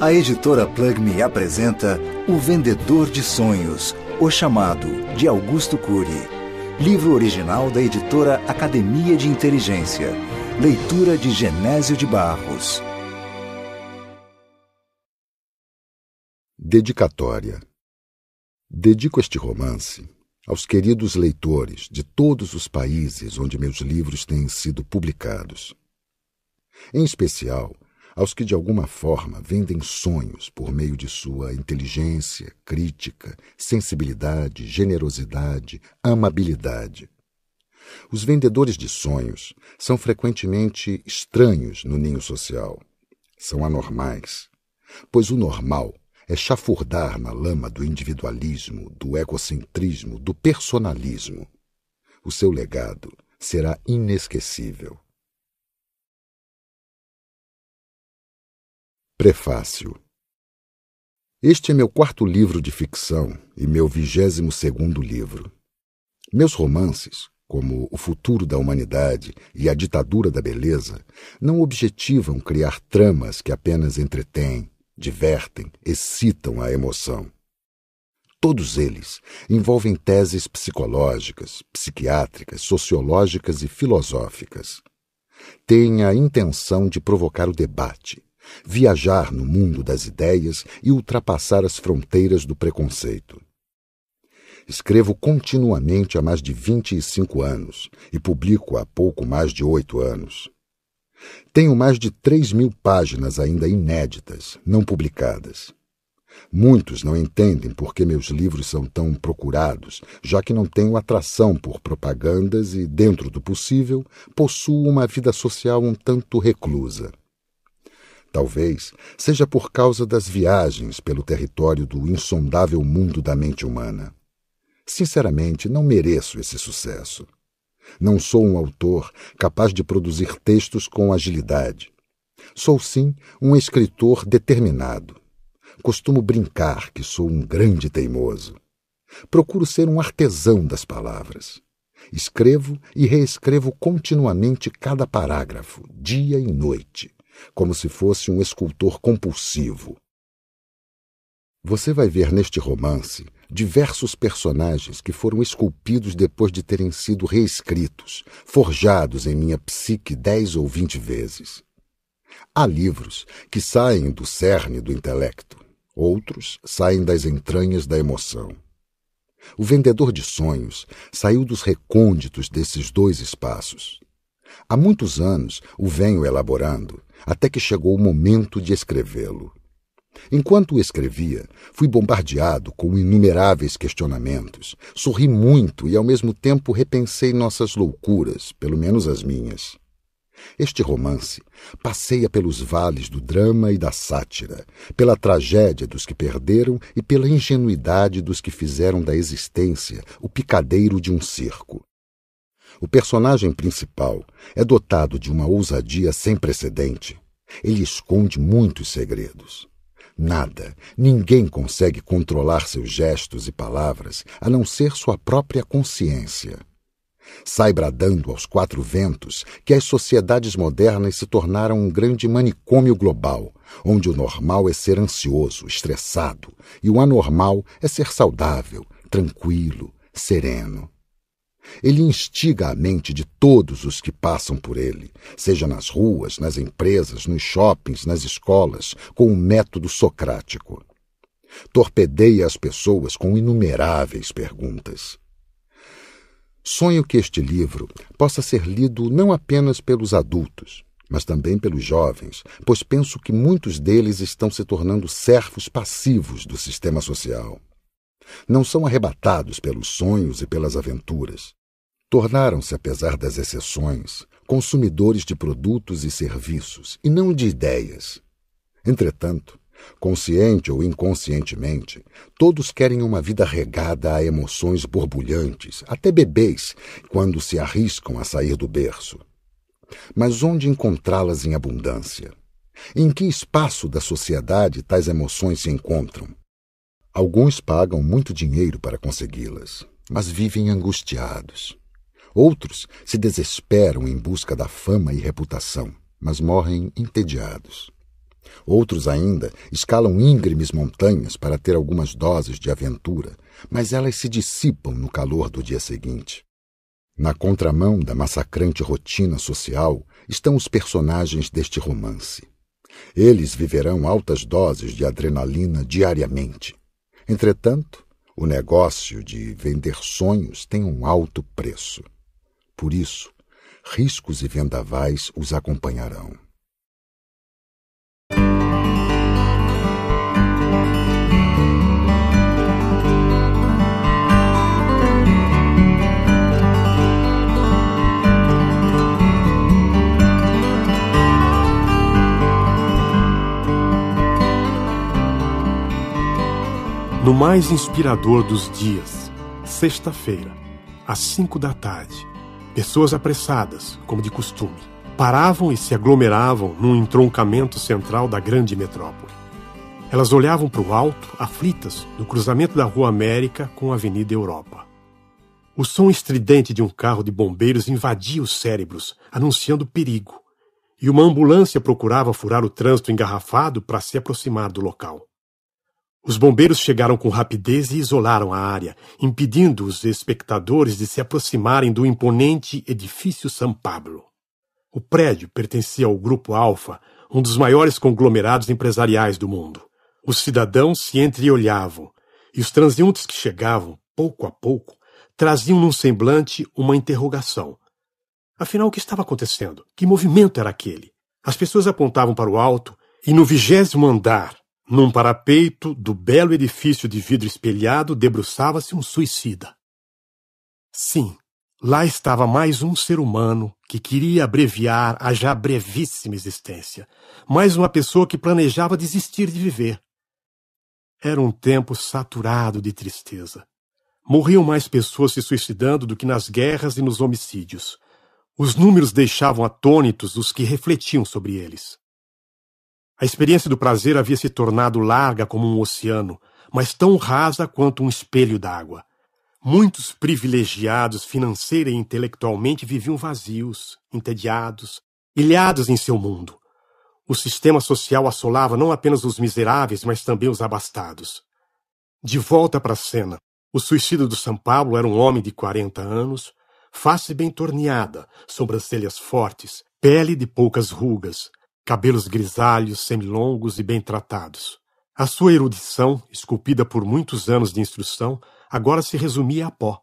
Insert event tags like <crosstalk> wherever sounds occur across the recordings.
a editora Plugme apresenta O Vendedor de Sonhos, O Chamado, de Augusto Cury. Livro original da editora Academia de Inteligência. Leitura de Genésio de Barros. Dedicatória. Dedico este romance aos queridos leitores de todos os países onde meus livros têm sido publicados. Em especial, aos que de alguma forma vendem sonhos por meio de sua inteligência, crítica, sensibilidade, generosidade, amabilidade. Os vendedores de sonhos são frequentemente estranhos no ninho social. São anormais, pois o normal é chafurdar na lama do individualismo, do egocentrismo, do personalismo. O seu legado será inesquecível. Prefácio Este é meu quarto livro de ficção e meu vigésimo segundo livro. Meus romances, como O Futuro da Humanidade e A Ditadura da Beleza, não objetivam criar tramas que apenas entretêm, divertem, excitam a emoção. Todos eles envolvem teses psicológicas, psiquiátricas, sociológicas e filosóficas. Têm a intenção de provocar o debate, viajar no mundo das ideias e ultrapassar as fronteiras do preconceito. Escrevo continuamente há mais de 25 anos e publico há pouco mais de oito anos. Tenho mais de 3 mil páginas ainda inéditas, não publicadas. Muitos não entendem por que meus livros são tão procurados, já que não tenho atração por propagandas e, dentro do possível, possuo uma vida social um tanto reclusa. Talvez seja por causa das viagens pelo território do insondável mundo da mente humana. Sinceramente, não mereço esse sucesso. Não sou um autor capaz de produzir textos com agilidade. Sou sim um escritor determinado. Costumo brincar que sou um grande teimoso. Procuro ser um artesão das palavras. Escrevo e reescrevo continuamente cada parágrafo, dia e noite como se fosse um escultor compulsivo. Você vai ver neste romance diversos personagens que foram esculpidos depois de terem sido reescritos, forjados em minha psique dez ou vinte vezes. Há livros que saem do cerne do intelecto, outros saem das entranhas da emoção. O vendedor de sonhos saiu dos recônditos desses dois espaços. Há muitos anos o venho elaborando até que chegou o momento de escrevê-lo. Enquanto o escrevia, fui bombardeado com inumeráveis questionamentos. Sorri muito e, ao mesmo tempo, repensei nossas loucuras, pelo menos as minhas. Este romance passeia pelos vales do drama e da sátira, pela tragédia dos que perderam e pela ingenuidade dos que fizeram da existência o picadeiro de um circo. O personagem principal é dotado de uma ousadia sem precedente. Ele esconde muitos segredos. Nada, ninguém consegue controlar seus gestos e palavras a não ser sua própria consciência. Sai bradando aos quatro ventos que as sociedades modernas se tornaram um grande manicômio global, onde o normal é ser ansioso, estressado, e o anormal é ser saudável, tranquilo, sereno. Ele instiga a mente de todos os que passam por ele, seja nas ruas, nas empresas, nos shoppings, nas escolas, com o um método socrático. Torpedeia as pessoas com inumeráveis perguntas. Sonho que este livro possa ser lido não apenas pelos adultos, mas também pelos jovens, pois penso que muitos deles estão se tornando servos passivos do sistema social não são arrebatados pelos sonhos e pelas aventuras. Tornaram-se, apesar das exceções, consumidores de produtos e serviços, e não de ideias. Entretanto, consciente ou inconscientemente, todos querem uma vida regada a emoções borbulhantes, até bebês, quando se arriscam a sair do berço. Mas onde encontrá-las em abundância? Em que espaço da sociedade tais emoções se encontram? Alguns pagam muito dinheiro para consegui-las, mas vivem angustiados. Outros se desesperam em busca da fama e reputação, mas morrem entediados. Outros ainda escalam íngremes montanhas para ter algumas doses de aventura, mas elas se dissipam no calor do dia seguinte. Na contramão da massacrante rotina social estão os personagens deste romance. Eles viverão altas doses de adrenalina diariamente, Entretanto, o negócio de vender sonhos tem um alto preço. Por isso, riscos e vendavais os acompanharão. No mais inspirador dos dias, sexta-feira, às cinco da tarde, pessoas apressadas, como de costume, paravam e se aglomeravam num entroncamento central da grande metrópole. Elas olhavam para o alto, aflitas, no cruzamento da Rua América com a Avenida Europa. O som estridente de um carro de bombeiros invadia os cérebros, anunciando perigo, e uma ambulância procurava furar o trânsito engarrafado para se aproximar do local. Os bombeiros chegaram com rapidez e isolaram a área, impedindo os espectadores de se aproximarem do imponente edifício São Pablo. O prédio pertencia ao Grupo Alfa, um dos maiores conglomerados empresariais do mundo. Os cidadãos se entreolhavam, e os transeuntes que chegavam, pouco a pouco, traziam num semblante uma interrogação. Afinal, o que estava acontecendo? Que movimento era aquele? As pessoas apontavam para o alto, e no vigésimo andar, num parapeito do belo edifício de vidro espelhado debruçava-se um suicida. Sim, lá estava mais um ser humano que queria abreviar a já brevíssima existência, mais uma pessoa que planejava desistir de viver. Era um tempo saturado de tristeza. Morriam mais pessoas se suicidando do que nas guerras e nos homicídios. Os números deixavam atônitos os que refletiam sobre eles. A experiência do prazer havia se tornado larga como um oceano, mas tão rasa quanto um espelho d'água. Muitos privilegiados financeira e intelectualmente viviam vazios, entediados, ilhados em seu mundo. O sistema social assolava não apenas os miseráveis, mas também os abastados. De volta para a cena, o suicida do São Paulo era um homem de 40 anos, face bem torneada, sobrancelhas fortes, pele de poucas rugas, cabelos grisalhos, semilongos e bem tratados. A sua erudição, esculpida por muitos anos de instrução, agora se resumia a pó.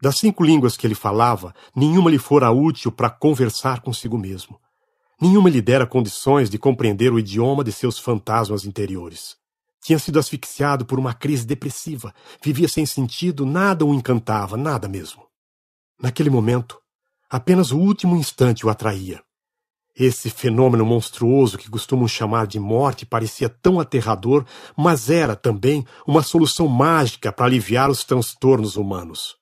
Das cinco línguas que ele falava, nenhuma lhe fora útil para conversar consigo mesmo. Nenhuma lhe dera condições de compreender o idioma de seus fantasmas interiores. Tinha sido asfixiado por uma crise depressiva, vivia sem sentido, nada o encantava, nada mesmo. Naquele momento, apenas o último instante o atraía. Esse fenômeno monstruoso que costumam chamar de morte parecia tão aterrador, mas era também uma solução mágica para aliviar os transtornos humanos.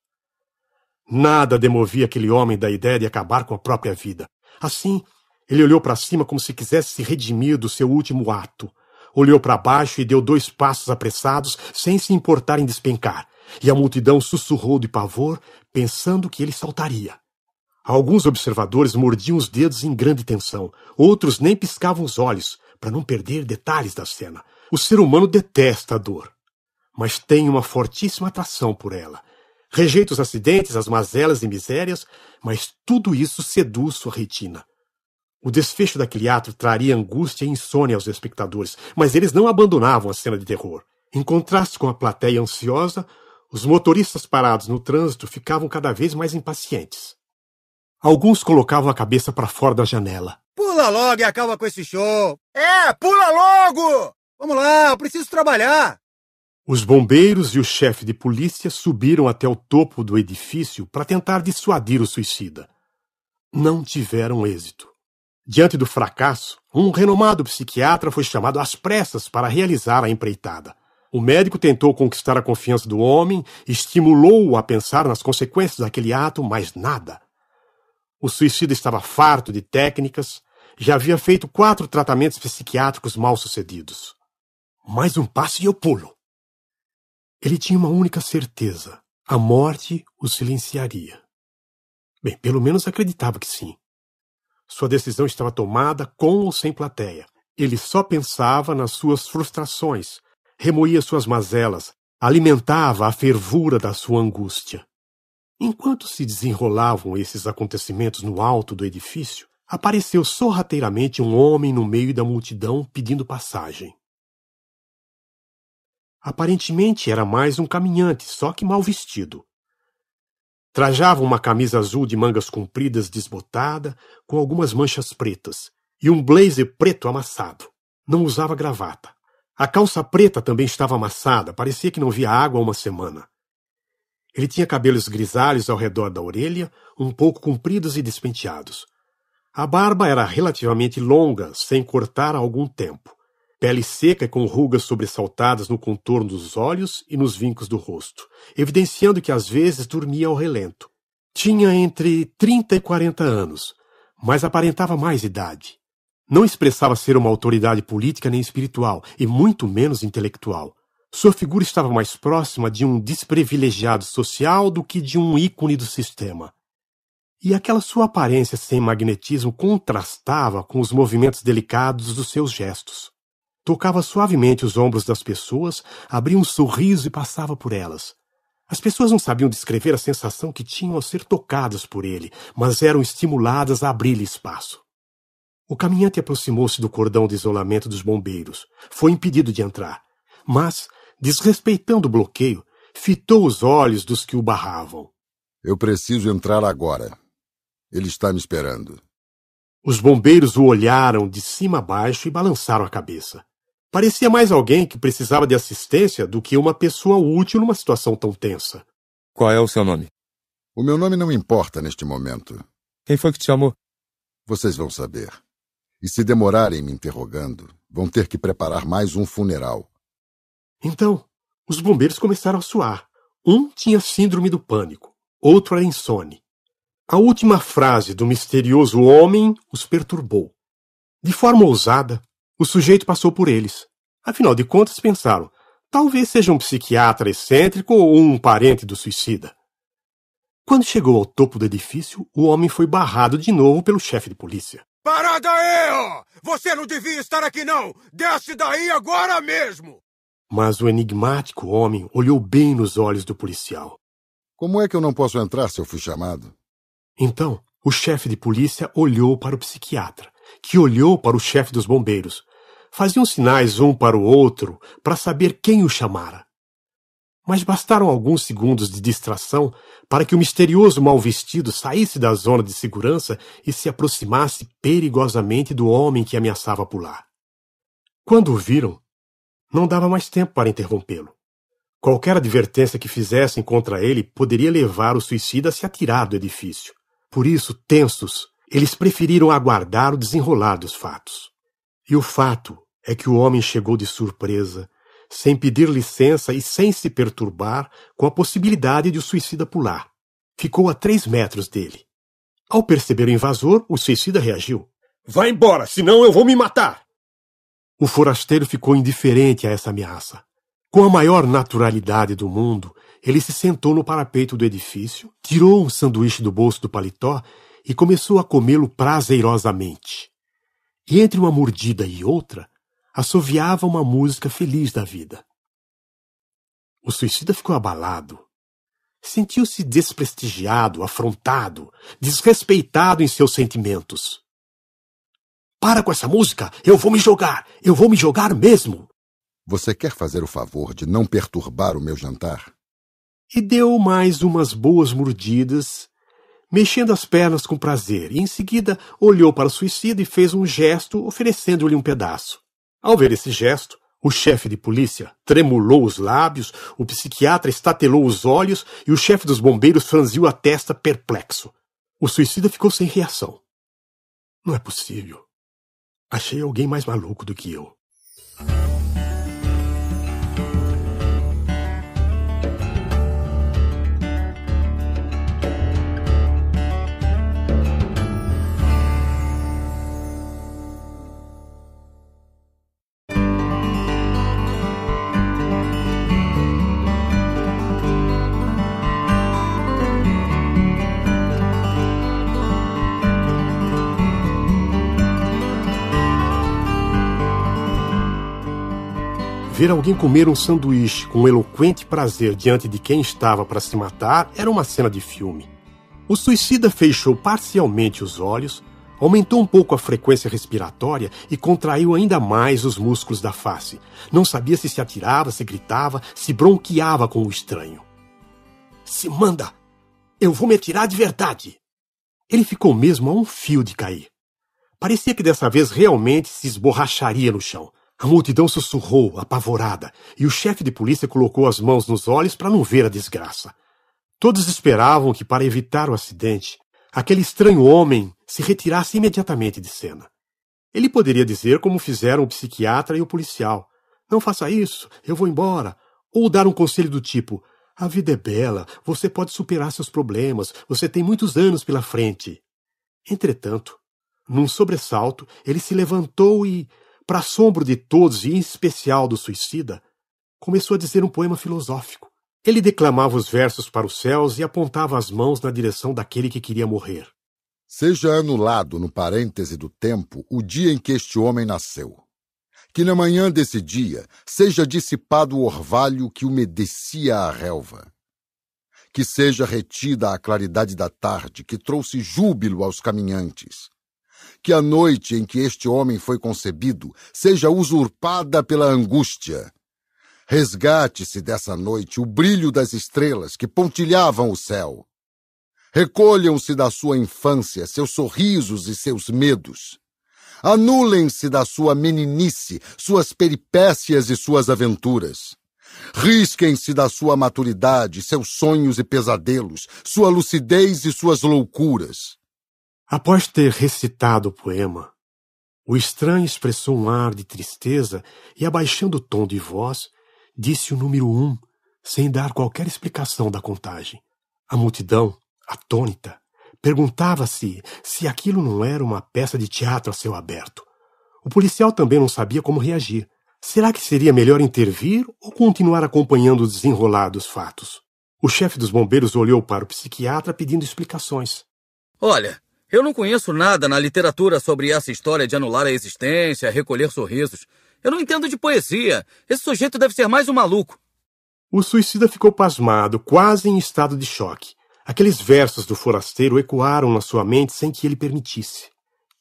Nada demovia aquele homem da ideia de acabar com a própria vida. Assim, ele olhou para cima como se quisesse se redimir do seu último ato. Olhou para baixo e deu dois passos apressados, sem se importar em despencar, e a multidão sussurrou de pavor, pensando que ele saltaria. Alguns observadores mordiam os dedos em grande tensão, outros nem piscavam os olhos, para não perder detalhes da cena. O ser humano detesta a dor, mas tem uma fortíssima atração por ela. Rejeita os acidentes, as mazelas e misérias, mas tudo isso seduz sua retina. O desfecho daquele ato traria angústia e insônia aos espectadores, mas eles não abandonavam a cena de terror. Em contraste com a plateia ansiosa, os motoristas parados no trânsito ficavam cada vez mais impacientes. Alguns colocavam a cabeça para fora da janela. Pula logo e acaba com esse show! É, pula logo! Vamos lá, eu preciso trabalhar! Os bombeiros e o chefe de polícia subiram até o topo do edifício para tentar dissuadir o suicida. Não tiveram êxito. Diante do fracasso, um renomado psiquiatra foi chamado às pressas para realizar a empreitada. O médico tentou conquistar a confiança do homem, estimulou-o a pensar nas consequências daquele ato, mas nada. O suicida estava farto de técnicas, já havia feito quatro tratamentos psiquiátricos mal sucedidos. Mais um passo e eu pulo. Ele tinha uma única certeza: a morte o silenciaria. Bem, pelo menos acreditava que sim. Sua decisão estava tomada com ou sem plateia. Ele só pensava nas suas frustrações, remoía suas mazelas, alimentava a fervura da sua angústia. Enquanto se desenrolavam esses acontecimentos no alto do edifício, apareceu sorrateiramente um homem no meio da multidão pedindo passagem. Aparentemente era mais um caminhante, só que mal vestido. Trajava uma camisa azul de mangas compridas desbotada, com algumas manchas pretas, e um blazer preto amassado. Não usava gravata. A calça preta também estava amassada, parecia que não via água há uma semana. Ele tinha cabelos grisalhos ao redor da orelha, um pouco compridos e despenteados. A barba era relativamente longa, sem cortar há algum tempo. Pele seca e com rugas sobressaltadas no contorno dos olhos e nos vincos do rosto, evidenciando que às vezes dormia ao relento. Tinha entre 30 e 40 anos, mas aparentava mais idade. Não expressava ser uma autoridade política nem espiritual, e muito menos intelectual. Sua figura estava mais próxima de um desprivilegiado social do que de um ícone do sistema. E aquela sua aparência sem magnetismo contrastava com os movimentos delicados dos seus gestos. Tocava suavemente os ombros das pessoas, abria um sorriso e passava por elas. As pessoas não sabiam descrever a sensação que tinham ao ser tocadas por ele, mas eram estimuladas a abrir-lhe espaço. O caminhante aproximou-se do cordão de isolamento dos bombeiros. Foi impedido de entrar. Mas desrespeitando o bloqueio, fitou os olhos dos que o barravam. Eu preciso entrar agora. Ele está me esperando. Os bombeiros o olharam de cima a baixo e balançaram a cabeça. Parecia mais alguém que precisava de assistência do que uma pessoa útil numa situação tão tensa. Qual é o seu nome? O meu nome não importa neste momento. Quem foi que te chamou? Vocês vão saber. E se demorarem me interrogando, vão ter que preparar mais um funeral então, os bombeiros começaram a suar. Um tinha síndrome do pânico, outro era insone. A última frase do misterioso homem os perturbou. De forma ousada, o sujeito passou por eles. Afinal de contas, pensaram: talvez seja um psiquiatra excêntrico ou um parente do suicida. Quando chegou ao topo do edifício, o homem foi barrado de novo pelo chefe de polícia. Parada aí! É, ó! Você não devia estar aqui, não! Desce daí agora mesmo! Mas o enigmático homem olhou bem nos olhos do policial. Como é que eu não posso entrar se eu fui chamado? Então, o chefe de polícia olhou para o psiquiatra, que olhou para o chefe dos bombeiros. Faziam sinais um para o outro para saber quem o chamara. Mas bastaram alguns segundos de distração para que o misterioso mal-vestido saísse da zona de segurança e se aproximasse perigosamente do homem que ameaçava pular. Quando o viram, não dava mais tempo para interrompê-lo. Qualquer advertência que fizessem contra ele poderia levar o suicida a se atirar do edifício. Por isso, tensos, eles preferiram aguardar o desenrolar dos fatos. E o fato é que o homem chegou de surpresa, sem pedir licença e sem se perturbar com a possibilidade de o suicida pular. Ficou a três metros dele. Ao perceber o invasor, o suicida reagiu. Vá embora, senão eu vou me matar! O forasteiro ficou indiferente a essa ameaça. Com a maior naturalidade do mundo, ele se sentou no parapeito do edifício, tirou um sanduíche do bolso do paletó e começou a comê-lo prazerosamente. E entre uma mordida e outra, assoviava uma música feliz da vida. O suicida ficou abalado. Sentiu-se desprestigiado, afrontado, desrespeitado em seus sentimentos para com essa música! Eu vou me jogar! Eu vou me jogar mesmo! Você quer fazer o favor de não perturbar o meu jantar? E deu mais umas boas mordidas, mexendo as pernas com prazer, e em seguida olhou para o suicida e fez um gesto oferecendo-lhe um pedaço. Ao ver esse gesto, o chefe de polícia tremulou os lábios, o psiquiatra estatelou os olhos e o chefe dos bombeiros franziu a testa perplexo. O suicida ficou sem reação. Não é possível. Achei alguém mais maluco do que eu. Ver alguém comer um sanduíche com um eloquente prazer diante de quem estava para se matar era uma cena de filme. O suicida fechou parcialmente os olhos, aumentou um pouco a frequência respiratória e contraiu ainda mais os músculos da face. Não sabia se se atirava, se gritava, se bronqueava com o estranho. Se manda! Eu vou me atirar de verdade! Ele ficou mesmo a um fio de cair. Parecia que dessa vez realmente se esborracharia no chão. A multidão sussurrou, apavorada, e o chefe de polícia colocou as mãos nos olhos para não ver a desgraça. Todos esperavam que, para evitar o acidente, aquele estranho homem se retirasse imediatamente de cena. Ele poderia dizer como fizeram o psiquiatra e o policial: Não faça isso, eu vou embora. Ou dar um conselho do tipo: A vida é bela, você pode superar seus problemas, você tem muitos anos pela frente. Entretanto, num sobressalto, ele se levantou e, para assombro de todos e em especial do suicida, começou a dizer um poema filosófico. Ele declamava os versos para os céus e apontava as mãos na direção daquele que queria morrer. Seja anulado no parêntese do tempo o dia em que este homem nasceu. Que na manhã desse dia seja dissipado o orvalho que umedecia a relva. Que seja retida a claridade da tarde que trouxe júbilo aos caminhantes que a noite em que este homem foi concebido seja usurpada pela angústia. Resgate-se dessa noite o brilho das estrelas que pontilhavam o céu. Recolham-se da sua infância seus sorrisos e seus medos. Anulem-se da sua meninice, suas peripécias e suas aventuras. Risquem-se da sua maturidade, seus sonhos e pesadelos, sua lucidez e suas loucuras. Após ter recitado o poema, o estranho expressou um ar de tristeza e, abaixando o tom de voz, disse o número um, sem dar qualquer explicação da contagem. A multidão, atônita, perguntava-se se aquilo não era uma peça de teatro a céu aberto. O policial também não sabia como reagir. Será que seria melhor intervir ou continuar acompanhando o desenrolar dos fatos? O chefe dos bombeiros olhou para o psiquiatra pedindo explicações. Olha, eu não conheço nada na literatura sobre essa história de anular a existência, recolher sorrisos. Eu não entendo de poesia. Esse sujeito deve ser mais um maluco. O suicida ficou pasmado, quase em estado de choque. Aqueles versos do forasteiro ecoaram na sua mente sem que ele permitisse.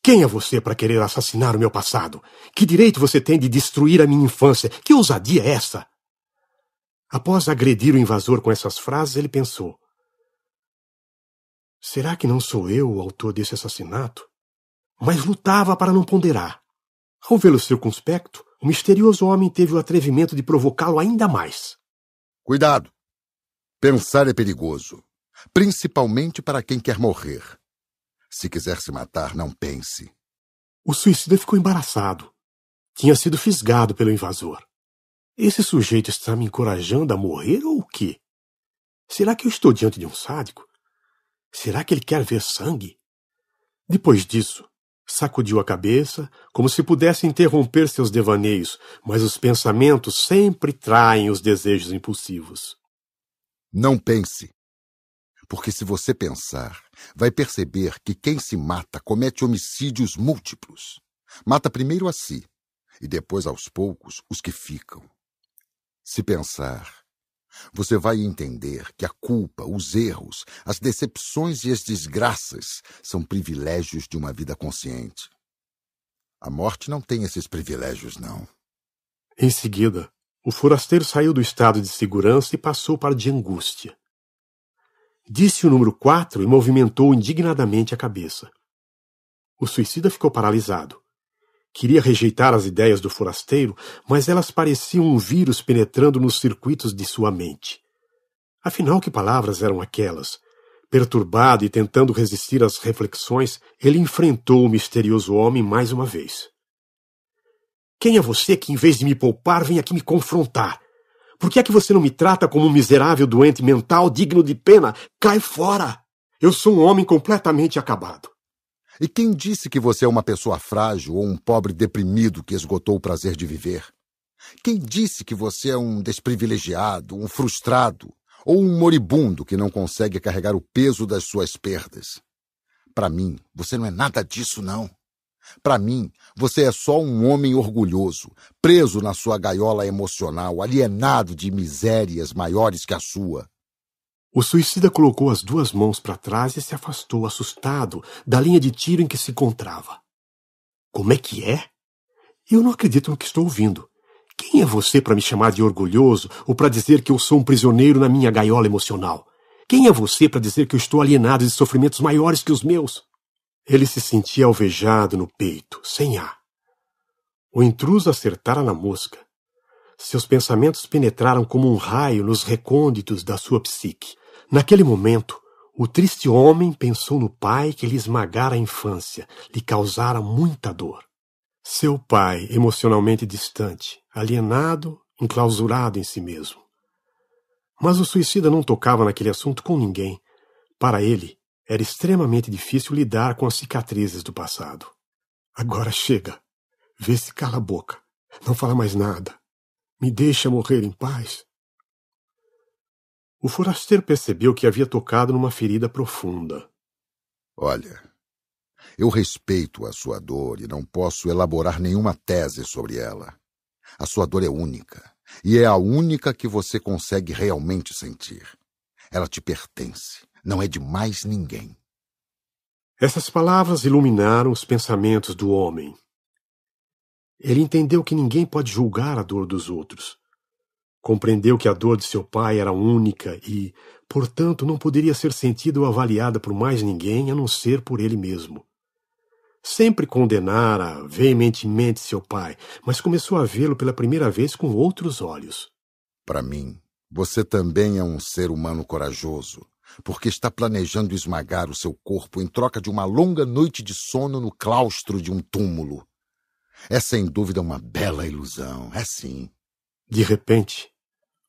Quem é você para querer assassinar o meu passado? Que direito você tem de destruir a minha infância? Que ousadia é essa? Após agredir o invasor com essas frases, ele pensou: Será que não sou eu o autor desse assassinato? Mas lutava para não ponderar. Ao vê-lo circunspecto, o misterioso homem teve o atrevimento de provocá-lo ainda mais. Cuidado! Pensar é perigoso, principalmente para quem quer morrer. Se quiser se matar, não pense. O suicida ficou embaraçado. Tinha sido fisgado pelo invasor. Esse sujeito está me encorajando a morrer ou o quê? Será que eu estou diante de um sádico? Será que ele quer ver sangue? Depois disso, sacudiu a cabeça, como se pudesse interromper seus devaneios, mas os pensamentos sempre traem os desejos impulsivos. Não pense. Porque se você pensar, vai perceber que quem se mata comete homicídios múltiplos. Mata primeiro a si, e depois aos poucos os que ficam. Se pensar, você vai entender que a culpa, os erros, as decepções e as desgraças são privilégios de uma vida consciente. A morte não tem esses privilégios, não. Em seguida, o forasteiro saiu do estado de segurança e passou para de angústia. Disse o número 4 e movimentou indignadamente a cabeça. O suicida ficou paralisado. Queria rejeitar as ideias do forasteiro, mas elas pareciam um vírus penetrando nos circuitos de sua mente. Afinal, que palavras eram aquelas? Perturbado e tentando resistir às reflexões, ele enfrentou o misterioso homem mais uma vez. Quem é você que, em vez de me poupar, vem aqui me confrontar? Por que é que você não me trata como um miserável doente mental digno de pena? Cai fora! Eu sou um homem completamente acabado. E quem disse que você é uma pessoa frágil ou um pobre deprimido que esgotou o prazer de viver? Quem disse que você é um desprivilegiado, um frustrado ou um moribundo que não consegue carregar o peso das suas perdas? Para mim, você não é nada disso, não. Para mim, você é só um homem orgulhoso, preso na sua gaiola emocional, alienado de misérias maiores que a sua, o suicida colocou as duas mãos para trás e se afastou, assustado, da linha de tiro em que se encontrava. Como é que é? Eu não acredito no que estou ouvindo. Quem é você para me chamar de orgulhoso ou para dizer que eu sou um prisioneiro na minha gaiola emocional? Quem é você para dizer que eu estou alienado de sofrimentos maiores que os meus? Ele se sentia alvejado no peito, sem ar. O intruso acertara na mosca. Seus pensamentos penetraram como um raio nos recônditos da sua psique, Naquele momento, o triste homem pensou no pai que lhe esmagara a infância, lhe causara muita dor. Seu pai, emocionalmente distante, alienado, enclausurado em si mesmo. Mas o suicida não tocava naquele assunto com ninguém. Para ele, era extremamente difícil lidar com as cicatrizes do passado. Agora chega. Vê se cala a boca. Não fala mais nada. Me deixa morrer em paz. O forasteiro percebeu que havia tocado numa ferida profunda. Olha, eu respeito a sua dor e não posso elaborar nenhuma tese sobre ela. A sua dor é única, e é a única que você consegue realmente sentir. Ela te pertence, não é de mais ninguém. Essas palavras iluminaram os pensamentos do homem. Ele entendeu que ninguém pode julgar a dor dos outros, Compreendeu que a dor de seu pai era única e, portanto, não poderia ser sentida ou avaliada por mais ninguém a não ser por ele mesmo. Sempre condenara veementemente seu pai, mas começou a vê-lo pela primeira vez com outros olhos. Para mim, você também é um ser humano corajoso, porque está planejando esmagar o seu corpo em troca de uma longa noite de sono no claustro de um túmulo. É sem dúvida uma bela ilusão, é sim. De repente,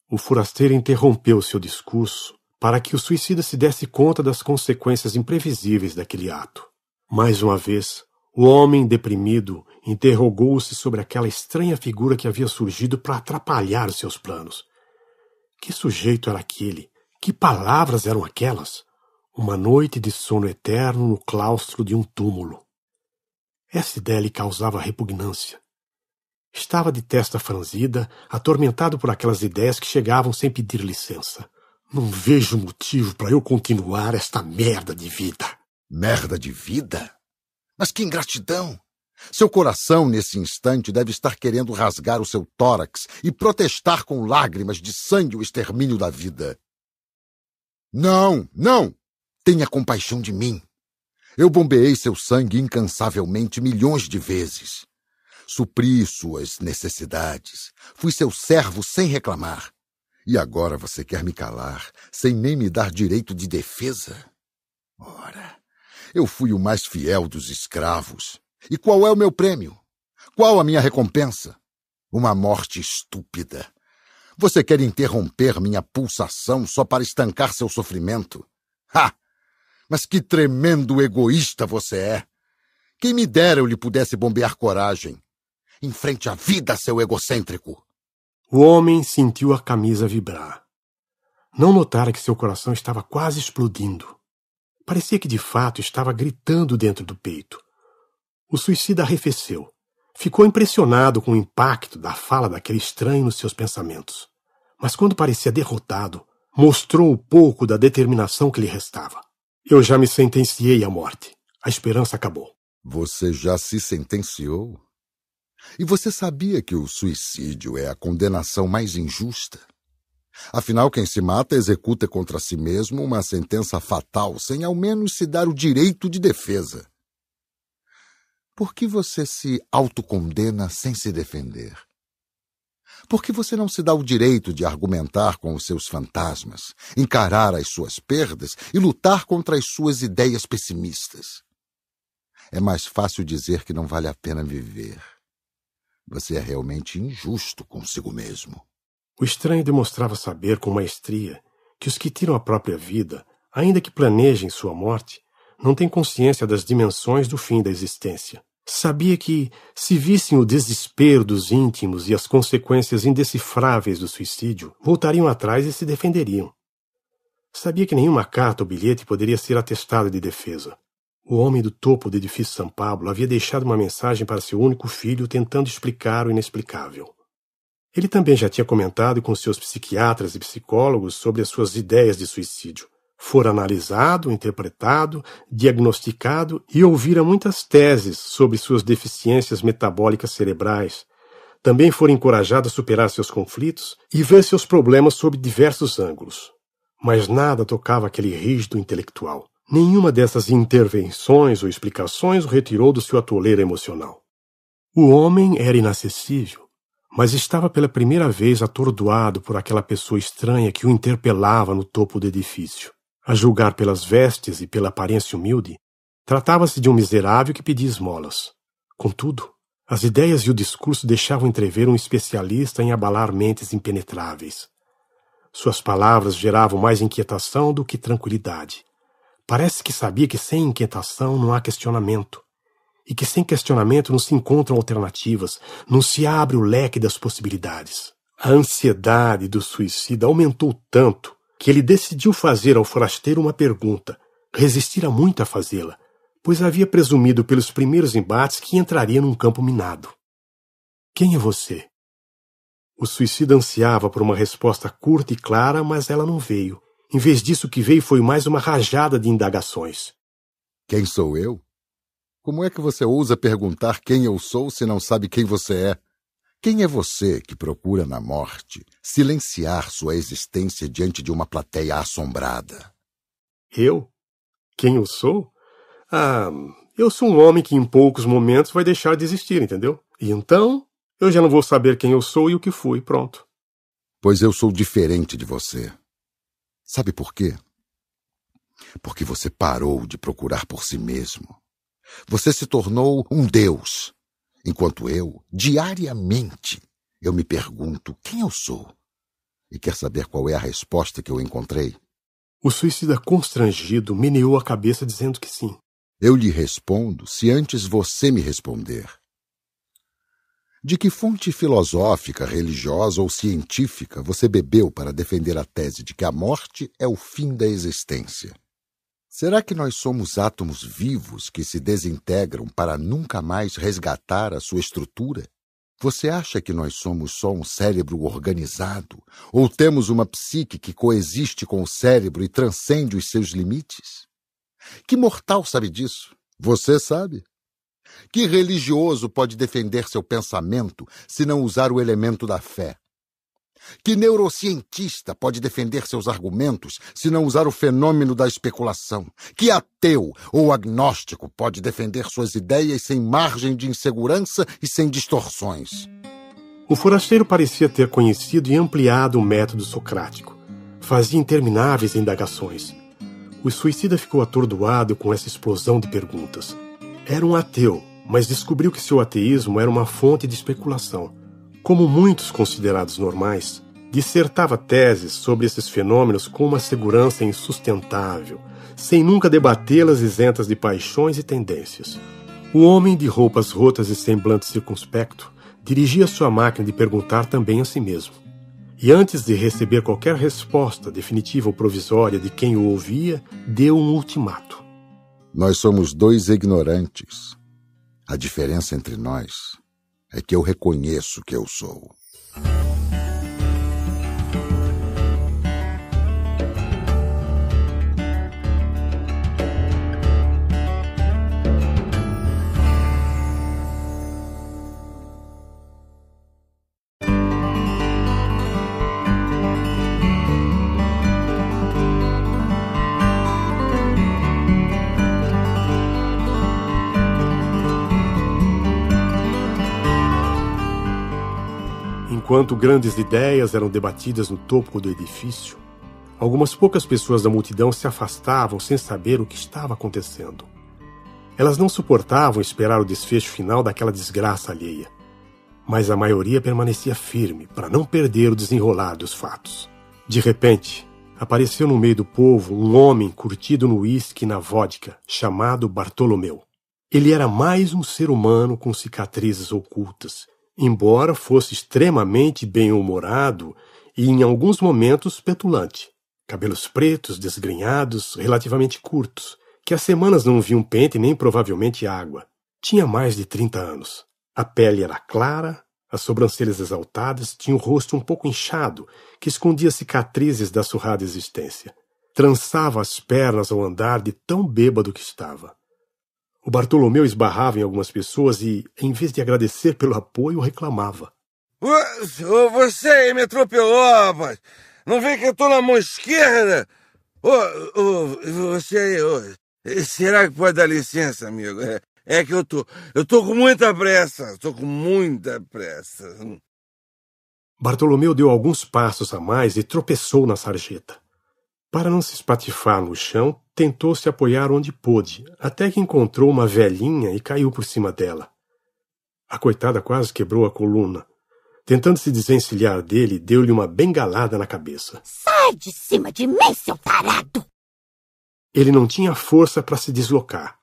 o forasteiro interrompeu seu discurso para que o suicida se desse conta das consequências imprevisíveis daquele ato. Mais uma vez, o homem deprimido interrogou-se sobre aquela estranha figura que havia surgido para atrapalhar seus planos. Que sujeito era aquele? Que palavras eram aquelas? Uma noite de sono eterno no claustro de um túmulo. Essa ideia lhe causava repugnância. Estava de testa franzida, atormentado por aquelas ideias que chegavam sem pedir licença. Não vejo motivo para eu continuar esta merda de vida. Merda de vida? Mas que ingratidão! Seu coração, nesse instante, deve estar querendo rasgar o seu tórax e protestar com lágrimas de sangue o extermínio da vida. Não, não! Tenha compaixão de mim. Eu bombeei seu sangue incansavelmente milhões de vezes supri suas necessidades. Fui seu servo sem reclamar. E agora você quer me calar, sem nem me dar direito de defesa? Ora, eu fui o mais fiel dos escravos. E qual é o meu prêmio? Qual a minha recompensa? Uma morte estúpida. Você quer interromper minha pulsação só para estancar seu sofrimento? Ha! Mas que tremendo egoísta você é! Quem me dera eu lhe pudesse bombear coragem, em frente à vida, seu egocêntrico! O homem sentiu a camisa vibrar. Não notara que seu coração estava quase explodindo. Parecia que de fato estava gritando dentro do peito. O suicida arrefeceu. Ficou impressionado com o impacto da fala daquele estranho nos seus pensamentos. Mas quando parecia derrotado, mostrou o pouco da determinação que lhe restava. Eu já me sentenciei à morte. A esperança acabou. Você já se sentenciou? E você sabia que o suicídio é a condenação mais injusta? Afinal, quem se mata executa contra si mesmo uma sentença fatal sem ao menos se dar o direito de defesa. Por que você se autocondena sem se defender? Por que você não se dá o direito de argumentar com os seus fantasmas, encarar as suas perdas e lutar contra as suas ideias pessimistas? É mais fácil dizer que não vale a pena viver você é realmente injusto consigo mesmo. O estranho demonstrava saber com maestria que os que tiram a própria vida, ainda que planejem sua morte, não têm consciência das dimensões do fim da existência. Sabia que, se vissem o desespero dos íntimos e as consequências indecifráveis do suicídio, voltariam atrás e se defenderiam. Sabia que nenhuma carta ou bilhete poderia ser atestado de defesa. O homem do topo do edifício São Pablo havia deixado uma mensagem para seu único filho tentando explicar o inexplicável. Ele também já tinha comentado com seus psiquiatras e psicólogos sobre as suas ideias de suicídio. Fora analisado, interpretado, diagnosticado e ouvira muitas teses sobre suas deficiências metabólicas cerebrais. Também fora encorajado a superar seus conflitos e ver seus problemas sob diversos ângulos. Mas nada tocava aquele rígido intelectual Nenhuma dessas intervenções ou explicações o retirou do seu atoleiro emocional. O homem era inacessível, mas estava pela primeira vez atordoado por aquela pessoa estranha que o interpelava no topo do edifício. A julgar pelas vestes e pela aparência humilde, tratava-se de um miserável que pedia esmolas. Contudo, as ideias e o discurso deixavam entrever um especialista em abalar mentes impenetráveis. Suas palavras geravam mais inquietação do que tranquilidade. Parece que sabia que sem inquietação não há questionamento, e que sem questionamento não se encontram alternativas, não se abre o leque das possibilidades. A ansiedade do suicida aumentou tanto que ele decidiu fazer ao forasteiro uma pergunta. Resistira muito a fazê-la, pois havia presumido pelos primeiros embates que entraria num campo minado. Quem é você? O suicida ansiava por uma resposta curta e clara, mas ela não veio. Em vez disso, o que veio foi mais uma rajada de indagações. Quem sou eu? Como é que você ousa perguntar quem eu sou se não sabe quem você é? Quem é você que procura na morte silenciar sua existência diante de uma plateia assombrada? Eu? Quem eu sou? Ah, eu sou um homem que em poucos momentos vai deixar de existir, entendeu? E então, eu já não vou saber quem eu sou e o que fui, pronto. Pois eu sou diferente de você. Sabe por quê? Porque você parou de procurar por si mesmo. Você se tornou um Deus. Enquanto eu, diariamente, eu me pergunto quem eu sou. E quer saber qual é a resposta que eu encontrei? O suicida constrangido meneou a cabeça dizendo que sim. Eu lhe respondo se antes você me responder. De que fonte filosófica, religiosa ou científica você bebeu para defender a tese de que a morte é o fim da existência? Será que nós somos átomos vivos que se desintegram para nunca mais resgatar a sua estrutura? Você acha que nós somos só um cérebro organizado? Ou temos uma psique que coexiste com o cérebro e transcende os seus limites? Que mortal sabe disso? Você sabe? Que religioso pode defender seu pensamento se não usar o elemento da fé? Que neurocientista pode defender seus argumentos se não usar o fenômeno da especulação? Que ateu ou agnóstico pode defender suas ideias sem margem de insegurança e sem distorções? O forasteiro parecia ter conhecido e ampliado o método socrático. Fazia intermináveis indagações. O suicida ficou atordoado com essa explosão de perguntas era um ateu, mas descobriu que seu ateísmo era uma fonte de especulação. Como muitos considerados normais, dissertava teses sobre esses fenômenos com uma segurança insustentável, sem nunca debatê-las isentas de paixões e tendências. O homem de roupas rotas e semblante circunspecto dirigia sua máquina de perguntar também a si mesmo. E antes de receber qualquer resposta definitiva ou provisória de quem o ouvia, deu um ultimato. Nós somos dois ignorantes. A diferença entre nós é que eu reconheço que eu sou. Enquanto grandes ideias eram debatidas no topo do edifício, algumas poucas pessoas da multidão se afastavam sem saber o que estava acontecendo. Elas não suportavam esperar o desfecho final daquela desgraça alheia, mas a maioria permanecia firme para não perder o desenrolar dos fatos. De repente, apareceu no meio do povo um homem curtido no uísque e na vodka, chamado Bartolomeu. Ele era mais um ser humano com cicatrizes ocultas embora fosse extremamente bem-humorado e, em alguns momentos, petulante. Cabelos pretos, desgrenhados, relativamente curtos, que há semanas não viam pente nem provavelmente água. Tinha mais de trinta anos. A pele era clara, as sobrancelhas exaltadas, tinha o rosto um pouco inchado, que escondia cicatrizes da surrada existência. Trançava as pernas ao andar de tão bêbado que estava. O Bartolomeu esbarrava em algumas pessoas e, em vez de agradecer pelo apoio, reclamava. Você me atropelou, rapaz! Não vê que eu tô na mão esquerda? oh, oh, você aí, oh, será que pode dar licença, amigo? É, é que eu tô. Eu tô com muita pressa, tô com muita pressa. Bartolomeu deu alguns passos a mais e tropeçou na sarjeta. Para não se espatifar no chão, tentou se apoiar onde pôde, até que encontrou uma velhinha e caiu por cima dela. A coitada quase quebrou a coluna. Tentando se desencilhar dele, deu-lhe uma bengalada na cabeça. Sai de cima de mim, seu tarado! Ele não tinha força para se deslocar.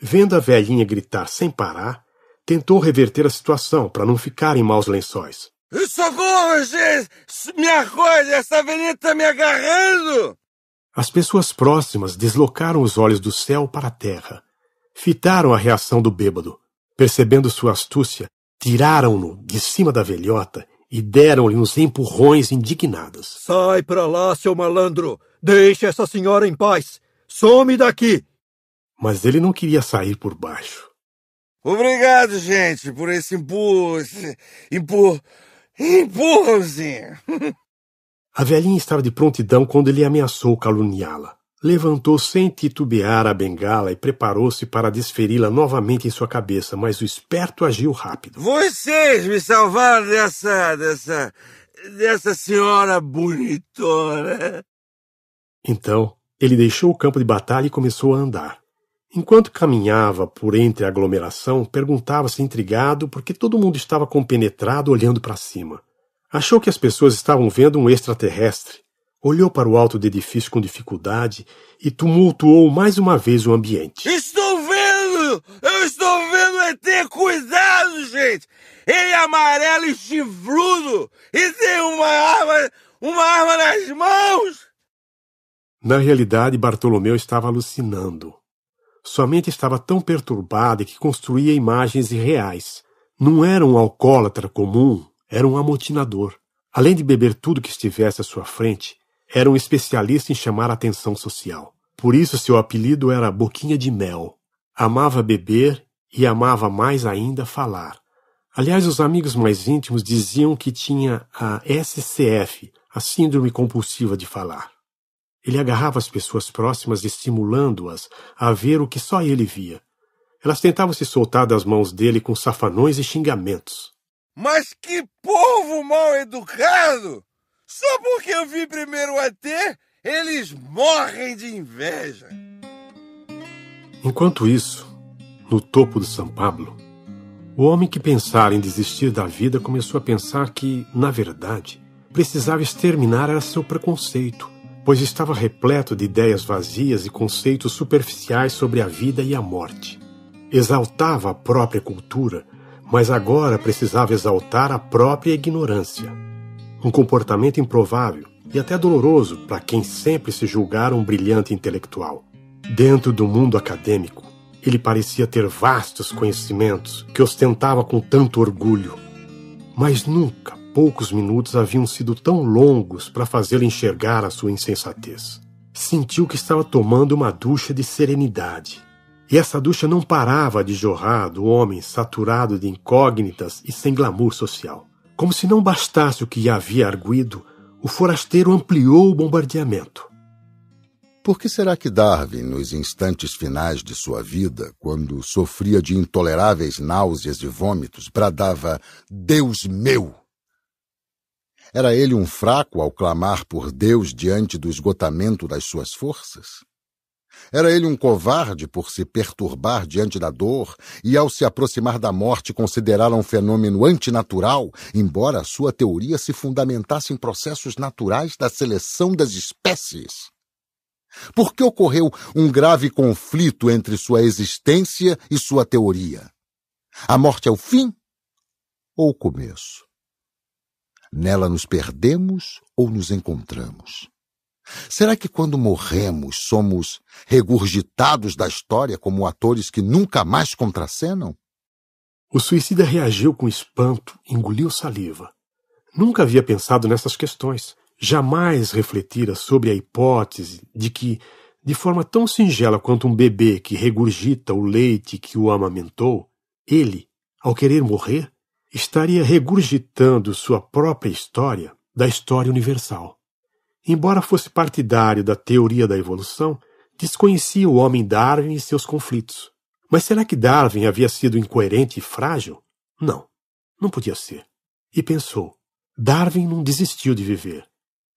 Vendo a velhinha gritar sem parar, tentou reverter a situação para não ficar em maus lençóis. Socorro, é gente! Me acolhe! Essa velhinha está me agarrando! As pessoas próximas deslocaram os olhos do céu para a terra. Fitaram a reação do bêbado. Percebendo sua astúcia, tiraram-no de cima da velhota e deram-lhe uns empurrões indignadas. Sai para lá, seu malandro! Deixe essa senhora em paz! Some daqui! Mas ele não queria sair por baixo. Obrigado, gente, por esse impulso. Impul... Empurrãozinho! <laughs> A velhinha estava de prontidão quando ele ameaçou caluniá-la. Levantou sem titubear a bengala e preparou-se para desferi-la novamente em sua cabeça, mas o esperto agiu rápido. Vocês me salvaram dessa. dessa. dessa senhora bonitona. Então, ele deixou o campo de batalha e começou a andar. Enquanto caminhava por entre a aglomeração, perguntava-se intrigado porque todo mundo estava compenetrado olhando para cima. Achou que as pessoas estavam vendo um extraterrestre. Olhou para o alto do edifício com dificuldade e tumultuou mais uma vez o ambiente. Estou vendo! Eu estou vendo é ET! Cuidado, gente! Ele é amarelo e chifrudo e tem uma arma, uma arma nas mãos! Na realidade, Bartolomeu estava alucinando. Sua mente estava tão perturbada que construía imagens irreais. Não era um alcoólatra comum era um amotinador. Além de beber tudo que estivesse à sua frente, era um especialista em chamar a atenção social. Por isso seu apelido era Boquinha de Mel. Amava beber e amava mais ainda falar. Aliás, os amigos mais íntimos diziam que tinha a SCF, a Síndrome Compulsiva de Falar. Ele agarrava as pessoas próximas, estimulando-as a ver o que só ele via. Elas tentavam se soltar das mãos dele com safanões e xingamentos. Mas que povo mal educado! Só porque eu vi primeiro a ter, eles morrem de inveja. Enquanto isso, no topo do São Pablo, o homem que pensara em desistir da vida começou a pensar que, na verdade, precisava exterminar era seu preconceito, pois estava repleto de ideias vazias e conceitos superficiais sobre a vida e a morte. Exaltava a própria cultura mas agora precisava exaltar a própria ignorância. Um comportamento improvável e até doloroso para quem sempre se julgara um brilhante intelectual. Dentro do mundo acadêmico, ele parecia ter vastos conhecimentos que ostentava com tanto orgulho. Mas nunca poucos minutos haviam sido tão longos para fazê-lo enxergar a sua insensatez. Sentiu que estava tomando uma ducha de serenidade e essa ducha não parava de jorrar do homem saturado de incógnitas e sem glamour social. Como se não bastasse o que havia arguído, o forasteiro ampliou o bombardeamento. Por que será que Darwin, nos instantes finais de sua vida, quando sofria de intoleráveis náuseas e vômitos, bradava Deus meu? Era ele um fraco ao clamar por Deus diante do esgotamento das suas forças? Era ele um covarde por se perturbar diante da dor e, ao se aproximar da morte, considerá-la um fenômeno antinatural, embora a sua teoria se fundamentasse em processos naturais da seleção das espécies? Por que ocorreu um grave conflito entre sua existência e sua teoria? A morte é o fim ou o começo? Nela nos perdemos ou nos encontramos? Será que quando morremos somos regurgitados da história como atores que nunca mais contracenam? O suicida reagiu com espanto, engoliu saliva. Nunca havia pensado nessas questões. Jamais refletira sobre a hipótese de que, de forma tão singela quanto um bebê que regurgita o leite que o amamentou, ele, ao querer morrer, estaria regurgitando sua própria história da história universal. Embora fosse partidário da teoria da evolução, desconhecia o homem Darwin e seus conflitos. Mas será que Darwin havia sido incoerente e frágil? Não, não podia ser. E pensou: Darwin não desistiu de viver.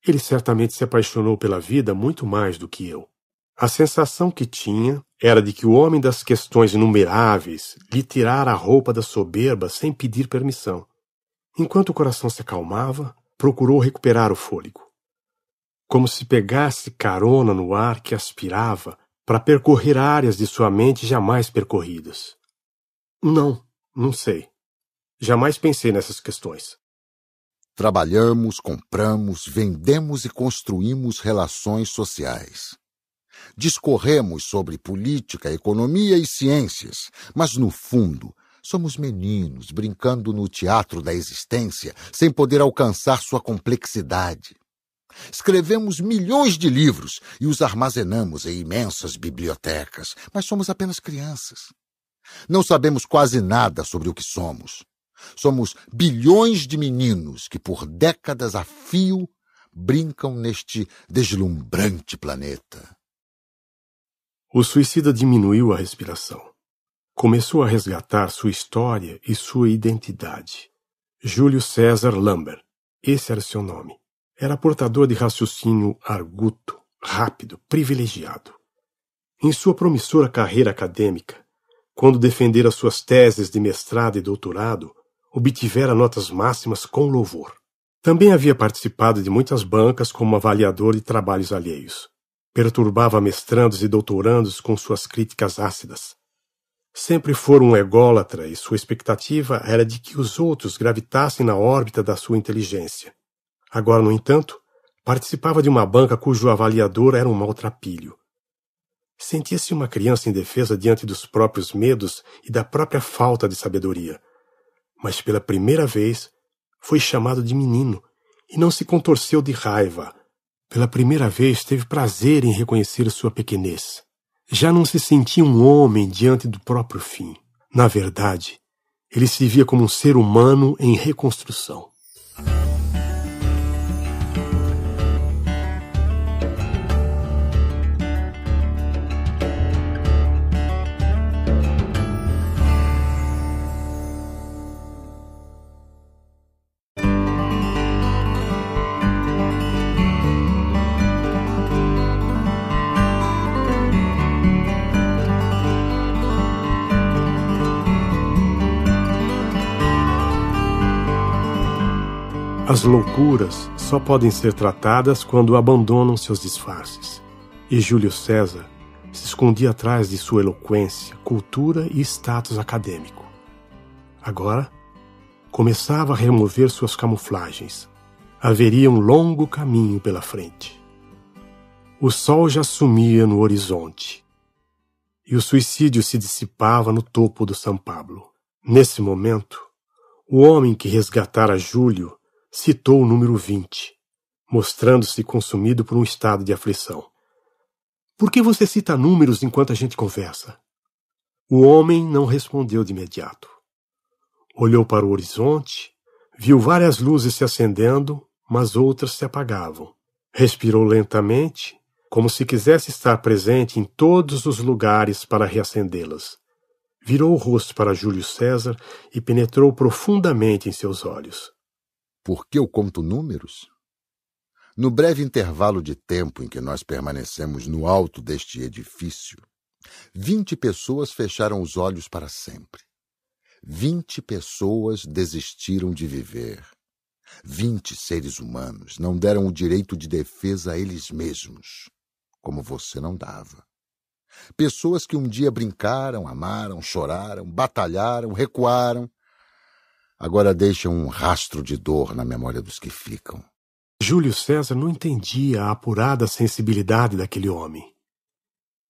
Ele certamente se apaixonou pela vida muito mais do que eu. A sensação que tinha era de que o homem das questões inumeráveis lhe tirara a roupa da soberba sem pedir permissão. Enquanto o coração se acalmava, procurou recuperar o fôlego como se pegasse carona no ar que aspirava para percorrer áreas de sua mente jamais percorridas. Não, não sei. Jamais pensei nessas questões. Trabalhamos, compramos, vendemos e construímos relações sociais. Discorremos sobre política, economia e ciências, mas no fundo, somos meninos brincando no teatro da existência sem poder alcançar sua complexidade. Escrevemos milhões de livros e os armazenamos em imensas bibliotecas, mas somos apenas crianças. Não sabemos quase nada sobre o que somos. Somos bilhões de meninos que por décadas a fio brincam neste deslumbrante planeta. O suicida diminuiu a respiração. Começou a resgatar sua história e sua identidade. Júlio César Lambert. Esse era seu nome. Era portador de raciocínio arguto, rápido, privilegiado. Em sua promissora carreira acadêmica, quando defendera suas teses de mestrado e doutorado, obtivera notas máximas com louvor. Também havia participado de muitas bancas como avaliador de trabalhos alheios. Perturbava mestrandos e doutorandos com suas críticas ácidas. Sempre fora um ególatra e sua expectativa era de que os outros gravitassem na órbita da sua inteligência. Agora, no entanto, participava de uma banca cujo avaliador era um maltrapilho. Sentia-se uma criança indefesa diante dos próprios medos e da própria falta de sabedoria. Mas pela primeira vez foi chamado de menino e não se contorceu de raiva. Pela primeira vez teve prazer em reconhecer sua pequenez. Já não se sentia um homem diante do próprio fim. Na verdade, ele se via como um ser humano em reconstrução. As loucuras só podem ser tratadas quando abandonam seus disfarces. E Júlio César se escondia atrás de sua eloquência, cultura e status acadêmico. Agora, começava a remover suas camuflagens. Haveria um longo caminho pela frente. O sol já sumia no horizonte e o suicídio se dissipava no topo do São Pablo. Nesse momento, o homem que resgatara Júlio citou o número 20, mostrando-se consumido por um estado de aflição. Por que você cita números enquanto a gente conversa? O homem não respondeu de imediato. Olhou para o horizonte, viu várias luzes se acendendo, mas outras se apagavam. Respirou lentamente, como se quisesse estar presente em todos os lugares para reacendê-las. Virou o rosto para Júlio César e penetrou profundamente em seus olhos. Por que eu conto números? No breve intervalo de tempo em que nós permanecemos no alto deste edifício, vinte pessoas fecharam os olhos para sempre. Vinte pessoas desistiram de viver. Vinte seres humanos não deram o direito de defesa a eles mesmos, como você não dava. Pessoas que um dia brincaram, amaram, choraram, batalharam, recuaram, agora deixam um rastro de dor na memória dos que ficam. Júlio César não entendia a apurada sensibilidade daquele homem.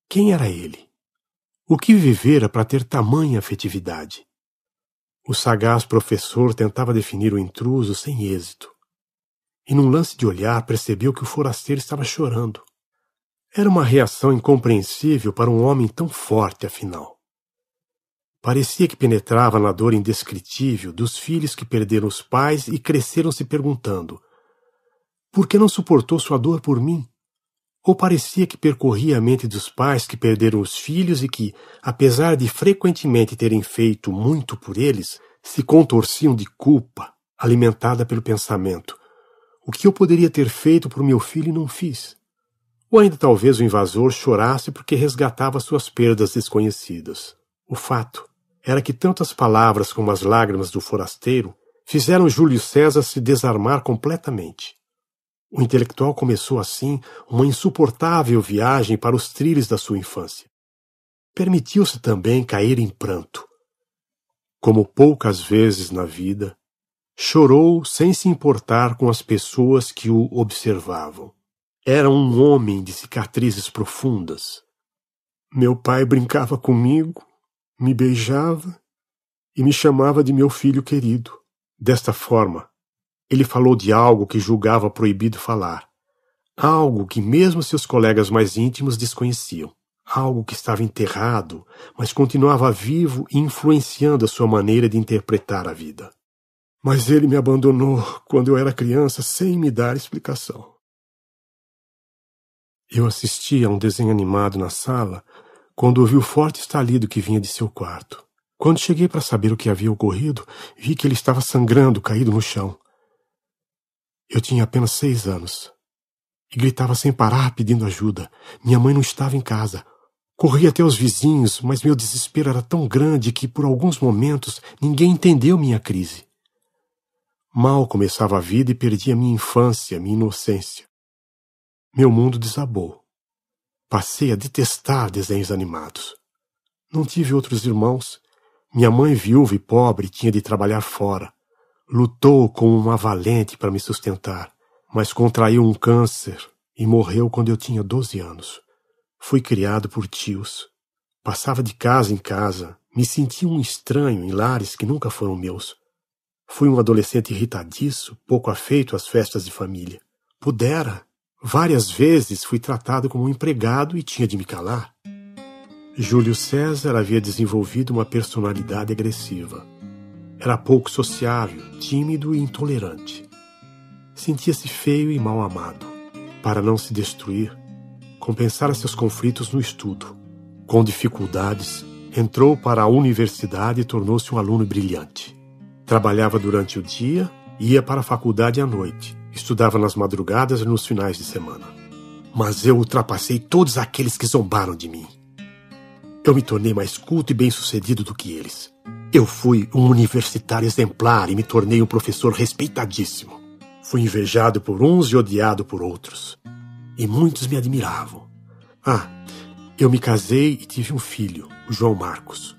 Quem era ele? O que vivera para ter tamanha afetividade? O sagaz professor tentava definir o intruso sem êxito. E num lance de olhar percebeu que o forasteiro estava chorando. Era uma reação incompreensível para um homem tão forte, afinal. Parecia que penetrava na dor indescritível dos filhos que perderam os pais e cresceram se perguntando: por que não suportou sua dor por mim? Ou parecia que percorria a mente dos pais que perderam os filhos e que, apesar de frequentemente terem feito muito por eles, se contorciam de culpa, alimentada pelo pensamento: o que eu poderia ter feito por meu filho e não fiz? Ou ainda talvez o invasor chorasse porque resgatava suas perdas desconhecidas. O fato era que tantas palavras como as lágrimas do forasteiro fizeram Júlio César se desarmar completamente. O intelectual começou assim uma insuportável viagem para os trilhos da sua infância. Permitiu-se também cair em pranto. Como poucas vezes na vida, chorou sem se importar com as pessoas que o observavam. Era um homem de cicatrizes profundas. Meu pai brincava comigo me beijava e me chamava de meu filho querido. Desta forma, ele falou de algo que julgava proibido falar, algo que mesmo seus colegas mais íntimos desconheciam, algo que estava enterrado, mas continuava vivo e influenciando a sua maneira de interpretar a vida. Mas ele me abandonou quando eu era criança sem me dar explicação. Eu assistia a um desenho animado na sala quando ouvi o forte estalido que vinha de seu quarto. Quando cheguei para saber o que havia ocorrido, vi que ele estava sangrando, caído no chão. Eu tinha apenas seis anos. E gritava sem parar pedindo ajuda. Minha mãe não estava em casa. Corri até os vizinhos, mas meu desespero era tão grande que, por alguns momentos, ninguém entendeu minha crise. Mal começava a vida e perdi a minha infância, minha inocência. Meu mundo desabou. Passei a detestar desenhos animados. Não tive outros irmãos. Minha mãe, viúva e pobre, tinha de trabalhar fora. Lutou como uma valente para me sustentar, mas contraiu um câncer e morreu quando eu tinha doze anos. Fui criado por tios. Passava de casa em casa, me sentia um estranho em lares que nunca foram meus. Fui um adolescente irritadiço, pouco afeito às festas de família. Pudera Várias vezes fui tratado como um empregado e tinha de me calar. Júlio César havia desenvolvido uma personalidade agressiva. Era pouco sociável, tímido e intolerante. Sentia-se feio e mal amado. Para não se destruir, compensara seus conflitos no estudo. Com dificuldades, entrou para a universidade e tornou-se um aluno brilhante. Trabalhava durante o dia e ia para a faculdade à noite Estudava nas madrugadas e nos finais de semana. Mas eu ultrapassei todos aqueles que zombaram de mim. Eu me tornei mais culto e bem-sucedido do que eles. Eu fui um universitário exemplar e me tornei um professor respeitadíssimo. Fui invejado por uns e odiado por outros. E muitos me admiravam. Ah, eu me casei e tive um filho, o João Marcos.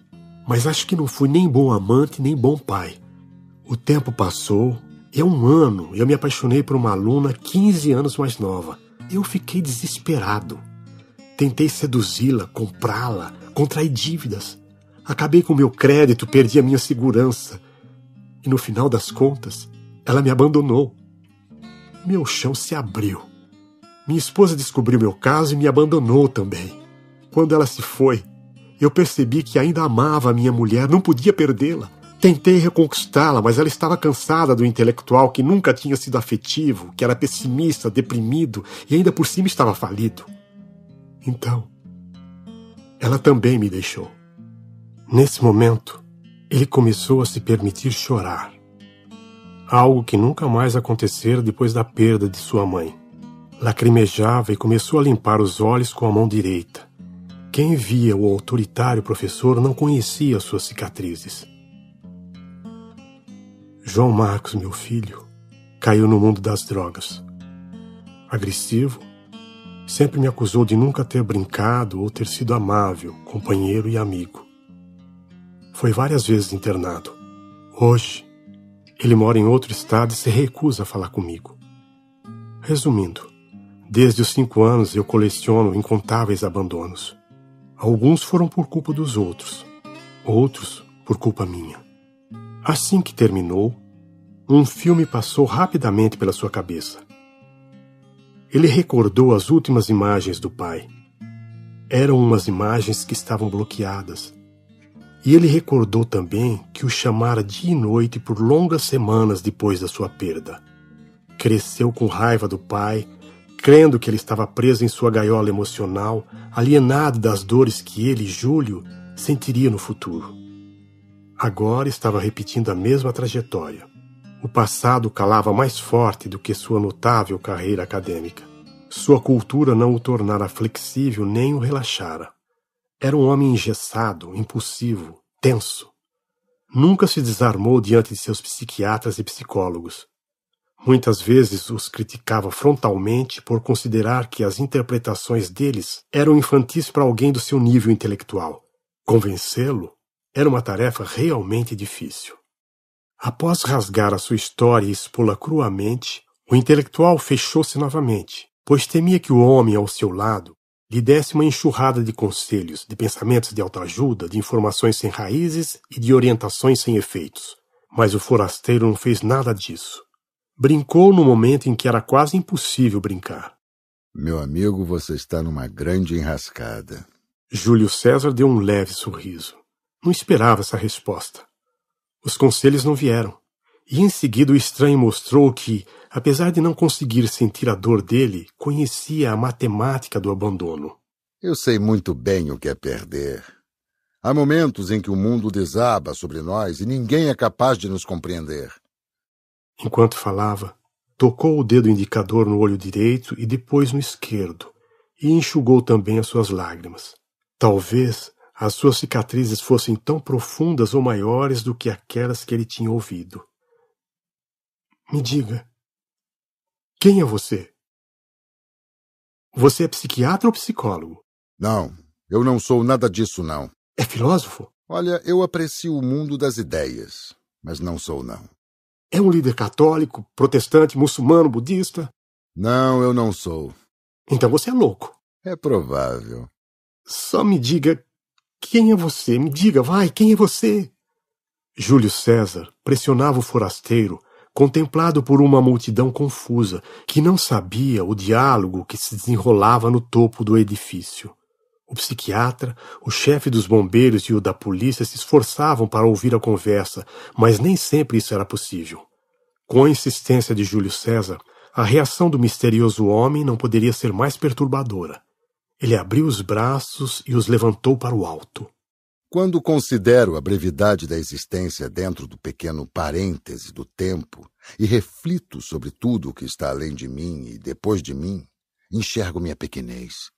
Mas acho que não fui nem bom amante nem bom pai. O tempo passou é um ano eu me apaixonei por uma aluna 15 anos mais nova. Eu fiquei desesperado. Tentei seduzi-la, comprá-la, contrair dívidas. Acabei com meu crédito, perdi a minha segurança. E no final das contas, ela me abandonou. Meu chão se abriu. Minha esposa descobriu meu caso e me abandonou também. Quando ela se foi, eu percebi que ainda amava a minha mulher, não podia perdê-la. Tentei reconquistá-la, mas ela estava cansada do intelectual que nunca tinha sido afetivo, que era pessimista, deprimido e ainda por cima estava falido. Então, ela também me deixou. Nesse momento, ele começou a se permitir chorar. Algo que nunca mais acontecera depois da perda de sua mãe. Lacrimejava e começou a limpar os olhos com a mão direita. Quem via o autoritário professor não conhecia suas cicatrizes. João Marcos, meu filho, caiu no mundo das drogas. Agressivo, sempre me acusou de nunca ter brincado ou ter sido amável, companheiro e amigo. Foi várias vezes internado. Hoje, ele mora em outro estado e se recusa a falar comigo. Resumindo, desde os cinco anos eu coleciono incontáveis abandonos. Alguns foram por culpa dos outros, outros por culpa minha. Assim que terminou, um filme passou rapidamente pela sua cabeça. Ele recordou as últimas imagens do pai. Eram umas imagens que estavam bloqueadas. E ele recordou também que o chamara dia e noite por longas semanas depois da sua perda. Cresceu com raiva do pai, crendo que ele estava preso em sua gaiola emocional, alienado das dores que ele, Júlio, sentiria no futuro. Agora estava repetindo a mesma trajetória. O passado calava mais forte do que sua notável carreira acadêmica. Sua cultura não o tornara flexível nem o relaxara. Era um homem engessado, impulsivo, tenso. Nunca se desarmou diante de seus psiquiatras e psicólogos. Muitas vezes os criticava frontalmente por considerar que as interpretações deles eram infantis para alguém do seu nível intelectual. Convencê-lo era uma tarefa realmente difícil. Após rasgar a sua história e expô-la cruamente, o intelectual fechou-se novamente, pois temia que o homem ao seu lado lhe desse uma enxurrada de conselhos, de pensamentos de autoajuda, de informações sem raízes e de orientações sem efeitos. Mas o forasteiro não fez nada disso. Brincou no momento em que era quase impossível brincar. Meu amigo, você está numa grande enrascada. Júlio César deu um leve sorriso. Não esperava essa resposta. Os conselhos não vieram. E em seguida o estranho mostrou que, apesar de não conseguir sentir a dor dele, conhecia a matemática do abandono. Eu sei muito bem o que é perder. Há momentos em que o mundo desaba sobre nós e ninguém é capaz de nos compreender. Enquanto falava, tocou o dedo indicador no olho direito e depois no esquerdo, e enxugou também as suas lágrimas. Talvez as suas cicatrizes fossem tão profundas ou maiores do que aquelas que ele tinha ouvido. Me diga, quem é você? Você é psiquiatra ou psicólogo? Não, eu não sou nada disso, não. É filósofo? Olha, eu aprecio o mundo das ideias, mas não sou, não. É um líder católico, protestante, muçulmano, budista? Não, eu não sou. Então você é louco. É provável. Só me diga quem é você? Me diga, vai, quem é você? Júlio César pressionava o forasteiro, contemplado por uma multidão confusa, que não sabia o diálogo que se desenrolava no topo do edifício. O psiquiatra, o chefe dos bombeiros e o da polícia se esforçavam para ouvir a conversa, mas nem sempre isso era possível. Com a insistência de Júlio César, a reação do misterioso homem não poderia ser mais perturbadora. Ele abriu os braços e os levantou para o alto. Quando considero a brevidade da existência dentro do pequeno parêntese do tempo e reflito sobre tudo o que está além de mim e depois de mim, enxergo minha pequenez.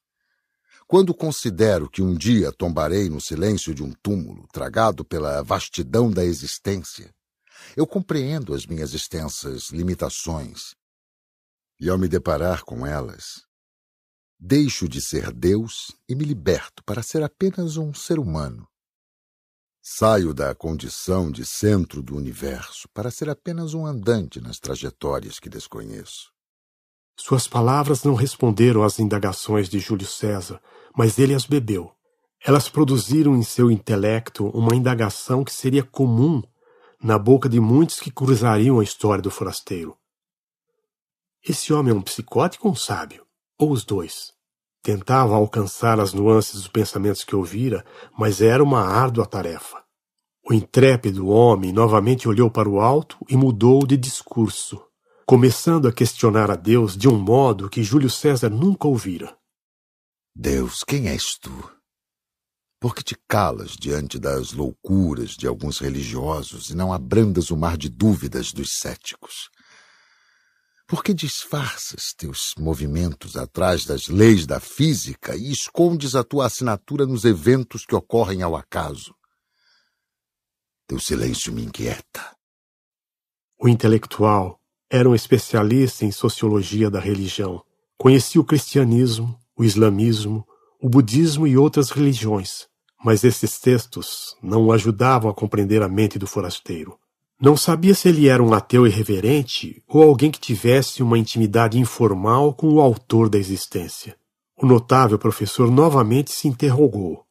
Quando considero que um dia tombarei no silêncio de um túmulo, tragado pela vastidão da existência, eu compreendo as minhas extensas limitações. E ao me deparar com elas, Deixo de ser Deus e me liberto para ser apenas um ser humano. Saio da condição de centro do universo para ser apenas um andante nas trajetórias que desconheço. Suas palavras não responderam às indagações de Júlio César, mas ele as bebeu. Elas produziram em seu intelecto uma indagação que seria comum na boca de muitos que cruzariam a história do forasteiro. Esse homem é um psicótico ou um sábio? Ou os dois? Tentava alcançar as nuances dos pensamentos que ouvira, mas era uma árdua tarefa. O intrépido homem novamente olhou para o alto e mudou de discurso, começando a questionar a Deus de um modo que Júlio César nunca ouvira. Deus, quem és tu? Por que te calas diante das loucuras de alguns religiosos e não abrandas o mar de dúvidas dos céticos? Por que disfarças teus movimentos atrás das leis da física e escondes a tua assinatura nos eventos que ocorrem ao acaso? Teu silêncio me inquieta. O intelectual era um especialista em sociologia da religião. Conhecia o cristianismo, o islamismo, o budismo e outras religiões, mas esses textos não o ajudavam a compreender a mente do forasteiro. Não sabia se ele era um ateu irreverente ou alguém que tivesse uma intimidade informal com o autor da existência. O notável professor novamente se interrogou.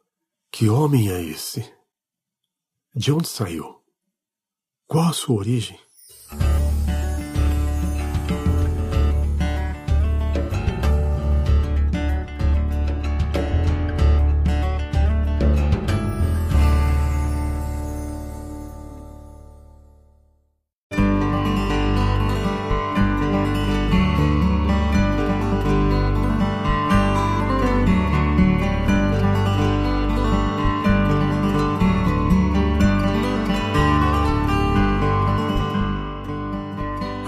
Que homem é esse? De onde saiu? Qual a sua origem?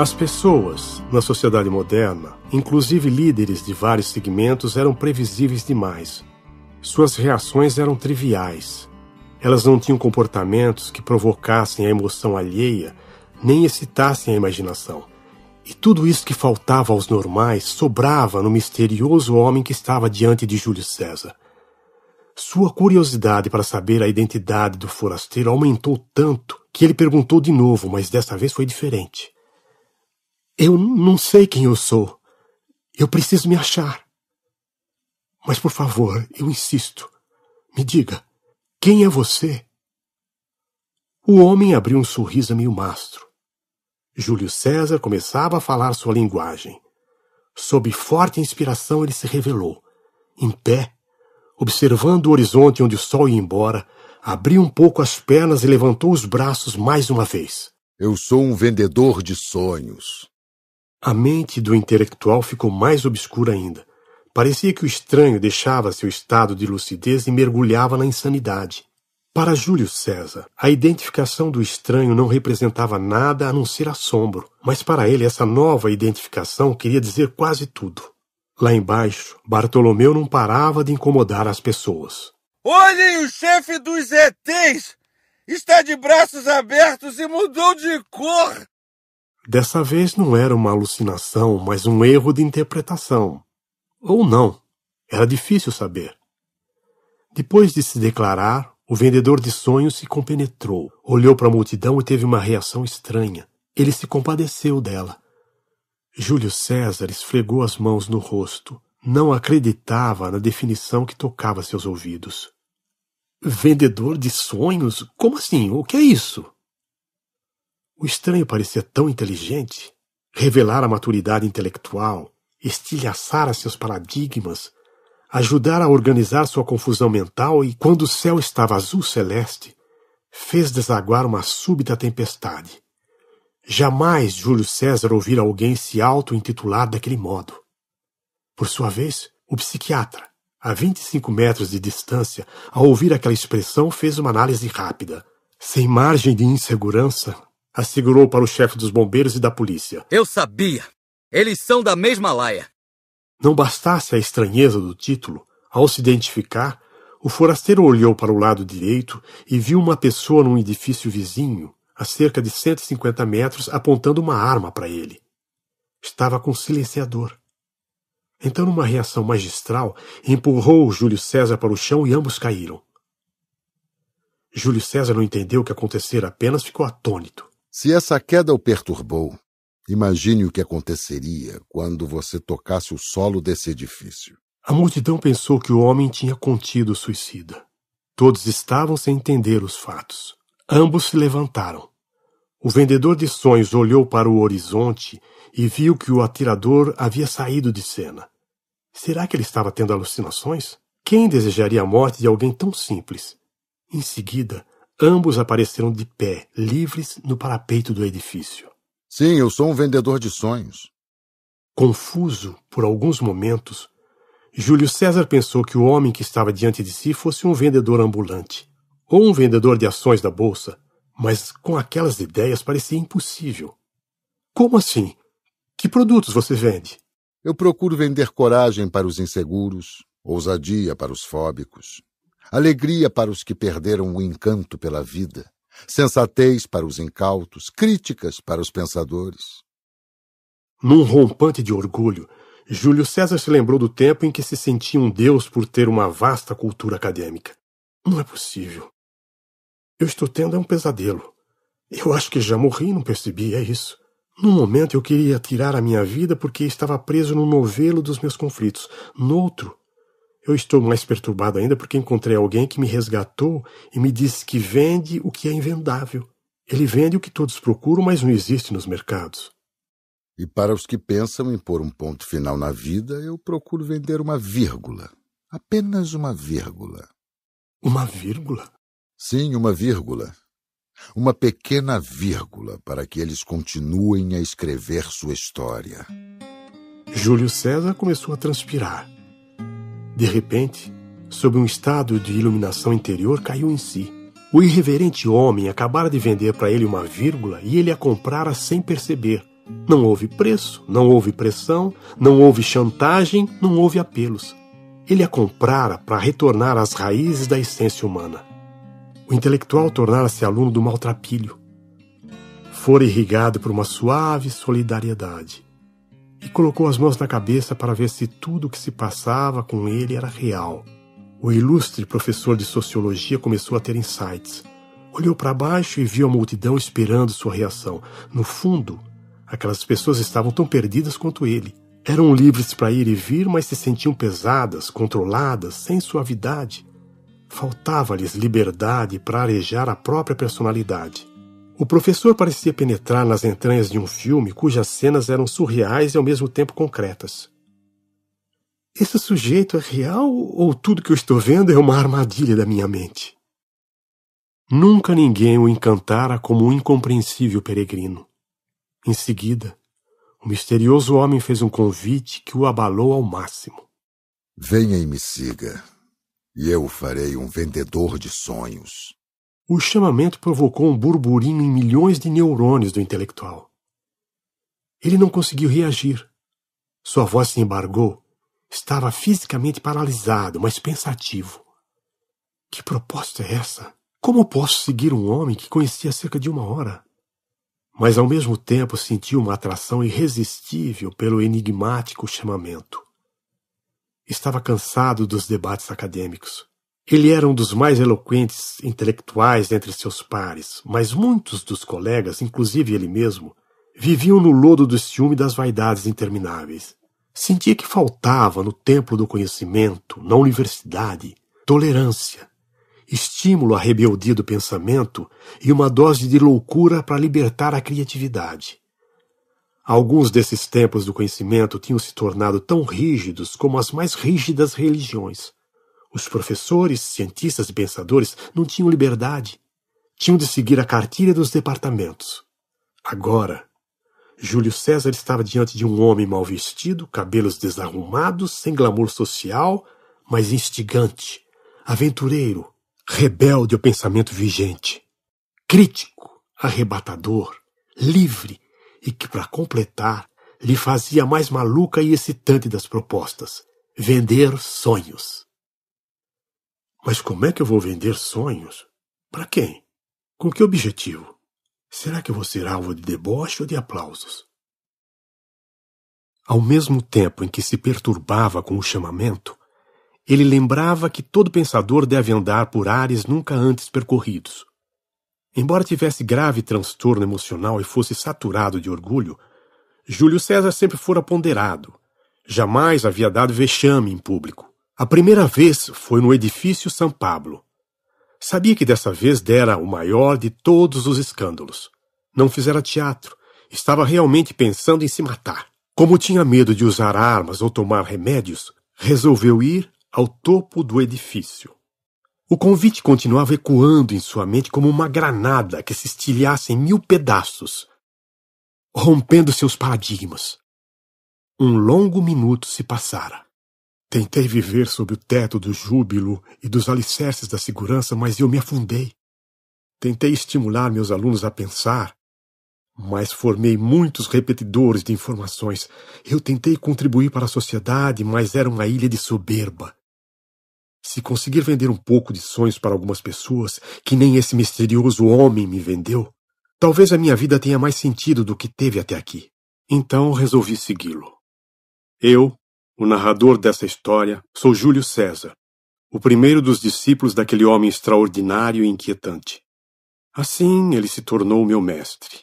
As pessoas, na sociedade moderna, inclusive líderes de vários segmentos, eram previsíveis demais. Suas reações eram triviais. Elas não tinham comportamentos que provocassem a emoção alheia, nem excitassem a imaginação. E tudo isso que faltava aos normais sobrava no misterioso homem que estava diante de Júlio César. Sua curiosidade para saber a identidade do forasteiro aumentou tanto que ele perguntou de novo, mas dessa vez foi diferente. Eu não sei quem eu sou. Eu preciso me achar. Mas por favor, eu insisto. Me diga, quem é você? O homem abriu um sorriso meio mastro. Júlio César começava a falar sua linguagem. Sob forte inspiração, ele se revelou. Em pé, observando o horizonte onde o sol ia embora, abriu um pouco as pernas e levantou os braços mais uma vez. Eu sou um vendedor de sonhos. A mente do intelectual ficou mais obscura ainda. Parecia que o estranho deixava seu estado de lucidez e mergulhava na insanidade. Para Júlio César, a identificação do estranho não representava nada a não ser assombro, mas para ele essa nova identificação queria dizer quase tudo. Lá embaixo, Bartolomeu não parava de incomodar as pessoas. Olhem o chefe dos ETs! Está de braços abertos e mudou de cor! Dessa vez não era uma alucinação, mas um erro de interpretação. Ou não. Era difícil saber. Depois de se declarar, o vendedor de sonhos se compenetrou, olhou para a multidão e teve uma reação estranha. Ele se compadeceu dela. Júlio César esfregou as mãos no rosto. Não acreditava na definição que tocava seus ouvidos. Vendedor de sonhos? Como assim? O que é isso? O estranho parecia tão inteligente. Revelar a maturidade intelectual, estilhaçar a seus paradigmas, ajudar a organizar sua confusão mental e, quando o céu estava azul celeste, fez desaguar uma súbita tempestade. Jamais Júlio César ouvira alguém se auto-intitular daquele modo. Por sua vez, o psiquiatra, a 25 metros de distância, ao ouvir aquela expressão, fez uma análise rápida. Sem margem de insegurança, assegurou para o chefe dos bombeiros e da polícia. Eu sabia! Eles são da mesma laia! Não bastasse a estranheza do título, ao se identificar, o forasteiro olhou para o lado direito e viu uma pessoa num edifício vizinho, a cerca de 150 metros, apontando uma arma para ele. Estava com silenciador. Então, numa reação magistral, empurrou Júlio César para o chão e ambos caíram. Júlio César não entendeu o que acontecera, apenas ficou atônito. Se essa queda o perturbou, imagine o que aconteceria quando você tocasse o solo desse edifício. A multidão pensou que o homem tinha contido o suicida. Todos estavam sem entender os fatos. Ambos se levantaram. O vendedor de sonhos olhou para o horizonte e viu que o atirador havia saído de cena. Será que ele estava tendo alucinações? Quem desejaria a morte de alguém tão simples? Em seguida, Ambos apareceram de pé, livres, no parapeito do edifício. Sim, eu sou um vendedor de sonhos. Confuso por alguns momentos, Júlio César pensou que o homem que estava diante de si fosse um vendedor ambulante, ou um vendedor de ações da bolsa, mas com aquelas ideias parecia impossível. Como assim? Que produtos você vende? Eu procuro vender coragem para os inseguros, ousadia para os fóbicos, alegria para os que perderam o encanto pela vida, sensatez para os incautos, críticas para os pensadores. Num rompante de orgulho, Júlio César se lembrou do tempo em que se sentia um deus por ter uma vasta cultura acadêmica. Não é possível. Eu estou tendo é um pesadelo. Eu acho que já morri e não percebi, é isso. No momento eu queria tirar a minha vida porque estava preso no novelo dos meus conflitos. No outro, eu estou mais perturbado ainda porque encontrei alguém que me resgatou e me disse que vende o que é invendável. Ele vende o que todos procuram, mas não existe nos mercados. E para os que pensam em pôr um ponto final na vida, eu procuro vender uma vírgula. Apenas uma vírgula. Uma vírgula? Sim, uma vírgula. Uma pequena vírgula para que eles continuem a escrever sua história. Júlio César começou a transpirar. De repente, sob um estado de iluminação interior, caiu em si. O irreverente homem acabara de vender para ele uma vírgula e ele a comprara sem perceber. Não houve preço, não houve pressão, não houve chantagem, não houve apelos. Ele a comprara para retornar às raízes da essência humana. O intelectual tornara-se aluno do maltrapilho. Fora irrigado por uma suave solidariedade e colocou as mãos na cabeça para ver se tudo o que se passava com ele era real. O ilustre professor de sociologia começou a ter insights. Olhou para baixo e viu a multidão esperando sua reação. No fundo, aquelas pessoas estavam tão perdidas quanto ele. Eram livres para ir e vir, mas se sentiam pesadas, controladas, sem suavidade. Faltava-lhes liberdade para arejar a própria personalidade. O professor parecia penetrar nas entranhas de um filme cujas cenas eram surreais e ao mesmo tempo concretas. Esse sujeito é real ou tudo que eu estou vendo é uma armadilha da minha mente? Nunca ninguém o encantara como um incompreensível peregrino. Em seguida, o misterioso homem fez um convite que o abalou ao máximo. Venha e me siga, e eu o farei um vendedor de sonhos. O chamamento provocou um burburinho em milhões de neurônios do intelectual. Ele não conseguiu reagir. Sua voz se embargou. Estava fisicamente paralisado, mas pensativo. Que proposta é essa? Como posso seguir um homem que conhecia há cerca de uma hora? Mas ao mesmo tempo sentiu uma atração irresistível pelo enigmático chamamento. Estava cansado dos debates acadêmicos. Ele era um dos mais eloquentes intelectuais entre seus pares, mas muitos dos colegas, inclusive ele mesmo, viviam no lodo do ciúme das vaidades intermináveis. Sentia que faltava no templo do conhecimento, na universidade, tolerância, estímulo à rebeldia do pensamento e uma dose de loucura para libertar a criatividade. Alguns desses templos do conhecimento tinham se tornado tão rígidos como as mais rígidas religiões os professores, cientistas e pensadores não tinham liberdade. Tinham de seguir a cartilha dos departamentos. Agora, Júlio César estava diante de um homem mal vestido, cabelos desarrumados, sem glamour social, mas instigante, aventureiro, rebelde ao pensamento vigente, crítico, arrebatador, livre e que, para completar, lhe fazia a mais maluca e excitante das propostas: vender sonhos. Mas como é que eu vou vender sonhos? Para quem? Com que objetivo? Será que eu vou ser alvo de deboche ou de aplausos? Ao mesmo tempo em que se perturbava com o chamamento, ele lembrava que todo pensador deve andar por ares nunca antes percorridos. Embora tivesse grave transtorno emocional e fosse saturado de orgulho, Júlio César sempre fora ponderado. Jamais havia dado vexame em público. A primeira vez foi no edifício São Pablo. Sabia que dessa vez dera o maior de todos os escândalos. Não fizera teatro. Estava realmente pensando em se matar. Como tinha medo de usar armas ou tomar remédios, resolveu ir ao topo do edifício. O convite continuava ecoando em sua mente como uma granada que se estilhasse em mil pedaços, rompendo seus paradigmas. Um longo minuto se passara. Tentei viver sob o teto do júbilo e dos alicerces da segurança, mas eu me afundei. Tentei estimular meus alunos a pensar, mas formei muitos repetidores de informações. Eu tentei contribuir para a sociedade, mas era uma ilha de soberba. Se conseguir vender um pouco de sonhos para algumas pessoas, que nem esse misterioso homem me vendeu, talvez a minha vida tenha mais sentido do que teve até aqui. Então resolvi segui-lo. Eu, o narrador dessa história sou Júlio César, o primeiro dos discípulos daquele homem extraordinário e inquietante. Assim ele se tornou meu mestre.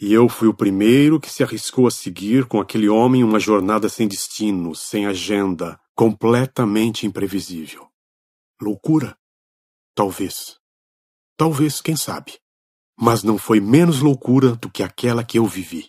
E eu fui o primeiro que se arriscou a seguir com aquele homem uma jornada sem destino, sem agenda, completamente imprevisível. Loucura? Talvez. Talvez, quem sabe. Mas não foi menos loucura do que aquela que eu vivi.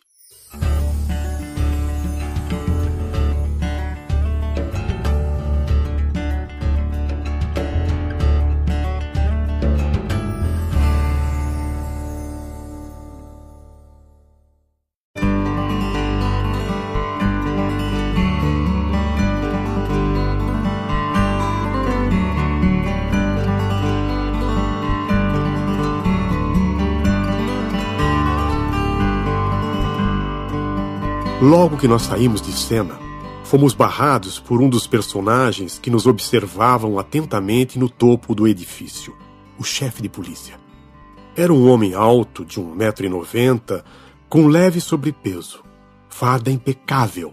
Logo que nós saímos de cena, fomos barrados por um dos personagens que nos observavam atentamente no topo do edifício, o chefe de polícia. Era um homem alto, de 1,90m, com leve sobrepeso, farda impecável,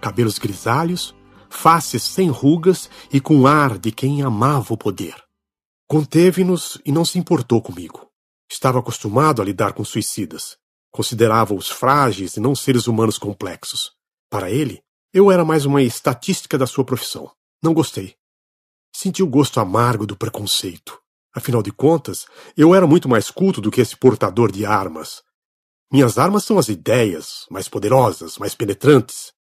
cabelos grisalhos, face sem rugas e com ar de quem amava o poder. Conteve-nos e não se importou comigo. Estava acostumado a lidar com suicidas. Considerava-os frágeis e não seres humanos complexos. Para ele, eu era mais uma estatística da sua profissão. Não gostei. Senti o gosto amargo do preconceito. Afinal de contas, eu era muito mais culto do que esse portador de armas. Minhas armas são as ideias, mais poderosas, mais penetrantes.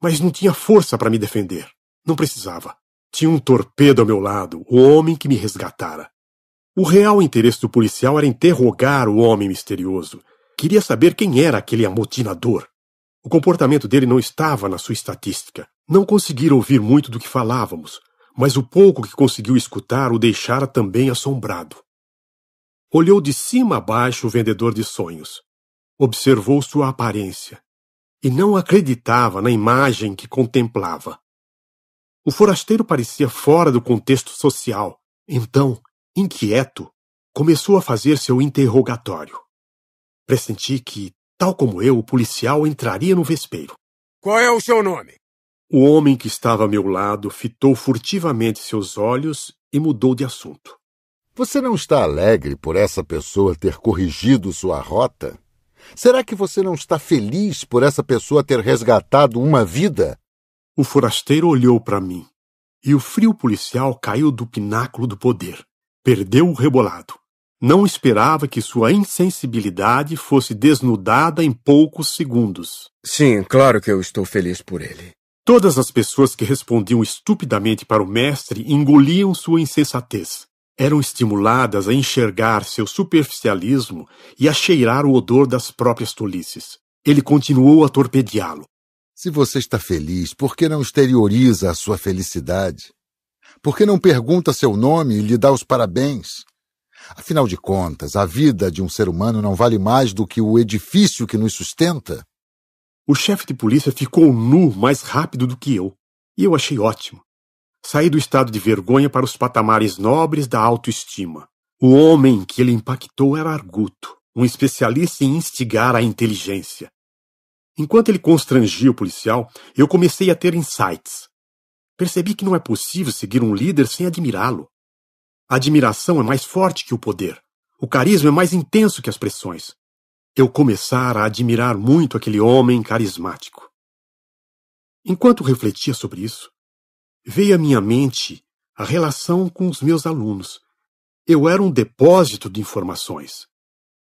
Mas não tinha força para me defender. Não precisava. Tinha um torpedo ao meu lado, o homem que me resgatara. O real interesse do policial era interrogar o homem misterioso, Queria saber quem era aquele amotinador. O comportamento dele não estava na sua estatística. Não conseguira ouvir muito do que falávamos, mas o pouco que conseguiu escutar o deixara também assombrado. Olhou de cima a baixo o vendedor de sonhos. Observou sua aparência. E não acreditava na imagem que contemplava. O forasteiro parecia fora do contexto social. Então, inquieto, começou a fazer seu interrogatório. Pressenti que, tal como eu, o policial entraria no vespeiro. Qual é o seu nome? O homem que estava a meu lado fitou furtivamente seus olhos e mudou de assunto. Você não está alegre por essa pessoa ter corrigido sua rota? Será que você não está feliz por essa pessoa ter resgatado uma vida? O forasteiro olhou para mim e o frio policial caiu do pináculo do poder. Perdeu o rebolado não esperava que sua insensibilidade fosse desnudada em poucos segundos. Sim, claro que eu estou feliz por ele. Todas as pessoas que respondiam estupidamente para o mestre engoliam sua insensatez. Eram estimuladas a enxergar seu superficialismo e a cheirar o odor das próprias tolices. Ele continuou a torpediá lo Se você está feliz, por que não exterioriza a sua felicidade? Por que não pergunta seu nome e lhe dá os parabéns? Afinal de contas, a vida de um ser humano não vale mais do que o edifício que nos sustenta? O chefe de polícia ficou nu mais rápido do que eu, e eu achei ótimo. Saí do estado de vergonha para os patamares nobres da autoestima. O homem que ele impactou era Arguto, um especialista em instigar a inteligência. Enquanto ele constrangia o policial, eu comecei a ter insights. Percebi que não é possível seguir um líder sem admirá-lo. A admiração é mais forte que o poder. O carisma é mais intenso que as pressões. Eu começara a admirar muito aquele homem carismático. Enquanto refletia sobre isso, veio à minha mente a relação com os meus alunos. Eu era um depósito de informações.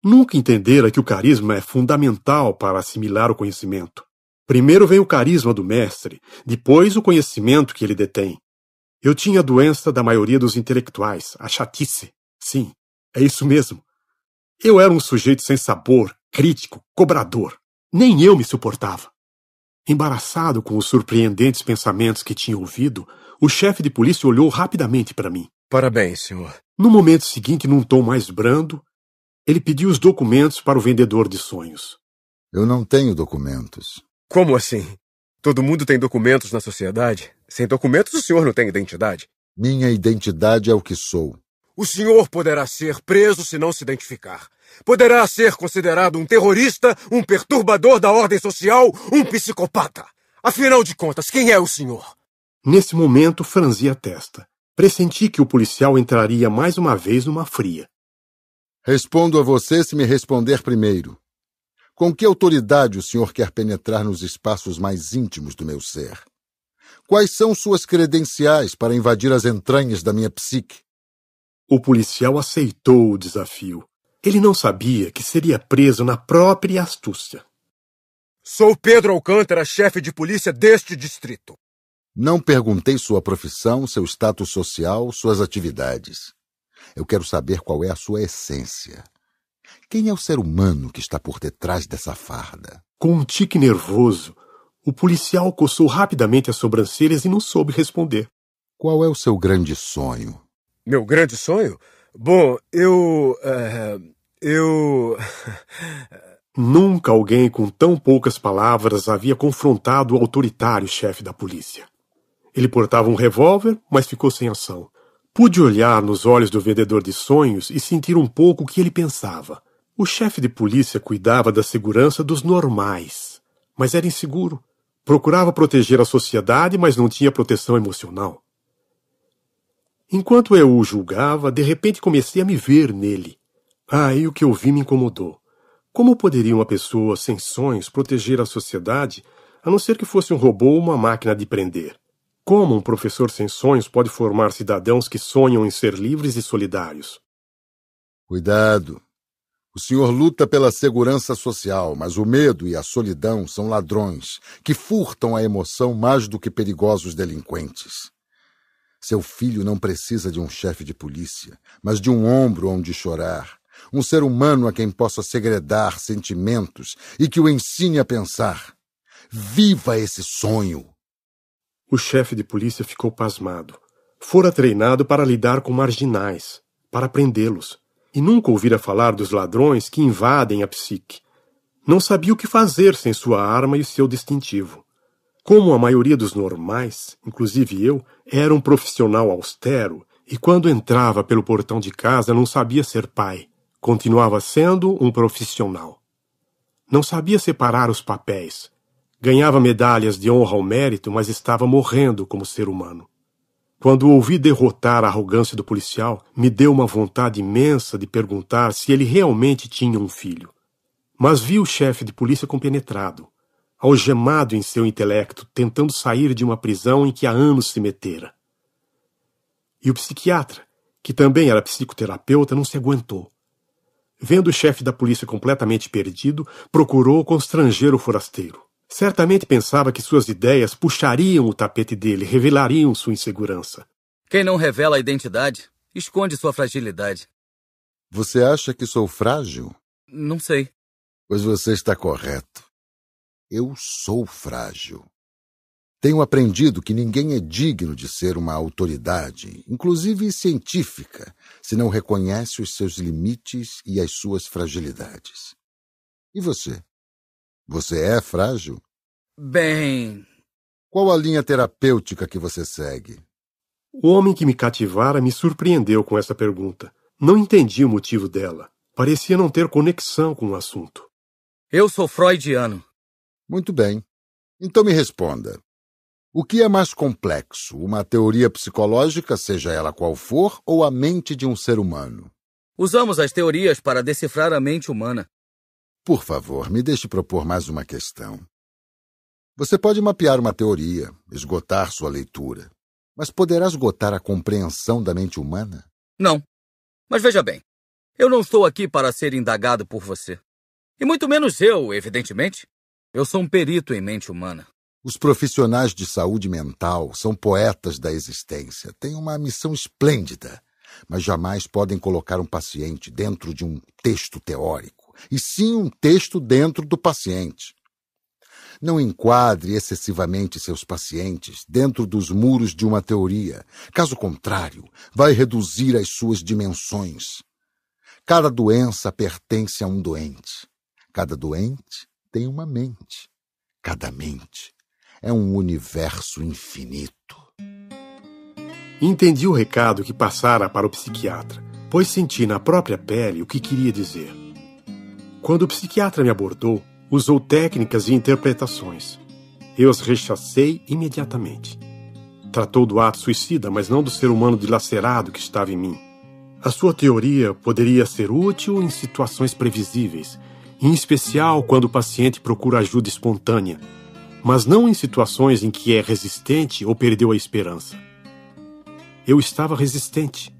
Nunca entendera que o carisma é fundamental para assimilar o conhecimento. Primeiro vem o carisma do mestre, depois o conhecimento que ele detém, eu tinha a doença da maioria dos intelectuais, a chatice. Sim, é isso mesmo. Eu era um sujeito sem sabor, crítico, cobrador. Nem eu me suportava. Embaraçado com os surpreendentes pensamentos que tinha ouvido, o chefe de polícia olhou rapidamente para mim. Parabéns, senhor. No momento seguinte, num tom mais brando, ele pediu os documentos para o vendedor de sonhos. Eu não tenho documentos. Como assim? Todo mundo tem documentos na sociedade. Sem documentos, o senhor não tem identidade. Minha identidade é o que sou. O senhor poderá ser preso se não se identificar. Poderá ser considerado um terrorista, um perturbador da ordem social, um psicopata. Afinal de contas, quem é o senhor? Nesse momento, franzi a testa. Pressenti que o policial entraria mais uma vez numa fria. Respondo a você se me responder primeiro. Com que autoridade o senhor quer penetrar nos espaços mais íntimos do meu ser? Quais são suas credenciais para invadir as entranhas da minha psique? O policial aceitou o desafio. Ele não sabia que seria preso na própria astúcia. Sou Pedro Alcântara, chefe de polícia deste distrito. Não perguntei sua profissão, seu status social, suas atividades. Eu quero saber qual é a sua essência. Quem é o ser humano que está por detrás dessa farda? Com um tique nervoso, o policial coçou rapidamente as sobrancelhas e não soube responder. Qual é o seu grande sonho? Meu grande sonho? Bom, eu. Eh, eu. <laughs> Nunca alguém com tão poucas palavras havia confrontado o autoritário chefe da polícia. Ele portava um revólver, mas ficou sem ação. Pude olhar nos olhos do vendedor de sonhos e sentir um pouco o que ele pensava. O chefe de polícia cuidava da segurança dos normais, mas era inseguro. Procurava proteger a sociedade, mas não tinha proteção emocional. Enquanto eu o julgava, de repente comecei a me ver nele. Aí o que eu vi me incomodou. Como poderia uma pessoa sem sonhos proteger a sociedade, a não ser que fosse um robô ou uma máquina de prender? Como um professor sem sonhos pode formar cidadãos que sonham em ser livres e solidários? Cuidado! O senhor luta pela segurança social, mas o medo e a solidão são ladrões que furtam a emoção mais do que perigosos delinquentes. Seu filho não precisa de um chefe de polícia, mas de um ombro onde chorar, um ser humano a quem possa segredar sentimentos e que o ensine a pensar. Viva esse sonho! O chefe de polícia ficou pasmado. Fora treinado para lidar com marginais, para prendê-los, e nunca ouvira falar dos ladrões que invadem a psique. Não sabia o que fazer sem sua arma e seu distintivo. Como a maioria dos normais, inclusive eu, era um profissional austero e quando entrava pelo portão de casa não sabia ser pai. Continuava sendo um profissional. Não sabia separar os papéis, Ganhava medalhas de honra ao mérito, mas estava morrendo como ser humano. Quando ouvi derrotar a arrogância do policial, me deu uma vontade imensa de perguntar se ele realmente tinha um filho. Mas vi o chefe de polícia compenetrado, algemado em seu intelecto, tentando sair de uma prisão em que há anos se metera. E o psiquiatra, que também era psicoterapeuta, não se aguentou. Vendo o chefe da polícia completamente perdido, procurou constranger o forasteiro. Certamente pensava que suas ideias puxariam o tapete dele, revelariam sua insegurança. Quem não revela a identidade, esconde sua fragilidade. Você acha que sou frágil? Não sei. Pois você está correto. Eu sou frágil. Tenho aprendido que ninguém é digno de ser uma autoridade, inclusive científica, se não reconhece os seus limites e as suas fragilidades. E você? Você é frágil? Bem. Qual a linha terapêutica que você segue? O homem que me cativara me surpreendeu com essa pergunta. Não entendi o motivo dela. Parecia não ter conexão com o assunto. Eu sou freudiano. Muito bem. Então me responda. O que é mais complexo, uma teoria psicológica, seja ela qual for, ou a mente de um ser humano? Usamos as teorias para decifrar a mente humana. Por favor, me deixe propor mais uma questão. Você pode mapear uma teoria, esgotar sua leitura, mas poderá esgotar a compreensão da mente humana? Não. Mas veja bem, eu não estou aqui para ser indagado por você. E muito menos eu, evidentemente. Eu sou um perito em mente humana. Os profissionais de saúde mental são poetas da existência, têm uma missão esplêndida, mas jamais podem colocar um paciente dentro de um texto teórico médico, e sim um texto dentro do paciente. Não enquadre excessivamente seus pacientes dentro dos muros de uma teoria. Caso contrário, vai reduzir as suas dimensões. Cada doença pertence a um doente. Cada doente tem uma mente. Cada mente é um universo infinito. Entendi o recado que passara para o psiquiatra, pois senti na própria pele o que queria dizer. Quando o psiquiatra me abordou, usou técnicas e interpretações. Eu as rechacei imediatamente. Tratou do ato suicida, mas não do ser humano dilacerado que estava em mim. A sua teoria poderia ser útil em situações previsíveis, em especial quando o paciente procura ajuda espontânea, mas não em situações em que é resistente ou perdeu a esperança. Eu estava resistente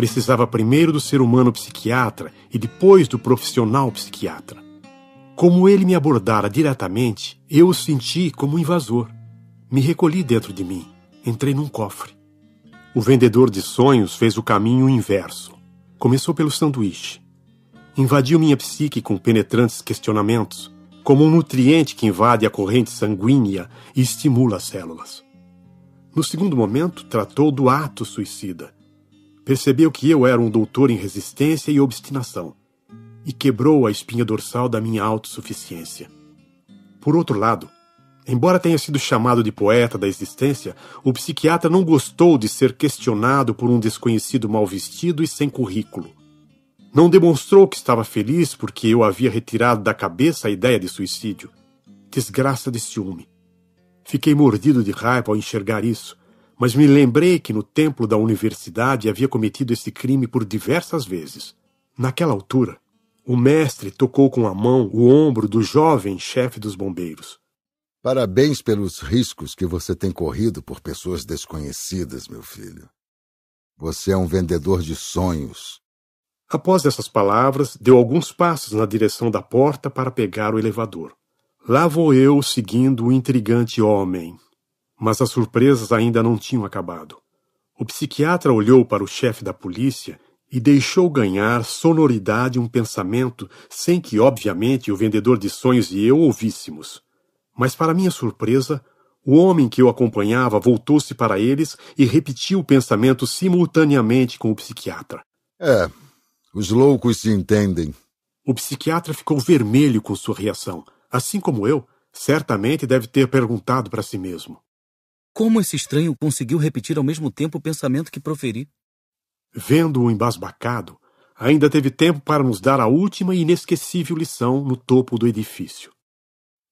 precisava primeiro do ser humano psiquiatra e depois do profissional psiquiatra. Como ele me abordara diretamente, eu o senti como um invasor. Me recolhi dentro de mim, entrei num cofre. O vendedor de sonhos fez o caminho inverso. Começou pelo sanduíche. Invadiu minha psique com penetrantes questionamentos, como um nutriente que invade a corrente sanguínea e estimula as células. No segundo momento, tratou do ato suicida, percebeu que eu era um doutor em resistência e obstinação, e quebrou a espinha dorsal da minha autossuficiência. Por outro lado, embora tenha sido chamado de poeta da existência, o psiquiatra não gostou de ser questionado por um desconhecido mal vestido e sem currículo. Não demonstrou que estava feliz porque eu havia retirado da cabeça a ideia de suicídio. Desgraça de ciúme. Fiquei mordido de raiva ao enxergar isso, mas me lembrei que no templo da universidade havia cometido esse crime por diversas vezes. Naquela altura, o mestre tocou com a mão o ombro do jovem chefe dos bombeiros. Parabéns pelos riscos que você tem corrido por pessoas desconhecidas, meu filho. Você é um vendedor de sonhos. Após essas palavras, deu alguns passos na direção da porta para pegar o elevador. Lá vou eu seguindo o intrigante homem, mas as surpresas ainda não tinham acabado. O psiquiatra olhou para o chefe da polícia e deixou ganhar sonoridade um pensamento sem que, obviamente, o vendedor de sonhos e eu ouvíssemos. Mas, para minha surpresa, o homem que eu acompanhava voltou-se para eles e repetiu o pensamento simultaneamente com o psiquiatra. É, os loucos se entendem. O psiquiatra ficou vermelho com sua reação, assim como eu, certamente deve ter perguntado para si mesmo. Como esse estranho conseguiu repetir ao mesmo tempo o pensamento que proferi? Vendo-o embasbacado, ainda teve tempo para nos dar a última e inesquecível lição no topo do edifício.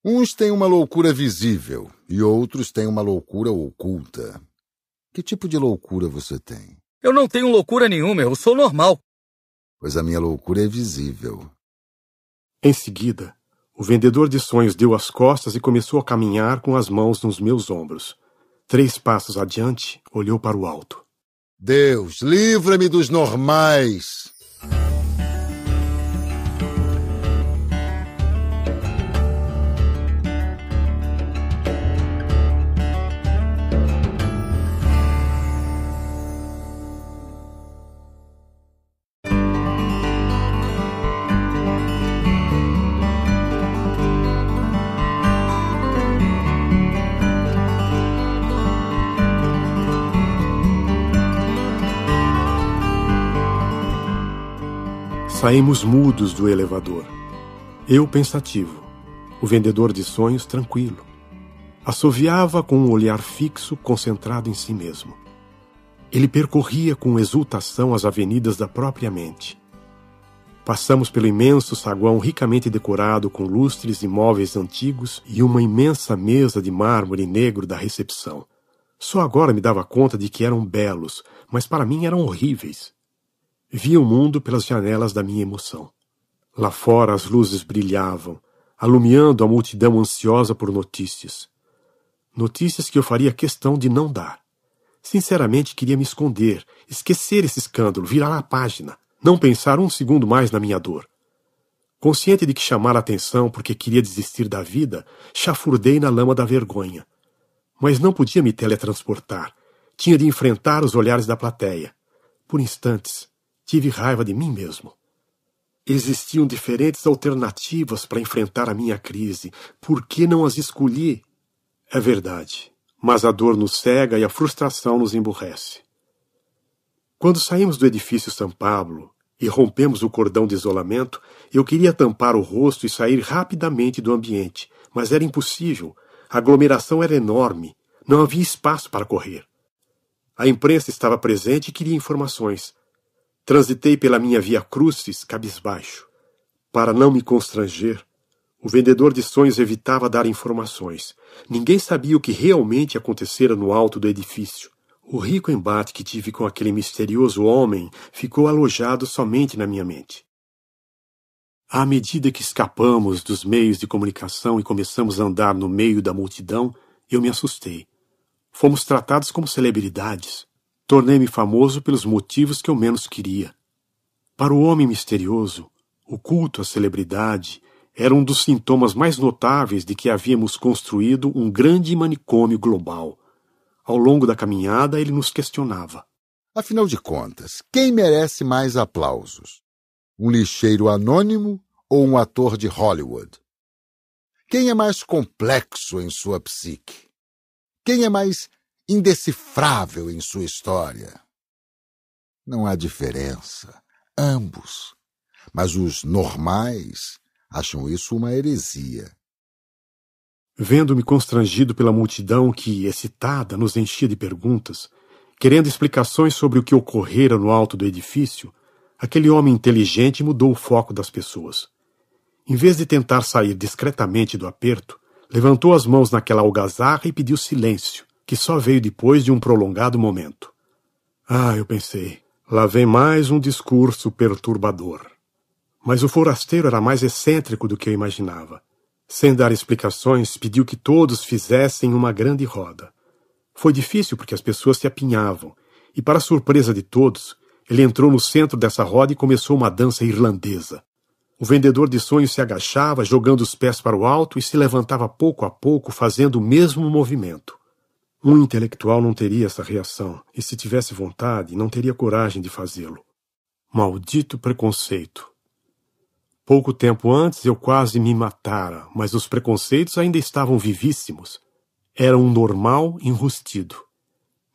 Uns têm uma loucura visível e outros têm uma loucura oculta. Que tipo de loucura você tem? Eu não tenho loucura nenhuma, eu sou normal. Pois a minha loucura é visível. Em seguida, o vendedor de sonhos deu as costas e começou a caminhar com as mãos nos meus ombros. Três passos adiante, olhou para o alto. Deus, livra-me dos normais! Saímos mudos do elevador. Eu pensativo, o vendedor de sonhos tranquilo. Assoviava com um olhar fixo, concentrado em si mesmo. Ele percorria com exultação as avenidas da própria mente. Passamos pelo imenso saguão ricamente decorado com lustres e móveis antigos e uma imensa mesa de mármore negro da recepção. Só agora me dava conta de que eram belos, mas para mim eram horríveis. Via o mundo pelas janelas da minha emoção. Lá fora as luzes brilhavam, alumiando a multidão ansiosa por notícias. Notícias que eu faria questão de não dar. Sinceramente queria me esconder, esquecer esse escândalo, virar a página, não pensar um segundo mais na minha dor. Consciente de que chamara atenção porque queria desistir da vida, chafurdei na lama da vergonha. Mas não podia me teletransportar. Tinha de enfrentar os olhares da plateia. Por instantes, Tive raiva de mim mesmo. Existiam diferentes alternativas para enfrentar a minha crise. Por que não as escolhi? É verdade, mas a dor nos cega e a frustração nos emburrece. Quando saímos do edifício São Pablo e rompemos o cordão de isolamento, eu queria tampar o rosto e sair rapidamente do ambiente, mas era impossível. A aglomeração era enorme, não havia espaço para correr. A imprensa estava presente e queria informações. Transitei pela minha via crucis, cabisbaixo. Para não me constranger, o vendedor de sonhos evitava dar informações. Ninguém sabia o que realmente acontecera no alto do edifício. O rico embate que tive com aquele misterioso homem ficou alojado somente na minha mente. À medida que escapamos dos meios de comunicação e começamos a andar no meio da multidão, eu me assustei. Fomos tratados como celebridades. Tornei-me famoso pelos motivos que eu menos queria. Para o homem misterioso, o culto à celebridade era um dos sintomas mais notáveis de que havíamos construído um grande manicômio global. Ao longo da caminhada, ele nos questionava. Afinal de contas, quem merece mais aplausos? Um lixeiro anônimo ou um ator de Hollywood? Quem é mais complexo em sua psique? Quem é mais indecifrável em sua história. Não há diferença, ambos, mas os normais acham isso uma heresia. Vendo-me constrangido pela multidão que, excitada, nos enchia de perguntas, querendo explicações sobre o que ocorrera no alto do edifício, aquele homem inteligente mudou o foco das pessoas. Em vez de tentar sair discretamente do aperto, levantou as mãos naquela algazarra e pediu silêncio, que só veio depois de um prolongado momento. Ah, eu pensei, lá vem mais um discurso perturbador. Mas o forasteiro era mais excêntrico do que eu imaginava. Sem dar explicações, pediu que todos fizessem uma grande roda. Foi difícil porque as pessoas se apinhavam, e para surpresa de todos, ele entrou no centro dessa roda e começou uma dança irlandesa. O vendedor de sonhos se agachava, jogando os pés para o alto e se levantava pouco a pouco, fazendo o mesmo movimento. Um intelectual não teria essa reação, e se tivesse vontade, não teria coragem de fazê-lo. Maldito preconceito! Pouco tempo antes eu quase me matara, mas os preconceitos ainda estavam vivíssimos. Era um normal enrustido.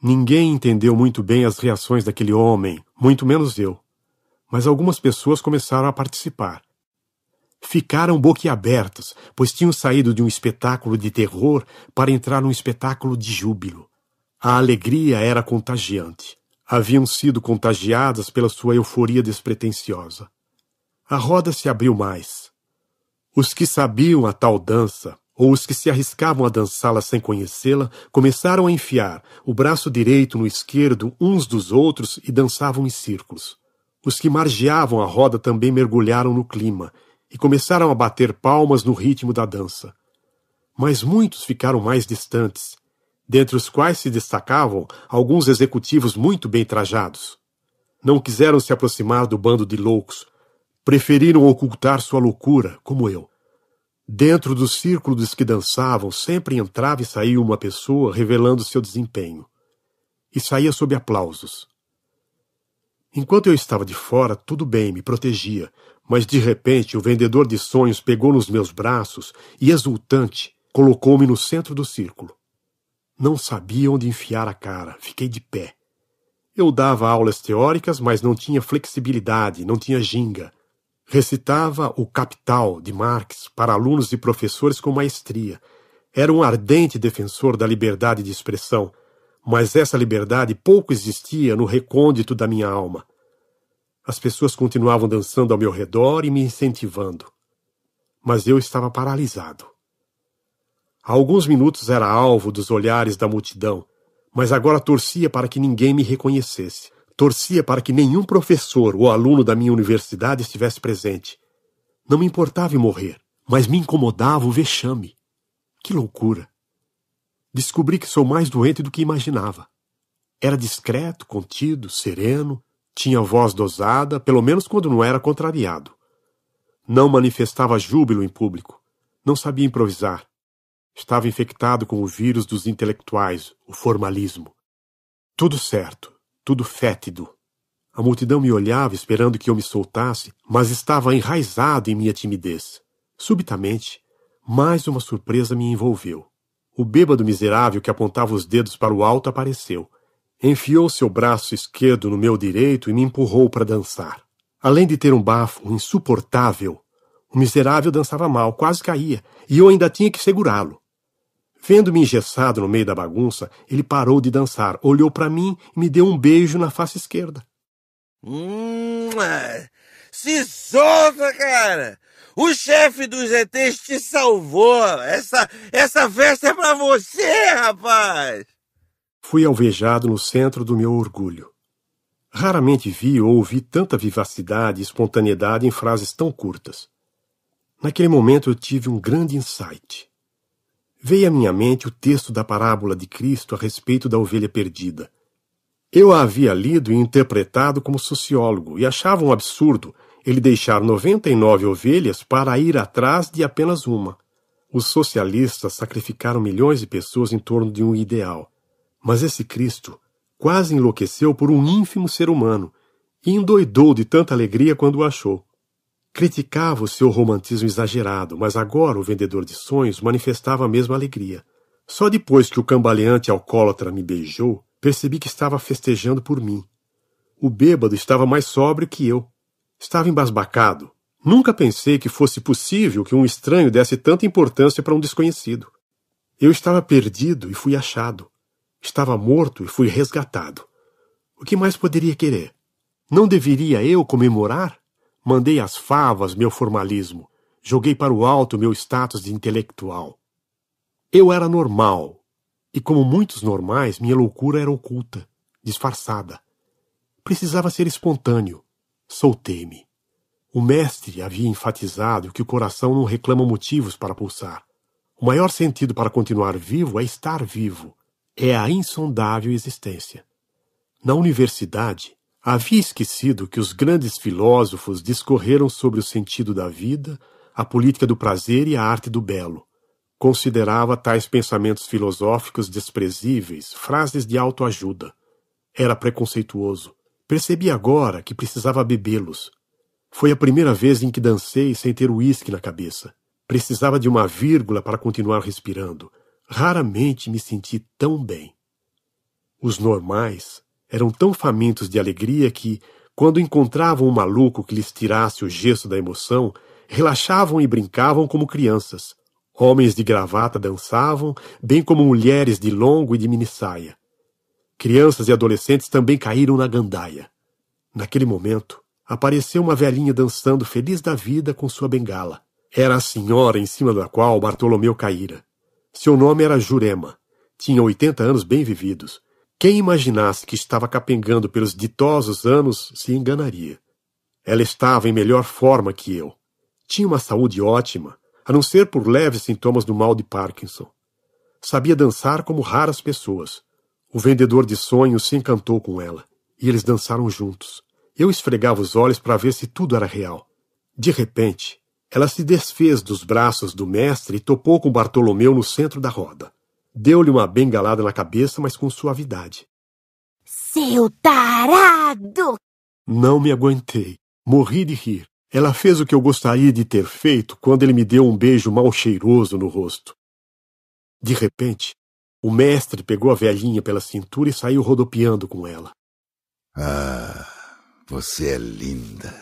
Ninguém entendeu muito bem as reações daquele homem, muito menos eu. Mas algumas pessoas começaram a participar ficaram boquiabertos, pois tinham saído de um espetáculo de terror para entrar num espetáculo de júbilo. A alegria era contagiante. Haviam sido contagiadas pela sua euforia despretensiosa. A roda se abriu mais. Os que sabiam a tal dança, ou os que se arriscavam a dançá-la sem conhecê-la, começaram a enfiar o braço direito no esquerdo uns dos outros e dançavam em círculos. Os que margeavam a roda também mergulharam no clima e começaram a bater palmas no ritmo da dança. Mas muitos ficaram mais distantes, dentre os quais se destacavam alguns executivos muito bem trajados. Não quiseram se aproximar do bando de loucos, preferiram ocultar sua loucura, como eu. Dentro do círculo dos que dançavam, sempre entrava e saía uma pessoa revelando seu desempenho. E saía sob aplausos. Enquanto eu estava de fora, tudo bem, me protegia, mas de repente o vendedor de sonhos pegou nos meus braços e, exultante, colocou-me no centro do círculo. Não sabia onde enfiar a cara, fiquei de pé. Eu dava aulas teóricas, mas não tinha flexibilidade, não tinha ginga. Recitava o Capital de Marx para alunos e professores com maestria. Era um ardente defensor da liberdade de expressão, mas essa liberdade pouco existia no recôndito da minha alma. As pessoas continuavam dançando ao meu redor e me incentivando. Mas eu estava paralisado. Há alguns minutos era alvo dos olhares da multidão, mas agora torcia para que ninguém me reconhecesse. Torcia para que nenhum professor ou aluno da minha universidade estivesse presente. Não me importava em morrer, mas me incomodava o vexame. Que loucura! Descobri que sou mais doente do que imaginava. Era discreto, contido, sereno, tinha voz dosada, pelo menos quando não era contrariado. Não manifestava júbilo em público. Não sabia improvisar. Estava infectado com o vírus dos intelectuais, o formalismo. Tudo certo, tudo fétido. A multidão me olhava esperando que eu me soltasse, mas estava enraizado em minha timidez. Subitamente, mais uma surpresa me envolveu. O bêbado miserável que apontava os dedos para o alto apareceu. Enfiou seu braço esquerdo no meu direito e me empurrou para dançar. Além de ter um bafo insuportável, o miserável dançava mal, quase caía, e eu ainda tinha que segurá-lo. Vendo-me engessado no meio da bagunça, ele parou de dançar, olhou para mim e me deu um beijo na face esquerda. Hum, é. se solta, cara! O chefe dos ETs te salvou! Essa, essa festa é pra você, rapaz! Fui alvejado no centro do meu orgulho. Raramente vi ou ouvi tanta vivacidade e espontaneidade em frases tão curtas. Naquele momento eu tive um grande insight. Veio à minha mente o texto da parábola de Cristo a respeito da ovelha perdida. Eu a havia lido e interpretado como sociólogo e achava um absurdo ele deixar 99 ovelhas para ir atrás de apenas uma. Os socialistas sacrificaram milhões de pessoas em torno de um ideal. Mas esse Cristo quase enlouqueceu por um ínfimo ser humano e endoidou de tanta alegria quando o achou. Criticava o seu romantismo exagerado, mas agora o vendedor de sonhos manifestava a mesma alegria. Só depois que o cambaleante alcoólatra me beijou, percebi que estava festejando por mim. O bêbado estava mais sóbrio que eu. Estava embasbacado. Nunca pensei que fosse possível que um estranho desse tanta importância para um desconhecido. Eu estava perdido e fui achado. Estava morto e fui resgatado. O que mais poderia querer? Não deveria eu comemorar? Mandei às favas meu formalismo. Joguei para o alto meu status de intelectual. Eu era normal. E como muitos normais, minha loucura era oculta, disfarçada. Precisava ser espontâneo. Soltei-me. O mestre havia enfatizado que o coração não reclama motivos para pulsar. O maior sentido para continuar vivo é estar vivo é a insondável existência. Na universidade, havia esquecido que os grandes filósofos discorreram sobre o sentido da vida, a política do prazer e a arte do belo. Considerava tais pensamentos filosóficos desprezíveis, frases de autoajuda. Era preconceituoso. Percebi agora que precisava bebê-los. Foi a primeira vez em que dancei sem ter uísque na cabeça. Precisava de uma vírgula para continuar respirando. Raramente me senti tão bem. Os normais eram tão famintos de alegria que, quando encontravam um maluco que lhes tirasse o gesso da emoção, relaxavam e brincavam como crianças. Homens de gravata dançavam, bem como mulheres de longo e de minissaia. Crianças e adolescentes também caíram na gandaia. Naquele momento, apareceu uma velhinha dançando feliz da vida com sua bengala. Era a senhora em cima da qual Bartolomeu caíra. Seu nome era Jurema. Tinha 80 anos bem vividos. Quem imaginasse que estava capengando pelos ditosos anos se enganaria. Ela estava em melhor forma que eu. Tinha uma saúde ótima, a não ser por leves sintomas do mal de Parkinson. Sabia dançar como raras pessoas. O vendedor de sonhos se encantou com ela, e eles dançaram juntos. Eu esfregava os olhos para ver se tudo era real. De repente, ela se desfez dos braços do mestre e topou com Bartolomeu no centro da roda. Deu-lhe uma bengalada na cabeça, mas com suavidade. Seu tarado! Não me aguentei. Morri de rir. Ela fez o que eu gostaria de ter feito quando ele me deu um beijo mal cheiroso no rosto. De repente, o mestre pegou a velhinha pela cintura e saiu rodopiando com ela. Ah, você é linda.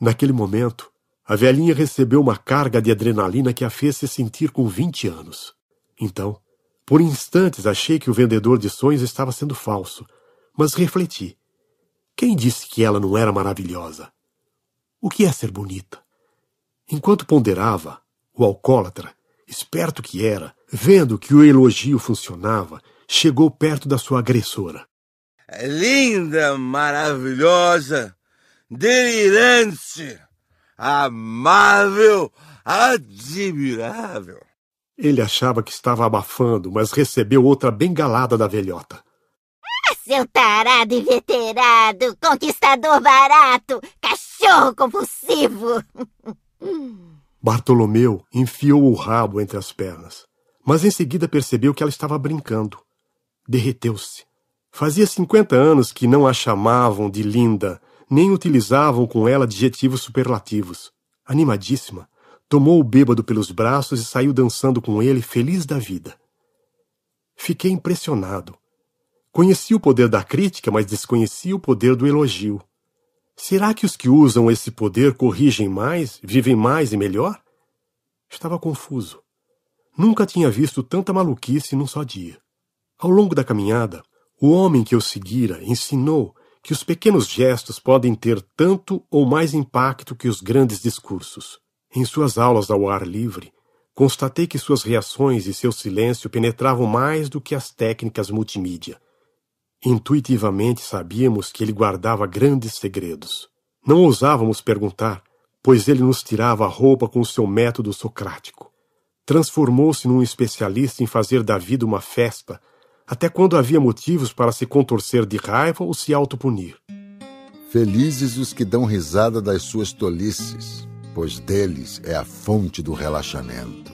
Naquele momento, a velhinha recebeu uma carga de adrenalina que a fez se sentir com 20 anos. Então, por instantes achei que o vendedor de sonhos estava sendo falso, mas refleti. Quem disse que ela não era maravilhosa? O que é ser bonita? Enquanto ponderava, o alcoólatra, esperto que era, vendo que o elogio funcionava, chegou perto da sua agressora. Linda, maravilhosa, delirante! amável, admirável. Ele achava que estava abafando, mas recebeu outra bengalada da velhota. Ah, seu tarado inveterado, conquistador barato, cachorro compulsivo! <laughs> Bartolomeu enfiou o rabo entre as pernas, mas em seguida percebeu que ela estava brincando. Derreteu-se. Fazia cinquenta anos que não a chamavam de linda, nem utilizavam com ela adjetivos superlativos. Animadíssima, tomou o bêbado pelos braços e saiu dançando com ele, feliz da vida. Fiquei impressionado. Conheci o poder da crítica, mas desconhecia o poder do elogio. Será que os que usam esse poder corrigem mais, vivem mais e melhor? Estava confuso. Nunca tinha visto tanta maluquice num só dia. Ao longo da caminhada, o homem que eu seguira ensinou que os pequenos gestos podem ter tanto ou mais impacto que os grandes discursos. Em suas aulas ao ar livre, constatei que suas reações e seu silêncio penetravam mais do que as técnicas multimídia. Intuitivamente sabíamos que ele guardava grandes segredos. Não ousávamos perguntar, pois ele nos tirava a roupa com o seu método socrático. Transformou-se num especialista em fazer da vida uma festa até quando havia motivos para se contorcer de raiva ou se autopunir. Felizes os que dão risada das suas tolices, pois deles é a fonte do relaxamento.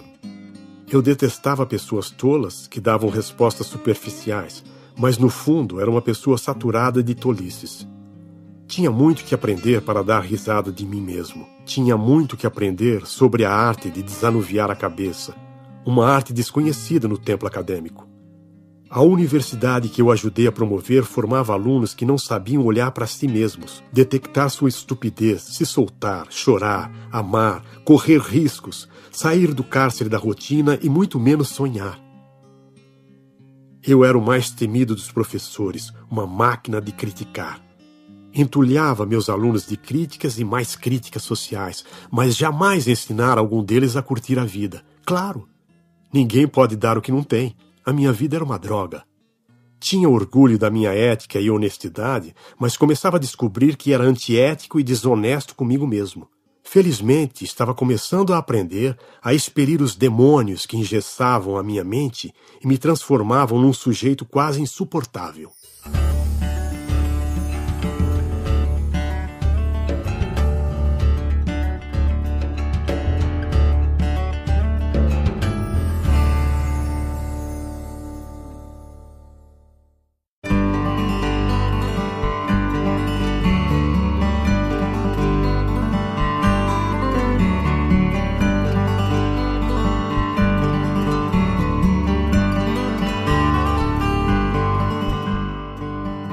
Eu detestava pessoas tolas que davam respostas superficiais, mas no fundo era uma pessoa saturada de tolices. Tinha muito que aprender para dar risada de mim mesmo. Tinha muito que aprender sobre a arte de desanuviar a cabeça, uma arte desconhecida no templo acadêmico. A universidade que eu ajudei a promover formava alunos que não sabiam olhar para si mesmos, detectar sua estupidez, se soltar, chorar, amar, correr riscos, sair do cárcere da rotina e muito menos sonhar. Eu era o mais temido dos professores, uma máquina de criticar. Entulhava meus alunos de críticas e mais críticas sociais, mas jamais ensinar algum deles a curtir a vida. Claro, ninguém pode dar o que não tem. A minha vida era uma droga. Tinha orgulho da minha ética e honestidade, mas começava a descobrir que era antiético e desonesto comigo mesmo. Felizmente, estava começando a aprender a expelir os demônios que engessavam a minha mente e me transformavam num sujeito quase insuportável.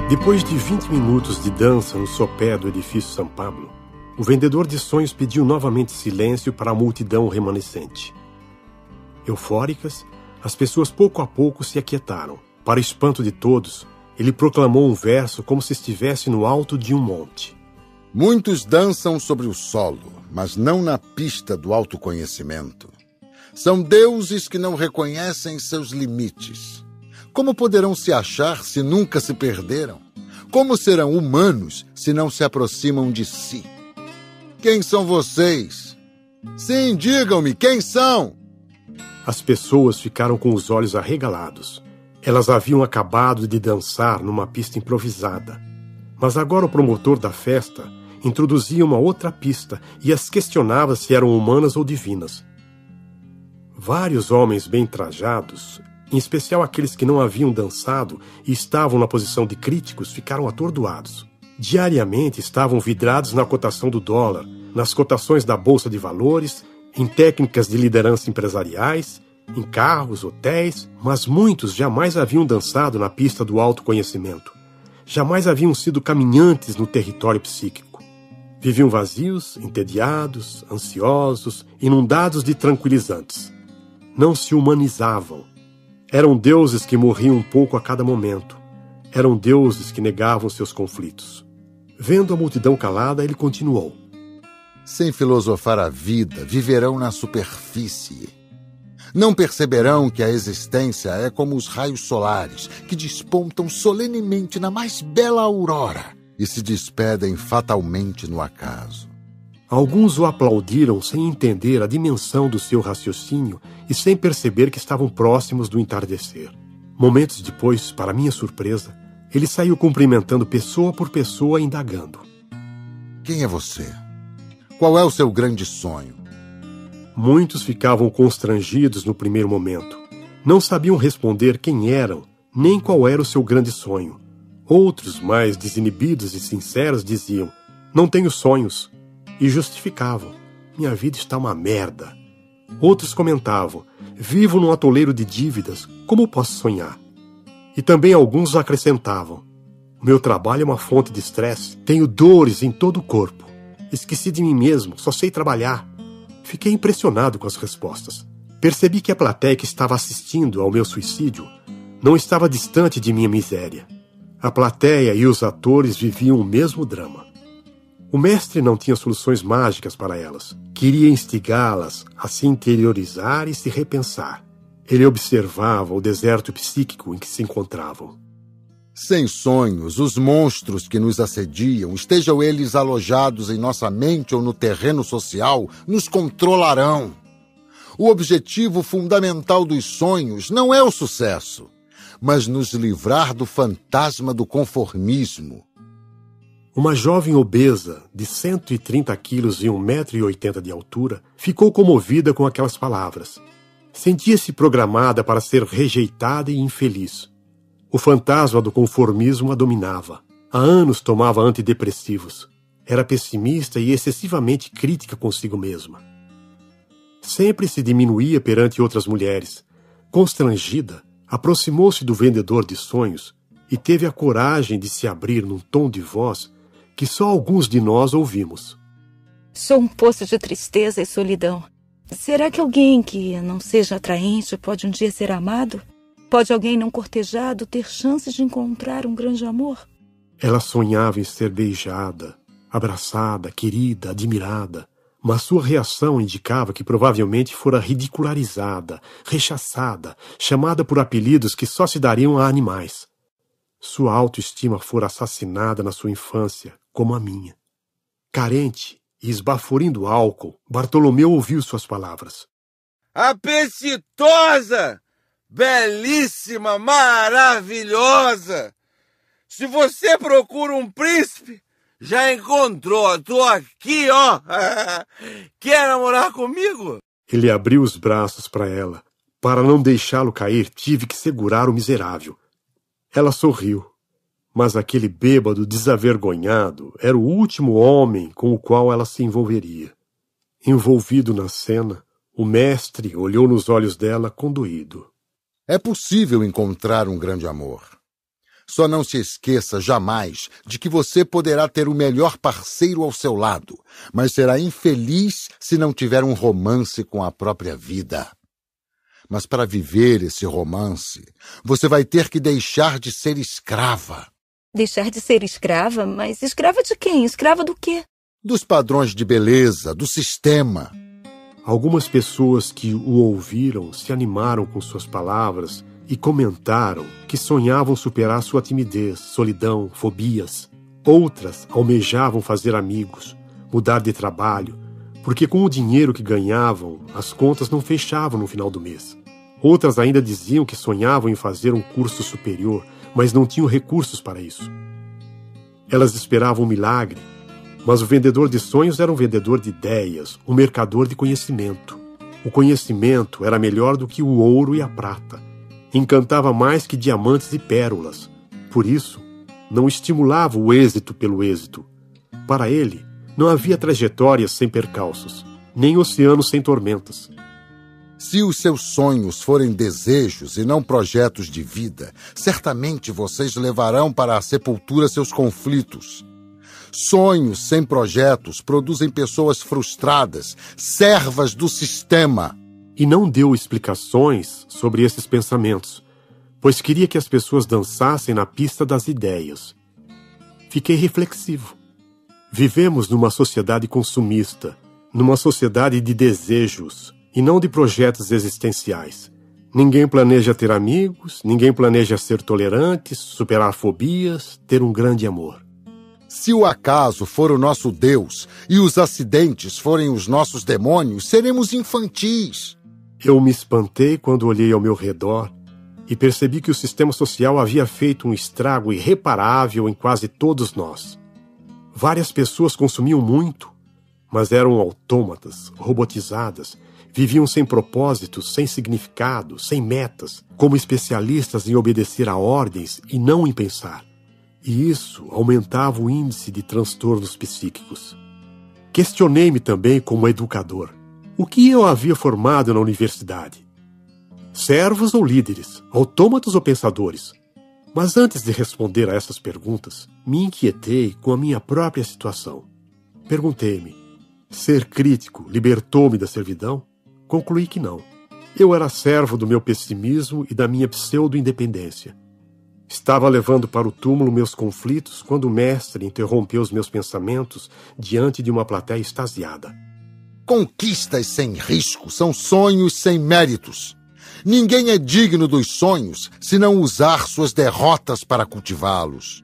Depois de 20 minutos de dança no sopé do edifício São Pablo, o vendedor de sonhos pediu novamente silêncio para a multidão remanescente. Eufóricas, as pessoas pouco a pouco se aquietaram. Para espanto de todos, ele proclamou um verso como se estivesse no alto de um monte. Muitos dançam sobre o solo, mas não na pista do autoconhecimento. São deuses que não reconhecem seus limites. Como poderão se achar se nunca se perderam? Como serão humanos se não se aproximam de si? Quem são vocês? Sim, digam-me, quem são? As pessoas ficaram com os olhos arregalados. Elas haviam acabado de dançar numa pista improvisada. Mas agora o promotor da festa introduzia uma outra pista e as questionava se eram humanas ou divinas. Vários homens bem trajados em especial aqueles que não haviam dançado e estavam na posição de críticos ficaram atordoados. Diariamente estavam vidrados na cotação do dólar, nas cotações da bolsa de valores, em técnicas de liderança empresariais, em carros, hotéis, mas muitos jamais haviam dançado na pista do autoconhecimento. Jamais haviam sido caminhantes no território psíquico. Viviam vazios, entediados, ansiosos, inundados de tranquilizantes. Não se humanizavam, eram deuses que morriam um pouco a cada momento. Eram deuses que negavam seus conflitos. Vendo a multidão calada, ele continuou: Sem filosofar a vida, viverão na superfície. Não perceberão que a existência é como os raios solares que despontam solenemente na mais bela aurora e se despedem fatalmente no acaso. Alguns o aplaudiram sem entender a dimensão do seu raciocínio e sem perceber que estavam próximos do entardecer. Momentos depois, para minha surpresa, ele saiu cumprimentando pessoa por pessoa, indagando: Quem é você? Qual é o seu grande sonho? Muitos ficavam constrangidos no primeiro momento. Não sabiam responder quem eram, nem qual era o seu grande sonho. Outros, mais desinibidos e sinceros, diziam: Não tenho sonhos e justificavam: minha vida está uma merda. Outros comentavam: vivo num atoleiro de dívidas, como posso sonhar? E também alguns acrescentavam: meu trabalho é uma fonte de estresse, tenho dores em todo o corpo. Esqueci de mim mesmo, só sei trabalhar. Fiquei impressionado com as respostas. Percebi que a plateia que estava assistindo ao meu suicídio não estava distante de minha miséria. A plateia e os atores viviam o mesmo drama. O mestre não tinha soluções mágicas para elas. Queria instigá-las a se interiorizar e se repensar. Ele observava o deserto psíquico em que se encontravam. Sem sonhos, os monstros que nos assediam, estejam eles alojados em nossa mente ou no terreno social, nos controlarão. O objetivo fundamental dos sonhos não é o sucesso, mas nos livrar do fantasma do conformismo, uma jovem obesa, de 130 quilos e 1,80m de altura, ficou comovida com aquelas palavras. Sentia-se programada para ser rejeitada e infeliz. O fantasma do conformismo a dominava. Há anos tomava antidepressivos. Era pessimista e excessivamente crítica consigo mesma. Sempre se diminuía perante outras mulheres. Constrangida, aproximou-se do vendedor de sonhos e teve a coragem de se abrir num tom de voz que só alguns de nós ouvimos. Sou um poço de tristeza e solidão. Será que alguém que não seja atraente pode um dia ser amado? Pode alguém não cortejado ter chances de encontrar um grande amor? Ela sonhava em ser beijada, abraçada, querida, admirada, mas sua reação indicava que provavelmente fora ridicularizada, rechaçada, chamada por apelidos que só se dariam a animais. Sua autoestima fora assassinada na sua infância, como a minha. Carente e esbaforindo álcool, Bartolomeu ouviu suas palavras. Apetitosa! Belíssima! Maravilhosa! Se você procura um príncipe, já encontrou. Tô aqui, ó. <laughs> Quer namorar comigo? Ele abriu os braços para ela. Para não deixá-lo cair, tive que segurar o miserável. Ela sorriu mas aquele bêbado desavergonhado era o último homem com o qual ela se envolveria. Envolvido na cena, o mestre olhou nos olhos dela conduído. É possível encontrar um grande amor. Só não se esqueça jamais de que você poderá ter o melhor parceiro ao seu lado, mas será infeliz se não tiver um romance com a própria vida. Mas para viver esse romance, você vai ter que deixar de ser escrava. Deixar de ser escrava? Mas escrava de quem? Escrava do quê? Dos padrões de beleza, do sistema. Algumas pessoas que o ouviram se animaram com suas palavras e comentaram que sonhavam superar sua timidez, solidão, fobias. Outras almejavam fazer amigos, mudar de trabalho, porque com o dinheiro que ganhavam, as contas não fechavam no final do mês. Outras ainda diziam que sonhavam em fazer um curso superior mas não tinham recursos para isso. Elas esperavam um milagre, mas o vendedor de sonhos era um vendedor de ideias, um mercador de conhecimento. O conhecimento era melhor do que o ouro e a prata, encantava mais que diamantes e pérolas. Por isso, não estimulava o êxito pelo êxito. Para ele, não havia trajetórias sem percalços, nem oceanos sem tormentas. Se os seus sonhos forem desejos e não projetos de vida, certamente vocês levarão para a sepultura seus conflitos. Sonhos sem projetos produzem pessoas frustradas, servas do sistema. E não deu explicações sobre esses pensamentos, pois queria que as pessoas dançassem na pista das ideias. Fiquei reflexivo. Vivemos numa sociedade consumista, numa sociedade de desejos e não de projetos existenciais. Ninguém planeja ter amigos, ninguém planeja ser tolerante, superar fobias, ter um grande amor. Se o acaso for o nosso Deus e os acidentes forem os nossos demônios, seremos infantis. Eu me espantei quando olhei ao meu redor e percebi que o sistema social havia feito um estrago irreparável em quase todos nós. Várias pessoas consumiam muito, mas eram autômatas, robotizadas, viviam sem propósitos, sem significado, sem metas, como especialistas em obedecer a ordens e não em pensar. E isso aumentava o índice de transtornos psíquicos. Questionei-me também como educador. O que eu havia formado na universidade? Servos ou líderes? Autômatos ou pensadores? Mas antes de responder a essas perguntas, me inquietei com a minha própria situação. Perguntei-me: ser crítico libertou-me da servidão? Concluí que não. Eu era servo do meu pessimismo e da minha pseudo-independência. Estava levando para o túmulo meus conflitos quando o mestre interrompeu os meus pensamentos diante de uma platéia extasiada. Conquistas sem risco são sonhos sem méritos. Ninguém é digno dos sonhos se não usar suas derrotas para cultivá-los.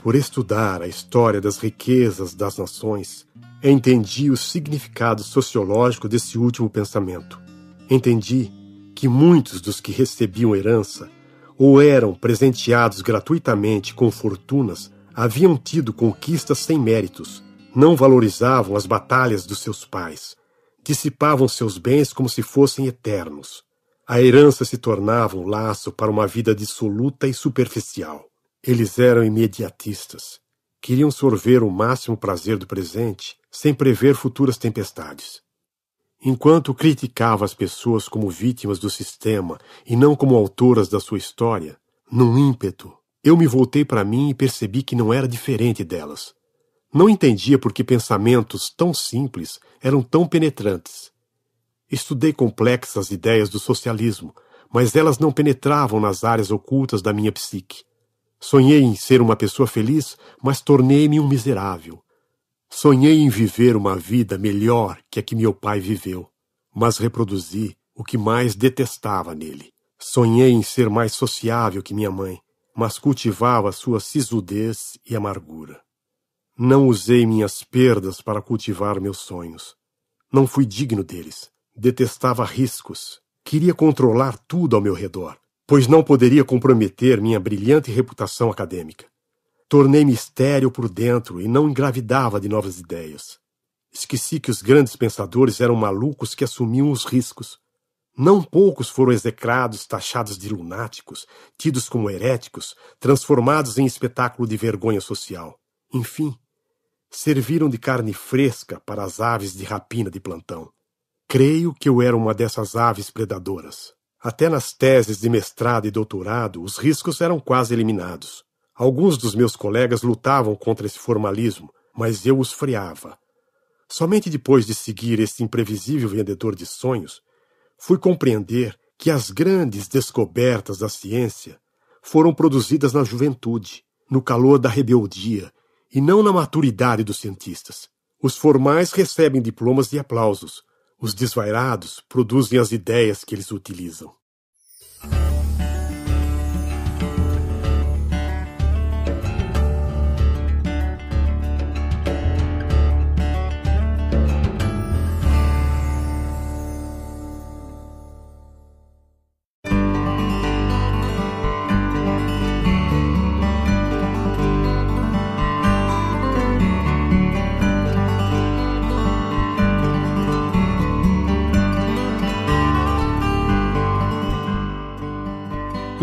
Por estudar a história das riquezas das nações, Entendi o significado sociológico desse último pensamento. Entendi que muitos dos que recebiam herança ou eram presenteados gratuitamente com fortunas haviam tido conquistas sem méritos, não valorizavam as batalhas dos seus pais, dissipavam seus bens como se fossem eternos. A herança se tornava um laço para uma vida dissoluta e superficial. Eles eram imediatistas, Queriam sorver o máximo prazer do presente, sem prever futuras tempestades. Enquanto criticava as pessoas como vítimas do sistema e não como autoras da sua história, num ímpeto, eu me voltei para mim e percebi que não era diferente delas. Não entendia por que pensamentos tão simples eram tão penetrantes. Estudei complexas ideias do socialismo, mas elas não penetravam nas áreas ocultas da minha psique. Sonhei em ser uma pessoa feliz, mas tornei-me um miserável. Sonhei em viver uma vida melhor que a que meu pai viveu, mas reproduzi o que mais detestava nele. Sonhei em ser mais sociável que minha mãe, mas cultivava sua sisudez e amargura. Não usei minhas perdas para cultivar meus sonhos. Não fui digno deles. Detestava riscos. Queria controlar tudo ao meu redor pois não poderia comprometer minha brilhante reputação acadêmica. Tornei-me estéril por dentro e não engravidava de novas ideias. Esqueci que os grandes pensadores eram malucos que assumiam os riscos. Não poucos foram execrados, taxados de lunáticos, tidos como heréticos, transformados em espetáculo de vergonha social. Enfim, serviram de carne fresca para as aves de rapina de plantão. Creio que eu era uma dessas aves predadoras. Até nas teses de mestrado e doutorado, os riscos eram quase eliminados. Alguns dos meus colegas lutavam contra esse formalismo, mas eu os freava. Somente depois de seguir esse imprevisível vendedor de sonhos, fui compreender que as grandes descobertas da ciência foram produzidas na juventude, no calor da rebeldia e não na maturidade dos cientistas. Os formais recebem diplomas e aplausos, os desvairados produzem as ideias que eles utilizam.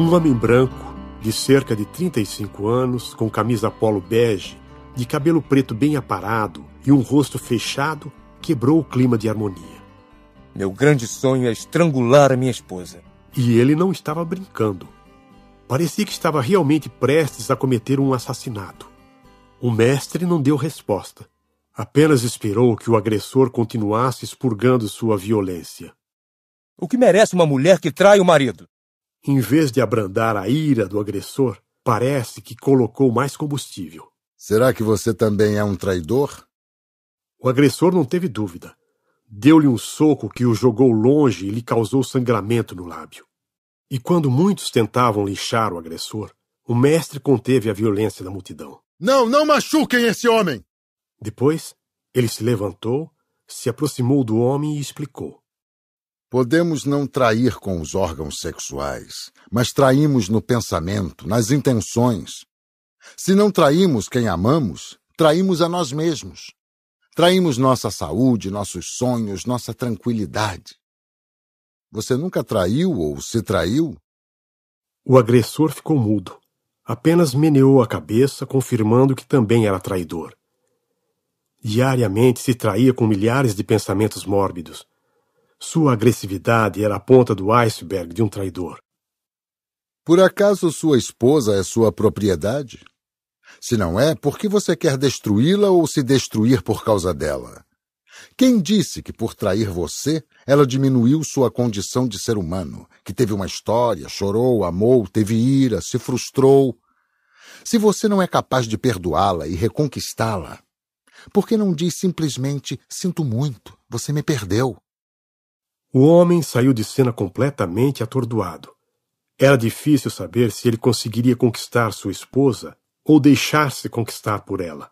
Um homem branco, de cerca de 35 anos, com camisa polo bege, de cabelo preto bem aparado e um rosto fechado, quebrou o clima de harmonia. Meu grande sonho é estrangular a minha esposa. E ele não estava brincando. Parecia que estava realmente prestes a cometer um assassinato. O mestre não deu resposta. Apenas esperou que o agressor continuasse expurgando sua violência. O que merece uma mulher que trai o marido? Em vez de abrandar a ira do agressor, parece que colocou mais combustível. Será que você também é um traidor? O agressor não teve dúvida. Deu-lhe um soco que o jogou longe e lhe causou sangramento no lábio. E quando muitos tentavam lixar o agressor, o mestre conteve a violência da multidão. Não, não machuquem esse homem! Depois, ele se levantou, se aproximou do homem e explicou. Podemos não trair com os órgãos sexuais, mas traímos no pensamento, nas intenções. Se não traímos quem amamos, traímos a nós mesmos. Traímos nossa saúde, nossos sonhos, nossa tranquilidade. Você nunca traiu ou se traiu? O agressor ficou mudo. Apenas meneou a cabeça, confirmando que também era traidor. Diariamente se traía com milhares de pensamentos mórbidos sua agressividade era a ponta do iceberg de um traidor. Por acaso sua esposa é sua propriedade? Se não é, por que você quer destruí-la ou se destruir por causa dela? Quem disse que por trair você, ela diminuiu sua condição de ser humano, que teve uma história, chorou, amou, teve ira, se frustrou? Se você não é capaz de perdoá-la e reconquistá-la, por que não diz simplesmente: Sinto muito, você me perdeu? O homem saiu de cena completamente atordoado. Era difícil saber se ele conseguiria conquistar sua esposa ou deixar-se conquistar por ela.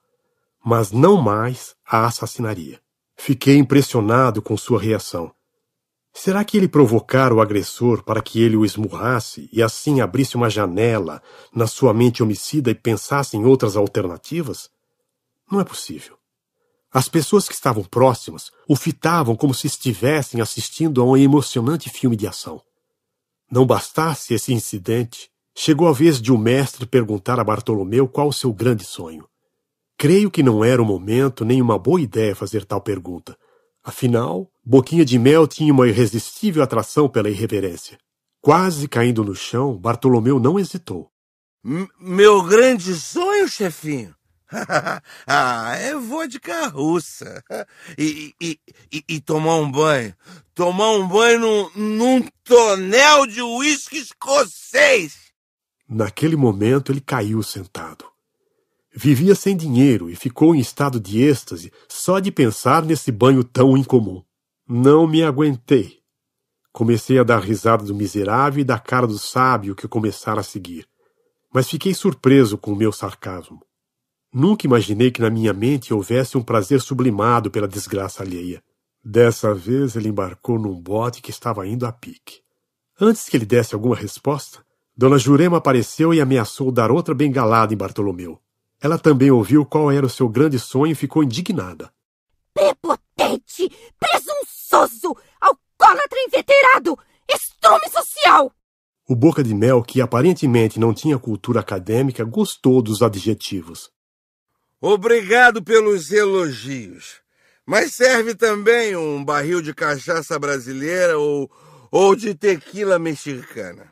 Mas não mais a assassinaria. Fiquei impressionado com sua reação. Será que ele provocara o agressor para que ele o esmurrasse e assim abrisse uma janela na sua mente homicida e pensasse em outras alternativas? Não é possível. As pessoas que estavam próximas o fitavam como se estivessem assistindo a um emocionante filme de ação. Não bastasse esse incidente, chegou a vez de o um mestre perguntar a Bartolomeu qual o seu grande sonho. Creio que não era o momento nem uma boa ideia fazer tal pergunta. Afinal, Boquinha de Mel tinha uma irresistível atração pela irreverência. Quase caindo no chão, Bartolomeu não hesitou. M meu grande sonho, chefinho, <laughs> ah, é vodka russa. E, e, e, e, tomar um banho. Tomar um banho num, num tonel de uísque escocês. Naquele momento ele caiu sentado. Vivia sem dinheiro e ficou em estado de êxtase só de pensar nesse banho tão incomum. Não me aguentei. Comecei a dar risada do miserável e da cara do sábio que começara a seguir. Mas fiquei surpreso com o meu sarcasmo. Nunca imaginei que na minha mente houvesse um prazer sublimado pela desgraça alheia. Dessa vez ele embarcou num bote que estava indo a pique. Antes que ele desse alguma resposta, Dona Jurema apareceu e ameaçou dar outra bengalada em Bartolomeu. Ela também ouviu qual era o seu grande sonho e ficou indignada. Prepotente! Presunçoso! Alcoólatra inveterado! Estrume social! O Boca de Mel, que aparentemente não tinha cultura acadêmica, gostou dos adjetivos. Obrigado pelos elogios. Mas serve também um barril de cachaça brasileira ou, ou de tequila mexicana.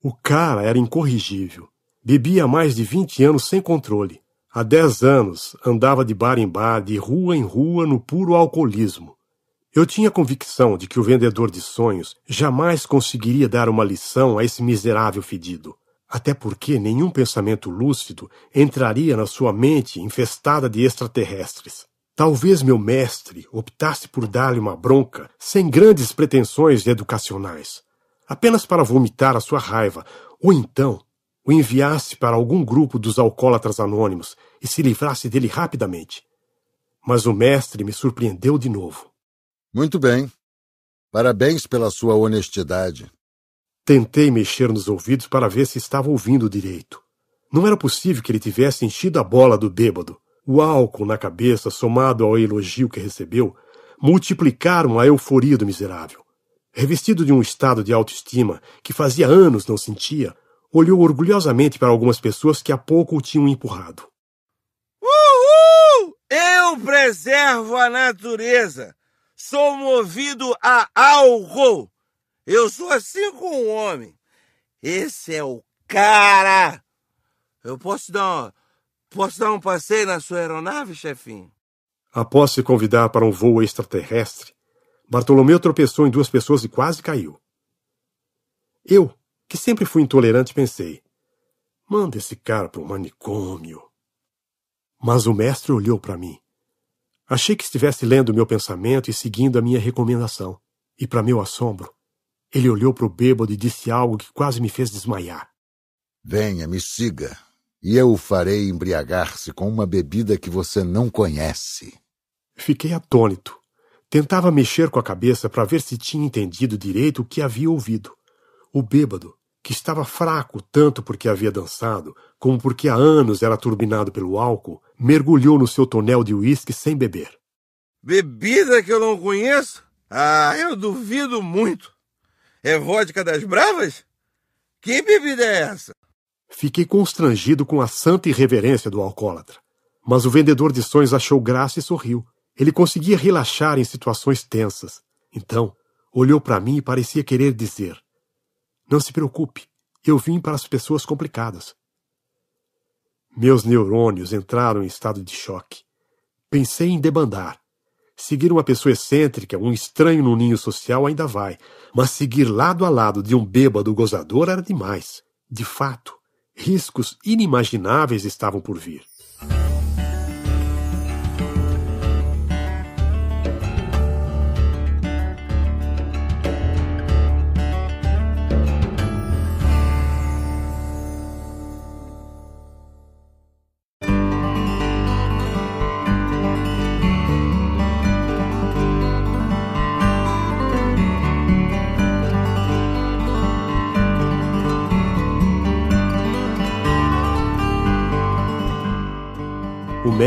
O cara era incorrigível. Bebia há mais de 20 anos sem controle. Há 10 anos andava de bar em bar, de rua em rua, no puro alcoolismo. Eu tinha convicção de que o vendedor de sonhos jamais conseguiria dar uma lição a esse miserável fedido até porque nenhum pensamento lúcido entraria na sua mente infestada de extraterrestres. Talvez meu mestre optasse por dar-lhe uma bronca sem grandes pretensões educacionais, apenas para vomitar a sua raiva, ou então o enviasse para algum grupo dos alcoólatras anônimos e se livrasse dele rapidamente. Mas o mestre me surpreendeu de novo. Muito bem. Parabéns pela sua honestidade. Tentei mexer nos ouvidos para ver se estava ouvindo direito. Não era possível que ele tivesse enchido a bola do bêbado. O álcool na cabeça, somado ao elogio que recebeu, multiplicaram a euforia do miserável. Revestido de um estado de autoestima que fazia anos não sentia, olhou orgulhosamente para algumas pessoas que há pouco o tinham empurrado. Uhul! Eu preservo a natureza! Sou movido a algo. Eu sou assim com um homem. Esse é o cara. Eu posso dar, posso dar um passeio na sua aeronave, chefinho? Após se convidar para um voo extraterrestre, Bartolomeu tropeçou em duas pessoas e quase caiu. Eu, que sempre fui intolerante, pensei: manda esse cara para um manicômio. Mas o mestre olhou para mim. Achei que estivesse lendo meu pensamento e seguindo a minha recomendação, e, para meu assombro, ele olhou para o bêbado e disse algo que quase me fez desmaiar. Venha, me siga, e eu o farei embriagar-se com uma bebida que você não conhece. Fiquei atônito. Tentava mexer com a cabeça para ver se tinha entendido direito o que havia ouvido. O bêbado, que estava fraco tanto porque havia dançado, como porque há anos era turbinado pelo álcool, mergulhou no seu tonel de uísque sem beber. Bebida que eu não conheço? Ah, eu duvido muito. É vodka das bravas? Que bebida é essa? Fiquei constrangido com a santa irreverência do alcoólatra. Mas o vendedor de sonhos achou graça e sorriu. Ele conseguia relaxar em situações tensas. Então, olhou para mim e parecia querer dizer: Não se preocupe, eu vim para as pessoas complicadas. Meus neurônios entraram em estado de choque. Pensei em debandar, Seguir uma pessoa excêntrica, um estranho no ninho social ainda vai, mas seguir lado a lado de um bêbado gozador era demais. De fato, riscos inimagináveis estavam por vir.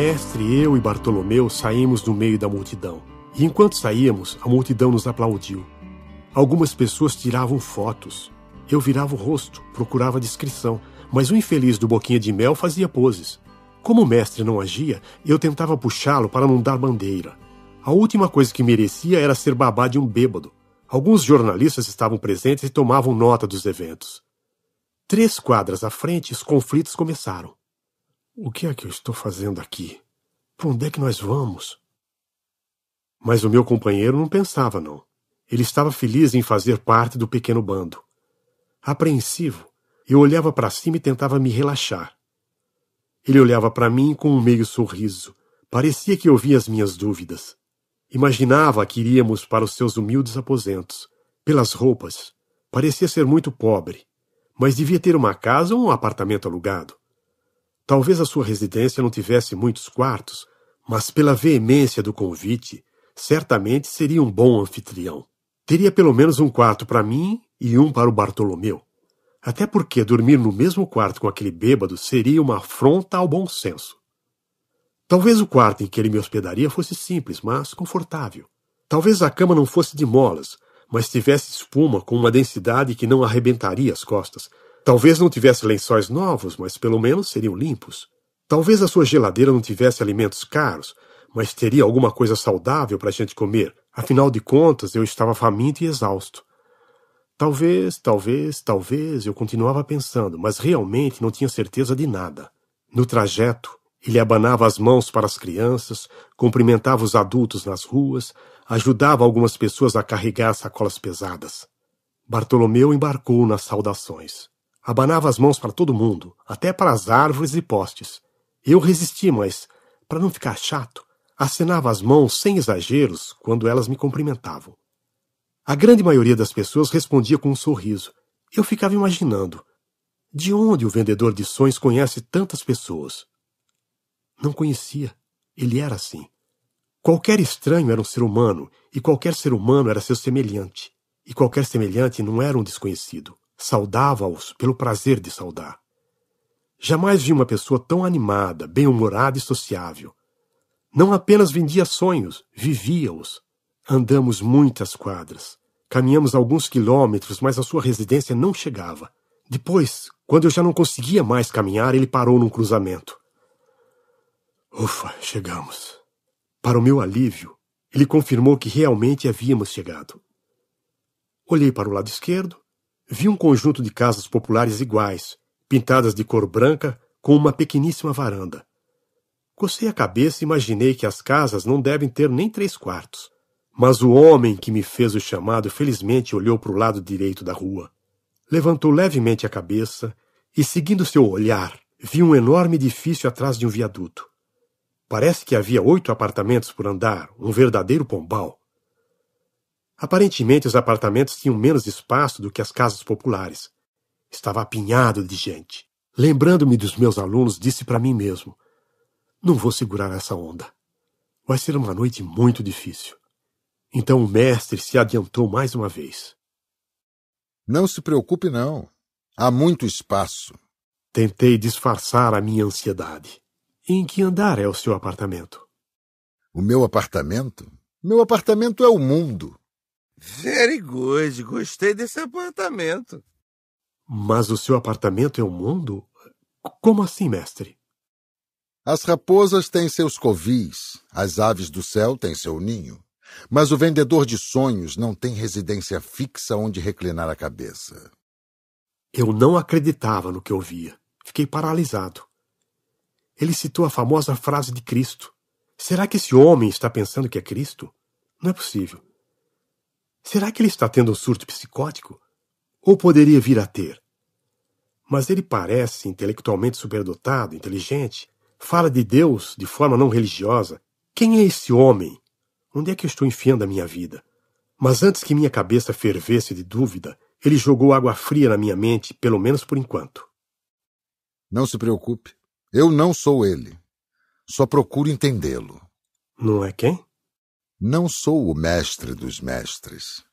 mestre, eu e Bartolomeu saímos do meio da multidão. E enquanto saíamos, a multidão nos aplaudiu. Algumas pessoas tiravam fotos. Eu virava o rosto, procurava descrição, mas o infeliz do Boquinha de Mel fazia poses. Como o mestre não agia, eu tentava puxá-lo para não dar bandeira. A última coisa que merecia era ser babá de um bêbado. Alguns jornalistas estavam presentes e tomavam nota dos eventos. Três quadras à frente, os conflitos começaram. O que é que eu estou fazendo aqui? Para onde é que nós vamos? Mas o meu companheiro não pensava, não. Ele estava feliz em fazer parte do pequeno bando. Apreensivo, eu olhava para cima e tentava me relaxar. Ele olhava para mim com um meio sorriso. Parecia que ouvia as minhas dúvidas. Imaginava que iríamos para os seus humildes aposentos. Pelas roupas, parecia ser muito pobre, mas devia ter uma casa ou um apartamento alugado. Talvez a sua residência não tivesse muitos quartos, mas pela veemência do convite, certamente seria um bom anfitrião. Teria pelo menos um quarto para mim e um para o Bartolomeu. Até porque dormir no mesmo quarto com aquele bêbado seria uma afronta ao bom senso. Talvez o quarto em que ele me hospedaria fosse simples, mas confortável. Talvez a cama não fosse de molas, mas tivesse espuma com uma densidade que não arrebentaria as costas, Talvez não tivesse lençóis novos, mas pelo menos seriam limpos. Talvez a sua geladeira não tivesse alimentos caros, mas teria alguma coisa saudável para a gente comer. Afinal de contas, eu estava faminto e exausto. Talvez, talvez, talvez, eu continuava pensando, mas realmente não tinha certeza de nada. No trajeto, ele abanava as mãos para as crianças, cumprimentava os adultos nas ruas, ajudava algumas pessoas a carregar sacolas pesadas. Bartolomeu embarcou nas saudações. Abanava as mãos para todo mundo, até para as árvores e postes. Eu resisti, mas, para não ficar chato, acenava as mãos sem exageros quando elas me cumprimentavam. A grande maioria das pessoas respondia com um sorriso. Eu ficava imaginando: de onde o vendedor de sonhos conhece tantas pessoas? Não conhecia. Ele era assim. Qualquer estranho era um ser humano, e qualquer ser humano era seu semelhante, e qualquer semelhante não era um desconhecido. Saudava-os pelo prazer de saudar. Jamais vi uma pessoa tão animada, bem-humorada e sociável. Não apenas vendia sonhos, vivia-os. Andamos muitas quadras. Caminhamos alguns quilômetros, mas a sua residência não chegava. Depois, quando eu já não conseguia mais caminhar, ele parou num cruzamento. Ufa, chegamos. Para o meu alívio, ele confirmou que realmente havíamos chegado. Olhei para o lado esquerdo vi um conjunto de casas populares iguais, pintadas de cor branca, com uma pequeníssima varanda. Cocei a cabeça e imaginei que as casas não devem ter nem três quartos. Mas o homem que me fez o chamado felizmente olhou para o lado direito da rua. Levantou levemente a cabeça e, seguindo seu olhar, vi um enorme edifício atrás de um viaduto. Parece que havia oito apartamentos por andar, um verdadeiro pombal. Aparentemente, os apartamentos tinham menos espaço do que as casas populares. Estava apinhado de gente. Lembrando-me dos meus alunos, disse para mim mesmo: Não vou segurar essa onda. Vai ser uma noite muito difícil. Então o mestre se adiantou mais uma vez. Não se preocupe, não. Há muito espaço. Tentei disfarçar a minha ansiedade. Em que andar é o seu apartamento? O meu apartamento? Meu apartamento é o mundo. Very good, gostei desse apartamento. Mas o seu apartamento é um mundo? Como assim, mestre? As raposas têm seus covis, as aves do céu têm seu ninho. Mas o vendedor de sonhos não tem residência fixa onde reclinar a cabeça. Eu não acreditava no que ouvia. Fiquei paralisado. Ele citou a famosa frase de Cristo. Será que esse homem está pensando que é Cristo? Não é possível. Será que ele está tendo um surto psicótico? Ou poderia vir a ter? Mas ele parece intelectualmente superdotado, inteligente, fala de Deus de forma não religiosa. Quem é esse homem? Onde é que eu estou enfiando a minha vida? Mas antes que minha cabeça fervesse de dúvida, ele jogou água fria na minha mente, pelo menos por enquanto. Não se preocupe. Eu não sou ele. Só procuro entendê-lo. Não é quem? Não sou o mestre dos mestres.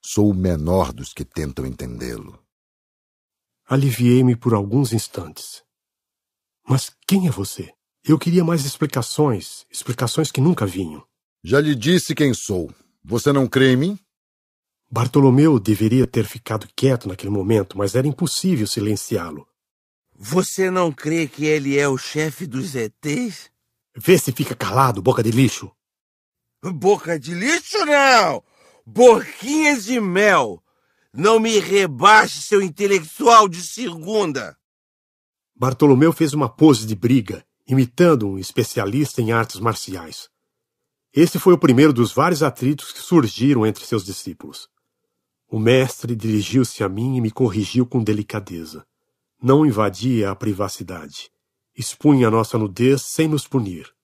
Sou o menor dos que tentam entendê-lo. Aliviei-me por alguns instantes. Mas quem é você? Eu queria mais explicações, explicações que nunca vinham. Já lhe disse quem sou. Você não crê em mim? Bartolomeu deveria ter ficado quieto naquele momento, mas era impossível silenciá-lo. Você não crê que ele é o chefe dos ETs? Vê se fica calado, boca de lixo. Boca de lixo não! Boquinhas de mel! Não me rebaixe, seu intelectual de segunda! Bartolomeu fez uma pose de briga, imitando um especialista em artes marciais. Esse foi o primeiro dos vários atritos que surgiram entre seus discípulos. O mestre dirigiu-se a mim e me corrigiu com delicadeza. Não invadia a privacidade. Expunha a nossa nudez sem nos punir.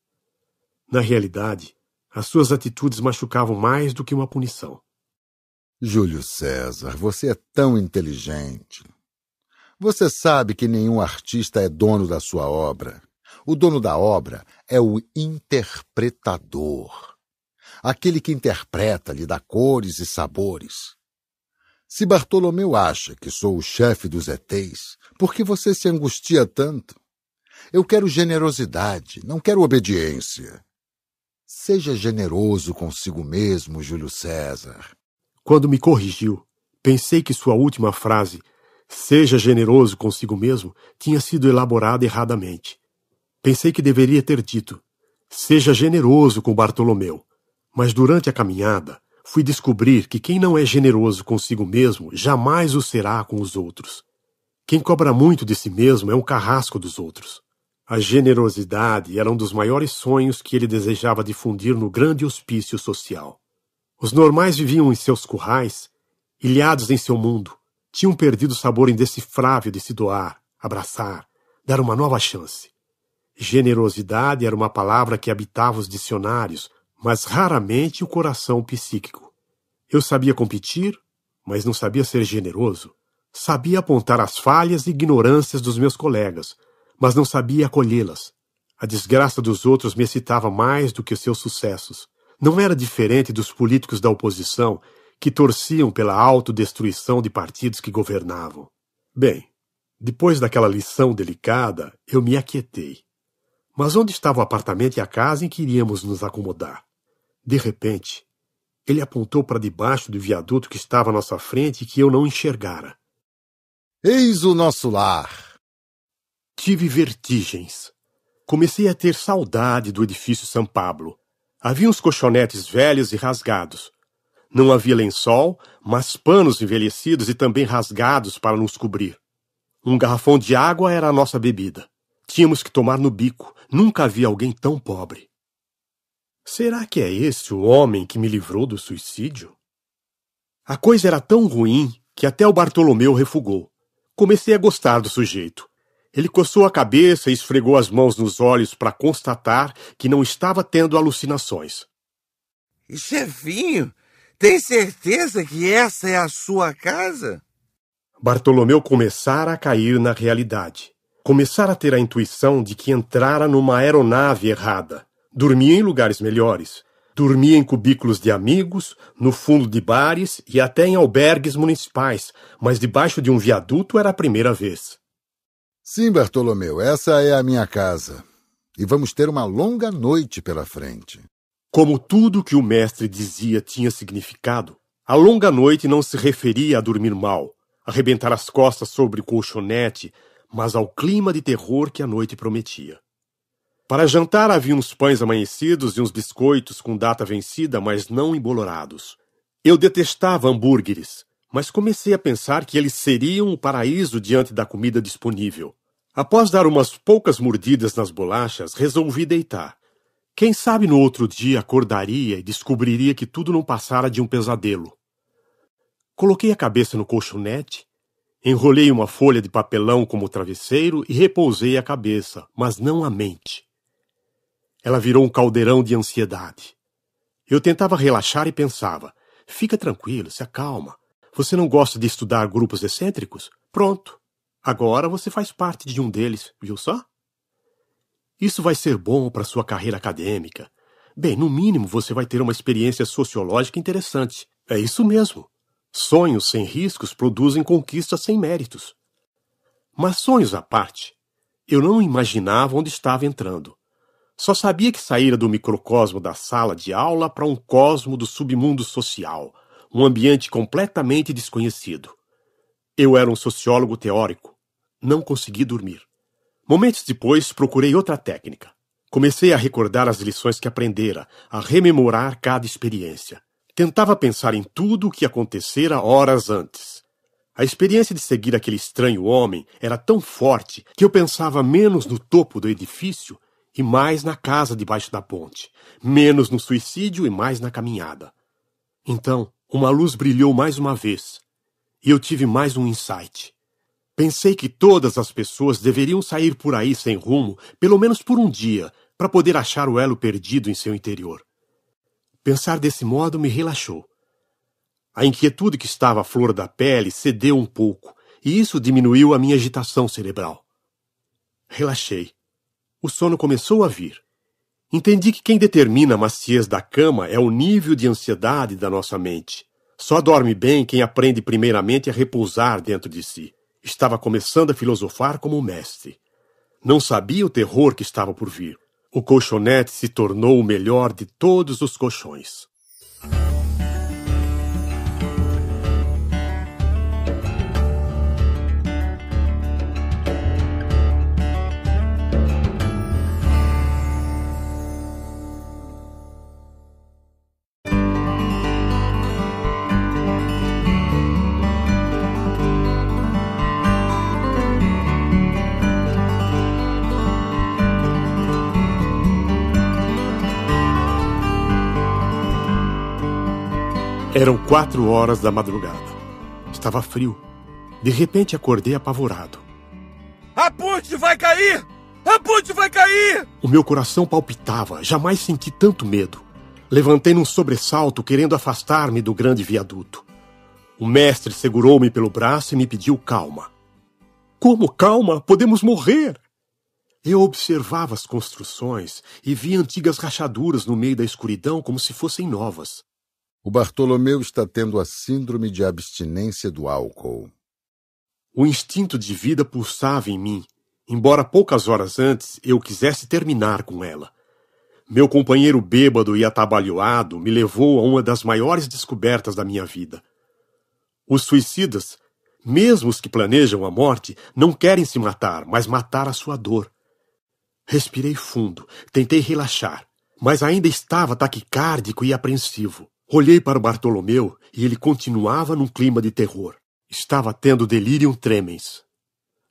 Na realidade, as suas atitudes machucavam mais do que uma punição. Júlio César, você é tão inteligente. Você sabe que nenhum artista é dono da sua obra. O dono da obra é o interpretador. Aquele que interpreta, lhe dá cores e sabores. Se Bartolomeu acha que sou o chefe dos ETs, por que você se angustia tanto? Eu quero generosidade, não quero obediência. Seja generoso consigo mesmo, Júlio César. Quando me corrigiu, pensei que sua última frase, seja generoso consigo mesmo, tinha sido elaborada erradamente. Pensei que deveria ter dito, seja generoso com Bartolomeu. Mas durante a caminhada, fui descobrir que quem não é generoso consigo mesmo jamais o será com os outros. Quem cobra muito de si mesmo é um carrasco dos outros. A generosidade era um dos maiores sonhos que ele desejava difundir no grande hospício social. Os normais viviam em seus currais, ilhados em seu mundo, tinham perdido o sabor indecifrável de se doar, abraçar, dar uma nova chance. Generosidade era uma palavra que habitava os dicionários, mas raramente o coração psíquico. Eu sabia competir, mas não sabia ser generoso. Sabia apontar as falhas e ignorâncias dos meus colegas, mas não sabia acolhê-las. A desgraça dos outros me excitava mais do que seus sucessos. Não era diferente dos políticos da oposição que torciam pela autodestruição de partidos que governavam. Bem, depois daquela lição delicada, eu me aquietei. Mas onde estava o apartamento e a casa em que iríamos nos acomodar? De repente, ele apontou para debaixo do viaduto que estava à nossa frente e que eu não enxergara. Eis o nosso lar! Tive vertigens. Comecei a ter saudade do edifício São Pablo. Havia uns colchonetes velhos e rasgados. Não havia lençol, mas panos envelhecidos e também rasgados para nos cobrir. Um garrafão de água era a nossa bebida. Tínhamos que tomar no bico. Nunca havia alguém tão pobre. Será que é esse o homem que me livrou do suicídio? A coisa era tão ruim que até o Bartolomeu refugou. Comecei a gostar do sujeito. Ele coçou a cabeça e esfregou as mãos nos olhos para constatar que não estava tendo alucinações. Chefinho, é tem certeza que essa é a sua casa? Bartolomeu começara a cair na realidade. Começara a ter a intuição de que entrara numa aeronave errada. Dormia em lugares melhores. Dormia em cubículos de amigos, no fundo de bares e até em albergues municipais, mas debaixo de um viaduto era a primeira vez. Sim, Bartolomeu, essa é a minha casa. E vamos ter uma longa noite pela frente. Como tudo que o mestre dizia tinha significado, a longa noite não se referia a dormir mal, arrebentar as costas sobre o colchonete, mas ao clima de terror que a noite prometia. Para jantar havia uns pães amanhecidos e uns biscoitos com data vencida, mas não embolorados. Eu detestava hambúrgueres, mas comecei a pensar que eles seriam o paraíso diante da comida disponível. Após dar umas poucas mordidas nas bolachas, resolvi deitar. Quem sabe no outro dia acordaria e descobriria que tudo não passara de um pesadelo. Coloquei a cabeça no colchonete, enrolei uma folha de papelão como travesseiro e repousei a cabeça, mas não a mente. Ela virou um caldeirão de ansiedade. Eu tentava relaxar e pensava: fica tranquilo, se acalma. Você não gosta de estudar grupos excêntricos? Pronto, Agora você faz parte de um deles, viu só? Isso vai ser bom para sua carreira acadêmica. Bem, no mínimo você vai ter uma experiência sociológica interessante. É isso mesmo. Sonhos sem riscos produzem conquistas sem méritos. Mas sonhos à parte, eu não imaginava onde estava entrando. Só sabia que saíra do microcosmo da sala de aula para um cosmo do submundo social, um ambiente completamente desconhecido. Eu era um sociólogo teórico. Não consegui dormir. Momentos depois, procurei outra técnica. Comecei a recordar as lições que aprendera, a rememorar cada experiência. Tentava pensar em tudo o que acontecera horas antes. A experiência de seguir aquele estranho homem era tão forte que eu pensava menos no topo do edifício e mais na casa debaixo da ponte, menos no suicídio e mais na caminhada. Então, uma luz brilhou mais uma vez, e eu tive mais um insight. Pensei que todas as pessoas deveriam sair por aí sem rumo, pelo menos por um dia, para poder achar o elo perdido em seu interior. Pensar desse modo me relaxou. A inquietude que estava à flor da pele cedeu um pouco, e isso diminuiu a minha agitação cerebral. Relaxei. O sono começou a vir. Entendi que quem determina a maciez da cama é o nível de ansiedade da nossa mente. Só dorme bem quem aprende primeiramente a repousar dentro de si. Estava começando a filosofar como mestre. Não sabia o terror que estava por vir. O colchonete se tornou o melhor de todos os colchões. Eram quatro horas da madrugada. Estava frio. De repente acordei apavorado. A ponte vai cair! A ponte vai cair! O meu coração palpitava, jamais senti tanto medo. Levantei num sobressalto, querendo afastar-me do grande viaduto. O mestre segurou-me pelo braço e me pediu calma. Como calma? Podemos morrer! Eu observava as construções e via antigas rachaduras no meio da escuridão como se fossem novas. O Bartolomeu está tendo a síndrome de abstinência do álcool. O instinto de vida pulsava em mim, embora poucas horas antes eu quisesse terminar com ela. Meu companheiro bêbado e atabalhoado me levou a uma das maiores descobertas da minha vida. Os suicidas, mesmo os que planejam a morte, não querem se matar, mas matar a sua dor. Respirei fundo, tentei relaxar, mas ainda estava taquicárdico e apreensivo. Olhei para Bartolomeu e ele continuava num clima de terror. Estava tendo delirium tremens.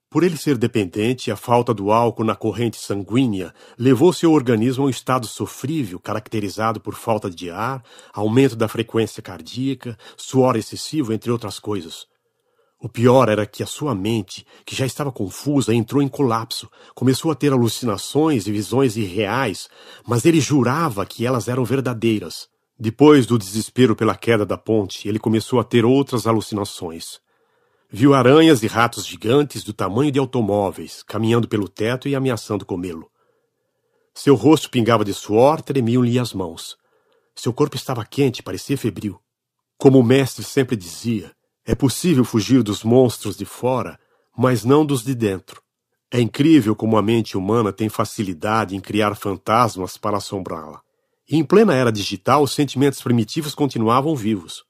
Por ele ser dependente, a falta do álcool na corrente sanguínea levou seu organismo a um estado sofrível caracterizado por falta de ar, aumento da frequência cardíaca, suor excessivo, entre outras coisas. O pior era que a sua mente, que já estava confusa, entrou em colapso, começou a ter alucinações e visões irreais, mas ele jurava que elas eram verdadeiras. Depois do desespero pela queda da ponte, ele começou a ter outras alucinações. Viu aranhas e ratos gigantes do tamanho de automóveis caminhando pelo teto e ameaçando comê-lo. Seu rosto pingava de suor, tremiam-lhe as mãos. Seu corpo estava quente, parecia febril. Como o mestre sempre dizia, é possível fugir dos monstros de fora, mas não dos de dentro. É incrível como a mente humana tem facilidade em criar fantasmas para assombrá-la. E em plena era digital, os sentimentos primitivos continuavam vivos.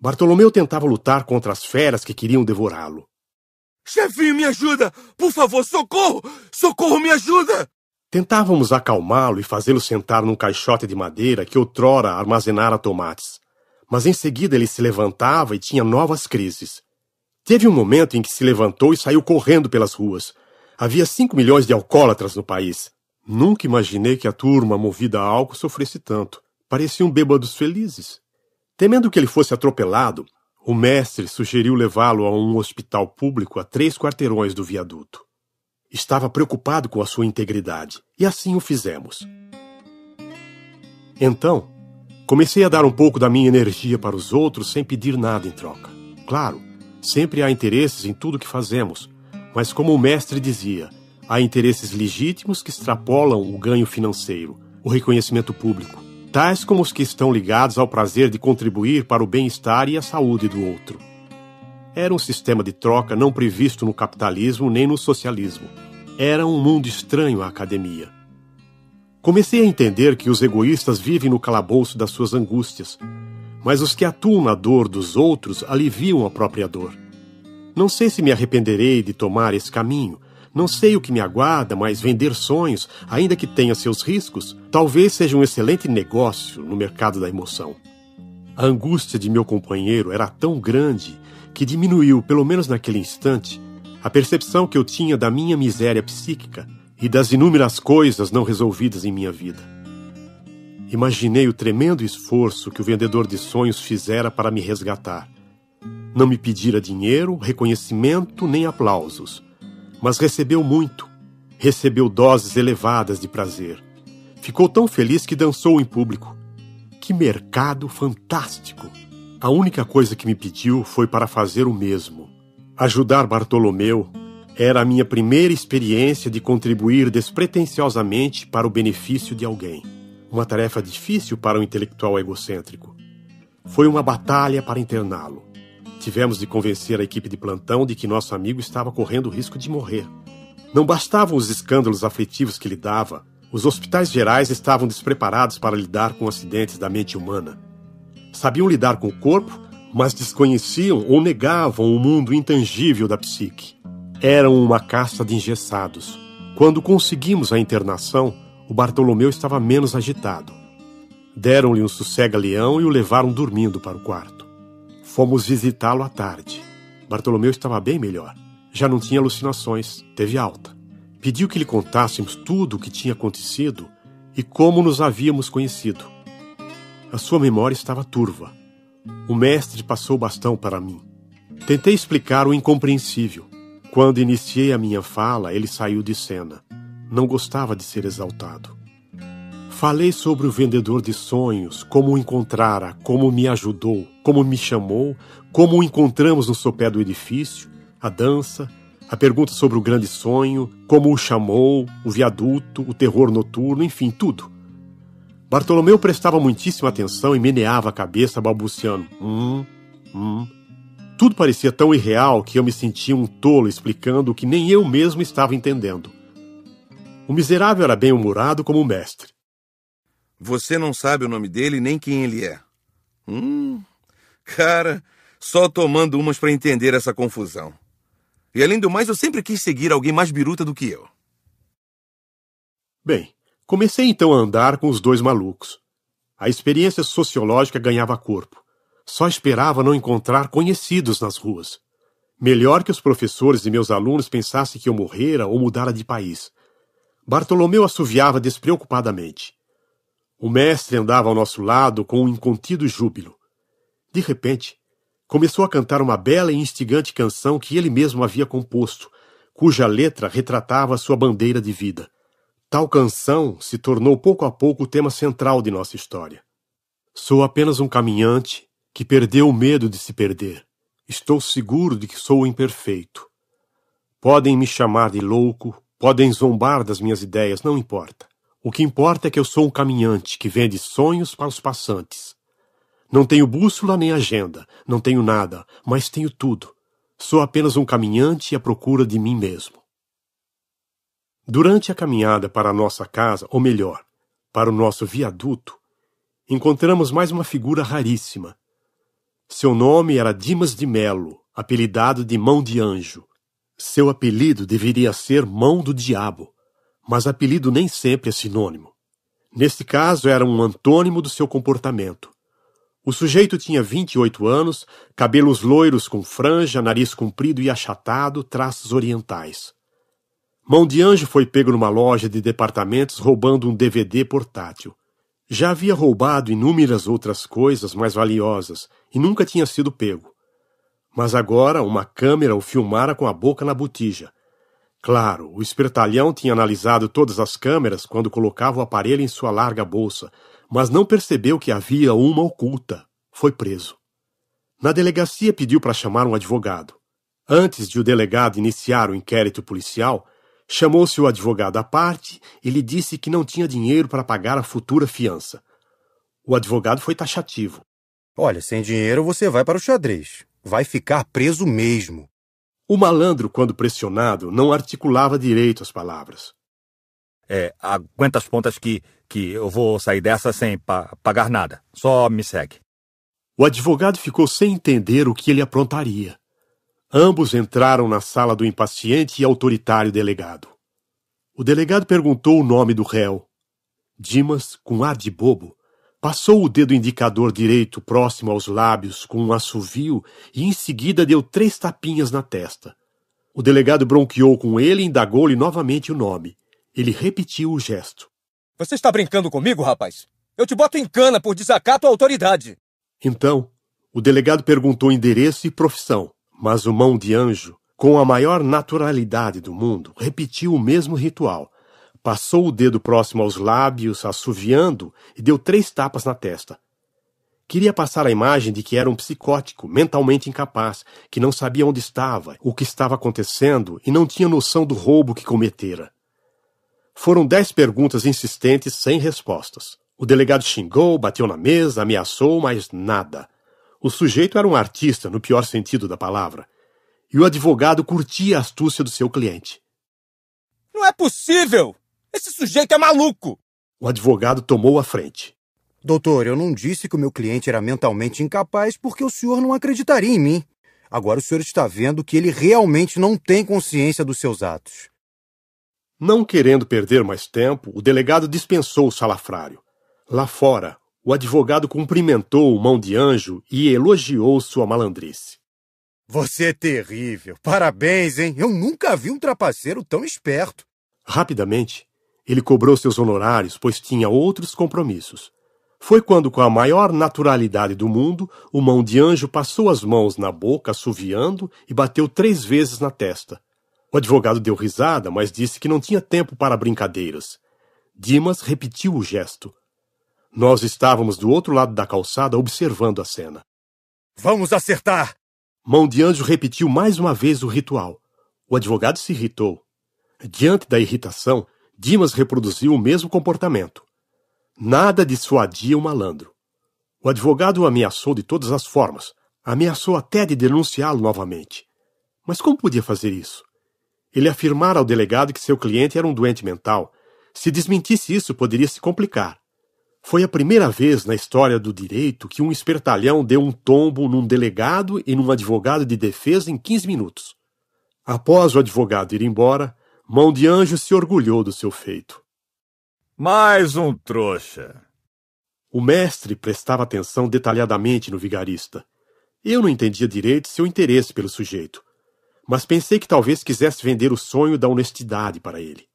Bartolomeu tentava lutar contra as feras que queriam devorá-lo. Chefinho, me ajuda! Por favor, socorro! Socorro, me ajuda! Tentávamos acalmá-lo e fazê-lo sentar num caixote de madeira que outrora armazenara tomates. Mas em seguida ele se levantava e tinha novas crises. Teve um momento em que se levantou e saiu correndo pelas ruas. Havia cinco milhões de alcoólatras no país. Nunca imaginei que a turma movida a álcool sofresse tanto. Pareciam bêbados felizes. Temendo que ele fosse atropelado, o mestre sugeriu levá-lo a um hospital público a três quarteirões do viaduto. Estava preocupado com a sua integridade, e assim o fizemos. Então, comecei a dar um pouco da minha energia para os outros sem pedir nada em troca. Claro, sempre há interesses em tudo que fazemos, mas como o mestre dizia, Há interesses legítimos que extrapolam o ganho financeiro, o reconhecimento público, tais como os que estão ligados ao prazer de contribuir para o bem-estar e a saúde do outro. Era um sistema de troca não previsto no capitalismo nem no socialismo. Era um mundo estranho à academia. Comecei a entender que os egoístas vivem no calabouço das suas angústias, mas os que atuam na dor dos outros aliviam a própria dor. Não sei se me arrependerei de tomar esse caminho, não sei o que me aguarda, mas vender sonhos, ainda que tenha seus riscos, talvez seja um excelente negócio no mercado da emoção. A angústia de meu companheiro era tão grande que diminuiu, pelo menos naquele instante, a percepção que eu tinha da minha miséria psíquica e das inúmeras coisas não resolvidas em minha vida. Imaginei o tremendo esforço que o vendedor de sonhos fizera para me resgatar. Não me pedira dinheiro, reconhecimento nem aplausos mas recebeu muito. Recebeu doses elevadas de prazer. Ficou tão feliz que dançou em público. Que mercado fantástico! A única coisa que me pediu foi para fazer o mesmo. Ajudar Bartolomeu era a minha primeira experiência de contribuir despretensiosamente para o benefício de alguém. Uma tarefa difícil para um intelectual egocêntrico. Foi uma batalha para interná-lo. Tivemos de convencer a equipe de plantão de que nosso amigo estava correndo o risco de morrer. Não bastavam os escândalos aflitivos que lhe dava, os hospitais gerais estavam despreparados para lidar com acidentes da mente humana. Sabiam lidar com o corpo, mas desconheciam ou negavam o mundo intangível da psique. Eram uma casta de engessados. Quando conseguimos a internação, o Bartolomeu estava menos agitado. Deram-lhe um sossega-leão e o levaram dormindo para o quarto. Fomos visitá-lo à tarde. Bartolomeu estava bem melhor. Já não tinha alucinações, teve alta. Pediu que lhe contássemos tudo o que tinha acontecido e como nos havíamos conhecido. A sua memória estava turva. O mestre passou o bastão para mim. Tentei explicar o incompreensível. Quando iniciei a minha fala, ele saiu de cena. Não gostava de ser exaltado. Falei sobre o vendedor de sonhos, como o encontrara, como me ajudou, como me chamou, como o encontramos no sopé do edifício, a dança, a pergunta sobre o grande sonho, como o chamou, o viaduto, o terror noturno, enfim, tudo. Bartolomeu prestava muitíssima atenção e meneava a cabeça, balbuciando: Hum, hum. Tudo parecia tão irreal que eu me sentia um tolo explicando o que nem eu mesmo estava entendendo. O miserável era bem-humorado como o mestre você não sabe o nome dele nem quem ele é. Hum, cara, só tomando umas para entender essa confusão. E além do mais, eu sempre quis seguir alguém mais biruta do que eu. Bem, comecei então a andar com os dois malucos. A experiência sociológica ganhava corpo. Só esperava não encontrar conhecidos nas ruas. Melhor que os professores e meus alunos pensassem que eu morrera ou mudara de país. Bartolomeu assoviava despreocupadamente. O mestre andava ao nosso lado com um incontido júbilo. De repente, começou a cantar uma bela e instigante canção que ele mesmo havia composto, cuja letra retratava sua bandeira de vida. Tal canção se tornou pouco a pouco o tema central de nossa história. Sou apenas um caminhante que perdeu o medo de se perder. Estou seguro de que sou imperfeito. Podem me chamar de louco, podem zombar das minhas ideias, não importa. O que importa é que eu sou um caminhante que vende sonhos para os passantes. Não tenho bússola nem agenda, não tenho nada, mas tenho tudo. Sou apenas um caminhante à procura de mim mesmo. Durante a caminhada para a nossa casa, ou melhor, para o nosso viaduto, encontramos mais uma figura raríssima. Seu nome era Dimas de Melo, apelidado de Mão de Anjo. Seu apelido deveria ser Mão do Diabo, mas apelido nem sempre é sinônimo. Neste caso, era um antônimo do seu comportamento. O sujeito tinha 28 anos, cabelos loiros com franja, nariz comprido e achatado, traços orientais. Mão de Anjo foi pego numa loja de departamentos roubando um DVD portátil. Já havia roubado inúmeras outras coisas mais valiosas e nunca tinha sido pego. Mas agora uma câmera o filmara com a boca na botija Claro, o espertalhão tinha analisado todas as câmeras quando colocava o aparelho em sua larga bolsa, mas não percebeu que havia uma oculta. Foi preso. Na delegacia pediu para chamar um advogado. Antes de o delegado iniciar o inquérito policial, chamou se o advogado à parte e lhe disse que não tinha dinheiro para pagar a futura fiança. O advogado foi taxativo. Olha, sem dinheiro você vai para o xadrez. Vai ficar preso mesmo. O malandro, quando pressionado, não articulava direito as palavras. É, aguenta as pontas que, que eu vou sair dessa sem pa pagar nada. Só me segue. O advogado ficou sem entender o que ele aprontaria. Ambos entraram na sala do impaciente e autoritário delegado. O delegado perguntou o nome do réu. Dimas, com ar de bobo, Passou o dedo indicador direito próximo aos lábios com um assovio e em seguida deu três tapinhas na testa. O delegado bronqueou com ele e indagou-lhe novamente o nome. Ele repetiu o gesto. Você está brincando comigo, rapaz? Eu te boto em cana por desacato à autoridade. Então, o delegado perguntou endereço e profissão, mas o mão de anjo, com a maior naturalidade do mundo, repetiu o mesmo ritual. Passou o dedo próximo aos lábios, assoviando, e deu três tapas na testa. Queria passar a imagem de que era um psicótico, mentalmente incapaz, que não sabia onde estava, o que estava acontecendo e não tinha noção do roubo que cometera. Foram dez perguntas insistentes sem respostas. O delegado xingou, bateu na mesa, ameaçou, mas nada. O sujeito era um artista, no pior sentido da palavra. E o advogado curtia a astúcia do seu cliente. Não é possível! Esse sujeito é maluco! O advogado tomou a frente. Doutor, eu não disse que o meu cliente era mentalmente incapaz porque o senhor não acreditaria em mim. Agora o senhor está vendo que ele realmente não tem consciência dos seus atos. Não querendo perder mais tempo, o delegado dispensou o salafrário. Lá fora, o advogado cumprimentou o mão de anjo e elogiou sua malandrice. Você é terrível. Parabéns, hein? Eu nunca vi um trapaceiro tão esperto. Rapidamente, ele cobrou seus honorários, pois tinha outros compromissos. Foi quando, com a maior naturalidade do mundo, o mão de anjo passou as mãos na boca, assoviando, e bateu três vezes na testa. O advogado deu risada, mas disse que não tinha tempo para brincadeiras. Dimas repetiu o gesto. Nós estávamos do outro lado da calçada observando a cena. Vamos acertar! Mão de Anjo repetiu mais uma vez o ritual. O advogado se irritou. Diante da irritação, Dimas reproduziu o mesmo comportamento. Nada dissuadia o malandro. O advogado o ameaçou de todas as formas. Ameaçou até de denunciá-lo novamente. Mas como podia fazer isso? Ele afirmara ao delegado que seu cliente era um doente mental. Se desmentisse isso, poderia se complicar. Foi a primeira vez na história do direito que um espertalhão deu um tombo num delegado e num advogado de defesa em 15 minutos. Após o advogado ir embora, Mão de Anjo se orgulhou do seu feito. Mais um trouxa! O mestre prestava atenção detalhadamente no vigarista. Eu não entendia direito seu interesse pelo sujeito, mas pensei que talvez quisesse vender o sonho da honestidade para ele.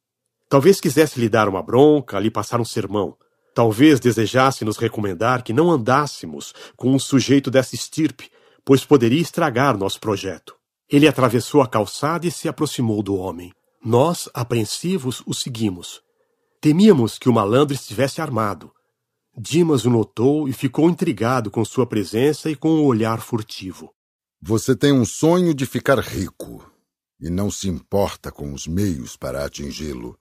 Talvez quisesse lhe dar uma bronca, lhe passar um sermão. Talvez desejasse nos recomendar que não andássemos com um sujeito dessa estirpe, pois poderia estragar nosso projeto. Ele atravessou a calçada e se aproximou do homem. Nós, apreensivos, o seguimos. Temíamos que o malandro estivesse armado. Dimas o notou e ficou intrigado com sua presença e com o um olhar furtivo. Você tem um sonho de ficar rico e não se importa com os meios para atingi-lo.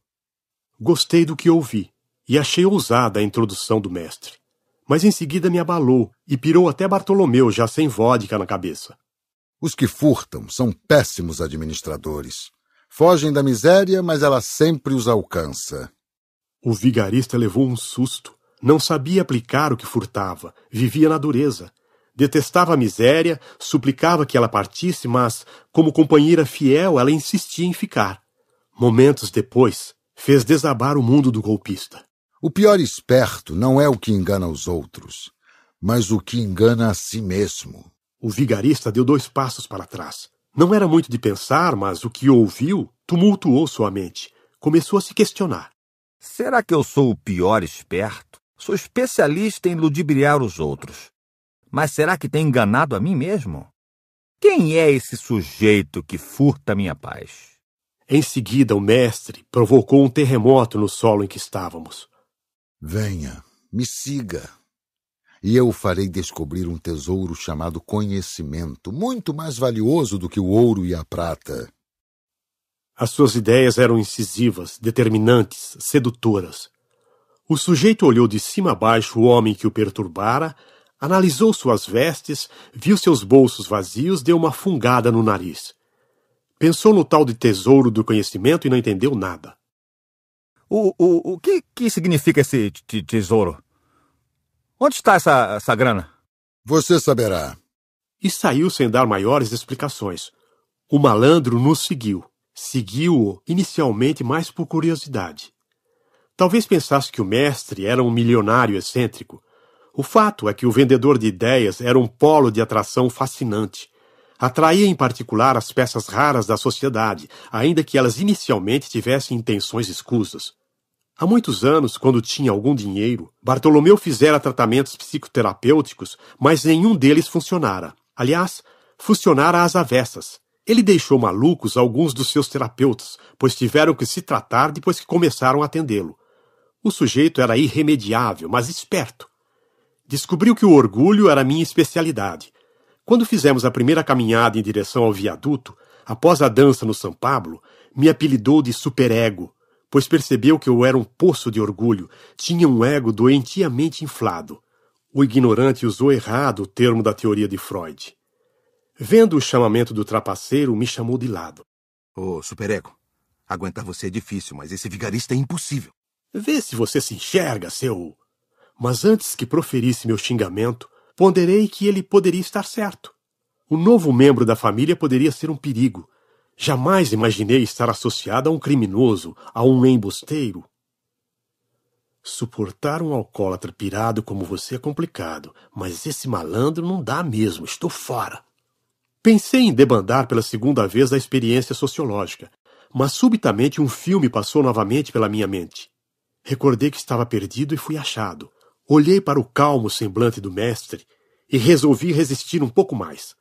Gostei do que ouvi e achei ousada a introdução do mestre. Mas em seguida me abalou e pirou até Bartolomeu já sem vodka na cabeça. Os que furtam são péssimos administradores. Fogem da miséria, mas ela sempre os alcança. O vigarista levou um susto. Não sabia aplicar o que furtava. Vivia na dureza. Detestava a miséria, suplicava que ela partisse, mas, como companheira fiel, ela insistia em ficar. Momentos depois, fez desabar o mundo do golpista. O pior esperto não é o que engana os outros, mas o que engana a si mesmo. O vigarista deu dois passos para trás. Não era muito de pensar, mas o que ouviu tumultuou sua mente. Começou a se questionar. Será que eu sou o pior esperto? Sou especialista em ludibriar os outros. Mas será que tenho enganado a mim mesmo? Quem é esse sujeito que furta minha paz? Em seguida, o mestre provocou um terremoto no solo em que estávamos. Venha, me siga, e eu o farei descobrir um tesouro chamado conhecimento, muito mais valioso do que o ouro e a prata. As suas ideias eram incisivas, determinantes, sedutoras. O sujeito olhou de cima a baixo o homem que o perturbara, analisou suas vestes, viu seus bolsos vazios, deu uma fungada no nariz. Pensou no tal de tesouro do conhecimento e não entendeu nada. O, o, o que, que significa esse tesouro? Onde está essa, essa grana? Você saberá. E saiu sem dar maiores explicações. O malandro nos seguiu. Seguiu-o inicialmente mais por curiosidade. Talvez pensasse que o mestre era um milionário excêntrico. O fato é que o vendedor de ideias era um polo de atração fascinante. Atraía em particular as peças raras da sociedade, ainda que elas inicialmente tivessem intenções escusas. Há muitos anos, quando tinha algum dinheiro, Bartolomeu fizera tratamentos psicoterapêuticos, mas nenhum deles funcionara. Aliás, funcionara às avessas. Ele deixou malucos alguns dos seus terapeutas, pois tiveram que se tratar depois que começaram a atendê-lo. O sujeito era irremediável, mas esperto. Descobriu que o orgulho era minha especialidade. Quando fizemos a primeira caminhada em direção ao viaduto, após a dança no São Pablo, me apelidou de superego pois percebeu que eu era um poço de orgulho, tinha um ego doentiamente inflado. O ignorante usou errado o termo da teoria de Freud. Vendo o chamamento do trapaceiro, me chamou de lado. Ô, oh, superego, aguentar você é difícil, mas esse vigarista é impossível. Vê se você se enxerga, seu. Mas antes que proferisse meu xingamento, ponderei que ele poderia estar certo. O novo membro da família poderia ser um perigo, Jamais imaginei estar associada a um criminoso, a um embusteiro. Suportar um alcoólatra pirado como você é complicado, mas esse malandro não dá mesmo, estou fora. Pensei em debandar pela segunda vez a experiência sociológica, mas subitamente um filme passou novamente pela minha mente. Recordei que estava perdido e fui achado. Olhei para o calmo semblante do mestre e resolvi resistir um pouco mais.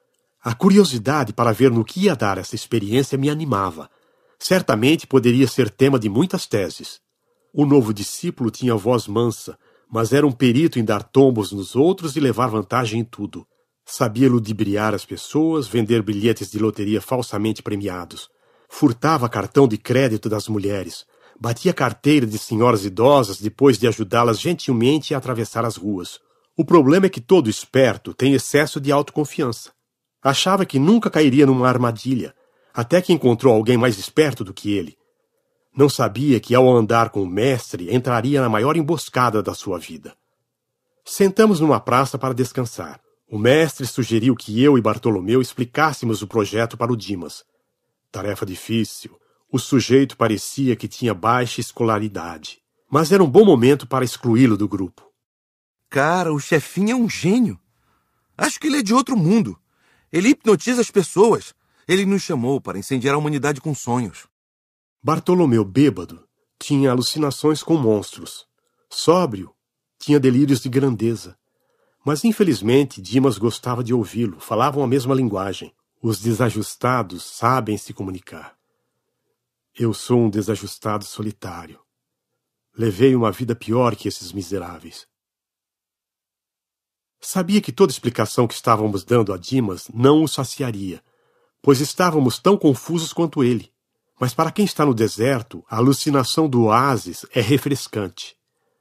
A curiosidade para ver no que ia dar essa experiência me animava. Certamente poderia ser tema de muitas teses. O novo discípulo tinha voz mansa, mas era um perito em dar tombos nos outros e levar vantagem em tudo. Sabia ludibriar as pessoas, vender bilhetes de loteria falsamente premiados. Furtava cartão de crédito das mulheres. Batia carteira de senhoras idosas depois de ajudá-las gentilmente a atravessar as ruas. O problema é que todo esperto tem excesso de autoconfiança. Achava que nunca cairia numa armadilha, até que encontrou alguém mais esperto do que ele. Não sabia que ao andar com o mestre entraria na maior emboscada da sua vida. Sentamos numa praça para descansar. O mestre sugeriu que eu e Bartolomeu explicássemos o projeto para o Dimas. Tarefa difícil. O sujeito parecia que tinha baixa escolaridade, mas era um bom momento para excluí-lo do grupo. Cara, o chefinho é um gênio. Acho que ele é de outro mundo. Ele hipnotiza as pessoas. Ele nos chamou para incendiar a humanidade com sonhos. Bartolomeu, bêbado, tinha alucinações com monstros. Sóbrio, tinha delírios de grandeza. Mas infelizmente Dimas gostava de ouvi-lo, falavam a mesma linguagem. Os desajustados sabem se comunicar. Eu sou um desajustado solitário. Levei uma vida pior que esses miseráveis. Sabia que toda explicação que estávamos dando a Dimas não o saciaria, pois estávamos tão confusos quanto ele. Mas para quem está no deserto, a alucinação do oásis é refrescante.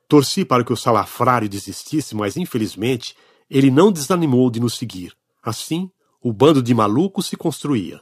Torci para que o salafrário desistisse, mas infelizmente ele não desanimou de nos seguir. Assim, o bando de malucos se construía.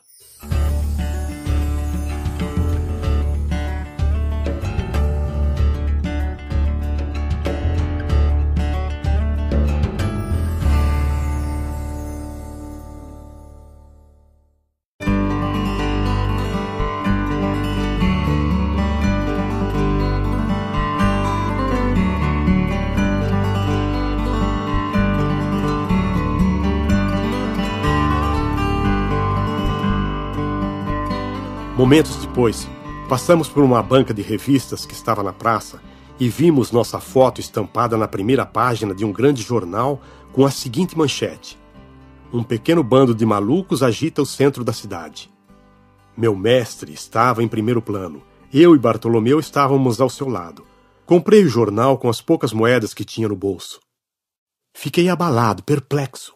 Momentos depois, passamos por uma banca de revistas que estava na praça e vimos nossa foto estampada na primeira página de um grande jornal com a seguinte manchete: Um pequeno bando de malucos agita o centro da cidade. Meu mestre estava em primeiro plano. Eu e Bartolomeu estávamos ao seu lado. Comprei o jornal com as poucas moedas que tinha no bolso. Fiquei abalado, perplexo.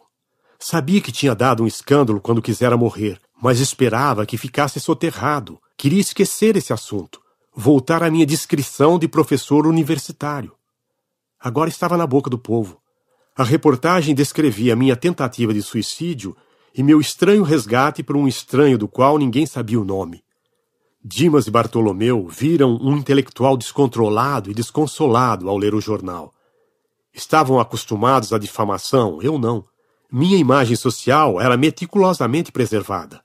Sabia que tinha dado um escândalo quando quisera morrer, mas esperava que ficasse soterrado. Queria esquecer esse assunto, voltar à minha descrição de professor universitário. Agora estava na boca do povo. A reportagem descrevia minha tentativa de suicídio e meu estranho resgate por um estranho do qual ninguém sabia o nome. Dimas e Bartolomeu viram um intelectual descontrolado e desconsolado ao ler o jornal. Estavam acostumados à difamação, eu não. Minha imagem social era meticulosamente preservada.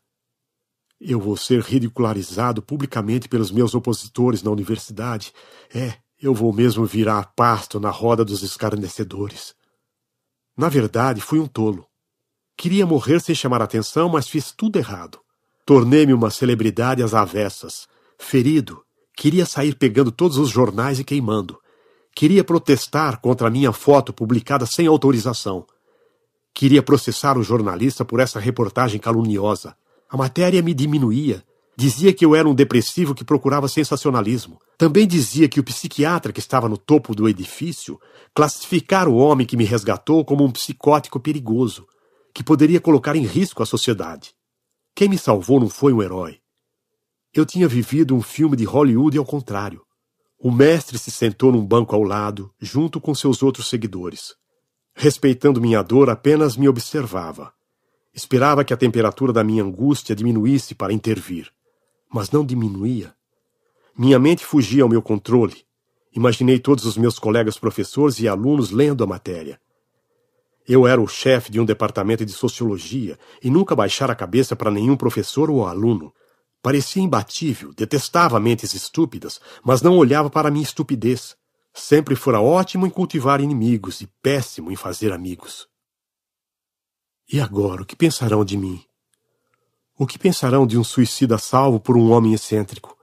Eu vou ser ridicularizado publicamente pelos meus opositores na universidade. É, eu vou mesmo virar pasto na roda dos escarnecedores. Na verdade, fui um tolo. Queria morrer sem chamar atenção, mas fiz tudo errado. Tornei-me uma celebridade às avessas. Ferido, queria sair pegando todos os jornais e queimando. Queria protestar contra a minha foto publicada sem autorização. Queria processar o jornalista por essa reportagem caluniosa. A matéria me diminuía. Dizia que eu era um depressivo que procurava sensacionalismo. Também dizia que o psiquiatra que estava no topo do edifício classificara o homem que me resgatou como um psicótico perigoso, que poderia colocar em risco a sociedade. Quem me salvou não foi um herói. Eu tinha vivido um filme de Hollywood ao contrário. O mestre se sentou num banco ao lado, junto com seus outros seguidores. Respeitando minha dor, apenas me observava. Esperava que a temperatura da minha angústia diminuísse para intervir, mas não diminuía. Minha mente fugia ao meu controle. Imaginei todos os meus colegas professores e alunos lendo a matéria. Eu era o chefe de um departamento de sociologia e nunca baixara a cabeça para nenhum professor ou aluno. Parecia imbatível, detestava mentes estúpidas, mas não olhava para minha estupidez. Sempre fora ótimo em cultivar inimigos e péssimo em fazer amigos. E agora, o que pensarão de mim? O que pensarão de um suicida salvo por um homem excêntrico?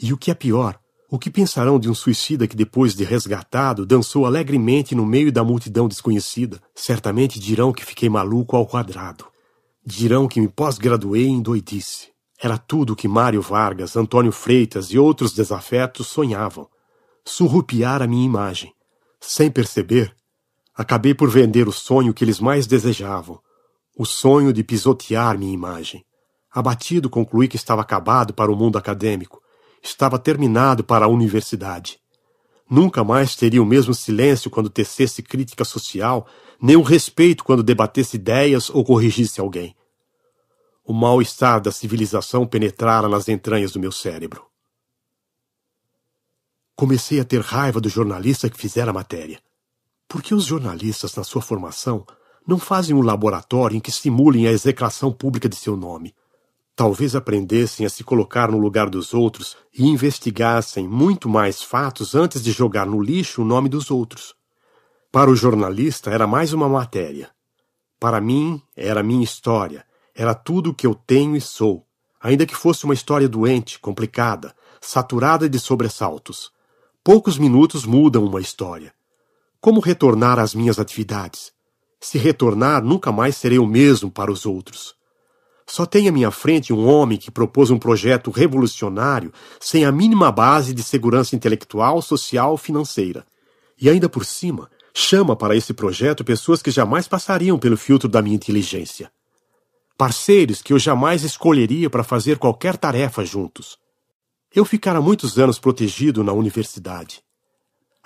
E o que é pior, o que pensarão de um suicida que, depois de resgatado, dançou alegremente no meio da multidão desconhecida? Certamente dirão que fiquei maluco ao quadrado. Dirão que me pós-graduei em doidice. Era tudo o que Mário Vargas, Antônio Freitas e outros desafetos sonhavam. Surrupiar a minha imagem. Sem perceber, acabei por vender o sonho que eles mais desejavam, o sonho de pisotear minha imagem. Abatido, concluí que estava acabado para o mundo acadêmico. Estava terminado para a universidade. Nunca mais teria o mesmo silêncio quando tecesse crítica social, nem o respeito quando debatesse ideias ou corrigisse alguém. O mal-estar da civilização penetrara nas entranhas do meu cérebro. Comecei a ter raiva do jornalista que fizera a matéria. Por que os jornalistas, na sua formação, não fazem um laboratório em que simulem a execração pública de seu nome. Talvez aprendessem a se colocar no lugar dos outros e investigassem muito mais fatos antes de jogar no lixo o nome dos outros. Para o jornalista era mais uma matéria. Para mim era minha história, era tudo o que eu tenho e sou, ainda que fosse uma história doente, complicada, saturada de sobressaltos. Poucos minutos mudam uma história. Como retornar às minhas atividades? Se retornar, nunca mais serei o mesmo para os outros. Só tenho à minha frente um homem que propôs um projeto revolucionário sem a mínima base de segurança intelectual, social, financeira. E ainda por cima, chama para esse projeto pessoas que jamais passariam pelo filtro da minha inteligência. Parceiros que eu jamais escolheria para fazer qualquer tarefa juntos. Eu ficara muitos anos protegido na universidade.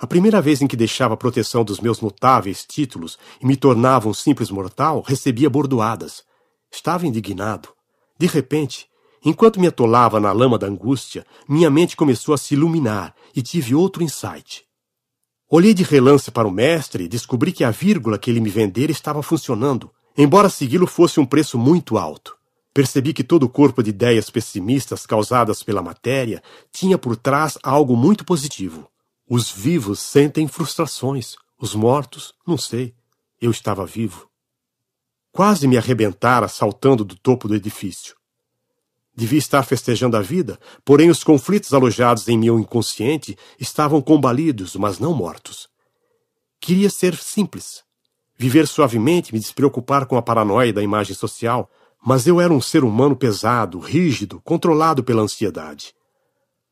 A primeira vez em que deixava a proteção dos meus notáveis títulos e me tornava um simples mortal, recebia bordoadas. Estava indignado. De repente, enquanto me atolava na lama da angústia, minha mente começou a se iluminar e tive outro insight. Olhei de relance para o mestre e descobri que a vírgula que ele me vendera estava funcionando, embora segui-lo fosse um preço muito alto. Percebi que todo o corpo de ideias pessimistas causadas pela matéria tinha por trás algo muito positivo. Os vivos sentem frustrações, os mortos, não sei. Eu estava vivo. Quase me arrebentara saltando do topo do edifício. Devia estar festejando a vida, porém os conflitos alojados em meu inconsciente estavam combalidos, mas não mortos. Queria ser simples, viver suavemente, me despreocupar com a paranoia da imagem social, mas eu era um ser humano pesado, rígido, controlado pela ansiedade.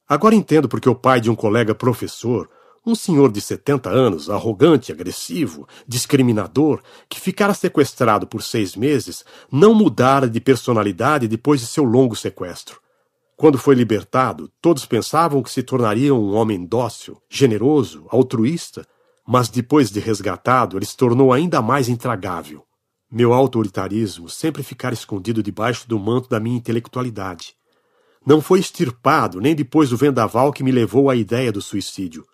Agora entendo porque o pai de um colega professor, um senhor de 70 anos, arrogante, agressivo, discriminador, que ficara sequestrado por seis meses, não mudara de personalidade depois de seu longo sequestro. Quando foi libertado, todos pensavam que se tornaria um homem dócil, generoso, altruísta, mas depois de resgatado, ele se tornou ainda mais intragável. Meu autoritarismo sempre ficara escondido debaixo do manto da minha intelectualidade. Não foi extirpado nem depois do vendaval que me levou à ideia do suicídio.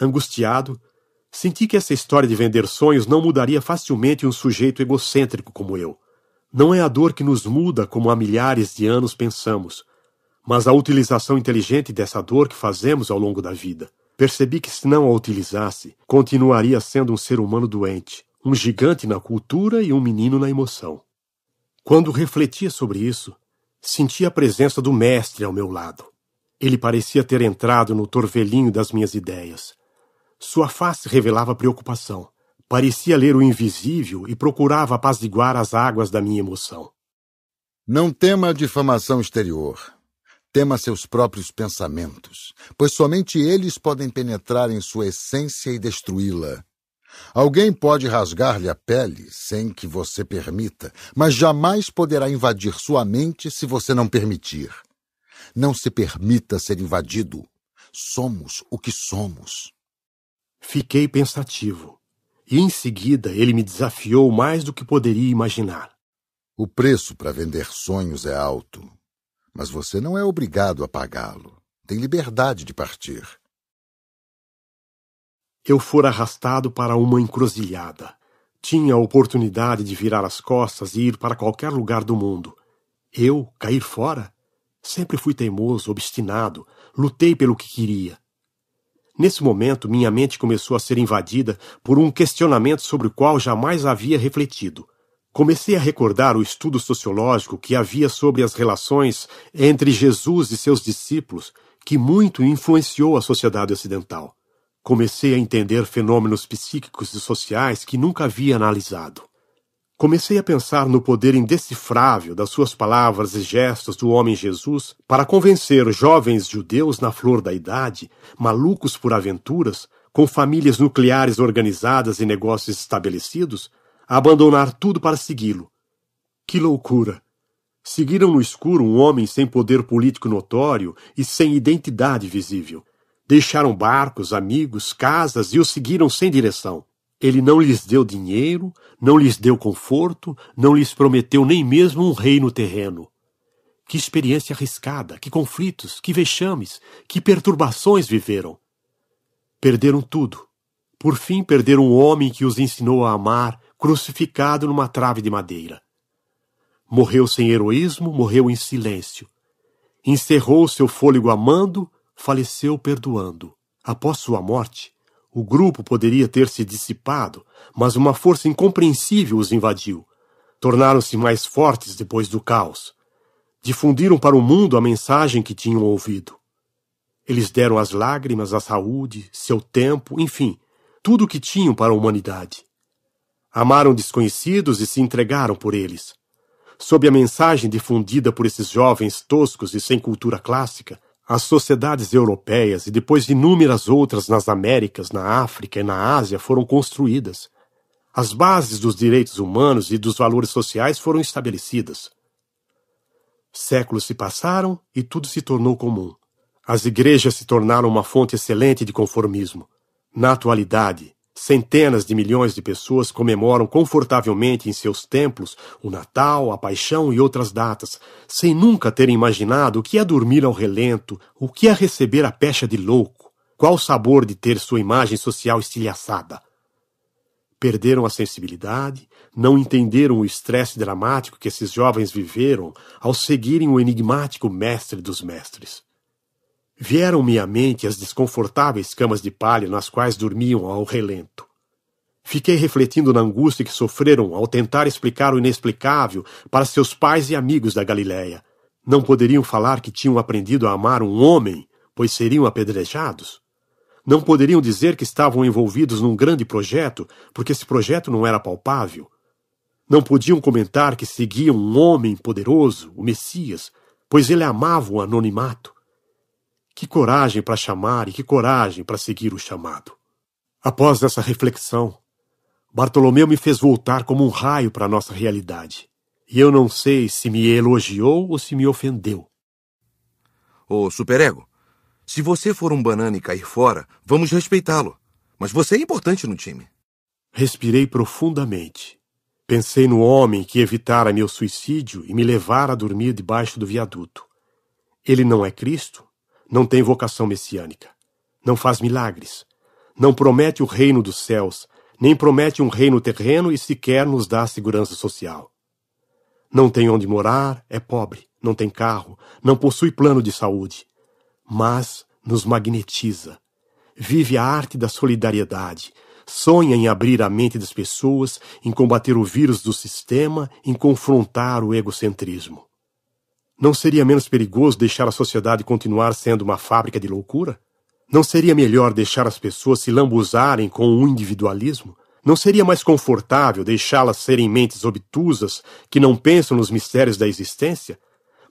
Angustiado, senti que essa história de vender sonhos não mudaria facilmente um sujeito egocêntrico como eu. Não é a dor que nos muda como há milhares de anos pensamos, mas a utilização inteligente dessa dor que fazemos ao longo da vida. Percebi que se não a utilizasse, continuaria sendo um ser humano doente, um gigante na cultura e um menino na emoção. Quando refletia sobre isso, Senti a presença do mestre ao meu lado. Ele parecia ter entrado no torvelinho das minhas ideias. Sua face revelava preocupação. Parecia ler o invisível e procurava apaziguar as águas da minha emoção. Não tema a difamação exterior. Tema seus próprios pensamentos, pois somente eles podem penetrar em sua essência e destruí-la. Alguém pode rasgar-lhe a pele sem que você permita, mas jamais poderá invadir sua mente se você não permitir. Não se permita ser invadido. Somos o que somos. Fiquei pensativo, e em seguida ele me desafiou mais do que poderia imaginar. O preço para vender sonhos é alto, mas você não é obrigado a pagá-lo. Tem liberdade de partir eu fora arrastado para uma encruzilhada. Tinha a oportunidade de virar as costas e ir para qualquer lugar do mundo. Eu cair fora? Sempre fui teimoso, obstinado, lutei pelo que queria. Nesse momento, minha mente começou a ser invadida por um questionamento sobre o qual jamais havia refletido. Comecei a recordar o estudo sociológico que havia sobre as relações entre Jesus e seus discípulos, que muito influenciou a sociedade ocidental. Comecei a entender fenômenos psíquicos e sociais que nunca havia analisado. Comecei a pensar no poder indecifrável das suas palavras e gestos do homem Jesus para convencer jovens judeus na flor da idade, malucos por aventuras, com famílias nucleares organizadas e negócios estabelecidos, a abandonar tudo para segui-lo. Que loucura! Seguiram no escuro um homem sem poder político notório e sem identidade visível Deixaram barcos, amigos, casas e o seguiram sem direção. Ele não lhes deu dinheiro, não lhes deu conforto, não lhes prometeu nem mesmo um reino terreno. Que experiência arriscada, que conflitos, que vexames, que perturbações viveram. Perderam tudo. Por fim, perderam o homem que os ensinou a amar, crucificado numa trave de madeira. Morreu sem heroísmo, morreu em silêncio. Encerrou seu fôlego amando, faleceu perdoando. Após sua morte, o grupo poderia ter se dissipado, mas uma força incompreensível os invadiu. Tornaram-se mais fortes depois do caos. Difundiram para o mundo a mensagem que tinham ouvido. Eles deram as lágrimas, a saúde, seu tempo, enfim, tudo o que tinham para a humanidade. Amaram desconhecidos e se entregaram por eles. Sob a mensagem difundida por esses jovens toscos e sem cultura clássica, as sociedades europeias e depois inúmeras outras nas Américas, na África e na Ásia foram construídas. As bases dos direitos humanos e dos valores sociais foram estabelecidas. Séculos se passaram e tudo se tornou comum. As igrejas se tornaram uma fonte excelente de conformismo. Na atualidade, Centenas de milhões de pessoas comemoram confortavelmente em seus templos o Natal, a Paixão e outras datas, sem nunca terem imaginado o que é dormir ao relento, o que é receber a pecha de louco, qual o sabor de ter sua imagem social estilhaçada. Perderam a sensibilidade, não entenderam o estresse dramático que esses jovens viveram ao seguirem o enigmático mestre dos mestres. Vieram-me à mente as desconfortáveis camas de palha nas quais dormiam ao relento. Fiquei refletindo na angústia que sofreram ao tentar explicar o inexplicável para seus pais e amigos da Galiléia. Não poderiam falar que tinham aprendido a amar um homem, pois seriam apedrejados. Não poderiam dizer que estavam envolvidos num grande projeto, porque esse projeto não era palpável. Não podiam comentar que seguiam um homem poderoso, o Messias, pois ele amava o anonimato. Que coragem para chamar e que coragem para seguir o chamado. Após essa reflexão, Bartolomeu me fez voltar como um raio para a nossa realidade. E eu não sei se me elogiou ou se me ofendeu. Ô, superego, se você for um banana e cair fora, vamos respeitá-lo. Mas você é importante no time. Respirei profundamente. Pensei no homem que evitara meu suicídio e me levara a dormir debaixo do viaduto. Ele não é Cristo? não tem vocação messiânica, não faz milagres, não promete o reino dos céus, nem promete um reino terreno e sequer nos dá segurança social. Não tem onde morar, é pobre, não tem carro, não possui plano de saúde, mas nos magnetiza. Vive a arte da solidariedade, sonha em abrir a mente das pessoas, em combater o vírus do sistema, em confrontar o egocentrismo. Não seria menos perigoso deixar a sociedade continuar sendo uma fábrica de loucura? Não seria melhor deixar as pessoas se lambuzarem com o individualismo? Não seria mais confortável deixá-las serem mentes obtusas que não pensam nos mistérios da existência?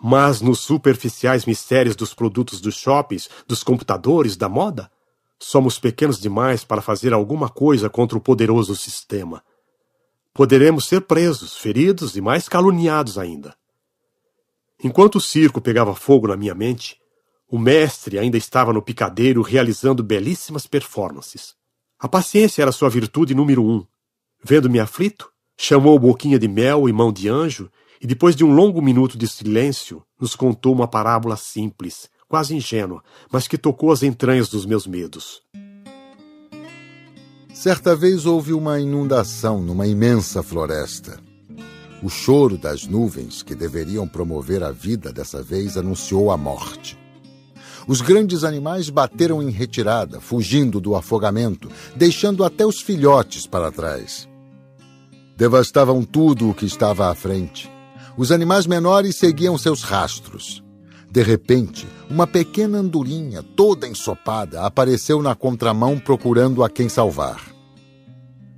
mas nos superficiais mistérios dos produtos dos shoppings, dos computadores, da moda? Somos pequenos demais para fazer alguma coisa contra o poderoso sistema. Poderemos ser presos, feridos e mais caluniados ainda. Enquanto o circo pegava fogo na minha mente, o mestre ainda estava no picadeiro realizando belíssimas performances. A paciência era sua virtude número um. Vendo-me aflito, chamou boquinha de mel e mão de anjo e, depois de um longo minuto de silêncio, nos contou uma parábola simples, quase ingênua, mas que tocou as entranhas dos meus medos. Certa vez houve uma inundação numa imensa floresta. O choro das nuvens, que deveriam promover a vida dessa vez, anunciou a morte. Os grandes animais bateram em retirada, fugindo do afogamento, deixando até os filhotes para trás. Devastavam tudo o que estava à frente. Os animais menores seguiam seus rastros. De repente, uma pequena andorinha, toda ensopada, apareceu na contramão procurando a quem salvar.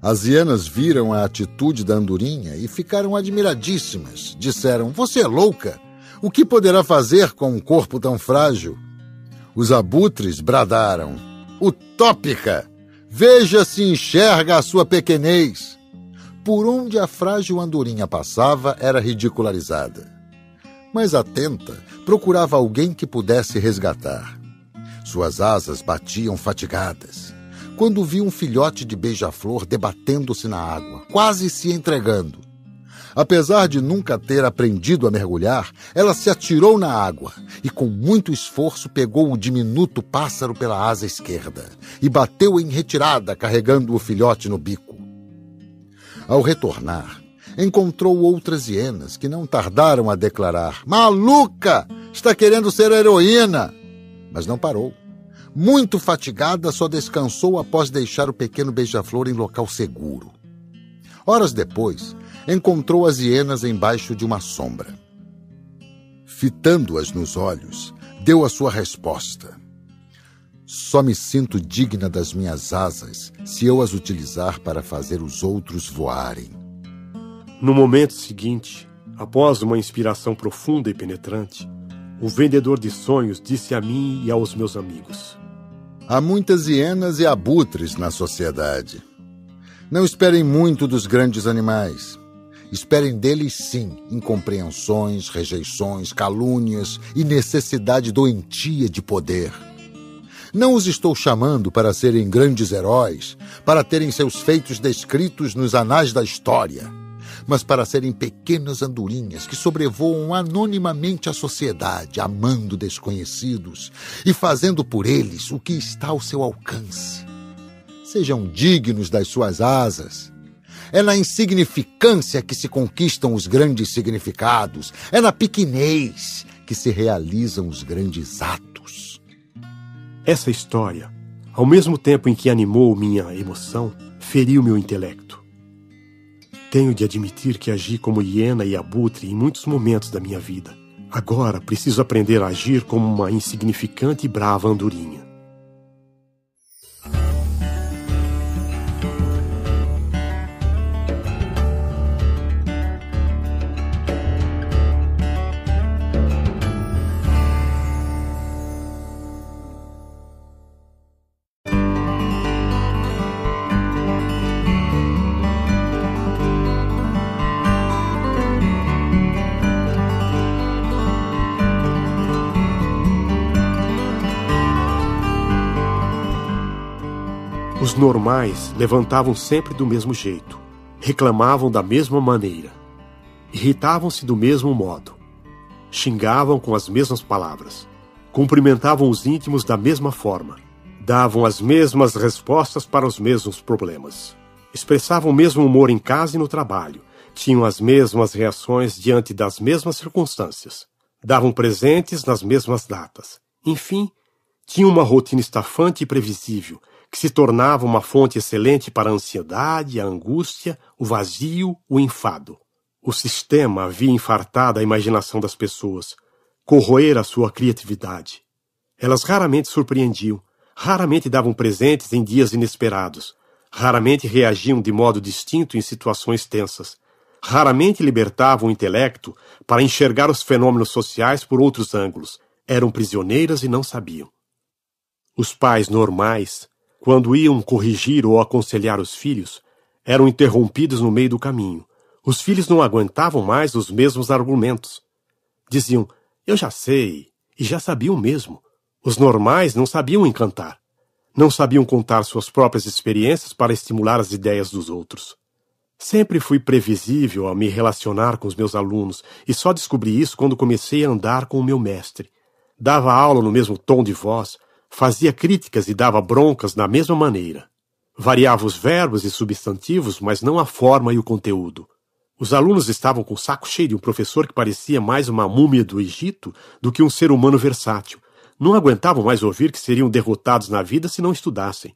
As hienas viram a atitude da andorinha e ficaram admiradíssimas. Disseram: Você é louca? O que poderá fazer com um corpo tão frágil? Os abutres bradaram: Utópica! Veja se enxerga a sua pequenez! Por onde a frágil andorinha passava, era ridicularizada. Mas atenta, procurava alguém que pudesse resgatar. Suas asas batiam fatigadas quando vi um filhote de beija-flor debatendo-se na água, quase se entregando. Apesar de nunca ter aprendido a mergulhar, ela se atirou na água e, com muito esforço, pegou o diminuto pássaro pela asa esquerda e bateu em retirada, carregando o filhote no bico. Ao retornar, encontrou outras hienas que não tardaram a declarar: Maluca! Está querendo ser heroína! Mas não parou muito fatigada, só descansou após deixar o pequeno beija-flor em local seguro. Horas depois, encontrou as hienas embaixo de uma sombra. Fitando-as nos olhos, deu a sua resposta. Só me sinto digna das minhas asas se eu as utilizar para fazer os outros voarem. No momento seguinte, após uma inspiração profunda e penetrante, o vendedor de sonhos disse a mim e aos meus amigos: Há muitas hienas e abutres na sociedade. Não esperem muito dos grandes animais. Esperem deles, sim, incompreensões, rejeições, calúnias e necessidade doentia de poder. Não os estou chamando para serem grandes heróis, para terem seus feitos descritos nos anais da história mas para serem pequenas andorinhas que sobrevoam anonimamente a sociedade, amando desconhecidos e fazendo por eles o que está ao seu alcance. Sejam dignos das suas asas. É na insignificância que se conquistam os grandes significados, é na pequenez que se realizam os grandes atos. Essa história, ao mesmo tempo em que animou minha emoção, feriu meu intelecto. Tenho de admitir que agi como hiena e abutre em muitos momentos da minha vida. Agora preciso aprender a agir como uma insignificante e brava andorinha. normais levantavam sempre do mesmo jeito, reclamavam da mesma maneira, irritavam-se do mesmo modo, xingavam com as mesmas palavras, cumprimentavam os íntimos da mesma forma, davam as mesmas respostas para os mesmos problemas, expressavam o mesmo humor em casa e no trabalho, tinham as mesmas reações diante das mesmas circunstâncias, davam presentes nas mesmas datas, enfim, tinham uma rotina estafante e previsível que se tornava uma fonte excelente para a ansiedade, a angústia, o vazio, o enfado. O sistema havia infartado a imaginação das pessoas, corroer a sua criatividade. Elas raramente surpreendiam, raramente davam presentes em dias inesperados, raramente reagiam de modo distinto em situações tensas, raramente libertavam o intelecto para enxergar os fenômenos sociais por outros ângulos. Eram prisioneiras e não sabiam. Os pais normais quando iam corrigir ou aconselhar os filhos, eram interrompidos no meio do caminho. Os filhos não aguentavam mais os mesmos argumentos. Diziam: Eu já sei, e já sabiam mesmo. Os normais não sabiam encantar. Não sabiam contar suas próprias experiências para estimular as ideias dos outros. Sempre fui previsível a me relacionar com os meus alunos e só descobri isso quando comecei a andar com o meu mestre. Dava aula no mesmo tom de voz, Fazia críticas e dava broncas da mesma maneira. Variava os verbos e substantivos, mas não a forma e o conteúdo. Os alunos estavam com o saco cheio de um professor que parecia mais uma múmia do Egito do que um ser humano versátil. Não aguentavam mais ouvir que seriam derrotados na vida se não estudassem.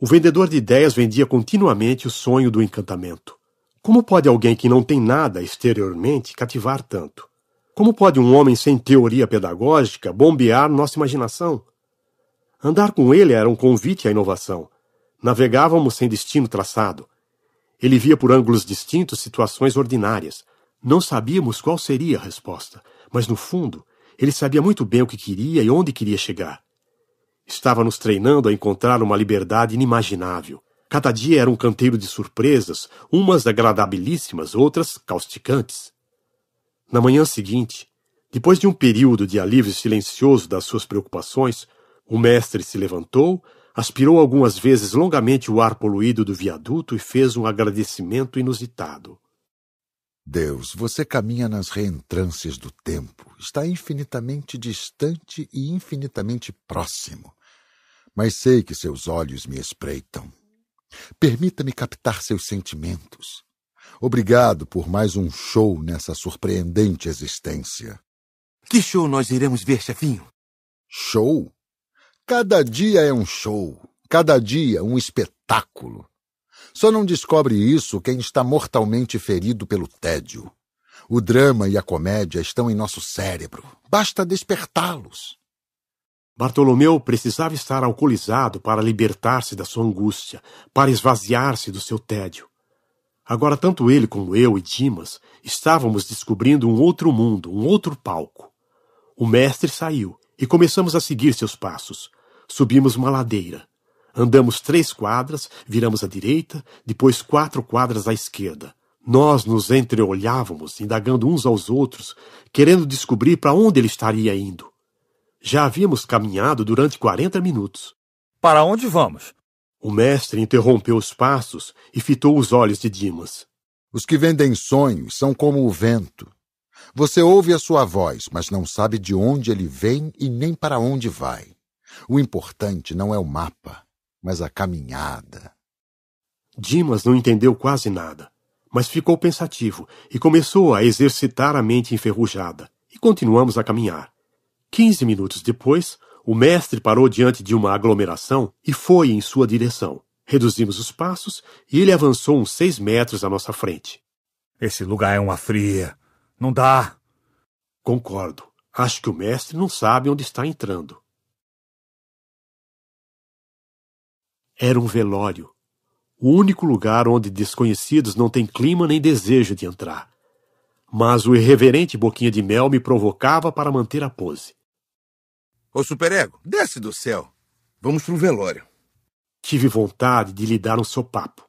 O vendedor de ideias vendia continuamente o sonho do encantamento. Como pode alguém que não tem nada exteriormente cativar tanto? Como pode um homem sem teoria pedagógica bombear nossa imaginação? Andar com ele era um convite à inovação. Navegávamos sem destino traçado. Ele via por ângulos distintos situações ordinárias. Não sabíamos qual seria a resposta, mas no fundo, ele sabia muito bem o que queria e onde queria chegar. Estava nos treinando a encontrar uma liberdade inimaginável. Cada dia era um canteiro de surpresas, umas agradabilíssimas, outras causticantes. Na manhã seguinte, depois de um período de alívio silencioso das suas preocupações, o mestre se levantou, aspirou algumas vezes longamente o ar poluído do viaduto e fez um agradecimento inusitado. Deus, você caminha nas reentrâncias do tempo, está infinitamente distante e infinitamente próximo. Mas sei que seus olhos me espreitam. Permita-me captar seus sentimentos. Obrigado por mais um show nessa surpreendente existência. Que show nós iremos ver, chefinho? Show? Cada dia é um show, cada dia um espetáculo. Só não descobre isso quem está mortalmente ferido pelo tédio. O drama e a comédia estão em nosso cérebro. Basta despertá-los. Bartolomeu precisava estar alcoolizado para libertar-se da sua angústia, para esvaziar-se do seu tédio. Agora, tanto ele como eu e Dimas estávamos descobrindo um outro mundo, um outro palco. O mestre saiu e começamos a seguir seus passos. Subimos uma ladeira. Andamos três quadras, viramos à direita, depois quatro quadras à esquerda. Nós nos entreolhávamos, indagando uns aos outros, querendo descobrir para onde ele estaria indo. Já havíamos caminhado durante quarenta minutos. Para onde vamos? O mestre interrompeu os passos e fitou os olhos de Dimas. Os que vendem sonhos são como o vento. Você ouve a sua voz, mas não sabe de onde ele vem e nem para onde vai. O importante não é o mapa, mas a caminhada. Dimas não entendeu quase nada, mas ficou pensativo e começou a exercitar a mente enferrujada, e continuamos a caminhar. Quinze minutos depois, o mestre parou diante de uma aglomeração e foi em sua direção. Reduzimos os passos e ele avançou uns seis metros à nossa frente. Esse lugar é uma fria, não dá. Concordo. Acho que o mestre não sabe onde está entrando. Era um velório. O único lugar onde desconhecidos não têm clima nem desejo de entrar. Mas o irreverente Boquinha de Mel me provocava para manter a pose. Ô superego, desce do céu. Vamos pro velório. Tive vontade de lhe dar um sopapo.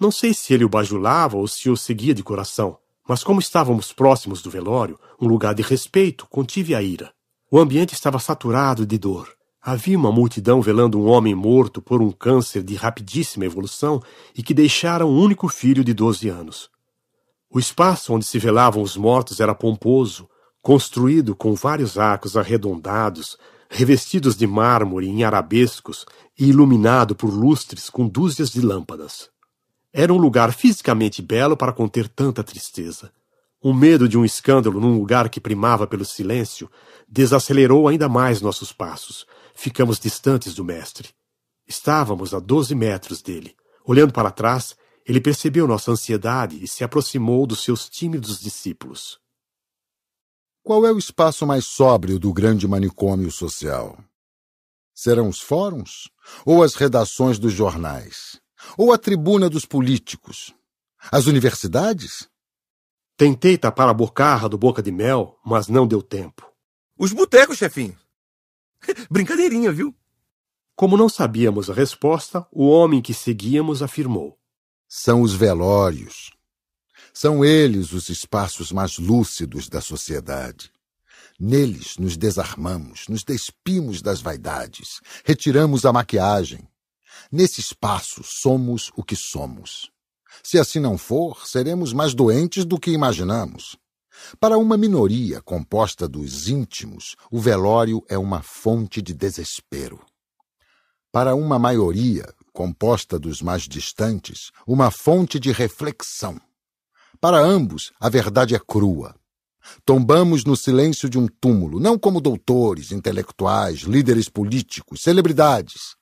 Não sei se ele o bajulava ou se o seguia de coração. Mas como estávamos próximos do velório, um lugar de respeito, contive a ira. O ambiente estava saturado de dor. Havia uma multidão velando um homem morto por um câncer de rapidíssima evolução e que deixara um único filho de doze anos. O espaço onde se velavam os mortos era pomposo, construído com vários arcos arredondados, revestidos de mármore em arabescos e iluminado por lustres com dúzias de lâmpadas. Era um lugar fisicamente belo para conter tanta tristeza. O medo de um escândalo num lugar que primava pelo silêncio desacelerou ainda mais nossos passos. Ficamos distantes do mestre. Estávamos a doze metros dele. Olhando para trás, ele percebeu nossa ansiedade e se aproximou dos seus tímidos discípulos. Qual é o espaço mais sóbrio do grande manicômio social? Serão os fóruns ou as redações dos jornais? ou a tribuna dos políticos? As universidades? Tentei tapar a bocarra do Boca de Mel, mas não deu tempo. Os botecos, chefinho. <laughs> Brincadeirinha, viu? Como não sabíamos a resposta, o homem que seguíamos afirmou: São os velórios. São eles os espaços mais lúcidos da sociedade. Neles nos desarmamos, nos despimos das vaidades, retiramos a maquiagem, Nesse espaço, somos o que somos. Se assim não for, seremos mais doentes do que imaginamos. Para uma minoria composta dos íntimos, o velório é uma fonte de desespero. Para uma maioria composta dos mais distantes, uma fonte de reflexão. Para ambos, a verdade é crua. Tombamos no silêncio de um túmulo, não como doutores, intelectuais, líderes políticos, celebridades,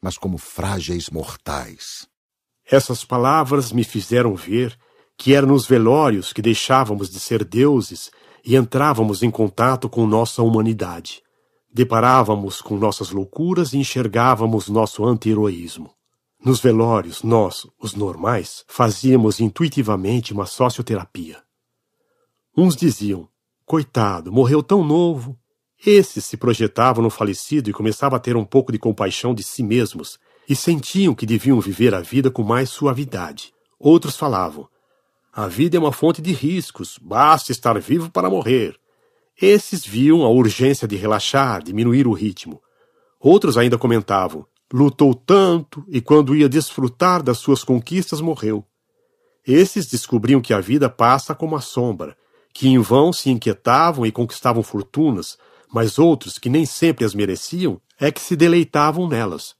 mas como frágeis mortais. Essas palavras me fizeram ver que era nos velórios que deixávamos de ser deuses e entrávamos em contato com nossa humanidade. Deparávamos com nossas loucuras e enxergávamos nosso anti-heroísmo. Nos velórios, nós, os normais, fazíamos intuitivamente uma socioterapia. Uns diziam: Coitado, morreu tão novo, esses se projetavam no falecido e começavam a ter um pouco de compaixão de si mesmos, e sentiam que deviam viver a vida com mais suavidade. Outros falavam: A vida é uma fonte de riscos, basta estar vivo para morrer. Esses viam a urgência de relaxar, diminuir o ritmo. Outros ainda comentavam: Lutou tanto e quando ia desfrutar das suas conquistas morreu. Esses descobriam que a vida passa como a sombra, que em vão se inquietavam e conquistavam fortunas, mas outros que nem sempre as mereciam é que se deleitavam nelas.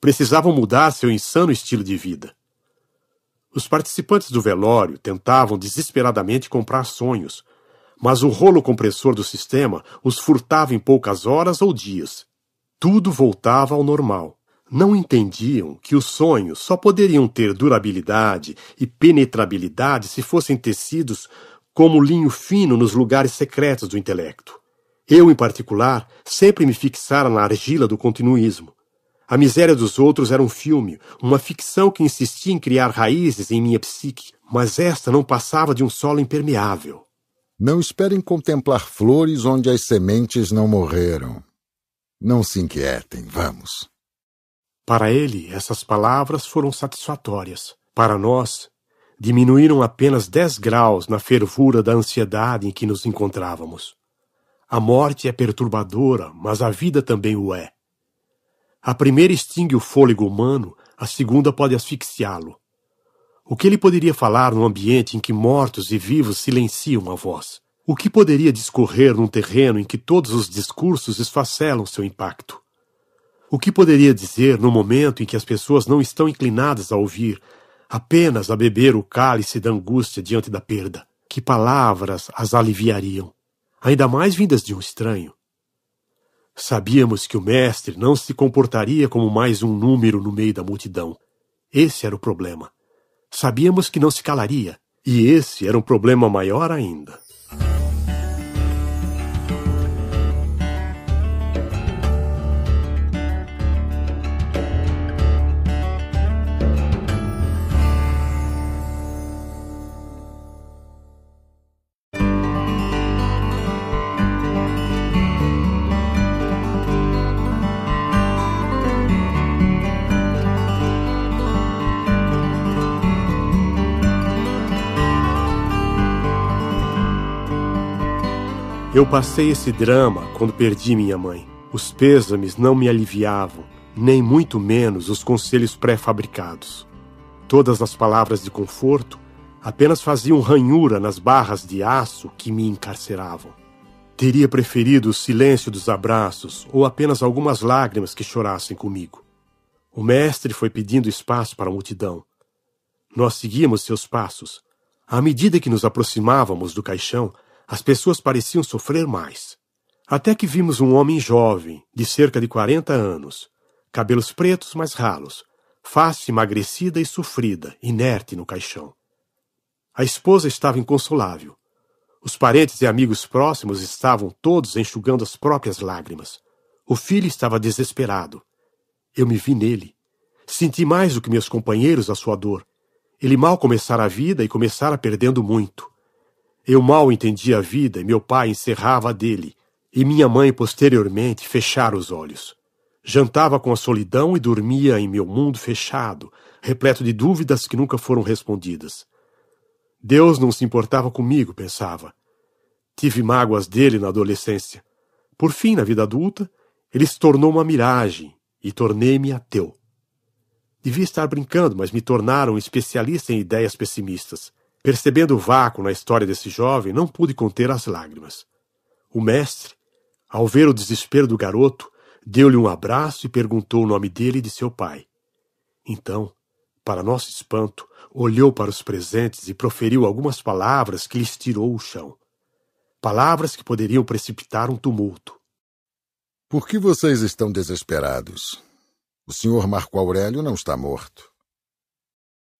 Precisavam mudar seu insano estilo de vida. Os participantes do velório tentavam desesperadamente comprar sonhos, mas o rolo compressor do sistema os furtava em poucas horas ou dias. Tudo voltava ao normal. Não entendiam que os sonhos só poderiam ter durabilidade e penetrabilidade se fossem tecidos como linho fino nos lugares secretos do intelecto. Eu, em particular, sempre me fixara na argila do continuísmo. A miséria dos outros era um filme, uma ficção que insistia em criar raízes em minha psique, mas esta não passava de um solo impermeável. Não esperem contemplar flores onde as sementes não morreram. Não se inquietem, vamos. Para ele, essas palavras foram satisfatórias. Para nós, diminuíram apenas dez graus na fervura da ansiedade em que nos encontrávamos. A morte é perturbadora, mas a vida também o é. A primeira extingue o fôlego humano, a segunda pode asfixiá-lo. O que ele poderia falar num ambiente em que mortos e vivos silenciam a voz? O que poderia discorrer num terreno em que todos os discursos esfacelam seu impacto? O que poderia dizer no momento em que as pessoas não estão inclinadas a ouvir, apenas a beber o cálice da angústia diante da perda? Que palavras as aliviariam? ainda mais vindas de um estranho. Sabíamos que o mestre não se comportaria como mais um número no meio da multidão. Esse era o problema. Sabíamos que não se calaria, e esse era um problema maior ainda. Eu passei esse drama quando perdi minha mãe. Os pêsames não me aliviavam, nem muito menos os conselhos pré-fabricados. Todas as palavras de conforto apenas faziam ranhura nas barras de aço que me encarceravam. Teria preferido o silêncio dos abraços ou apenas algumas lágrimas que chorassem comigo. O mestre foi pedindo espaço para a multidão. Nós seguíamos seus passos. À medida que nos aproximávamos do caixão, as pessoas pareciam sofrer mais. Até que vimos um homem jovem, de cerca de 40 anos, cabelos pretos mas ralos, face emagrecida e sofrida, inerte no caixão. A esposa estava inconsolável. Os parentes e amigos próximos estavam todos enxugando as próprias lágrimas. O filho estava desesperado. Eu me vi nele. Senti mais do que meus companheiros a sua dor. Ele mal começara a vida e começara perdendo muito. Eu mal entendia a vida e meu pai encerrava a dele, e minha mãe posteriormente fechara os olhos. Jantava com a solidão e dormia em meu mundo fechado, repleto de dúvidas que nunca foram respondidas. Deus não se importava comigo, pensava. Tive mágoas dele na adolescência. Por fim, na vida adulta, ele se tornou uma miragem e tornei-me ateu. Devia estar brincando, mas me tornaram especialista em ideias pessimistas. Percebendo o vácuo na história desse jovem, não pude conter as lágrimas. O mestre, ao ver o desespero do garoto, deu-lhe um abraço e perguntou o nome dele e de seu pai. Então, para nosso espanto, olhou para os presentes e proferiu algumas palavras que lhes tirou o chão. Palavras que poderiam precipitar um tumulto. Por que vocês estão desesperados? O senhor Marco Aurélio não está morto.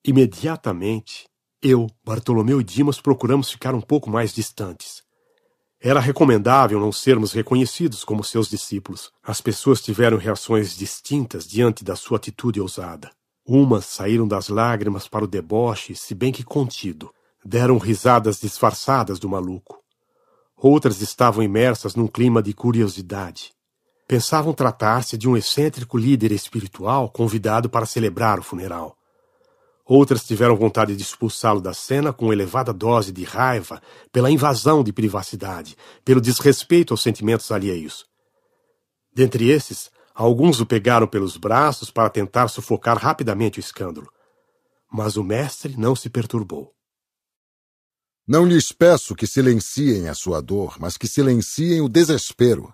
Imediatamente, eu, Bartolomeu e Dimas procuramos ficar um pouco mais distantes. Era recomendável não sermos reconhecidos como seus discípulos. As pessoas tiveram reações distintas diante da sua atitude ousada. Umas saíram das lágrimas para o deboche, se bem que contido. Deram risadas disfarçadas do maluco. Outras estavam imersas num clima de curiosidade. Pensavam tratar-se de um excêntrico líder espiritual convidado para celebrar o funeral. Outras tiveram vontade de expulsá-lo da cena com elevada dose de raiva pela invasão de privacidade, pelo desrespeito aos sentimentos alheios. Dentre esses, alguns o pegaram pelos braços para tentar sufocar rapidamente o escândalo. Mas o mestre não se perturbou. Não lhes peço que silenciem a sua dor, mas que silenciem o desespero.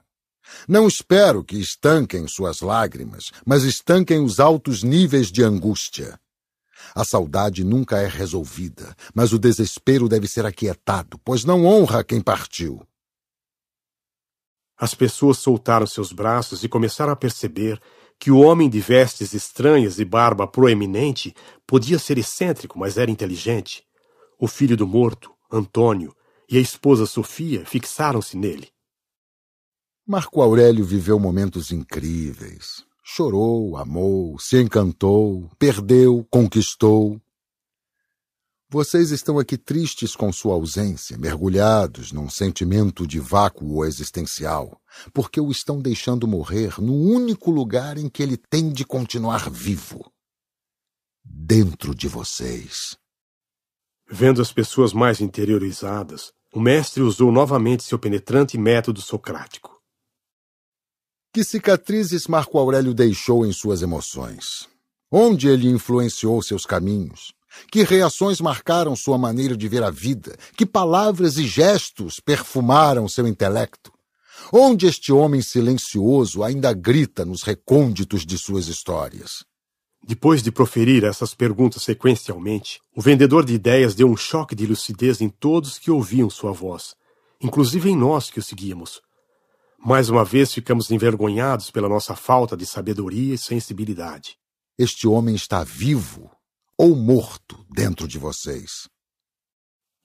Não espero que estanquem suas lágrimas, mas estanquem os altos níveis de angústia. A saudade nunca é resolvida, mas o desespero deve ser aquietado, pois não honra quem partiu. As pessoas soltaram seus braços e começaram a perceber que o homem de vestes estranhas e barba proeminente podia ser excêntrico, mas era inteligente. O filho do morto, Antônio, e a esposa Sofia fixaram-se nele. Marco Aurélio viveu momentos incríveis. Chorou, amou, se encantou, perdeu, conquistou. Vocês estão aqui tristes com sua ausência, mergulhados num sentimento de vácuo existencial, porque o estão deixando morrer no único lugar em que ele tem de continuar vivo dentro de vocês. Vendo as pessoas mais interiorizadas, o mestre usou novamente seu penetrante método socrático. Que cicatrizes Marco Aurélio deixou em suas emoções? Onde ele influenciou seus caminhos? Que reações marcaram sua maneira de ver a vida? Que palavras e gestos perfumaram seu intelecto? Onde este homem silencioso ainda grita nos recônditos de suas histórias? Depois de proferir essas perguntas sequencialmente, o vendedor de ideias deu um choque de lucidez em todos que ouviam sua voz, inclusive em nós que o seguíamos. Mais uma vez ficamos envergonhados pela nossa falta de sabedoria e sensibilidade. Este homem está vivo ou morto dentro de vocês?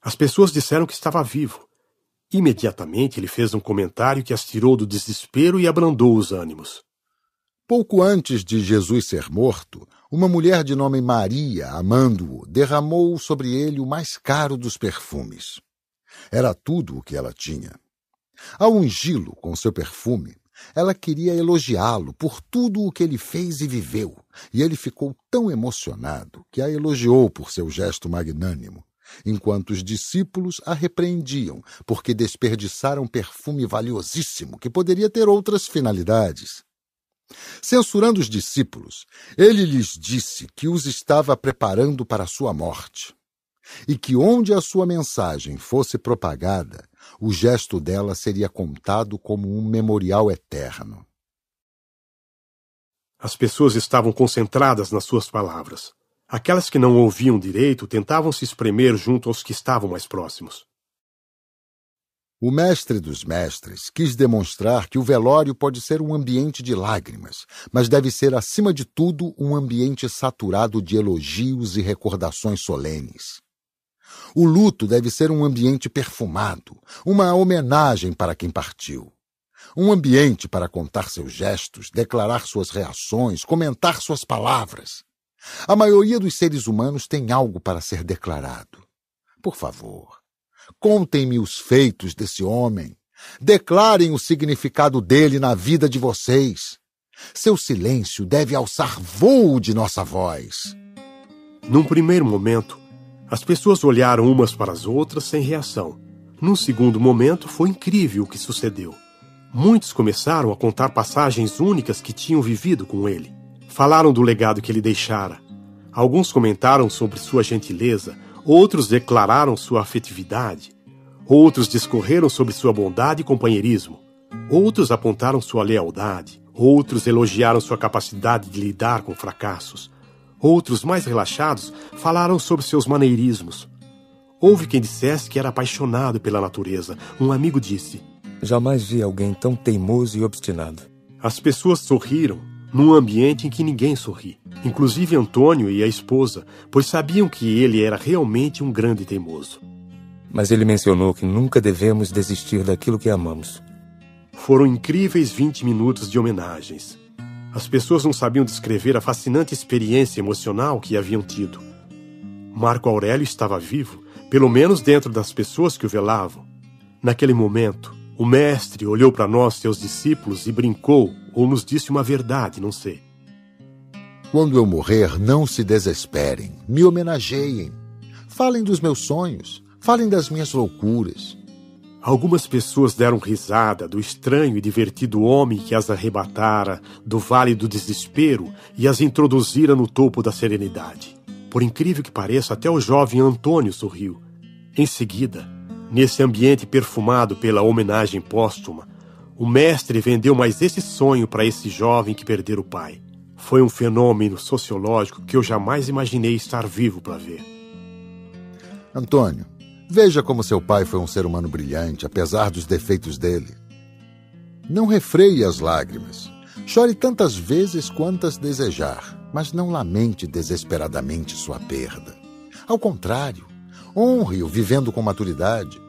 As pessoas disseram que estava vivo. Imediatamente ele fez um comentário que as tirou do desespero e abrandou os ânimos. Pouco antes de Jesus ser morto, uma mulher de nome Maria, amando-o, derramou sobre ele o mais caro dos perfumes. Era tudo o que ela tinha. Ao ungi-lo com seu perfume, ela queria elogiá-lo por tudo o que ele fez e viveu, e ele ficou tão emocionado que a elogiou por seu gesto magnânimo, enquanto os discípulos a repreendiam porque desperdiçaram perfume valiosíssimo que poderia ter outras finalidades. Censurando os discípulos, ele lhes disse que os estava preparando para sua morte e que onde a sua mensagem fosse propagada, o gesto dela seria contado como um memorial eterno. As pessoas estavam concentradas nas suas palavras. Aquelas que não ouviam direito tentavam se espremer junto aos que estavam mais próximos. O mestre dos mestres quis demonstrar que o velório pode ser um ambiente de lágrimas, mas deve ser, acima de tudo, um ambiente saturado de elogios e recordações solenes. O luto deve ser um ambiente perfumado, uma homenagem para quem partiu. Um ambiente para contar seus gestos, declarar suas reações, comentar suas palavras. A maioria dos seres humanos tem algo para ser declarado. Por favor, contem-me os feitos desse homem. Declarem o significado dele na vida de vocês. Seu silêncio deve alçar voo de nossa voz. Num primeiro momento, as pessoas olharam umas para as outras sem reação. Num segundo momento, foi incrível o que sucedeu. Muitos começaram a contar passagens únicas que tinham vivido com ele. Falaram do legado que ele deixara. Alguns comentaram sobre sua gentileza, outros declararam sua afetividade, outros discorreram sobre sua bondade e companheirismo, outros apontaram sua lealdade, outros elogiaram sua capacidade de lidar com fracassos, Outros, mais relaxados, falaram sobre seus maneirismos. Houve quem dissesse que era apaixonado pela natureza. Um amigo disse: Jamais vi alguém tão teimoso e obstinado. As pessoas sorriram num ambiente em que ninguém sorri, inclusive Antônio e a esposa, pois sabiam que ele era realmente um grande teimoso. Mas ele mencionou que nunca devemos desistir daquilo que amamos. Foram incríveis 20 minutos de homenagens. As pessoas não sabiam descrever a fascinante experiência emocional que haviam tido. Marco Aurélio estava vivo, pelo menos dentro das pessoas que o velavam. Naquele momento, o Mestre olhou para nós, seus discípulos, e brincou ou nos disse uma verdade, não sei. Quando eu morrer, não se desesperem, me homenageiem. Falem dos meus sonhos, falem das minhas loucuras. Algumas pessoas deram risada do estranho e divertido homem que as arrebatara do vale do desespero e as introduzira no topo da serenidade. Por incrível que pareça, até o jovem Antônio sorriu. Em seguida, nesse ambiente perfumado pela homenagem póstuma, o mestre vendeu mais esse sonho para esse jovem que perdera o pai. Foi um fenômeno sociológico que eu jamais imaginei estar vivo para ver. Antônio, Veja como seu pai foi um ser humano brilhante, apesar dos defeitos dele. Não refreie as lágrimas. Chore tantas vezes quantas desejar, mas não lamente desesperadamente sua perda. Ao contrário, honre-o vivendo com maturidade.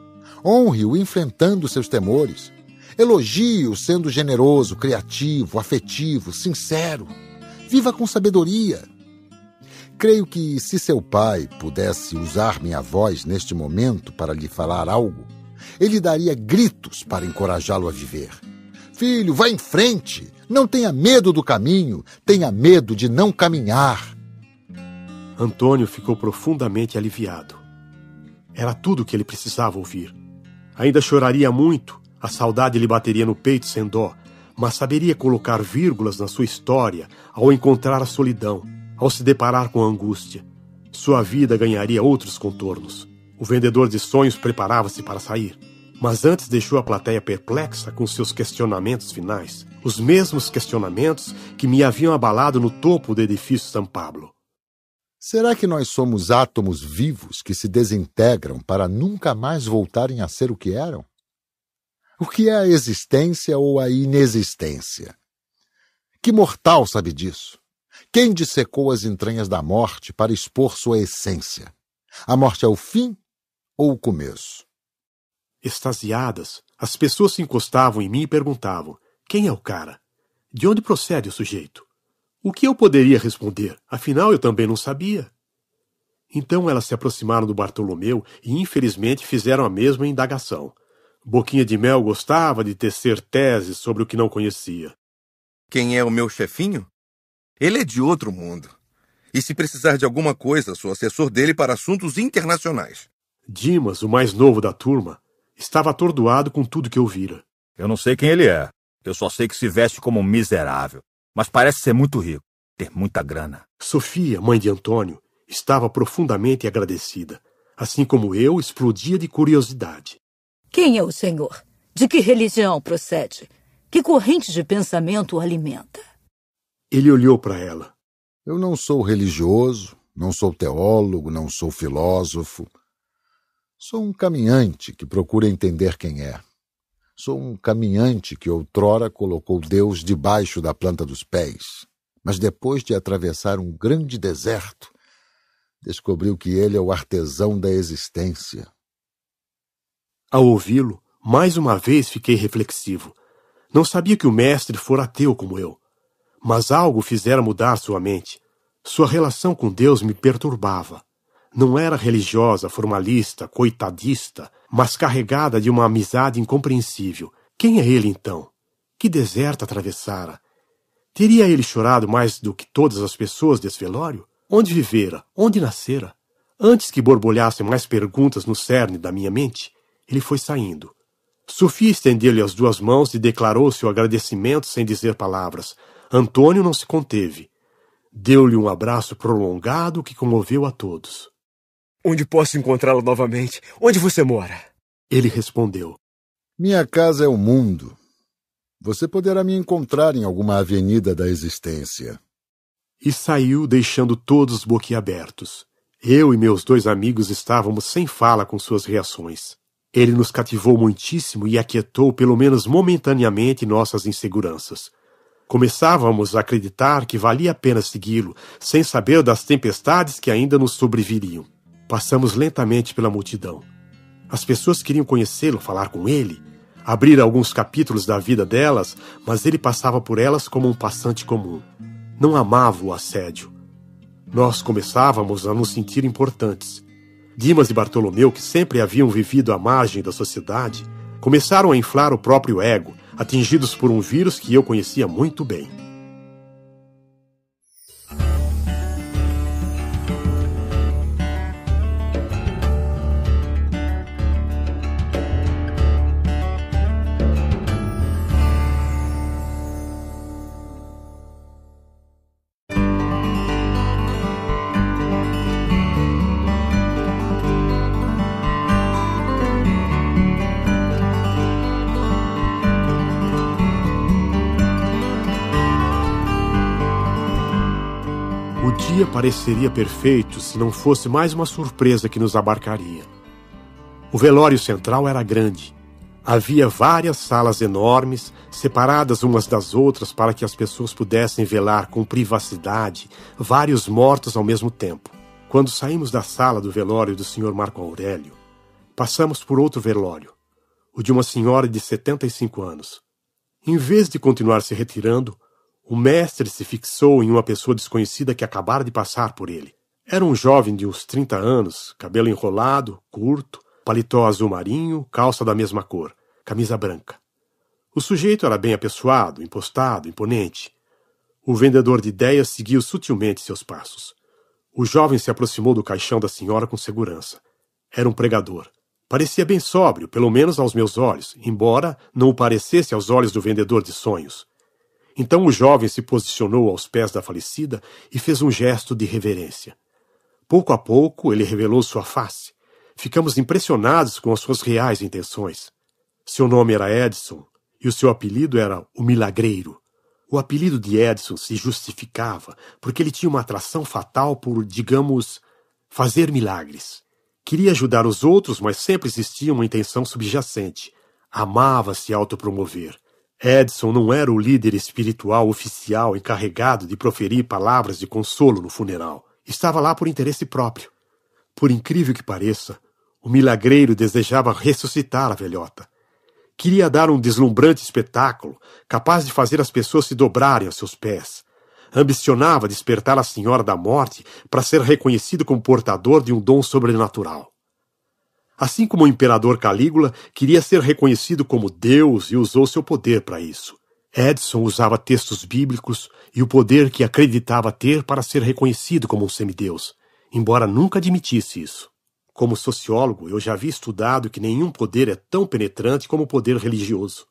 Honre-o enfrentando seus temores. Elogie-o sendo generoso, criativo, afetivo, sincero. Viva com sabedoria Creio que se seu pai pudesse usar minha voz neste momento para lhe falar algo, ele daria gritos para encorajá-lo a viver. Filho, vá em frente! Não tenha medo do caminho, tenha medo de não caminhar. Antônio ficou profundamente aliviado. Era tudo o que ele precisava ouvir. Ainda choraria muito, a saudade lhe bateria no peito sem dó, mas saberia colocar vírgulas na sua história ao encontrar a solidão ao se deparar com a angústia, sua vida ganharia outros contornos. O vendedor de sonhos preparava-se para sair, mas antes deixou a plateia perplexa com seus questionamentos finais, os mesmos questionamentos que me haviam abalado no topo do edifício São Pablo. Será que nós somos átomos vivos que se desintegram para nunca mais voltarem a ser o que eram? O que é a existência ou a inexistência? Que mortal sabe disso? Quem dissecou as entranhas da morte para expor sua essência? A morte é o fim ou o começo? Extasiadas, as pessoas se encostavam em mim e perguntavam: quem é o cara? De onde procede o sujeito? O que eu poderia responder? Afinal, eu também não sabia. Então elas se aproximaram do Bartolomeu e infelizmente fizeram a mesma indagação. Boquinha de Mel gostava de tecer teses sobre o que não conhecia. Quem é o meu chefinho? Ele é de outro mundo. E se precisar de alguma coisa, sou assessor dele para assuntos internacionais. Dimas, o mais novo da turma, estava atordoado com tudo que ouvira. Eu não sei quem ele é. Eu só sei que se veste como um miserável. Mas parece ser muito rico, ter muita grana. Sofia, mãe de Antônio, estava profundamente agradecida. Assim como eu, explodia de curiosidade. Quem é o senhor? De que religião procede? Que corrente de pensamento o alimenta? Ele olhou para ela. Eu não sou religioso, não sou teólogo, não sou filósofo. Sou um caminhante que procura entender quem é. Sou um caminhante que outrora colocou Deus debaixo da planta dos pés, mas depois de atravessar um grande deserto, descobriu que ele é o artesão da existência. Ao ouvi-lo, mais uma vez fiquei reflexivo. Não sabia que o mestre fora ateu como eu. Mas algo fizera mudar sua mente. Sua relação com Deus me perturbava. Não era religiosa, formalista, coitadista, mas carregada de uma amizade incompreensível. Quem é ele então? Que deserto atravessara? Teria ele chorado mais do que todas as pessoas desse velório? Onde vivera? Onde nascera? Antes que borbulhassem mais perguntas no cerne da minha mente, ele foi saindo. Sofia estendeu-lhe as duas mãos e declarou seu agradecimento sem dizer palavras, Antônio não se conteve. Deu-lhe um abraço prolongado que comoveu a todos. Onde posso encontrá-lo novamente? Onde você mora? Ele respondeu: Minha casa é o mundo. Você poderá me encontrar em alguma avenida da existência. E saiu, deixando todos boquiabertos. Eu e meus dois amigos estávamos sem fala com suas reações. Ele nos cativou muitíssimo e aquietou, pelo menos momentaneamente, nossas inseguranças. Começávamos a acreditar que valia a pena segui-lo, sem saber das tempestades que ainda nos sobreviriam. Passamos lentamente pela multidão. As pessoas queriam conhecê-lo, falar com ele, abrir alguns capítulos da vida delas, mas ele passava por elas como um passante comum. Não amava o assédio. Nós começávamos a nos sentir importantes. Dimas e Bartolomeu, que sempre haviam vivido à margem da sociedade, começaram a inflar o próprio ego, atingidos por um vírus que eu conhecia muito bem. pareceria perfeito se não fosse mais uma surpresa que nos abarcaria. O velório central era grande. Havia várias salas enormes, separadas umas das outras para que as pessoas pudessem velar com privacidade vários mortos ao mesmo tempo. Quando saímos da sala do velório do Sr. Marco Aurélio, passamos por outro velório, o de uma senhora de 75 anos. Em vez de continuar se retirando, o mestre se fixou em uma pessoa desconhecida que acabara de passar por ele. Era um jovem de uns 30 anos, cabelo enrolado, curto, paletó azul marinho, calça da mesma cor, camisa branca. O sujeito era bem apessoado, impostado, imponente. O vendedor de ideias seguiu sutilmente seus passos. O jovem se aproximou do caixão da senhora com segurança. Era um pregador. Parecia bem sóbrio, pelo menos aos meus olhos, embora não o parecesse aos olhos do vendedor de sonhos. Então o jovem se posicionou aos pés da falecida e fez um gesto de reverência. Pouco a pouco ele revelou sua face. Ficamos impressionados com as suas reais intenções. Seu nome era Edson e o seu apelido era o Milagreiro. O apelido de Edson se justificava porque ele tinha uma atração fatal por, digamos, fazer milagres. Queria ajudar os outros, mas sempre existia uma intenção subjacente. Amava se autopromover. Edson não era o líder espiritual oficial encarregado de proferir palavras de consolo no funeral. Estava lá por interesse próprio. Por incrível que pareça, o milagreiro desejava ressuscitar a velhota. Queria dar um deslumbrante espetáculo, capaz de fazer as pessoas se dobrarem aos seus pés. Ambicionava despertar a Senhora da Morte para ser reconhecido como portador de um dom sobrenatural. Assim como o imperador Calígula queria ser reconhecido como Deus e usou seu poder para isso. Edson usava textos bíblicos e o poder que acreditava ter para ser reconhecido como um semideus, embora nunca admitisse isso. Como sociólogo, eu já havia estudado que nenhum poder é tão penetrante como o poder religioso.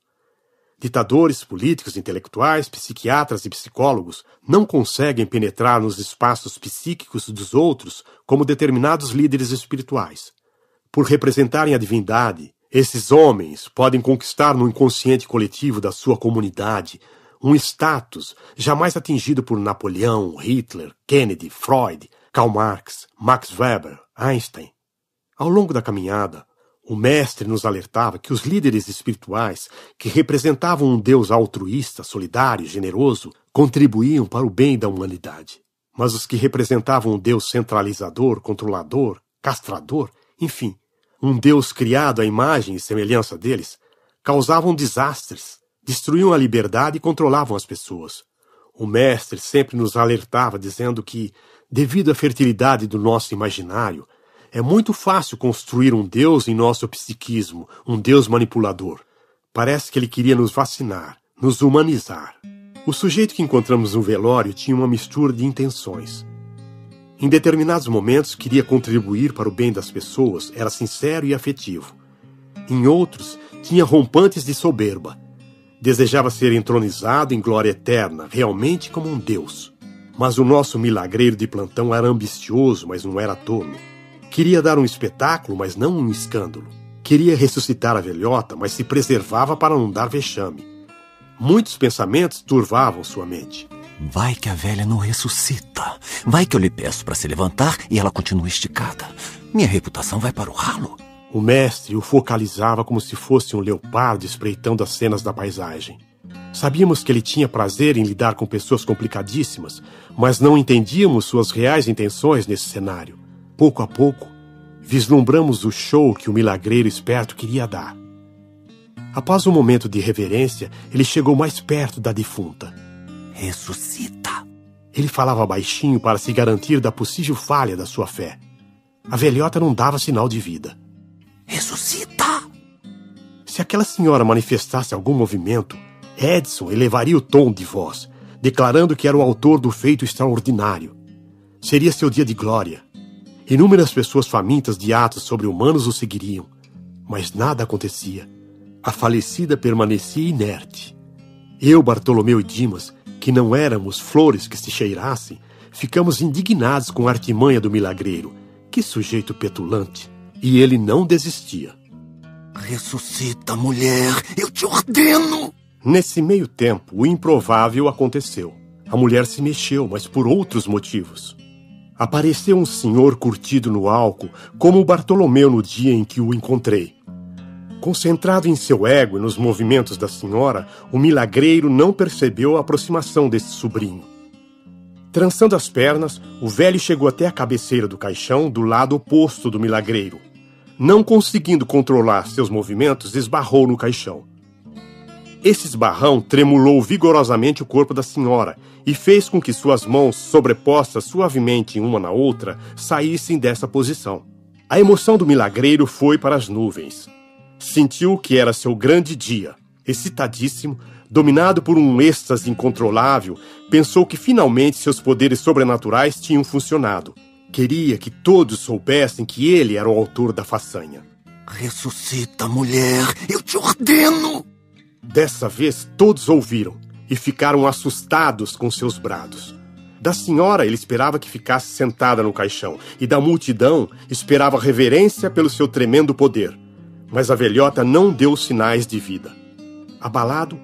Ditadores, políticos, intelectuais, psiquiatras e psicólogos não conseguem penetrar nos espaços psíquicos dos outros como determinados líderes espirituais por representarem a divindade, esses homens podem conquistar no inconsciente coletivo da sua comunidade um status jamais atingido por Napoleão, Hitler, Kennedy, Freud, Karl Marx, Max Weber, Einstein. Ao longo da caminhada, o mestre nos alertava que os líderes espirituais, que representavam um Deus altruísta, solidário, generoso, contribuíam para o bem da humanidade. Mas os que representavam um Deus centralizador, controlador, castrador, enfim, um Deus criado à imagem e semelhança deles, causavam desastres, destruíam a liberdade e controlavam as pessoas. O mestre sempre nos alertava dizendo que, devido à fertilidade do nosso imaginário, é muito fácil construir um Deus em nosso psiquismo, um Deus manipulador. Parece que ele queria nos vacinar, nos humanizar. O sujeito que encontramos no velório tinha uma mistura de intenções. Em determinados momentos, queria contribuir para o bem das pessoas, era sincero e afetivo. Em outros, tinha rompantes de soberba. Desejava ser entronizado em glória eterna, realmente como um Deus. Mas o nosso milagreiro de plantão era ambicioso, mas não era tolo. Queria dar um espetáculo, mas não um escândalo. Queria ressuscitar a velhota, mas se preservava para não dar vexame. Muitos pensamentos turvavam sua mente. Vai que a velha não ressuscita. Vai que eu lhe peço para se levantar e ela continua esticada. Minha reputação vai para o ralo. O mestre o focalizava como se fosse um leopardo espreitando as cenas da paisagem. Sabíamos que ele tinha prazer em lidar com pessoas complicadíssimas, mas não entendíamos suas reais intenções nesse cenário. Pouco a pouco, vislumbramos o show que o milagreiro esperto queria dar. Após um momento de reverência, ele chegou mais perto da defunta ressuscita. Ele falava baixinho para se garantir da possível falha da sua fé. A velhota não dava sinal de vida. Ressuscita! Se aquela senhora manifestasse algum movimento, Edson elevaria o tom de voz, declarando que era o autor do feito extraordinário. Seria seu dia de glória. Inúmeras pessoas famintas de atos sobre-humanos o seguiriam, mas nada acontecia. A falecida permanecia inerte. Eu, Bartolomeu e Dimas que não éramos flores que se cheirassem, ficamos indignados com a artimanha do milagreiro. Que sujeito petulante! E ele não desistia. Ressuscita, mulher! Eu te ordeno! Nesse meio tempo, o improvável aconteceu. A mulher se mexeu, mas por outros motivos. Apareceu um senhor curtido no álcool, como o Bartolomeu no dia em que o encontrei. Concentrado em seu ego e nos movimentos da senhora, o milagreiro não percebeu a aproximação desse sobrinho. Trançando as pernas, o velho chegou até a cabeceira do caixão do lado oposto do milagreiro. Não conseguindo controlar seus movimentos, esbarrou no caixão. Esse esbarrão tremulou vigorosamente o corpo da senhora e fez com que suas mãos, sobrepostas suavemente uma na outra, saíssem dessa posição. A emoção do milagreiro foi para as nuvens sentiu que era seu grande dia. Excitadíssimo, dominado por um êxtase incontrolável, pensou que finalmente seus poderes sobrenaturais tinham funcionado. Queria que todos soubessem que ele era o autor da façanha. Ressuscita, mulher, eu te ordeno! Dessa vez todos ouviram e ficaram assustados com seus brados. Da senhora ele esperava que ficasse sentada no caixão, e da multidão esperava reverência pelo seu tremendo poder. Mas a velhota não deu sinais de vida. Abalado,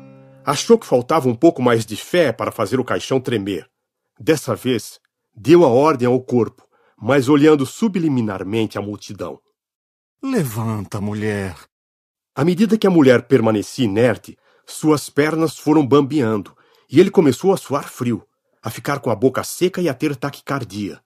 achou que faltava um pouco mais de fé para fazer o caixão tremer. Dessa vez, deu a ordem ao corpo, mas olhando subliminarmente a multidão. Levanta, mulher! À medida que a mulher permanecia inerte, suas pernas foram bambeando e ele começou a suar frio, a ficar com a boca seca e a ter taquicardia.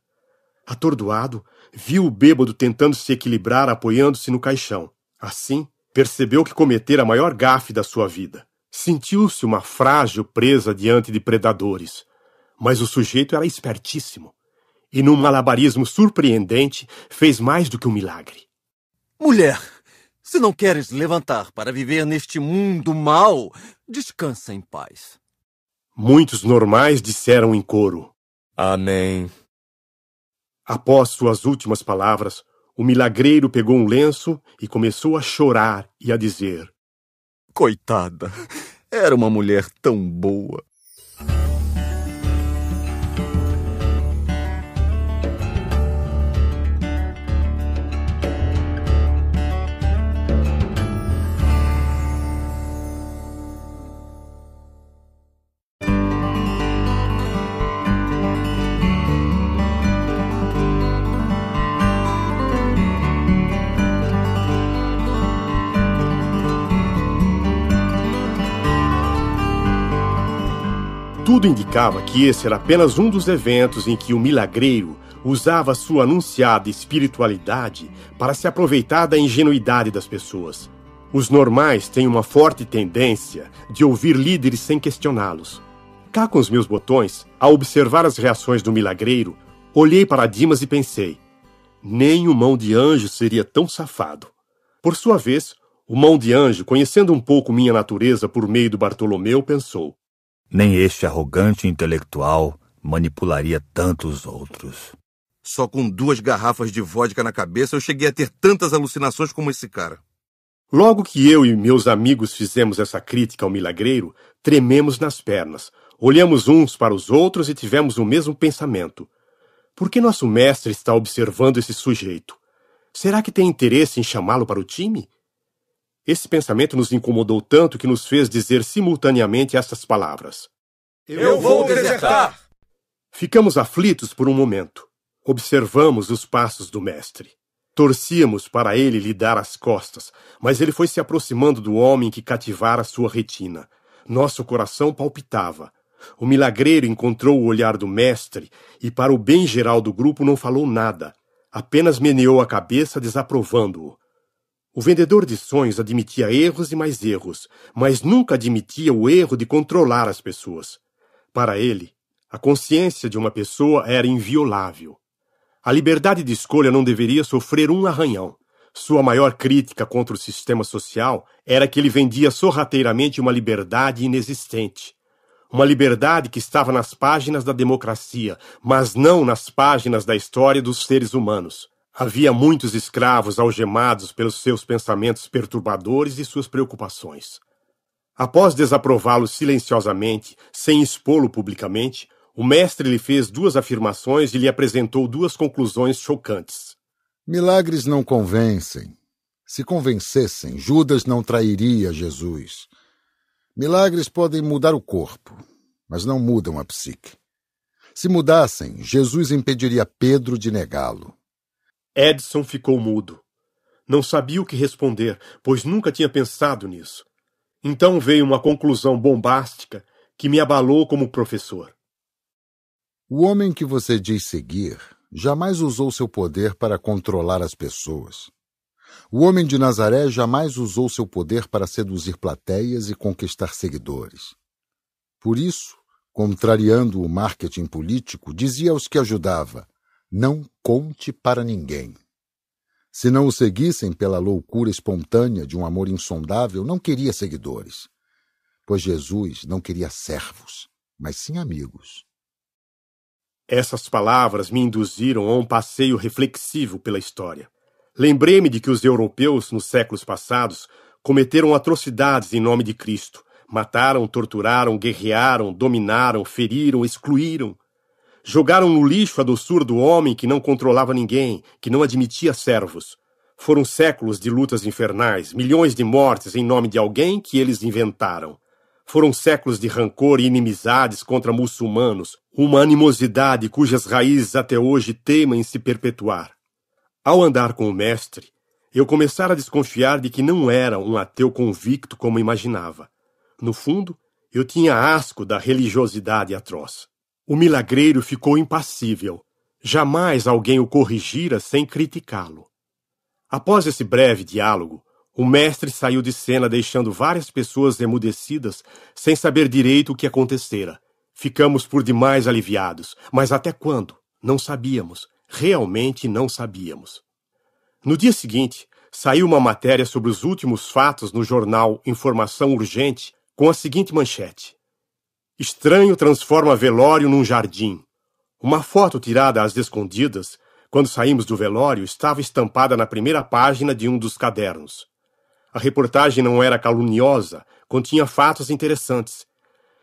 Atordoado, viu o bêbado tentando se equilibrar apoiando-se no caixão. Assim, percebeu que cometera a maior gafe da sua vida. Sentiu-se uma frágil presa diante de predadores. Mas o sujeito era espertíssimo. E num malabarismo surpreendente, fez mais do que um milagre. Mulher, se não queres levantar para viver neste mundo mau, descansa em paz. Muitos normais disseram em coro: Amém. Após suas últimas palavras, o milagreiro pegou um lenço e começou a chorar e a dizer: Coitada, era uma mulher tão boa. Tudo indicava que esse era apenas um dos eventos em que o milagreiro usava sua anunciada espiritualidade para se aproveitar da ingenuidade das pessoas. Os normais têm uma forte tendência de ouvir líderes sem questioná-los. Cá com os meus botões, ao observar as reações do milagreiro, olhei para Dimas e pensei: nem o mão de anjo seria tão safado. Por sua vez, o mão de anjo, conhecendo um pouco minha natureza por meio do Bartolomeu, pensou: nem este arrogante intelectual manipularia tantos outros. Só com duas garrafas de vodka na cabeça eu cheguei a ter tantas alucinações como esse cara. Logo que eu e meus amigos fizemos essa crítica ao milagreiro, trememos nas pernas, olhamos uns para os outros e tivemos o mesmo pensamento. Por que nosso mestre está observando esse sujeito? Será que tem interesse em chamá-lo para o time? Esse pensamento nos incomodou tanto que nos fez dizer simultaneamente estas palavras: Eu vou desertar! Ficamos aflitos por um momento. Observamos os passos do Mestre. Torcíamos para ele lhe dar as costas, mas ele foi se aproximando do homem que cativara sua retina. Nosso coração palpitava. O milagreiro encontrou o olhar do mestre e, para o bem geral do grupo, não falou nada. Apenas meneou a cabeça, desaprovando-o. O vendedor de sonhos admitia erros e mais erros, mas nunca admitia o erro de controlar as pessoas. Para ele, a consciência de uma pessoa era inviolável. A liberdade de escolha não deveria sofrer um arranhão. Sua maior crítica contra o sistema social era que ele vendia sorrateiramente uma liberdade inexistente. Uma liberdade que estava nas páginas da democracia, mas não nas páginas da história dos seres humanos. Havia muitos escravos algemados pelos seus pensamentos perturbadores e suas preocupações. Após desaprová-lo silenciosamente, sem expô-lo publicamente, o mestre lhe fez duas afirmações e lhe apresentou duas conclusões chocantes. Milagres não convencem. Se convencessem, Judas não trairia Jesus. Milagres podem mudar o corpo, mas não mudam a psique. Se mudassem, Jesus impediria Pedro de negá-lo. Edson ficou mudo. Não sabia o que responder, pois nunca tinha pensado nisso. Então veio uma conclusão bombástica que me abalou como professor. O homem que você diz seguir jamais usou seu poder para controlar as pessoas. O homem de Nazaré jamais usou seu poder para seduzir plateias e conquistar seguidores. Por isso, contrariando o marketing político, dizia aos que ajudava: não conte para ninguém. Se não o seguissem pela loucura espontânea de um amor insondável, não queria seguidores, pois Jesus não queria servos, mas sim amigos. Essas palavras me induziram a um passeio reflexivo pela história. Lembrei-me de que os europeus, nos séculos passados, cometeram atrocidades em nome de Cristo. Mataram, torturaram, guerrearam, dominaram, feriram, excluíram. Jogaram no lixo a doçura do homem que não controlava ninguém, que não admitia servos. Foram séculos de lutas infernais, milhões de mortes em nome de alguém que eles inventaram. Foram séculos de rancor e inimizades contra muçulmanos, uma animosidade cujas raízes até hoje temem em se perpetuar. Ao andar com o mestre, eu começara a desconfiar de que não era um ateu convicto como imaginava. No fundo, eu tinha asco da religiosidade atroz. O milagreiro ficou impassível. Jamais alguém o corrigira sem criticá-lo. Após esse breve diálogo, o mestre saiu de cena deixando várias pessoas emudecidas sem saber direito o que acontecera. Ficamos por demais aliviados, mas até quando? Não sabíamos. Realmente não sabíamos. No dia seguinte, saiu uma matéria sobre os últimos fatos no jornal Informação Urgente com a seguinte manchete: Estranho transforma velório num jardim. Uma foto tirada às escondidas, quando saímos do velório, estava estampada na primeira página de um dos cadernos. A reportagem não era caluniosa, continha fatos interessantes.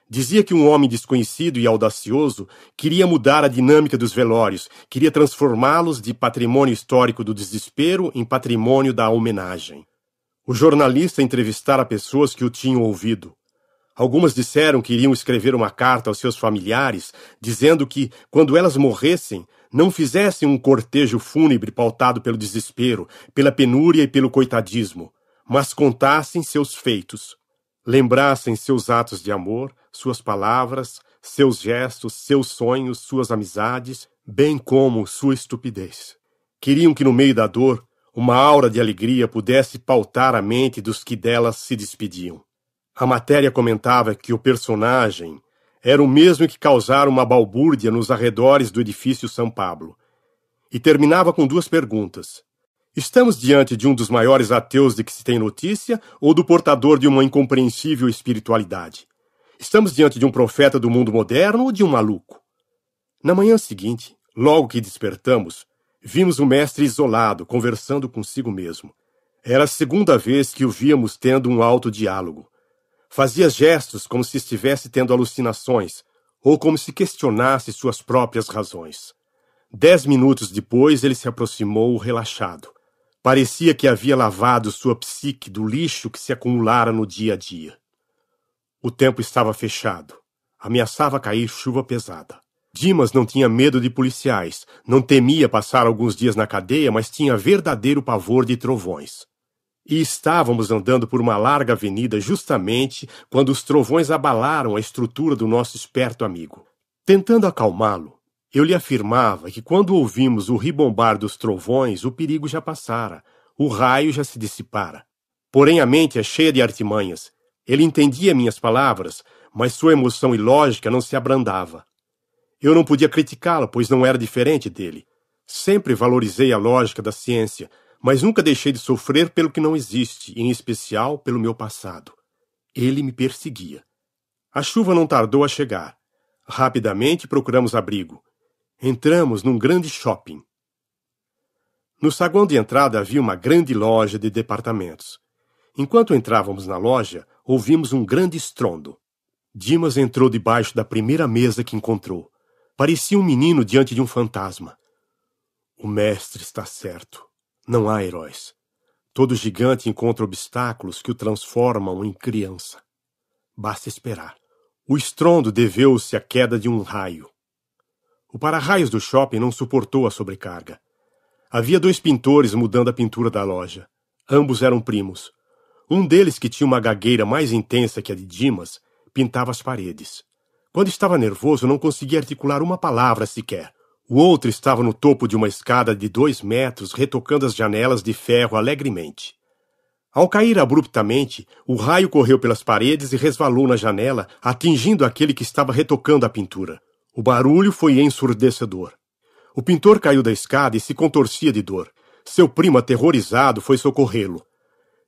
Dizia que um homem desconhecido e audacioso queria mudar a dinâmica dos velórios, queria transformá-los de patrimônio histórico do desespero em patrimônio da homenagem. O jornalista entrevistara pessoas que o tinham ouvido. Algumas disseram que iriam escrever uma carta aos seus familiares, dizendo que, quando elas morressem, não fizessem um cortejo fúnebre pautado pelo desespero, pela penúria e pelo coitadismo, mas contassem seus feitos, lembrassem seus atos de amor, suas palavras, seus gestos, seus sonhos, suas amizades, bem como sua estupidez. Queriam que no meio da dor, uma aura de alegria pudesse pautar a mente dos que delas se despediam. A matéria comentava que o personagem era o mesmo que causara uma balbúrdia nos arredores do edifício São Pablo. E terminava com duas perguntas. Estamos diante de um dos maiores ateus de que se tem notícia ou do portador de uma incompreensível espiritualidade? Estamos diante de um profeta do mundo moderno ou de um maluco? Na manhã seguinte, logo que despertamos, vimos o mestre isolado, conversando consigo mesmo. Era a segunda vez que o víamos tendo um alto diálogo. Fazia gestos como se estivesse tendo alucinações ou como se questionasse suas próprias razões. Dez minutos depois, ele se aproximou relaxado. Parecia que havia lavado sua psique do lixo que se acumulara no dia a dia. O tempo estava fechado. Ameaçava cair chuva pesada. Dimas não tinha medo de policiais, não temia passar alguns dias na cadeia, mas tinha verdadeiro pavor de trovões. E estávamos andando por uma larga avenida justamente quando os trovões abalaram a estrutura do nosso esperto amigo. Tentando acalmá-lo, eu lhe afirmava que quando ouvimos o ribombar dos trovões, o perigo já passara, o raio já se dissipara. Porém, a mente é cheia de artimanhas. Ele entendia minhas palavras, mas sua emoção ilógica não se abrandava. Eu não podia criticá-lo, pois não era diferente dele. Sempre valorizei a lógica da ciência, mas nunca deixei de sofrer pelo que não existe, em especial pelo meu passado. Ele me perseguia. A chuva não tardou a chegar. Rapidamente procuramos abrigo. Entramos num grande shopping. No saguão de entrada havia uma grande loja de departamentos. Enquanto entrávamos na loja, ouvimos um grande estrondo. Dimas entrou debaixo da primeira mesa que encontrou. Parecia um menino diante de um fantasma. O mestre está certo. Não há heróis. Todo gigante encontra obstáculos que o transformam em criança. Basta esperar. O estrondo deveu-se à queda de um raio. O para-raios do shopping não suportou a sobrecarga. Havia dois pintores mudando a pintura da loja. Ambos eram primos. Um deles, que tinha uma gagueira mais intensa que a de Dimas, pintava as paredes. Quando estava nervoso, não conseguia articular uma palavra sequer. O outro estava no topo de uma escada de dois metros, retocando as janelas de ferro alegremente. Ao cair abruptamente, o raio correu pelas paredes e resvalou na janela, atingindo aquele que estava retocando a pintura. O barulho foi ensurdecedor. O pintor caiu da escada e se contorcia de dor. Seu primo, aterrorizado, foi socorrê-lo.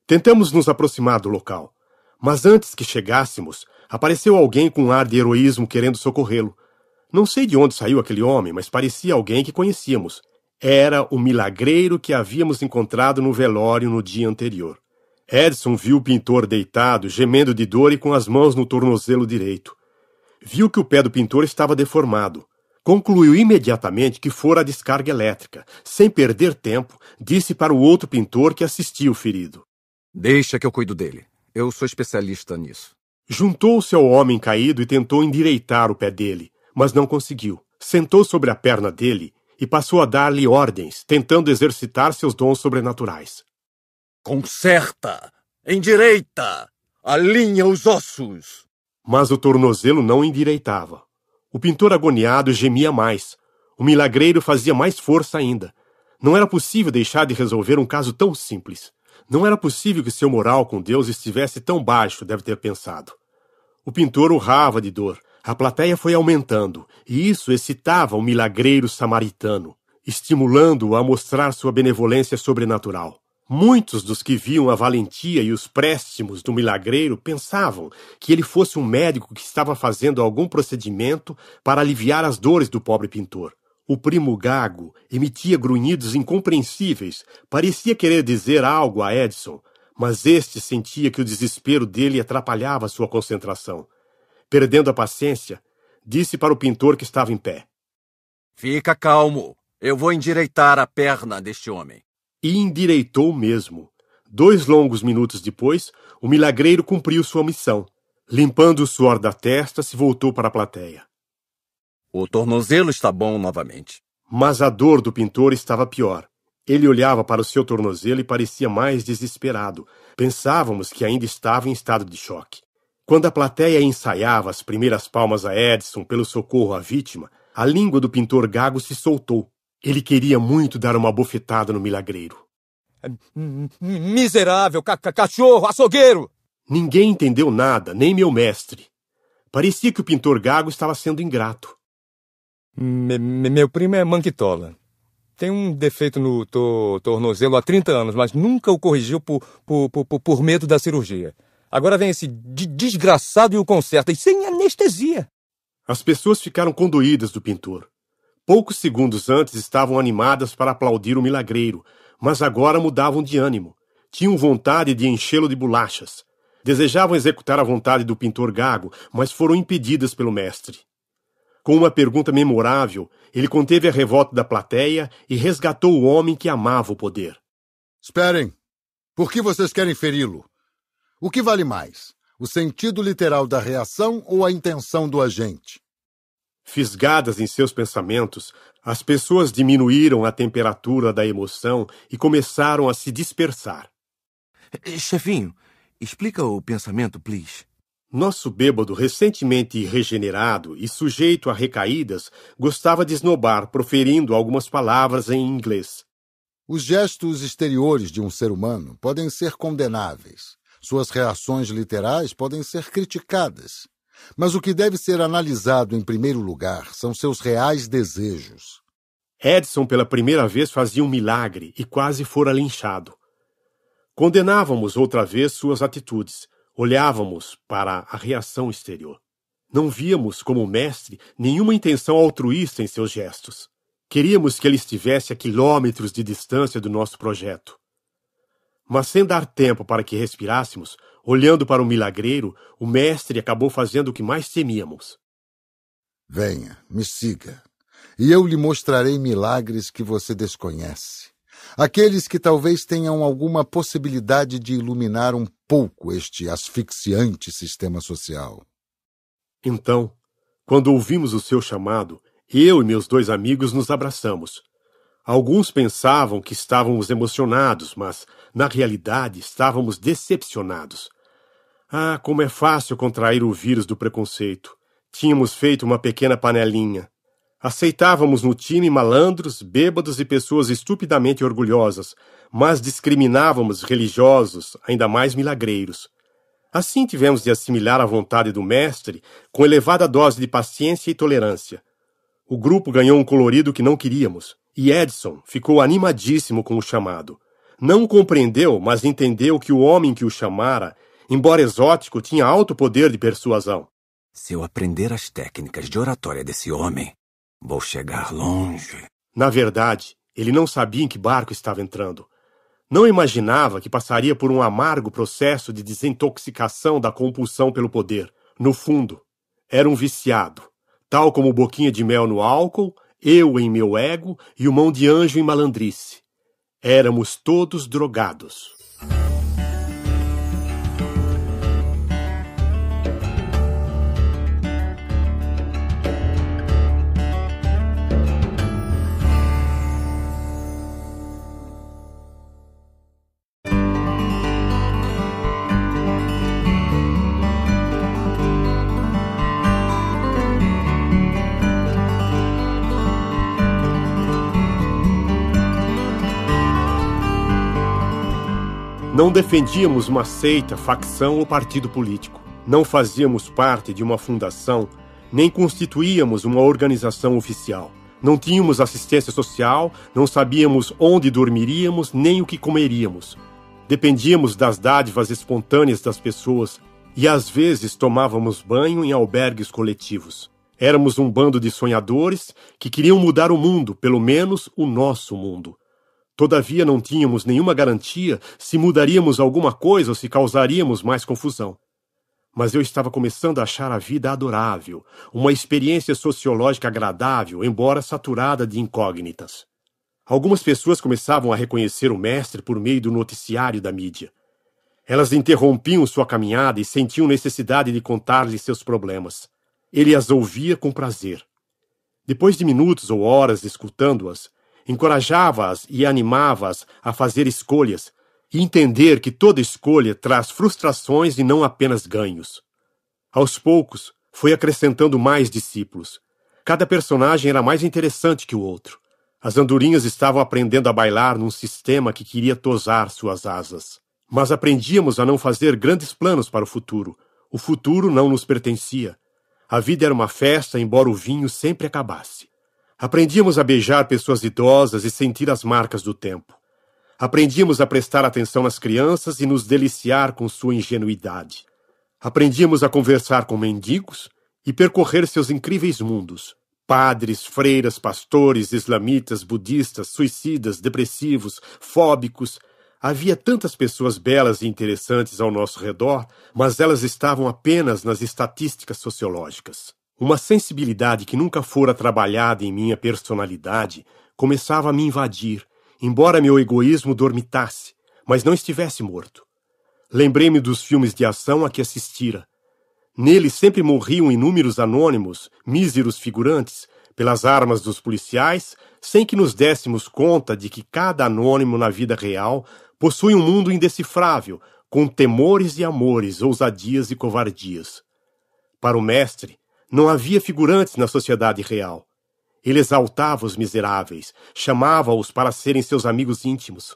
Tentamos nos aproximar do local. Mas antes que chegássemos, apareceu alguém com um ar de heroísmo querendo socorrê-lo. Não sei de onde saiu aquele homem, mas parecia alguém que conhecíamos. Era o milagreiro que havíamos encontrado no velório no dia anterior. Edson viu o pintor deitado, gemendo de dor e com as mãos no tornozelo direito. Viu que o pé do pintor estava deformado. Concluiu imediatamente que fora a descarga elétrica. Sem perder tempo, disse para o outro pintor que assistia o ferido: Deixa que eu cuido dele. Eu sou especialista nisso. Juntou-se ao homem caído e tentou endireitar o pé dele mas não conseguiu. Sentou sobre a perna dele e passou a dar-lhe ordens, tentando exercitar seus dons sobrenaturais. Conserta! Endireita! Alinha os ossos! Mas o tornozelo não endireitava. O pintor agoniado gemia mais. O milagreiro fazia mais força ainda. Não era possível deixar de resolver um caso tão simples. Não era possível que seu moral com Deus estivesse tão baixo, deve ter pensado. O pintor urrava de dor, a plateia foi aumentando, e isso excitava o milagreiro samaritano, estimulando-o a mostrar sua benevolência sobrenatural. Muitos dos que viam a valentia e os préstimos do milagreiro pensavam que ele fosse um médico que estava fazendo algum procedimento para aliviar as dores do pobre pintor. O primo gago emitia grunhidos incompreensíveis, parecia querer dizer algo a Edson, mas este sentia que o desespero dele atrapalhava sua concentração perdendo a paciência, disse para o pintor que estava em pé: Fica calmo, eu vou endireitar a perna deste homem. E endireitou mesmo. Dois longos minutos depois, o milagreiro cumpriu sua missão. Limpando o suor da testa, se voltou para a plateia. O tornozelo está bom novamente. Mas a dor do pintor estava pior. Ele olhava para o seu tornozelo e parecia mais desesperado. Pensávamos que ainda estava em estado de choque. Quando a plateia ensaiava as primeiras palmas a Edson pelo socorro à vítima, a língua do pintor gago se soltou. Ele queria muito dar uma bofetada no milagreiro. Miserável, ca cachorro, açougueiro! Ninguém entendeu nada, nem meu mestre. Parecia que o pintor gago estava sendo ingrato. meu primo é manquitola. Tem um defeito no to, tornozelo há 30 anos, mas nunca o corrigiu por, por, por, por medo da cirurgia. Agora vem esse de desgraçado e o conserta, e sem anestesia. As pessoas ficaram condoídas do pintor. Poucos segundos antes estavam animadas para aplaudir o milagreiro, mas agora mudavam de ânimo. Tinham vontade de enchê-lo de bolachas. Desejavam executar a vontade do pintor gago, mas foram impedidas pelo mestre. Com uma pergunta memorável, ele conteve a revolta da plateia e resgatou o homem que amava o poder. Esperem! Por que vocês querem feri-lo? O que vale mais, o sentido literal da reação ou a intenção do agente? Fisgadas em seus pensamentos, as pessoas diminuíram a temperatura da emoção e começaram a se dispersar. Eh, chefinho, explica o pensamento, please. Nosso bêbado, recentemente regenerado e sujeito a recaídas, gostava de esnobar, proferindo algumas palavras em inglês. Os gestos exteriores de um ser humano podem ser condenáveis, suas reações literais podem ser criticadas, mas o que deve ser analisado em primeiro lugar são seus reais desejos. Edson, pela primeira vez, fazia um milagre e quase fora linchado. Condenávamos outra vez suas atitudes, olhávamos para a reação exterior. Não víamos, como mestre, nenhuma intenção altruísta em seus gestos. Queríamos que ele estivesse a quilômetros de distância do nosso projeto. Mas sem dar tempo para que respirássemos, olhando para o milagreiro, o mestre acabou fazendo o que mais temíamos. Venha, me siga, e eu lhe mostrarei milagres que você desconhece. Aqueles que talvez tenham alguma possibilidade de iluminar um pouco este asfixiante sistema social. Então, quando ouvimos o seu chamado, eu e meus dois amigos nos abraçamos, Alguns pensavam que estávamos emocionados, mas, na realidade, estávamos decepcionados. Ah, como é fácil contrair o vírus do preconceito. Tínhamos feito uma pequena panelinha. Aceitávamos no time malandros, bêbados e pessoas estupidamente orgulhosas, mas discriminávamos religiosos, ainda mais milagreiros. Assim tivemos de assimilar a vontade do mestre com elevada dose de paciência e tolerância. O grupo ganhou um colorido que não queríamos. E Edson ficou animadíssimo com o chamado. Não compreendeu, mas entendeu que o homem que o chamara, embora exótico, tinha alto poder de persuasão. Se eu aprender as técnicas de oratória desse homem, vou chegar longe. Na verdade, ele não sabia em que barco estava entrando. Não imaginava que passaria por um amargo processo de desintoxicação da compulsão pelo poder. No fundo, era um viciado, tal como boquinha de mel no álcool, eu em meu ego e o mão de anjo em malandrice. Éramos todos drogados. Não defendíamos uma seita, facção ou partido político. Não fazíamos parte de uma fundação, nem constituíamos uma organização oficial. Não tínhamos assistência social, não sabíamos onde dormiríamos nem o que comeríamos. Dependíamos das dádivas espontâneas das pessoas e às vezes tomávamos banho em albergues coletivos. Éramos um bando de sonhadores que queriam mudar o mundo, pelo menos o nosso mundo. Todavia não tínhamos nenhuma garantia se mudaríamos alguma coisa ou se causaríamos mais confusão. Mas eu estava começando a achar a vida adorável, uma experiência sociológica agradável, embora saturada de incógnitas. Algumas pessoas começavam a reconhecer o mestre por meio do noticiário da mídia. Elas interrompiam sua caminhada e sentiam necessidade de contar-lhe seus problemas. Ele as ouvia com prazer. Depois de minutos ou horas escutando-as, encorajava-as e animava-as a fazer escolhas e entender que toda escolha traz frustrações e não apenas ganhos. Aos poucos, foi acrescentando mais discípulos. Cada personagem era mais interessante que o outro. As andorinhas estavam aprendendo a bailar num sistema que queria tosar suas asas. Mas aprendíamos a não fazer grandes planos para o futuro. O futuro não nos pertencia. A vida era uma festa, embora o vinho sempre acabasse. Aprendíamos a beijar pessoas idosas e sentir as marcas do tempo. Aprendíamos a prestar atenção nas crianças e nos deliciar com sua ingenuidade. Aprendíamos a conversar com mendigos e percorrer seus incríveis mundos. Padres, freiras, pastores, islamitas, budistas, suicidas, depressivos, fóbicos. Havia tantas pessoas belas e interessantes ao nosso redor, mas elas estavam apenas nas estatísticas sociológicas. Uma sensibilidade que nunca fora trabalhada em minha personalidade começava a me invadir, embora meu egoísmo dormitasse, mas não estivesse morto. Lembrei-me dos filmes de ação a que assistira. Neles sempre morriam inúmeros anônimos, míseros figurantes, pelas armas dos policiais, sem que nos dessemos conta de que cada anônimo na vida real possui um mundo indecifrável, com temores e amores, ousadias e covardias. Para o mestre, não havia figurantes na sociedade real. Ele exaltava os miseráveis, chamava-os para serem seus amigos íntimos.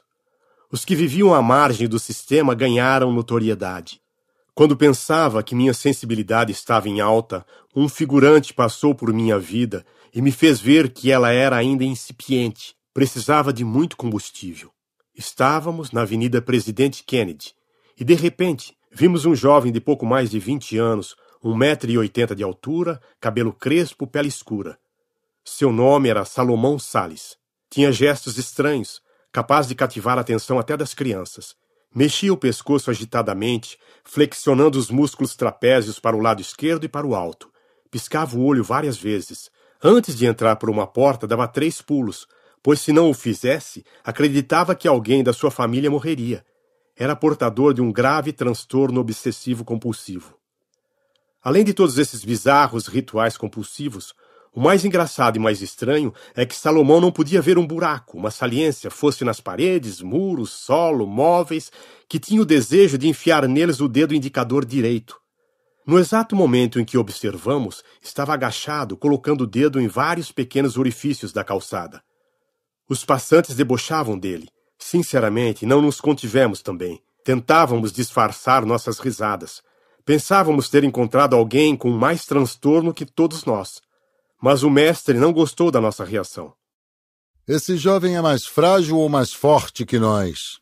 Os que viviam à margem do sistema ganharam notoriedade. Quando pensava que minha sensibilidade estava em alta, um figurante passou por minha vida e me fez ver que ela era ainda incipiente, precisava de muito combustível. Estávamos na Avenida Presidente Kennedy e, de repente, vimos um jovem de pouco mais de vinte anos um metro e oitenta de altura, cabelo crespo, pele escura. Seu nome era Salomão Sales. Tinha gestos estranhos, capaz de cativar a atenção até das crianças. Mexia o pescoço agitadamente, flexionando os músculos trapézios para o lado esquerdo e para o alto. Piscava o olho várias vezes. Antes de entrar por uma porta, dava três pulos, pois se não o fizesse, acreditava que alguém da sua família morreria. Era portador de um grave transtorno obsessivo compulsivo. Além de todos esses bizarros rituais compulsivos, o mais engraçado e mais estranho é que Salomão não podia ver um buraco, uma saliência, fosse nas paredes, muros, solo, móveis, que tinha o desejo de enfiar neles o dedo indicador direito. No exato momento em que observamos, estava agachado, colocando o dedo em vários pequenos orifícios da calçada. Os passantes debochavam dele. Sinceramente, não nos contivemos também. Tentávamos disfarçar nossas risadas. Pensávamos ter encontrado alguém com mais transtorno que todos nós, mas o mestre não gostou da nossa reação. Esse jovem é mais frágil ou mais forte que nós?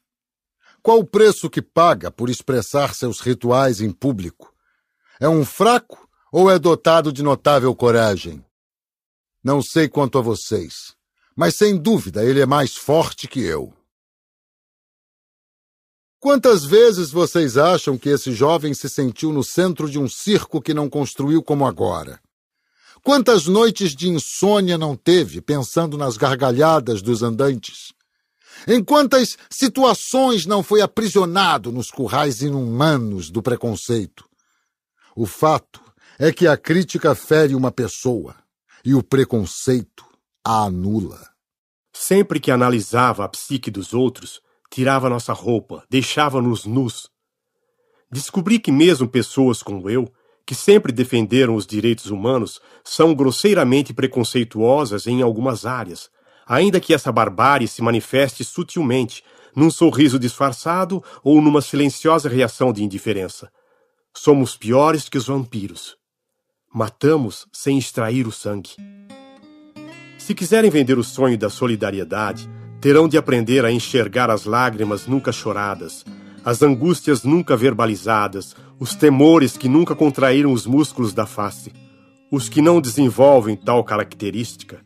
Qual o preço que paga por expressar seus rituais em público? É um fraco ou é dotado de notável coragem? Não sei quanto a vocês, mas sem dúvida ele é mais forte que eu. Quantas vezes vocês acham que esse jovem se sentiu no centro de um circo que não construiu como agora? Quantas noites de insônia não teve pensando nas gargalhadas dos andantes? Em quantas situações não foi aprisionado nos currais inumanos do preconceito? O fato é que a crítica fere uma pessoa e o preconceito a anula. Sempre que analisava a psique dos outros, tirava nossa roupa, deixava-nos nus. Descobri que mesmo pessoas como eu, que sempre defenderam os direitos humanos, são grosseiramente preconceituosas em algumas áreas, ainda que essa barbárie se manifeste sutilmente, num sorriso disfarçado ou numa silenciosa reação de indiferença. Somos piores que os vampiros. Matamos sem extrair o sangue. Se quiserem vender o sonho da solidariedade, terão de aprender a enxergar as lágrimas nunca choradas, as angústias nunca verbalizadas, os temores que nunca contraíram os músculos da face. Os que não desenvolvem tal característica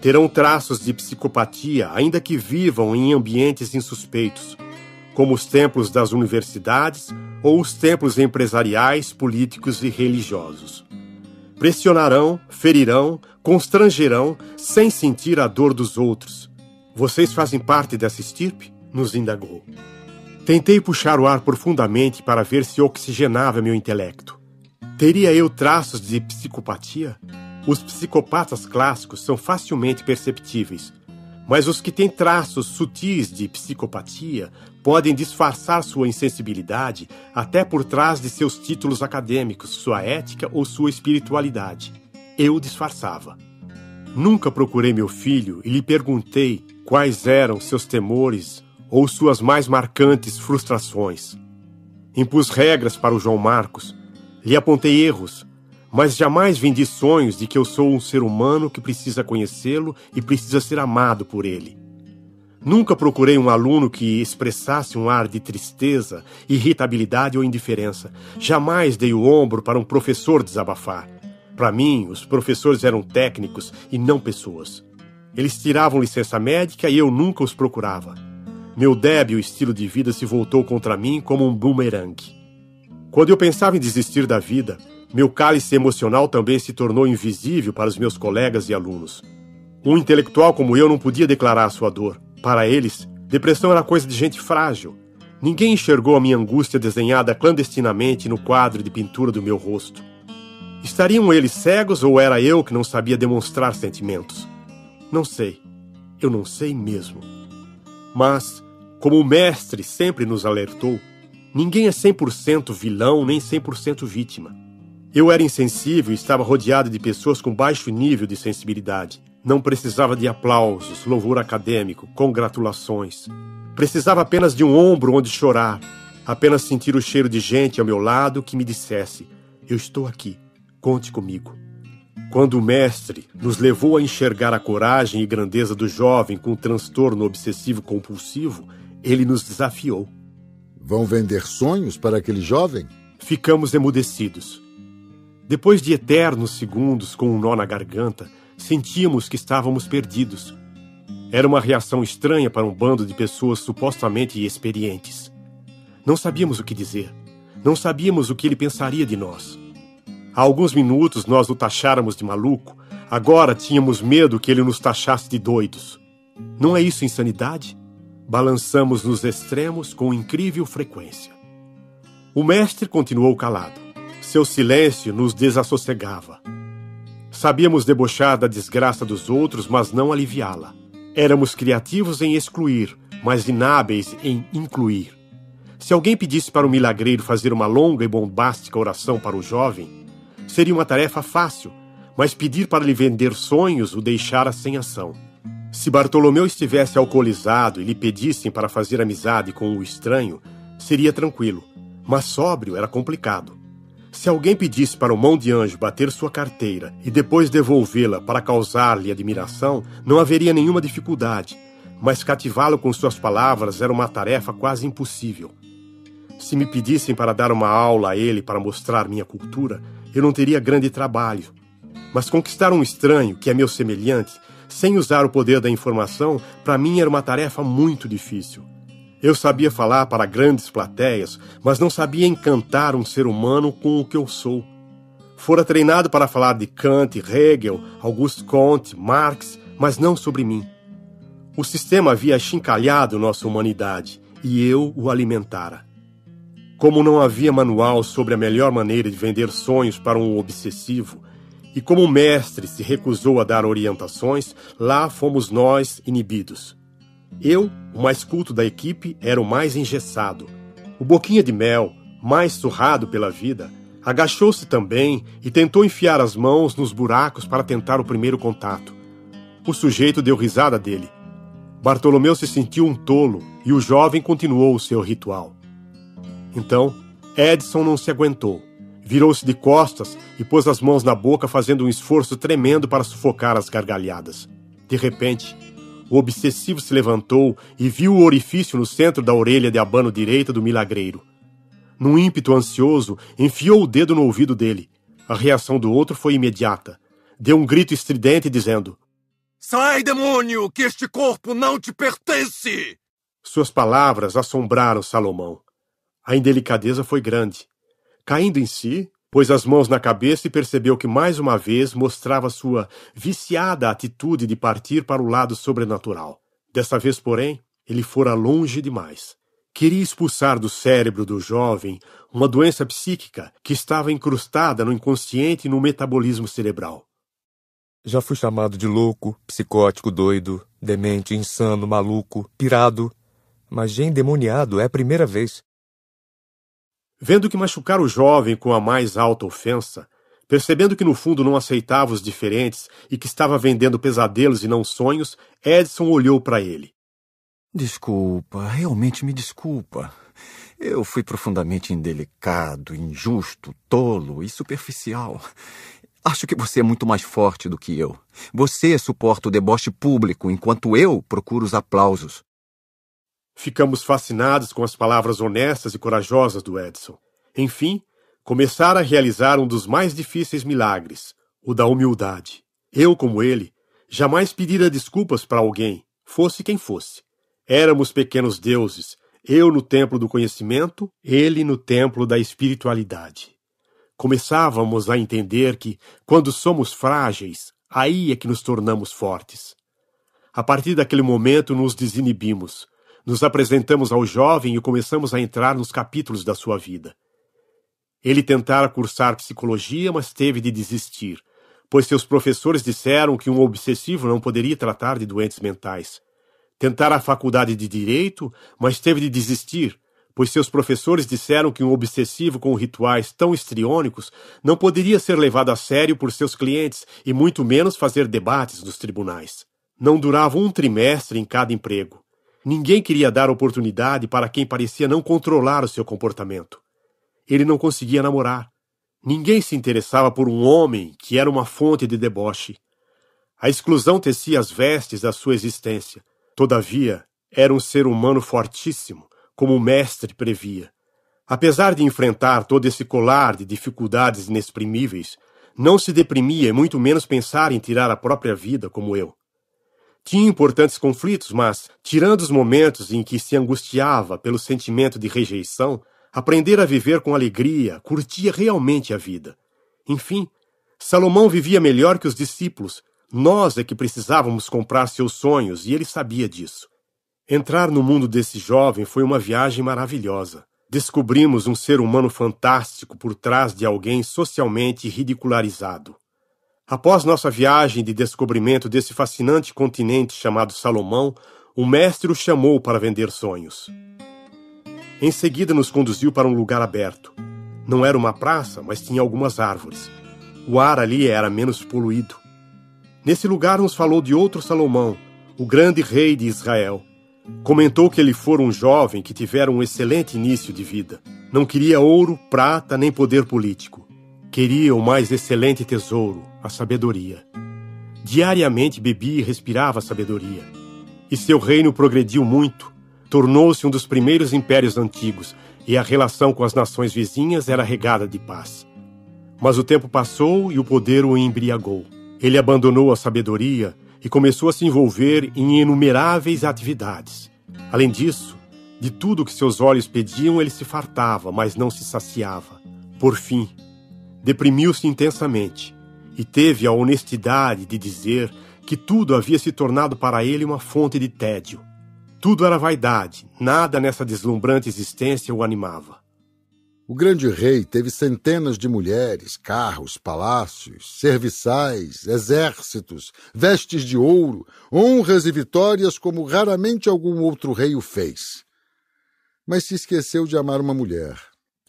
terão traços de psicopatia, ainda que vivam em ambientes insuspeitos, como os templos das universidades ou os templos empresariais, políticos e religiosos. Pressionarão, ferirão, constrangerão sem sentir a dor dos outros vocês fazem parte dessa estirpe? nos indagou. Tentei puxar o ar profundamente para ver se oxigenava meu intelecto. Teria eu traços de psicopatia? Os psicopatas clássicos são facilmente perceptíveis, mas os que têm traços sutis de psicopatia podem disfarçar sua insensibilidade até por trás de seus títulos acadêmicos, sua ética ou sua espiritualidade. Eu disfarçava. Nunca procurei meu filho e lhe perguntei quais eram seus temores ou suas mais marcantes frustrações. Impus regras para o João Marcos, lhe apontei erros, mas jamais vendi sonhos de que eu sou um ser humano que precisa conhecê-lo e precisa ser amado por ele. Nunca procurei um aluno que expressasse um ar de tristeza, irritabilidade ou indiferença. Jamais dei o ombro para um professor desabafar. Para mim, os professores eram técnicos e não pessoas. Eles tiravam licença médica e eu nunca os procurava. Meu débil estilo de vida se voltou contra mim como um bumerangue. Quando eu pensava em desistir da vida, meu cálice emocional também se tornou invisível para os meus colegas e alunos. Um intelectual como eu não podia declarar a sua dor. Para eles, depressão era coisa de gente frágil. Ninguém enxergou a minha angústia desenhada clandestinamente no quadro de pintura do meu rosto. Estariam eles cegos ou era eu que não sabia demonstrar sentimentos? Não sei. Eu não sei mesmo. Mas, como o mestre sempre nos alertou, ninguém é 100% vilão nem 100% vítima. Eu era insensível e estava rodeado de pessoas com baixo nível de sensibilidade. Não precisava de aplausos, louvor acadêmico, congratulações. Precisava apenas de um ombro onde chorar, apenas sentir o cheiro de gente ao meu lado que me dissesse: Eu estou aqui, conte comigo. Quando o mestre nos levou a enxergar a coragem e grandeza do jovem com transtorno obsessivo compulsivo, ele nos desafiou. Vão vender sonhos para aquele jovem? Ficamos emudecidos. Depois de eternos segundos com um nó na garganta, sentimos que estávamos perdidos. Era uma reação estranha para um bando de pessoas supostamente experientes. Não sabíamos o que dizer. Não sabíamos o que ele pensaria de nós. Há alguns minutos nós o taxáramos de maluco, agora tínhamos medo que ele nos taxasse de doidos. Não é isso insanidade? Balançamos nos extremos com incrível frequência. O mestre continuou calado. Seu silêncio nos desassossegava. Sabíamos debochar da desgraça dos outros, mas não aliviá-la. Éramos criativos em excluir, mas inábeis em incluir. Se alguém pedisse para o milagreiro fazer uma longa e bombástica oração para o jovem, Seria uma tarefa fácil, mas pedir para lhe vender sonhos o deixara sem ação. Se Bartolomeu estivesse alcoolizado e lhe pedissem para fazer amizade com o estranho, seria tranquilo, mas sóbrio era complicado. Se alguém pedisse para o mão de anjo bater sua carteira e depois devolvê-la para causar-lhe admiração, não haveria nenhuma dificuldade, mas cativá-lo com suas palavras era uma tarefa quase impossível. Se me pedissem para dar uma aula a ele para mostrar minha cultura, eu não teria grande trabalho. Mas conquistar um estranho, que é meu semelhante, sem usar o poder da informação, para mim era uma tarefa muito difícil. Eu sabia falar para grandes plateias, mas não sabia encantar um ser humano com o que eu sou. Fora treinado para falar de Kant, Hegel, Auguste Comte, Marx, mas não sobre mim. O sistema havia achincalhado nossa humanidade e eu o alimentara. Como não havia manual sobre a melhor maneira de vender sonhos para um obsessivo, e como o mestre se recusou a dar orientações, lá fomos nós inibidos. Eu, o mais culto da equipe, era o mais engessado. O Boquinha de Mel, mais surrado pela vida, agachou-se também e tentou enfiar as mãos nos buracos para tentar o primeiro contato. O sujeito deu risada dele. Bartolomeu se sentiu um tolo e o jovem continuou o seu ritual. Então, Edson não se aguentou. Virou-se de costas e pôs as mãos na boca, fazendo um esforço tremendo para sufocar as gargalhadas. De repente, o obsessivo se levantou e viu o orifício no centro da orelha de abano direita do milagreiro. Num ímpeto ansioso, enfiou o dedo no ouvido dele. A reação do outro foi imediata. Deu um grito estridente, dizendo: Sai, demônio, que este corpo não te pertence! Suas palavras assombraram Salomão. A indelicadeza foi grande. Caindo em si, pôs as mãos na cabeça e percebeu que mais uma vez mostrava sua viciada atitude de partir para o lado sobrenatural. Dessa vez, porém, ele fora longe demais. Queria expulsar do cérebro do jovem uma doença psíquica que estava incrustada no inconsciente e no metabolismo cerebral. Já fui chamado de louco, psicótico, doido, demente, insano, maluco, pirado, mas de endemoniado é a primeira vez. Vendo que machucar o jovem com a mais alta ofensa, percebendo que no fundo não aceitava os diferentes e que estava vendendo pesadelos e não sonhos, Edson olhou para ele. Desculpa, realmente me desculpa. Eu fui profundamente indelicado, injusto, tolo e superficial. Acho que você é muito mais forte do que eu. Você suporta o deboche público, enquanto eu procuro os aplausos. Ficamos fascinados com as palavras honestas e corajosas do Edson. Enfim, começara a realizar um dos mais difíceis milagres, o da humildade. Eu, como ele, jamais pedira desculpas para alguém, fosse quem fosse. Éramos pequenos deuses, eu no templo do conhecimento, ele no templo da espiritualidade. Começávamos a entender que, quando somos frágeis, aí é que nos tornamos fortes. A partir daquele momento nos desinibimos, nos apresentamos ao jovem e começamos a entrar nos capítulos da sua vida. Ele tentara cursar psicologia, mas teve de desistir, pois seus professores disseram que um obsessivo não poderia tratar de doentes mentais. Tentara a faculdade de direito, mas teve de desistir, pois seus professores disseram que um obsessivo com rituais tão histriônicos não poderia ser levado a sério por seus clientes e muito menos fazer debates nos tribunais. Não durava um trimestre em cada emprego. Ninguém queria dar oportunidade para quem parecia não controlar o seu comportamento. Ele não conseguia namorar. Ninguém se interessava por um homem que era uma fonte de deboche. A exclusão tecia as vestes da sua existência. Todavia, era um ser humano fortíssimo, como o mestre previa. Apesar de enfrentar todo esse colar de dificuldades inexprimíveis, não se deprimia e muito menos pensar em tirar a própria vida como eu. Tinha importantes conflitos, mas, tirando os momentos em que se angustiava pelo sentimento de rejeição, aprender a viver com alegria, curtia realmente a vida. Enfim, Salomão vivia melhor que os discípulos. Nós é que precisávamos comprar seus sonhos e ele sabia disso. Entrar no mundo desse jovem foi uma viagem maravilhosa. Descobrimos um ser humano fantástico por trás de alguém socialmente ridicularizado. Após nossa viagem de descobrimento desse fascinante continente chamado Salomão, o mestre o chamou para vender sonhos. Em seguida, nos conduziu para um lugar aberto. Não era uma praça, mas tinha algumas árvores. O ar ali era menos poluído. Nesse lugar, nos falou de outro Salomão, o grande rei de Israel. Comentou que ele fora um jovem que tivera um excelente início de vida. Não queria ouro, prata nem poder político. Queria o mais excelente tesouro, a sabedoria. Diariamente bebia e respirava a sabedoria. E seu reino progrediu muito, tornou-se um dos primeiros impérios antigos, e a relação com as nações vizinhas era regada de paz. Mas o tempo passou e o poder o embriagou. Ele abandonou a sabedoria e começou a se envolver em inumeráveis atividades. Além disso, de tudo que seus olhos pediam, ele se fartava, mas não se saciava. Por fim, deprimiu-se intensamente e teve a honestidade de dizer que tudo havia se tornado para ele uma fonte de tédio. Tudo era vaidade, nada nessa deslumbrante existência o animava. O grande rei teve centenas de mulheres, carros, palácios, serviçais, exércitos, vestes de ouro, honras e vitórias como raramente algum outro rei o fez. Mas se esqueceu de amar uma mulher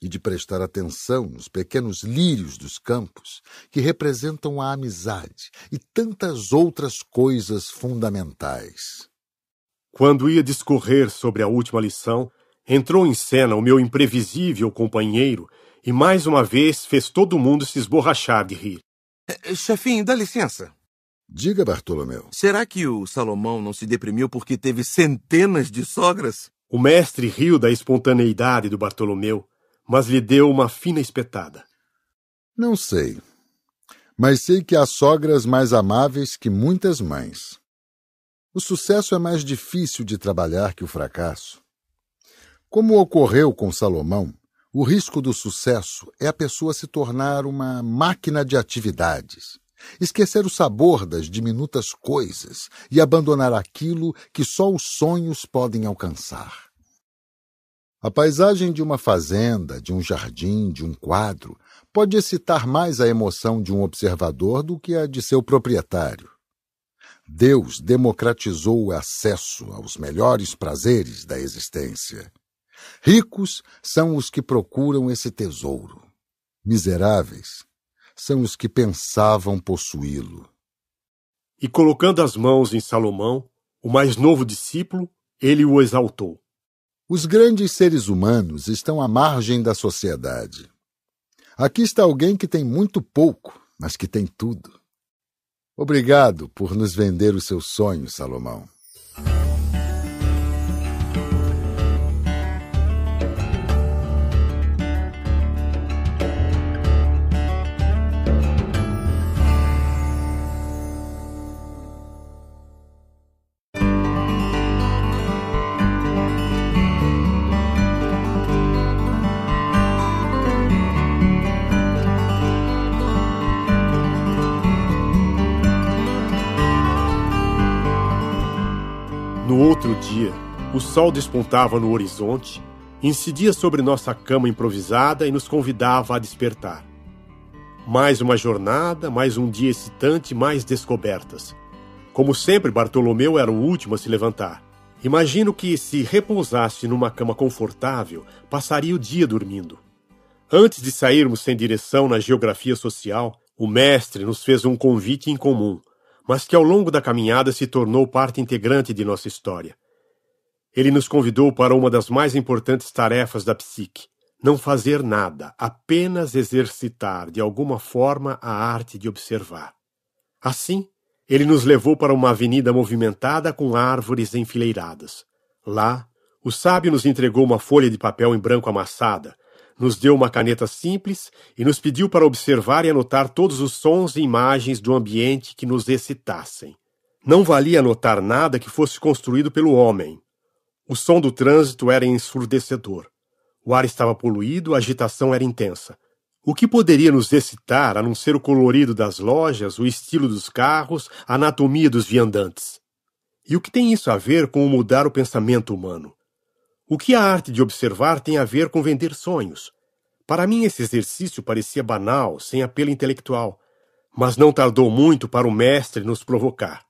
e de prestar atenção nos pequenos lírios dos campos que representam a amizade e tantas outras coisas fundamentais. Quando ia discorrer sobre a última lição, entrou em cena o meu imprevisível companheiro e mais uma vez fez todo mundo se esborrachar de rir. É, é, chefinho, dá licença. Diga, Bartolomeu. Será que o Salomão não se deprimiu porque teve centenas de sogras? O mestre riu da espontaneidade do Bartolomeu mas lhe deu uma fina espetada. Não sei, mas sei que há sogras mais amáveis que muitas mães. O sucesso é mais difícil de trabalhar que o fracasso. Como ocorreu com Salomão, o risco do sucesso é a pessoa se tornar uma máquina de atividades, esquecer o sabor das diminutas coisas e abandonar aquilo que só os sonhos podem alcançar. A paisagem de uma fazenda, de um jardim, de um quadro, pode excitar mais a emoção de um observador do que a de seu proprietário. Deus democratizou o acesso aos melhores prazeres da existência. Ricos são os que procuram esse tesouro. Miseráveis são os que pensavam possuí-lo. E colocando as mãos em Salomão, o mais novo discípulo, ele o exaltou. Os grandes seres humanos estão à margem da sociedade. Aqui está alguém que tem muito pouco, mas que tem tudo. Obrigado por nos vender o seu sonho, Salomão. sol despontava no horizonte, incidia sobre nossa cama improvisada e nos convidava a despertar. Mais uma jornada, mais um dia excitante, mais descobertas. Como sempre, Bartolomeu era o último a se levantar. Imagino que, se repousasse numa cama confortável, passaria o dia dormindo. Antes de sairmos sem direção na geografia social, o mestre nos fez um convite incomum, mas que ao longo da caminhada se tornou parte integrante de nossa história. Ele nos convidou para uma das mais importantes tarefas da psique: não fazer nada, apenas exercitar de alguma forma a arte de observar. Assim, ele nos levou para uma avenida movimentada com árvores enfileiradas. Lá, o sábio nos entregou uma folha de papel em branco amassada, nos deu uma caneta simples e nos pediu para observar e anotar todos os sons e imagens do ambiente que nos excitassem. Não valia anotar nada que fosse construído pelo homem, o som do trânsito era ensurdecedor. O ar estava poluído, a agitação era intensa. O que poderia nos excitar a não ser o colorido das lojas, o estilo dos carros, a anatomia dos viandantes? E o que tem isso a ver com mudar o pensamento humano? O que a arte de observar tem a ver com vender sonhos? Para mim, esse exercício parecia banal, sem apelo intelectual, mas não tardou muito para o mestre nos provocar.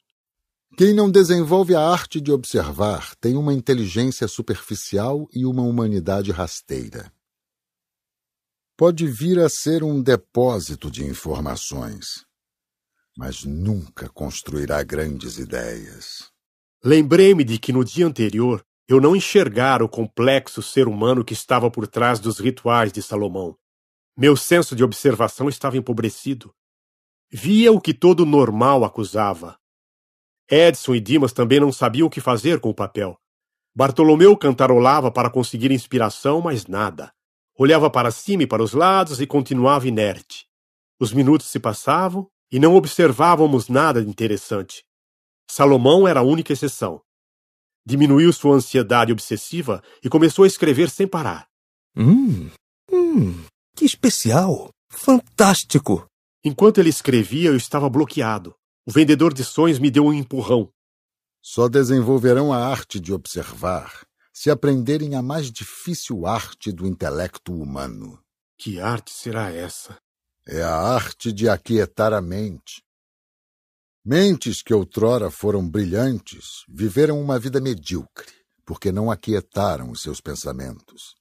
Quem não desenvolve a arte de observar tem uma inteligência superficial e uma humanidade rasteira. Pode vir a ser um depósito de informações, mas nunca construirá grandes ideias. Lembrei-me de que no dia anterior eu não enxergara o complexo ser humano que estava por trás dos rituais de Salomão. Meu senso de observação estava empobrecido. Via o que todo normal acusava, Edson e Dimas também não sabiam o que fazer com o papel. Bartolomeu cantarolava para conseguir inspiração, mas nada. Olhava para cima e para os lados e continuava inerte. Os minutos se passavam e não observávamos nada de interessante. Salomão era a única exceção. Diminuiu sua ansiedade obsessiva e começou a escrever sem parar. Hum, hum, que especial! Fantástico! Enquanto ele escrevia, eu estava bloqueado. O vendedor de sonhos me deu um empurrão. Só desenvolverão a arte de observar se aprenderem a mais difícil arte do intelecto humano. Que arte será essa? É a arte de aquietar a mente. Mentes que outrora foram brilhantes viveram uma vida medíocre, porque não aquietaram os seus pensamentos.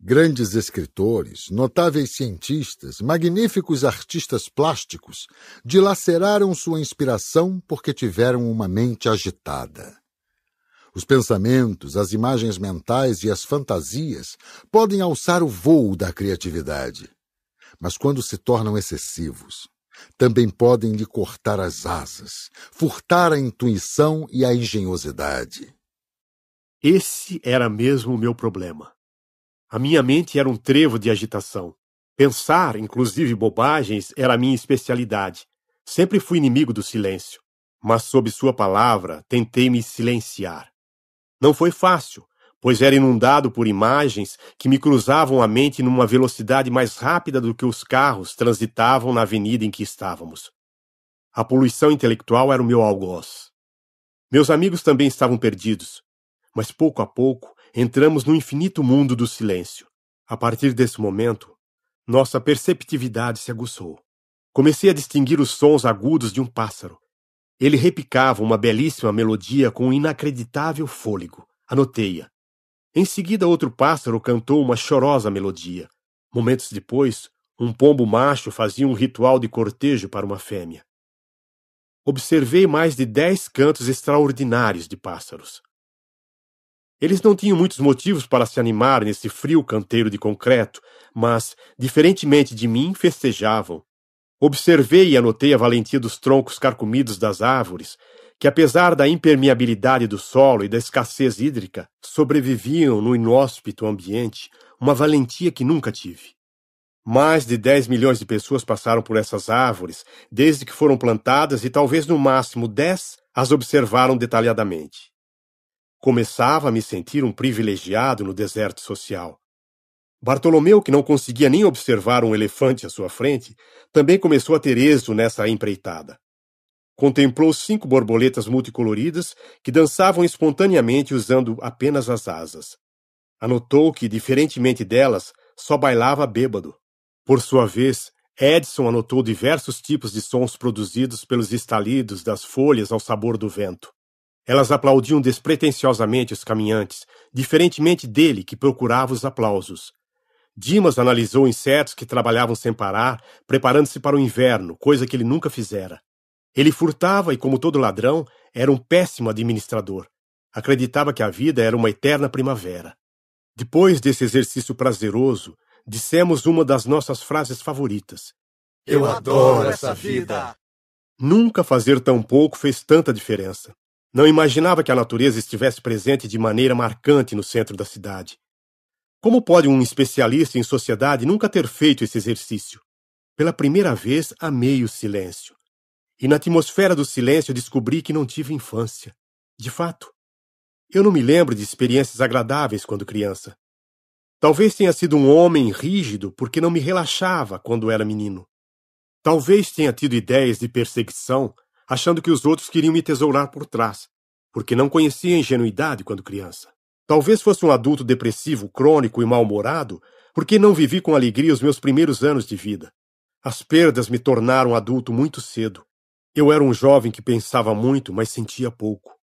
Grandes escritores, notáveis cientistas, magníficos artistas plásticos dilaceraram sua inspiração porque tiveram uma mente agitada. Os pensamentos, as imagens mentais e as fantasias podem alçar o voo da criatividade, mas quando se tornam excessivos, também podem lhe cortar as asas, furtar a intuição e a engenhosidade. Esse era mesmo o meu problema. A minha mente era um trevo de agitação. Pensar, inclusive bobagens, era a minha especialidade. Sempre fui inimigo do silêncio, mas sob sua palavra tentei me silenciar. Não foi fácil, pois era inundado por imagens que me cruzavam a mente numa velocidade mais rápida do que os carros transitavam na avenida em que estávamos. A poluição intelectual era o meu algoz. Meus amigos também estavam perdidos, mas pouco a pouco entramos no infinito mundo do silêncio. A partir desse momento, nossa perceptividade se aguçou. Comecei a distinguir os sons agudos de um pássaro. Ele repicava uma belíssima melodia com um inacreditável fôlego. Anotei-a. Em seguida, outro pássaro cantou uma chorosa melodia. Momentos depois, um pombo macho fazia um ritual de cortejo para uma fêmea. Observei mais de dez cantos extraordinários de pássaros. Eles não tinham muitos motivos para se animar nesse frio canteiro de concreto, mas, diferentemente de mim, festejavam. Observei e anotei a valentia dos troncos carcomidos das árvores, que, apesar da impermeabilidade do solo e da escassez hídrica, sobreviviam no inóspito ambiente, uma valentia que nunca tive. Mais de 10 milhões de pessoas passaram por essas árvores desde que foram plantadas e talvez no máximo 10 as observaram detalhadamente. Começava a me sentir um privilegiado no deserto social. Bartolomeu, que não conseguia nem observar um elefante à sua frente, também começou a ter êxito nessa empreitada. Contemplou cinco borboletas multicoloridas que dançavam espontaneamente usando apenas as asas. Anotou que, diferentemente delas, só bailava bêbado. Por sua vez, Edson anotou diversos tipos de sons produzidos pelos estalidos das folhas ao sabor do vento. Elas aplaudiam despretensiosamente os caminhantes, diferentemente dele que procurava os aplausos. Dimas analisou insetos que trabalhavam sem parar, preparando-se para o inverno, coisa que ele nunca fizera. Ele furtava e, como todo ladrão, era um péssimo administrador. Acreditava que a vida era uma eterna primavera. Depois desse exercício prazeroso, dissemos uma das nossas frases favoritas: Eu adoro essa vida! Nunca fazer tão pouco fez tanta diferença. Não imaginava que a natureza estivesse presente de maneira marcante no centro da cidade. Como pode um especialista em sociedade nunca ter feito esse exercício? Pela primeira vez, amei o silêncio. E na atmosfera do silêncio descobri que não tive infância. De fato, eu não me lembro de experiências agradáveis quando criança. Talvez tenha sido um homem rígido porque não me relaxava quando era menino. Talvez tenha tido ideias de perseguição achando que os outros queriam me tesourar por trás, porque não conhecia a ingenuidade quando criança. Talvez fosse um adulto depressivo, crônico e mal-humorado, porque não vivi com alegria os meus primeiros anos de vida. As perdas me tornaram adulto muito cedo. Eu era um jovem que pensava muito, mas sentia pouco.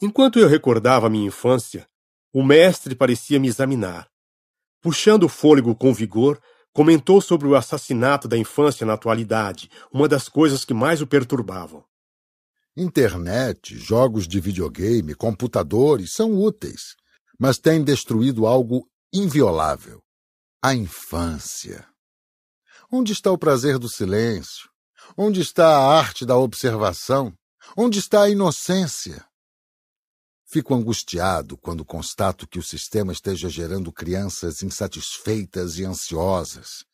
Enquanto eu recordava minha infância, o mestre parecia me examinar. Puxando o fôlego com vigor, Comentou sobre o assassinato da infância na atualidade, uma das coisas que mais o perturbavam. Internet, jogos de videogame, computadores são úteis, mas têm destruído algo inviolável: a infância. Onde está o prazer do silêncio? Onde está a arte da observação? Onde está a inocência? Fico angustiado quando constato que o sistema esteja gerando crianças insatisfeitas e ansiosas.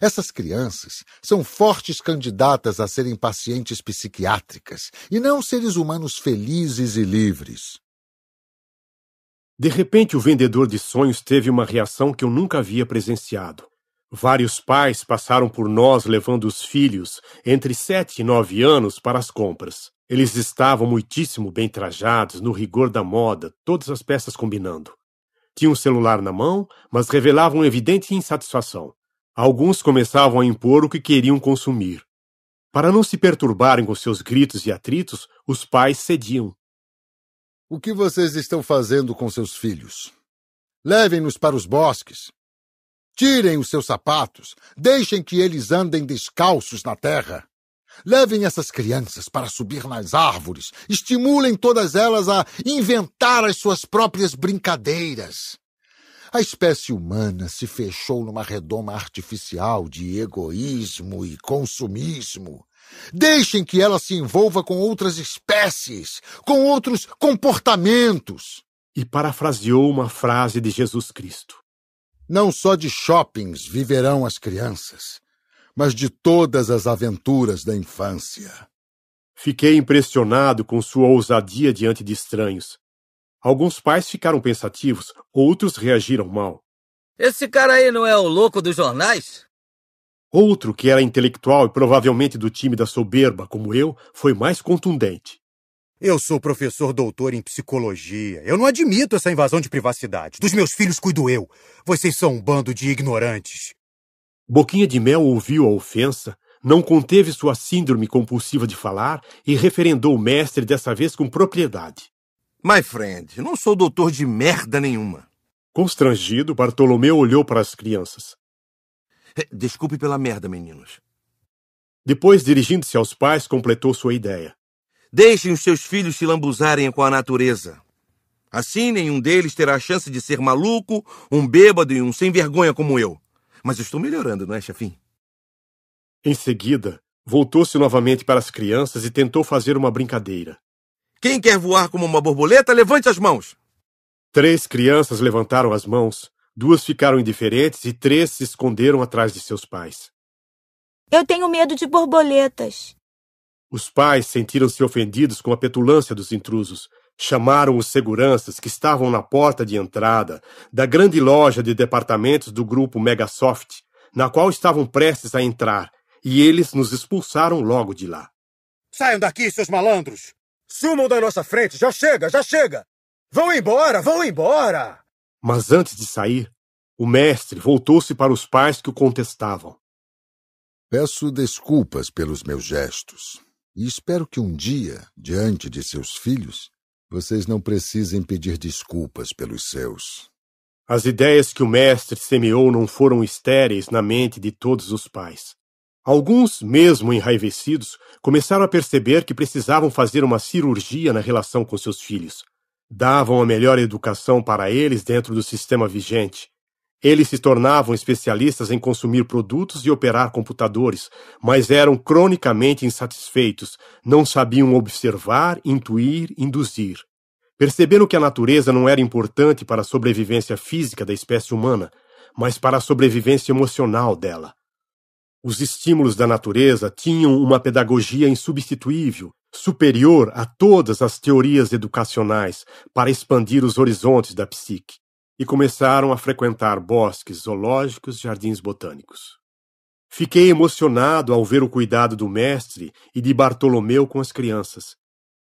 Essas crianças são fortes candidatas a serem pacientes psiquiátricas e não seres humanos felizes e livres. De repente, o vendedor de sonhos teve uma reação que eu nunca havia presenciado. Vários pais passaram por nós levando os filhos, entre sete e nove anos, para as compras. Eles estavam muitíssimo bem trajados, no rigor da moda, todas as peças combinando. Tinham um celular na mão, mas revelavam evidente insatisfação. Alguns começavam a impor o que queriam consumir. Para não se perturbarem com seus gritos e atritos, os pais cediam. O que vocês estão fazendo com seus filhos? Levem-nos para os bosques. Tirem os seus sapatos, deixem que eles andem descalços na terra. Levem essas crianças para subir nas árvores, estimulem todas elas a inventar as suas próprias brincadeiras. A espécie humana se fechou numa redoma artificial de egoísmo e consumismo. Deixem que ela se envolva com outras espécies, com outros comportamentos. E parafraseou uma frase de Jesus Cristo: não só de shoppings viverão as crianças, mas de todas as aventuras da infância. Fiquei impressionado com sua ousadia diante de estranhos. Alguns pais ficaram pensativos, outros reagiram mal. Esse cara aí não é o louco dos jornais? Outro, que era intelectual e provavelmente do time da soberba, como eu, foi mais contundente. Eu sou professor doutor em psicologia. Eu não admito essa invasão de privacidade. Dos meus filhos cuido eu. Vocês são um bando de ignorantes. Boquinha de Mel ouviu a ofensa, não conteve sua síndrome compulsiva de falar e referendou o mestre, dessa vez com propriedade. My friend, não sou doutor de merda nenhuma. Constrangido, Bartolomeu olhou para as crianças. Eh, desculpe pela merda, meninos. Depois, dirigindo-se aos pais, completou sua ideia. Deixem os seus filhos se lambuzarem com a natureza. Assim, nenhum deles terá a chance de ser maluco, um bêbado e um sem vergonha como eu. Mas eu estou melhorando, não é, chefim? Em seguida, voltou-se novamente para as crianças e tentou fazer uma brincadeira. Quem quer voar como uma borboleta, levante as mãos! Três crianças levantaram as mãos, duas ficaram indiferentes e três se esconderam atrás de seus pais. Eu tenho medo de borboletas. Os pais sentiram-se ofendidos com a petulância dos intrusos. Chamaram os seguranças que estavam na porta de entrada da grande loja de departamentos do grupo Megasoft, na qual estavam prestes a entrar, e eles nos expulsaram logo de lá. Saiam daqui, seus malandros! Sumam da nossa frente! Já chega, já chega! Vão embora, vão embora! Mas antes de sair, o mestre voltou-se para os pais que o contestavam. Peço desculpas pelos meus gestos. E espero que um dia, diante de seus filhos, vocês não precisem pedir desculpas pelos seus. As ideias que o mestre semeou não foram estéreis na mente de todos os pais. Alguns, mesmo enraivecidos, começaram a perceber que precisavam fazer uma cirurgia na relação com seus filhos. Davam a melhor educação para eles dentro do sistema vigente, eles se tornavam especialistas em consumir produtos e operar computadores, mas eram cronicamente insatisfeitos, não sabiam observar, intuir, induzir. Perceberam que a natureza não era importante para a sobrevivência física da espécie humana, mas para a sobrevivência emocional dela. Os estímulos da natureza tinham uma pedagogia insubstituível, superior a todas as teorias educacionais, para expandir os horizontes da psique e começaram a frequentar bosques, zoológicos, jardins botânicos. Fiquei emocionado ao ver o cuidado do mestre e de Bartolomeu com as crianças.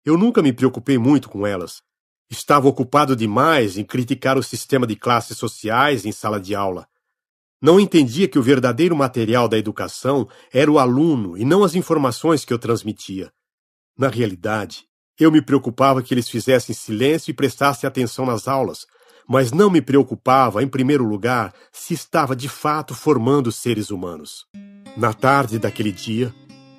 Eu nunca me preocupei muito com elas. Estava ocupado demais em criticar o sistema de classes sociais em sala de aula. Não entendia que o verdadeiro material da educação era o aluno e não as informações que eu transmitia. Na realidade, eu me preocupava que eles fizessem silêncio e prestassem atenção nas aulas, mas não me preocupava, em primeiro lugar, se estava de fato formando seres humanos. Na tarde daquele dia,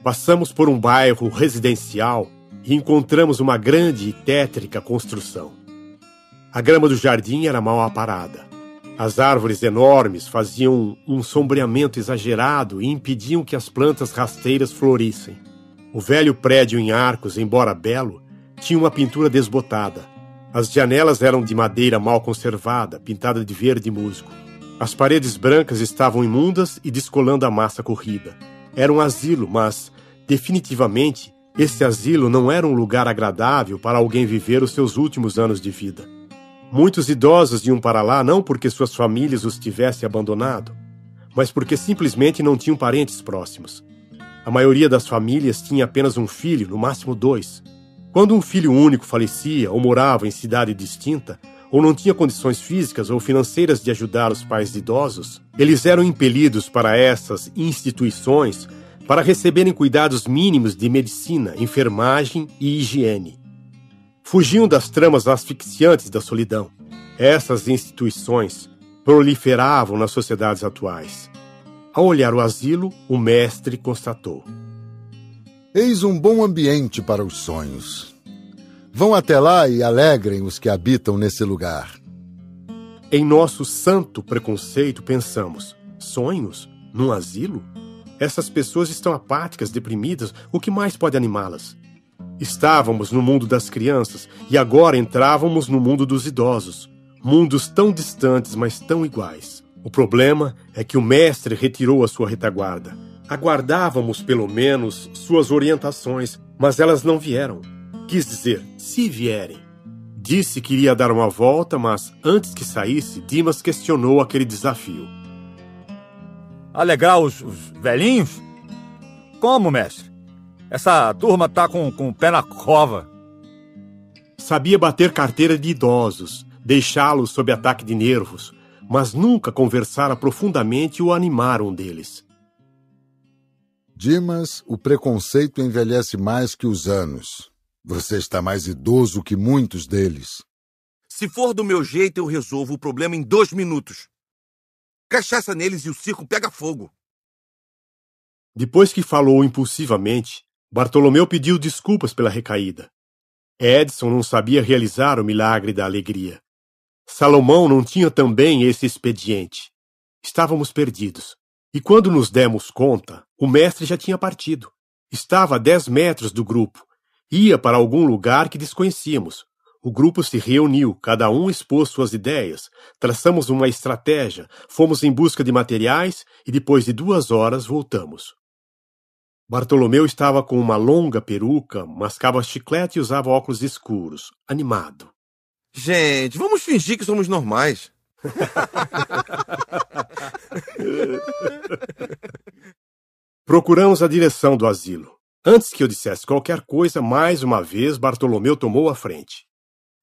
passamos por um bairro residencial e encontramos uma grande e tétrica construção. A grama do jardim era mal aparada. As árvores enormes faziam um sombreamento exagerado e impediam que as plantas rasteiras florissem. O velho prédio em arcos, embora belo, tinha uma pintura desbotada as janelas eram de madeira mal conservada, pintada de verde musgo. As paredes brancas estavam imundas e descolando a massa corrida. Era um asilo, mas, definitivamente, esse asilo não era um lugar agradável para alguém viver os seus últimos anos de vida. Muitos idosos iam para lá não porque suas famílias os tivessem abandonado, mas porque simplesmente não tinham parentes próximos. A maioria das famílias tinha apenas um filho, no máximo dois, quando um filho único falecia ou morava em cidade distinta, ou não tinha condições físicas ou financeiras de ajudar os pais de idosos, eles eram impelidos para essas instituições para receberem cuidados mínimos de medicina, enfermagem e higiene. Fugiam das tramas asfixiantes da solidão. Essas instituições proliferavam nas sociedades atuais. Ao olhar o asilo, o mestre constatou. Eis um bom ambiente para os sonhos. Vão até lá e alegrem os que habitam nesse lugar. Em nosso santo preconceito, pensamos: sonhos? Num asilo? Essas pessoas estão apáticas, deprimidas, o que mais pode animá-las? Estávamos no mundo das crianças e agora entrávamos no mundo dos idosos. Mundos tão distantes, mas tão iguais. O problema é que o mestre retirou a sua retaguarda. Aguardávamos, pelo menos, suas orientações, mas elas não vieram. Quis dizer, se vierem. Disse que iria dar uma volta, mas antes que saísse, Dimas questionou aquele desafio. Alegrar os, velhinhos? Como, mestre? Essa turma tá com, com o pé na cova. Sabia bater carteira de idosos, deixá-los sob ataque de nervos, mas nunca conversara profundamente ou animar um deles. Dimas, o preconceito envelhece mais que os anos. Você está mais idoso que muitos deles. Se for do meu jeito, eu resolvo o problema em dois minutos. Cachaça neles e o circo pega fogo. Depois que falou impulsivamente, Bartolomeu pediu desculpas pela recaída. Edson não sabia realizar o milagre da alegria. Salomão não tinha também esse expediente. Estávamos perdidos. E quando nos demos conta, o mestre já tinha partido. Estava a dez metros do grupo. Ia para algum lugar que desconhecíamos. O grupo se reuniu, cada um expôs suas ideias, traçamos uma estratégia, fomos em busca de materiais e depois de duas horas voltamos. Bartolomeu estava com uma longa peruca, mascava chiclete e usava óculos escuros, animado. Gente, vamos fingir que somos normais. <laughs> Procuramos a direção do asilo. Antes que eu dissesse qualquer coisa, mais uma vez Bartolomeu tomou a frente.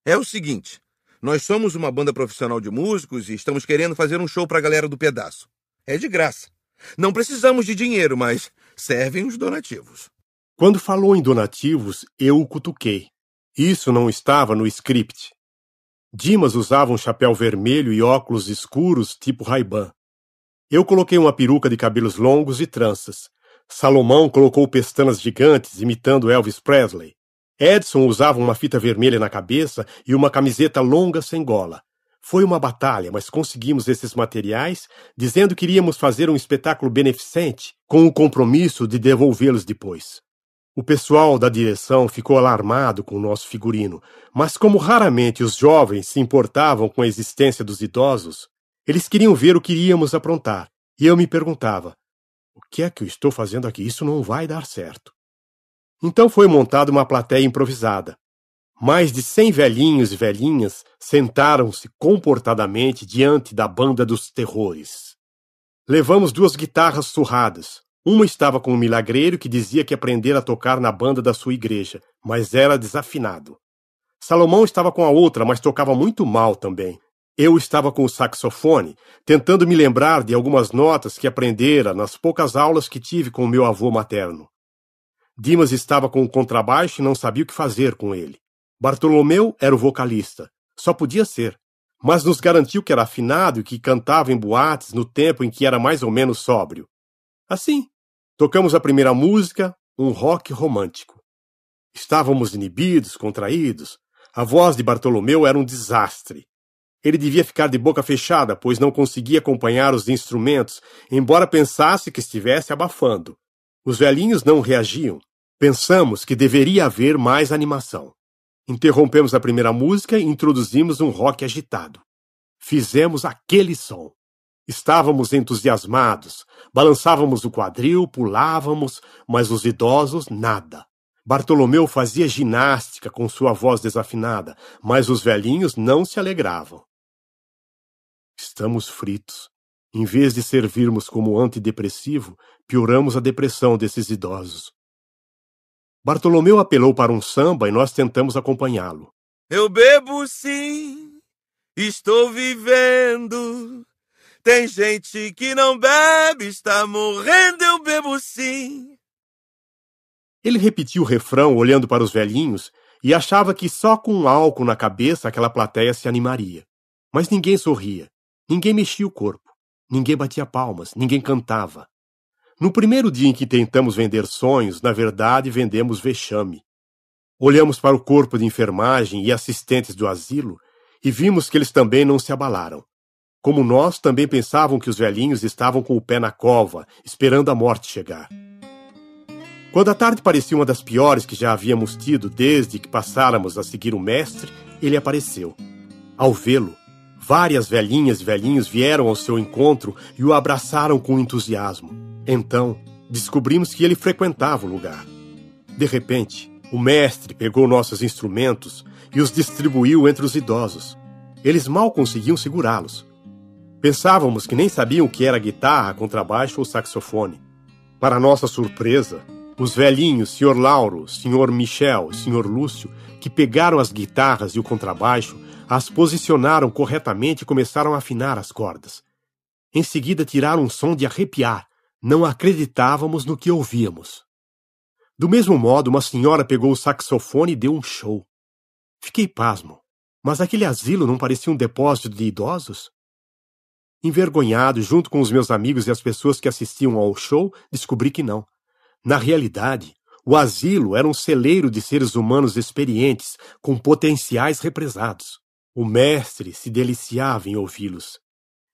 É o seguinte: nós somos uma banda profissional de músicos e estamos querendo fazer um show para a galera do pedaço. É de graça. Não precisamos de dinheiro, mas servem os donativos. Quando falou em donativos, eu o cutuquei. Isso não estava no script. Dimas usava um chapéu vermelho e óculos escuros tipo Ray-Ban. Eu coloquei uma peruca de cabelos longos e tranças. Salomão colocou pestanas gigantes, imitando Elvis Presley. Edson usava uma fita vermelha na cabeça e uma camiseta longa sem gola. Foi uma batalha, mas conseguimos esses materiais, dizendo que iríamos fazer um espetáculo beneficente, com o compromisso de devolvê-los depois. O pessoal da direção ficou alarmado com o nosso figurino, mas como raramente os jovens se importavam com a existência dos idosos, eles queriam ver o que iríamos aprontar, e eu me perguntava: o que é que eu estou fazendo aqui? Isso não vai dar certo. Então foi montada uma plateia improvisada. Mais de cem velhinhos e velhinhas sentaram-se comportadamente diante da banda dos terrores. Levamos duas guitarras surradas, uma estava com um milagreiro que dizia que aprendera a tocar na banda da sua igreja, mas era desafinado. Salomão estava com a outra, mas tocava muito mal também. Eu estava com o saxofone, tentando me lembrar de algumas notas que aprendera nas poucas aulas que tive com o meu avô materno. Dimas estava com o contrabaixo e não sabia o que fazer com ele. Bartolomeu era o vocalista. Só podia ser. Mas nos garantiu que era afinado e que cantava em boates no tempo em que era mais ou menos sóbrio. Assim, Tocamos a primeira música, um rock romântico. Estávamos inibidos, contraídos. A voz de Bartolomeu era um desastre. Ele devia ficar de boca fechada, pois não conseguia acompanhar os instrumentos, embora pensasse que estivesse abafando. Os velhinhos não reagiam. Pensamos que deveria haver mais animação. Interrompemos a primeira música e introduzimos um rock agitado. Fizemos aquele som. Estávamos entusiasmados, balançávamos o quadril, pulávamos, mas os idosos nada. Bartolomeu fazia ginástica com sua voz desafinada, mas os velhinhos não se alegravam. Estamos fritos. Em vez de servirmos como antidepressivo, pioramos a depressão desses idosos. Bartolomeu apelou para um samba e nós tentamos acompanhá-lo. Eu bebo sim, estou vivendo. Tem gente que não bebe, está morrendo, eu bebo sim. Ele repetiu o refrão olhando para os velhinhos e achava que só com um álcool na cabeça aquela plateia se animaria. Mas ninguém sorria, ninguém mexia o corpo, ninguém batia palmas, ninguém cantava. No primeiro dia em que tentamos vender sonhos, na verdade vendemos vexame. Olhamos para o corpo de enfermagem e assistentes do asilo e vimos que eles também não se abalaram. Como nós, também pensavam que os velhinhos estavam com o pé na cova, esperando a morte chegar. Quando a tarde parecia uma das piores que já havíamos tido desde que passáramos a seguir o mestre, ele apareceu. Ao vê-lo, várias velhinhas e velhinhos vieram ao seu encontro e o abraçaram com entusiasmo. Então, descobrimos que ele frequentava o lugar. De repente, o mestre pegou nossos instrumentos e os distribuiu entre os idosos. Eles mal conseguiam segurá-los. Pensávamos que nem sabiam o que era guitarra, contrabaixo ou saxofone. Para nossa surpresa, os velhinhos, Sr. Lauro, Sr. Michel, Sr. Lúcio, que pegaram as guitarras e o contrabaixo, as posicionaram corretamente e começaram a afinar as cordas. Em seguida tiraram um som de arrepiar. Não acreditávamos no que ouvíamos. Do mesmo modo, uma senhora pegou o saxofone e deu um show. Fiquei pasmo. Mas aquele asilo não parecia um depósito de idosos? Envergonhado, junto com os meus amigos e as pessoas que assistiam ao show, descobri que não. Na realidade, o asilo era um celeiro de seres humanos experientes, com potenciais represados. O mestre se deliciava em ouvi-los.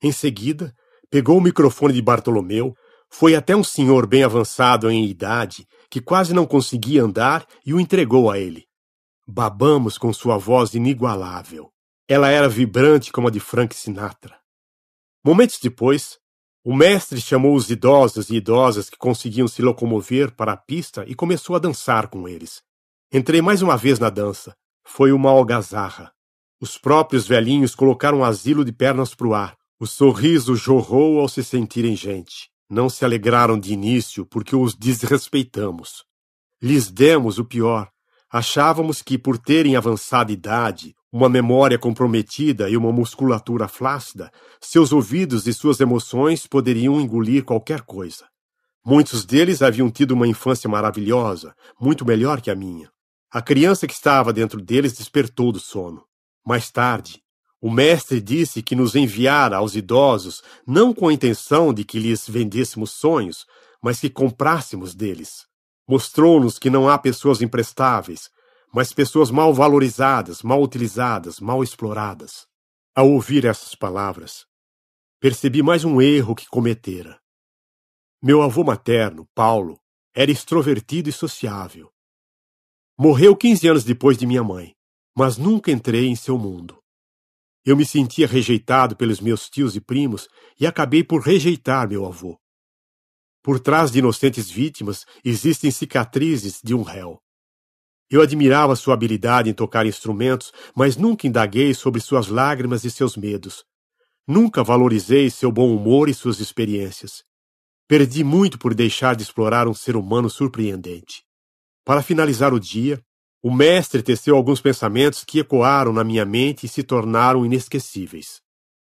Em seguida, pegou o microfone de Bartolomeu, foi até um senhor bem avançado em idade, que quase não conseguia andar, e o entregou a ele. Babamos com sua voz inigualável. Ela era vibrante como a de Frank Sinatra. Momentos depois, o mestre chamou os idosos e idosas que conseguiam se locomover para a pista e começou a dançar com eles. Entrei mais uma vez na dança. Foi uma algazarra. Os próprios velhinhos colocaram um asilo de pernas para o ar. O sorriso jorrou ao se sentirem gente. Não se alegraram de início porque os desrespeitamos. Lhes demos o pior. Achávamos que, por terem avançada idade, uma memória comprometida e uma musculatura flácida, seus ouvidos e suas emoções poderiam engolir qualquer coisa. Muitos deles haviam tido uma infância maravilhosa, muito melhor que a minha. A criança que estava dentro deles despertou do sono. Mais tarde, o mestre disse que nos enviara aos idosos não com a intenção de que lhes vendêssemos sonhos, mas que comprássemos deles. Mostrou-nos que não há pessoas imprestáveis, mas pessoas mal valorizadas, mal utilizadas, mal exploradas. Ao ouvir essas palavras, percebi mais um erro que cometera. Meu avô materno, Paulo, era extrovertido e sociável. Morreu quinze anos depois de minha mãe, mas nunca entrei em seu mundo. Eu me sentia rejeitado pelos meus tios e primos e acabei por rejeitar meu avô. Por trás de inocentes vítimas existem cicatrizes de um réu. Eu admirava sua habilidade em tocar instrumentos, mas nunca indaguei sobre suas lágrimas e seus medos. Nunca valorizei seu bom humor e suas experiências. Perdi muito por deixar de explorar um ser humano surpreendente. Para finalizar o dia, o mestre teceu alguns pensamentos que ecoaram na minha mente e se tornaram inesquecíveis.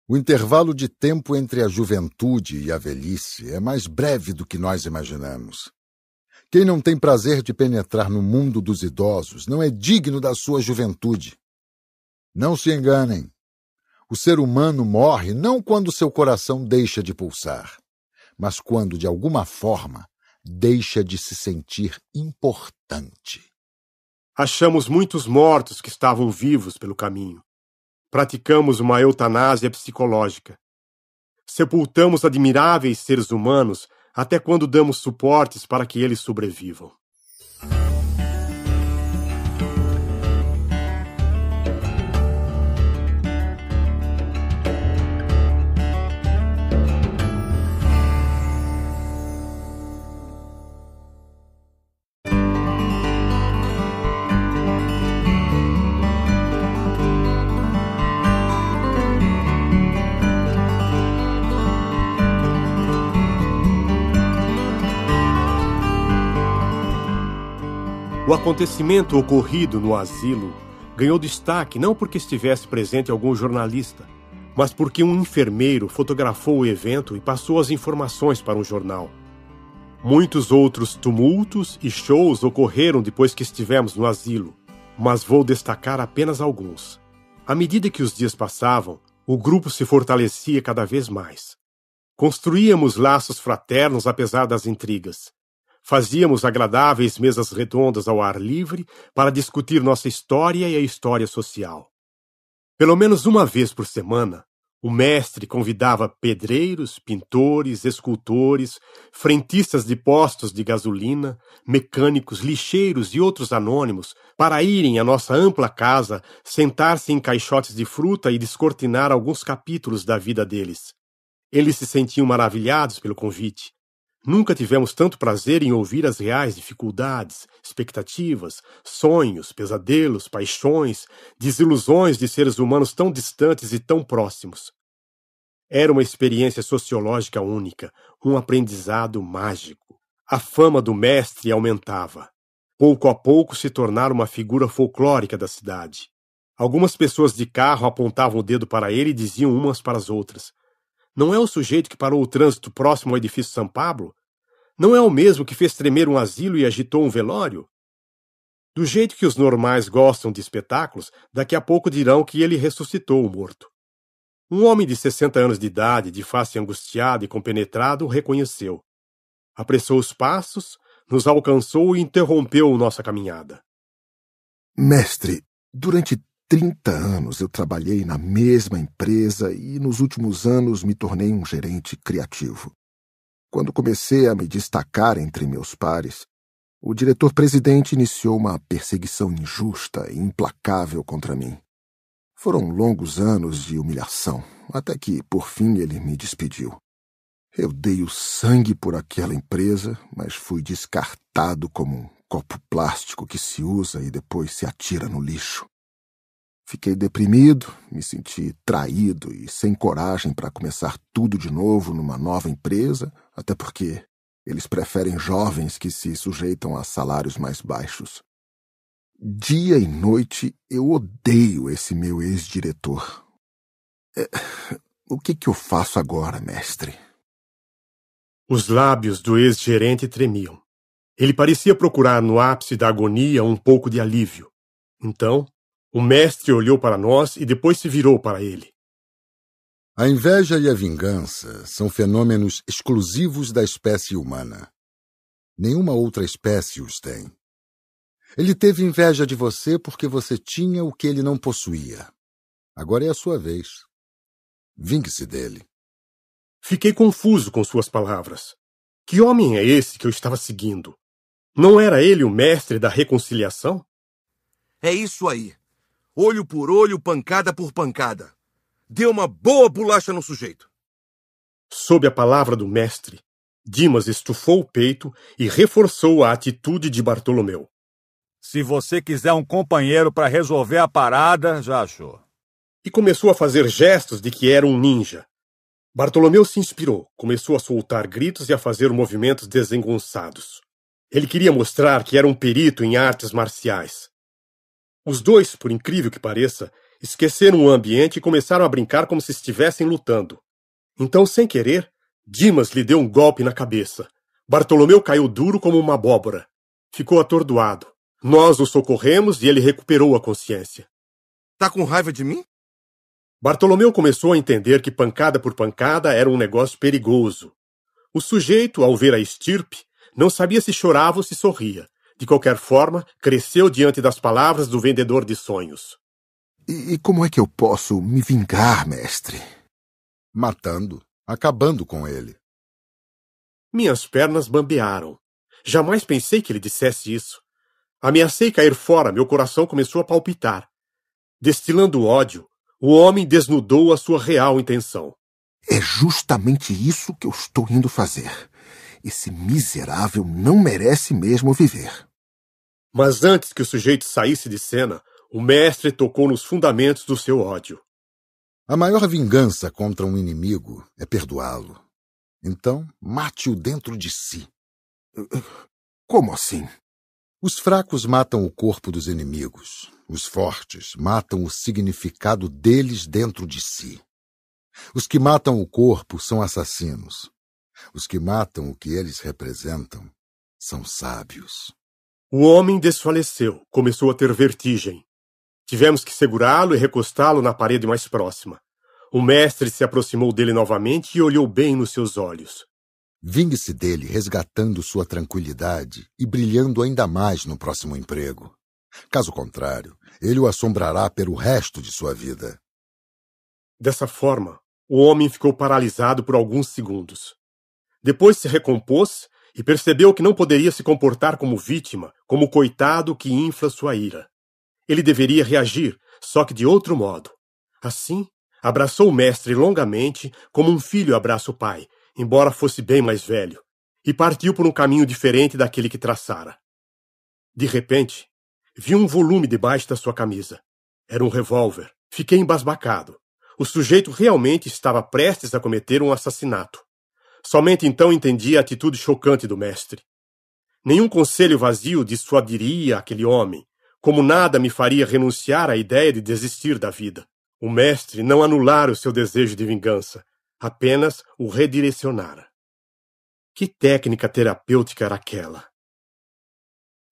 O intervalo de tempo entre a juventude e a velhice é mais breve do que nós imaginamos. Quem não tem prazer de penetrar no mundo dos idosos não é digno da sua juventude. Não se enganem. O ser humano morre não quando seu coração deixa de pulsar, mas quando, de alguma forma, deixa de se sentir importante. Achamos muitos mortos que estavam vivos pelo caminho. Praticamos uma eutanásia psicológica. Sepultamos admiráveis seres humanos até quando damos suportes para que eles sobrevivam? O acontecimento ocorrido no asilo ganhou destaque não porque estivesse presente algum jornalista, mas porque um enfermeiro fotografou o evento e passou as informações para um jornal. Muitos outros tumultos e shows ocorreram depois que estivemos no asilo, mas vou destacar apenas alguns. À medida que os dias passavam, o grupo se fortalecia cada vez mais. Construíamos laços fraternos apesar das intrigas. Fazíamos agradáveis mesas redondas ao ar livre para discutir nossa história e a história social. Pelo menos uma vez por semana, o mestre convidava pedreiros, pintores, escultores, frentistas de postos de gasolina, mecânicos, lixeiros e outros anônimos para irem à nossa ampla casa sentar-se em caixotes de fruta e descortinar alguns capítulos da vida deles. Eles se sentiam maravilhados pelo convite, Nunca tivemos tanto prazer em ouvir as reais dificuldades, expectativas, sonhos, pesadelos, paixões, desilusões de seres humanos tão distantes e tão próximos. Era uma experiência sociológica única, um aprendizado mágico. A fama do mestre aumentava. Pouco a pouco se tornara uma figura folclórica da cidade. Algumas pessoas de carro apontavam o dedo para ele e diziam umas para as outras: não é o sujeito que parou o trânsito próximo ao edifício São Pablo? Não é o mesmo que fez tremer um asilo e agitou um velório? Do jeito que os normais gostam de espetáculos, daqui a pouco dirão que ele ressuscitou o morto. Um homem de 60 anos de idade, de face angustiada e compenetrado, o reconheceu. Apressou os passos, nos alcançou e interrompeu nossa caminhada. Mestre, durante 30 anos eu trabalhei na mesma empresa e nos últimos anos me tornei um gerente criativo. Quando comecei a me destacar entre meus pares, o diretor-presidente iniciou uma perseguição injusta e implacável contra mim. Foram longos anos de humilhação, até que, por fim, ele me despediu. Eu dei o sangue por aquela empresa, mas fui descartado como um copo plástico que se usa e depois se atira no lixo. Fiquei deprimido, me senti traído e sem coragem para começar tudo de novo numa nova empresa, até porque eles preferem jovens que se sujeitam a salários mais baixos. Dia e noite eu odeio esse meu ex-diretor. É... O que, que eu faço agora, mestre? Os lábios do ex-gerente tremiam. Ele parecia procurar no ápice da agonia um pouco de alívio. Então, o mestre olhou para nós e depois se virou para ele. A inveja e a vingança são fenômenos exclusivos da espécie humana. Nenhuma outra espécie os tem. Ele teve inveja de você porque você tinha o que ele não possuía. Agora é a sua vez. Vingue-se dele. Fiquei confuso com suas palavras. Que homem é esse que eu estava seguindo? Não era ele o mestre da reconciliação? É isso aí olho por olho, pancada por pancada. Deu uma boa bolacha no sujeito. Sob a palavra do mestre, Dimas estufou o peito e reforçou a atitude de Bartolomeu. Se você quiser um companheiro para resolver a parada, já achou. E começou a fazer gestos de que era um ninja. Bartolomeu se inspirou, começou a soltar gritos e a fazer movimentos desengonçados. Ele queria mostrar que era um perito em artes marciais. Os dois, por incrível que pareça, esqueceram o ambiente e começaram a brincar como se estivessem lutando. Então, sem querer, Dimas lhe deu um golpe na cabeça. Bartolomeu caiu duro como uma abóbora. Ficou atordoado. Nós o socorremos e ele recuperou a consciência. Tá com raiva de mim? Bartolomeu começou a entender que pancada por pancada era um negócio perigoso. O sujeito, ao ver a estirpe, não sabia se chorava ou se sorria. De qualquer forma, cresceu diante das palavras do vendedor de sonhos. E, e como é que eu posso me vingar, mestre? Matando, acabando com ele. Minhas pernas bambearam. Jamais pensei que ele dissesse isso. Ameacei cair fora, meu coração começou a palpitar. Destilando ódio, o homem desnudou a sua real intenção. É justamente isso que eu estou indo fazer. Esse miserável não merece mesmo viver. Mas antes que o sujeito saísse de cena, o mestre tocou nos fundamentos do seu ódio. A maior vingança contra um inimigo é perdoá-lo. Então, mate-o dentro de si. Como assim? Os fracos matam o corpo dos inimigos. Os fortes matam o significado deles dentro de si. Os que matam o corpo são assassinos. Os que matam o que eles representam são sábios. O homem desfaleceu, começou a ter vertigem. Tivemos que segurá-lo e recostá-lo na parede mais próxima. O mestre se aproximou dele novamente e olhou bem nos seus olhos. Vingue-se dele, resgatando sua tranquilidade e brilhando ainda mais no próximo emprego. Caso contrário, ele o assombrará pelo resto de sua vida. Dessa forma, o homem ficou paralisado por alguns segundos. Depois se recompôs e percebeu que não poderia se comportar como vítima, como coitado que infla sua ira. Ele deveria reagir, só que de outro modo. Assim, abraçou o mestre longamente, como um filho abraça o pai, embora fosse bem mais velho, e partiu por um caminho diferente daquele que traçara. De repente, vi um volume debaixo da sua camisa. Era um revólver. Fiquei embasbacado. O sujeito realmente estava prestes a cometer um assassinato. Somente então entendi a atitude chocante do mestre. Nenhum conselho vazio dissuadiria aquele homem, como nada me faria renunciar à ideia de desistir da vida. O mestre não anulara o seu desejo de vingança, apenas o redirecionara. Que técnica terapêutica era aquela?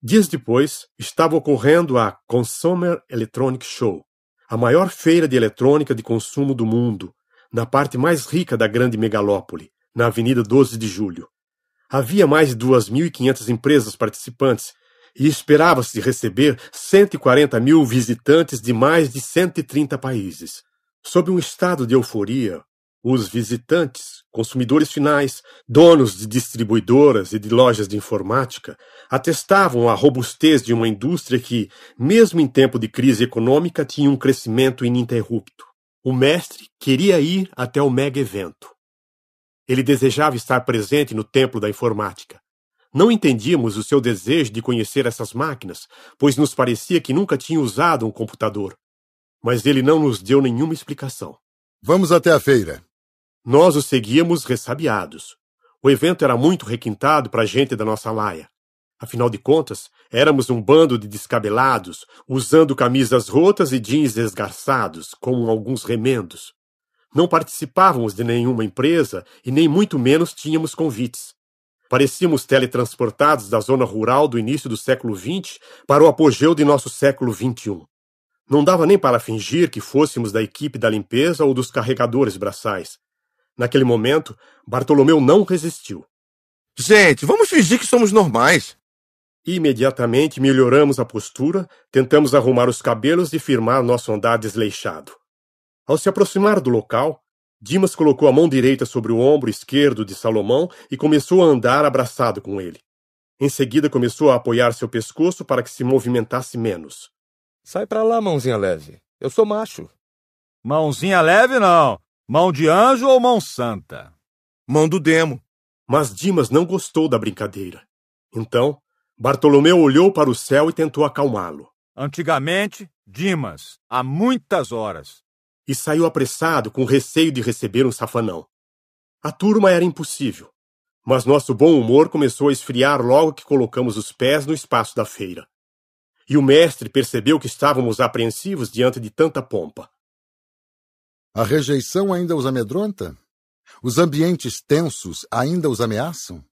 Dias depois, estava ocorrendo a Consumer Electronic Show, a maior feira de eletrônica de consumo do mundo, na parte mais rica da grande megalópole, na Avenida 12 de Julho. Havia mais de 2.500 empresas participantes e esperava-se receber 140 mil visitantes de mais de 130 países. Sob um estado de euforia, os visitantes, consumidores finais, donos de distribuidoras e de lojas de informática, atestavam a robustez de uma indústria que, mesmo em tempo de crise econômica, tinha um crescimento ininterrupto. O mestre queria ir até o mega evento. Ele desejava estar presente no templo da informática. Não entendíamos o seu desejo de conhecer essas máquinas, pois nos parecia que nunca tinha usado um computador. Mas ele não nos deu nenhuma explicação. Vamos até a feira. Nós o seguíamos ressabiados. O evento era muito requintado para a gente da nossa laia. Afinal de contas, éramos um bando de descabelados, usando camisas rotas e jeans esgarçados, com alguns remendos. Não participávamos de nenhuma empresa e nem muito menos tínhamos convites. Parecíamos teletransportados da zona rural do início do século XX para o apogeu de nosso século XXI. Não dava nem para fingir que fôssemos da equipe da limpeza ou dos carregadores braçais. Naquele momento, Bartolomeu não resistiu. Gente, vamos fingir que somos normais. Imediatamente melhoramos a postura, tentamos arrumar os cabelos e firmar nosso andar desleixado. Ao se aproximar do local, Dimas colocou a mão direita sobre o ombro esquerdo de Salomão e começou a andar abraçado com ele. Em seguida, começou a apoiar seu pescoço para que se movimentasse menos. Sai para lá, mãozinha leve. Eu sou macho. Mãozinha leve não. Mão de anjo ou mão santa? Mão do demo. Mas Dimas não gostou da brincadeira. Então, Bartolomeu olhou para o céu e tentou acalmá-lo. Antigamente, Dimas, há muitas horas, e saiu apressado com receio de receber um safanão. A turma era impossível, mas nosso bom humor começou a esfriar logo que colocamos os pés no espaço da feira. E o mestre percebeu que estávamos apreensivos diante de tanta pompa. A rejeição ainda os amedronta? Os ambientes tensos ainda os ameaçam?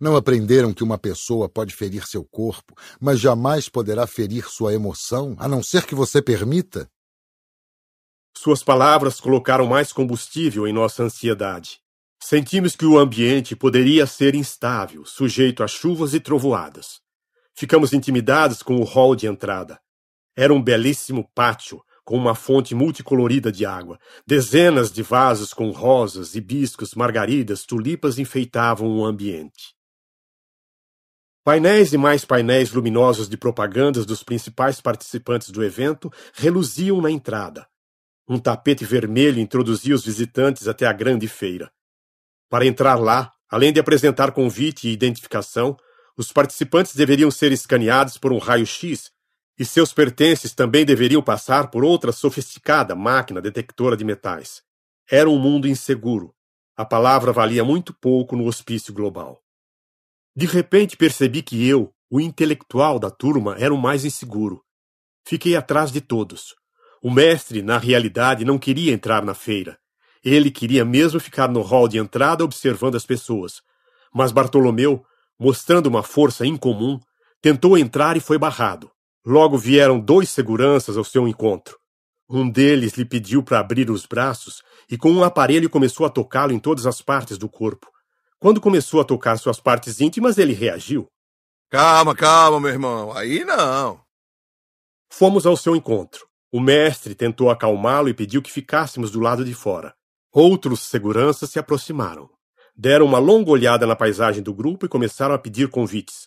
Não aprenderam que uma pessoa pode ferir seu corpo, mas jamais poderá ferir sua emoção, a não ser que você permita? Suas palavras colocaram mais combustível em nossa ansiedade. Sentimos que o ambiente poderia ser instável, sujeito a chuvas e trovoadas. Ficamos intimidados com o hall de entrada. Era um belíssimo pátio, com uma fonte multicolorida de água. Dezenas de vasos com rosas, hibiscos, margaridas, tulipas enfeitavam o ambiente. Painéis e mais painéis luminosos de propagandas dos principais participantes do evento reluziam na entrada. Um tapete vermelho introduzia os visitantes até a grande feira. Para entrar lá, além de apresentar convite e identificação, os participantes deveriam ser escaneados por um raio-x e seus pertences também deveriam passar por outra sofisticada máquina detectora de metais. Era um mundo inseguro. A palavra valia muito pouco no hospício global. De repente percebi que eu, o intelectual da turma, era o mais inseguro. Fiquei atrás de todos, o mestre, na realidade, não queria entrar na feira. Ele queria mesmo ficar no hall de entrada observando as pessoas. Mas Bartolomeu, mostrando uma força incomum, tentou entrar e foi barrado. Logo vieram dois seguranças ao seu encontro. Um deles lhe pediu para abrir os braços e com um aparelho começou a tocá-lo em todas as partes do corpo. Quando começou a tocar suas partes íntimas, ele reagiu. Calma, calma, meu irmão. Aí não. Fomos ao seu encontro. O mestre tentou acalmá-lo e pediu que ficássemos do lado de fora. Outros seguranças se aproximaram. Deram uma longa olhada na paisagem do grupo e começaram a pedir convites.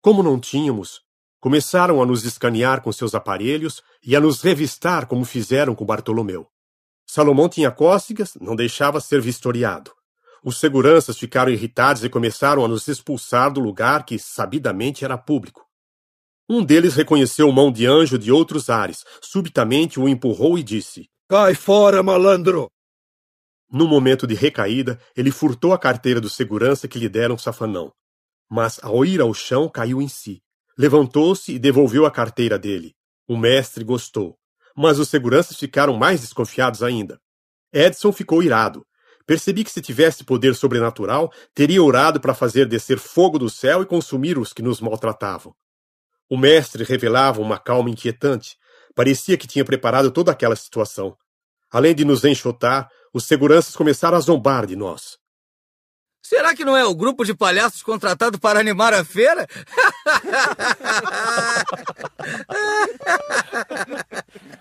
Como não tínhamos, começaram a nos escanear com seus aparelhos e a nos revistar como fizeram com Bartolomeu. Salomão tinha cócegas, não deixava ser vistoriado. Os seguranças ficaram irritados e começaram a nos expulsar do lugar que, sabidamente, era público. Um deles reconheceu mão de anjo de outros ares, subitamente o empurrou e disse: Cai fora, malandro! No momento de recaída, ele furtou a carteira do segurança que lhe deram safanão. Mas, ao ir ao chão, caiu em si. Levantou-se e devolveu a carteira dele. O mestre gostou. Mas os seguranças ficaram mais desconfiados ainda. Edson ficou irado. Percebi que se tivesse poder sobrenatural, teria orado para fazer descer fogo do céu e consumir os que nos maltratavam. O mestre revelava uma calma inquietante. Parecia que tinha preparado toda aquela situação. Além de nos enxotar, os seguranças começaram a zombar de nós. Será que não é o grupo de palhaços contratado para animar a feira? <laughs>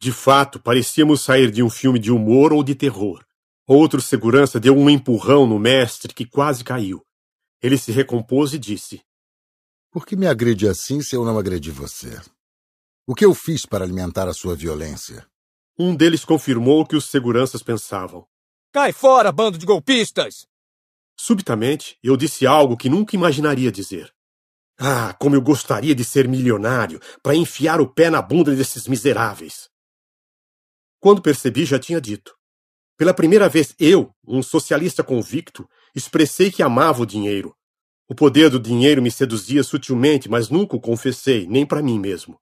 de fato, parecíamos sair de um filme de humor ou de terror. Outro segurança deu um empurrão no mestre que quase caiu. Ele se recompôs e disse: por que me agride assim se eu não agredi você? O que eu fiz para alimentar a sua violência? Um deles confirmou o que os seguranças pensavam. Cai fora, bando de golpistas! Subitamente, eu disse algo que nunca imaginaria dizer. Ah, como eu gostaria de ser milionário para enfiar o pé na bunda desses miseráveis! Quando percebi, já tinha dito. Pela primeira vez, eu, um socialista convicto, expressei que amava o dinheiro, o poder do dinheiro me seduzia sutilmente, mas nunca o confessei, nem para mim mesmo.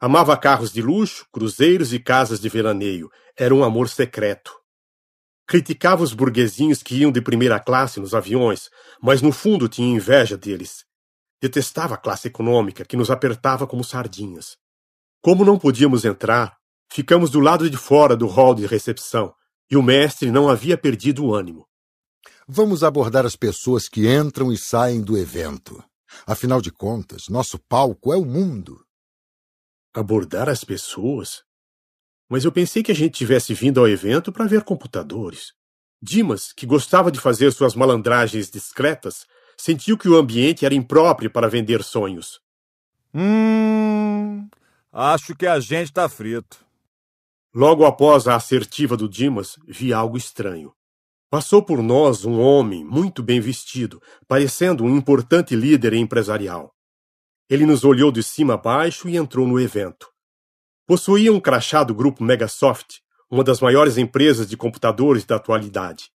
Amava carros de luxo, cruzeiros e casas de veraneio. Era um amor secreto. Criticava os burguesinhos que iam de primeira classe nos aviões, mas no fundo tinha inveja deles. Detestava a classe econômica, que nos apertava como sardinhas. Como não podíamos entrar, ficamos do lado de fora do hall de recepção, e o mestre não havia perdido o ânimo vamos abordar as pessoas que entram e saem do evento. Afinal de contas, nosso palco é o mundo. Abordar as pessoas? Mas eu pensei que a gente tivesse vindo ao evento para ver computadores. Dimas, que gostava de fazer suas malandragens discretas, sentiu que o ambiente era impróprio para vender sonhos. Hum. Acho que a gente está frito. Logo após a assertiva do Dimas, vi algo estranho. Passou por nós um homem muito bem vestido, parecendo um importante líder empresarial. Ele nos olhou de cima a baixo e entrou no evento. Possuía um crachá do grupo Megasoft, uma das maiores empresas de computadores da atualidade.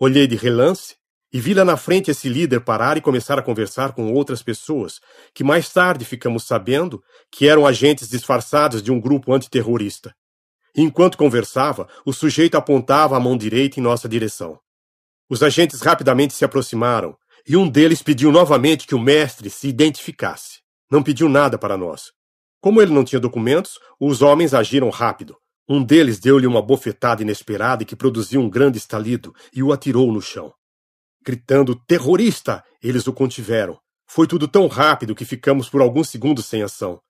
Olhei de relance e vi lá na frente esse líder parar e começar a conversar com outras pessoas, que mais tarde ficamos sabendo que eram agentes disfarçados de um grupo antiterrorista. Enquanto conversava, o sujeito apontava a mão direita em nossa direção. Os agentes rapidamente se aproximaram e um deles pediu novamente que o mestre se identificasse. Não pediu nada para nós. Como ele não tinha documentos, os homens agiram rápido. Um deles deu-lhe uma bofetada inesperada que produziu um grande estalido e o atirou no chão. Gritando terrorista, eles o contiveram. Foi tudo tão rápido que ficamos por alguns segundos sem ação.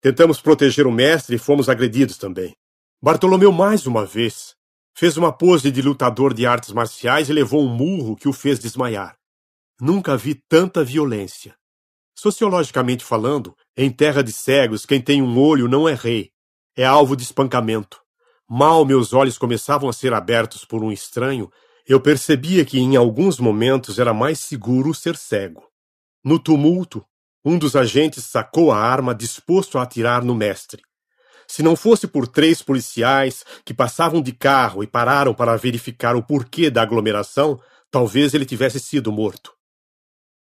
Tentamos proteger o mestre e fomos agredidos também. Bartolomeu, mais uma vez, fez uma pose de lutador de artes marciais e levou um murro que o fez desmaiar. Nunca vi tanta violência. Sociologicamente falando, em terra de cegos, quem tem um olho não é rei, é alvo de espancamento. Mal meus olhos começavam a ser abertos por um estranho, eu percebia que em alguns momentos era mais seguro ser cego. No tumulto, um dos agentes sacou a arma disposto a atirar no mestre. Se não fosse por três policiais que passavam de carro e pararam para verificar o porquê da aglomeração, talvez ele tivesse sido morto.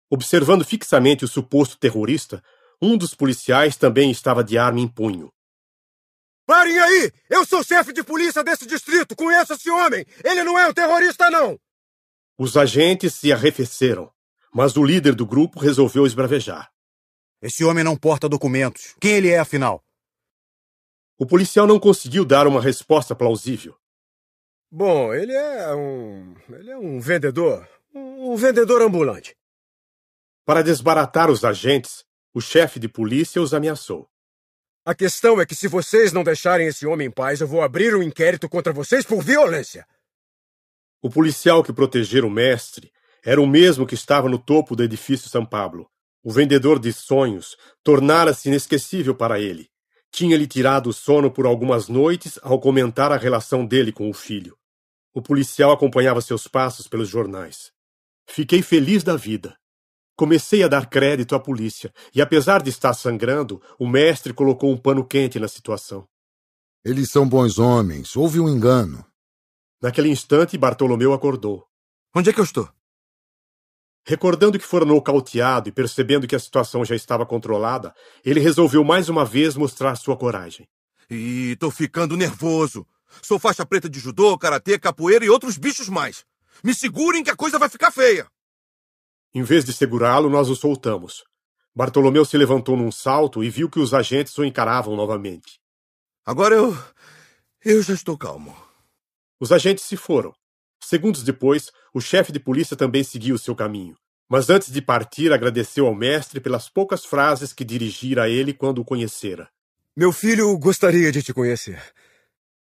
Observando fixamente o suposto terrorista, um dos policiais também estava de arma em punho. Parem aí! Eu sou chefe de polícia desse distrito! Conheço esse homem! Ele não é um terrorista, não! Os agentes se arrefeceram, mas o líder do grupo resolveu esbravejar. Esse homem não porta documentos. Quem ele é, afinal? O policial não conseguiu dar uma resposta plausível. Bom, ele é um. Ele é um vendedor. Um vendedor ambulante. Para desbaratar os agentes, o chefe de polícia os ameaçou. A questão é que se vocês não deixarem esse homem em paz, eu vou abrir um inquérito contra vocês por violência. O policial que protegera o mestre era o mesmo que estava no topo do edifício São Pablo. O vendedor de sonhos tornara-se inesquecível para ele tinha-lhe tirado o sono por algumas noites ao comentar a relação dele com o filho. O policial acompanhava seus passos pelos jornais. Fiquei feliz da vida. Comecei a dar crédito à polícia, e apesar de estar sangrando, o mestre colocou um pano quente na situação. Eles são bons homens, houve um engano. Naquele instante, Bartolomeu acordou. Onde é que eu estou? Recordando que fora nocauteado e percebendo que a situação já estava controlada, ele resolveu mais uma vez mostrar sua coragem. E tô ficando nervoso. Sou faixa preta de judô, karatê, capoeira e outros bichos mais. Me segurem que a coisa vai ficar feia. Em vez de segurá-lo, nós o soltamos. Bartolomeu se levantou num salto e viu que os agentes o encaravam novamente. Agora eu. eu já estou calmo. Os agentes se foram, Segundos depois, o chefe de polícia também seguiu seu caminho. Mas antes de partir, agradeceu ao mestre pelas poucas frases que dirigira a ele quando o conhecera. Meu filho gostaria de te conhecer.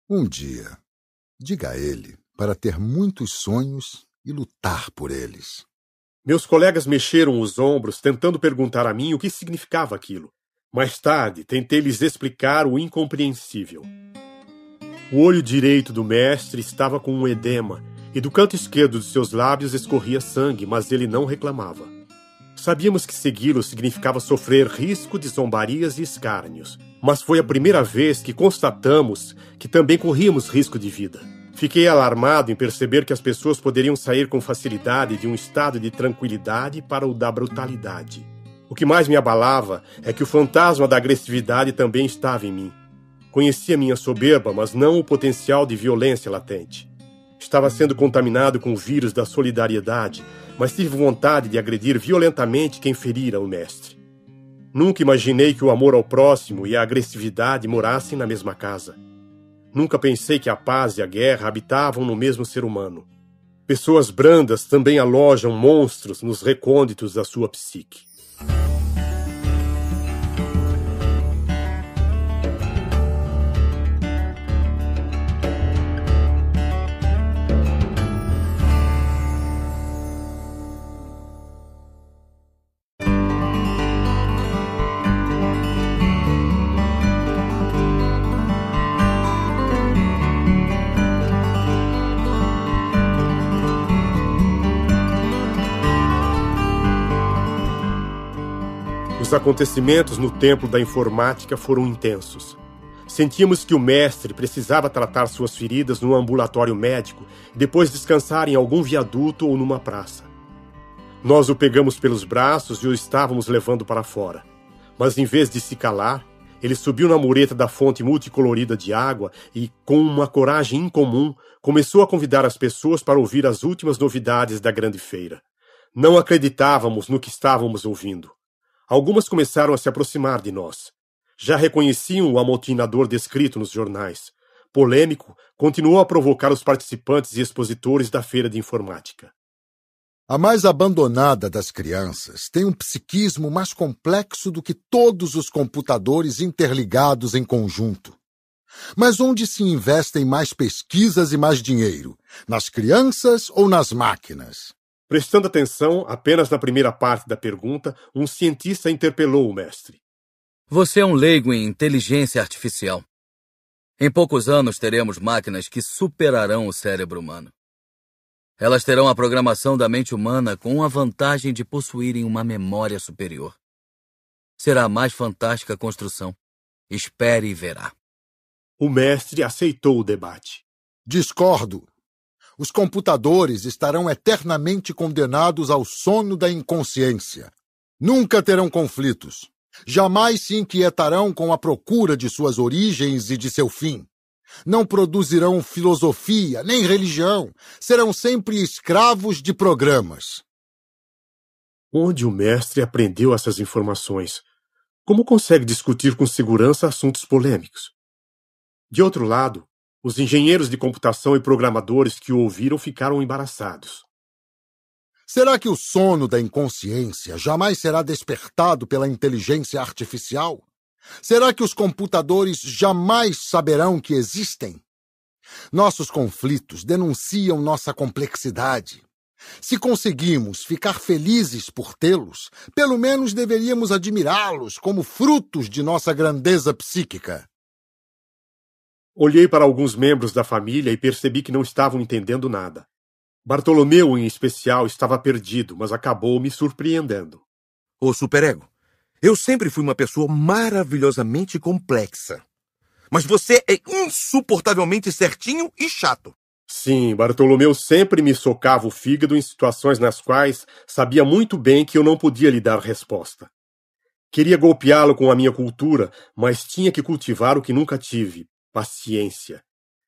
Um dia, diga a ele para ter muitos sonhos e lutar por eles. Meus colegas mexeram os ombros, tentando perguntar a mim o que significava aquilo. Mais tarde, tentei lhes explicar o incompreensível. O olho direito do mestre estava com um edema e do canto esquerdo de seus lábios escorria sangue, mas ele não reclamava. Sabíamos que segui-lo significava sofrer risco de zombarias e escárnios, mas foi a primeira vez que constatamos que também corríamos risco de vida. Fiquei alarmado em perceber que as pessoas poderiam sair com facilidade de um estado de tranquilidade para o da brutalidade. O que mais me abalava é que o fantasma da agressividade também estava em mim. Conhecia minha soberba, mas não o potencial de violência latente. Estava sendo contaminado com o vírus da solidariedade, mas tive vontade de agredir violentamente quem ferira o mestre. Nunca imaginei que o amor ao próximo e a agressividade morassem na mesma casa. Nunca pensei que a paz e a guerra habitavam no mesmo ser humano. Pessoas brandas também alojam monstros nos recônditos da sua psique. acontecimentos no templo da informática foram intensos. Sentimos que o mestre precisava tratar suas feridas num ambulatório médico, depois descansar em algum viaduto ou numa praça. Nós o pegamos pelos braços e o estávamos levando para fora. Mas em vez de se calar, ele subiu na mureta da fonte multicolorida de água e, com uma coragem incomum, começou a convidar as pessoas para ouvir as últimas novidades da grande feira. Não acreditávamos no que estávamos ouvindo. Algumas começaram a se aproximar de nós. Já reconheciam o amotinador descrito nos jornais. Polêmico, continuou a provocar os participantes e expositores da feira de informática. A mais abandonada das crianças tem um psiquismo mais complexo do que todos os computadores interligados em conjunto. Mas onde se investem mais pesquisas e mais dinheiro? Nas crianças ou nas máquinas? Prestando atenção apenas na primeira parte da pergunta, um cientista interpelou o mestre. Você é um leigo em inteligência artificial. Em poucos anos teremos máquinas que superarão o cérebro humano. Elas terão a programação da mente humana com a vantagem de possuírem uma memória superior. Será a mais fantástica construção. Espere e verá. O mestre aceitou o debate. Discordo, os computadores estarão eternamente condenados ao sono da inconsciência. Nunca terão conflitos. Jamais se inquietarão com a procura de suas origens e de seu fim. Não produzirão filosofia nem religião. Serão sempre escravos de programas. Onde o mestre aprendeu essas informações? Como consegue discutir com segurança assuntos polêmicos? De outro lado, os engenheiros de computação e programadores que o ouviram ficaram embaraçados. Será que o sono da inconsciência jamais será despertado pela inteligência artificial? Será que os computadores jamais saberão que existem? Nossos conflitos denunciam nossa complexidade. Se conseguimos ficar felizes por tê-los, pelo menos deveríamos admirá-los como frutos de nossa grandeza psíquica. Olhei para alguns membros da família e percebi que não estavam entendendo nada. Bartolomeu, em especial, estava perdido, mas acabou me surpreendendo. Ô superego, eu sempre fui uma pessoa maravilhosamente complexa. Mas você é insuportavelmente certinho e chato. Sim, Bartolomeu sempre me socava o fígado em situações nas quais sabia muito bem que eu não podia lhe dar resposta. Queria golpeá-lo com a minha cultura, mas tinha que cultivar o que nunca tive paciência.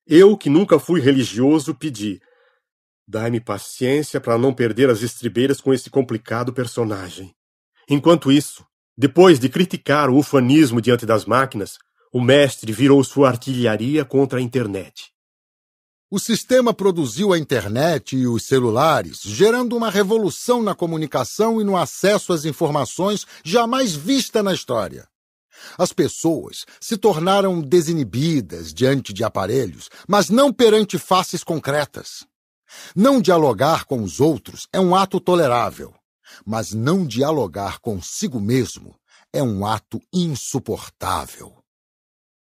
Eu, que nunca fui religioso, pedi: Dai-me paciência para não perder as estribeiras com esse complicado personagem. Enquanto isso, depois de criticar o ufanismo diante das máquinas, o mestre virou sua artilharia contra a internet. O sistema produziu a internet e os celulares, gerando uma revolução na comunicação e no acesso às informações jamais vista na história. As pessoas se tornaram desinibidas diante de aparelhos, mas não perante faces concretas. Não dialogar com os outros é um ato tolerável, mas não dialogar consigo mesmo é um ato insuportável.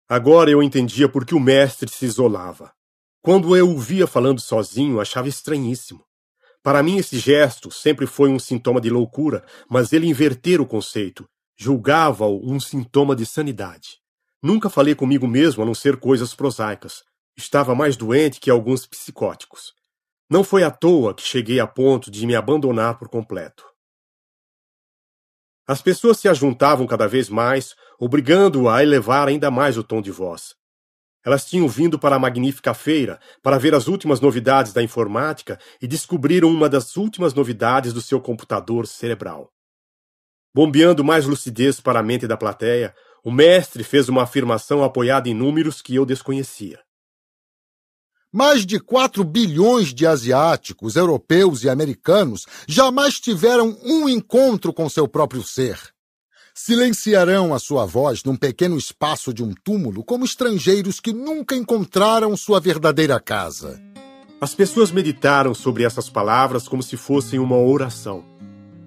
Agora eu entendia por que o mestre se isolava. Quando eu o via falando sozinho, achava estranhíssimo. Para mim, esse gesto sempre foi um sintoma de loucura, mas ele inverter o conceito, Julgava-o um sintoma de sanidade. Nunca falei comigo mesmo a não ser coisas prosaicas. Estava mais doente que alguns psicóticos. Não foi à toa que cheguei a ponto de me abandonar por completo. As pessoas se ajuntavam cada vez mais, obrigando-a a elevar ainda mais o tom de voz. Elas tinham vindo para a magnífica feira para ver as últimas novidades da informática e descobriram uma das últimas novidades do seu computador cerebral. Bombeando mais lucidez para a mente da plateia, o mestre fez uma afirmação apoiada em números que eu desconhecia. Mais de 4 bilhões de asiáticos, europeus e americanos jamais tiveram um encontro com seu próprio ser. Silenciarão a sua voz num pequeno espaço de um túmulo como estrangeiros que nunca encontraram sua verdadeira casa. As pessoas meditaram sobre essas palavras como se fossem uma oração.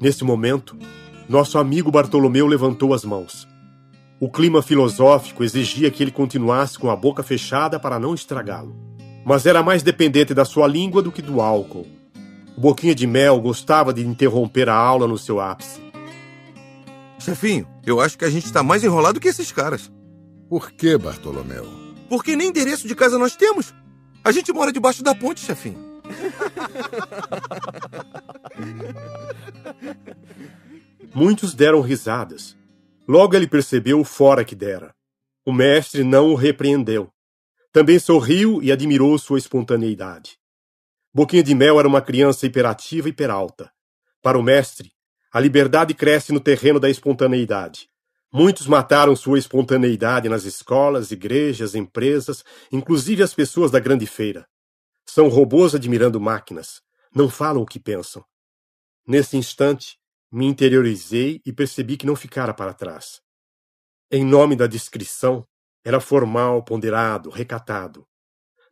Nesse momento, nosso amigo Bartolomeu levantou as mãos. O clima filosófico exigia que ele continuasse com a boca fechada para não estragá-lo. Mas era mais dependente da sua língua do que do álcool. O Boquinha de Mel gostava de interromper a aula no seu ápice. Chefinho, eu acho que a gente está mais enrolado que esses caras. Por que, Bartolomeu? Porque nem endereço de casa nós temos. A gente mora debaixo da ponte, chefinho. <laughs> Muitos deram risadas. Logo ele percebeu o fora que dera. O mestre não o repreendeu. Também sorriu e admirou sua espontaneidade. Boquinha de Mel era uma criança hiperativa e peralta. Para o mestre, a liberdade cresce no terreno da espontaneidade. Muitos mataram sua espontaneidade nas escolas, igrejas, empresas, inclusive as pessoas da grande feira. São robôs admirando máquinas. Não falam o que pensam. Nesse instante, me interiorizei e percebi que não ficara para trás. Em nome da descrição, era formal, ponderado, recatado.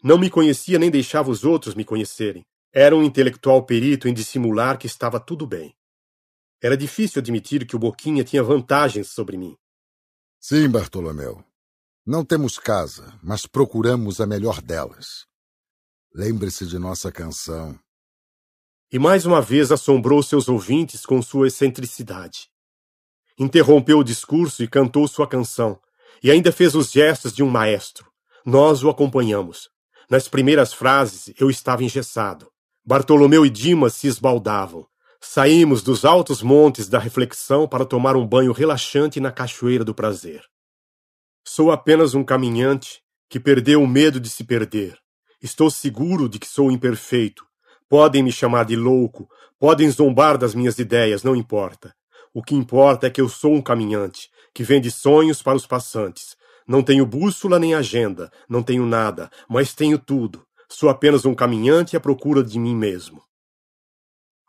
Não me conhecia nem deixava os outros me conhecerem. Era um intelectual perito em dissimular que estava tudo bem. Era difícil admitir que o Boquinha tinha vantagens sobre mim. Sim, Bartolomeu. Não temos casa, mas procuramos a melhor delas. Lembre-se de nossa canção e mais uma vez assombrou seus ouvintes com sua excentricidade. Interrompeu o discurso e cantou sua canção, e ainda fez os gestos de um maestro. Nós o acompanhamos. Nas primeiras frases eu estava engessado. Bartolomeu e Dimas se esbaldavam. Saímos dos altos montes da reflexão para tomar um banho relaxante na cachoeira do prazer. Sou apenas um caminhante que perdeu o medo de se perder. Estou seguro de que sou imperfeito, Podem me chamar de louco, podem zombar das minhas ideias, não importa. O que importa é que eu sou um caminhante, que vende sonhos para os passantes. Não tenho bússola nem agenda, não tenho nada, mas tenho tudo. Sou apenas um caminhante à procura de mim mesmo.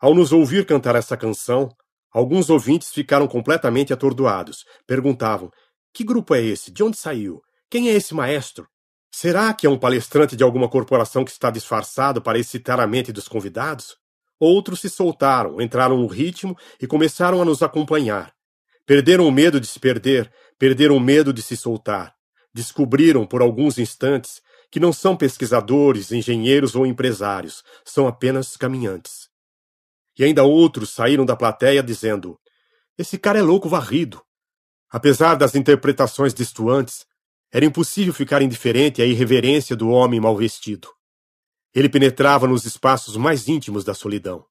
Ao nos ouvir cantar essa canção, alguns ouvintes ficaram completamente atordoados. Perguntavam: Que grupo é esse? De onde saiu? Quem é esse maestro? Será que é um palestrante de alguma corporação que está disfarçado para excitar a mente dos convidados? Outros se soltaram, entraram no ritmo e começaram a nos acompanhar. Perderam o medo de se perder, perderam o medo de se soltar. Descobriram, por alguns instantes, que não são pesquisadores, engenheiros ou empresários, são apenas caminhantes. E ainda outros saíram da plateia dizendo: Esse cara é louco varrido. Apesar das interpretações distantes, era impossível ficar indiferente à irreverência do homem mal vestido. Ele penetrava nos espaços mais íntimos da solidão.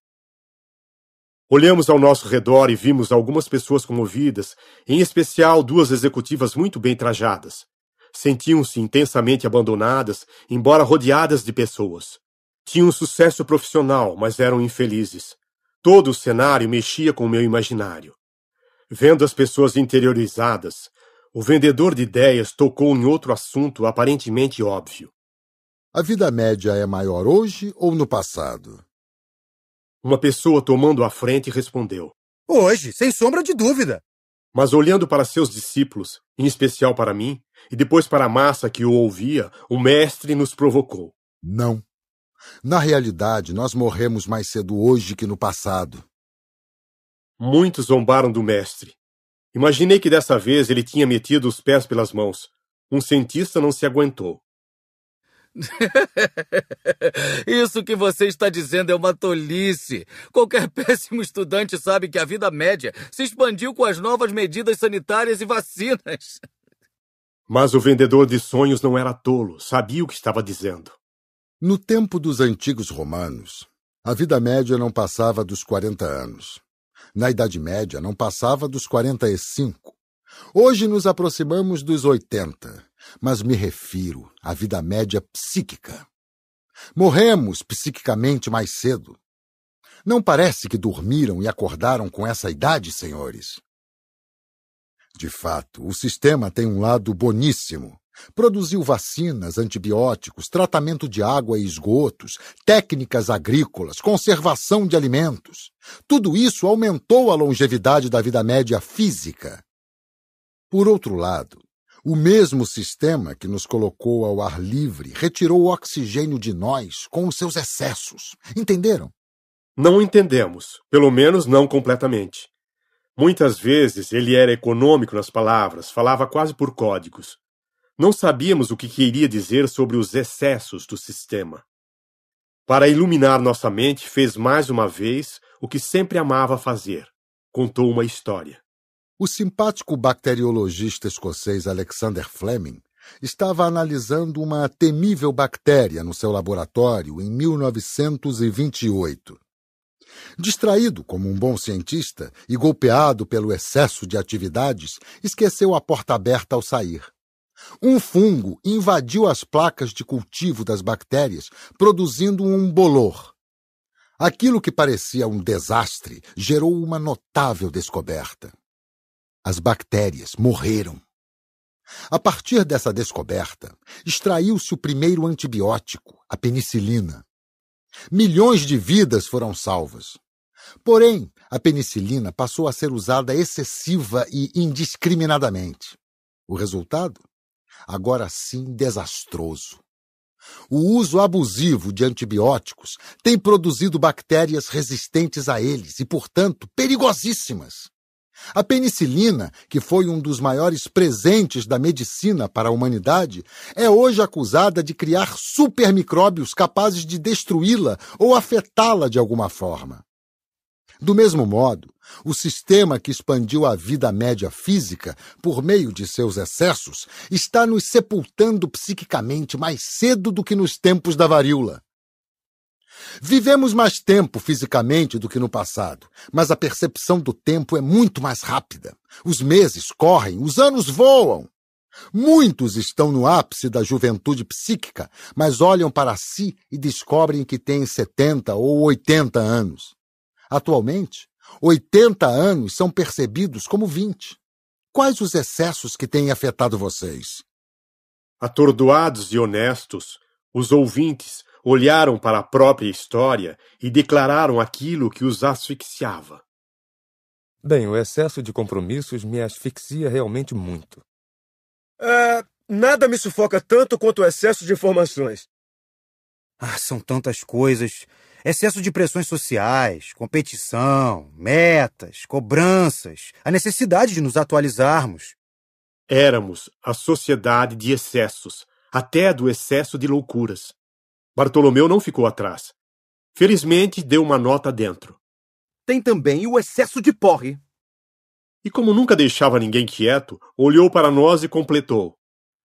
Olhamos ao nosso redor e vimos algumas pessoas comovidas, em especial duas executivas muito bem trajadas. Sentiam-se intensamente abandonadas, embora rodeadas de pessoas. Tinham sucesso profissional, mas eram infelizes. Todo o cenário mexia com o meu imaginário. Vendo as pessoas interiorizadas, o vendedor de ideias tocou em outro assunto aparentemente óbvio. A vida média é maior hoje ou no passado? Uma pessoa tomando a frente respondeu: Hoje, sem sombra de dúvida. Mas olhando para seus discípulos, em especial para mim, e depois para a massa que o ouvia, o mestre nos provocou. Não. Na realidade, nós morremos mais cedo hoje que no passado. Muitos zombaram do mestre, Imaginei que dessa vez ele tinha metido os pés pelas mãos. Um cientista não se aguentou. <laughs> Isso que você está dizendo é uma tolice. Qualquer <laughs> péssimo estudante sabe que a vida média se expandiu com as novas medidas sanitárias e vacinas. Mas o vendedor de sonhos não era tolo, sabia o que estava dizendo. No tempo dos antigos romanos, a vida média não passava dos 40 anos. Na Idade Média não passava dos 45. Hoje nos aproximamos dos 80, mas me refiro à vida média psíquica. Morremos psiquicamente mais cedo. Não parece que dormiram e acordaram com essa idade, senhores? De fato, o sistema tem um lado boníssimo, Produziu vacinas, antibióticos, tratamento de água e esgotos, técnicas agrícolas, conservação de alimentos. Tudo isso aumentou a longevidade da vida média física. Por outro lado, o mesmo sistema que nos colocou ao ar livre retirou o oxigênio de nós com os seus excessos. Entenderam? Não entendemos, pelo menos não completamente. Muitas vezes ele era econômico nas palavras, falava quase por códigos não sabíamos o que queria dizer sobre os excessos do sistema. Para iluminar nossa mente, fez mais uma vez o que sempre amava fazer: contou uma história. O simpático bacteriologista escocês Alexander Fleming estava analisando uma temível bactéria no seu laboratório em 1928. Distraído como um bom cientista e golpeado pelo excesso de atividades, esqueceu a porta aberta ao sair. Um fungo invadiu as placas de cultivo das bactérias, produzindo um bolor. Aquilo que parecia um desastre gerou uma notável descoberta. As bactérias morreram. A partir dessa descoberta, extraiu-se o primeiro antibiótico, a penicilina. Milhões de vidas foram salvas. Porém, a penicilina passou a ser usada excessiva e indiscriminadamente. O resultado? agora sim desastroso. O uso abusivo de antibióticos tem produzido bactérias resistentes a eles e, portanto, perigosíssimas. A penicilina, que foi um dos maiores presentes da medicina para a humanidade, é hoje acusada de criar supermicróbios capazes de destruí-la ou afetá-la de alguma forma. Do mesmo modo, o sistema que expandiu a vida média física por meio de seus excessos está nos sepultando psiquicamente mais cedo do que nos tempos da varíola. Vivemos mais tempo fisicamente do que no passado, mas a percepção do tempo é muito mais rápida. Os meses correm, os anos voam. Muitos estão no ápice da juventude psíquica, mas olham para si e descobrem que têm 70 ou 80 anos. Atualmente, 80 anos são percebidos como 20. Quais os excessos que têm afetado vocês? Atordoados e honestos, os ouvintes olharam para a própria história e declararam aquilo que os asfixiava. Bem, o excesso de compromissos me asfixia realmente muito. É, nada me sufoca tanto quanto o excesso de informações. Ah, são tantas coisas. Excesso de pressões sociais, competição, metas, cobranças, a necessidade de nos atualizarmos. Éramos a sociedade de excessos, até do excesso de loucuras. Bartolomeu não ficou atrás. Felizmente, deu uma nota dentro. Tem também o excesso de porre. E como nunca deixava ninguém quieto, olhou para nós e completou: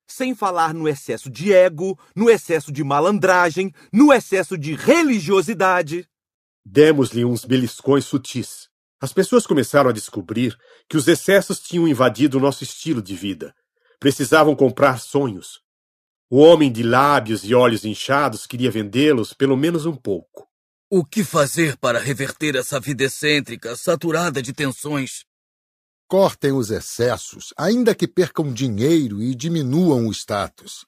sem falar no excesso de ego, no excesso de malandragem, no excesso de religiosidade. Demos-lhe uns beliscões sutis. As pessoas começaram a descobrir que os excessos tinham invadido o nosso estilo de vida. Precisavam comprar sonhos. O homem de lábios e olhos inchados queria vendê-los pelo menos um pouco. O que fazer para reverter essa vida excêntrica, saturada de tensões? Cortem os excessos, ainda que percam dinheiro e diminuam o status.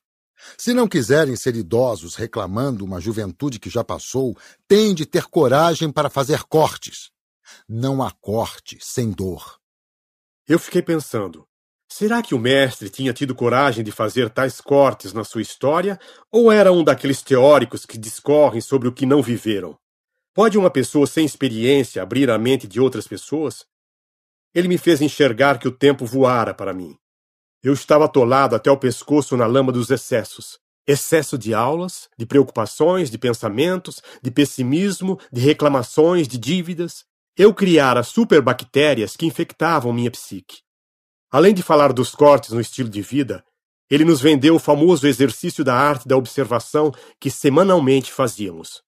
Se não quiserem ser idosos reclamando uma juventude que já passou, têm de ter coragem para fazer cortes. Não há corte sem dor. Eu fiquei pensando: será que o mestre tinha tido coragem de fazer tais cortes na sua história? Ou era um daqueles teóricos que discorrem sobre o que não viveram? Pode uma pessoa sem experiência abrir a mente de outras pessoas? Ele me fez enxergar que o tempo voara para mim. Eu estava atolado até o pescoço na lama dos excessos. Excesso de aulas, de preocupações, de pensamentos, de pessimismo, de reclamações, de dívidas. Eu criara superbactérias que infectavam minha psique. Além de falar dos cortes no estilo de vida, ele nos vendeu o famoso exercício da arte da observação que semanalmente fazíamos.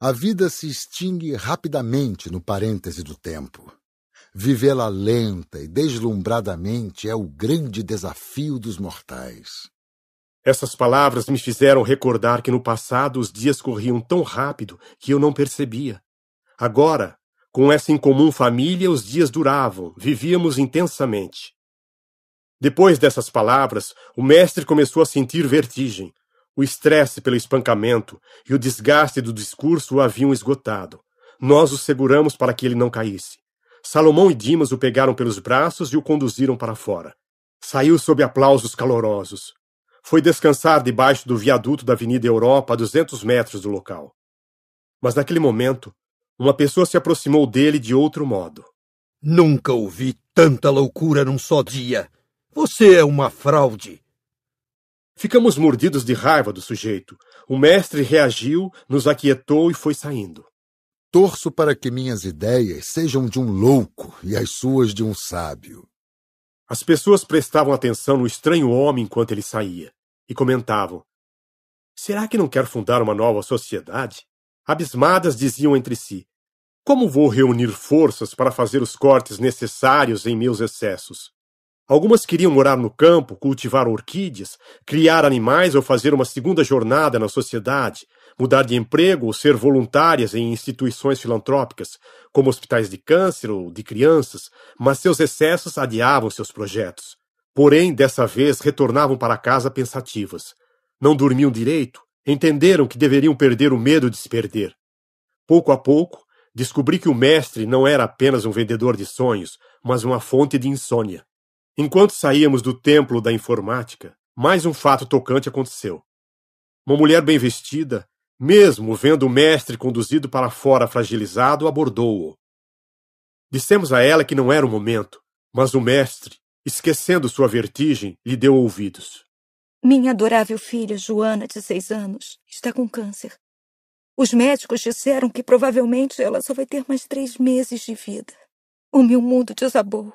A vida se extingue rapidamente no parêntese do tempo. Vivê-la lenta e deslumbradamente é o grande desafio dos mortais. Essas palavras me fizeram recordar que no passado os dias corriam tão rápido que eu não percebia. Agora, com essa incomum família, os dias duravam, vivíamos intensamente. Depois dessas palavras, o mestre começou a sentir vertigem. O estresse pelo espancamento e o desgaste do discurso o haviam esgotado. Nós o seguramos para que ele não caísse. Salomão e Dimas o pegaram pelos braços e o conduziram para fora. Saiu sob aplausos calorosos. Foi descansar debaixo do viaduto da Avenida Europa, a 200 metros do local. Mas naquele momento, uma pessoa se aproximou dele de outro modo. Nunca ouvi tanta loucura num só dia. Você é uma fraude. Ficamos mordidos de raiva do sujeito. O mestre reagiu, nos aquietou e foi saindo. Torço para que minhas ideias sejam de um louco e as suas de um sábio. As pessoas prestavam atenção no estranho homem enquanto ele saía e comentavam: Será que não quer fundar uma nova sociedade? Abismadas diziam entre si: Como vou reunir forças para fazer os cortes necessários em meus excessos? Algumas queriam morar no campo, cultivar orquídeas, criar animais ou fazer uma segunda jornada na sociedade, mudar de emprego ou ser voluntárias em instituições filantrópicas, como hospitais de câncer ou de crianças, mas seus excessos adiavam seus projetos. Porém, dessa vez, retornavam para casa pensativas. Não dormiam direito, entenderam que deveriam perder o medo de se perder. Pouco a pouco, descobri que o mestre não era apenas um vendedor de sonhos, mas uma fonte de insônia. Enquanto saíamos do templo da informática, mais um fato tocante aconteceu. Uma mulher bem vestida, mesmo vendo o mestre conduzido para fora fragilizado, abordou-o. Dissemos a ela que não era o momento, mas o mestre, esquecendo sua vertigem, lhe deu ouvidos. Minha adorável filha, Joana, de seis anos, está com câncer. Os médicos disseram que provavelmente ela só vai ter mais três meses de vida. O meu mundo desabou.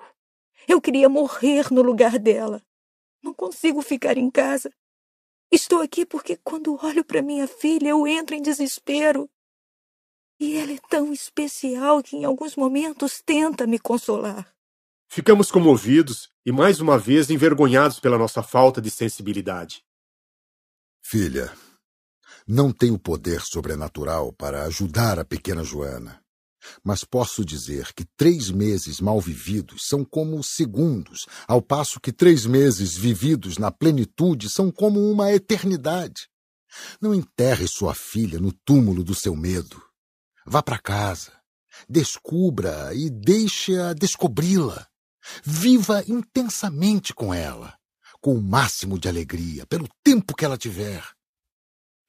Eu queria morrer no lugar dela. Não consigo ficar em casa. Estou aqui porque, quando olho para minha filha, eu entro em desespero. E ela é tão especial que, em alguns momentos, tenta me consolar. Ficamos comovidos e, mais uma vez, envergonhados pela nossa falta de sensibilidade. Filha, não tenho poder sobrenatural para ajudar a pequena Joana. Mas posso dizer que três meses mal vividos são como segundos, ao passo que três meses vividos na plenitude são como uma eternidade. Não enterre sua filha no túmulo do seu medo. Vá para casa, descubra e deixe-a descobri-la. Viva intensamente com ela, com o máximo de alegria, pelo tempo que ela tiver.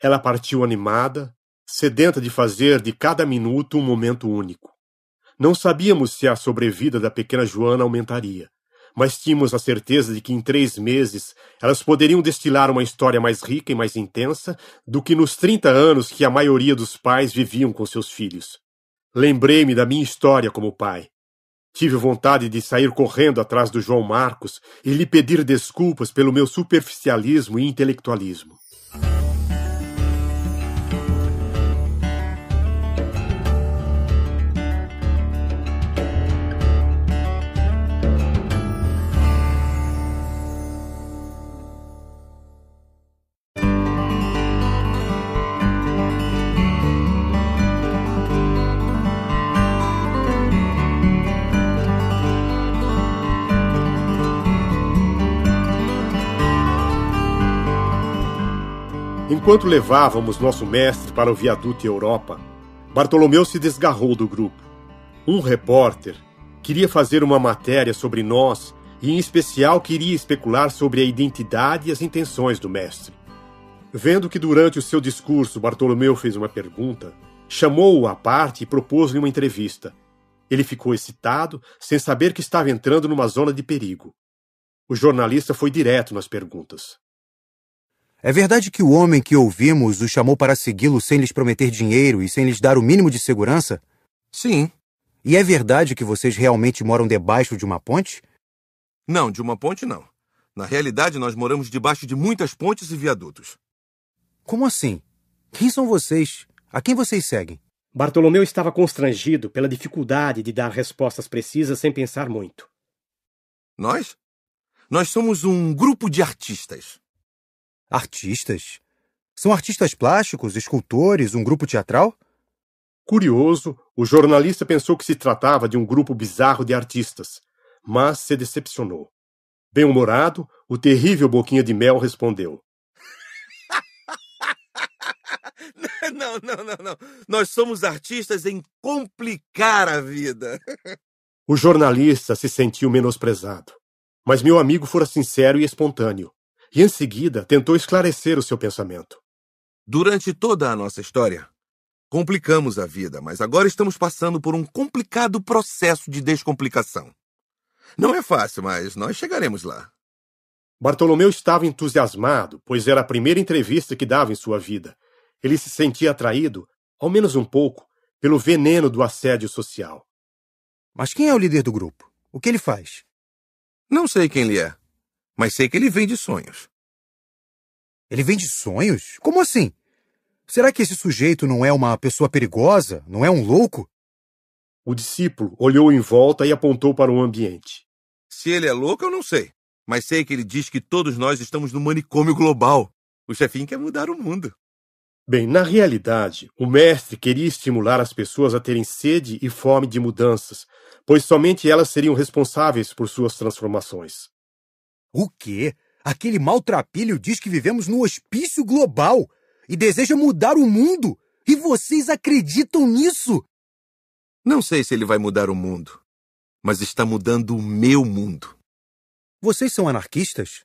Ela partiu animada, sedenta de fazer de cada minuto um momento único. Não sabíamos se a sobrevida da pequena Joana aumentaria, mas tínhamos a certeza de que em três meses elas poderiam destilar uma história mais rica e mais intensa do que nos 30 anos que a maioria dos pais viviam com seus filhos. Lembrei-me da minha história como pai. Tive vontade de sair correndo atrás do João Marcos e lhe pedir desculpas pelo meu superficialismo e intelectualismo. Enquanto levávamos nosso mestre para o viaduto Europa, Bartolomeu se desgarrou do grupo. Um repórter queria fazer uma matéria sobre nós e, em especial, queria especular sobre a identidade e as intenções do mestre. Vendo que durante o seu discurso Bartolomeu fez uma pergunta, chamou-o à parte e propôs-lhe uma entrevista. Ele ficou excitado, sem saber que estava entrando numa zona de perigo. O jornalista foi direto nas perguntas. É verdade que o homem que ouvimos os chamou para segui-lo sem lhes prometer dinheiro e sem lhes dar o mínimo de segurança? Sim. E é verdade que vocês realmente moram debaixo de uma ponte? Não, de uma ponte não. Na realidade, nós moramos debaixo de muitas pontes e viadutos. Como assim? Quem são vocês? A quem vocês seguem? Bartolomeu estava constrangido pela dificuldade de dar respostas precisas sem pensar muito. Nós? Nós somos um grupo de artistas. Artistas? São artistas plásticos, escultores, um grupo teatral? Curioso, o jornalista pensou que se tratava de um grupo bizarro de artistas, mas se decepcionou. Bem-humorado, o terrível Boquinha de Mel respondeu: <laughs> Não, não, não, não. Nós somos artistas em complicar a vida. O jornalista se sentiu menosprezado, mas meu amigo fora sincero e espontâneo e em seguida tentou esclarecer o seu pensamento. Durante toda a nossa história, complicamos a vida, mas agora estamos passando por um complicado processo de descomplicação. Não é fácil, mas nós chegaremos lá. Bartolomeu estava entusiasmado, pois era a primeira entrevista que dava em sua vida. Ele se sentia atraído, ao menos um pouco, pelo veneno do assédio social. Mas quem é o líder do grupo? O que ele faz? Não sei quem ele é mas sei que ele vende sonhos. Ele vende sonhos? Como assim? Será que esse sujeito não é uma pessoa perigosa? Não é um louco? O discípulo olhou em volta e apontou para o ambiente. Se ele é louco, eu não sei. Mas sei que ele diz que todos nós estamos no manicômio global. O chefinho quer mudar o mundo. Bem, na realidade, o mestre queria estimular as pessoas a terem sede e fome de mudanças, pois somente elas seriam responsáveis por suas transformações. O quê? Aquele maltrapilho diz que vivemos no hospício global e deseja mudar o mundo. E vocês acreditam nisso? Não sei se ele vai mudar o mundo, mas está mudando o meu mundo. Vocês são anarquistas?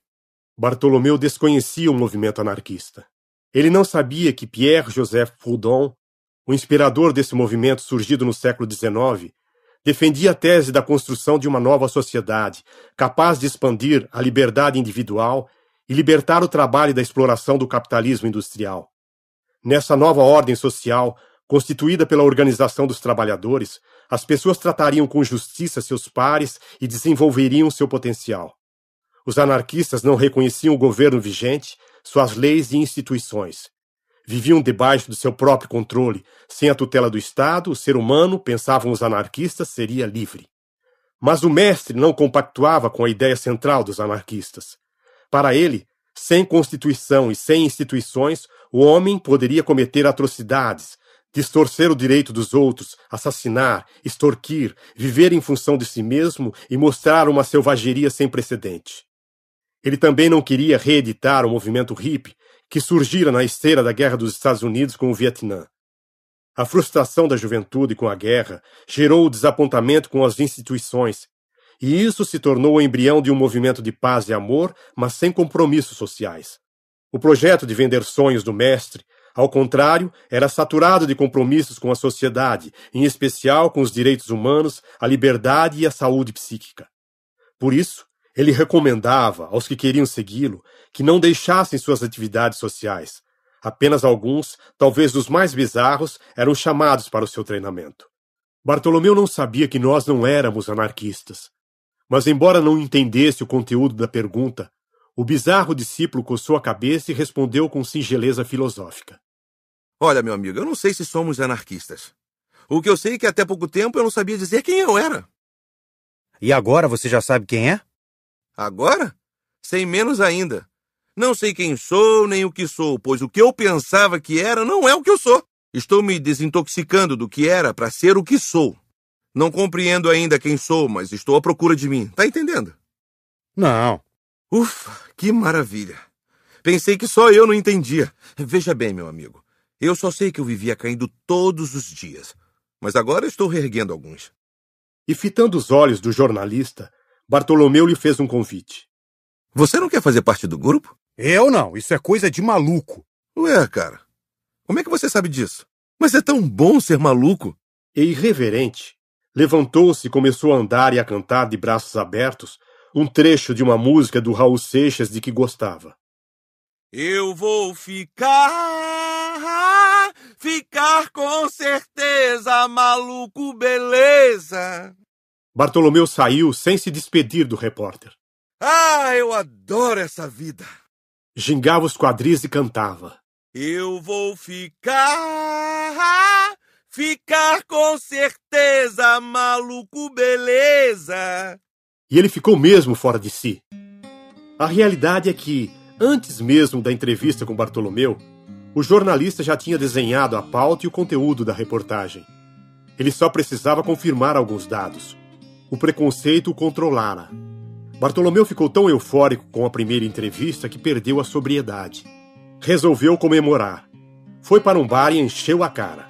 Bartolomeu desconhecia o movimento anarquista. Ele não sabia que Pierre-Joseph Proudhon, o inspirador desse movimento surgido no século XIX, defendia a tese da construção de uma nova sociedade, capaz de expandir a liberdade individual e libertar o trabalho da exploração do capitalismo industrial. Nessa nova ordem social, constituída pela organização dos trabalhadores, as pessoas tratariam com justiça seus pares e desenvolveriam seu potencial. Os anarquistas não reconheciam o governo vigente, suas leis e instituições. Viviam debaixo do seu próprio controle, sem a tutela do Estado, o ser humano, pensavam os anarquistas, seria livre. Mas o mestre não compactuava com a ideia central dos anarquistas. Para ele, sem constituição e sem instituições, o homem poderia cometer atrocidades, distorcer o direito dos outros, assassinar, extorquir, viver em função de si mesmo e mostrar uma selvageria sem precedente. Ele também não queria reeditar o movimento hippie, que surgira na esteira da guerra dos Estados Unidos com o Vietnã. A frustração da juventude com a guerra gerou o desapontamento com as instituições, e isso se tornou o embrião de um movimento de paz e amor, mas sem compromissos sociais. O projeto de vender sonhos do mestre, ao contrário, era saturado de compromissos com a sociedade, em especial com os direitos humanos, a liberdade e a saúde psíquica. Por isso, ele recomendava aos que queriam segui-lo que não deixassem suas atividades sociais. Apenas alguns, talvez os mais bizarros, eram chamados para o seu treinamento. Bartolomeu não sabia que nós não éramos anarquistas. Mas, embora não entendesse o conteúdo da pergunta, o bizarro discípulo coçou a cabeça e respondeu com singeleza filosófica: Olha, meu amigo, eu não sei se somos anarquistas. O que eu sei é que até pouco tempo eu não sabia dizer quem eu era. E agora você já sabe quem é? Agora? Sem menos ainda. Não sei quem sou nem o que sou, pois o que eu pensava que era não é o que eu sou. Estou me desintoxicando do que era para ser o que sou. Não compreendo ainda quem sou, mas estou à procura de mim. Tá entendendo? Não. Ufa, que maravilha. Pensei que só eu não entendia. Veja bem, meu amigo. Eu só sei que eu vivia caindo todos os dias, mas agora estou reerguendo alguns. E fitando os olhos do jornalista, Bartolomeu lhe fez um convite. Você não quer fazer parte do grupo? Eu não, isso é coisa de maluco. Ué, cara, como é que você sabe disso? Mas é tão bom ser maluco. E é irreverente, levantou-se e começou a andar e a cantar de braços abertos um trecho de uma música do Raul Seixas de que gostava. Eu vou ficar, ficar com certeza, maluco, beleza. Bartolomeu saiu sem se despedir do repórter. Ah, eu adoro essa vida! gingava os quadris e cantava. Eu vou ficar, ficar com certeza, maluco, beleza. E ele ficou mesmo fora de si. A realidade é que, antes mesmo da entrevista com Bartolomeu, o jornalista já tinha desenhado a pauta e o conteúdo da reportagem. Ele só precisava confirmar alguns dados. O preconceito o controlara. Bartolomeu ficou tão eufórico com a primeira entrevista que perdeu a sobriedade. Resolveu comemorar. Foi para um bar e encheu a cara.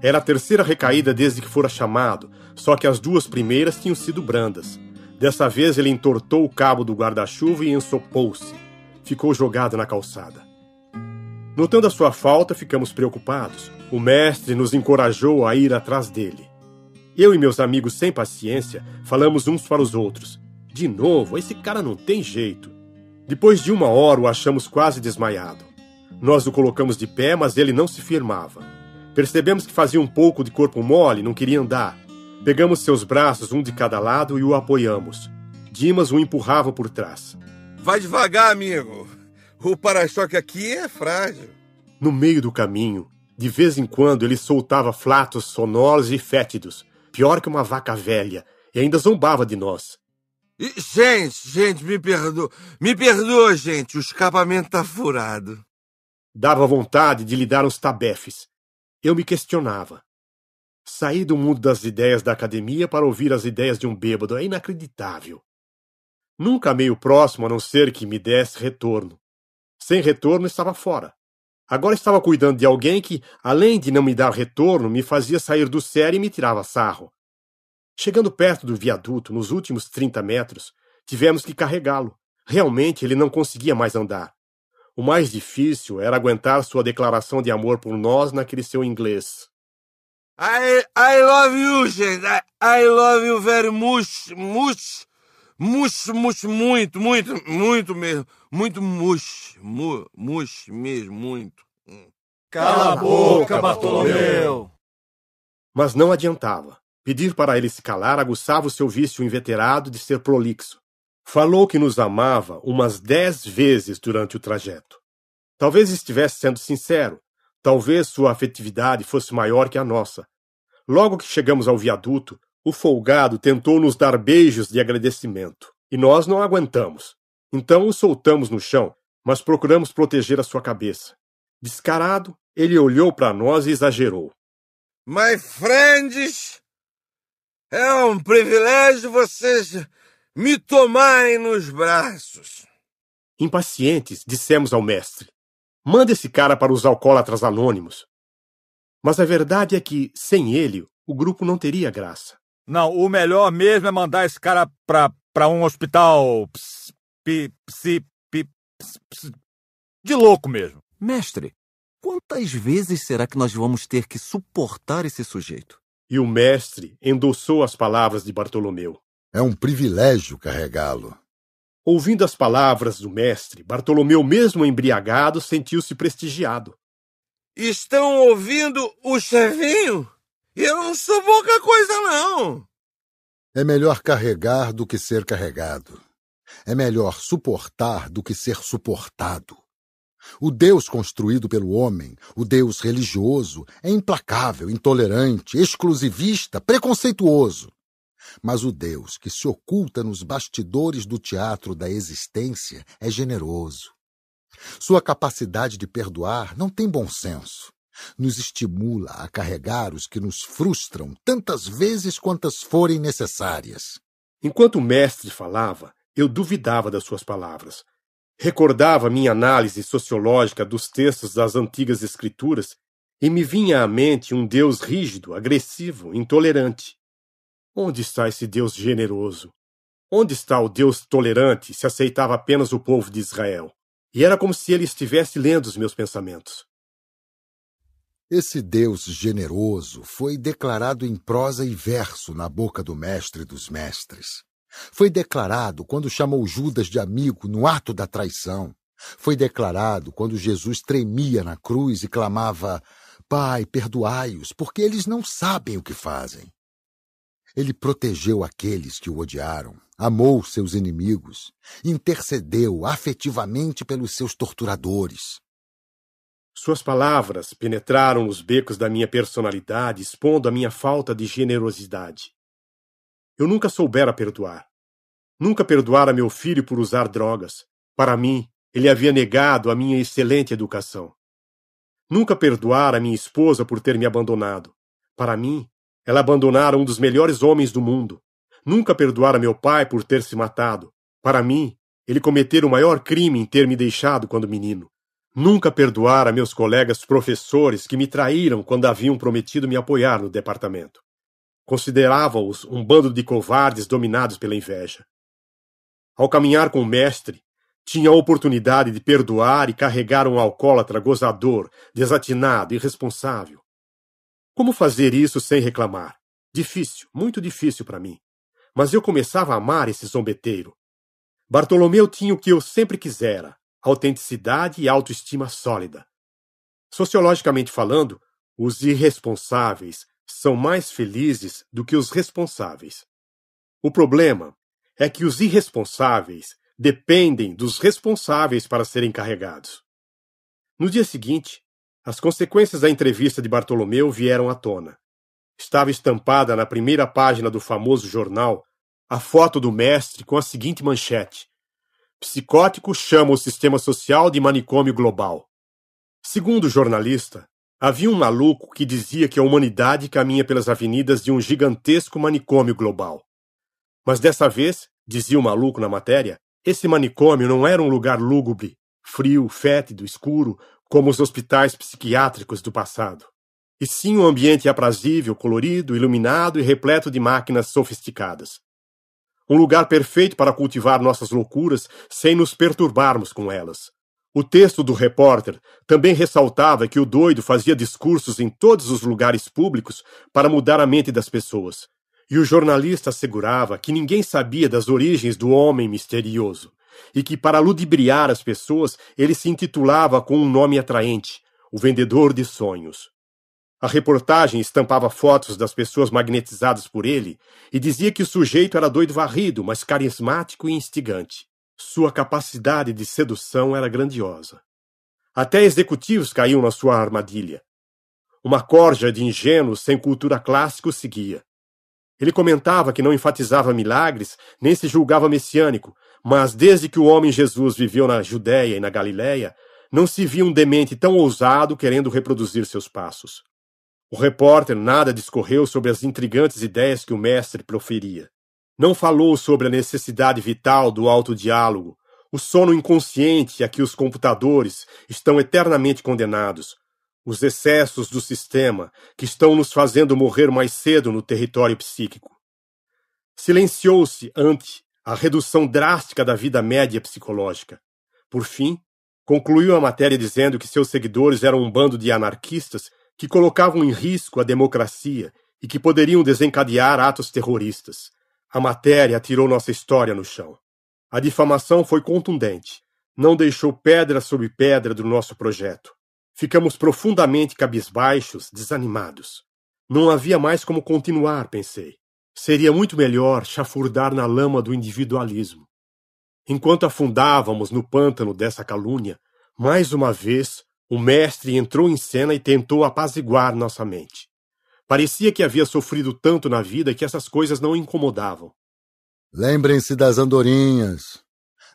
Era a terceira recaída desde que fora chamado, só que as duas primeiras tinham sido brandas. Dessa vez ele entortou o cabo do guarda-chuva e ensopou-se. Ficou jogado na calçada. Notando a sua falta, ficamos preocupados. O mestre nos encorajou a ir atrás dele. Eu e meus amigos, sem paciência, falamos uns para os outros. De novo, esse cara não tem jeito. Depois de uma hora o achamos quase desmaiado. Nós o colocamos de pé, mas ele não se firmava. Percebemos que fazia um pouco de corpo mole, não queria andar. Pegamos seus braços, um de cada lado, e o apoiamos. Dimas o empurrava por trás. Vai devagar, amigo. O para-choque aqui é frágil. No meio do caminho, de vez em quando ele soltava flatos sonoros e fétidos, pior que uma vaca velha, e ainda zombava de nós gente, gente, me perdoa. Me perdoa, gente, o escapamento tá furado. Dava vontade de lhe dar uns tabefes. Eu me questionava. Sair do mundo das ideias da academia para ouvir as ideias de um bêbado é inacreditável. Nunca meio próximo a não ser que me desse retorno. Sem retorno estava fora. Agora estava cuidando de alguém que, além de não me dar retorno, me fazia sair do sério e me tirava sarro. Chegando perto do viaduto, nos últimos 30 metros, tivemos que carregá-lo. Realmente ele não conseguia mais andar. O mais difícil era aguentar sua declaração de amor por nós naquele seu inglês. I, I love you, gente. I, love you very much, much, much, much, muito, muito, muito mesmo. Muito much, mu, much mesmo, muito. Cala a boca, Bartolomeu! Mas não adiantava. Pedir para ele se calar aguçava o seu vício inveterado de ser prolixo. Falou que nos amava umas dez vezes durante o trajeto. Talvez estivesse sendo sincero, talvez sua afetividade fosse maior que a nossa. Logo que chegamos ao viaduto, o folgado tentou nos dar beijos de agradecimento, e nós não aguentamos. Então o soltamos no chão, mas procuramos proteger a sua cabeça. Descarado, ele olhou para nós e exagerou. My friends, é um privilégio vocês me tomarem nos braços. Impacientes, dissemos ao mestre: manda esse cara para os alcoólatras anônimos. Mas a verdade é que, sem ele, o grupo não teria graça. Não, o melhor mesmo é mandar esse cara pra, pra um hospital. Ps, pi, psi, pi, ps, ps, de louco mesmo. Mestre, quantas vezes será que nós vamos ter que suportar esse sujeito? E o mestre endossou as palavras de Bartolomeu. É um privilégio carregá-lo. Ouvindo as palavras do mestre, Bartolomeu, mesmo embriagado, sentiu-se prestigiado. Estão ouvindo o chevinho? Eu não sou pouca coisa, não. É melhor carregar do que ser carregado. É melhor suportar do que ser suportado. O Deus construído pelo homem, o Deus religioso, é implacável, intolerante, exclusivista, preconceituoso. Mas o Deus que se oculta nos bastidores do teatro da existência é generoso. Sua capacidade de perdoar não tem bom senso. Nos estimula a carregar os que nos frustram tantas vezes quantas forem necessárias. Enquanto o mestre falava, eu duvidava das suas palavras, Recordava minha análise sociológica dos textos das antigas escrituras e me vinha à mente um Deus rígido, agressivo, intolerante. Onde está esse Deus generoso? Onde está o Deus tolerante se aceitava apenas o povo de Israel? E era como se ele estivesse lendo os meus pensamentos. Esse Deus generoso foi declarado em prosa e verso na boca do Mestre dos Mestres. Foi declarado quando chamou Judas de amigo no ato da traição. Foi declarado quando Jesus tremia na cruz e clamava: Pai, perdoai-os, porque eles não sabem o que fazem. Ele protegeu aqueles que o odiaram, amou seus inimigos, intercedeu afetivamente pelos seus torturadores. Suas palavras penetraram os becos da minha personalidade, expondo a minha falta de generosidade eu nunca soubera perdoar. Nunca perdoara meu filho por usar drogas. Para mim, ele havia negado a minha excelente educação. Nunca perdoara minha esposa por ter me abandonado. Para mim, ela abandonara um dos melhores homens do mundo. Nunca perdoara meu pai por ter se matado. Para mim, ele cometera o maior crime em ter me deixado quando menino. Nunca perdoara meus colegas professores que me traíram quando haviam prometido me apoiar no departamento. Considerava-os um bando de covardes dominados pela inveja. Ao caminhar com o mestre, tinha a oportunidade de perdoar e carregar um alcoólatra gozador, desatinado, irresponsável. Como fazer isso sem reclamar? Difícil, muito difícil para mim. Mas eu começava a amar esse zombeteiro. Bartolomeu tinha o que eu sempre quisera: autenticidade e autoestima sólida. Sociologicamente falando, os irresponsáveis, são mais felizes do que os responsáveis. O problema é que os irresponsáveis dependem dos responsáveis para serem carregados. No dia seguinte, as consequências da entrevista de Bartolomeu vieram à tona. Estava estampada na primeira página do famoso jornal a foto do mestre com a seguinte manchete: Psicótico chama o sistema social de manicômio global. Segundo o jornalista, Havia um maluco que dizia que a humanidade caminha pelas avenidas de um gigantesco manicômio global. Mas dessa vez, dizia o maluco na matéria, esse manicômio não era um lugar lúgubre, frio, fétido, escuro, como os hospitais psiquiátricos do passado. E sim um ambiente aprazível, colorido, iluminado e repleto de máquinas sofisticadas. Um lugar perfeito para cultivar nossas loucuras sem nos perturbarmos com elas. O texto do repórter também ressaltava que o doido fazia discursos em todos os lugares públicos para mudar a mente das pessoas, e o jornalista assegurava que ninguém sabia das origens do homem misterioso e que, para ludibriar as pessoas, ele se intitulava com um nome atraente: O Vendedor de Sonhos. A reportagem estampava fotos das pessoas magnetizadas por ele e dizia que o sujeito era doido varrido, mas carismático e instigante. Sua capacidade de sedução era grandiosa. Até executivos caíam na sua armadilha. Uma corja de ingênuos sem cultura clássica o seguia. Ele comentava que não enfatizava milagres, nem se julgava messiânico, mas desde que o homem Jesus viveu na Judéia e na Galiléia, não se via um demente tão ousado querendo reproduzir seus passos. O repórter nada discorreu sobre as intrigantes ideias que o mestre proferia. Não falou sobre a necessidade vital do autodiálogo, o sono inconsciente a que os computadores estão eternamente condenados, os excessos do sistema que estão nos fazendo morrer mais cedo no território psíquico. Silenciou-se ante a redução drástica da vida média psicológica. Por fim, concluiu a matéria dizendo que seus seguidores eram um bando de anarquistas que colocavam em risco a democracia e que poderiam desencadear atos terroristas. A matéria atirou nossa história no chão. A difamação foi contundente. Não deixou pedra sobre pedra do nosso projeto. Ficamos profundamente cabisbaixos, desanimados. Não havia mais como continuar, pensei. Seria muito melhor chafurdar na lama do individualismo. Enquanto afundávamos no pântano dessa calúnia, mais uma vez o mestre entrou em cena e tentou apaziguar nossa mente. Parecia que havia sofrido tanto na vida que essas coisas não incomodavam. Lembrem-se das andorinhas.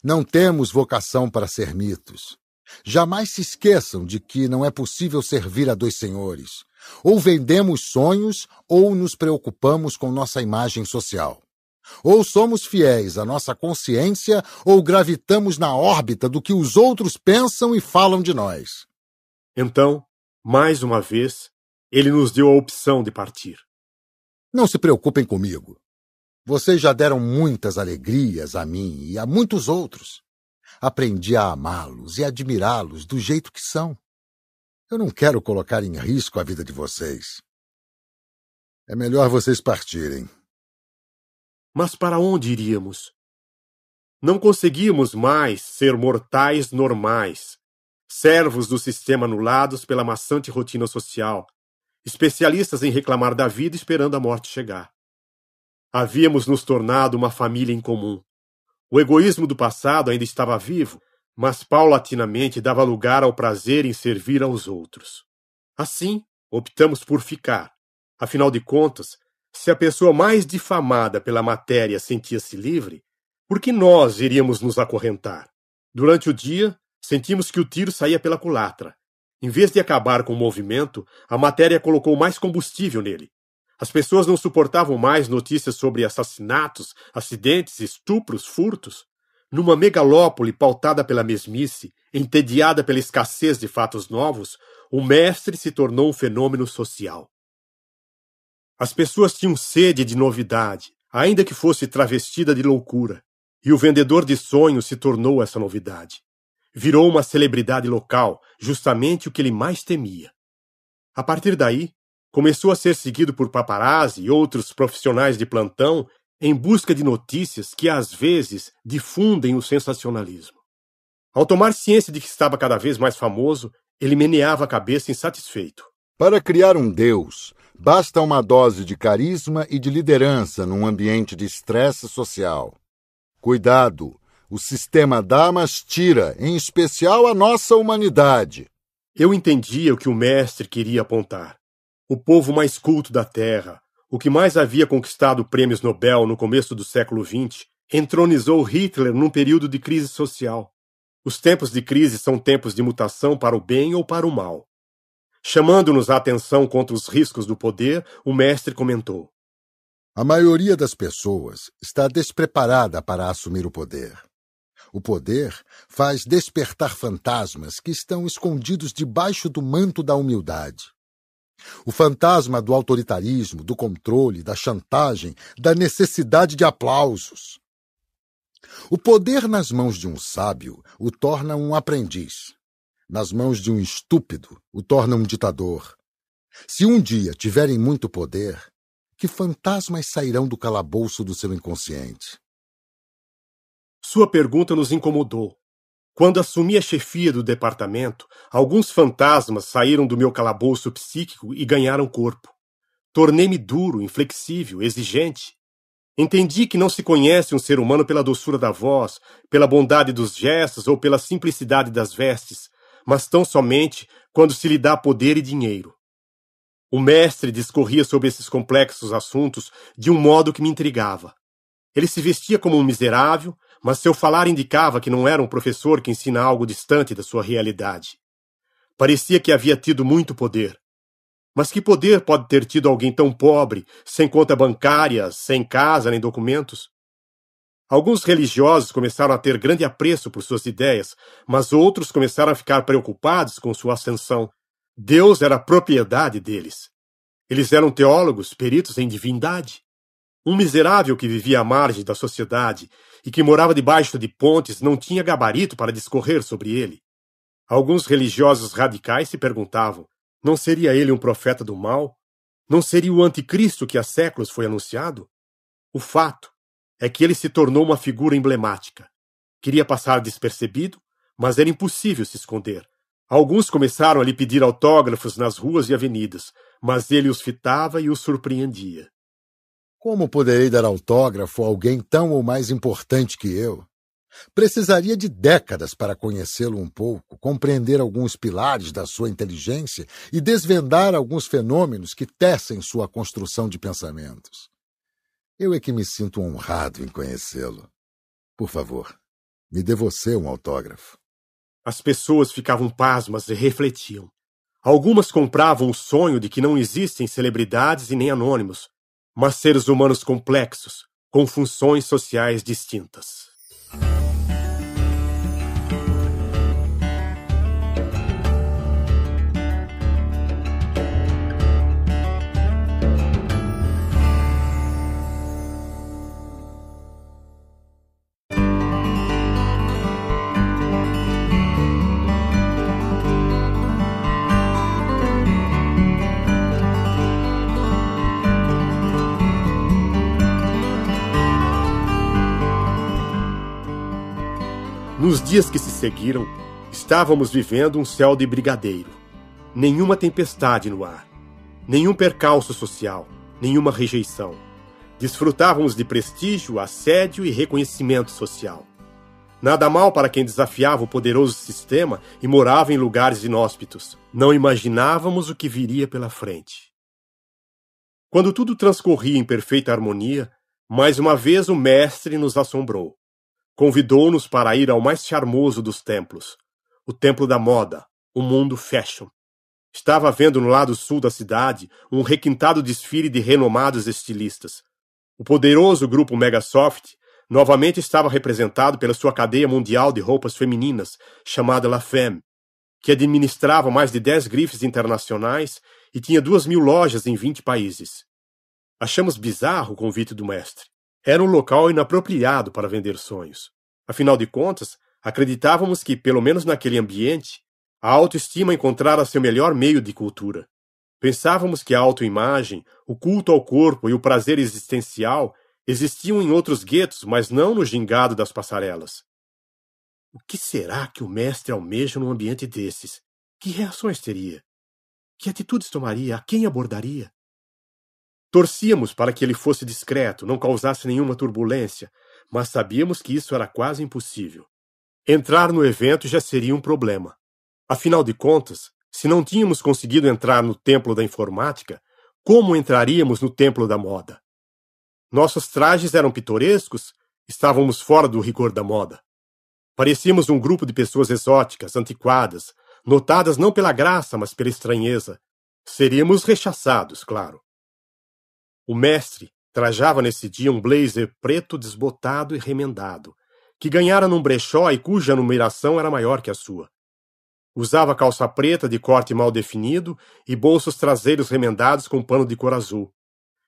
Não temos vocação para ser mitos. Jamais se esqueçam de que não é possível servir a dois senhores. Ou vendemos sonhos ou nos preocupamos com nossa imagem social. Ou somos fiéis à nossa consciência ou gravitamos na órbita do que os outros pensam e falam de nós. Então, mais uma vez, ele nos deu a opção de partir. Não se preocupem comigo. Vocês já deram muitas alegrias a mim e a muitos outros. Aprendi a amá-los e admirá-los do jeito que são. Eu não quero colocar em risco a vida de vocês. É melhor vocês partirem. Mas para onde iríamos? Não conseguimos mais ser mortais normais, servos do sistema anulados pela maçante rotina social, especialistas em reclamar da vida esperando a morte chegar. Havíamos nos tornado uma família em comum. O egoísmo do passado ainda estava vivo, mas paulatinamente dava lugar ao prazer em servir aos outros. Assim, optamos por ficar. Afinal de contas, se a pessoa mais difamada pela matéria sentia-se livre, por que nós iríamos nos acorrentar? Durante o dia, sentimos que o tiro saía pela culatra, em vez de acabar com o movimento, a matéria colocou mais combustível nele. As pessoas não suportavam mais notícias sobre assassinatos, acidentes, estupros, furtos. Numa megalópole pautada pela mesmice, entediada pela escassez de fatos novos, o mestre se tornou um fenômeno social. As pessoas tinham sede de novidade, ainda que fosse travestida de loucura, e o vendedor de sonhos se tornou essa novidade. Virou uma celebridade local, justamente o que ele mais temia. A partir daí, começou a ser seguido por paparazzi e outros profissionais de plantão em busca de notícias que às vezes difundem o sensacionalismo. Ao tomar ciência de que estava cada vez mais famoso, ele meneava a cabeça insatisfeito. Para criar um deus, basta uma dose de carisma e de liderança num ambiente de estresse social. Cuidado, o sistema Damas tira, em especial, a nossa humanidade. Eu entendia o que o mestre queria apontar. O povo mais culto da Terra, o que mais havia conquistado prêmios Nobel no começo do século XX, entronizou Hitler num período de crise social. Os tempos de crise são tempos de mutação para o bem ou para o mal. Chamando-nos a atenção contra os riscos do poder, o mestre comentou: A maioria das pessoas está despreparada para assumir o poder. O poder faz despertar fantasmas que estão escondidos debaixo do manto da humildade. O fantasma do autoritarismo, do controle, da chantagem, da necessidade de aplausos. O poder nas mãos de um sábio o torna um aprendiz. Nas mãos de um estúpido o torna um ditador. Se um dia tiverem muito poder, que fantasmas sairão do calabouço do seu inconsciente? Sua pergunta nos incomodou. Quando assumi a chefia do departamento, alguns fantasmas saíram do meu calabouço psíquico e ganharam corpo. Tornei-me duro, inflexível, exigente. Entendi que não se conhece um ser humano pela doçura da voz, pela bondade dos gestos ou pela simplicidade das vestes, mas tão somente quando se lhe dá poder e dinheiro. O mestre discorria sobre esses complexos assuntos de um modo que me intrigava. Ele se vestia como um miserável, mas seu falar indicava que não era um professor que ensina algo distante da sua realidade. Parecia que havia tido muito poder. Mas que poder pode ter tido alguém tão pobre, sem conta bancária, sem casa nem documentos? Alguns religiosos começaram a ter grande apreço por suas ideias, mas outros começaram a ficar preocupados com sua ascensão. Deus era propriedade deles. Eles eram teólogos, peritos em divindade. Um miserável que vivia à margem da sociedade e que morava debaixo de pontes não tinha gabarito para discorrer sobre ele. Alguns religiosos radicais se perguntavam: não seria ele um profeta do mal? Não seria o anticristo que há séculos foi anunciado? O fato é que ele se tornou uma figura emblemática. Queria passar despercebido, mas era impossível se esconder. Alguns começaram a lhe pedir autógrafos nas ruas e avenidas, mas ele os fitava e os surpreendia. Como poderei dar autógrafo a alguém tão ou mais importante que eu? Precisaria de décadas para conhecê-lo um pouco, compreender alguns pilares da sua inteligência e desvendar alguns fenômenos que tecem sua construção de pensamentos. Eu é que me sinto honrado em conhecê-lo. Por favor, me dê você um autógrafo. As pessoas ficavam pasmas e refletiam. Algumas compravam o sonho de que não existem celebridades e nem anônimos, mas seres humanos complexos, com funções sociais distintas. dias que se seguiram, estávamos vivendo um céu de brigadeiro. Nenhuma tempestade no ar, nenhum percalço social, nenhuma rejeição. Desfrutávamos de prestígio, assédio e reconhecimento social. Nada mal para quem desafiava o poderoso sistema e morava em lugares inóspitos. Não imaginávamos o que viria pela frente. Quando tudo transcorria em perfeita harmonia, mais uma vez o mestre nos assombrou. Convidou-nos para ir ao mais charmoso dos templos, o templo da moda, o mundo fashion. Estava vendo no lado sul da cidade um requintado desfile de renomados estilistas. O poderoso grupo Megasoft novamente estava representado pela sua cadeia mundial de roupas femininas, chamada La Femme, que administrava mais de dez grifes internacionais e tinha duas mil lojas em vinte países. Achamos bizarro o convite do mestre. Era um local inapropriado para vender sonhos. Afinal de contas, acreditávamos que, pelo menos naquele ambiente, a autoestima encontrara seu melhor meio de cultura. Pensávamos que a autoimagem, o culto ao corpo e o prazer existencial existiam em outros guetos, mas não no gingado das passarelas. O que será que o mestre almeja num ambiente desses? Que reações teria? Que atitudes tomaria? A quem abordaria? Torcíamos para que ele fosse discreto, não causasse nenhuma turbulência, mas sabíamos que isso era quase impossível. Entrar no evento já seria um problema. Afinal de contas, se não tínhamos conseguido entrar no templo da informática, como entraríamos no templo da moda? Nossos trajes eram pitorescos, estávamos fora do rigor da moda. Parecíamos um grupo de pessoas exóticas, antiquadas, notadas não pela graça, mas pela estranheza. Seríamos rechaçados, claro. O mestre trajava nesse dia um blazer preto desbotado e remendado, que ganhara num brechó e cuja numeração era maior que a sua. Usava calça preta de corte mal definido e bolsos traseiros remendados com pano de cor azul.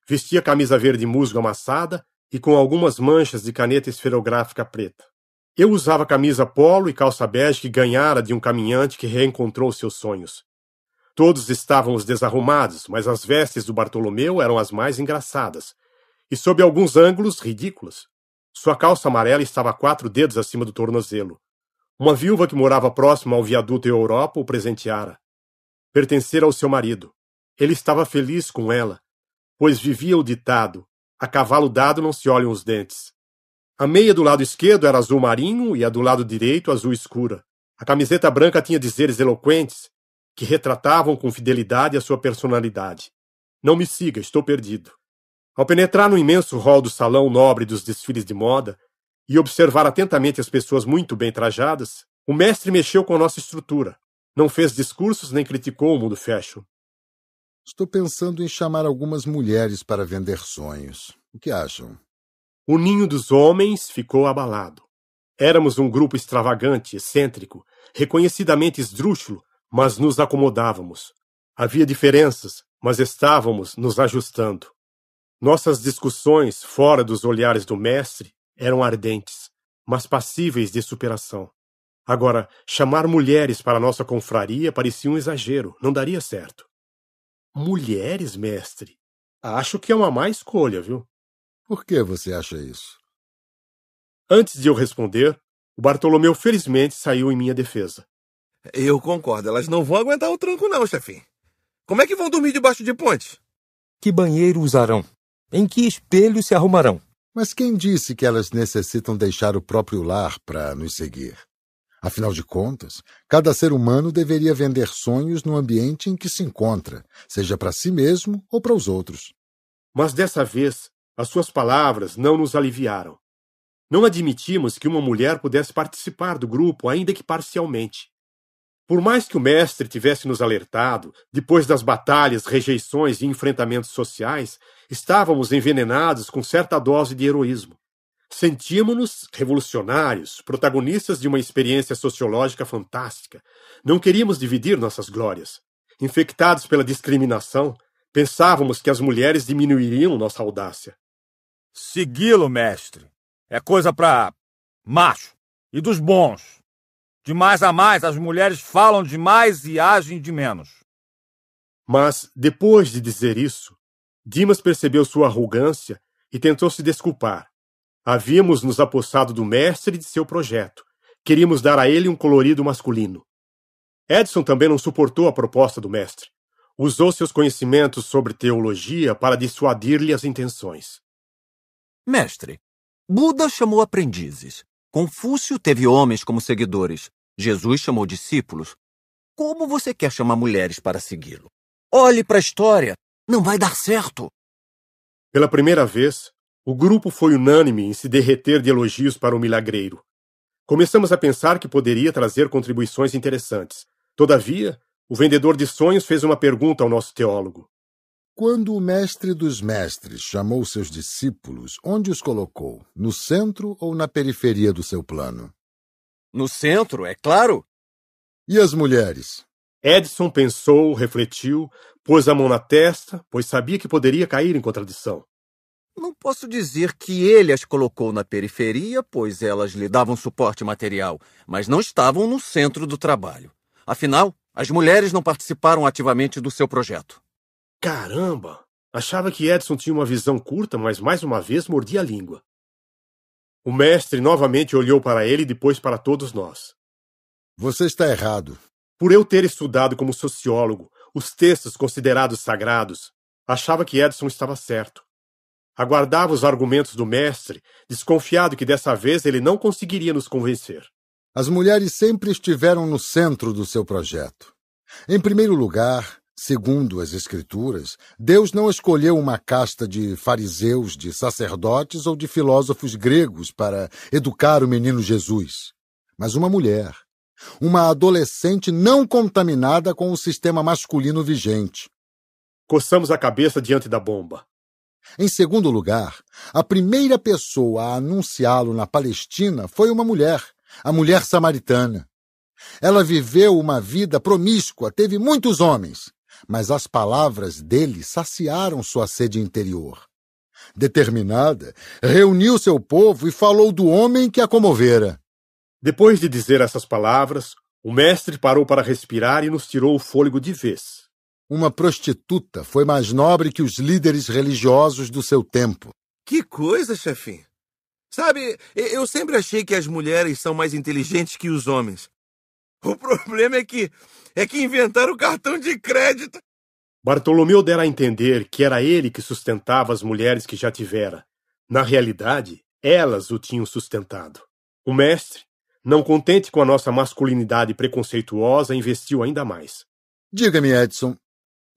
Vestia camisa verde musgo amassada e com algumas manchas de caneta esferográfica preta. Eu usava camisa polo e calça bege que ganhara de um caminhante que reencontrou seus sonhos. Todos estavam os desarrumados, mas as vestes do Bartolomeu eram as mais engraçadas, e sob alguns ângulos ridículas. Sua calça amarela estava quatro dedos acima do tornozelo. Uma viúva que morava próxima ao viaduto Europa o presenteara. Pertencera ao seu marido. Ele estava feliz com ela, pois vivia o ditado: a cavalo dado não se olham os dentes. A meia do lado esquerdo era azul marinho e a do lado direito azul escura. A camiseta branca tinha dizeres eloquentes que retratavam com fidelidade a sua personalidade. Não me siga, estou perdido. Ao penetrar no imenso hall do salão nobre dos desfiles de moda e observar atentamente as pessoas muito bem trajadas, o mestre mexeu com a nossa estrutura. Não fez discursos nem criticou o mundo fashion. Estou pensando em chamar algumas mulheres para vender sonhos. O que acham? O ninho dos homens ficou abalado. Éramos um grupo extravagante, excêntrico, reconhecidamente esdrúxulo, mas nos acomodávamos. Havia diferenças, mas estávamos nos ajustando. Nossas discussões, fora dos olhares do mestre, eram ardentes, mas passíveis de superação. Agora, chamar mulheres para nossa confraria parecia um exagero, não daria certo. Mulheres, mestre? Acho que é uma má escolha, viu? Por que você acha isso? Antes de eu responder, o Bartolomeu felizmente saiu em minha defesa. Eu concordo, elas não vão aguentar o tranco, não, chefinho. Como é que vão dormir debaixo de ponte? Que banheiro usarão? Em que espelho se arrumarão? Mas quem disse que elas necessitam deixar o próprio lar para nos seguir? Afinal de contas, cada ser humano deveria vender sonhos no ambiente em que se encontra, seja para si mesmo ou para os outros. Mas dessa vez, as suas palavras não nos aliviaram. Não admitimos que uma mulher pudesse participar do grupo, ainda que parcialmente. Por mais que o mestre tivesse nos alertado, depois das batalhas, rejeições e enfrentamentos sociais, estávamos envenenados com certa dose de heroísmo. Sentíamos-nos revolucionários, protagonistas de uma experiência sociológica fantástica. Não queríamos dividir nossas glórias. Infectados pela discriminação, pensávamos que as mulheres diminuiriam nossa audácia. Segui-lo, mestre. É coisa para macho e dos bons. De mais a mais, as mulheres falam de mais e agem de menos. Mas, depois de dizer isso, Dimas percebeu sua arrogância e tentou se desculpar. Havíamos nos apossado do mestre e de seu projeto. Queríamos dar a ele um colorido masculino. Edson também não suportou a proposta do mestre. Usou seus conhecimentos sobre teologia para dissuadir-lhe as intenções. Mestre, Buda chamou aprendizes. Confúcio teve homens como seguidores. Jesus chamou discípulos. Como você quer chamar mulheres para segui-lo? Olhe para a história, não vai dar certo. Pela primeira vez, o grupo foi unânime em se derreter de elogios para o milagreiro. Começamos a pensar que poderia trazer contribuições interessantes. Todavia, o vendedor de sonhos fez uma pergunta ao nosso teólogo. Quando o mestre dos mestres chamou seus discípulos, onde os colocou? No centro ou na periferia do seu plano? No centro, é claro. E as mulheres? Edson pensou, refletiu, pôs a mão na testa, pois sabia que poderia cair em contradição. Não posso dizer que ele as colocou na periferia, pois elas lhe davam suporte material, mas não estavam no centro do trabalho. Afinal, as mulheres não participaram ativamente do seu projeto. Caramba! Achava que Edson tinha uma visão curta, mas mais uma vez mordia a língua. O mestre novamente olhou para ele e depois para todos nós. Você está errado. Por eu ter estudado como sociólogo os textos considerados sagrados, achava que Edson estava certo. Aguardava os argumentos do mestre, desconfiado que dessa vez ele não conseguiria nos convencer. As mulheres sempre estiveram no centro do seu projeto. Em primeiro lugar, Segundo as Escrituras, Deus não escolheu uma casta de fariseus, de sacerdotes ou de filósofos gregos para educar o menino Jesus, mas uma mulher, uma adolescente não contaminada com o sistema masculino vigente. Coçamos a cabeça diante da bomba. Em segundo lugar, a primeira pessoa a anunciá-lo na Palestina foi uma mulher, a mulher samaritana. Ela viveu uma vida promíscua, teve muitos homens, mas as palavras dele saciaram sua sede interior. Determinada, reuniu seu povo e falou do homem que a comovera. Depois de dizer essas palavras, o mestre parou para respirar e nos tirou o fôlego de vez. Uma prostituta foi mais nobre que os líderes religiosos do seu tempo. Que coisa, chefinho! Sabe, eu sempre achei que as mulheres são mais inteligentes que os homens. O problema é que é que inventaram o cartão de crédito. Bartolomeu dera a entender que era ele que sustentava as mulheres que já tivera. Na realidade, elas o tinham sustentado. O mestre, não contente com a nossa masculinidade preconceituosa, investiu ainda mais. Diga-me, Edson,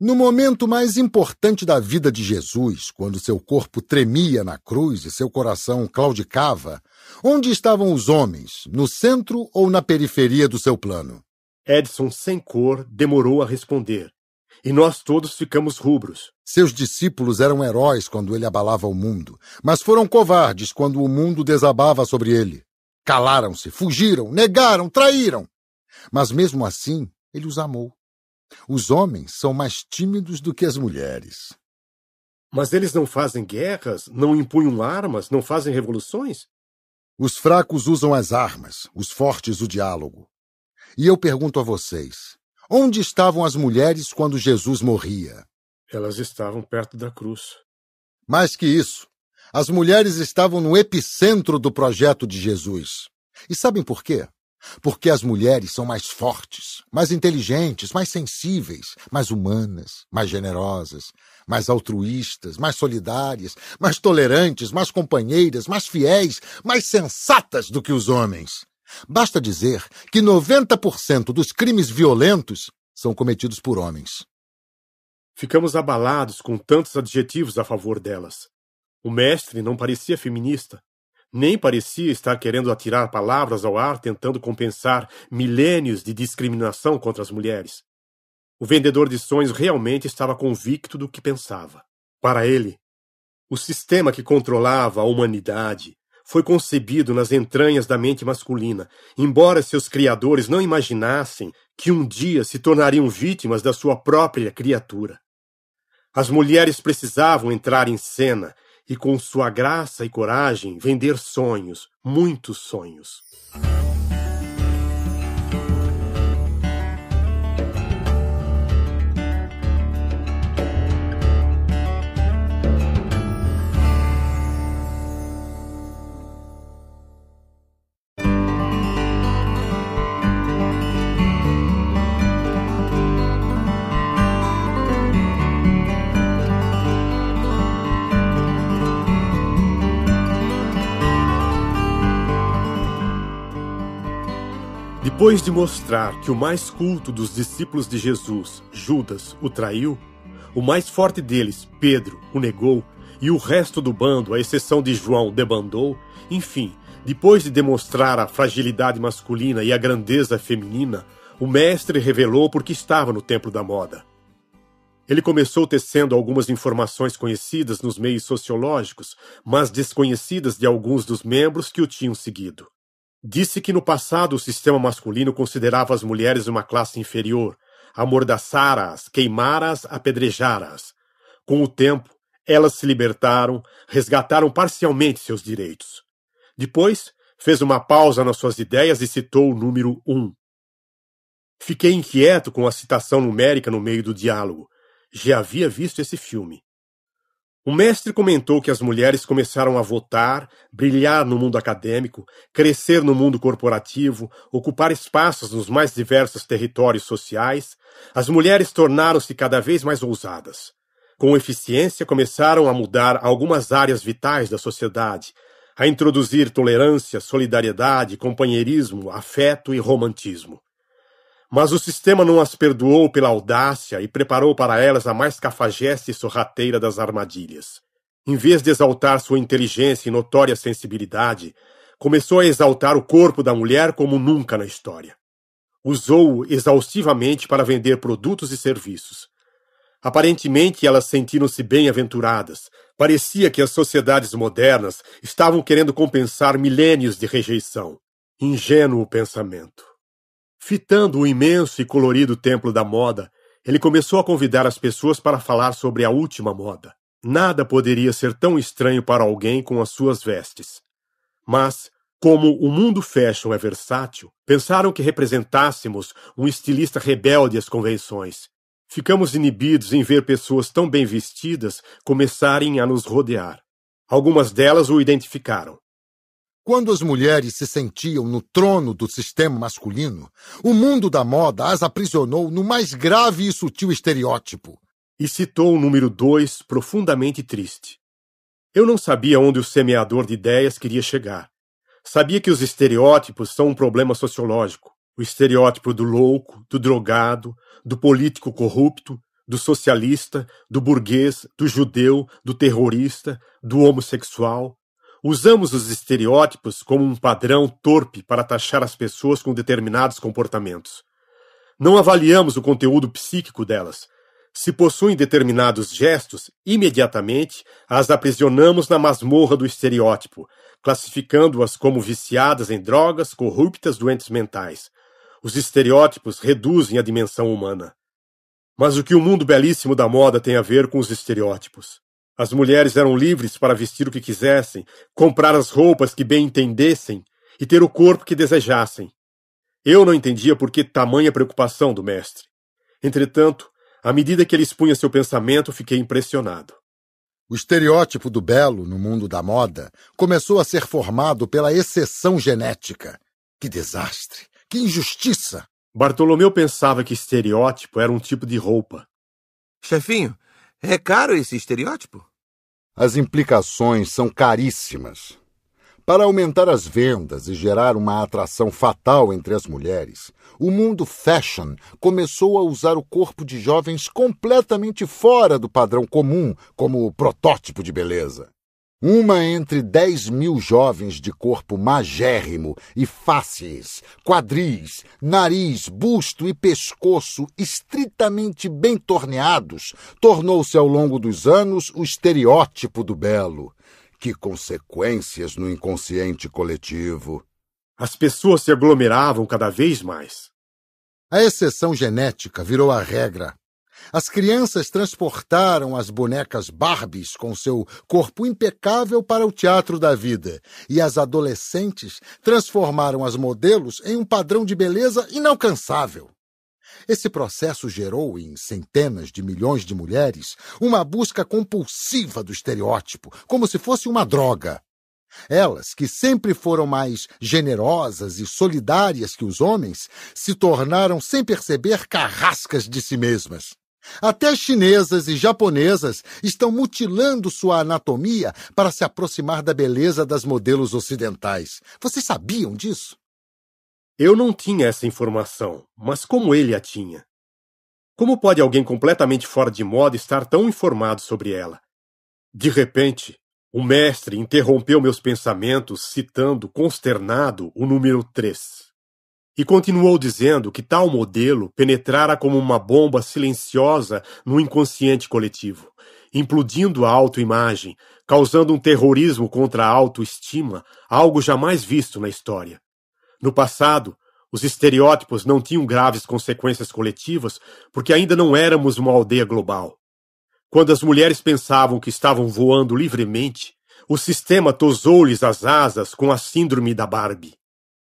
no momento mais importante da vida de Jesus, quando seu corpo tremia na cruz e seu coração claudicava, Onde estavam os homens, no centro ou na periferia do seu plano? Edson, sem cor, demorou a responder. E nós todos ficamos rubros. Seus discípulos eram heróis quando ele abalava o mundo, mas foram covardes quando o mundo desabava sobre ele. Calaram-se, fugiram, negaram, traíram. Mas mesmo assim, ele os amou. Os homens são mais tímidos do que as mulheres. Mas eles não fazem guerras, não empunham armas, não fazem revoluções? Os fracos usam as armas, os fortes o diálogo. E eu pergunto a vocês: onde estavam as mulheres quando Jesus morria? Elas estavam perto da cruz. Mais que isso, as mulheres estavam no epicentro do projeto de Jesus. E sabem por quê? Porque as mulheres são mais fortes, mais inteligentes, mais sensíveis, mais humanas, mais generosas, mais altruístas, mais solidárias, mais tolerantes, mais companheiras, mais fiéis, mais sensatas do que os homens. Basta dizer que 90% dos crimes violentos são cometidos por homens. Ficamos abalados com tantos adjetivos a favor delas. O mestre não parecia feminista, nem parecia estar querendo atirar palavras ao ar tentando compensar milênios de discriminação contra as mulheres. O vendedor de sonhos realmente estava convicto do que pensava. Para ele, o sistema que controlava a humanidade foi concebido nas entranhas da mente masculina, embora seus criadores não imaginassem que um dia se tornariam vítimas da sua própria criatura. As mulheres precisavam entrar em cena e, com sua graça e coragem, vender sonhos, muitos sonhos. Depois de mostrar que o mais culto dos discípulos de Jesus, Judas, o traiu, o mais forte deles, Pedro, o negou, e o resto do bando, à exceção de João, debandou, enfim, depois de demonstrar a fragilidade masculina e a grandeza feminina, o mestre revelou por que estava no templo da moda. Ele começou tecendo algumas informações conhecidas nos meios sociológicos, mas desconhecidas de alguns dos membros que o tinham seguido. Disse que no passado o sistema masculino considerava as mulheres uma classe inferior, amordaçara-as, queimara-as, apedrejara-as. Com o tempo, elas se libertaram, resgataram parcialmente seus direitos. Depois, fez uma pausa nas suas ideias e citou o número 1. Fiquei inquieto com a citação numérica no meio do diálogo. Já havia visto esse filme. O mestre comentou que as mulheres começaram a votar, brilhar no mundo acadêmico, crescer no mundo corporativo, ocupar espaços nos mais diversos territórios sociais. As mulheres tornaram-se cada vez mais ousadas. Com eficiência, começaram a mudar algumas áreas vitais da sociedade, a introduzir tolerância, solidariedade, companheirismo, afeto e romantismo. Mas o sistema não as perdoou pela audácia e preparou para elas a mais cafajeste e sorrateira das armadilhas. Em vez de exaltar sua inteligência e notória sensibilidade, começou a exaltar o corpo da mulher como nunca na história. Usou-o exaustivamente para vender produtos e serviços. Aparentemente, elas sentiram-se bem-aventuradas. Parecia que as sociedades modernas estavam querendo compensar milênios de rejeição. Ingênuo pensamento. Fitando o imenso e colorido templo da moda, ele começou a convidar as pessoas para falar sobre a última moda. Nada poderia ser tão estranho para alguém com as suas vestes. Mas, como o mundo fashion é versátil, pensaram que representássemos um estilista rebelde às convenções. Ficamos inibidos em ver pessoas tão bem vestidas começarem a nos rodear. Algumas delas o identificaram. Quando as mulheres se sentiam no trono do sistema masculino, o mundo da moda as aprisionou no mais grave e sutil estereótipo. E citou o número 2, profundamente triste. Eu não sabia onde o semeador de ideias queria chegar. Sabia que os estereótipos são um problema sociológico. O estereótipo do louco, do drogado, do político corrupto, do socialista, do burguês, do judeu, do terrorista, do homossexual, Usamos os estereótipos como um padrão torpe para taxar as pessoas com determinados comportamentos. Não avaliamos o conteúdo psíquico delas. Se possuem determinados gestos, imediatamente as aprisionamos na masmorra do estereótipo, classificando-as como viciadas em drogas, corruptas, doentes mentais. Os estereótipos reduzem a dimensão humana. Mas o que o mundo belíssimo da moda tem a ver com os estereótipos? As mulheres eram livres para vestir o que quisessem, comprar as roupas que bem entendessem e ter o corpo que desejassem. Eu não entendia por que tamanha preocupação do mestre. Entretanto, à medida que ele expunha seu pensamento, fiquei impressionado. O estereótipo do belo no mundo da moda começou a ser formado pela exceção genética. Que desastre! Que injustiça! Bartolomeu pensava que estereótipo era um tipo de roupa. Chefinho, é caro esse estereótipo? As implicações são caríssimas. Para aumentar as vendas e gerar uma atração fatal entre as mulheres, o mundo fashion começou a usar o corpo de jovens completamente fora do padrão comum como protótipo de beleza. Uma entre dez mil jovens de corpo magérrimo e faces, quadris, nariz, busto e pescoço estritamente bem torneados, tornou-se ao longo dos anos o estereótipo do belo. Que consequências no inconsciente coletivo! As pessoas se aglomeravam cada vez mais. A exceção genética virou a regra as crianças transportaram as bonecas Barbies com seu corpo impecável para o teatro da vida, e as adolescentes transformaram as modelos em um padrão de beleza inalcançável. Esse processo gerou em centenas de milhões de mulheres uma busca compulsiva do estereótipo, como se fosse uma droga. Elas, que sempre foram mais generosas e solidárias que os homens, se tornaram, sem perceber, carrascas de si mesmas. Até chinesas e japonesas estão mutilando sua anatomia para se aproximar da beleza das modelos ocidentais. Vocês sabiam disso? Eu não tinha essa informação, mas como ele a tinha? Como pode alguém completamente fora de moda estar tão informado sobre ela? De repente, o mestre interrompeu meus pensamentos citando, consternado, o número 3. E continuou dizendo que tal modelo penetrara como uma bomba silenciosa no inconsciente coletivo, implodindo a autoimagem, causando um terrorismo contra a autoestima, algo jamais visto na história. No passado, os estereótipos não tinham graves consequências coletivas porque ainda não éramos uma aldeia global. Quando as mulheres pensavam que estavam voando livremente, o sistema tosou-lhes as asas com a síndrome da Barbie.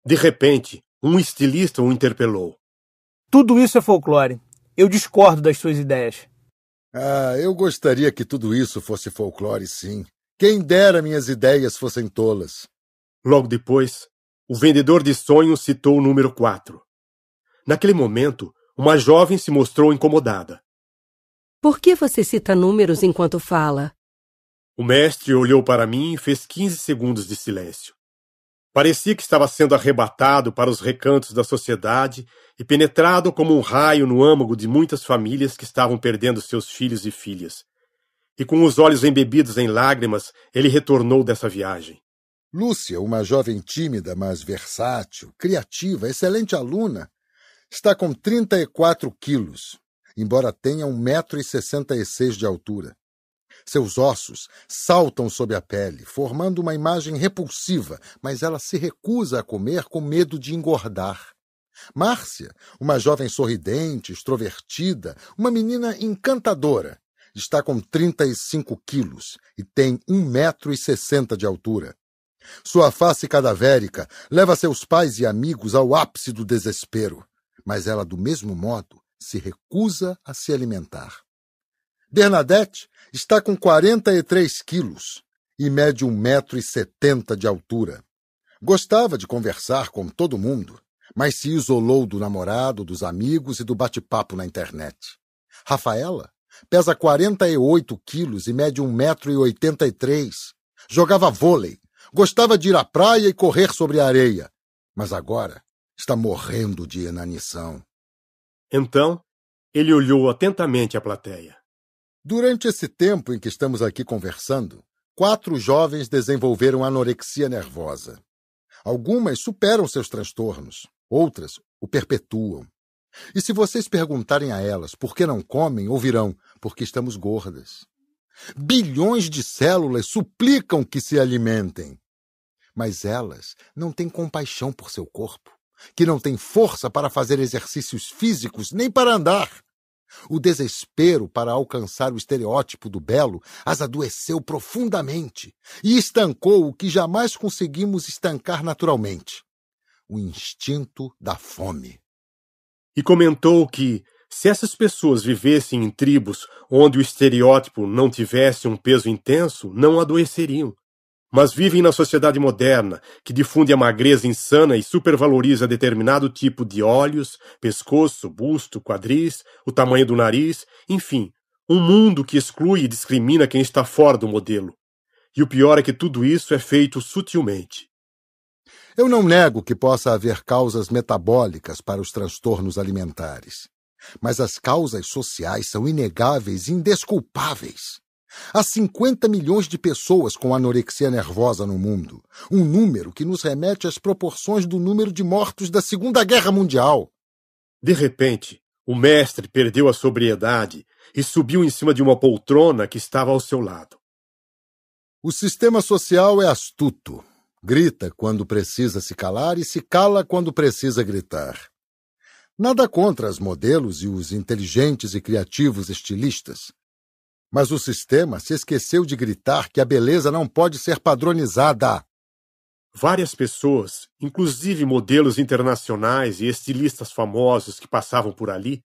De repente, um estilista o interpelou. Tudo isso é folclore. Eu discordo das suas ideias. Ah, eu gostaria que tudo isso fosse folclore, sim. Quem dera minhas ideias fossem tolas. Logo depois, o vendedor de sonhos citou o número 4. Naquele momento, uma jovem se mostrou incomodada. Por que você cita números enquanto fala? O mestre olhou para mim e fez 15 segundos de silêncio. Parecia que estava sendo arrebatado para os recantos da sociedade e penetrado como um raio no âmago de muitas famílias que estavam perdendo seus filhos e filhas. E com os olhos embebidos em lágrimas, ele retornou dessa viagem. Lúcia, uma jovem tímida, mas versátil, criativa, excelente aluna, está com 34 quilos, embora tenha 1,66m de altura. Seus ossos saltam sob a pele, formando uma imagem repulsiva, mas ela se recusa a comer com medo de engordar. Márcia, uma jovem sorridente, extrovertida, uma menina encantadora, está com 35 quilos e tem 1,60m de altura. Sua face cadavérica leva seus pais e amigos ao ápice do desespero, mas ela, do mesmo modo, se recusa a se alimentar. Bernadette está com 43 quilos e mede 1,70m de altura. Gostava de conversar com todo mundo, mas se isolou do namorado, dos amigos e do bate-papo na internet. Rafaela pesa 48 quilos e mede 1,83m. Jogava vôlei, gostava de ir à praia e correr sobre a areia, mas agora está morrendo de inanição. Então, ele olhou atentamente a plateia. Durante esse tempo em que estamos aqui conversando, quatro jovens desenvolveram anorexia nervosa. Algumas superam seus transtornos, outras o perpetuam. E se vocês perguntarem a elas por que não comem, ouvirão: porque estamos gordas. Bilhões de células suplicam que se alimentem. Mas elas não têm compaixão por seu corpo, que não tem força para fazer exercícios físicos nem para andar. O desespero para alcançar o estereótipo do belo as adoeceu profundamente e estancou o que jamais conseguimos estancar naturalmente: o instinto da fome. E comentou que, se essas pessoas vivessem em tribos onde o estereótipo não tivesse um peso intenso, não adoeceriam mas vivem na sociedade moderna, que difunde a magreza insana e supervaloriza determinado tipo de olhos, pescoço, busto, quadris, o tamanho do nariz, enfim, um mundo que exclui e discrimina quem está fora do modelo. E o pior é que tudo isso é feito sutilmente. Eu não nego que possa haver causas metabólicas para os transtornos alimentares, mas as causas sociais são inegáveis e indesculpáveis. Há 50 milhões de pessoas com anorexia nervosa no mundo, um número que nos remete às proporções do número de mortos da Segunda Guerra Mundial. De repente, o mestre perdeu a sobriedade e subiu em cima de uma poltrona que estava ao seu lado. O sistema social é astuto. Grita quando precisa se calar e se cala quando precisa gritar. Nada contra os modelos e os inteligentes e criativos estilistas mas o sistema se esqueceu de gritar que a beleza não pode ser padronizada. Várias pessoas, inclusive modelos internacionais e estilistas famosos que passavam por ali,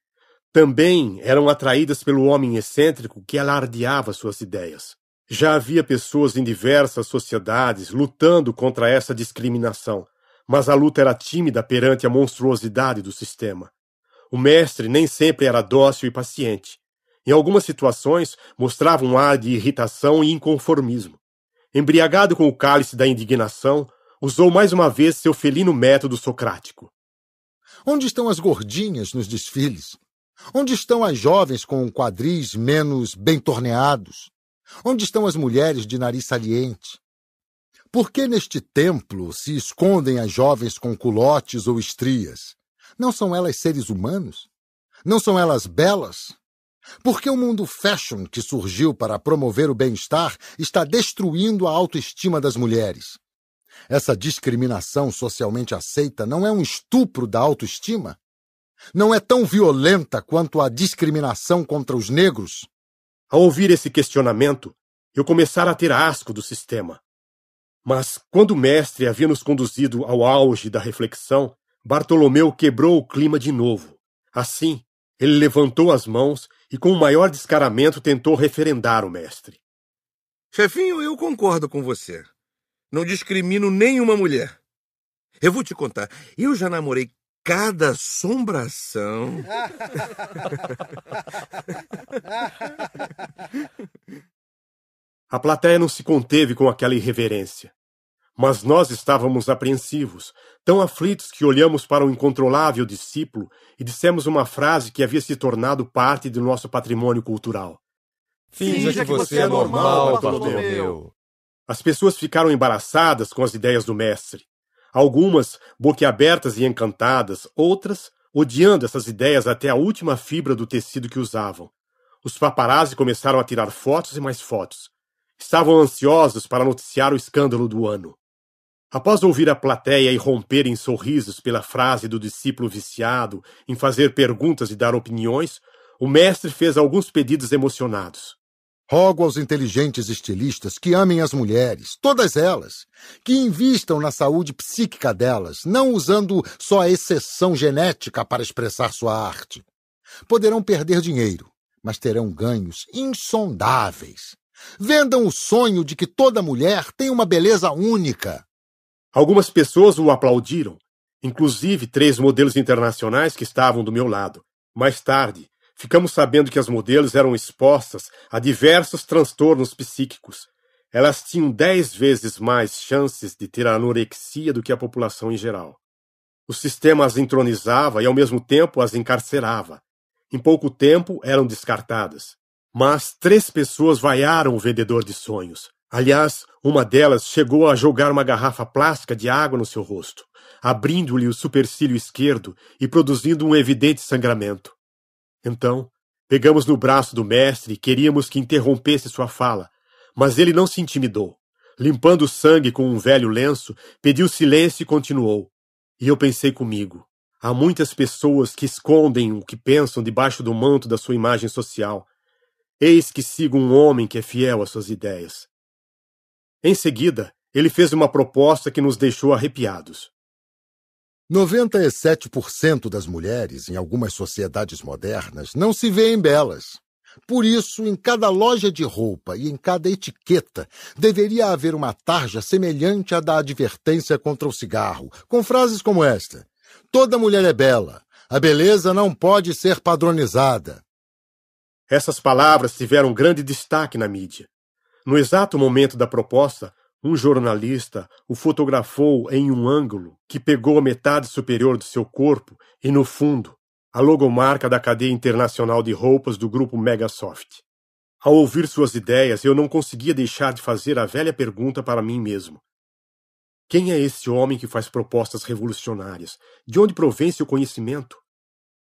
também eram atraídas pelo homem excêntrico que alardeava suas ideias. Já havia pessoas em diversas sociedades lutando contra essa discriminação, mas a luta era tímida perante a monstruosidade do sistema. O mestre nem sempre era dócil e paciente. Em algumas situações, mostrava um ar de irritação e inconformismo. Embriagado com o cálice da indignação, usou mais uma vez seu felino método socrático. Onde estão as gordinhas nos desfiles? Onde estão as jovens com quadris menos bem torneados? Onde estão as mulheres de nariz saliente? Por que neste templo se escondem as jovens com culotes ou estrias? Não são elas seres humanos? Não são elas belas? Porque o mundo fashion que surgiu para promover o bem-estar está destruindo a autoestima das mulheres. Essa discriminação socialmente aceita não é um estupro da autoestima? Não é tão violenta quanto a discriminação contra os negros? Ao ouvir esse questionamento, eu começara a ter asco do sistema. Mas, quando o mestre havia nos conduzido ao auge da reflexão, Bartolomeu quebrou o clima de novo. Assim, ele levantou as mãos e, com o maior descaramento, tentou referendar o mestre. Chefinho, eu concordo com você. Não discrimino nenhuma mulher. Eu vou te contar, eu já namorei cada assombração. <laughs> A plateia não se conteve com aquela irreverência. Mas nós estávamos apreensivos, tão aflitos que olhamos para o incontrolável discípulo e dissemos uma frase que havia se tornado parte do nosso patrimônio cultural. Finja que, que você é, é normal, Bartolomeu. As pessoas ficaram embaraçadas com as ideias do mestre. Algumas boquiabertas e encantadas, outras odiando essas ideias até a última fibra do tecido que usavam. Os paparazzi começaram a tirar fotos e mais fotos. Estavam ansiosos para noticiar o escândalo do ano. Após ouvir a plateia irromper em sorrisos pela frase do discípulo viciado em fazer perguntas e dar opiniões, o mestre fez alguns pedidos emocionados. Rogo aos inteligentes estilistas que amem as mulheres, todas elas, que invistam na saúde psíquica delas, não usando só a exceção genética para expressar sua arte. Poderão perder dinheiro, mas terão ganhos insondáveis. Vendam o sonho de que toda mulher tem uma beleza única. Algumas pessoas o aplaudiram, inclusive três modelos internacionais que estavam do meu lado. Mais tarde, ficamos sabendo que as modelos eram expostas a diversos transtornos psíquicos. Elas tinham dez vezes mais chances de ter anorexia do que a população em geral. O sistema as entronizava e, ao mesmo tempo, as encarcerava. Em pouco tempo, eram descartadas. Mas três pessoas vaiaram o vendedor de sonhos. Aliás, uma delas chegou a jogar uma garrafa plástica de água no seu rosto, abrindo-lhe o supercílio esquerdo e produzindo um evidente sangramento. Então, pegamos no braço do mestre e queríamos que interrompesse sua fala, mas ele não se intimidou. Limpando o sangue com um velho lenço, pediu silêncio e continuou. E eu pensei comigo: há muitas pessoas que escondem o que pensam debaixo do manto da sua imagem social. Eis que sigo um homem que é fiel às suas ideias em seguida, ele fez uma proposta que nos deixou arrepiados. 97% das mulheres em algumas sociedades modernas não se veem belas. Por isso, em cada loja de roupa e em cada etiqueta, deveria haver uma tarja semelhante à da advertência contra o cigarro, com frases como esta: Toda mulher é bela. A beleza não pode ser padronizada. Essas palavras tiveram grande destaque na mídia. No exato momento da proposta, um jornalista o fotografou em um ângulo que pegou a metade superior do seu corpo e, no fundo, a logomarca da cadeia internacional de roupas do grupo Megasoft. Ao ouvir suas ideias, eu não conseguia deixar de fazer a velha pergunta para mim mesmo: Quem é esse homem que faz propostas revolucionárias? De onde provém seu conhecimento?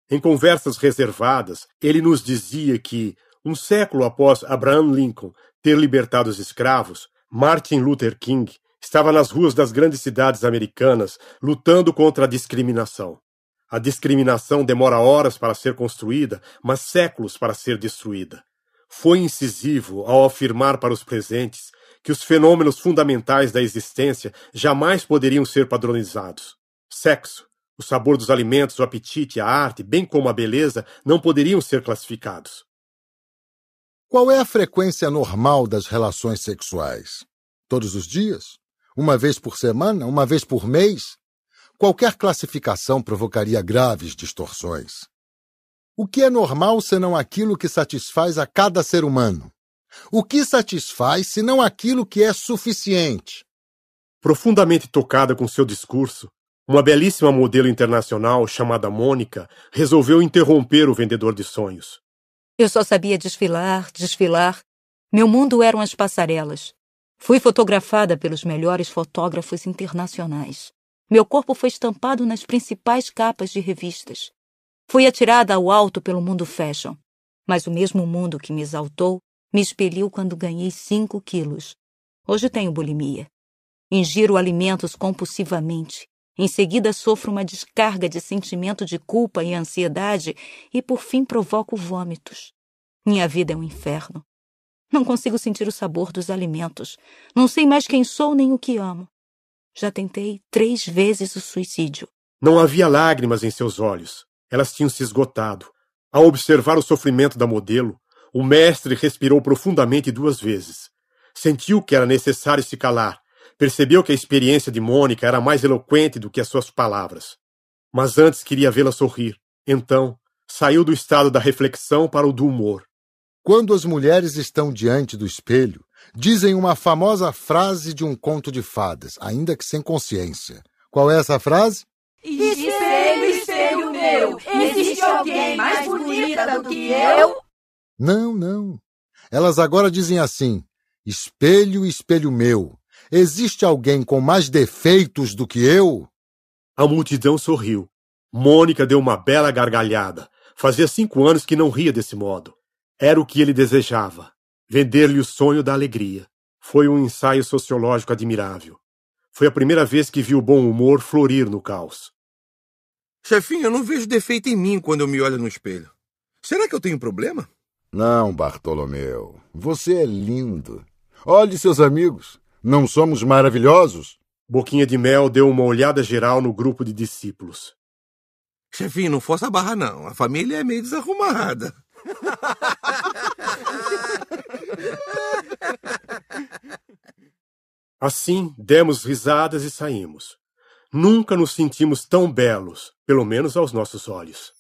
Em conversas reservadas, ele nos dizia que, um século após Abraham Lincoln ter libertado os escravos, Martin Luther King estava nas ruas das grandes cidades americanas lutando contra a discriminação. A discriminação demora horas para ser construída, mas séculos para ser destruída. Foi incisivo ao afirmar para os presentes que os fenômenos fundamentais da existência jamais poderiam ser padronizados. Sexo, o sabor dos alimentos, o apetite, a arte, bem como a beleza, não poderiam ser classificados. Qual é a frequência normal das relações sexuais? Todos os dias? Uma vez por semana? Uma vez por mês? Qualquer classificação provocaria graves distorções. O que é normal senão aquilo que satisfaz a cada ser humano? O que satisfaz senão aquilo que é suficiente? Profundamente tocada com seu discurso, uma belíssima modelo internacional chamada Mônica resolveu interromper o vendedor de sonhos eu só sabia desfilar, desfilar. Meu mundo eram as passarelas. Fui fotografada pelos melhores fotógrafos internacionais. Meu corpo foi estampado nas principais capas de revistas. Fui atirada ao alto pelo mundo fashion. Mas o mesmo mundo que me exaltou me expeliu quando ganhei 5 quilos. Hoje tenho bulimia. Ingiro alimentos compulsivamente. Em seguida, sofro uma descarga de sentimento de culpa e ansiedade e, por fim, provoco vômitos. Minha vida é um inferno. Não consigo sentir o sabor dos alimentos. Não sei mais quem sou nem o que amo. Já tentei três vezes o suicídio. Não havia lágrimas em seus olhos. Elas tinham se esgotado. Ao observar o sofrimento da modelo, o mestre respirou profundamente duas vezes. Sentiu que era necessário se calar, Percebeu que a experiência de Mônica era mais eloquente do que as suas palavras. Mas antes queria vê-la sorrir. Então, saiu do estado da reflexão para o do humor. Quando as mulheres estão diante do espelho, dizem uma famosa frase de um conto de fadas, ainda que sem consciência. Qual é essa frase? Espelho, espelho meu, existe alguém mais bonita do que eu? Não, não. Elas agora dizem assim: espelho, espelho meu, Existe alguém com mais defeitos do que eu? A multidão sorriu. Mônica deu uma bela gargalhada. Fazia cinco anos que não ria desse modo. Era o que ele desejava: vender-lhe o sonho da alegria. Foi um ensaio sociológico admirável. Foi a primeira vez que viu o bom humor florir no caos. Chefinho, eu não vejo defeito em mim quando eu me olho no espelho. Será que eu tenho problema? Não, Bartolomeu. Você é lindo. Olhe seus amigos. Não somos maravilhosos? Boquinha de Mel deu uma olhada geral no grupo de discípulos. Chefinho, não força a barra, não. A família é meio desarrumada. <laughs> Assim, demos risadas e saímos. Nunca nos sentimos tão belos, pelo menos aos nossos olhos.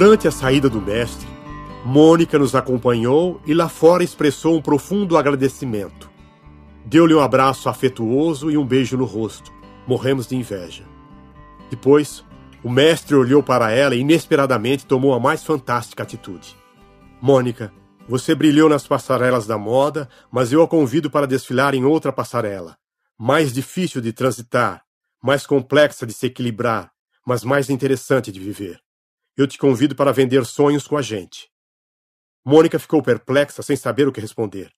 Durante a saída do mestre, Mônica nos acompanhou e lá fora expressou um profundo agradecimento. Deu-lhe um abraço afetuoso e um beijo no rosto. Morremos de inveja. Depois, o mestre olhou para ela e inesperadamente tomou a mais fantástica atitude. Mônica, você brilhou nas passarelas da moda, mas eu a convido para desfilar em outra passarela. Mais difícil de transitar, mais complexa de se equilibrar, mas mais interessante de viver. Eu te convido para vender sonhos com a gente. Mônica ficou perplexa, sem saber o que responder.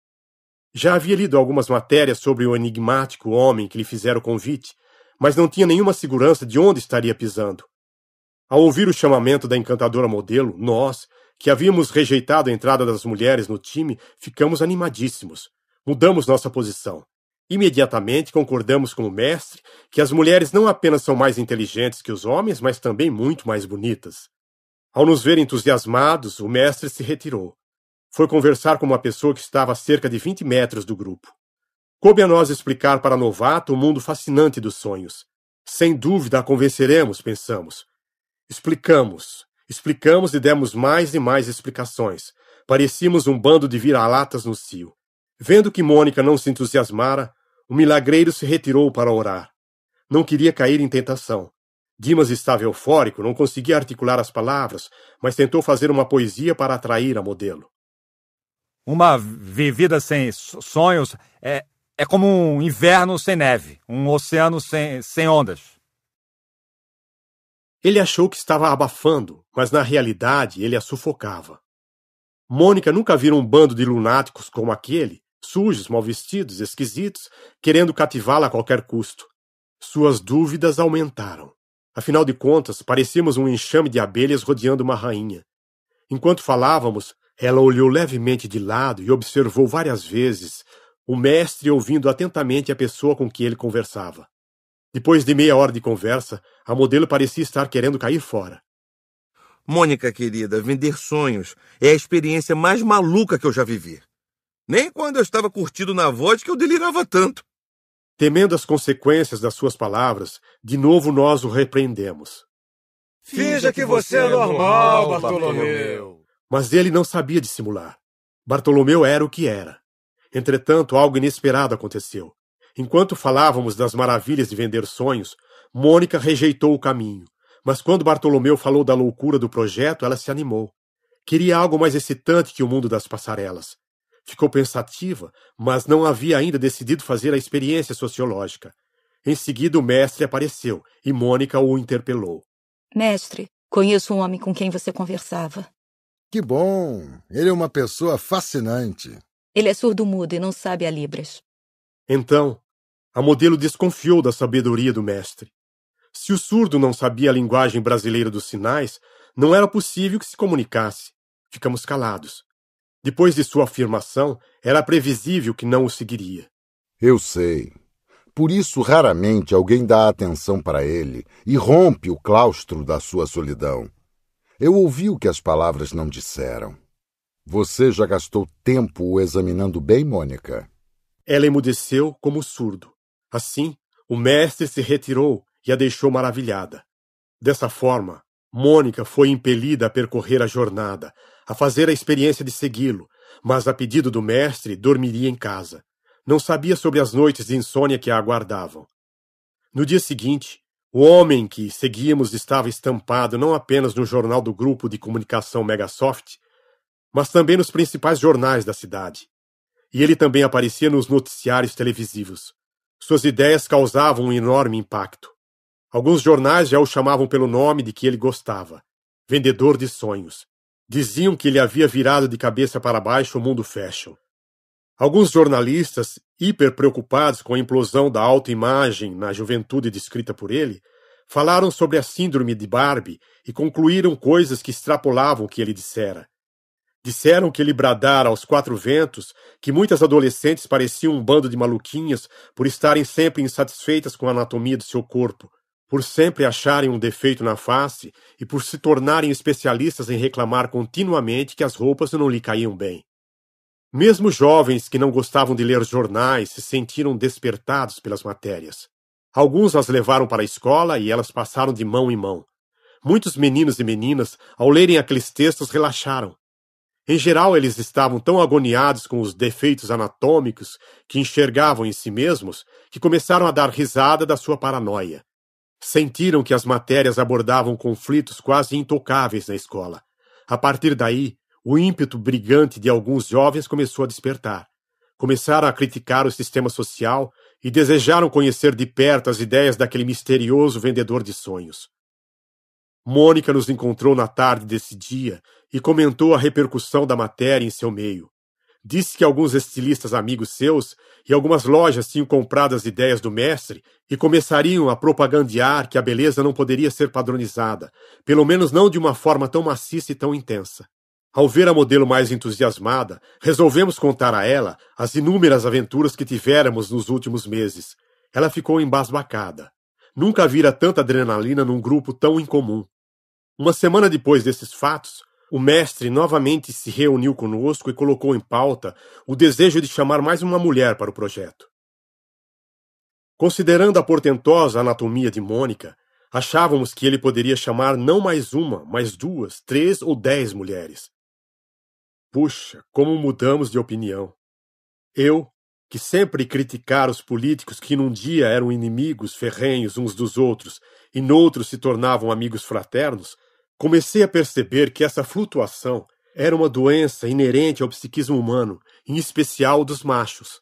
Já havia lido algumas matérias sobre o enigmático homem que lhe fizera o convite, mas não tinha nenhuma segurança de onde estaria pisando. Ao ouvir o chamamento da encantadora modelo, nós, que havíamos rejeitado a entrada das mulheres no time, ficamos animadíssimos. Mudamos nossa posição. Imediatamente concordamos com o mestre que as mulheres não apenas são mais inteligentes que os homens, mas também muito mais bonitas. Ao nos ver entusiasmados, o mestre se retirou. Foi conversar com uma pessoa que estava a cerca de 20 metros do grupo. Coube a nós explicar para novato o mundo fascinante dos sonhos. Sem dúvida a convenceremos, pensamos. Explicamos, explicamos e demos mais e mais explicações. Parecíamos um bando de vira-latas no cio. Vendo que Mônica não se entusiasmara, o milagreiro se retirou para orar. Não queria cair em tentação. Dimas estava eufórico, não conseguia articular as palavras, mas tentou fazer uma poesia para atrair a modelo. Uma vivida sem sonhos é, é como um inverno sem neve, um oceano sem, sem ondas. Ele achou que estava abafando, mas na realidade ele a sufocava. Mônica nunca vira um bando de lunáticos como aquele, sujos, mal vestidos, esquisitos, querendo cativá-la a qualquer custo. Suas dúvidas aumentaram. Afinal de contas, parecíamos um enxame de abelhas rodeando uma rainha. Enquanto falávamos, ela olhou levemente de lado e observou várias vezes o mestre ouvindo atentamente a pessoa com que ele conversava. Depois de meia hora de conversa, a modelo parecia estar querendo cair fora. Mônica, querida, vender sonhos é a experiência mais maluca que eu já vivi. Nem quando eu estava curtido na voz que eu delirava tanto. Temendo as consequências das suas palavras, de novo nós o repreendemos. Finja que você é normal, Bartolomeu! Mas ele não sabia dissimular. Bartolomeu era o que era. Entretanto, algo inesperado aconteceu. Enquanto falávamos das maravilhas de vender sonhos, Mônica rejeitou o caminho. Mas quando Bartolomeu falou da loucura do projeto, ela se animou. Queria algo mais excitante que o mundo das passarelas. Ficou pensativa, mas não havia ainda decidido fazer a experiência sociológica. Em seguida, o mestre apareceu e Mônica o interpelou. Mestre, conheço um homem com quem você conversava. Que bom! Ele é uma pessoa fascinante. Ele é surdo-mudo e não sabe a Libras. Então, a modelo desconfiou da sabedoria do mestre. Se o surdo não sabia a linguagem brasileira dos sinais, não era possível que se comunicasse. Ficamos calados. Depois de sua afirmação, era previsível que não o seguiria. Eu sei. Por isso, raramente alguém dá atenção para ele e rompe o claustro da sua solidão. Eu ouvi o que as palavras não disseram. Você já gastou tempo o examinando bem, Mônica? Ela emudeceu como surdo. Assim, o mestre se retirou e a deixou maravilhada. Dessa forma, Mônica foi impelida a percorrer a jornada, a fazer a experiência de segui-lo, mas, a pedido do mestre, dormiria em casa. Não sabia sobre as noites de insônia que a aguardavam. No dia seguinte, o homem que seguíamos estava estampado não apenas no jornal do grupo de comunicação Megasoft, mas também nos principais jornais da cidade. E ele também aparecia nos noticiários televisivos. Suas ideias causavam um enorme impacto. Alguns jornais já o chamavam pelo nome de que ele gostava: vendedor de sonhos. Diziam que ele havia virado de cabeça para baixo o mundo fashion. Alguns jornalistas, hiper preocupados com a implosão da autoimagem na juventude descrita por ele, falaram sobre a síndrome de Barbie e concluíram coisas que extrapolavam o que ele dissera. Disseram que ele bradara aos quatro ventos que muitas adolescentes pareciam um bando de maluquinhas por estarem sempre insatisfeitas com a anatomia do seu corpo, por sempre acharem um defeito na face e por se tornarem especialistas em reclamar continuamente que as roupas não lhe caíam bem. Mesmo jovens que não gostavam de ler jornais se sentiram despertados pelas matérias. Alguns as levaram para a escola e elas passaram de mão em mão. Muitos meninos e meninas, ao lerem aqueles textos, relaxaram. Em geral, eles estavam tão agoniados com os defeitos anatômicos que enxergavam em si mesmos que começaram a dar risada da sua paranoia Sentiram que as matérias abordavam conflitos quase intocáveis na escola. A partir daí, o ímpeto brigante de alguns jovens começou a despertar. Começaram a criticar o sistema social e desejaram conhecer de perto as ideias daquele misterioso vendedor de sonhos. Mônica nos encontrou na tarde desse dia e comentou a repercussão da matéria em seu meio. Disse que alguns estilistas amigos seus e algumas lojas tinham comprado as ideias do mestre e começariam a propagandear que a beleza não poderia ser padronizada, pelo menos não de uma forma tão maciça e tão intensa. Ao ver a modelo mais entusiasmada, resolvemos contar a ela as inúmeras aventuras que tivéramos nos últimos meses. Ela ficou embasbacada. Nunca vira tanta adrenalina num grupo tão incomum. Uma semana depois desses fatos, o mestre novamente se reuniu conosco e colocou em pauta o desejo de chamar mais uma mulher para o projeto. Considerando a portentosa anatomia de Mônica, achávamos que ele poderia chamar não mais uma, mas duas, três ou dez mulheres. Puxa, como mudamos de opinião. Eu, que sempre criticara os políticos que num dia eram inimigos ferrenhos uns dos outros e noutros se tornavam amigos fraternos, Comecei a perceber que essa flutuação era uma doença inerente ao psiquismo humano, em especial dos machos.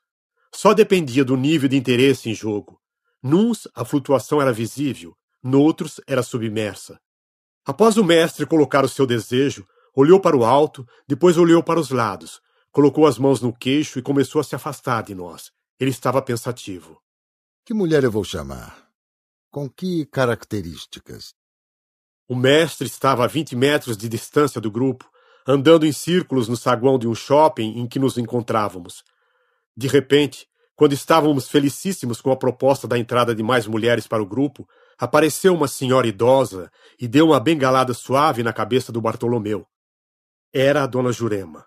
Só dependia do nível de interesse em jogo. Nuns, a flutuação era visível, noutros, era submersa. Após o mestre colocar o seu desejo, olhou para o alto, depois olhou para os lados, colocou as mãos no queixo e começou a se afastar de nós. Ele estava pensativo. Que mulher eu vou chamar? Com que características? O mestre estava a 20 metros de distância do grupo, andando em círculos no saguão de um shopping em que nos encontrávamos. De repente, quando estávamos felicíssimos com a proposta da entrada de mais mulheres para o grupo, apareceu uma senhora idosa e deu uma bengalada suave na cabeça do Bartolomeu. Era a dona Jurema.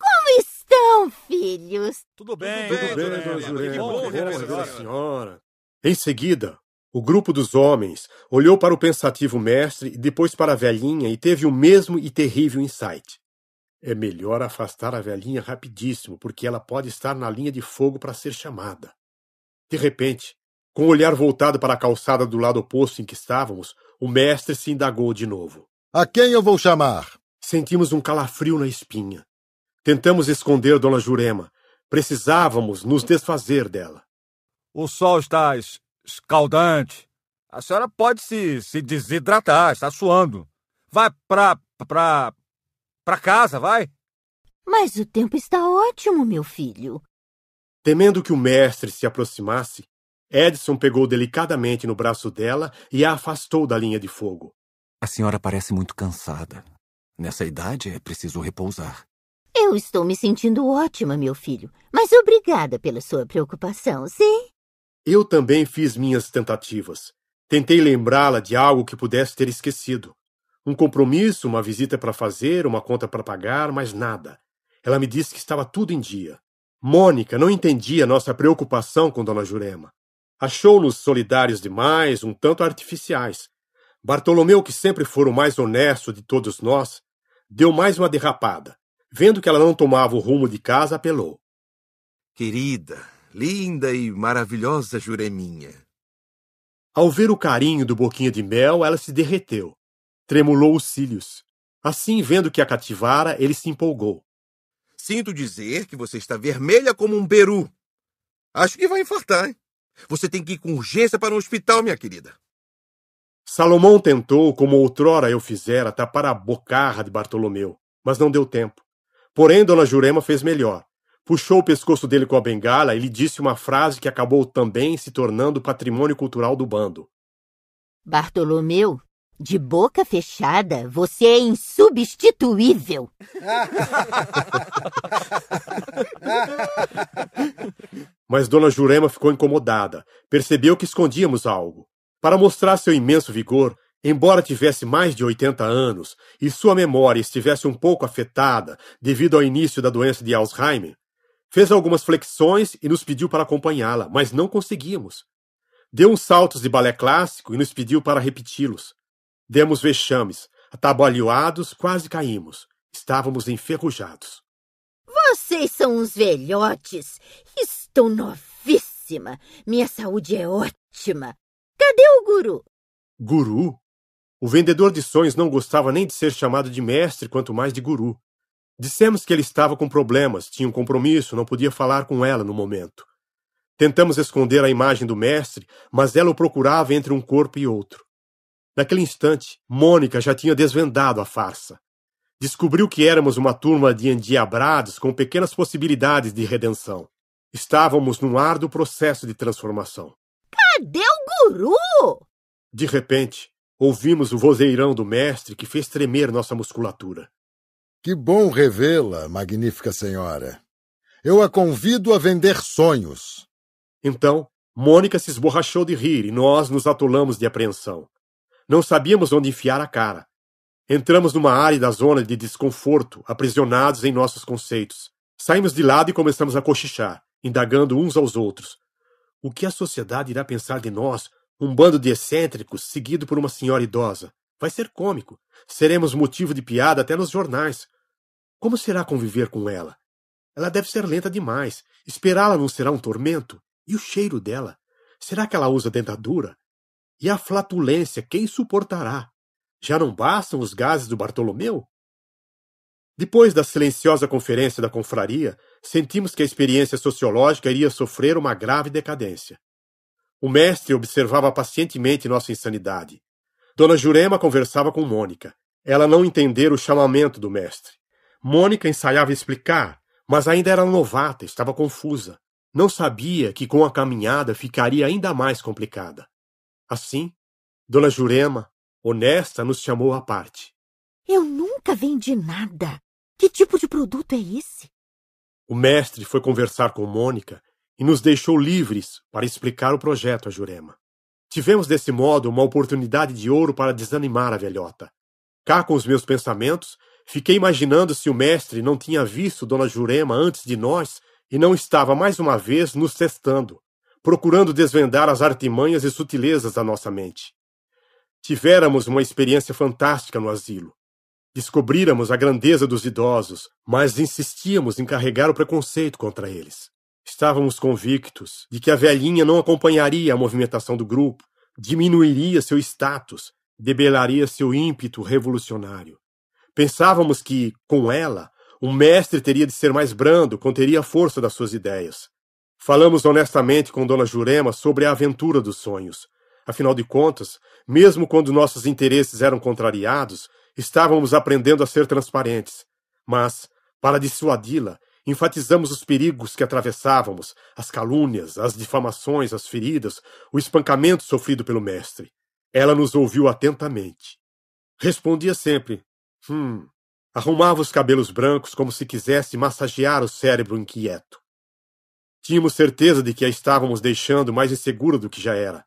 Como estão, filhos? Tudo bem, tudo bem, tudo bem dona Jurema. Que bom rever a senhora. Em seguida, o grupo dos homens olhou para o pensativo mestre e depois para a velhinha e teve o mesmo e terrível insight. É melhor afastar a velhinha rapidíssimo, porque ela pode estar na linha de fogo para ser chamada. De repente, com o olhar voltado para a calçada do lado oposto em que estávamos, o mestre se indagou de novo. A quem eu vou chamar? Sentimos um calafrio na espinha. Tentamos esconder Dona Jurema. Precisávamos nos desfazer dela. O sol está escaldante. A senhora pode se, se desidratar, está suando. Vai pra. pra. pra casa, vai. Mas o tempo está ótimo, meu filho. Temendo que o mestre se aproximasse, Edson pegou delicadamente no braço dela e a afastou da linha de fogo. A senhora parece muito cansada. Nessa idade é preciso repousar. Eu estou me sentindo ótima, meu filho, mas obrigada pela sua preocupação, sim? Eu também fiz minhas tentativas. Tentei lembrá-la de algo que pudesse ter esquecido. Um compromisso, uma visita para fazer, uma conta para pagar, mas nada. Ela me disse que estava tudo em dia. Mônica não entendia nossa preocupação com Dona Jurema. Achou-nos solidários demais, um tanto artificiais. Bartolomeu, que sempre fora o mais honesto de todos nós, deu mais uma derrapada. Vendo que ela não tomava o rumo de casa, apelou. Querida, linda e maravilhosa Jureminha. Ao ver o carinho do Boquinha de Mel, ela se derreteu. Tremulou os cílios. Assim, vendo que a cativara, ele se empolgou. Sinto dizer que você está vermelha como um peru. Acho que vai infartar, hein? Você tem que ir com urgência para um hospital, minha querida. Salomão tentou, como outrora eu fizera, tapar a bocarra de Bartolomeu, mas não deu tempo. Porém, Dona Jurema fez melhor puxou o pescoço dele com a bengala e lhe disse uma frase que acabou também se tornando patrimônio cultural do bando. Bartolomeu, de boca fechada, você é insubstituível. <laughs> Mas Dona Jurema ficou incomodada. Percebeu que escondíamos algo. Para mostrar seu imenso vigor, Embora tivesse mais de 80 anos e sua memória estivesse um pouco afetada devido ao início da doença de Alzheimer, Fez algumas flexões e nos pediu para acompanhá-la, mas não conseguíamos. Deu uns saltos de balé clássico e nos pediu para repeti-los. Demos vexames, atabalhoados, quase caímos. Estávamos enferrujados. Vocês são uns velhotes. Estou novíssima. Minha saúde é ótima. Cadê o guru? Guru? O vendedor de sonhos não gostava nem de ser chamado de mestre, quanto mais de guru. Dissemos que ele estava com problemas, tinha um compromisso, não podia falar com ela no momento. Tentamos esconder a imagem do mestre, mas ela o procurava entre um corpo e outro. Naquele instante, Mônica já tinha desvendado a farsa. Descobriu que éramos uma turma de endiabrados com pequenas possibilidades de redenção. Estávamos num árduo processo de transformação. Cadê o guru? De repente, ouvimos o vozeirão do mestre que fez tremer nossa musculatura. Que bom revê-la, magnífica senhora. Eu a convido a vender sonhos. Então, Mônica se esborrachou de rir e nós nos atolamos de apreensão. Não sabíamos onde enfiar a cara. Entramos numa árida zona de desconforto, aprisionados em nossos conceitos. Saímos de lado e começamos a cochichar, indagando uns aos outros. O que a sociedade irá pensar de nós, um bando de excêntricos seguido por uma senhora idosa? Vai ser cômico. Seremos motivo de piada até nos jornais. Como será conviver com ela? Ela deve ser lenta demais. Esperá-la não será um tormento? E o cheiro dela? Será que ela usa dentadura? E a flatulência, quem suportará? Já não bastam os gases do Bartolomeu? Depois da silenciosa conferência da confraria, sentimos que a experiência sociológica iria sofrer uma grave decadência. O mestre observava pacientemente nossa insanidade. Dona Jurema conversava com Mônica. Ela não entendera o chamamento do mestre. Mônica ensaiava explicar, mas ainda era novata, estava confusa. Não sabia que com a caminhada ficaria ainda mais complicada. Assim, Dona Jurema, honesta, nos chamou à parte. Eu nunca vendi nada. Que tipo de produto é esse? O mestre foi conversar com Mônica e nos deixou livres para explicar o projeto a Jurema. Tivemos desse modo uma oportunidade de ouro para desanimar a velhota. Cá com os meus pensamentos, fiquei imaginando se o mestre não tinha visto Dona Jurema antes de nós e não estava mais uma vez nos testando, procurando desvendar as artimanhas e sutilezas da nossa mente. Tivéramos uma experiência fantástica no asilo. Descobríramos a grandeza dos idosos, mas insistíamos em carregar o preconceito contra eles. Estávamos convictos de que a velhinha não acompanharia a movimentação do grupo, diminuiria seu status, debelaria seu ímpeto revolucionário. Pensávamos que, com ela, o mestre teria de ser mais brando, conteria a força das suas ideias. Falamos honestamente com Dona Jurema sobre a aventura dos sonhos. Afinal de contas, mesmo quando nossos interesses eram contrariados, estávamos aprendendo a ser transparentes. Mas, para dissuadi-la, Enfatizamos os perigos que atravessávamos, as calúnias, as difamações, as feridas, o espancamento sofrido pelo mestre. Ela nos ouviu atentamente. Respondia sempre: Hum. Arrumava os cabelos brancos como se quisesse massagear o cérebro inquieto. Tínhamos certeza de que a estávamos deixando mais insegura do que já era.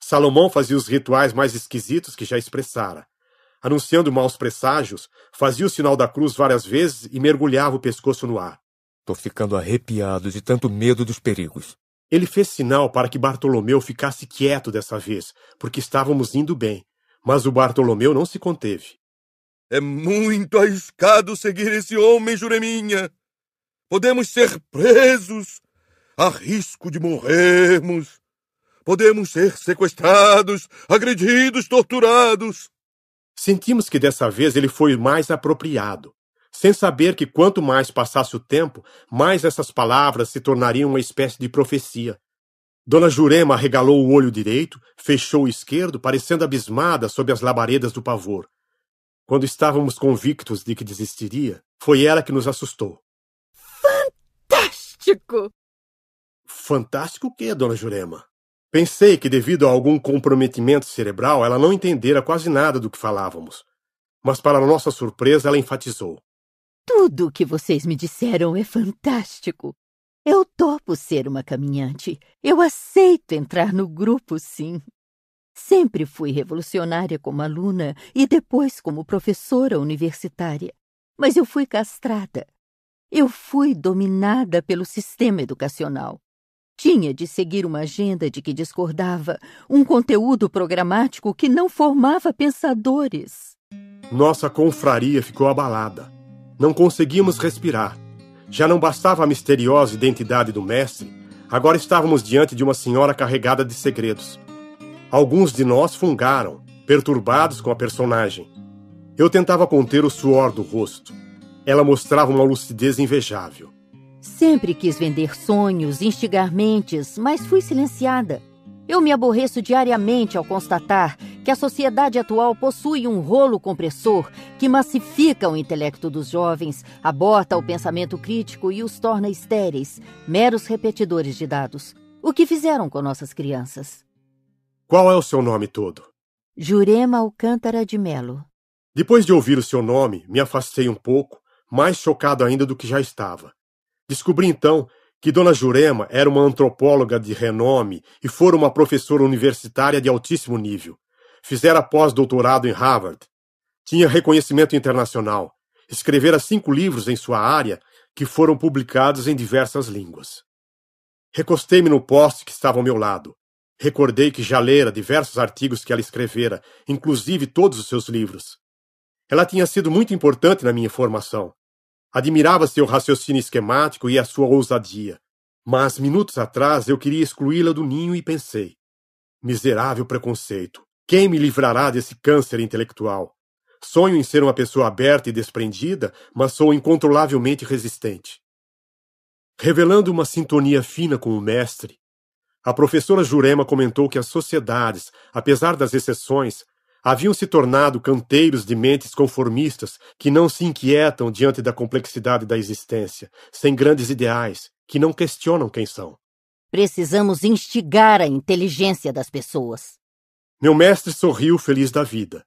Salomão fazia os rituais mais esquisitos que já expressara anunciando maus presságios, fazia o sinal da cruz várias vezes e mergulhava o pescoço no ar. Tô ficando arrepiado de tanto medo dos perigos. Ele fez sinal para que Bartolomeu ficasse quieto dessa vez, porque estávamos indo bem. Mas o Bartolomeu não se conteve. É muito arriscado seguir esse homem, Jureminha. Podemos ser presos, a risco de morrermos. Podemos ser sequestrados, agredidos, torturados. Sentimos que dessa vez ele foi mais apropriado, sem saber que quanto mais passasse o tempo, mais essas palavras se tornariam uma espécie de profecia. Dona Jurema regalou o olho direito, fechou o esquerdo, parecendo abismada sob as labaredas do pavor. Quando estávamos convictos de que desistiria, foi ela que nos assustou. Fantástico! Fantástico o quê, Dona Jurema? Pensei que, devido a algum comprometimento cerebral, ela não entendera quase nada do que falávamos. Mas, para nossa surpresa, ela enfatizou: Tudo o que vocês me disseram é fantástico. Eu topo ser uma caminhante. Eu aceito entrar no grupo, sim. Sempre fui revolucionária como aluna e depois como professora universitária. Mas eu fui castrada. Eu fui dominada pelo sistema educacional tinha de seguir uma agenda de que discordava, um conteúdo programático que não formava pensadores. Nossa confraria ficou abalada. Não conseguimos respirar. Já não bastava a misteriosa identidade do mestre, agora estávamos diante de uma senhora carregada de segredos. Alguns de nós fungaram, perturbados com a personagem. Eu tentava conter o suor do rosto. Ela mostrava uma lucidez invejável. Sempre quis vender sonhos, instigar mentes, mas fui silenciada. Eu me aborreço diariamente ao constatar que a sociedade atual possui um rolo compressor que massifica o intelecto dos jovens, aborta o pensamento crítico e os torna estéreis, meros repetidores de dados. O que fizeram com nossas crianças? Qual é o seu nome todo? Jurema Alcântara de Melo. Depois de ouvir o seu nome, me afastei um pouco, mais chocado ainda do que já estava. Descobri então que Dona Jurema era uma antropóloga de renome e fora uma professora universitária de altíssimo nível. Fizera pós-doutorado em Harvard. Tinha reconhecimento internacional. Escrevera cinco livros em sua área, que foram publicados em diversas línguas. Recostei-me no poste que estava ao meu lado. Recordei que já lera diversos artigos que ela escrevera, inclusive todos os seus livros. Ela tinha sido muito importante na minha formação. Admirava seu raciocínio esquemático e a sua ousadia. Mas minutos atrás eu queria excluí-la do ninho e pensei: miserável preconceito. Quem me livrará desse câncer intelectual? Sonho em ser uma pessoa aberta e desprendida, mas sou incontrolavelmente resistente. Revelando uma sintonia fina com o mestre, a professora Jurema comentou que as sociedades, apesar das exceções, haviam se tornado canteiros de mentes conformistas que não se inquietam diante da complexidade da existência, sem grandes ideais, que não questionam quem são. Precisamos instigar a inteligência das pessoas. Meu mestre sorriu feliz da vida.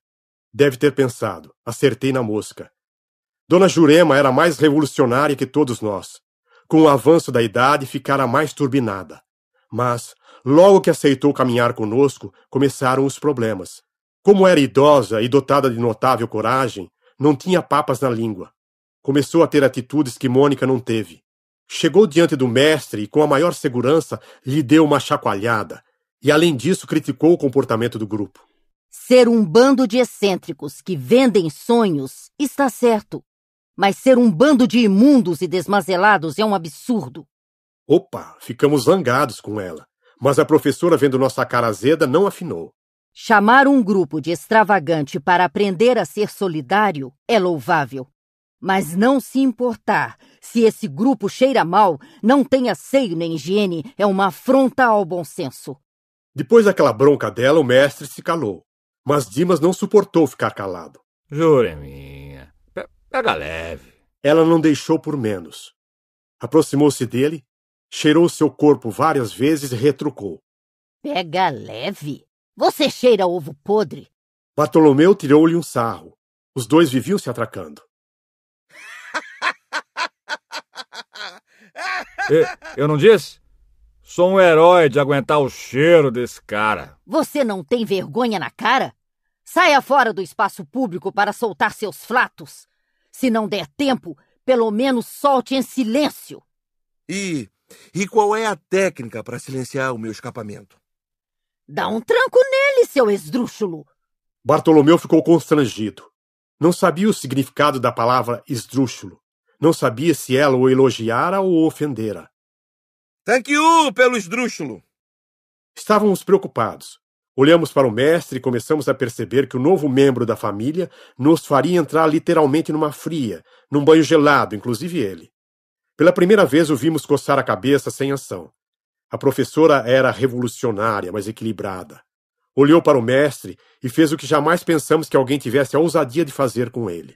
Deve ter pensado, acertei na mosca. Dona Jurema era mais revolucionária que todos nós. Com o avanço da idade, ficara mais turbinada. Mas, logo que aceitou caminhar conosco, começaram os problemas como era idosa e dotada de notável coragem, não tinha papas na língua. Começou a ter atitudes que Mônica não teve. Chegou diante do mestre e, com a maior segurança, lhe deu uma chacoalhada. E, além disso, criticou o comportamento do grupo. Ser um bando de excêntricos que vendem sonhos está certo. Mas ser um bando de imundos e desmazelados é um absurdo. Opa, ficamos zangados com ela. Mas a professora, vendo nossa cara azeda, não afinou. Chamar um grupo de extravagante para aprender a ser solidário é louvável. Mas não se importar se esse grupo cheira mal, não tenha seio nem higiene, é uma afronta ao bom senso. Depois daquela bronca dela, o mestre se calou. Mas Dimas não suportou ficar calado. Jureminha, minha. Pega leve. Ela não deixou por menos. Aproximou-se dele, cheirou seu corpo várias vezes e retrucou. Pega leve? Você cheira ovo podre? Bartolomeu tirou-lhe um sarro. Os dois viviam se atracando. <laughs> e, eu não disse? Sou um herói de aguentar o cheiro desse cara. Você não tem vergonha na cara? Saia fora do espaço público para soltar seus flatos. Se não der tempo, pelo menos solte em silêncio. E, e qual é a técnica para silenciar o meu escapamento? Dá um tranco nele, seu esdrúxulo! Bartolomeu ficou constrangido. Não sabia o significado da palavra esdrúxulo. Não sabia se ela o elogiara ou o ofendera. Thank you pelo esdrúxulo! Estávamos preocupados. Olhamos para o mestre e começamos a perceber que o novo membro da família nos faria entrar literalmente numa fria, num banho gelado, inclusive ele. Pela primeira vez o vimos coçar a cabeça sem ação. A professora era revolucionária, mas equilibrada. Olhou para o mestre e fez o que jamais pensamos que alguém tivesse a ousadia de fazer com ele.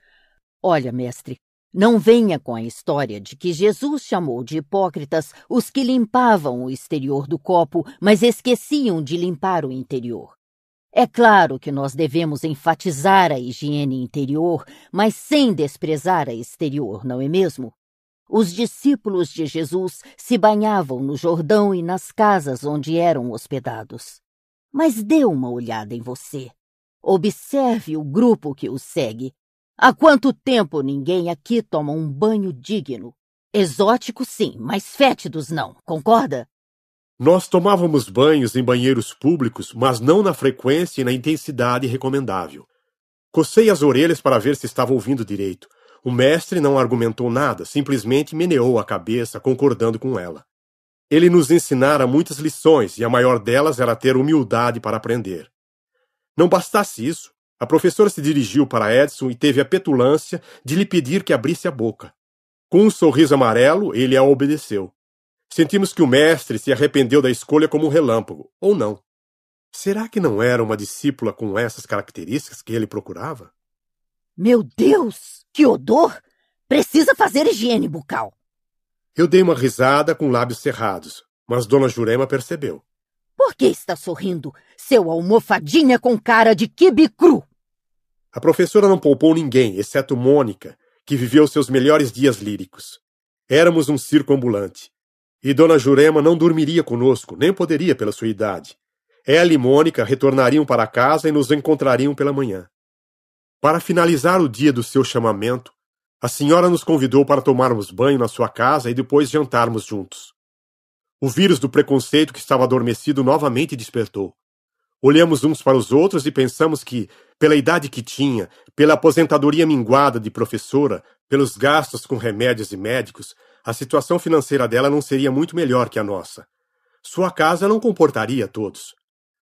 Olha, mestre, não venha com a história de que Jesus chamou de hipócritas os que limpavam o exterior do copo, mas esqueciam de limpar o interior. É claro que nós devemos enfatizar a higiene interior, mas sem desprezar a exterior, não é mesmo? Os discípulos de Jesus se banhavam no Jordão e nas casas onde eram hospedados. Mas dê uma olhada em você. Observe o grupo que os segue. Há quanto tempo ninguém aqui toma um banho digno? Exótico, sim, mas fétidos não, concorda? Nós tomávamos banhos em banheiros públicos, mas não na frequência e na intensidade recomendável. Cocei as orelhas para ver se estava ouvindo direito. O mestre não argumentou nada, simplesmente meneou a cabeça, concordando com ela. Ele nos ensinara muitas lições, e a maior delas era ter humildade para aprender. Não bastasse isso, a professora se dirigiu para Edson e teve a petulância de lhe pedir que abrisse a boca. Com um sorriso amarelo, ele a obedeceu. Sentimos que o mestre se arrependeu da escolha como um relâmpago, ou não. Será que não era uma discípula com essas características que ele procurava? Meu Deus, que odor! Precisa fazer higiene bucal. Eu dei uma risada com lábios cerrados, mas Dona Jurema percebeu. Por que está sorrindo, seu almofadinha com cara de quibe cru? A professora não poupou ninguém, exceto Mônica, que viveu seus melhores dias líricos. Éramos um circo ambulante. E Dona Jurema não dormiria conosco, nem poderia pela sua idade. Ela e Mônica retornariam para casa e nos encontrariam pela manhã. Para finalizar o dia do seu chamamento, a senhora nos convidou para tomarmos banho na sua casa e depois jantarmos juntos. O vírus do preconceito que estava adormecido novamente despertou. Olhamos uns para os outros e pensamos que, pela idade que tinha, pela aposentadoria minguada de professora, pelos gastos com remédios e médicos, a situação financeira dela não seria muito melhor que a nossa. Sua casa não comportaria todos.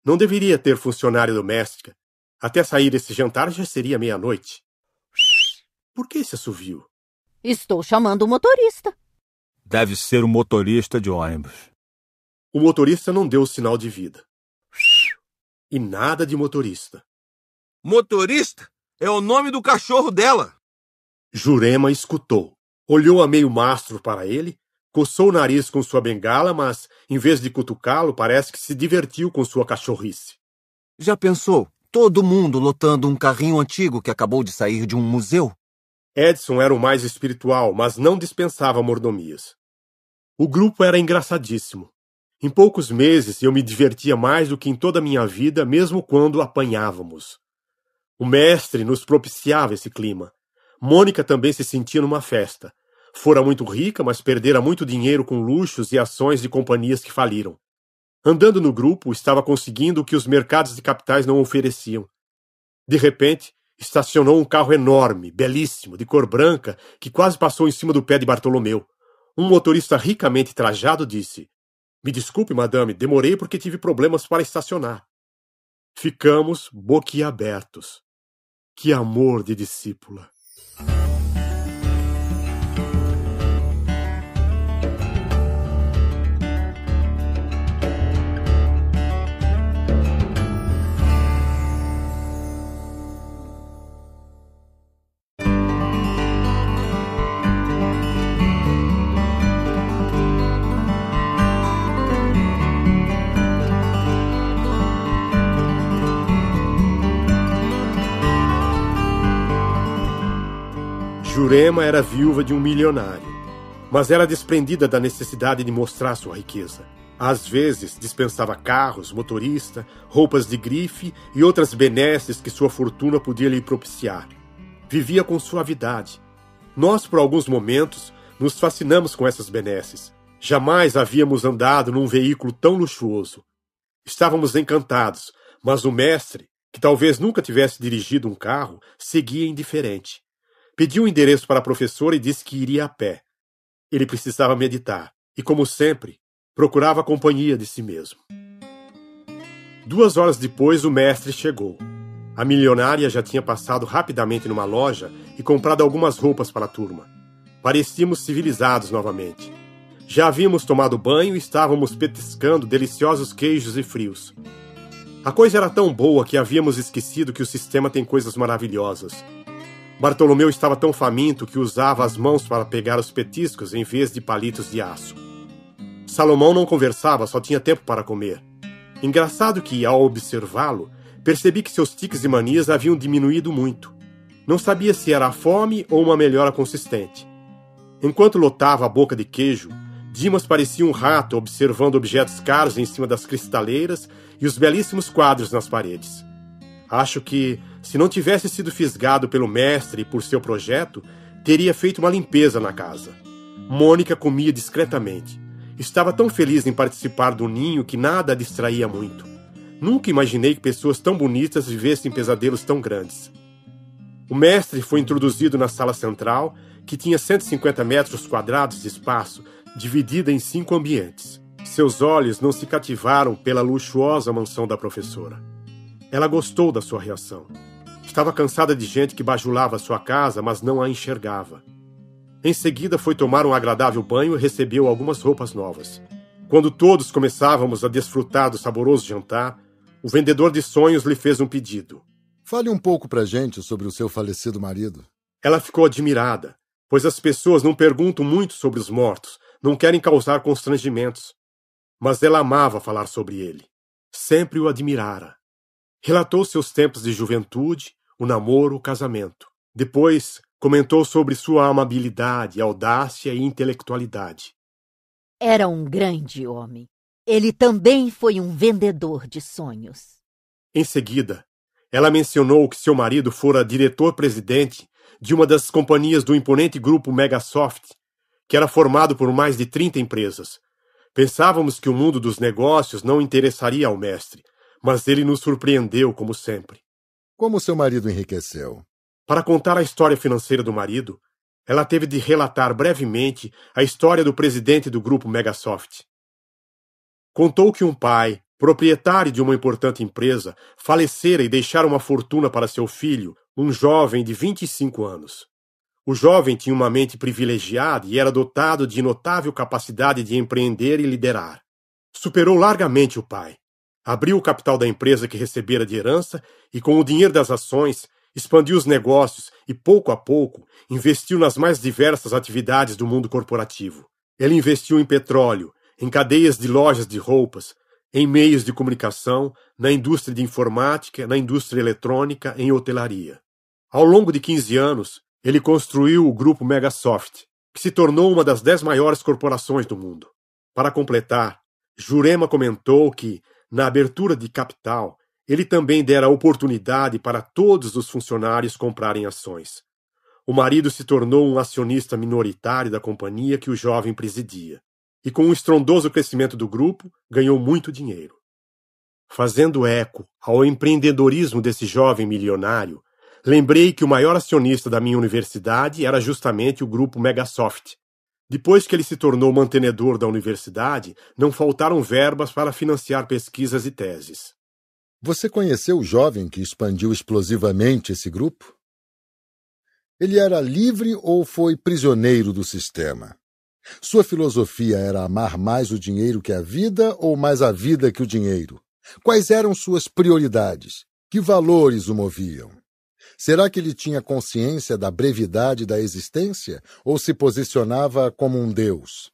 Não deveria ter funcionária doméstica, até sair esse jantar já seria meia-noite. Por que esse assovio? Estou chamando o motorista. Deve ser o motorista de ônibus. O motorista não deu sinal de vida. E nada de motorista. Motorista é o nome do cachorro dela. Jurema escutou. Olhou a meio mastro para ele, coçou o nariz com sua bengala, mas, em vez de cutucá-lo, parece que se divertiu com sua cachorrice. Já pensou? todo mundo lotando um carrinho antigo que acabou de sair de um museu. Edson era o mais espiritual, mas não dispensava mordomias. O grupo era engraçadíssimo. Em poucos meses eu me divertia mais do que em toda a minha vida, mesmo quando apanhávamos. O mestre nos propiciava esse clima. Mônica também se sentia numa festa. Fora muito rica, mas perdera muito dinheiro com luxos e ações de companhias que faliram. Andando no grupo, estava conseguindo o que os mercados de capitais não ofereciam. De repente, estacionou um carro enorme, belíssimo, de cor branca, que quase passou em cima do pé de Bartolomeu. Um motorista ricamente trajado disse: Me desculpe, madame, demorei porque tive problemas para estacionar. Ficamos boquiabertos. Que amor de discípula! Jurema era viúva de um milionário, mas era desprendida da necessidade de mostrar sua riqueza. Às vezes dispensava carros, motorista, roupas de grife e outras benesses que sua fortuna podia lhe propiciar. Vivia com suavidade. Nós, por alguns momentos, nos fascinamos com essas benesses. Jamais havíamos andado num veículo tão luxuoso. Estávamos encantados, mas o mestre, que talvez nunca tivesse dirigido um carro, seguia indiferente. Pediu o endereço para a professora e disse que iria a pé. Ele precisava meditar e, como sempre, procurava a companhia de si mesmo. Duas horas depois, o mestre chegou. A milionária já tinha passado rapidamente numa loja e comprado algumas roupas para a turma. Parecíamos civilizados novamente. Já havíamos tomado banho e estávamos petiscando deliciosos queijos e frios. A coisa era tão boa que havíamos esquecido que o sistema tem coisas maravilhosas, Bartolomeu estava tão faminto que usava as mãos para pegar os petiscos em vez de palitos de aço. Salomão não conversava, só tinha tempo para comer. Engraçado que, ao observá-lo, percebi que seus tiques e manias haviam diminuído muito. Não sabia se era a fome ou uma melhora consistente. Enquanto lotava a boca de queijo, Dimas parecia um rato observando objetos caros em cima das cristaleiras e os belíssimos quadros nas paredes. Acho que se não tivesse sido fisgado pelo mestre por seu projeto, teria feito uma limpeza na casa. Mônica comia discretamente. Estava tão feliz em participar do ninho que nada a distraía muito. Nunca imaginei que pessoas tão bonitas vivessem pesadelos tão grandes. O mestre foi introduzido na sala central, que tinha 150 metros quadrados de espaço, dividida em cinco ambientes. Seus olhos não se cativaram pela luxuosa mansão da professora. Ela gostou da sua reação. Estava cansada de gente que bajulava sua casa, mas não a enxergava. Em seguida, foi tomar um agradável banho e recebeu algumas roupas novas. Quando todos começávamos a desfrutar do saboroso jantar, o vendedor de sonhos lhe fez um pedido. Fale um pouco pra gente sobre o seu falecido marido. Ela ficou admirada, pois as pessoas não perguntam muito sobre os mortos, não querem causar constrangimentos. Mas ela amava falar sobre ele. Sempre o admirara. Relatou seus tempos de juventude o namoro, o casamento. Depois, comentou sobre sua amabilidade, audácia e intelectualidade. Era um grande homem. Ele também foi um vendedor de sonhos. Em seguida, ela mencionou que seu marido fora diretor-presidente de uma das companhias do imponente grupo Megasoft, que era formado por mais de 30 empresas. Pensávamos que o mundo dos negócios não interessaria ao mestre, mas ele nos surpreendeu como sempre. Como seu marido enriqueceu? Para contar a história financeira do marido, ela teve de relatar brevemente a história do presidente do grupo Megasoft. Contou que um pai, proprietário de uma importante empresa, falecera e deixara uma fortuna para seu filho, um jovem de 25 anos. O jovem tinha uma mente privilegiada e era dotado de notável capacidade de empreender e liderar. Superou largamente o pai abriu o capital da empresa que recebera de herança e, com o dinheiro das ações, expandiu os negócios e, pouco a pouco, investiu nas mais diversas atividades do mundo corporativo. Ele investiu em petróleo, em cadeias de lojas de roupas, em meios de comunicação, na indústria de informática, na indústria eletrônica, em hotelaria. Ao longo de 15 anos, ele construiu o grupo Megasoft, que se tornou uma das dez maiores corporações do mundo. Para completar, Jurema comentou que na abertura de capital, ele também dera oportunidade para todos os funcionários comprarem ações. O marido se tornou um acionista minoritário da companhia que o jovem presidia, e com o estrondoso crescimento do grupo, ganhou muito dinheiro. Fazendo eco ao empreendedorismo desse jovem milionário, lembrei que o maior acionista da minha universidade era justamente o grupo Megasoft, depois que ele se tornou mantenedor da universidade, não faltaram verbas para financiar pesquisas e teses. Você conheceu o jovem que expandiu explosivamente esse grupo? Ele era livre ou foi prisioneiro do sistema? Sua filosofia era amar mais o dinheiro que a vida ou mais a vida que o dinheiro? Quais eram suas prioridades? Que valores o moviam? Será que ele tinha consciência da brevidade da existência ou se posicionava como um deus?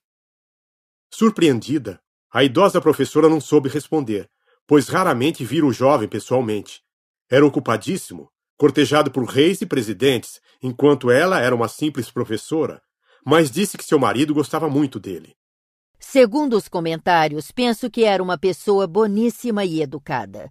Surpreendida, a idosa professora não soube responder, pois raramente vira o jovem pessoalmente. Era ocupadíssimo, cortejado por reis e presidentes, enquanto ela era uma simples professora, mas disse que seu marido gostava muito dele. Segundo os comentários, penso que era uma pessoa boníssima e educada.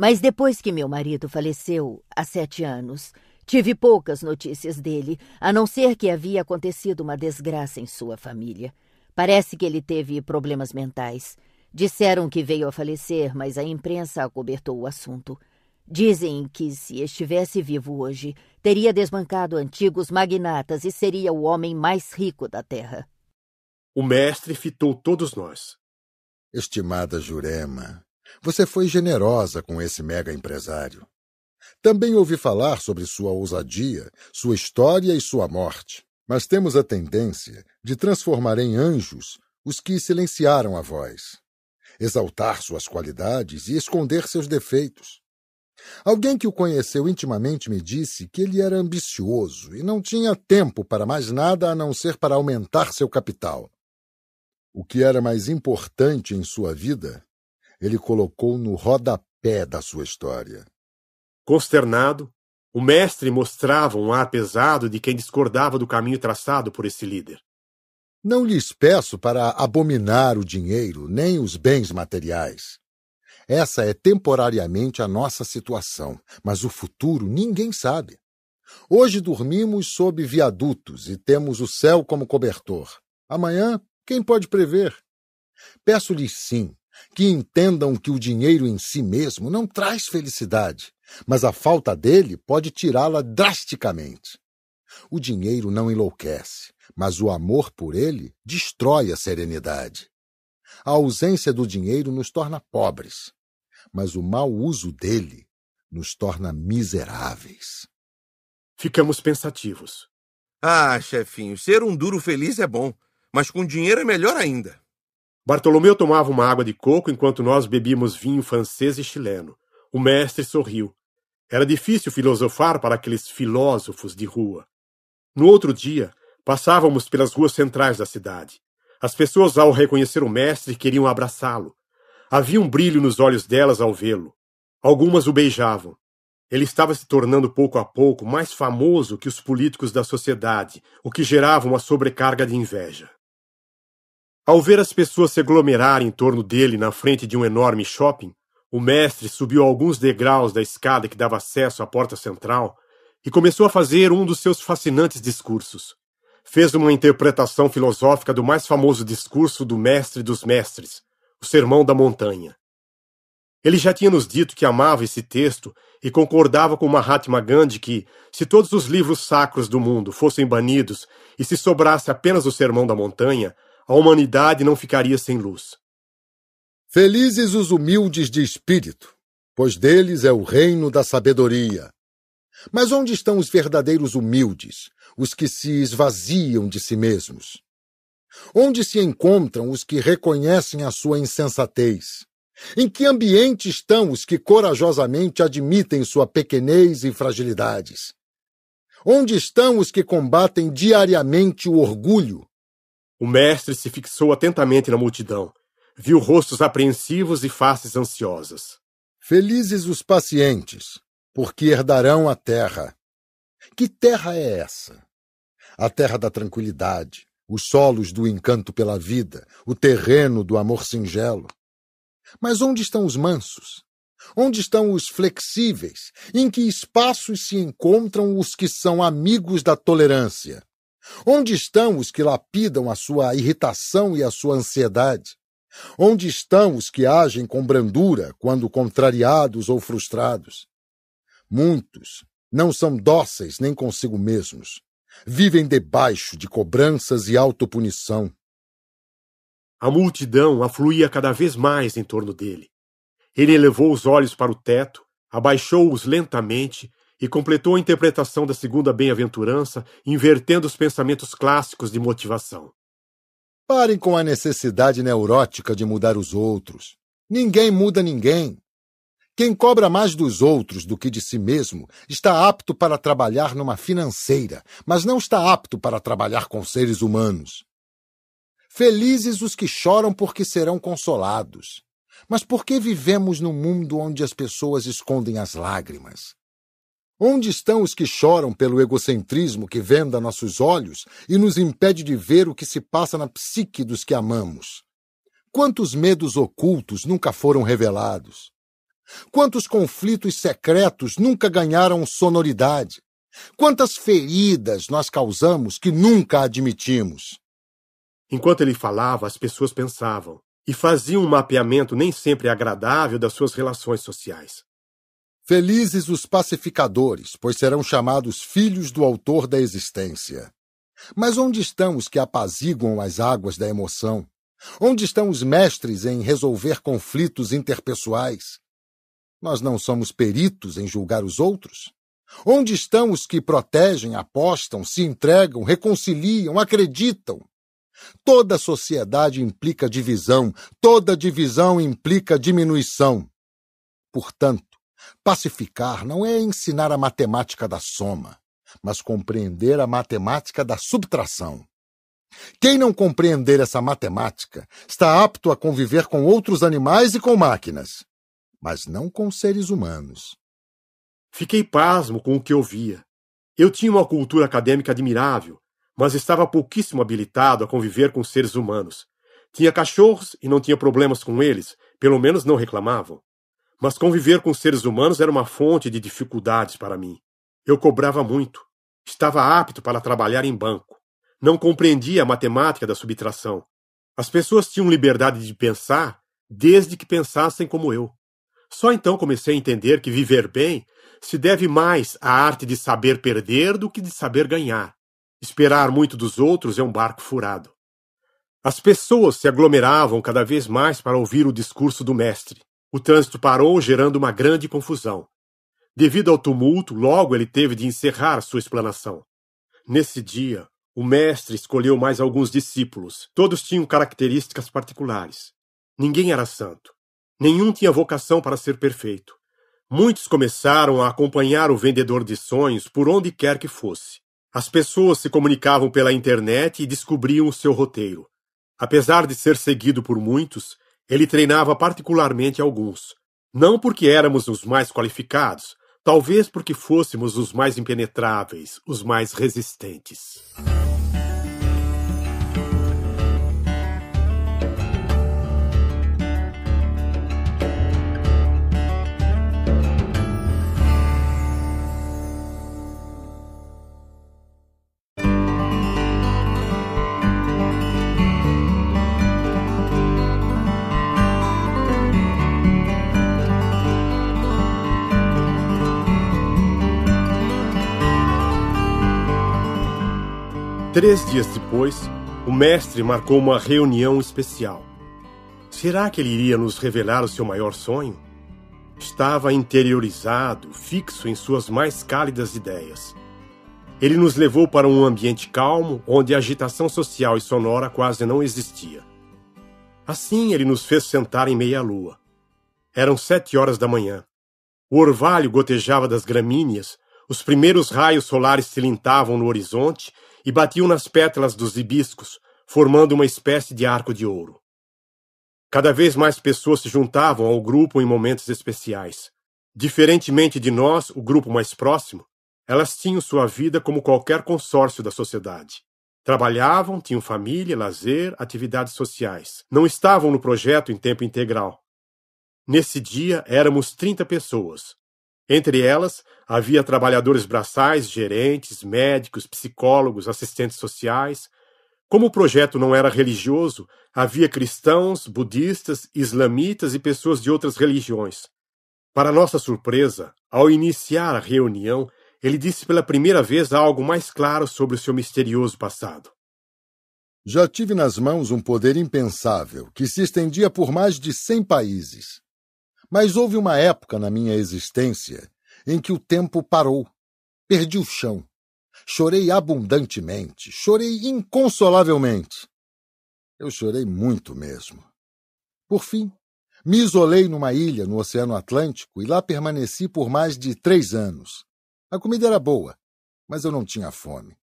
Mas depois que meu marido faleceu, há sete anos, tive poucas notícias dele, a não ser que havia acontecido uma desgraça em sua família. Parece que ele teve problemas mentais. Disseram que veio a falecer, mas a imprensa acobertou o assunto. Dizem que, se estivesse vivo hoje, teria desbancado antigos magnatas e seria o homem mais rico da terra. O mestre fitou todos nós. Estimada Jurema, você foi generosa com esse mega empresário. Também ouvi falar sobre sua ousadia, sua história e sua morte. Mas temos a tendência de transformar em anjos os que silenciaram a voz, exaltar suas qualidades e esconder seus defeitos. Alguém que o conheceu intimamente me disse que ele era ambicioso e não tinha tempo para mais nada a não ser para aumentar seu capital. O que era mais importante em sua vida ele colocou no rodapé da sua história. Consternado, o mestre mostrava um ar pesado de quem discordava do caminho traçado por esse líder. Não lhes peço para abominar o dinheiro nem os bens materiais. Essa é temporariamente a nossa situação, mas o futuro ninguém sabe. Hoje dormimos sob viadutos e temos o céu como cobertor. Amanhã, quem pode prever? Peço-lhes sim que entendam que o dinheiro em si mesmo não traz felicidade, mas a falta dele pode tirá-la drasticamente. O dinheiro não enlouquece, mas o amor por ele destrói a serenidade. A ausência do dinheiro nos torna pobres, mas o mau uso dele nos torna miseráveis. Ficamos pensativos. Ah, chefinho, ser um duro feliz é bom, mas com dinheiro é melhor ainda. Bartolomeu tomava uma água de coco enquanto nós bebíamos vinho francês e chileno. O mestre sorriu. Era difícil filosofar para aqueles filósofos de rua. No outro dia, passávamos pelas ruas centrais da cidade. As pessoas, ao reconhecer o mestre, queriam abraçá-lo. Havia um brilho nos olhos delas ao vê-lo. Algumas o beijavam. Ele estava se tornando pouco a pouco mais famoso que os políticos da sociedade, o que gerava uma sobrecarga de inveja. Ao ver as pessoas se aglomerarem em torno dele na frente de um enorme shopping, o mestre subiu alguns degraus da escada que dava acesso à porta central e começou a fazer um dos seus fascinantes discursos. Fez uma interpretação filosófica do mais famoso discurso do mestre dos mestres, o Sermão da Montanha. Ele já tinha nos dito que amava esse texto e concordava com Mahatma Gandhi que, se todos os livros sacros do mundo fossem banidos e se sobrasse apenas o Sermão da Montanha, a humanidade não ficaria sem luz. Felizes os humildes de espírito, pois deles é o reino da sabedoria. Mas onde estão os verdadeiros humildes, os que se esvaziam de si mesmos? Onde se encontram os que reconhecem a sua insensatez? Em que ambiente estão os que corajosamente admitem sua pequenez e fragilidades? Onde estão os que combatem diariamente o orgulho, o mestre se fixou atentamente na multidão. Viu rostos apreensivos e faces ansiosas. Felizes os pacientes, porque herdarão a terra. Que terra é essa? A terra da tranquilidade, os solos do encanto pela vida, o terreno do amor singelo. Mas onde estão os mansos? Onde estão os flexíveis? Em que espaços se encontram os que são amigos da tolerância? Onde estão os que lapidam a sua irritação e a sua ansiedade? Onde estão os que agem com brandura quando contrariados ou frustrados? Muitos não são dóceis nem consigo mesmos. Vivem debaixo de cobranças e autopunição. A multidão afluía cada vez mais em torno dele. Ele elevou os olhos para o teto, abaixou-os lentamente e completou a interpretação da segunda bem-aventurança, invertendo os pensamentos clássicos de motivação. Parem com a necessidade neurótica de mudar os outros. Ninguém muda ninguém. Quem cobra mais dos outros do que de si mesmo está apto para trabalhar numa financeira, mas não está apto para trabalhar com seres humanos. Felizes os que choram porque serão consolados. Mas por que vivemos num mundo onde as pessoas escondem as lágrimas? Onde estão os que choram pelo egocentrismo que venda nossos olhos e nos impede de ver o que se passa na psique dos que amamos? Quantos medos ocultos nunca foram revelados? Quantos conflitos secretos nunca ganharam sonoridade? Quantas feridas nós causamos que nunca admitimos? Enquanto ele falava, as pessoas pensavam e faziam um mapeamento nem sempre agradável das suas relações sociais. Felizes os pacificadores, pois serão chamados filhos do autor da existência. Mas onde estão os que apaziguam as águas da emoção? Onde estão os mestres em resolver conflitos interpessoais? Nós não somos peritos em julgar os outros? Onde estão os que protegem, apostam, se entregam, reconciliam, acreditam? Toda sociedade implica divisão, toda divisão implica diminuição. Portanto, Pacificar não é ensinar a matemática da soma, mas compreender a matemática da subtração. Quem não compreender essa matemática está apto a conviver com outros animais e com máquinas, mas não com seres humanos. Fiquei pasmo com o que eu via. Eu tinha uma cultura acadêmica admirável, mas estava pouquíssimo habilitado a conviver com seres humanos. Tinha cachorros e não tinha problemas com eles, pelo menos não reclamavam. Mas conviver com seres humanos era uma fonte de dificuldades para mim. Eu cobrava muito. Estava apto para trabalhar em banco. Não compreendia a matemática da subtração. As pessoas tinham liberdade de pensar desde que pensassem como eu. Só então comecei a entender que viver bem se deve mais à arte de saber perder do que de saber ganhar. Esperar muito dos outros é um barco furado. As pessoas se aglomeravam cada vez mais para ouvir o discurso do mestre. O trânsito parou, gerando uma grande confusão. Devido ao tumulto, logo ele teve de encerrar sua explanação. Nesse dia, o mestre escolheu mais alguns discípulos. Todos tinham características particulares. Ninguém era santo. Nenhum tinha vocação para ser perfeito. Muitos começaram a acompanhar o vendedor de sonhos por onde quer que fosse. As pessoas se comunicavam pela internet e descobriam o seu roteiro. Apesar de ser seguido por muitos, ele treinava particularmente alguns, não porque éramos os mais qualificados, talvez porque fôssemos os mais impenetráveis, os mais resistentes. Três dias depois, o mestre marcou uma reunião especial. Será que ele iria nos revelar o seu maior sonho? Estava interiorizado, fixo em suas mais cálidas ideias. Ele nos levou para um ambiente calmo, onde a agitação social e sonora quase não existia. Assim, ele nos fez sentar em meia-lua. Eram sete horas da manhã. O orvalho gotejava das gramíneas, os primeiros raios solares tilintavam no horizonte e batiam nas pétalas dos hibiscos, formando uma espécie de arco de ouro. Cada vez mais pessoas se juntavam ao grupo em momentos especiais. Diferentemente de nós, o grupo mais próximo, elas tinham sua vida como qualquer consórcio da sociedade. Trabalhavam, tinham família, lazer, atividades sociais. Não estavam no projeto em tempo integral. Nesse dia éramos 30 pessoas, entre elas, havia trabalhadores braçais, gerentes, médicos, psicólogos, assistentes sociais. Como o projeto não era religioso, havia cristãos, budistas, islamitas e pessoas de outras religiões. Para nossa surpresa, ao iniciar a reunião, ele disse pela primeira vez algo mais claro sobre o seu misterioso passado. Já tive nas mãos um poder impensável que se estendia por mais de cem países. Mas houve uma época na minha existência em que o tempo parou. Perdi o chão. Chorei abundantemente, chorei inconsolavelmente. Eu chorei muito mesmo. Por fim, me isolei numa ilha no Oceano Atlântico e lá permaneci por mais de três anos. A comida era boa, mas eu não tinha fome.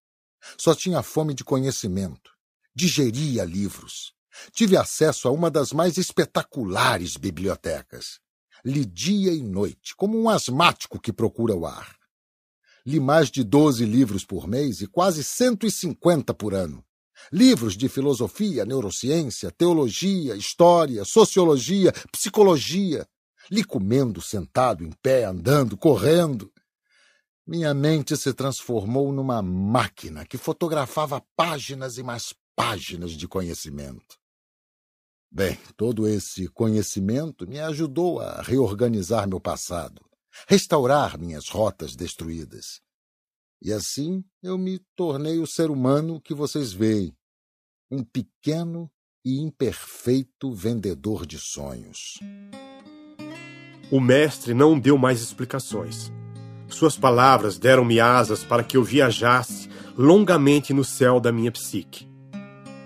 Só tinha fome de conhecimento. Digeria livros. Tive acesso a uma das mais espetaculares bibliotecas li dia e noite, como um asmático que procura o ar. Li mais de doze livros por mês e quase cento e cinquenta por ano. Livros de filosofia, neurociência, teologia, história, sociologia, psicologia. Li comendo, sentado, em pé, andando, correndo. Minha mente se transformou numa máquina que fotografava páginas e mais páginas de conhecimento. Bem, todo esse conhecimento me ajudou a reorganizar meu passado, restaurar minhas rotas destruídas. E assim eu me tornei o ser humano que vocês veem, um pequeno e imperfeito vendedor de sonhos. O mestre não deu mais explicações. Suas palavras deram-me asas para que eu viajasse longamente no céu da minha psique.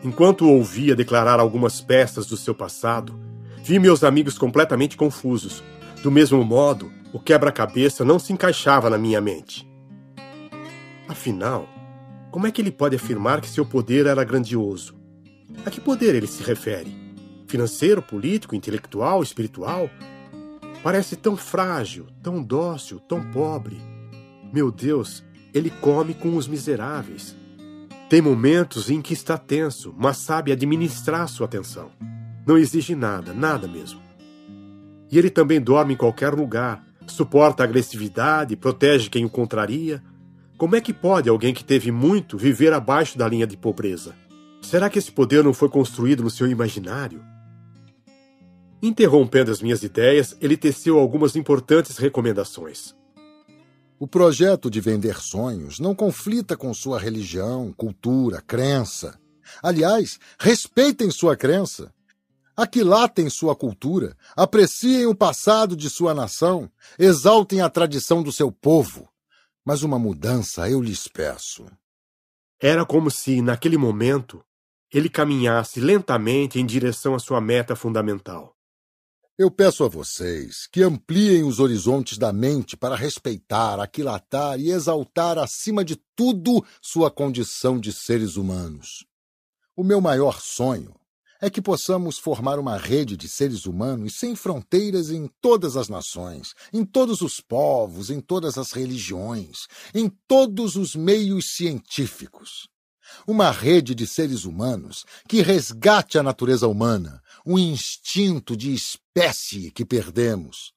Enquanto ouvia declarar algumas peças do seu passado, vi meus amigos completamente confusos. Do mesmo modo, o quebra-cabeça não se encaixava na minha mente. Afinal, como é que ele pode afirmar que seu poder era grandioso? A que poder ele se refere? Financeiro, político, intelectual, espiritual? Parece tão frágil, tão dócil, tão pobre. Meu Deus, ele come com os miseráveis. Tem momentos em que está tenso, mas sabe administrar sua atenção. Não exige nada, nada mesmo. E ele também dorme em qualquer lugar, suporta a agressividade, protege quem o contraria. Como é que pode alguém que teve muito viver abaixo da linha de pobreza? Será que esse poder não foi construído no seu imaginário? Interrompendo as minhas ideias, ele teceu algumas importantes recomendações. O projeto de vender sonhos não conflita com sua religião, cultura, crença. Aliás, respeitem sua crença. Aquilatem sua cultura, apreciem o passado de sua nação, exaltem a tradição do seu povo. Mas uma mudança eu lhes peço. Era como se, naquele momento, ele caminhasse lentamente em direção à sua meta fundamental. Eu peço a vocês que ampliem os horizontes da mente para respeitar, aquilatar e exaltar acima de tudo sua condição de seres humanos. O meu maior sonho é que possamos formar uma rede de seres humanos sem fronteiras em todas as nações, em todos os povos, em todas as religiões, em todos os meios científicos. Uma rede de seres humanos que resgate a natureza humana, o instinto de espécie que perdemos.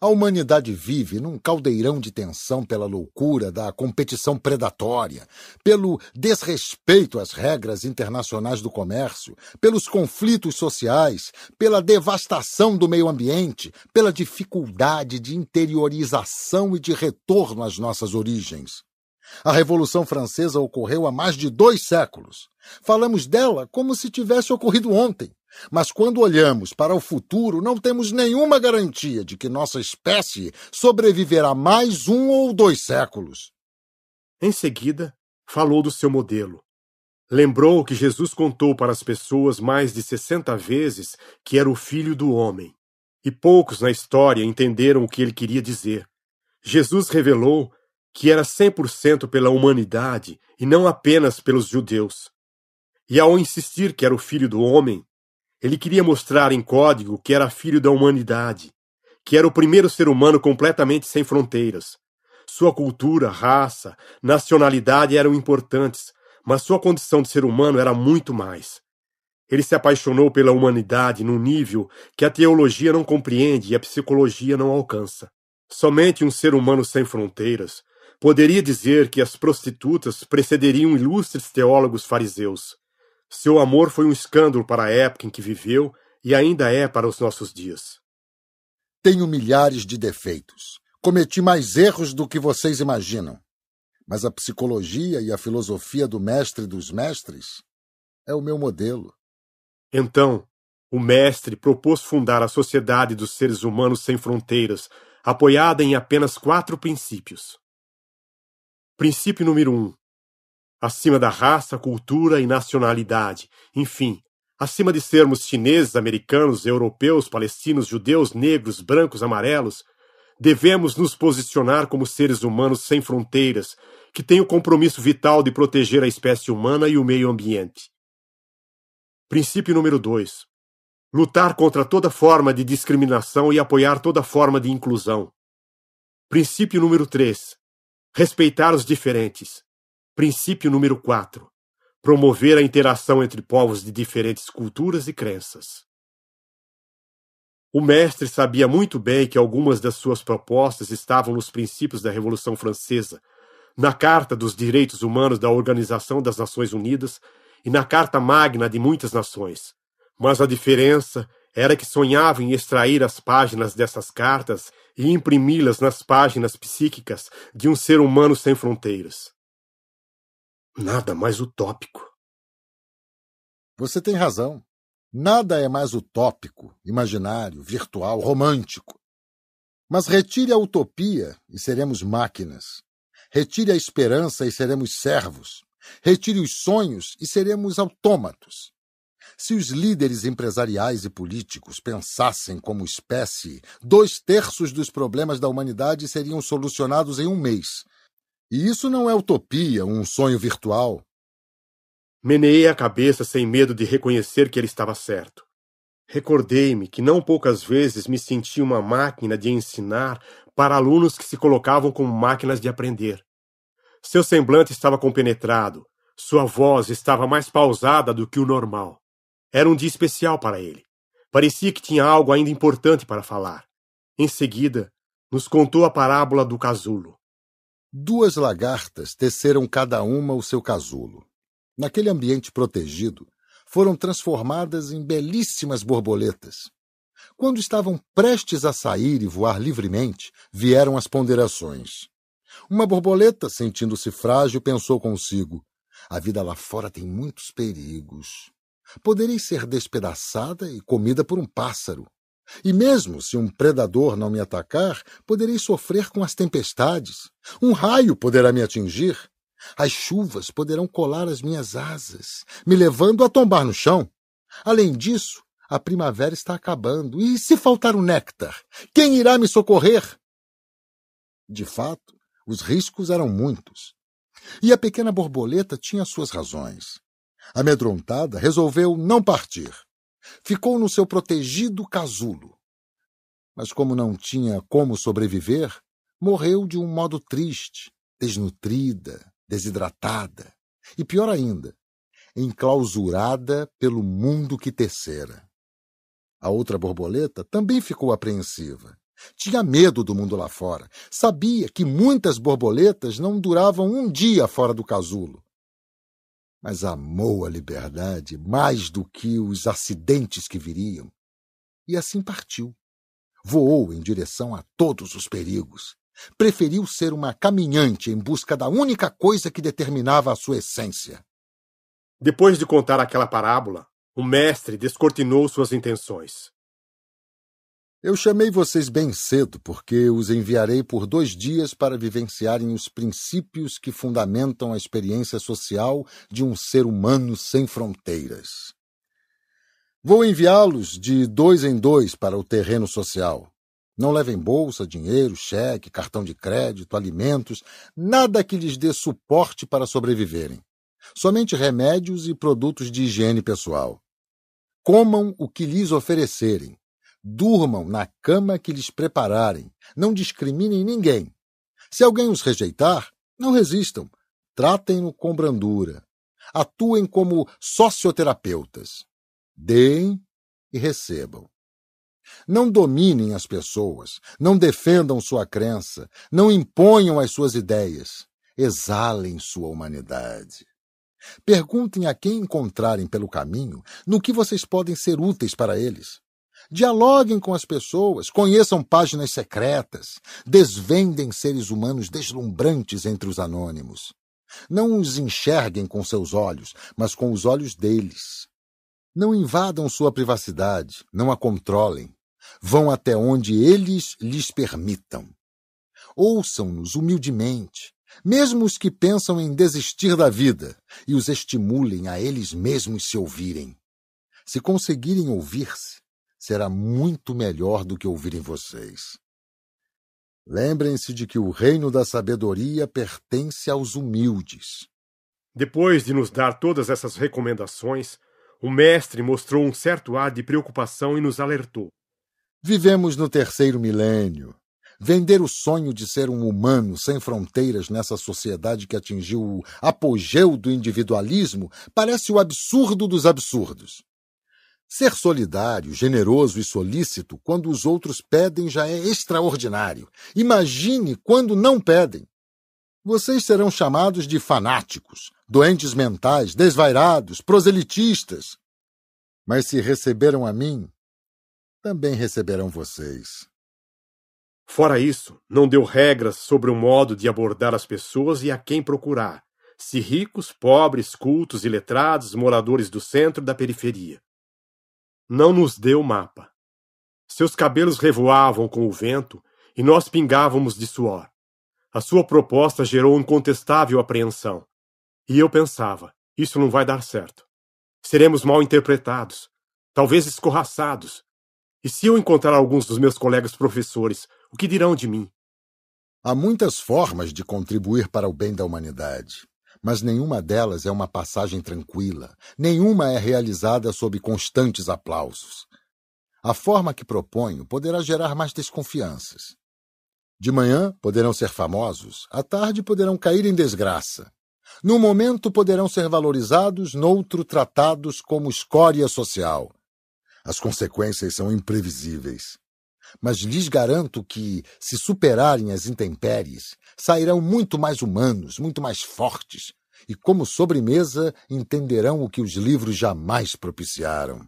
A humanidade vive num caldeirão de tensão pela loucura da competição predatória, pelo desrespeito às regras internacionais do comércio, pelos conflitos sociais, pela devastação do meio ambiente, pela dificuldade de interiorização e de retorno às nossas origens. A Revolução Francesa ocorreu há mais de dois séculos. Falamos dela como se tivesse ocorrido ontem, mas quando olhamos para o futuro, não temos nenhuma garantia de que nossa espécie sobreviverá mais um ou dois séculos. Em seguida, falou do seu modelo. Lembrou que Jesus contou para as pessoas mais de sessenta vezes que era o filho do homem. E poucos na história entenderam o que ele queria dizer. Jesus revelou que era 100% pela humanidade e não apenas pelos judeus. E ao insistir que era o filho do homem, ele queria mostrar em código que era filho da humanidade, que era o primeiro ser humano completamente sem fronteiras. Sua cultura, raça, nacionalidade eram importantes, mas sua condição de ser humano era muito mais. Ele se apaixonou pela humanidade num nível que a teologia não compreende e a psicologia não alcança. Somente um ser humano sem fronteiras, Poderia dizer que as prostitutas precederiam ilustres teólogos fariseus. Seu amor foi um escândalo para a época em que viveu e ainda é para os nossos dias. Tenho milhares de defeitos. Cometi mais erros do que vocês imaginam. Mas a psicologia e a filosofia do mestre dos mestres é o meu modelo. Então, o mestre propôs fundar a sociedade dos seres humanos sem fronteiras, apoiada em apenas quatro princípios: Princípio número um: acima da raça, cultura e nacionalidade, enfim, acima de sermos chineses, americanos, europeus, palestinos, judeus, negros, brancos, amarelos, devemos nos posicionar como seres humanos sem fronteiras, que têm o compromisso vital de proteger a espécie humana e o meio ambiente. Princípio número 2. Lutar contra toda forma de discriminação e apoiar toda forma de inclusão. Princípio número 3. Respeitar os diferentes. Princípio número 4. Promover a interação entre povos de diferentes culturas e crenças. O mestre sabia muito bem que algumas das suas propostas estavam nos princípios da Revolução Francesa, na Carta dos Direitos Humanos da Organização das Nações Unidas e na Carta Magna de muitas nações. Mas a diferença era que sonhava em extrair as páginas dessas cartas e imprimi-las nas páginas psíquicas de um ser humano sem fronteiras. Nada mais utópico. Você tem razão. Nada é mais utópico, imaginário, virtual, romântico. Mas retire a utopia e seremos máquinas. Retire a esperança e seremos servos. Retire os sonhos e seremos autômatos. Se os líderes empresariais e políticos pensassem como espécie, dois terços dos problemas da humanidade seriam solucionados em um mês. E isso não é utopia, um sonho virtual. Meneei a cabeça sem medo de reconhecer que ele estava certo. Recordei-me que não poucas vezes me senti uma máquina de ensinar para alunos que se colocavam como máquinas de aprender. Seu semblante estava compenetrado, sua voz estava mais pausada do que o normal. Era um dia especial para ele. Parecia que tinha algo ainda importante para falar. Em seguida, nos contou a parábola do casulo. Duas lagartas teceram cada uma o seu casulo. Naquele ambiente protegido, foram transformadas em belíssimas borboletas. Quando estavam prestes a sair e voar livremente, vieram as ponderações. Uma borboleta, sentindo-se frágil, pensou consigo: A vida lá fora tem muitos perigos poderei ser despedaçada e comida por um pássaro. E mesmo se um predador não me atacar, poderei sofrer com as tempestades. Um raio poderá me atingir. As chuvas poderão colar as minhas asas, me levando a tombar no chão. Além disso, a primavera está acabando. E se faltar o néctar, quem irá me socorrer? De fato, os riscos eram muitos. E a pequena borboleta tinha suas razões. Amedrontada, resolveu não partir. Ficou no seu protegido casulo. Mas, como não tinha como sobreviver, morreu de um modo triste, desnutrida, desidratada e, pior ainda, enclausurada pelo mundo que tecera. A outra borboleta também ficou apreensiva. Tinha medo do mundo lá fora. Sabia que muitas borboletas não duravam um dia fora do casulo mas amou a liberdade mais do que os acidentes que viriam. E assim partiu. Voou em direção a todos os perigos. Preferiu ser uma caminhante em busca da única coisa que determinava a sua essência. Depois de contar aquela parábola, o mestre descortinou suas intenções. Eu chamei vocês bem cedo porque os enviarei por dois dias para vivenciarem os princípios que fundamentam a experiência social de um ser humano sem fronteiras. Vou enviá-los de dois em dois para o terreno social. Não levem bolsa, dinheiro, cheque, cartão de crédito, alimentos, nada que lhes dê suporte para sobreviverem. Somente remédios e produtos de higiene pessoal. Comam o que lhes oferecerem, Durmam na cama que lhes prepararem. Não discriminem ninguém. Se alguém os rejeitar, não resistam. Tratem-no com brandura. Atuem como socioterapeutas. Deem e recebam. Não dominem as pessoas, não defendam sua crença, não imponham as suas ideias. Exalem sua humanidade. Perguntem a quem encontrarem pelo caminho no que vocês podem ser úteis para eles. Dialoguem com as pessoas, conheçam páginas secretas, desvendem seres humanos deslumbrantes entre os anônimos. Não os enxerguem com seus olhos, mas com os olhos deles. Não invadam sua privacidade, não a controlem. Vão até onde eles lhes permitam. Ouçam-nos humildemente, mesmo os que pensam em desistir da vida, e os estimulem a eles mesmos se ouvirem. Se conseguirem ouvir-se, será muito melhor do que ouvirem vocês. Lembrem-se de que o reino da sabedoria pertence aos humildes. Depois de nos dar todas essas recomendações, o mestre mostrou um certo ar de preocupação e nos alertou. Vivemos no terceiro milênio. Vender o sonho de ser um humano sem fronteiras nessa sociedade que atingiu o apogeu do individualismo parece o absurdo dos absurdos. Ser solidário, generoso e solícito quando os outros pedem já é extraordinário. Imagine quando não pedem. Vocês serão chamados de fanáticos, doentes mentais, desvairados, proselitistas. Mas se receberam a mim, também receberão vocês. Fora isso, não deu regras sobre o modo de abordar as pessoas e a quem procurar, se ricos, pobres, cultos e letrados, moradores do centro da periferia não nos deu mapa. Seus cabelos revoavam com o vento e nós pingávamos de suor. A sua proposta gerou incontestável apreensão. E eu pensava: isso não vai dar certo. Seremos mal interpretados, talvez escorraçados. E se eu encontrar alguns dos meus colegas professores, o que dirão de mim? Há muitas formas de contribuir para o bem da humanidade mas nenhuma delas é uma passagem tranquila, nenhuma é realizada sob constantes aplausos. A forma que proponho poderá gerar mais desconfianças. De manhã poderão ser famosos, à tarde poderão cair em desgraça. No momento poderão ser valorizados, noutro tratados como escória social. As consequências são imprevisíveis mas lhes garanto que, se superarem as intempéries, sairão muito mais humanos, muito mais fortes, e como sobremesa entenderão o que os livros jamais propiciaram.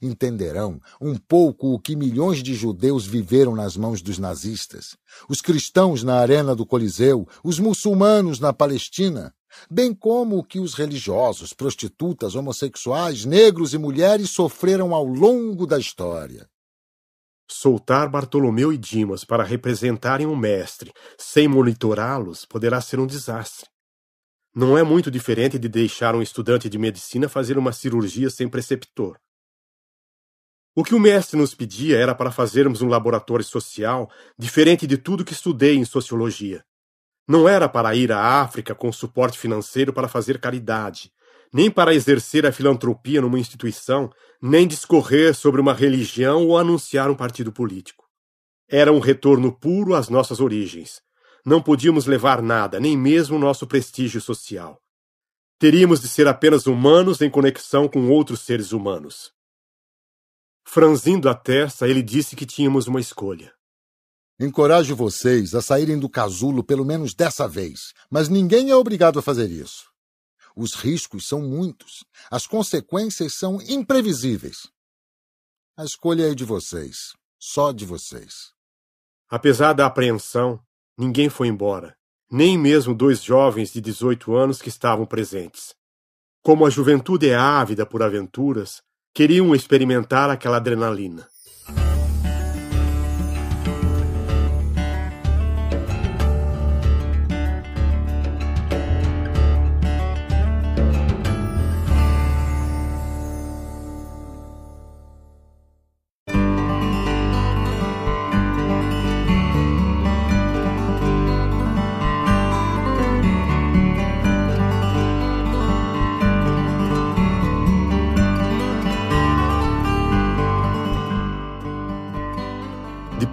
Entenderão um pouco o que milhões de judeus viveram nas mãos dos nazistas, os cristãos na arena do Coliseu, os muçulmanos na Palestina, bem como o que os religiosos, prostitutas, homossexuais, negros e mulheres sofreram ao longo da história. Soltar Bartolomeu e Dimas para representarem um mestre sem monitorá-los poderá ser um desastre. Não é muito diferente de deixar um estudante de medicina fazer uma cirurgia sem preceptor. O que o mestre nos pedia era para fazermos um laboratório social diferente de tudo que estudei em sociologia. Não era para ir à África com suporte financeiro para fazer caridade nem para exercer a filantropia numa instituição, nem discorrer sobre uma religião ou anunciar um partido político. Era um retorno puro às nossas origens. Não podíamos levar nada, nem mesmo nosso prestígio social. Teríamos de ser apenas humanos em conexão com outros seres humanos. Franzindo a testa, ele disse que tínhamos uma escolha. Encorajo vocês a saírem do casulo pelo menos dessa vez, mas ninguém é obrigado a fazer isso. Os riscos são muitos. As consequências são imprevisíveis. A escolha é de vocês, só de vocês. Apesar da apreensão, ninguém foi embora, nem mesmo dois jovens de 18 anos que estavam presentes. Como a juventude é ávida por aventuras, queriam experimentar aquela adrenalina.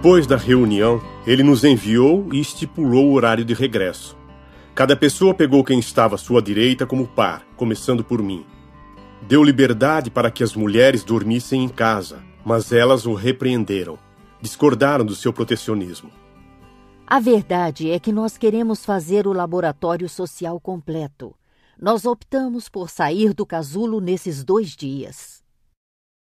Depois da reunião, ele nos enviou e estipulou o horário de regresso. Cada pessoa pegou quem estava à sua direita como par, começando por mim. Deu liberdade para que as mulheres dormissem em casa, mas elas o repreenderam. Discordaram do seu protecionismo. A verdade é que nós queremos fazer o laboratório social completo. Nós optamos por sair do casulo nesses dois dias.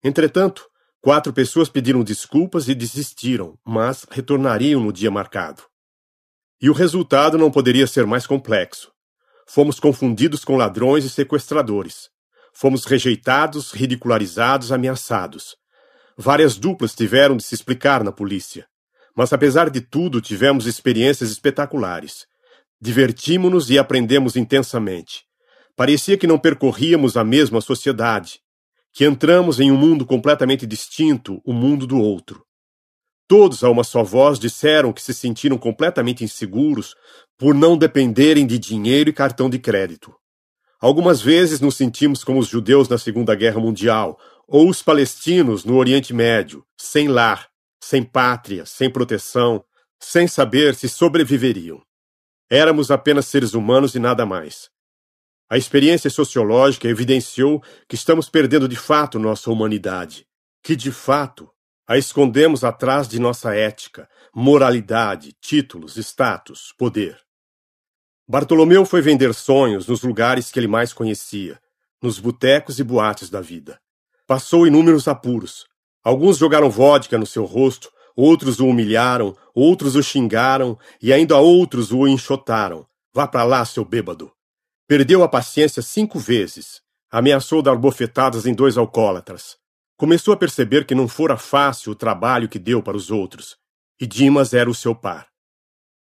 Entretanto, Quatro pessoas pediram desculpas e desistiram, mas retornariam no dia marcado. E o resultado não poderia ser mais complexo. Fomos confundidos com ladrões e sequestradores. Fomos rejeitados, ridicularizados, ameaçados. Várias duplas tiveram de se explicar na polícia. Mas apesar de tudo, tivemos experiências espetaculares. Divertimos-nos e aprendemos intensamente. Parecia que não percorríamos a mesma sociedade, que entramos em um mundo completamente distinto, o mundo do outro. Todos a uma só voz disseram que se sentiram completamente inseguros por não dependerem de dinheiro e cartão de crédito. Algumas vezes nos sentimos como os judeus na Segunda Guerra Mundial, ou os palestinos no Oriente Médio, sem lar, sem pátria, sem proteção, sem saber se sobreviveriam. Éramos apenas seres humanos e nada mais. A experiência sociológica evidenciou que estamos perdendo de fato nossa humanidade, que de fato a escondemos atrás de nossa ética, moralidade, títulos, status, poder. Bartolomeu foi vender sonhos nos lugares que ele mais conhecia, nos botecos e boates da vida. Passou inúmeros apuros. Alguns jogaram vodka no seu rosto, outros o humilharam, outros o xingaram e ainda outros o enxotaram. Vá para lá, seu bêbado. Perdeu a paciência cinco vezes. Ameaçou dar bofetadas em dois alcoólatras. Começou a perceber que não fora fácil o trabalho que deu para os outros. E Dimas era o seu par.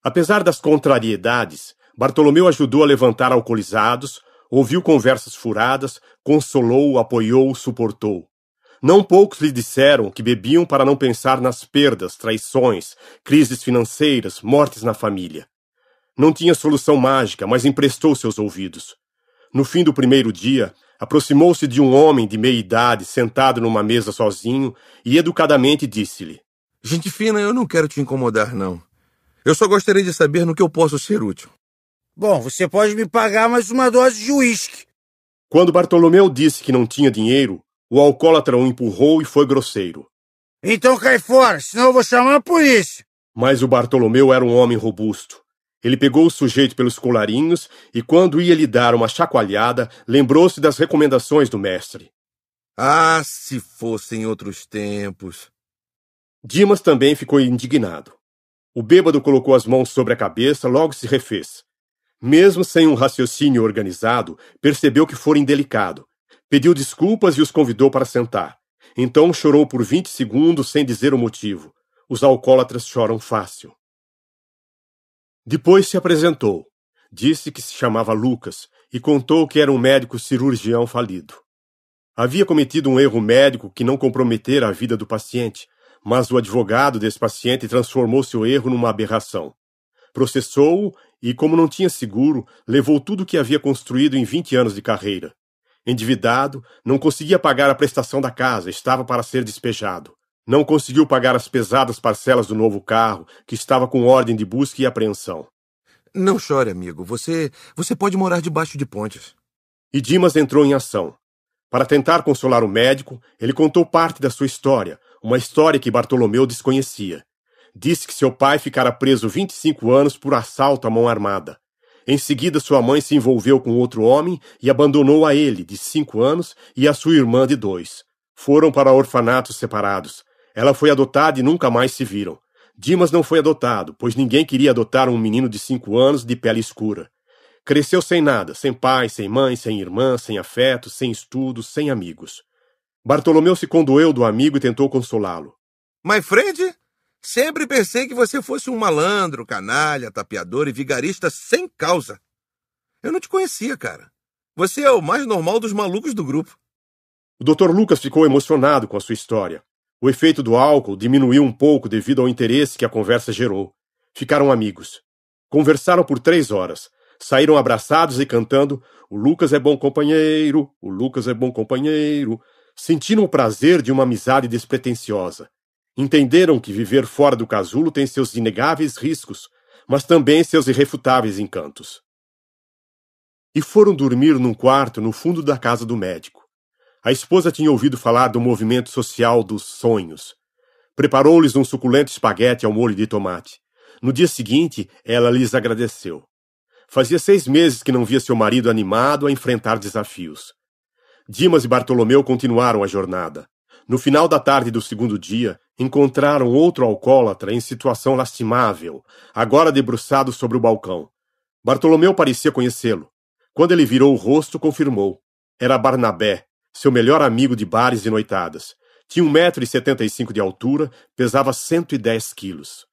Apesar das contrariedades, Bartolomeu ajudou a levantar alcoolizados, ouviu conversas furadas, consolou, apoiou, suportou. Não poucos lhe disseram que bebiam para não pensar nas perdas, traições, crises financeiras, mortes na família. Não tinha solução mágica, mas emprestou seus ouvidos. No fim do primeiro dia, aproximou-se de um homem de meia idade sentado numa mesa sozinho e educadamente disse-lhe: Gente fina, eu não quero te incomodar, não. Eu só gostaria de saber no que eu posso ser útil. Bom, você pode me pagar mais uma dose de uísque. Quando Bartolomeu disse que não tinha dinheiro, o alcoólatra o empurrou e foi grosseiro. Então cai fora, senão eu vou chamar a polícia. Mas o Bartolomeu era um homem robusto. Ele pegou o sujeito pelos colarinhos e, quando ia lhe dar uma chacoalhada, lembrou-se das recomendações do mestre. Ah, se fossem outros tempos! Dimas também ficou indignado. O bêbado colocou as mãos sobre a cabeça, logo se refez. Mesmo sem um raciocínio organizado, percebeu que fora indelicado. Pediu desculpas e os convidou para sentar. Então chorou por vinte segundos sem dizer o motivo. Os alcoólatras choram fácil. Depois se apresentou. Disse que se chamava Lucas e contou que era um médico cirurgião falido. Havia cometido um erro médico que não comprometera a vida do paciente, mas o advogado desse paciente transformou seu erro numa aberração. Processou-o e, como não tinha seguro, levou tudo o que havia construído em 20 anos de carreira. Endividado, não conseguia pagar a prestação da casa, estava para ser despejado. Não conseguiu pagar as pesadas parcelas do novo carro, que estava com ordem de busca e apreensão. Não chore, amigo. Você, você pode morar debaixo de pontes. E Dimas entrou em ação. Para tentar consolar o médico, ele contou parte da sua história, uma história que Bartolomeu desconhecia. Disse que seu pai ficara preso 25 anos por assalto à mão armada. Em seguida, sua mãe se envolveu com outro homem e abandonou a ele, de cinco anos, e a sua irmã, de dois. Foram para orfanatos separados. Ela foi adotada e nunca mais se viram. Dimas não foi adotado, pois ninguém queria adotar um menino de cinco anos de pele escura. Cresceu sem nada, sem pai, sem mãe, sem irmã, sem afeto, sem estudo, sem amigos. Bartolomeu se condoeu do amigo e tentou consolá-lo. My friend, sempre pensei que você fosse um malandro, canalha, tapeador e vigarista sem causa. Eu não te conhecia, cara. Você é o mais normal dos malucos do grupo. O Dr. Lucas ficou emocionado com a sua história. O efeito do álcool diminuiu um pouco devido ao interesse que a conversa gerou. Ficaram amigos. Conversaram por três horas. Saíram abraçados e cantando: O Lucas é bom companheiro, o Lucas é bom companheiro. Sentiram o prazer de uma amizade despretensiosa. Entenderam que viver fora do casulo tem seus inegáveis riscos, mas também seus irrefutáveis encantos. E foram dormir num quarto no fundo da casa do médico. A esposa tinha ouvido falar do movimento social dos sonhos. Preparou-lhes um suculento espaguete ao molho de tomate. No dia seguinte, ela lhes agradeceu. Fazia seis meses que não via seu marido animado a enfrentar desafios. Dimas e Bartolomeu continuaram a jornada. No final da tarde do segundo dia, encontraram outro alcoólatra em situação lastimável, agora debruçado sobre o balcão. Bartolomeu parecia conhecê-lo. Quando ele virou o rosto, confirmou. Era Barnabé, seu melhor amigo de bares e noitadas. Tinha 1,75m de altura, pesava 110 quilos.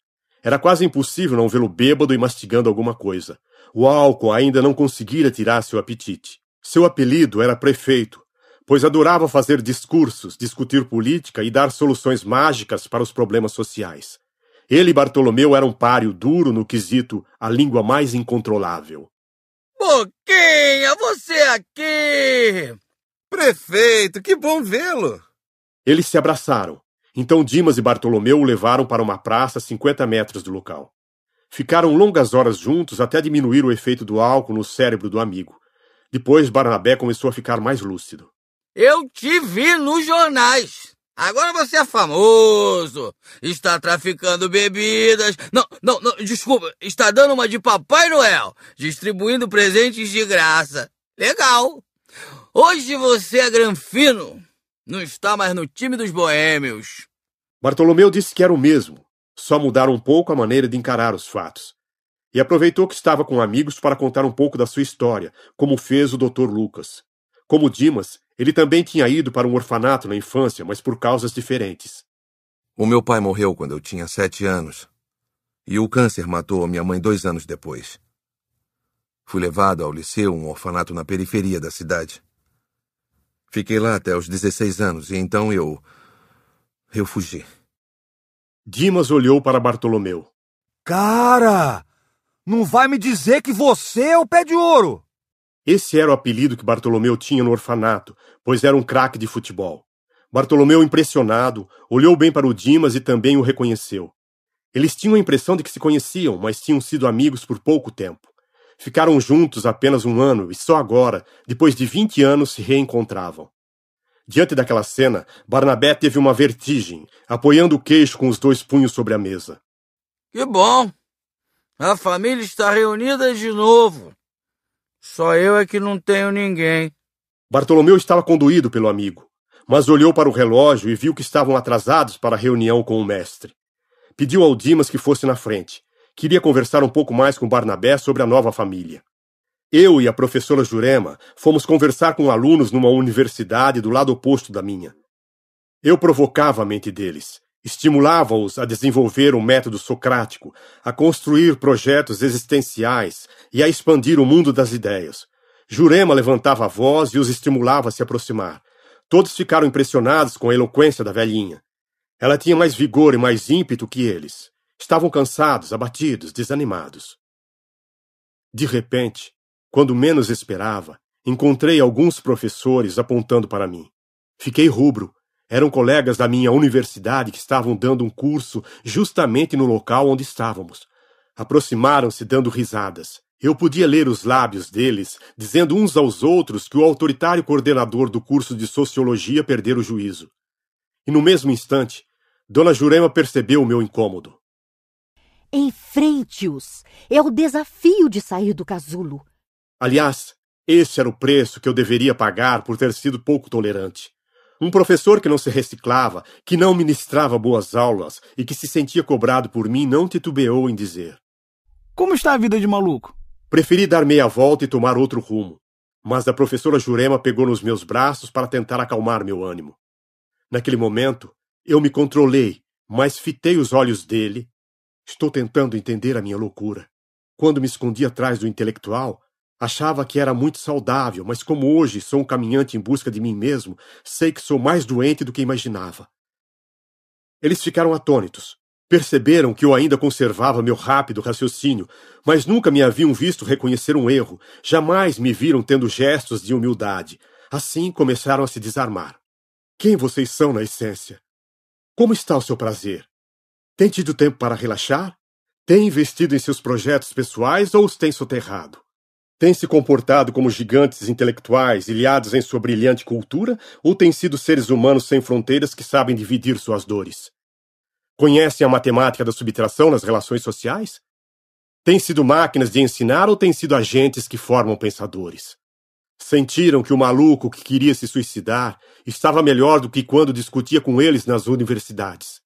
Era quase impossível não vê-lo bêbado e mastigando alguma coisa. O álcool ainda não conseguira tirar seu apetite. Seu apelido era prefeito, pois adorava fazer discursos, discutir política e dar soluções mágicas para os problemas sociais. Ele e Bartolomeu eram páreo duro no quesito a língua mais incontrolável. Boquinha, você aqui! Prefeito, que bom vê-lo! Eles se abraçaram. Então Dimas e Bartolomeu o levaram para uma praça a 50 metros do local. Ficaram longas horas juntos até diminuir o efeito do álcool no cérebro do amigo. Depois Barnabé começou a ficar mais lúcido. Eu te vi nos jornais. Agora você é famoso. Está traficando bebidas. Não, não, não, desculpa. Está dando uma de Papai Noel, distribuindo presentes de graça. Legal. Hoje você é granfino, não está mais no time dos boêmios. Bartolomeu disse que era o mesmo, só mudaram um pouco a maneira de encarar os fatos. E aproveitou que estava com amigos para contar um pouco da sua história, como fez o Dr. Lucas. Como Dimas, ele também tinha ido para um orfanato na infância, mas por causas diferentes. O meu pai morreu quando eu tinha sete anos. E o câncer matou a minha mãe dois anos depois. Fui levado ao Liceu, um orfanato na periferia da cidade. Fiquei lá até os 16 anos e então eu. eu fugi. Dimas olhou para Bartolomeu. Cara! Não vai me dizer que você é o pé de ouro! Esse era o apelido que Bartolomeu tinha no orfanato, pois era um craque de futebol. Bartolomeu, impressionado, olhou bem para o Dimas e também o reconheceu. Eles tinham a impressão de que se conheciam, mas tinham sido amigos por pouco tempo. Ficaram juntos apenas um ano e só agora, depois de 20 anos, se reencontravam. Diante daquela cena, Barnabé teve uma vertigem, apoiando o queixo com os dois punhos sobre a mesa. Que bom! A família está reunida de novo. Só eu é que não tenho ninguém. Bartolomeu estava conduído pelo amigo, mas olhou para o relógio e viu que estavam atrasados para a reunião com o mestre. Pediu ao Dimas que fosse na frente queria conversar um pouco mais com Barnabé sobre a nova família. Eu e a professora Jurema fomos conversar com alunos numa universidade do lado oposto da minha. Eu provocava a mente deles, estimulava-os a desenvolver um método socrático, a construir projetos existenciais e a expandir o mundo das ideias. Jurema levantava a voz e os estimulava a se aproximar. Todos ficaram impressionados com a eloquência da velhinha. Ela tinha mais vigor e mais ímpeto que eles. Estavam cansados, abatidos, desanimados. De repente, quando menos esperava, encontrei alguns professores apontando para mim. Fiquei rubro. Eram colegas da minha universidade que estavam dando um curso justamente no local onde estávamos. Aproximaram-se dando risadas. Eu podia ler os lábios deles, dizendo uns aos outros que o autoritário coordenador do curso de sociologia perdera o juízo. E no mesmo instante, Dona Jurema percebeu o meu incômodo. Enfrente-os! É o desafio de sair do casulo. Aliás, esse era o preço que eu deveria pagar por ter sido pouco tolerante. Um professor que não se reciclava, que não ministrava boas aulas e que se sentia cobrado por mim não titubeou em dizer: Como está a vida de maluco? Preferi dar meia volta e tomar outro rumo, mas a professora Jurema pegou nos meus braços para tentar acalmar meu ânimo. Naquele momento, eu me controlei, mas fitei os olhos dele Estou tentando entender a minha loucura. Quando me escondi atrás do intelectual, achava que era muito saudável, mas como hoje sou um caminhante em busca de mim mesmo, sei que sou mais doente do que imaginava. Eles ficaram atônitos. Perceberam que eu ainda conservava meu rápido raciocínio, mas nunca me haviam visto reconhecer um erro, jamais me viram tendo gestos de humildade. Assim começaram a se desarmar. Quem vocês são na essência? Como está o seu prazer? Tem tido tempo para relaxar? Tem investido em seus projetos pessoais ou os tem soterrado? Tem se comportado como gigantes intelectuais ilhados em sua brilhante cultura ou tem sido seres humanos sem fronteiras que sabem dividir suas dores? Conhecem a matemática da subtração nas relações sociais? Tem sido máquinas de ensinar ou tem sido agentes que formam pensadores? Sentiram que o maluco que queria se suicidar estava melhor do que quando discutia com eles nas universidades.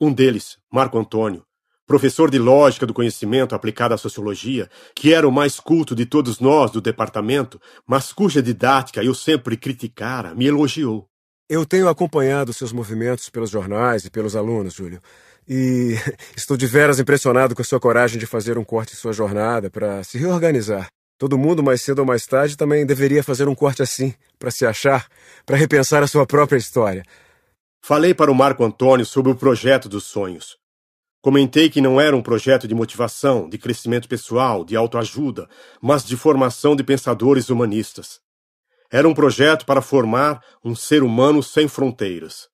Um deles, Marco Antônio, professor de lógica do conhecimento aplicada à sociologia, que era o mais culto de todos nós do departamento, mas cuja didática eu sempre criticara, me elogiou. Eu tenho acompanhado seus movimentos pelos jornais e pelos alunos, Júlio. E <laughs> estou de veras impressionado com a sua coragem de fazer um corte em sua jornada para se reorganizar. Todo mundo, mais cedo ou mais tarde, também deveria fazer um corte assim, para se achar, para repensar a sua própria história. Falei para o Marco Antônio sobre o projeto dos sonhos. Comentei que não era um projeto de motivação, de crescimento pessoal, de autoajuda, mas de formação de pensadores humanistas. Era um projeto para formar um ser humano sem fronteiras.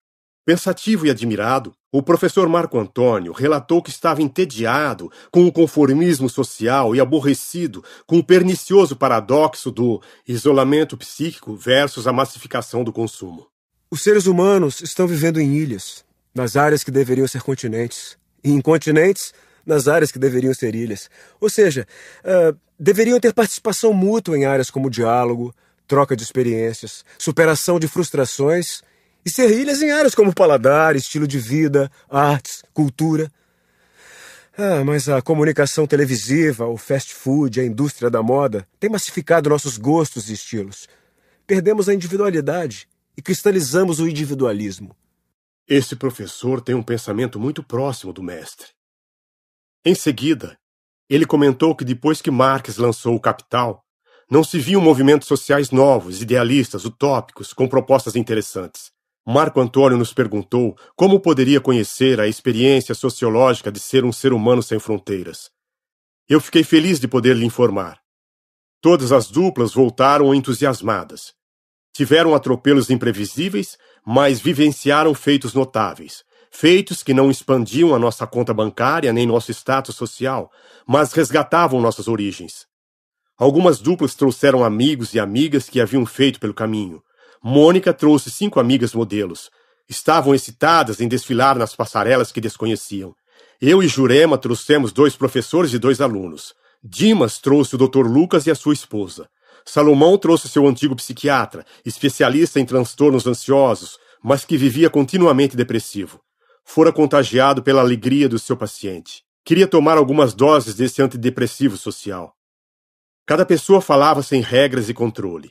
Pensativo e admirado, o professor Marco Antônio relatou que estava entediado com o conformismo social e aborrecido com o pernicioso paradoxo do isolamento psíquico versus a massificação do consumo. Os seres humanos estão vivendo em ilhas, nas áreas que deveriam ser continentes, e em continentes, nas áreas que deveriam ser ilhas. Ou seja, uh, deveriam ter participação mútua em áreas como diálogo, troca de experiências, superação de frustrações e ser ilhas em áreas como paladar, estilo de vida, artes, cultura. Ah, mas a comunicação televisiva, o fast food, a indústria da moda tem massificado nossos gostos e estilos. Perdemos a individualidade e cristalizamos o individualismo. Esse professor tem um pensamento muito próximo do mestre. Em seguida, ele comentou que depois que Marx lançou o Capital, não se viam movimentos sociais novos, idealistas, utópicos, com propostas interessantes. Marco Antônio nos perguntou como poderia conhecer a experiência sociológica de ser um ser humano sem fronteiras. Eu fiquei feliz de poder lhe informar. Todas as duplas voltaram entusiasmadas. Tiveram atropelos imprevisíveis, mas vivenciaram feitos notáveis. Feitos que não expandiam a nossa conta bancária nem nosso status social, mas resgatavam nossas origens. Algumas duplas trouxeram amigos e amigas que haviam feito pelo caminho. Mônica trouxe cinco amigas modelos. Estavam excitadas em desfilar nas passarelas que desconheciam. Eu e Jurema trouxemos dois professores e dois alunos. Dimas trouxe o Dr. Lucas e a sua esposa. Salomão trouxe seu antigo psiquiatra, especialista em transtornos ansiosos, mas que vivia continuamente depressivo. Fora contagiado pela alegria do seu paciente. Queria tomar algumas doses desse antidepressivo social. Cada pessoa falava sem regras e controle.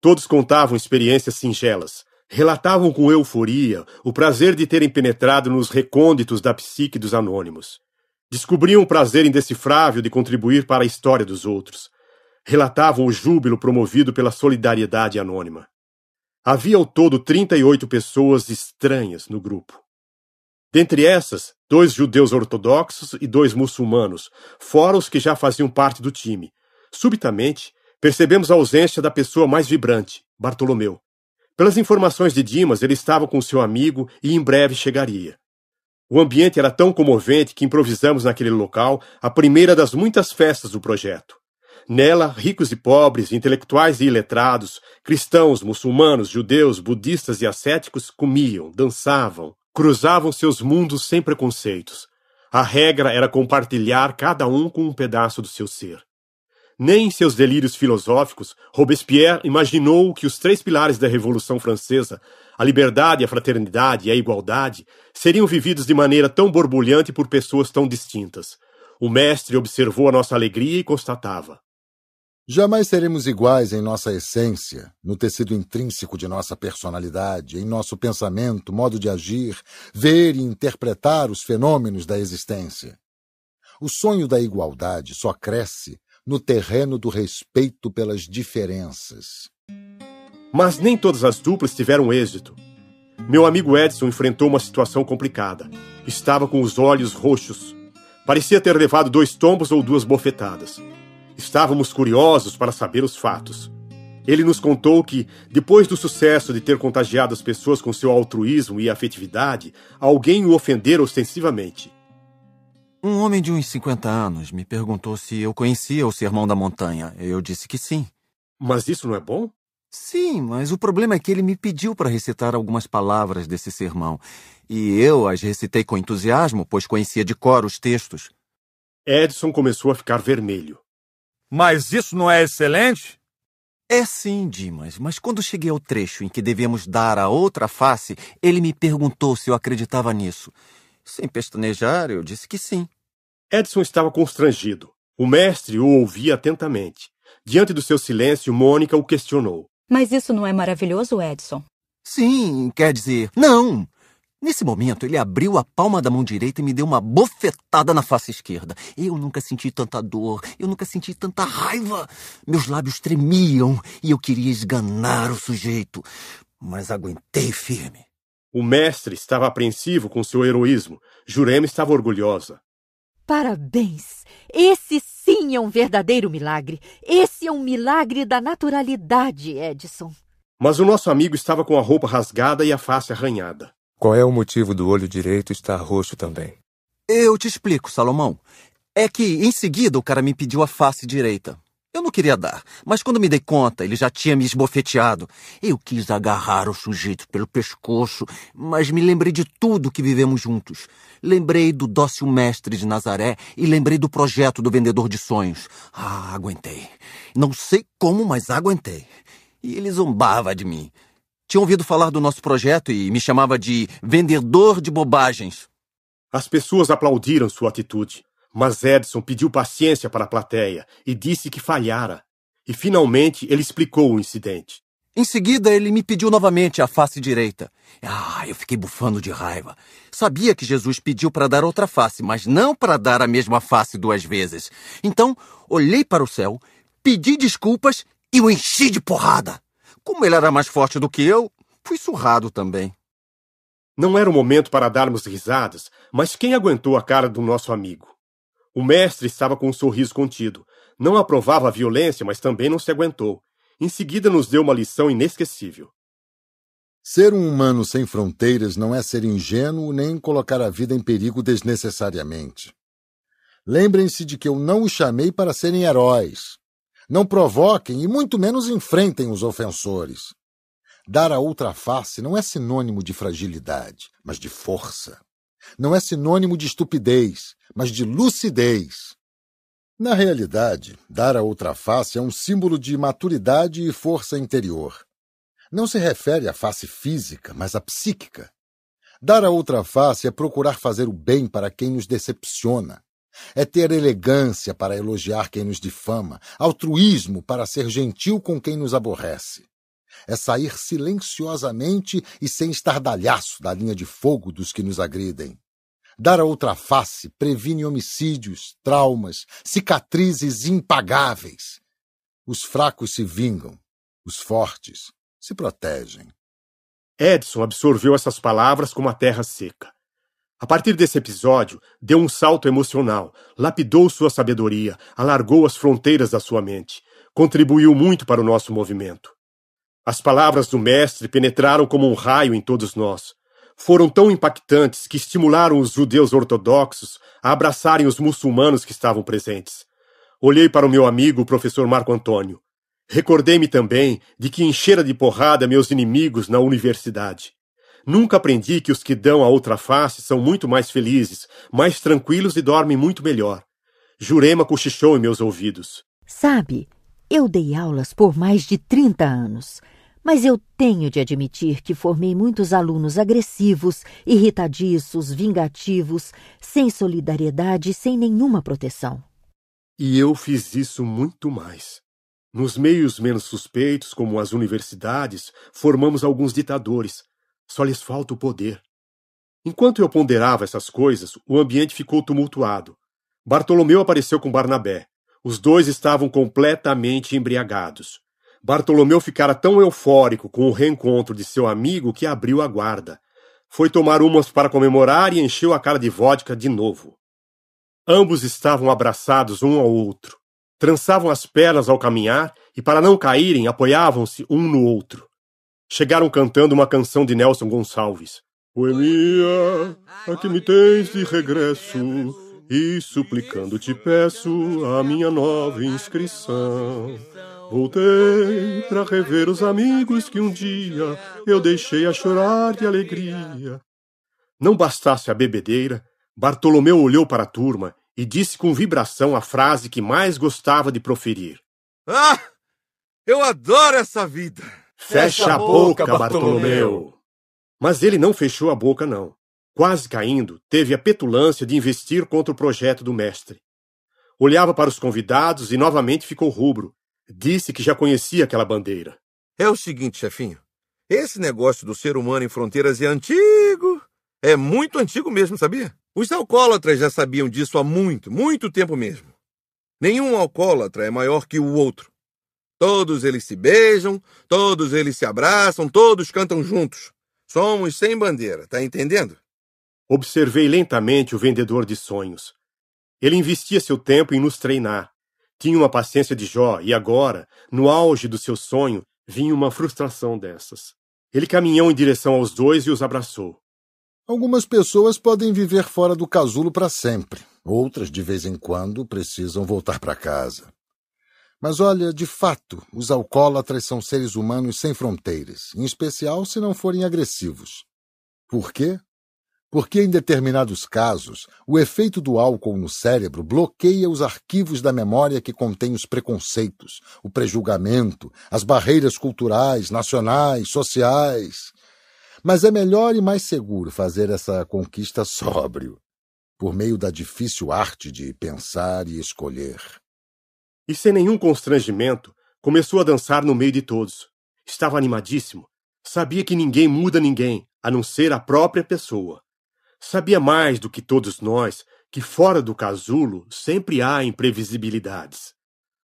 Todos contavam experiências singelas, relatavam com euforia o prazer de terem penetrado nos recônditos da psique dos anônimos. Descobriam o prazer indecifrável de contribuir para a história dos outros, relatavam o júbilo promovido pela solidariedade anônima. Havia ao todo 38 pessoas estranhas no grupo. Dentre essas, dois judeus ortodoxos e dois muçulmanos, fora os que já faziam parte do time. Subitamente, percebemos a ausência da pessoa mais vibrante, Bartolomeu. Pelas informações de Dimas, ele estava com seu amigo e em breve chegaria. O ambiente era tão comovente que improvisamos naquele local a primeira das muitas festas do projeto. Nela, ricos e pobres, intelectuais e iletrados, cristãos, muçulmanos, judeus, budistas e ascéticos comiam, dançavam, cruzavam seus mundos sem preconceitos. A regra era compartilhar cada um com um pedaço do seu ser. Nem em seus delírios filosóficos, Robespierre imaginou que os três pilares da Revolução Francesa, a liberdade, a fraternidade e a igualdade, seriam vividos de maneira tão borbulhante por pessoas tão distintas. O mestre observou a nossa alegria e constatava: Jamais seremos iguais em nossa essência, no tecido intrínseco de nossa personalidade, em nosso pensamento, modo de agir, ver e interpretar os fenômenos da existência. O sonho da igualdade só cresce no terreno do respeito pelas diferenças. Mas nem todas as duplas tiveram êxito. Meu amigo Edson enfrentou uma situação complicada. Estava com os olhos roxos. Parecia ter levado dois tombos ou duas bofetadas. Estávamos curiosos para saber os fatos. Ele nos contou que, depois do sucesso de ter contagiado as pessoas com seu altruísmo e afetividade, alguém o ofendera ostensivamente. Um homem de uns 50 anos me perguntou se eu conhecia o Sermão da Montanha. Eu disse que sim. Mas isso não é bom? Sim, mas o problema é que ele me pediu para recitar algumas palavras desse sermão. E eu as recitei com entusiasmo, pois conhecia de cor os textos. Edson começou a ficar vermelho. Mas isso não é excelente? É sim, Dimas, mas quando cheguei ao trecho em que devemos dar a outra face, ele me perguntou se eu acreditava nisso. Sem pestanejar, eu disse que sim. Edson estava constrangido. O mestre o ouvia atentamente. Diante do seu silêncio, Mônica o questionou. Mas isso não é maravilhoso, Edson? Sim, quer dizer, não. Nesse momento, ele abriu a palma da mão direita e me deu uma bofetada na face esquerda. Eu nunca senti tanta dor, eu nunca senti tanta raiva. Meus lábios tremiam e eu queria esganar o sujeito, mas aguentei firme. O mestre estava apreensivo com seu heroísmo. Jurema estava orgulhosa. Parabéns! Esse sim é um verdadeiro milagre. Esse é um milagre da naturalidade, Edson. Mas o nosso amigo estava com a roupa rasgada e a face arranhada. Qual é o motivo do olho direito estar roxo também? Eu te explico, Salomão. É que em seguida o cara me pediu a face direita. Eu não queria dar, mas quando me dei conta, ele já tinha me esbofeteado. Eu quis agarrar o sujeito pelo pescoço, mas me lembrei de tudo que vivemos juntos. Lembrei do dócil mestre de Nazaré e lembrei do projeto do vendedor de sonhos. Ah, aguentei. Não sei como, mas aguentei. E ele zombava de mim. Tinha ouvido falar do nosso projeto e me chamava de vendedor de bobagens. As pessoas aplaudiram sua atitude, mas Edson pediu paciência para a plateia e disse que falhara. E finalmente ele explicou o incidente. Em seguida, ele me pediu novamente a face direita. Ah, eu fiquei bufando de raiva. Sabia que Jesus pediu para dar outra face, mas não para dar a mesma face duas vezes. Então, olhei para o céu, pedi desculpas e o enchi de porrada. Como ele era mais forte do que eu, fui surrado também. Não era o momento para darmos risadas, mas quem aguentou a cara do nosso amigo? O mestre estava com um sorriso contido. Não aprovava a violência, mas também não se aguentou. Em seguida, nos deu uma lição inesquecível. Ser um humano sem fronteiras não é ser ingênuo nem colocar a vida em perigo desnecessariamente. Lembrem-se de que eu não os chamei para serem heróis. Não provoquem e muito menos enfrentem os ofensores. Dar a outra face não é sinônimo de fragilidade, mas de força. Não é sinônimo de estupidez, mas de lucidez. Na realidade, dar a outra face é um símbolo de maturidade e força interior. Não se refere à face física, mas à psíquica. Dar a outra face é procurar fazer o bem para quem nos decepciona, é ter elegância para elogiar quem nos difama, altruísmo para ser gentil com quem nos aborrece. É sair silenciosamente e sem estardalhaço da linha de fogo dos que nos agridem. Dar a outra face previne homicídios, traumas, cicatrizes impagáveis. Os fracos se vingam, os fortes se protegem. Edson absorveu essas palavras como a terra seca. A partir desse episódio, deu um salto emocional, lapidou sua sabedoria, alargou as fronteiras da sua mente, contribuiu muito para o nosso movimento. As palavras do mestre penetraram como um raio em todos nós. Foram tão impactantes que estimularam os judeus ortodoxos a abraçarem os muçulmanos que estavam presentes. Olhei para o meu amigo, o professor Marco Antônio. Recordei-me também de que enchera de porrada meus inimigos na universidade. Nunca aprendi que os que dão a outra face são muito mais felizes, mais tranquilos e dormem muito melhor. Jurema cochichou em meus ouvidos. Sabe, eu dei aulas por mais de 30 anos, mas eu tenho de admitir que formei muitos alunos agressivos, irritadiços, vingativos, sem solidariedade e sem nenhuma proteção. E eu fiz isso muito mais. Nos meios menos suspeitos, como as universidades, formamos alguns ditadores, só lhes falta o poder. Enquanto eu ponderava essas coisas, o ambiente ficou tumultuado. Bartolomeu apareceu com Barnabé. Os dois estavam completamente embriagados. Bartolomeu ficara tão eufórico com o reencontro de seu amigo que abriu a guarda. Foi tomar umas para comemorar e encheu a cara de vodka de novo. Ambos estavam abraçados um ao outro. Trançavam as pernas ao caminhar e, para não caírem, apoiavam-se um no outro chegaram cantando uma canção de Nelson Gonçalves. Poemia, aqui me tens de regresso, e suplicando te peço a minha nova inscrição. Voltei para rever os amigos que um dia eu deixei a chorar de alegria. Não bastasse a bebedeira, Bartolomeu olhou para a turma e disse com vibração a frase que mais gostava de proferir: Ah! Eu adoro essa vida! Fecha a boca, Bartolomeu! Mas ele não fechou a boca, não. Quase caindo, teve a petulância de investir contra o projeto do mestre. Olhava para os convidados e novamente ficou rubro. Disse que já conhecia aquela bandeira. É o seguinte, chefinho. Esse negócio do ser humano em fronteiras é antigo. É muito antigo mesmo, sabia? Os alcoólatras já sabiam disso há muito, muito tempo mesmo. Nenhum alcoólatra é maior que o outro. Todos eles se beijam, todos eles se abraçam, todos cantam juntos. Somos sem bandeira, tá entendendo? Observei lentamente o vendedor de sonhos. Ele investia seu tempo em nos treinar. Tinha uma paciência de Jó e agora, no auge do seu sonho, vinha uma frustração dessas. Ele caminhou em direção aos dois e os abraçou. Algumas pessoas podem viver fora do casulo para sempre. Outras, de vez em quando, precisam voltar para casa. Mas olha, de fato, os alcoólatras são seres humanos sem fronteiras, em especial se não forem agressivos. Por quê? Porque em determinados casos, o efeito do álcool no cérebro bloqueia os arquivos da memória que contém os preconceitos, o prejulgamento, as barreiras culturais, nacionais, sociais. Mas é melhor e mais seguro fazer essa conquista <laughs> sóbrio, por meio da difícil arte de pensar e escolher e, sem nenhum constrangimento, começou a dançar no meio de todos. Estava animadíssimo. Sabia que ninguém muda ninguém, a não ser a própria pessoa. Sabia mais do que todos nós que fora do casulo sempre há imprevisibilidades.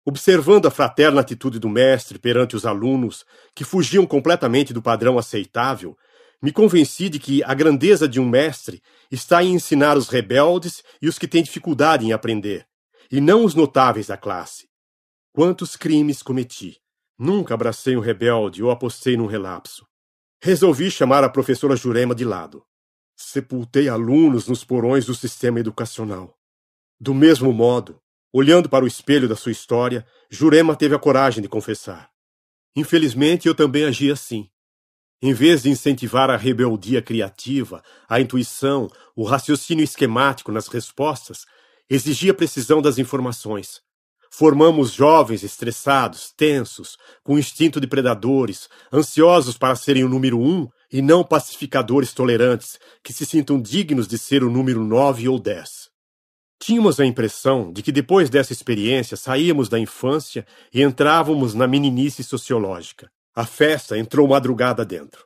Observando a fraterna atitude do mestre perante os alunos, que fugiam completamente do padrão aceitável, me convenci de que a grandeza de um mestre está em ensinar os rebeldes e os que têm dificuldade em aprender, e não os notáveis da classe. Quantos crimes cometi! Nunca abracei um rebelde ou apostei num relapso. Resolvi chamar a professora Jurema de lado. Sepultei alunos nos porões do sistema educacional. Do mesmo modo, olhando para o espelho da sua história, Jurema teve a coragem de confessar. Infelizmente, eu também agi assim. Em vez de incentivar a rebeldia criativa, a intuição, o raciocínio esquemático nas respostas, exigia precisão das informações. Formamos jovens estressados, tensos, com instinto de predadores, ansiosos para serem o número um e não pacificadores tolerantes que se sintam dignos de ser o número nove ou dez. Tínhamos a impressão de que depois dessa experiência saíamos da infância e entrávamos na meninice sociológica. A festa entrou madrugada dentro.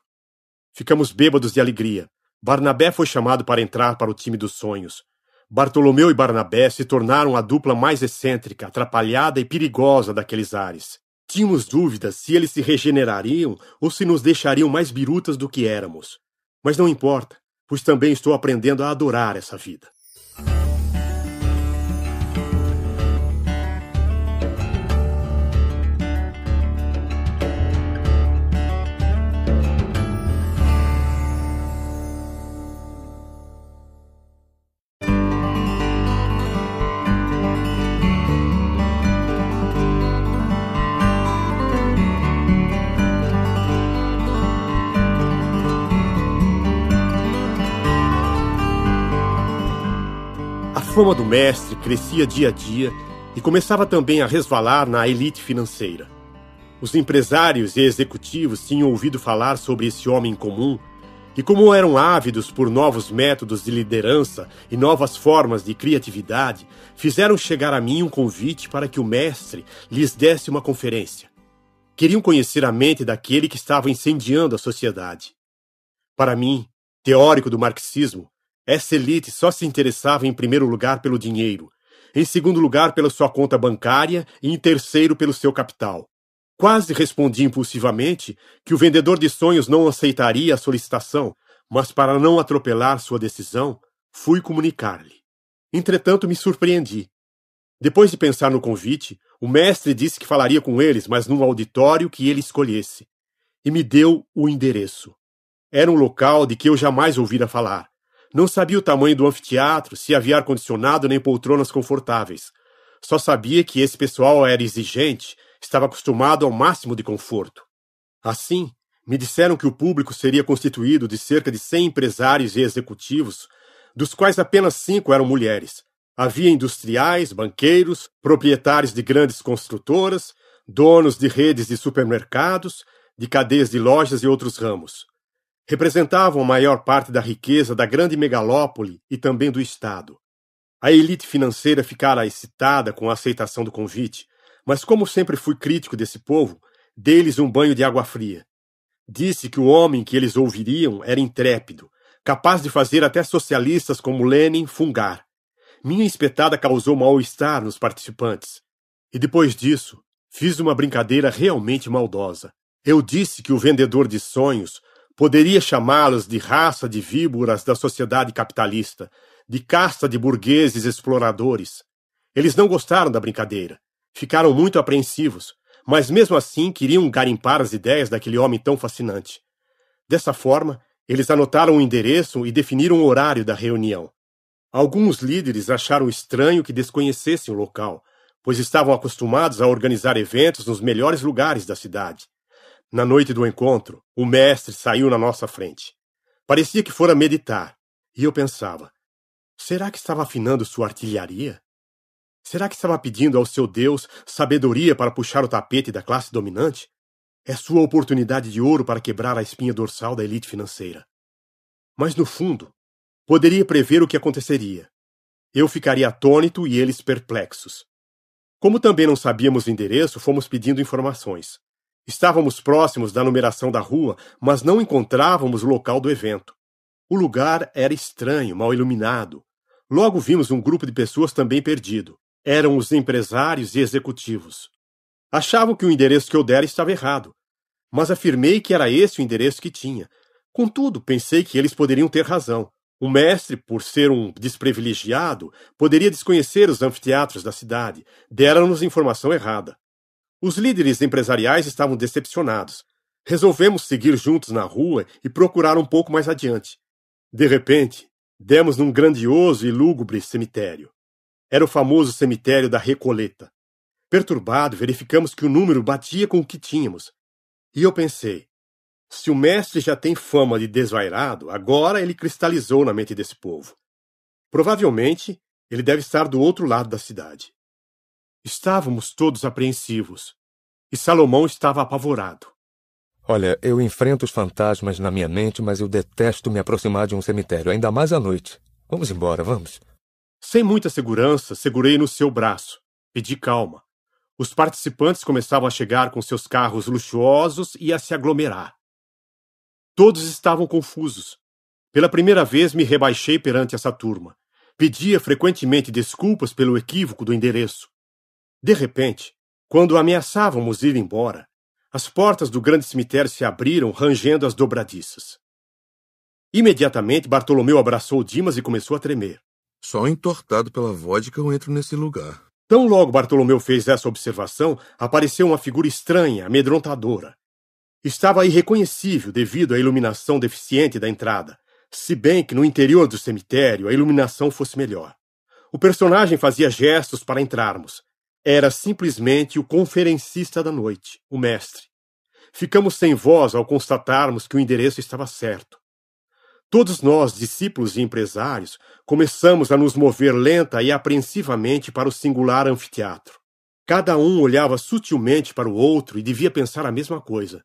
Ficamos bêbados de alegria. Barnabé foi chamado para entrar para o time dos sonhos. Bartolomeu e Barnabé se tornaram a dupla mais excêntrica, atrapalhada e perigosa daqueles ares. Tínhamos dúvidas se eles se regenerariam ou se nos deixariam mais birutas do que éramos. Mas não importa, pois também estou aprendendo a adorar essa vida. fama do mestre crescia dia a dia e começava também a resvalar na elite financeira. Os empresários e executivos tinham ouvido falar sobre esse homem comum e, como eram ávidos por novos métodos de liderança e novas formas de criatividade, fizeram chegar a mim um convite para que o mestre lhes desse uma conferência. Queriam conhecer a mente daquele que estava incendiando a sociedade. Para mim, teórico do marxismo, essa elite só se interessava em primeiro lugar pelo dinheiro, em segundo lugar pela sua conta bancária e em terceiro pelo seu capital. Quase respondi impulsivamente que o vendedor de sonhos não aceitaria a solicitação, mas para não atropelar sua decisão, fui comunicar-lhe. Entretanto, me surpreendi. Depois de pensar no convite, o mestre disse que falaria com eles, mas num auditório que ele escolhesse, e me deu o endereço. Era um local de que eu jamais ouvira falar não sabia o tamanho do anfiteatro, se havia ar-condicionado nem poltronas confortáveis. Só sabia que esse pessoal era exigente, estava acostumado ao máximo de conforto. Assim, me disseram que o público seria constituído de cerca de 100 empresários e executivos, dos quais apenas cinco eram mulheres. Havia industriais, banqueiros, proprietários de grandes construtoras, donos de redes de supermercados, de cadeias de lojas e outros ramos representavam a maior parte da riqueza da grande megalópole e também do Estado. A elite financeira ficara excitada com a aceitação do convite, mas como sempre fui crítico desse povo, dei-lhes um banho de água fria. Disse que o homem que eles ouviriam era intrépido, capaz de fazer até socialistas como Lenin fungar. Minha espetada causou mal-estar nos participantes. E depois disso, fiz uma brincadeira realmente maldosa. Eu disse que o vendedor de sonhos Poderia chamá-los de raça de víboras da sociedade capitalista, de casta de burgueses exploradores. Eles não gostaram da brincadeira. Ficaram muito apreensivos, mas mesmo assim queriam garimpar as ideias daquele homem tão fascinante. Dessa forma, eles anotaram o endereço e definiram o horário da reunião. Alguns líderes acharam estranho que desconhecessem o local, pois estavam acostumados a organizar eventos nos melhores lugares da cidade. Na noite do encontro, o mestre saiu na nossa frente. Parecia que fora meditar, e eu pensava: será que estava afinando sua artilharia? Será que estava pedindo ao seu Deus sabedoria para puxar o tapete da classe dominante? É sua oportunidade de ouro para quebrar a espinha dorsal da elite financeira. Mas no fundo, poderia prever o que aconteceria. Eu ficaria atônito e eles perplexos. Como também não sabíamos o endereço, fomos pedindo informações. Estávamos próximos da numeração da rua, mas não encontrávamos o local do evento. O lugar era estranho, mal iluminado. Logo vimos um grupo de pessoas também perdido. Eram os empresários e executivos. Achavam que o endereço que eu dera estava errado, mas afirmei que era esse o endereço que tinha. Contudo, pensei que eles poderiam ter razão. O mestre, por ser um desprivilegiado, poderia desconhecer os anfiteatros da cidade. Deram-nos informação errada. Os líderes empresariais estavam decepcionados. Resolvemos seguir juntos na rua e procurar um pouco mais adiante. De repente, demos num grandioso e lúgubre cemitério. Era o famoso cemitério da Recoleta. Perturbado, verificamos que o número batia com o que tínhamos. E eu pensei: se o mestre já tem fama de desvairado, agora ele cristalizou na mente desse povo. Provavelmente, ele deve estar do outro lado da cidade. Estávamos todos apreensivos. E Salomão estava apavorado. Olha, eu enfrento os fantasmas na minha mente, mas eu detesto me aproximar de um cemitério, ainda mais à noite. Vamos embora, vamos. Sem muita segurança, segurei no seu braço. Pedi calma. Os participantes começavam a chegar com seus carros luxuosos e a se aglomerar. Todos estavam confusos. Pela primeira vez me rebaixei perante essa turma. Pedia frequentemente desculpas pelo equívoco do endereço. De repente, quando ameaçávamos ir embora, as portas do grande cemitério se abriram, rangendo as dobradiças. Imediatamente, Bartolomeu abraçou Dimas e começou a tremer. Só entortado pela vodka eu entro nesse lugar. Tão logo Bartolomeu fez essa observação, apareceu uma figura estranha, amedrontadora. Estava irreconhecível devido à iluminação deficiente da entrada, se bem que no interior do cemitério a iluminação fosse melhor. O personagem fazia gestos para entrarmos, era simplesmente o conferencista da noite, o mestre. Ficamos sem voz ao constatarmos que o endereço estava certo. Todos nós, discípulos e empresários, começamos a nos mover lenta e apreensivamente para o singular anfiteatro. Cada um olhava sutilmente para o outro e devia pensar a mesma coisa.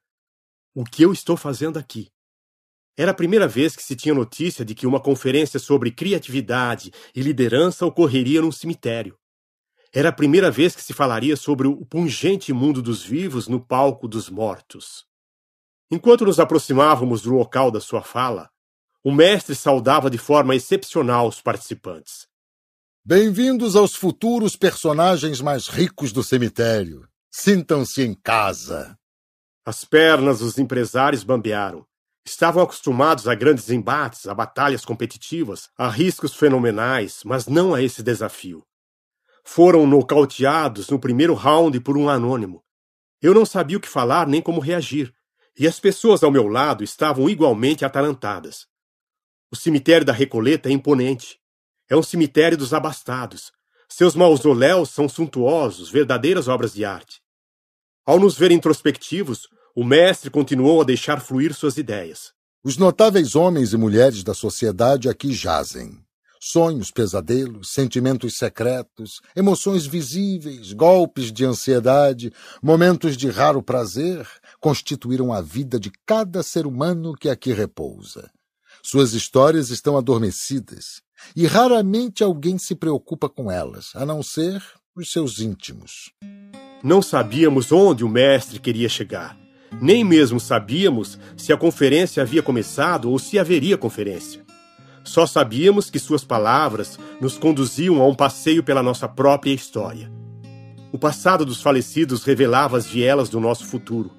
O que eu estou fazendo aqui? Era a primeira vez que se tinha notícia de que uma conferência sobre criatividade e liderança ocorreria num cemitério. Era a primeira vez que se falaria sobre o pungente mundo dos vivos no palco dos mortos. Enquanto nos aproximávamos do local da sua fala, o mestre saudava de forma excepcional os participantes. Bem-vindos aos futuros personagens mais ricos do cemitério. Sintam-se em casa. As pernas dos empresários bambearam. Estavam acostumados a grandes embates, a batalhas competitivas, a riscos fenomenais, mas não a esse desafio foram nocauteados no primeiro round por um anônimo. Eu não sabia o que falar nem como reagir, e as pessoas ao meu lado estavam igualmente atarantadas. O cemitério da Recoleta é imponente. É um cemitério dos abastados. Seus mausoléus são suntuosos, verdadeiras obras de arte. Ao nos ver introspectivos, o mestre continuou a deixar fluir suas ideias. Os notáveis homens e mulheres da sociedade aqui jazem sonhos, pesadelos, sentimentos secretos, emoções visíveis, golpes de ansiedade, momentos de raro prazer, constituíram a vida de cada ser humano que aqui repousa. Suas histórias estão adormecidas e raramente alguém se preocupa com elas, a não ser os seus íntimos. Não sabíamos onde o mestre queria chegar. Nem mesmo sabíamos se a conferência havia começado ou se haveria conferência. Só sabíamos que suas palavras nos conduziam a um passeio pela nossa própria história. O passado dos falecidos revelava as vielas do nosso futuro.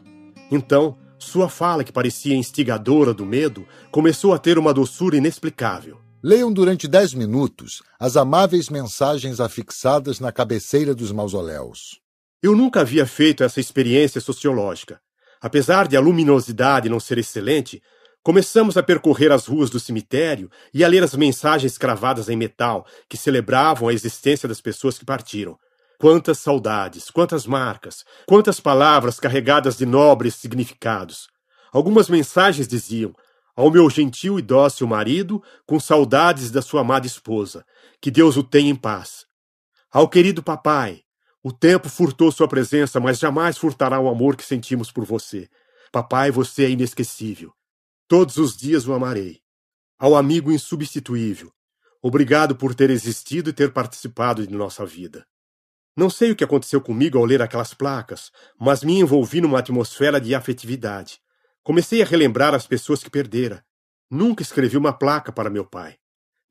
Então, sua fala, que parecia instigadora do medo, começou a ter uma doçura inexplicável. Leiam durante dez minutos as amáveis mensagens afixadas na cabeceira dos mausoléus. Eu nunca havia feito essa experiência sociológica. Apesar de a luminosidade não ser excelente, Começamos a percorrer as ruas do cemitério e a ler as mensagens cravadas em metal que celebravam a existência das pessoas que partiram. Quantas saudades, quantas marcas, quantas palavras carregadas de nobres significados. Algumas mensagens diziam: Ao meu gentil e dócil marido, com saudades da sua amada esposa, que Deus o tenha em paz. Ao querido papai, o tempo furtou sua presença, mas jamais furtará o amor que sentimos por você. Papai, você é inesquecível. Todos os dias o amarei. Ao amigo insubstituível, obrigado por ter existido e ter participado de nossa vida. Não sei o que aconteceu comigo ao ler aquelas placas, mas me envolvi numa atmosfera de afetividade. Comecei a relembrar as pessoas que perdera. Nunca escrevi uma placa para meu pai.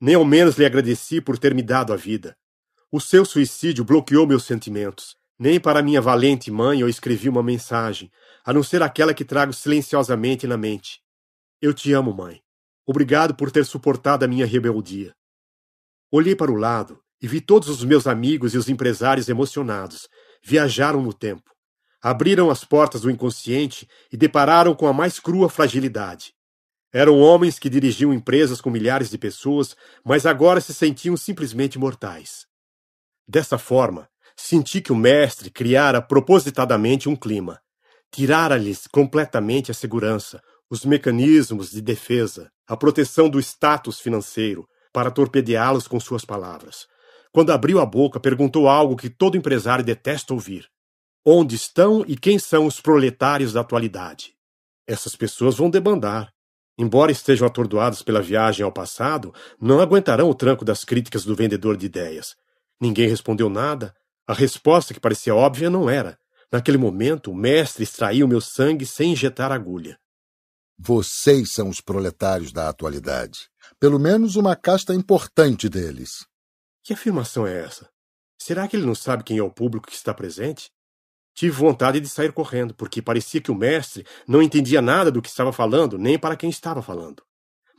Nem ao menos lhe agradeci por ter me dado a vida. O seu suicídio bloqueou meus sentimentos. Nem para minha valente mãe eu escrevi uma mensagem, a não ser aquela que trago silenciosamente na mente. Eu te amo, mãe. Obrigado por ter suportado a minha rebeldia. Olhei para o lado e vi todos os meus amigos e os empresários emocionados. Viajaram no tempo. Abriram as portas do inconsciente e depararam com a mais crua fragilidade. Eram homens que dirigiam empresas com milhares de pessoas, mas agora se sentiam simplesmente mortais. Dessa forma, senti que o mestre criara propositadamente um clima. Tirara-lhes completamente a segurança, os mecanismos de defesa, a proteção do status financeiro, para torpedeá-los com suas palavras. Quando abriu a boca, perguntou algo que todo empresário detesta ouvir: Onde estão e quem são os proletários da atualidade? Essas pessoas vão debandar. Embora estejam atordoados pela viagem ao passado, não aguentarão o tranco das críticas do vendedor de ideias. Ninguém respondeu nada. A resposta, que parecia óbvia, não era. Naquele momento, o mestre extraiu meu sangue sem injetar agulha. Vocês são os proletários da atualidade. Pelo menos uma casta importante deles. Que afirmação é essa? Será que ele não sabe quem é o público que está presente? Tive vontade de sair correndo, porque parecia que o mestre não entendia nada do que estava falando, nem para quem estava falando.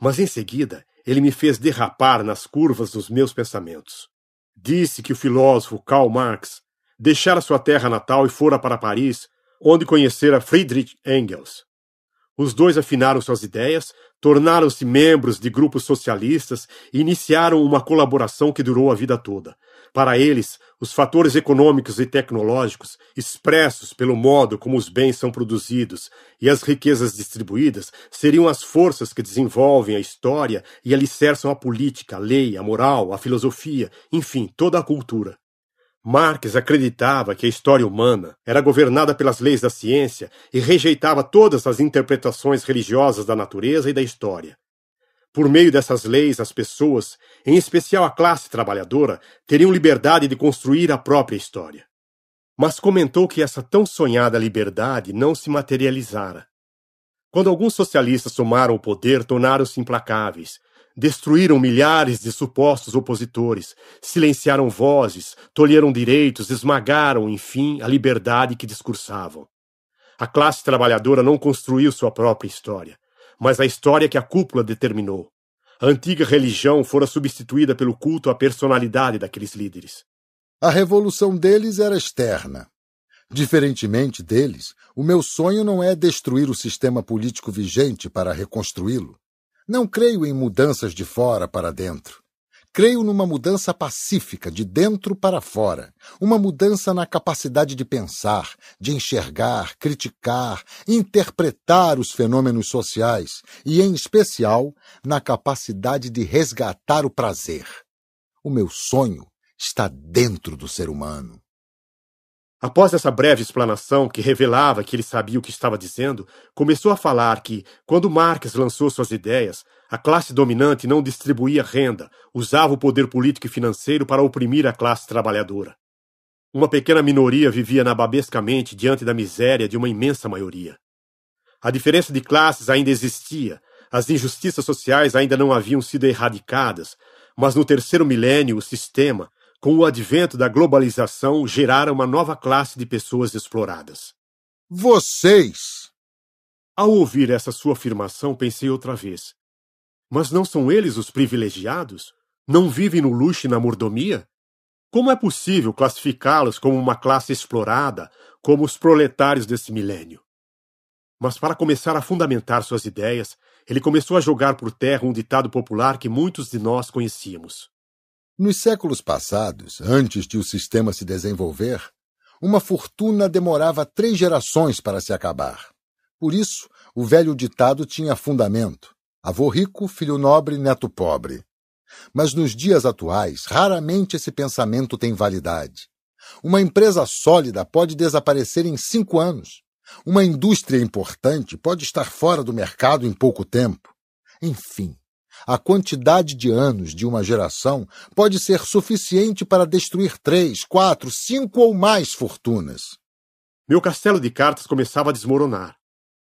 Mas em seguida, ele me fez derrapar nas curvas dos meus pensamentos. Disse que o filósofo Karl Marx deixara sua terra natal e fora para Paris, onde conhecera Friedrich Engels. Os dois afinaram suas ideias, tornaram-se membros de grupos socialistas e iniciaram uma colaboração que durou a vida toda. Para eles, os fatores econômicos e tecnológicos, expressos pelo modo como os bens são produzidos e as riquezas distribuídas, seriam as forças que desenvolvem a história e alicerçam a política, a lei, a moral, a filosofia, enfim, toda a cultura. Marx acreditava que a história humana era governada pelas leis da ciência e rejeitava todas as interpretações religiosas da natureza e da história. Por meio dessas leis, as pessoas, em especial a classe trabalhadora, teriam liberdade de construir a própria história. Mas comentou que essa tão sonhada liberdade não se materializara. Quando alguns socialistas tomaram o poder, tornaram-se implacáveis, Destruíram milhares de supostos opositores, silenciaram vozes, tolheram direitos, esmagaram, enfim, a liberdade que discursavam. A classe trabalhadora não construiu sua própria história, mas a história que a cúpula determinou. A antiga religião fora substituída pelo culto à personalidade daqueles líderes. A revolução deles era externa. Diferentemente deles, o meu sonho não é destruir o sistema político vigente para reconstruí-lo. Não creio em mudanças de fora para dentro. Creio numa mudança pacífica, de dentro para fora, uma mudança na capacidade de pensar, de enxergar, criticar, interpretar os fenômenos sociais e, em especial, na capacidade de resgatar o prazer. O meu sonho está dentro do ser humano. Após essa breve explanação, que revelava que ele sabia o que estava dizendo, começou a falar que, quando Marx lançou suas ideias, a classe dominante não distribuía renda, usava o poder político e financeiro para oprimir a classe trabalhadora. Uma pequena minoria vivia nababescamente diante da miséria de uma imensa maioria. A diferença de classes ainda existia, as injustiças sociais ainda não haviam sido erradicadas, mas no terceiro milênio o sistema, com o advento da globalização, geraram uma nova classe de pessoas exploradas. Vocês! Ao ouvir essa sua afirmação, pensei outra vez. Mas não são eles os privilegiados? Não vivem no luxo e na mordomia? Como é possível classificá-los como uma classe explorada, como os proletários desse milênio? Mas para começar a fundamentar suas ideias, ele começou a jogar por terra um ditado popular que muitos de nós conhecíamos. Nos séculos passados, antes de o sistema se desenvolver, uma fortuna demorava três gerações para se acabar. Por isso, o velho ditado tinha fundamento: avô rico, filho nobre, neto pobre. Mas nos dias atuais, raramente esse pensamento tem validade. Uma empresa sólida pode desaparecer em cinco anos. Uma indústria importante pode estar fora do mercado em pouco tempo. Enfim, a quantidade de anos de uma geração pode ser suficiente para destruir três, quatro, cinco ou mais fortunas. Meu castelo de cartas começava a desmoronar.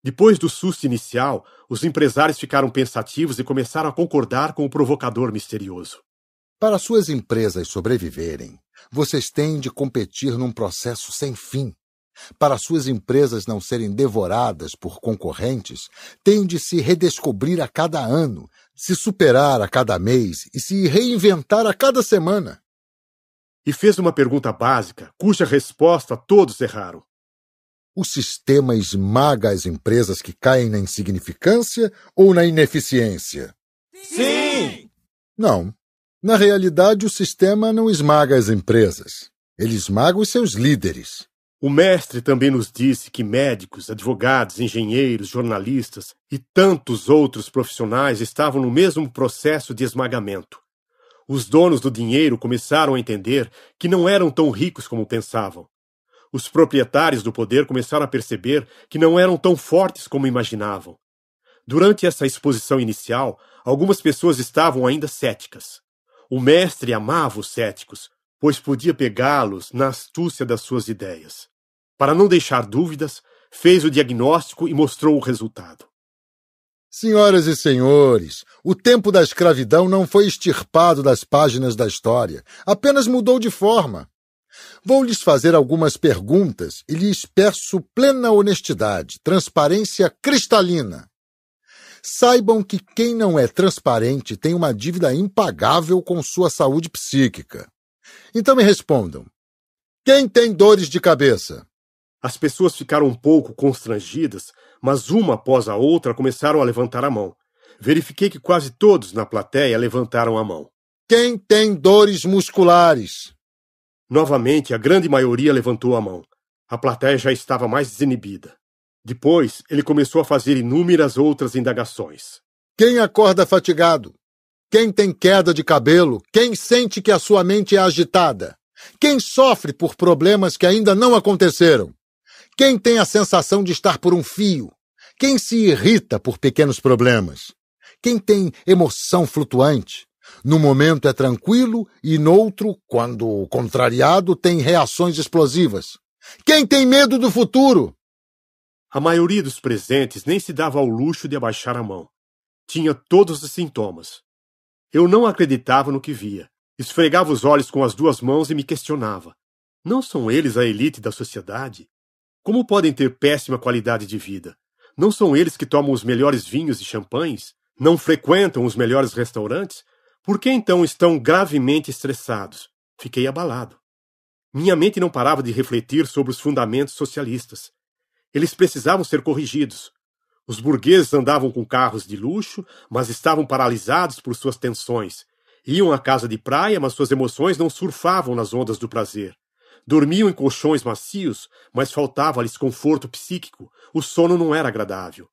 Depois do susto inicial, os empresários ficaram pensativos e começaram a concordar com o provocador misterioso. Para suas empresas sobreviverem, vocês têm de competir num processo sem fim para suas empresas não serem devoradas por concorrentes, têm de se redescobrir a cada ano, se superar a cada mês e se reinventar a cada semana. E fez uma pergunta básica, cuja resposta todos erraram. O sistema esmaga as empresas que caem na insignificância ou na ineficiência? Sim! Não. Na realidade, o sistema não esmaga as empresas. Ele esmaga os seus líderes. O mestre também nos disse que médicos, advogados, engenheiros, jornalistas e tantos outros profissionais estavam no mesmo processo de esmagamento. Os donos do dinheiro começaram a entender que não eram tão ricos como pensavam. Os proprietários do poder começaram a perceber que não eram tão fortes como imaginavam. Durante essa exposição inicial, algumas pessoas estavam ainda céticas. O mestre amava os céticos, pois podia pegá-los na astúcia das suas ideias. Para não deixar dúvidas, fez o diagnóstico e mostrou o resultado. Senhoras e senhores, o tempo da escravidão não foi extirpado das páginas da história, apenas mudou de forma. Vou lhes fazer algumas perguntas e lhes peço plena honestidade, transparência cristalina. Saibam que quem não é transparente tem uma dívida impagável com sua saúde psíquica. Então me respondam: quem tem dores de cabeça? As pessoas ficaram um pouco constrangidas, mas uma após a outra começaram a levantar a mão. Verifiquei que quase todos na plateia levantaram a mão. Quem tem dores musculares? Novamente, a grande maioria levantou a mão. A plateia já estava mais desinibida. Depois, ele começou a fazer inúmeras outras indagações. Quem acorda fatigado? Quem tem queda de cabelo? Quem sente que a sua mente é agitada? Quem sofre por problemas que ainda não aconteceram? Quem tem a sensação de estar por um fio? Quem se irrita por pequenos problemas? Quem tem emoção flutuante? No momento é tranquilo e noutro, quando contrariado, tem reações explosivas. Quem tem medo do futuro? A maioria dos presentes nem se dava ao luxo de abaixar a mão. Tinha todos os sintomas. Eu não acreditava no que via. Esfregava os olhos com as duas mãos e me questionava: não são eles a elite da sociedade? Como podem ter péssima qualidade de vida? Não são eles que tomam os melhores vinhos e champanhes? Não frequentam os melhores restaurantes? Por que então estão gravemente estressados? Fiquei abalado. Minha mente não parava de refletir sobre os fundamentos socialistas. Eles precisavam ser corrigidos, os burgueses andavam com carros de luxo, mas estavam paralisados por suas tensões. Iam à casa de praia, mas suas emoções não surfavam nas ondas do prazer. Dormiam em colchões macios, mas faltava-lhes conforto psíquico. O sono não era agradável.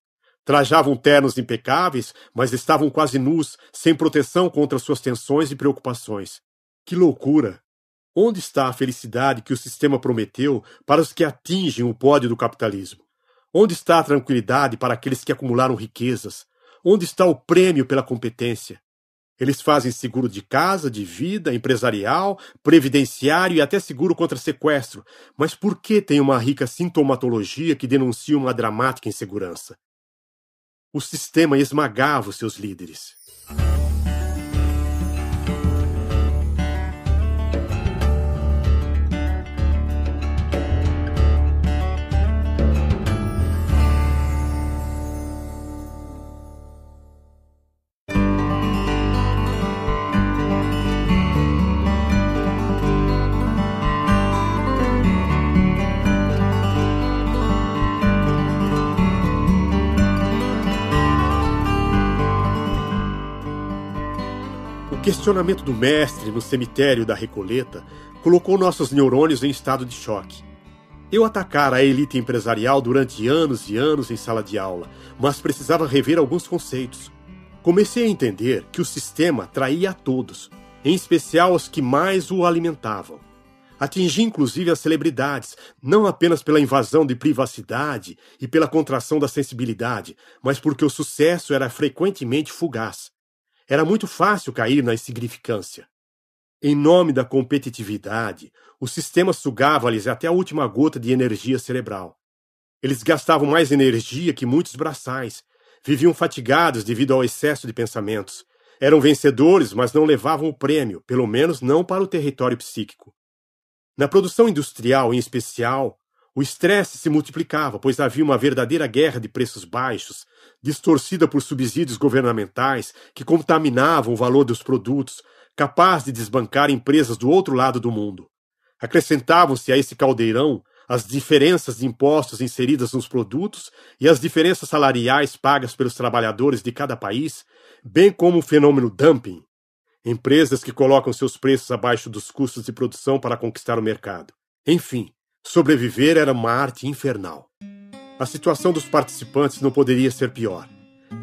Trajavam ternos impecáveis, mas estavam quase nus, sem proteção contra suas tensões e preocupações. Que loucura! Onde está a felicidade que o sistema prometeu para os que atingem o pódio do capitalismo? Onde está a tranquilidade para aqueles que acumularam riquezas? Onde está o prêmio pela competência? Eles fazem seguro de casa, de vida, empresarial, previdenciário e até seguro contra sequestro. Mas por que tem uma rica sintomatologia que denuncia uma dramática insegurança? O sistema esmagava os seus líderes. questionamento do mestre no cemitério da Recoleta colocou nossos neurônios em estado de choque. Eu atacara a elite empresarial durante anos e anos em sala de aula, mas precisava rever alguns conceitos. Comecei a entender que o sistema traía a todos, em especial os que mais o alimentavam. Atingi inclusive as celebridades, não apenas pela invasão de privacidade e pela contração da sensibilidade, mas porque o sucesso era frequentemente fugaz era muito fácil cair na insignificância. Em nome da competitividade, o sistema sugava-lhes até a última gota de energia cerebral. Eles gastavam mais energia que muitos braçais, viviam fatigados devido ao excesso de pensamentos. Eram vencedores, mas não levavam o prêmio, pelo menos não para o território psíquico. Na produção industrial, em especial, o estresse se multiplicava, pois havia uma verdadeira guerra de preços baixos, distorcida por subsídios governamentais que contaminavam o valor dos produtos, capaz de desbancar empresas do outro lado do mundo. Acrescentavam-se a esse caldeirão as diferenças de impostos inseridas nos produtos e as diferenças salariais pagas pelos trabalhadores de cada país, bem como o fenômeno dumping, empresas que colocam seus preços abaixo dos custos de produção para conquistar o mercado. Enfim, Sobreviver era uma arte infernal. A situação dos participantes não poderia ser pior.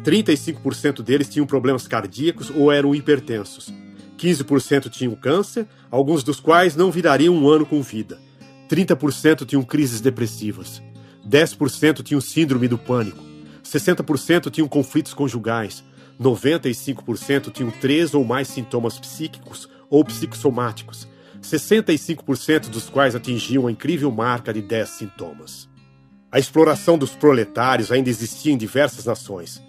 35% deles tinham problemas cardíacos ou eram hipertensos. 15% tinham câncer, alguns dos quais não virariam um ano com vida. 30% tinham crises depressivas. 10% tinham síndrome do pânico. 60% tinham conflitos conjugais. 95% tinham três ou mais sintomas psíquicos ou psicossomáticos. 65% dos quais atingiam a incrível marca de 10 sintomas. A exploração dos proletários ainda existia em diversas nações,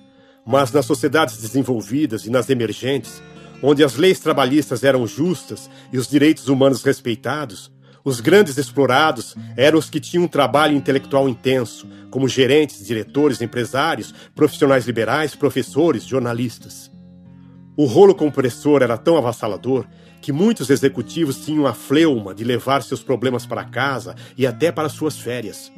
mas nas sociedades desenvolvidas e nas emergentes, onde as leis trabalhistas eram justas e os direitos humanos respeitados, os grandes explorados eram os que tinham um trabalho intelectual intenso, como gerentes, diretores, empresários, profissionais liberais, professores, jornalistas. O rolo compressor era tão avassalador que muitos executivos tinham a fleuma de levar seus problemas para casa e até para suas férias.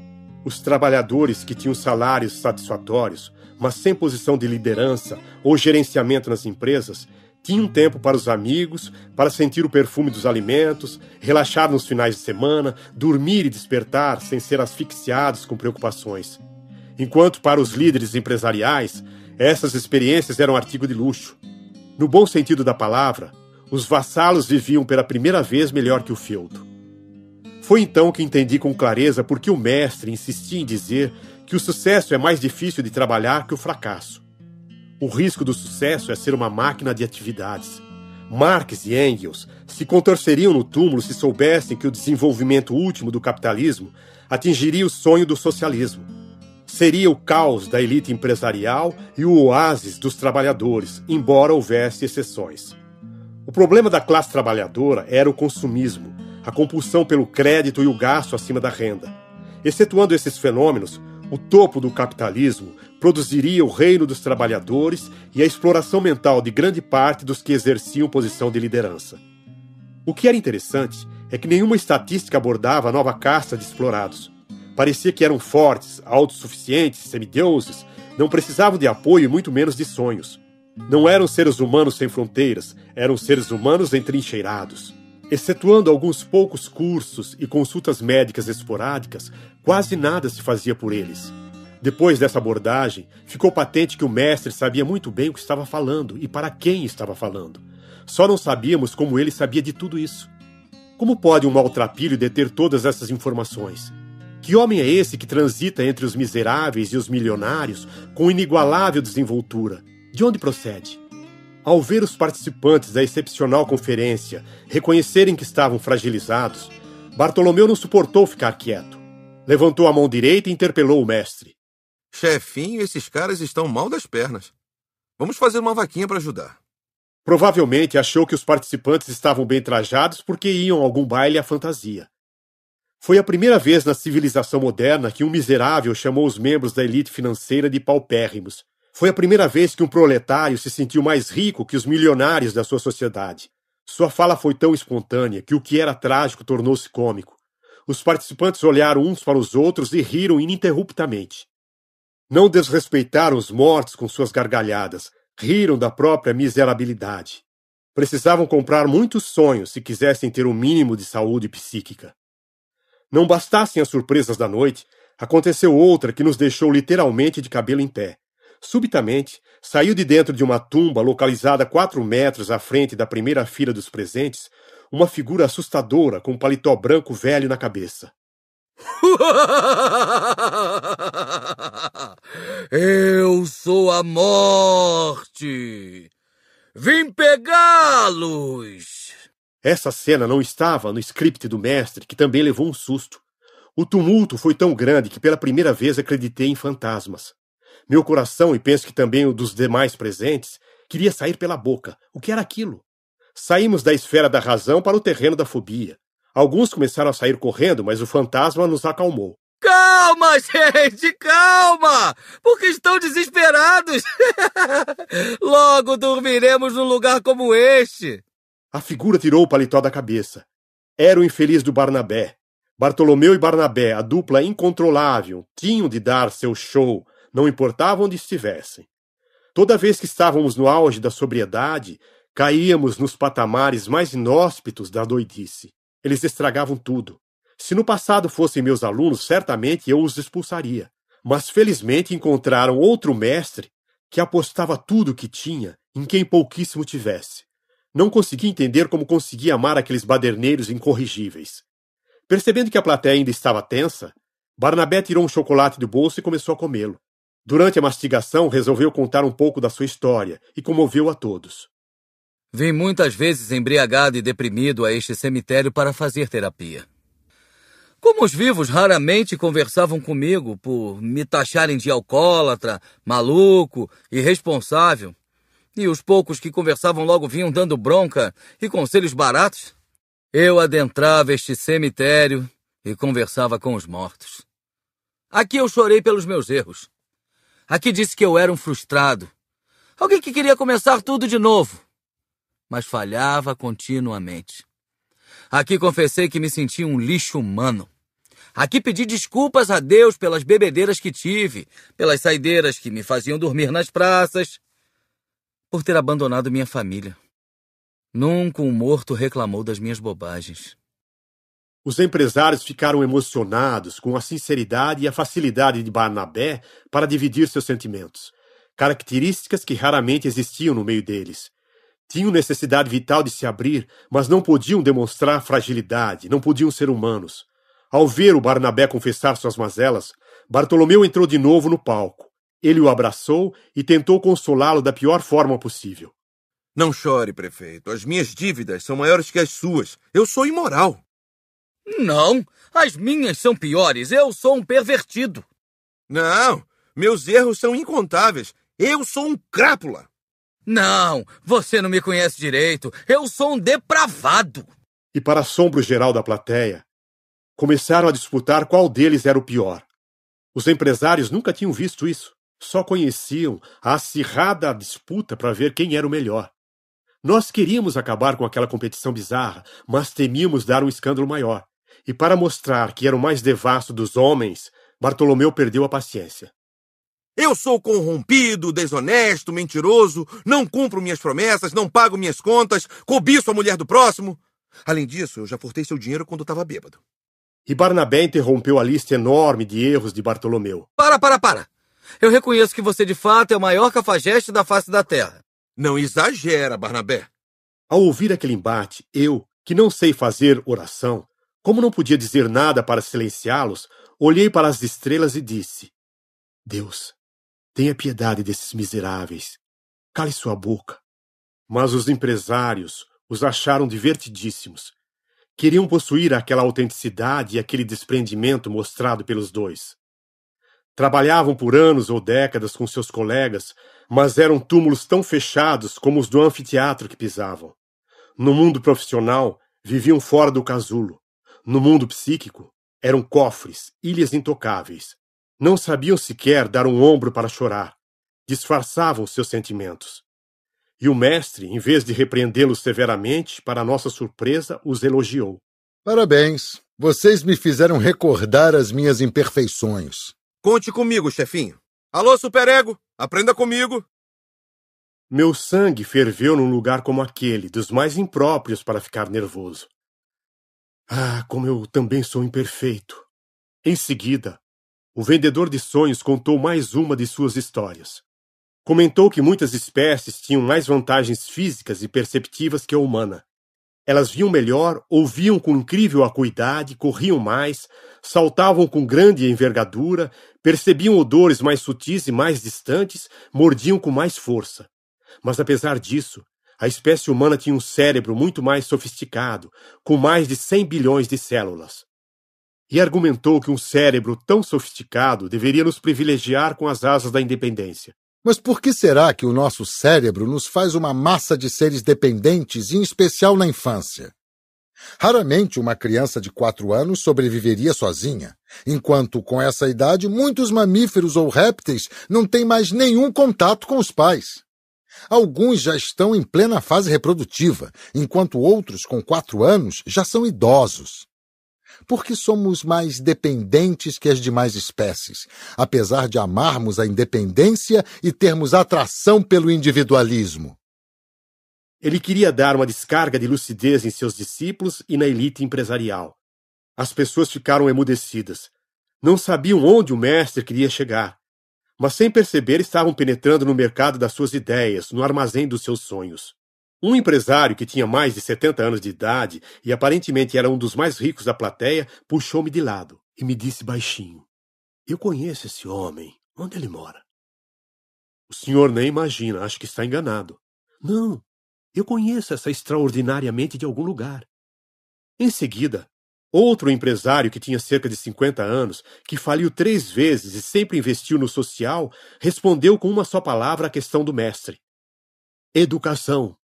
Os trabalhadores que tinham salários satisfatórios, mas sem posição de liderança ou gerenciamento nas empresas, tinham tempo para os amigos, para sentir o perfume dos alimentos, relaxar nos finais de semana, dormir e despertar sem ser asfixiados com preocupações. Enquanto para os líderes empresariais, essas experiências eram artigo de luxo. No bom sentido da palavra, os vassalos viviam pela primeira vez melhor que o feudo. Foi então que entendi com clareza por que o mestre insistia em dizer que o sucesso é mais difícil de trabalhar que o fracasso. O risco do sucesso é ser uma máquina de atividades. Marx e Engels se contorceriam no túmulo se soubessem que o desenvolvimento último do capitalismo atingiria o sonho do socialismo. Seria o caos da elite empresarial e o oásis dos trabalhadores, embora houvesse exceções problema da classe trabalhadora era o consumismo, a compulsão pelo crédito e o gasto acima da renda. Excetuando esses fenômenos, o topo do capitalismo produziria o reino dos trabalhadores e a exploração mental de grande parte dos que exerciam posição de liderança. O que era interessante é que nenhuma estatística abordava a nova casta de explorados. Parecia que eram fortes, autossuficientes, semideuses, não precisavam de apoio e muito menos de sonhos. Não eram seres humanos sem fronteiras, eram seres humanos entrincheirados. Excetuando alguns poucos cursos e consultas médicas esporádicas, quase nada se fazia por eles. Depois dessa abordagem, ficou patente que o mestre sabia muito bem o que estava falando e para quem estava falando. Só não sabíamos como ele sabia de tudo isso. Como pode um maltrapilho deter todas essas informações? Que homem é esse que transita entre os miseráveis e os milionários com inigualável desenvoltura, de onde procede? Ao ver os participantes da excepcional conferência reconhecerem que estavam fragilizados, Bartolomeu não suportou ficar quieto. Levantou a mão direita e interpelou o mestre. Chefinho, esses caras estão mal das pernas. Vamos fazer uma vaquinha para ajudar. Provavelmente achou que os participantes estavam bem trajados porque iam a algum baile à fantasia. Foi a primeira vez na civilização moderna que um miserável chamou os membros da elite financeira de paupérrimos, foi a primeira vez que um proletário se sentiu mais rico que os milionários da sua sociedade. Sua fala foi tão espontânea que o que era trágico tornou-se cômico. Os participantes olharam uns para os outros e riram ininterruptamente. Não desrespeitaram os mortos com suas gargalhadas, riram da própria miserabilidade. Precisavam comprar muitos sonhos se quisessem ter o um mínimo de saúde psíquica. Não bastassem as surpresas da noite, aconteceu outra que nos deixou literalmente de cabelo em pé. Subitamente, saiu de dentro de uma tumba localizada quatro metros à frente da primeira fila dos presentes uma figura assustadora com um paletó branco velho na cabeça. <laughs> Eu sou a morte! Vim pegá-los! Essa cena não estava no script do mestre, que também levou um susto. O tumulto foi tão grande que pela primeira vez acreditei em fantasmas. Meu coração, e penso que também o dos demais presentes, queria sair pela boca. O que era aquilo? Saímos da esfera da razão para o terreno da fobia. Alguns começaram a sair correndo, mas o fantasma nos acalmou. Calma, <laughs> gente, calma! Porque estão desesperados! <laughs> Logo dormiremos num lugar como este! A figura tirou o paletó da cabeça. Era o infeliz do Barnabé. Bartolomeu e Barnabé, a dupla incontrolável, tinham de dar seu show não importava onde estivessem. Toda vez que estávamos no auge da sobriedade, caíamos nos patamares mais inóspitos da doidice. Eles estragavam tudo. Se no passado fossem meus alunos, certamente eu os expulsaria. Mas felizmente encontraram outro mestre que apostava tudo o que tinha em quem pouquíssimo tivesse. Não consegui entender como conseguia amar aqueles baderneiros incorrigíveis. Percebendo que a plateia ainda estava tensa, Barnabé tirou um chocolate do bolso e começou a comê-lo. Durante a mastigação, resolveu contar um pouco da sua história e comoveu a todos. Vim muitas vezes embriagado e deprimido a este cemitério para fazer terapia. Como os vivos raramente conversavam comigo por me taxarem de alcoólatra, maluco, irresponsável, e os poucos que conversavam logo vinham dando bronca e conselhos baratos, eu adentrava este cemitério e conversava com os mortos. Aqui eu chorei pelos meus erros Aqui disse que eu era um frustrado. Alguém que queria começar tudo de novo. Mas falhava continuamente. Aqui confessei que me sentia um lixo humano. Aqui pedi desculpas a Deus pelas bebedeiras que tive, pelas saideiras que me faziam dormir nas praças, por ter abandonado minha família. Nunca um morto reclamou das minhas bobagens. Os empresários ficaram emocionados com a sinceridade e a facilidade de Barnabé para dividir seus sentimentos, características que raramente existiam no meio deles. Tinham necessidade vital de se abrir, mas não podiam demonstrar fragilidade, não podiam ser humanos. Ao ver o Barnabé confessar suas mazelas, Bartolomeu entrou de novo no palco. Ele o abraçou e tentou consolá-lo da pior forma possível. Não chore, prefeito. As minhas dívidas são maiores que as suas. Eu sou imoral. Não, as minhas são piores. Eu sou um pervertido. Não, meus erros são incontáveis. Eu sou um crápula. Não, você não me conhece direito. Eu sou um depravado. E para assombro geral da plateia, começaram a disputar qual deles era o pior. Os empresários nunca tinham visto isso. Só conheciam a acirrada disputa para ver quem era o melhor. Nós queríamos acabar com aquela competição bizarra, mas temíamos dar um escândalo maior e para mostrar que era o mais devasto dos homens, Bartolomeu perdeu a paciência. Eu sou corrompido, desonesto, mentiroso, não cumpro minhas promessas, não pago minhas contas, cobiço a mulher do próximo. Além disso, eu já furtei seu dinheiro quando estava bêbado. E Barnabé interrompeu a lista enorme de erros de Bartolomeu. Para, para, para! Eu reconheço que você de fato é o maior cafajeste da face da terra. Não exagera, Barnabé. Ao ouvir aquele embate, eu, que não sei fazer oração, como não podia dizer nada para silenciá-los, olhei para as estrelas e disse: Deus, tenha piedade desses miseráveis. Cale sua boca. Mas os empresários os acharam divertidíssimos. Queriam possuir aquela autenticidade e aquele desprendimento mostrado pelos dois. Trabalhavam por anos ou décadas com seus colegas, mas eram túmulos tão fechados como os do anfiteatro que pisavam. No mundo profissional, viviam fora do casulo, no mundo psíquico, eram cofres, ilhas intocáveis. Não sabiam sequer dar um ombro para chorar. Disfarçavam seus sentimentos. E o mestre, em vez de repreendê-los severamente, para nossa surpresa, os elogiou. Parabéns! Vocês me fizeram recordar as minhas imperfeições. Conte comigo, chefinho. Alô, superego! Aprenda comigo! Meu sangue ferveu num lugar como aquele, dos mais impróprios para ficar nervoso. Ah, como eu também sou imperfeito! Em seguida, o vendedor de sonhos contou mais uma de suas histórias. Comentou que muitas espécies tinham mais vantagens físicas e perceptivas que a humana. Elas viam melhor, ouviam com incrível acuidade, corriam mais, saltavam com grande envergadura, percebiam odores mais sutis e mais distantes, mordiam com mais força. Mas apesar disso, a espécie humana tinha um cérebro muito mais sofisticado, com mais de 100 bilhões de células. E argumentou que um cérebro tão sofisticado deveria nos privilegiar com as asas da independência. Mas por que será que o nosso cérebro nos faz uma massa de seres dependentes, em especial na infância? Raramente uma criança de quatro anos sobreviveria sozinha, enquanto com essa idade muitos mamíferos ou répteis não têm mais nenhum contato com os pais. Alguns já estão em plena fase reprodutiva, enquanto outros, com quatro anos, já são idosos. Por que somos mais dependentes que as demais espécies, apesar de amarmos a independência e termos atração pelo individualismo? Ele queria dar uma descarga de lucidez em seus discípulos e na elite empresarial. As pessoas ficaram emudecidas. Não sabiam onde o mestre queria chegar mas sem perceber estavam penetrando no mercado das suas ideias, no armazém dos seus sonhos. Um empresário que tinha mais de 70 anos de idade e aparentemente era um dos mais ricos da plateia puxou-me de lado e me disse baixinho: Eu conheço esse homem. Onde ele mora? O senhor nem imagina, acho que está enganado. Não, eu conheço essa extraordinariamente de algum lugar. Em seguida, Outro empresário que tinha cerca de 50 anos, que faliu três vezes e sempre investiu no social, respondeu com uma só palavra à questão do mestre: Educação.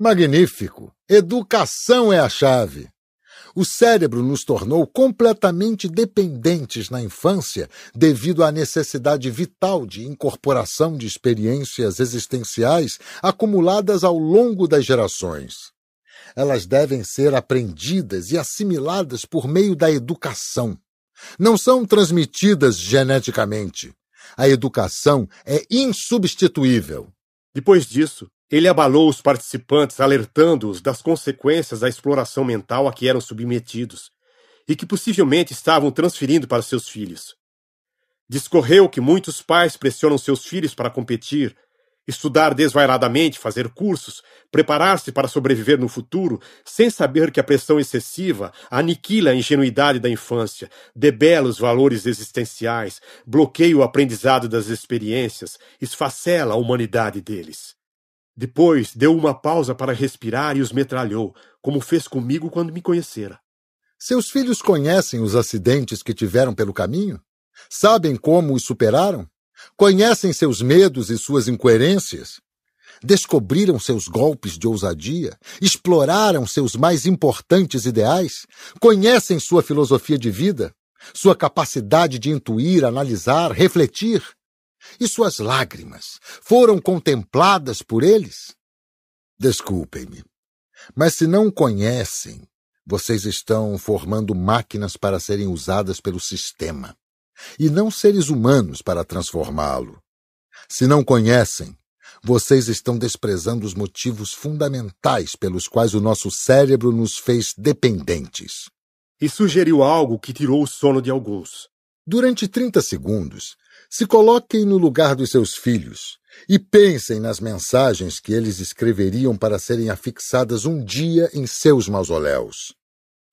Magnífico! Educação é a chave! O cérebro nos tornou completamente dependentes na infância devido à necessidade vital de incorporação de experiências existenciais acumuladas ao longo das gerações. Elas devem ser aprendidas e assimiladas por meio da educação. Não são transmitidas geneticamente. A educação é insubstituível. Depois disso, ele abalou os participantes, alertando-os das consequências da exploração mental a que eram submetidos e que possivelmente estavam transferindo para seus filhos. Discorreu que muitos pais pressionam seus filhos para competir, Estudar desvairadamente, fazer cursos, preparar-se para sobreviver no futuro, sem saber que a pressão excessiva aniquila a ingenuidade da infância, debela os valores existenciais, bloqueia o aprendizado das experiências, esfacela a humanidade deles. Depois deu uma pausa para respirar e os metralhou, como fez comigo quando me conhecera. Seus filhos conhecem os acidentes que tiveram pelo caminho? Sabem como os superaram? Conhecem seus medos e suas incoerências? Descobriram seus golpes de ousadia? Exploraram seus mais importantes ideais? Conhecem sua filosofia de vida? Sua capacidade de intuir, analisar, refletir? E suas lágrimas foram contempladas por eles? Desculpem-me, mas se não conhecem, vocês estão formando máquinas para serem usadas pelo sistema e não seres humanos para transformá-lo. Se não conhecem, vocês estão desprezando os motivos fundamentais pelos quais o nosso cérebro nos fez dependentes. E sugeriu algo que tirou o sono de alguns. Durante 30 segundos, se coloquem no lugar dos seus filhos e pensem nas mensagens que eles escreveriam para serem afixadas um dia em seus mausoléus.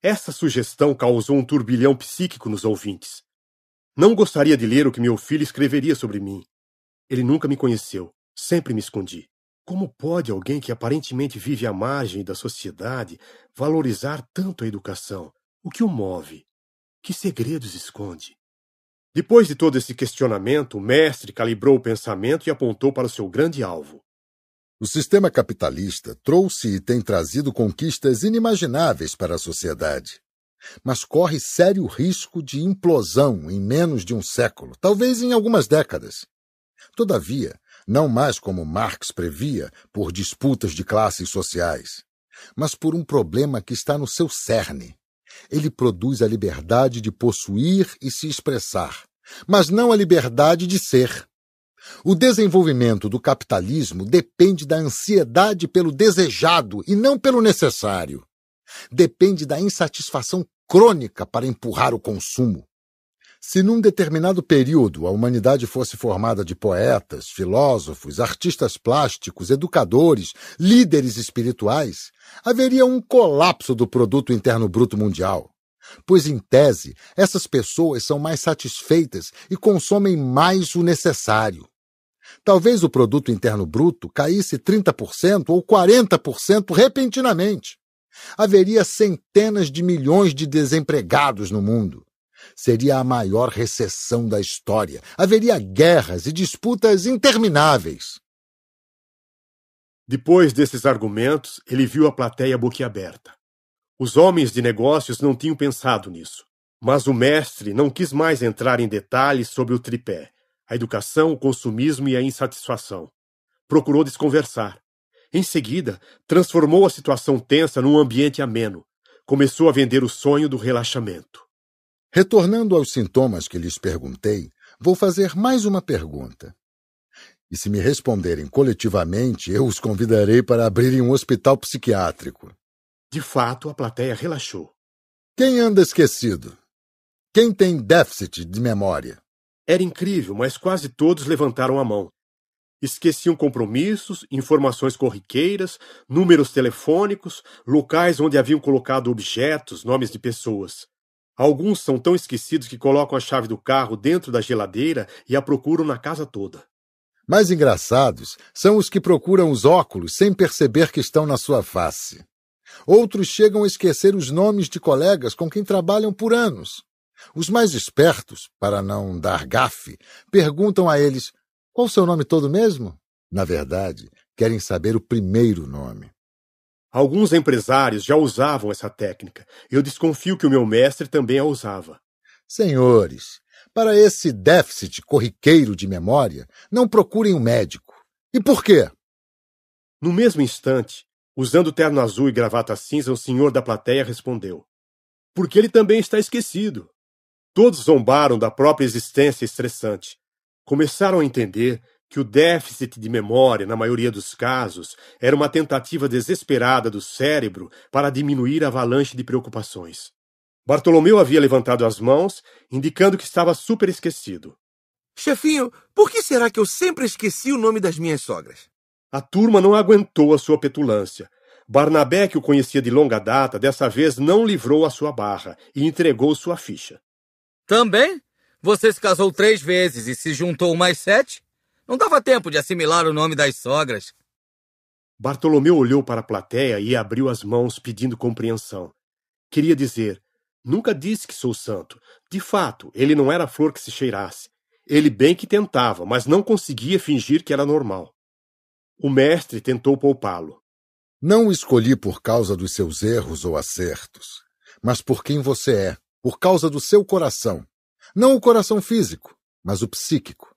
Essa sugestão causou um turbilhão psíquico nos ouvintes. Não gostaria de ler o que meu filho escreveria sobre mim. Ele nunca me conheceu, sempre me escondi. Como pode alguém que aparentemente vive à margem da sociedade valorizar tanto a educação? O que o move? Que segredos esconde? Depois de todo esse questionamento, o mestre calibrou o pensamento e apontou para o seu grande alvo. O sistema capitalista trouxe e tem trazido conquistas inimagináveis para a sociedade mas corre sério risco de implosão em menos de um século, talvez em algumas décadas. Todavia, não mais como Marx previa, por disputas de classes sociais, mas por um problema que está no seu cerne. Ele produz a liberdade de possuir e se expressar, mas não a liberdade de ser. O desenvolvimento do capitalismo depende da ansiedade pelo desejado e não pelo necessário. Depende da insatisfação crônica para empurrar o consumo. Se num determinado período a humanidade fosse formada de poetas, filósofos, artistas plásticos, educadores, líderes espirituais, haveria um colapso do produto interno bruto mundial. Pois, em tese, essas pessoas são mais satisfeitas e consomem mais o necessário. Talvez o produto interno bruto caísse 30% ou 40% repentinamente. Haveria centenas de milhões de desempregados no mundo. Seria a maior recessão da história. Haveria guerras e disputas intermináveis. Depois desses argumentos, ele viu a plateia boquiaberta. Os homens de negócios não tinham pensado nisso, mas o mestre não quis mais entrar em detalhes sobre o tripé: a educação, o consumismo e a insatisfação. Procurou desconversar, em seguida, transformou a situação tensa num ambiente ameno. Começou a vender o sonho do relaxamento. Retornando aos sintomas que lhes perguntei, vou fazer mais uma pergunta. E se me responderem coletivamente, eu os convidarei para abrirem um hospital psiquiátrico. De fato, a plateia relaxou. Quem anda esquecido? Quem tem déficit de memória? Era incrível, mas quase todos levantaram a mão. Esqueciam compromissos, informações corriqueiras, números telefônicos, locais onde haviam colocado objetos, nomes de pessoas. Alguns são tão esquecidos que colocam a chave do carro dentro da geladeira e a procuram na casa toda. Mais engraçados são os que procuram os óculos sem perceber que estão na sua face. Outros chegam a esquecer os nomes de colegas com quem trabalham por anos. Os mais espertos, para não dar gafe, perguntam a eles qual o seu nome todo mesmo? Na verdade, querem saber o primeiro nome. Alguns empresários já usavam essa técnica. Eu desconfio que o meu mestre também a usava. Senhores, para esse déficit corriqueiro de memória, não procurem um médico. E por quê? No mesmo instante, usando terno azul e gravata cinza, o senhor da plateia respondeu: Porque ele também está esquecido. Todos zombaram da própria existência estressante começaram a entender que o déficit de memória, na maioria dos casos, era uma tentativa desesperada do cérebro para diminuir a avalanche de preocupações. Bartolomeu havia levantado as mãos, indicando que estava super esquecido. Chefinho, por que será que eu sempre esqueci o nome das minhas sogras? A turma não aguentou a sua petulância. Barnabé, que o conhecia de longa data, dessa vez não livrou a sua barra e entregou sua ficha. Também? Você se casou três vezes e se juntou mais sete? Não dava tempo de assimilar o nome das sogras. Bartolomeu olhou para a plateia e abriu as mãos pedindo compreensão. Queria dizer: Nunca disse que sou santo. De fato, ele não era flor que se cheirasse. Ele bem que tentava, mas não conseguia fingir que era normal. O mestre tentou poupá-lo. Não o escolhi por causa dos seus erros ou acertos, mas por quem você é, por causa do seu coração. Não o coração físico, mas o psíquico.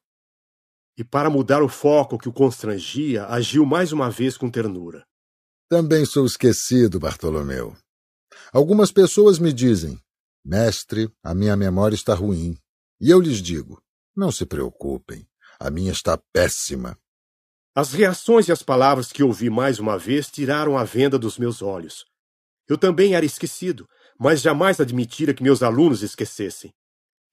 E para mudar o foco que o constrangia, agiu mais uma vez com ternura. Também sou esquecido, Bartolomeu. Algumas pessoas me dizem: Mestre, a minha memória está ruim. E eu lhes digo: Não se preocupem, a minha está péssima. As reações e as palavras que ouvi mais uma vez tiraram a venda dos meus olhos. Eu também era esquecido, mas jamais admitira que meus alunos esquecessem.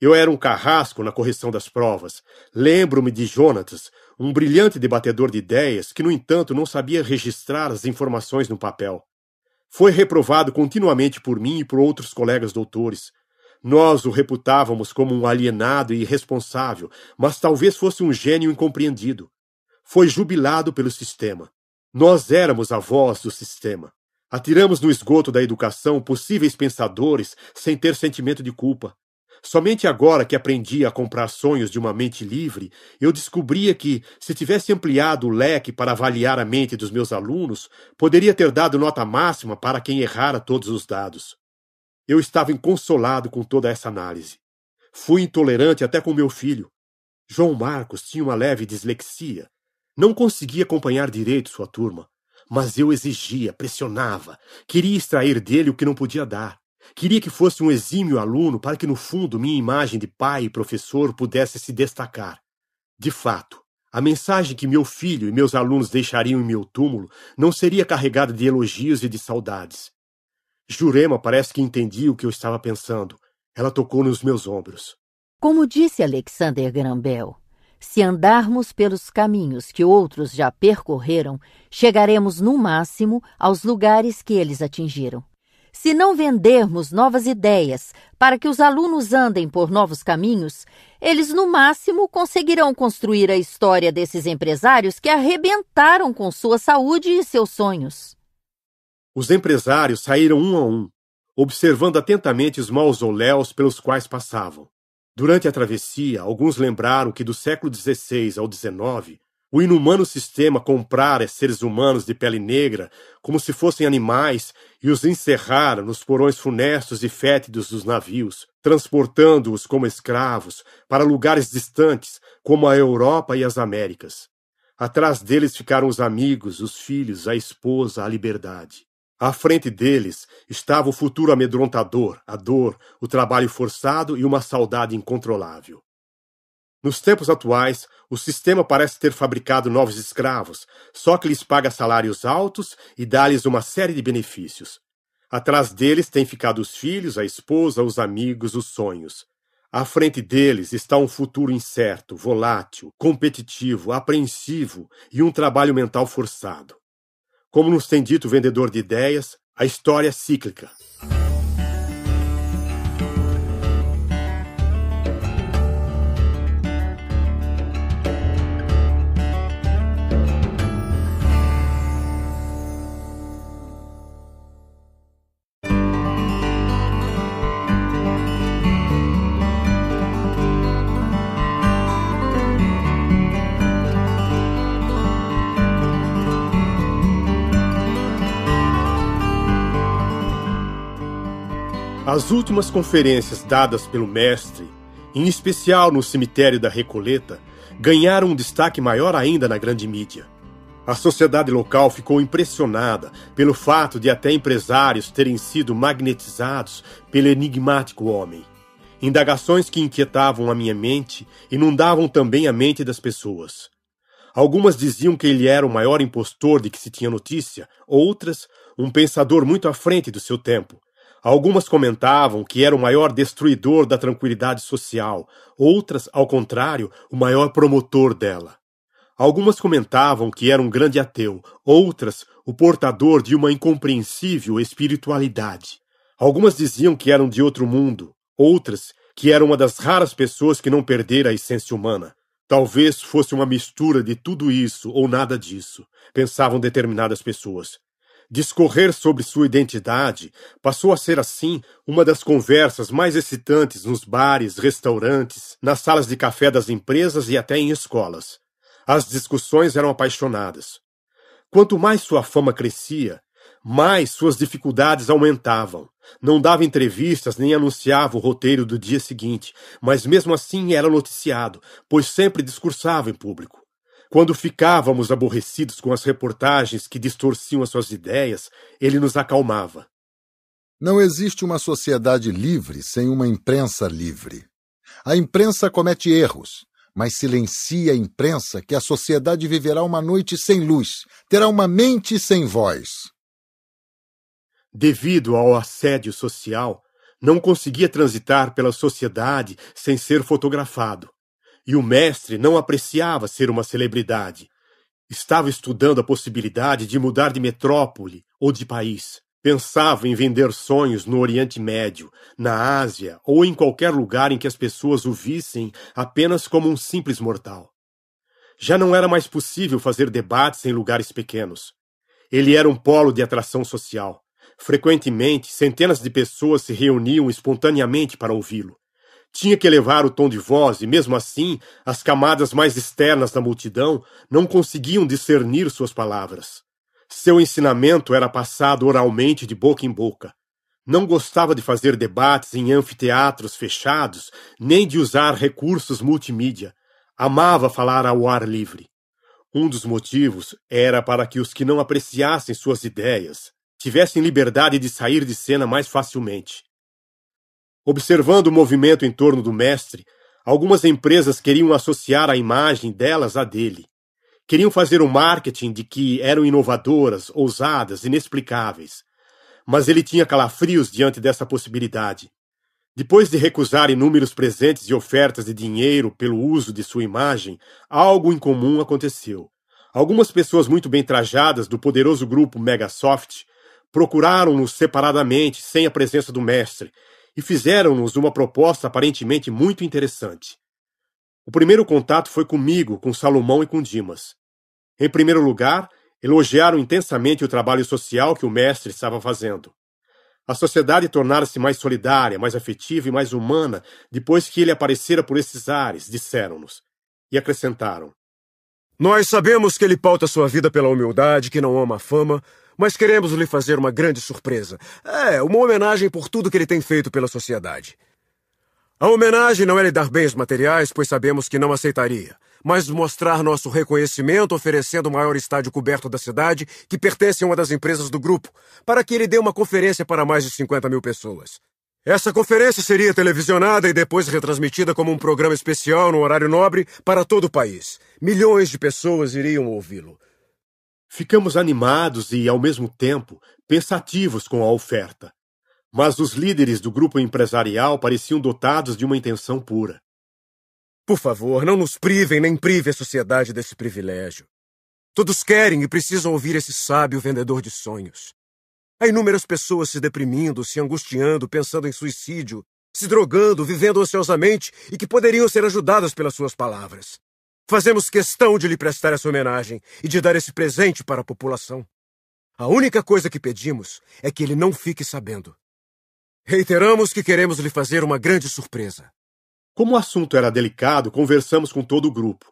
Eu era um carrasco na correção das provas. Lembro-me de Jonatas, um brilhante debatedor de ideias que, no entanto, não sabia registrar as informações no papel. Foi reprovado continuamente por mim e por outros colegas doutores. Nós o reputávamos como um alienado e irresponsável, mas talvez fosse um gênio incompreendido. Foi jubilado pelo sistema. Nós éramos a voz do sistema. Atiramos no esgoto da educação possíveis pensadores sem ter sentimento de culpa. Somente agora que aprendi a comprar sonhos de uma mente livre, eu descobria que, se tivesse ampliado o leque para avaliar a mente dos meus alunos, poderia ter dado nota máxima para quem errara todos os dados. Eu estava inconsolado com toda essa análise. Fui intolerante até com meu filho. João Marcos tinha uma leve dislexia. Não conseguia acompanhar direito sua turma, mas eu exigia, pressionava, queria extrair dele o que não podia dar. Queria que fosse um exímio aluno para que, no fundo, minha imagem de pai e professor pudesse se destacar. De fato, a mensagem que meu filho e meus alunos deixariam em meu túmulo não seria carregada de elogios e de saudades. Jurema parece que entendia o que eu estava pensando. Ela tocou nos meus ombros. Como disse Alexander Graham Bell, se andarmos pelos caminhos que outros já percorreram, chegaremos no máximo aos lugares que eles atingiram. Se não vendermos novas ideias para que os alunos andem por novos caminhos, eles no máximo conseguirão construir a história desses empresários que arrebentaram com sua saúde e seus sonhos. Os empresários saíram um a um, observando atentamente os mausoléus pelos quais passavam. Durante a travessia, alguns lembraram que do século XVI ao XIX o inumano sistema comprara é seres humanos de pele negra como se fossem animais e os encerrara nos porões funestos e fétidos dos navios, transportando-os como escravos para lugares distantes, como a Europa e as Américas. Atrás deles ficaram os amigos, os filhos, a esposa, a liberdade. À frente deles estava o futuro amedrontador, a dor, o trabalho forçado e uma saudade incontrolável. Nos tempos atuais, o sistema parece ter fabricado novos escravos, só que lhes paga salários altos e dá-lhes uma série de benefícios. Atrás deles têm ficado os filhos, a esposa, os amigos, os sonhos. À frente deles está um futuro incerto, volátil, competitivo, apreensivo e um trabalho mental forçado. Como nos tem dito o vendedor de ideias, a história é cíclica. As últimas conferências dadas pelo mestre, em especial no cemitério da Recoleta, ganharam um destaque maior ainda na grande mídia. A sociedade local ficou impressionada pelo fato de até empresários terem sido magnetizados pelo enigmático homem. Indagações que inquietavam a minha mente inundavam também a mente das pessoas. Algumas diziam que ele era o maior impostor de que se tinha notícia, outras, um pensador muito à frente do seu tempo, Algumas comentavam que era o maior destruidor da tranquilidade social, outras, ao contrário, o maior promotor dela. Algumas comentavam que era um grande ateu, outras, o portador de uma incompreensível espiritualidade. Algumas diziam que eram de outro mundo, outras que era uma das raras pessoas que não perdera a essência humana. Talvez fosse uma mistura de tudo isso ou nada disso, pensavam determinadas pessoas. Discorrer sobre sua identidade passou a ser, assim, uma das conversas mais excitantes nos bares, restaurantes, nas salas de café das empresas e até em escolas. As discussões eram apaixonadas. Quanto mais sua fama crescia, mais suas dificuldades aumentavam. Não dava entrevistas nem anunciava o roteiro do dia seguinte, mas mesmo assim era noticiado, pois sempre discursava em público. Quando ficávamos aborrecidos com as reportagens que distorciam as suas ideias, ele nos acalmava. Não existe uma sociedade livre sem uma imprensa livre. A imprensa comete erros, mas silencia a imprensa que a sociedade viverá uma noite sem luz, terá uma mente sem voz. Devido ao assédio social, não conseguia transitar pela sociedade sem ser fotografado e o mestre não apreciava ser uma celebridade. Estava estudando a possibilidade de mudar de metrópole ou de país. Pensava em vender sonhos no Oriente Médio, na Ásia ou em qualquer lugar em que as pessoas o vissem apenas como um simples mortal. Já não era mais possível fazer debates em lugares pequenos. Ele era um polo de atração social. Frequentemente, centenas de pessoas se reuniam espontaneamente para ouvi-lo. Tinha que elevar o tom de voz, e mesmo assim, as camadas mais externas da multidão não conseguiam discernir suas palavras. Seu ensinamento era passado oralmente de boca em boca. Não gostava de fazer debates em anfiteatros fechados, nem de usar recursos multimídia. Amava falar ao ar livre. Um dos motivos era para que os que não apreciassem suas ideias tivessem liberdade de sair de cena mais facilmente. Observando o movimento em torno do mestre, algumas empresas queriam associar a imagem delas à dele. Queriam fazer o um marketing de que eram inovadoras, ousadas, inexplicáveis. Mas ele tinha calafrios diante dessa possibilidade. Depois de recusar inúmeros presentes e ofertas de dinheiro pelo uso de sua imagem, algo incomum aconteceu. Algumas pessoas muito bem trajadas do poderoso grupo Megasoft procuraram-no separadamente, sem a presença do mestre, e fizeram-nos uma proposta aparentemente muito interessante. O primeiro contato foi comigo, com Salomão e com Dimas. Em primeiro lugar, elogiaram intensamente o trabalho social que o mestre estava fazendo. A sociedade tornara-se mais solidária, mais afetiva e mais humana depois que ele aparecera por esses ares, disseram-nos. E acrescentaram: Nós sabemos que ele pauta sua vida pela humildade, que não ama a fama, mas queremos lhe fazer uma grande surpresa. É, uma homenagem por tudo que ele tem feito pela sociedade. A homenagem não é lhe dar bens materiais, pois sabemos que não aceitaria, mas mostrar nosso reconhecimento oferecendo o maior estádio coberto da cidade, que pertence a uma das empresas do grupo, para que ele dê uma conferência para mais de 50 mil pessoas. Essa conferência seria televisionada e depois retransmitida como um programa especial no horário nobre para todo o país. Milhões de pessoas iriam ouvi-lo. Ficamos animados e, ao mesmo tempo, pensativos com a oferta. Mas os líderes do grupo empresarial pareciam dotados de uma intenção pura. Por favor, não nos privem nem prive a sociedade desse privilégio. Todos querem e precisam ouvir esse sábio vendedor de sonhos. Há inúmeras pessoas se deprimindo, se angustiando, pensando em suicídio, se drogando, vivendo ansiosamente e que poderiam ser ajudadas pelas suas palavras. Fazemos questão de lhe prestar essa homenagem e de dar esse presente para a população. A única coisa que pedimos é que ele não fique sabendo. Reiteramos que queremos lhe fazer uma grande surpresa. Como o assunto era delicado, conversamos com todo o grupo.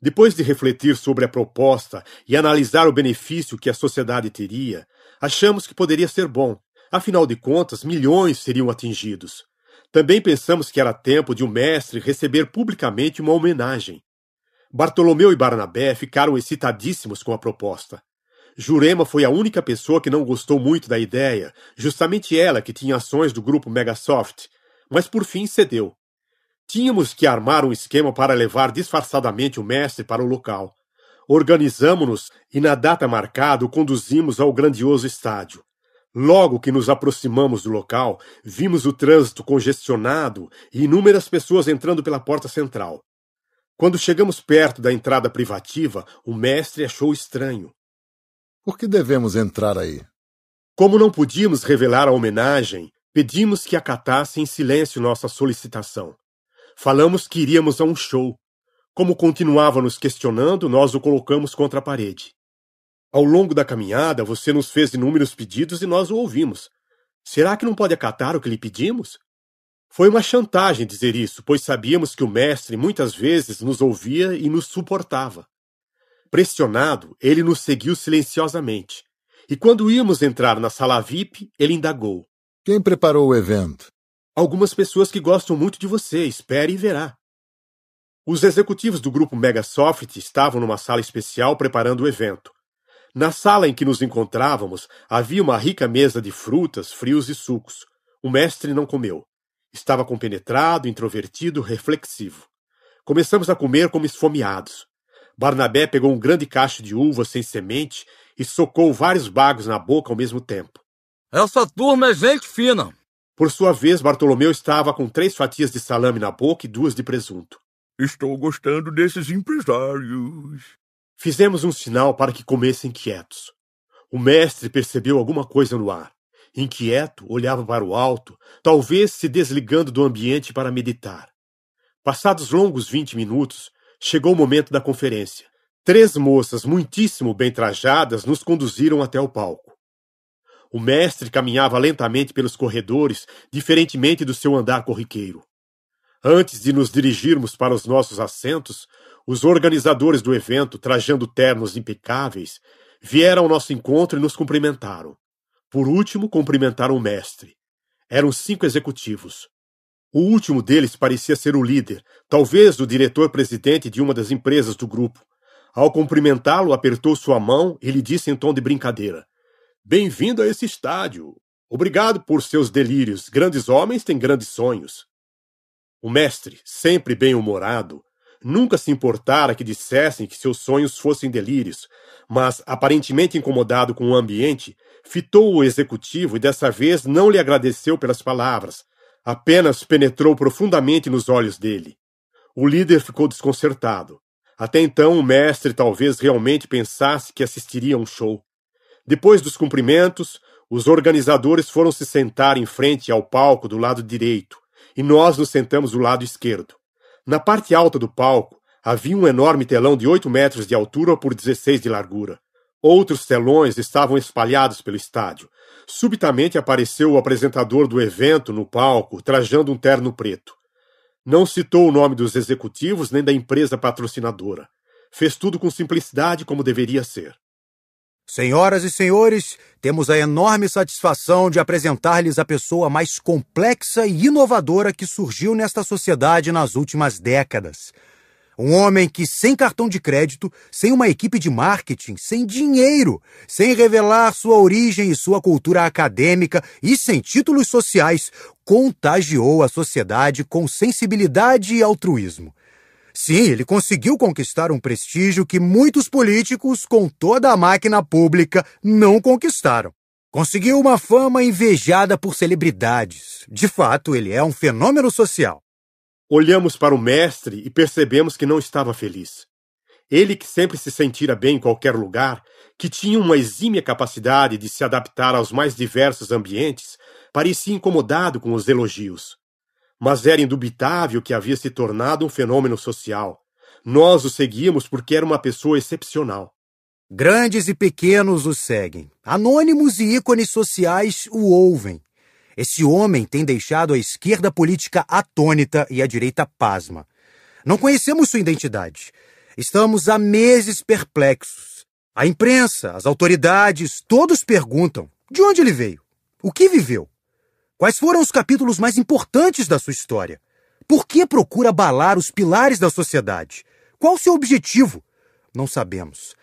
Depois de refletir sobre a proposta e analisar o benefício que a sociedade teria, achamos que poderia ser bom. Afinal de contas, milhões seriam atingidos. Também pensamos que era tempo de o um mestre receber publicamente uma homenagem. Bartolomeu e Barnabé ficaram excitadíssimos com a proposta. Jurema foi a única pessoa que não gostou muito da ideia, justamente ela que tinha ações do grupo Megasoft, mas por fim cedeu. Tínhamos que armar um esquema para levar disfarçadamente o mestre para o local. Organizamos-nos e, na data marcada, o conduzimos ao grandioso estádio. Logo que nos aproximamos do local, vimos o trânsito congestionado e inúmeras pessoas entrando pela porta central. Quando chegamos perto da entrada privativa, o mestre achou estranho. Por que devemos entrar aí? Como não podíamos revelar a homenagem, pedimos que acatasse em silêncio nossa solicitação. Falamos que iríamos a um show. Como continuava nos questionando, nós o colocamos contra a parede. Ao longo da caminhada, você nos fez inúmeros pedidos e nós o ouvimos. Será que não pode acatar o que lhe pedimos? Foi uma chantagem dizer isso, pois sabíamos que o mestre muitas vezes nos ouvia e nos suportava. Pressionado, ele nos seguiu silenciosamente. E quando íamos entrar na sala VIP, ele indagou: Quem preparou o evento? Algumas pessoas que gostam muito de você, espere e verá. Os executivos do grupo Megasoft estavam numa sala especial preparando o evento. Na sala em que nos encontrávamos, havia uma rica mesa de frutas, frios e sucos. O mestre não comeu. Estava compenetrado, introvertido, reflexivo. Começamos a comer como esfomeados. Barnabé pegou um grande cacho de uva sem semente e socou vários bagos na boca ao mesmo tempo. Essa turma é gente fina. Por sua vez, Bartolomeu estava com três fatias de salame na boca e duas de presunto. Estou gostando desses empresários. Fizemos um sinal para que comessem quietos. O mestre percebeu alguma coisa no ar. Inquieto, olhava para o alto, talvez se desligando do ambiente para meditar. Passados longos vinte minutos, chegou o momento da conferência. Três moças muitíssimo bem trajadas nos conduziram até o palco. O mestre caminhava lentamente pelos corredores, diferentemente do seu andar corriqueiro. Antes de nos dirigirmos para os nossos assentos, os organizadores do evento, trajando ternos impecáveis, vieram ao nosso encontro e nos cumprimentaram. Por último, cumprimentaram o mestre. Eram cinco executivos. O último deles parecia ser o líder, talvez o diretor-presidente de uma das empresas do grupo. Ao cumprimentá-lo, apertou sua mão e lhe disse em tom de brincadeira: Bem-vindo a esse estádio. Obrigado por seus delírios. Grandes homens têm grandes sonhos. O mestre, sempre bem-humorado, nunca se importara que dissessem que seus sonhos fossem delírios, mas, aparentemente incomodado com o ambiente, fitou o executivo e dessa vez não lhe agradeceu pelas palavras, apenas penetrou profundamente nos olhos dele. O líder ficou desconcertado. Até então, o mestre talvez realmente pensasse que assistiria a um show. Depois dos cumprimentos, os organizadores foram se sentar em frente ao palco do lado direito, e nós nos sentamos do lado esquerdo. Na parte alta do palco, havia um enorme telão de 8 metros de altura por 16 de largura. Outros telões estavam espalhados pelo estádio. Subitamente apareceu o apresentador do evento no palco, trajando um terno preto. Não citou o nome dos executivos nem da empresa patrocinadora. Fez tudo com simplicidade como deveria ser. Senhoras e senhores, temos a enorme satisfação de apresentar-lhes a pessoa mais complexa e inovadora que surgiu nesta sociedade nas últimas décadas. Um homem que, sem cartão de crédito, sem uma equipe de marketing, sem dinheiro, sem revelar sua origem e sua cultura acadêmica e sem títulos sociais, contagiou a sociedade com sensibilidade e altruísmo. Sim, ele conseguiu conquistar um prestígio que muitos políticos, com toda a máquina pública, não conquistaram. Conseguiu uma fama invejada por celebridades. De fato, ele é um fenômeno social. Olhamos para o mestre e percebemos que não estava feliz. Ele que sempre se sentira bem em qualquer lugar, que tinha uma exímia capacidade de se adaptar aos mais diversos ambientes, parecia incomodado com os elogios. Mas era indubitável que havia se tornado um fenômeno social. Nós o seguíamos porque era uma pessoa excepcional. Grandes e pequenos o seguem, anônimos e ícones sociais o ouvem. Esse homem tem deixado a esquerda política atônita e a direita pasma. Não conhecemos sua identidade. Estamos há meses perplexos. A imprensa, as autoridades, todos perguntam: de onde ele veio? O que viveu? Quais foram os capítulos mais importantes da sua história? Por que procura abalar os pilares da sociedade? Qual o seu objetivo? Não sabemos.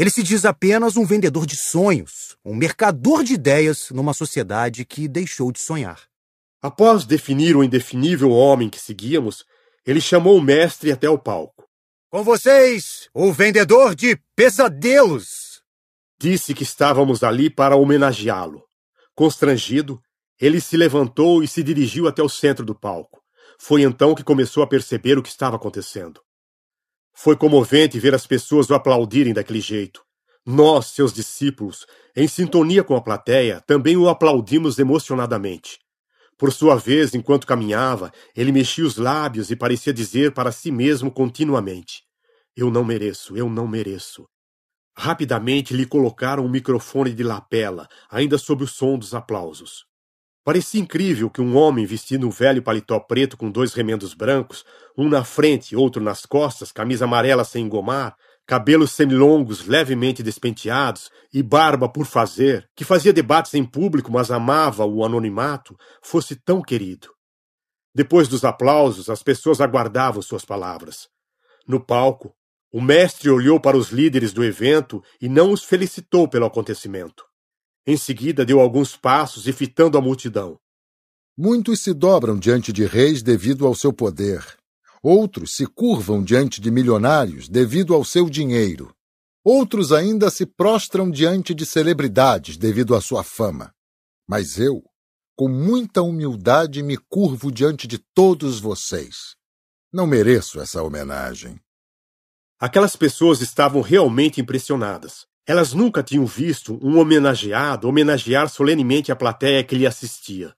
Ele se diz apenas um vendedor de sonhos, um mercador de ideias numa sociedade que deixou de sonhar. Após definir o indefinível homem que seguíamos, ele chamou o mestre até o palco. Com vocês, o vendedor de pesadelos! Disse que estávamos ali para homenageá-lo. Constrangido, ele se levantou e se dirigiu até o centro do palco. Foi então que começou a perceber o que estava acontecendo. Foi comovente ver as pessoas o aplaudirem daquele jeito. Nós, seus discípulos, em sintonia com a plateia, também o aplaudimos emocionadamente. Por sua vez, enquanto caminhava, ele mexia os lábios e parecia dizer para si mesmo continuamente: Eu não mereço, eu não mereço. Rapidamente lhe colocaram um microfone de lapela, ainda sob o som dos aplausos. Parecia incrível que um homem vestindo um velho paletó preto com dois remendos brancos, um na frente, e outro nas costas, camisa amarela sem engomar, cabelos semilongos levemente despenteados e barba por fazer, que fazia debates em público, mas amava o anonimato, fosse tão querido. Depois dos aplausos, as pessoas aguardavam suas palavras. No palco, o mestre olhou para os líderes do evento e não os felicitou pelo acontecimento. Em seguida deu alguns passos e fitando a multidão. Muitos se dobram diante de reis devido ao seu poder. Outros se curvam diante de milionários devido ao seu dinheiro. Outros ainda se prostram diante de celebridades devido à sua fama. Mas eu, com muita humildade, me curvo diante de todos vocês. Não mereço essa homenagem. Aquelas pessoas estavam realmente impressionadas. Elas nunca tinham visto um homenageado homenagear solenemente a plateia que lhe assistia.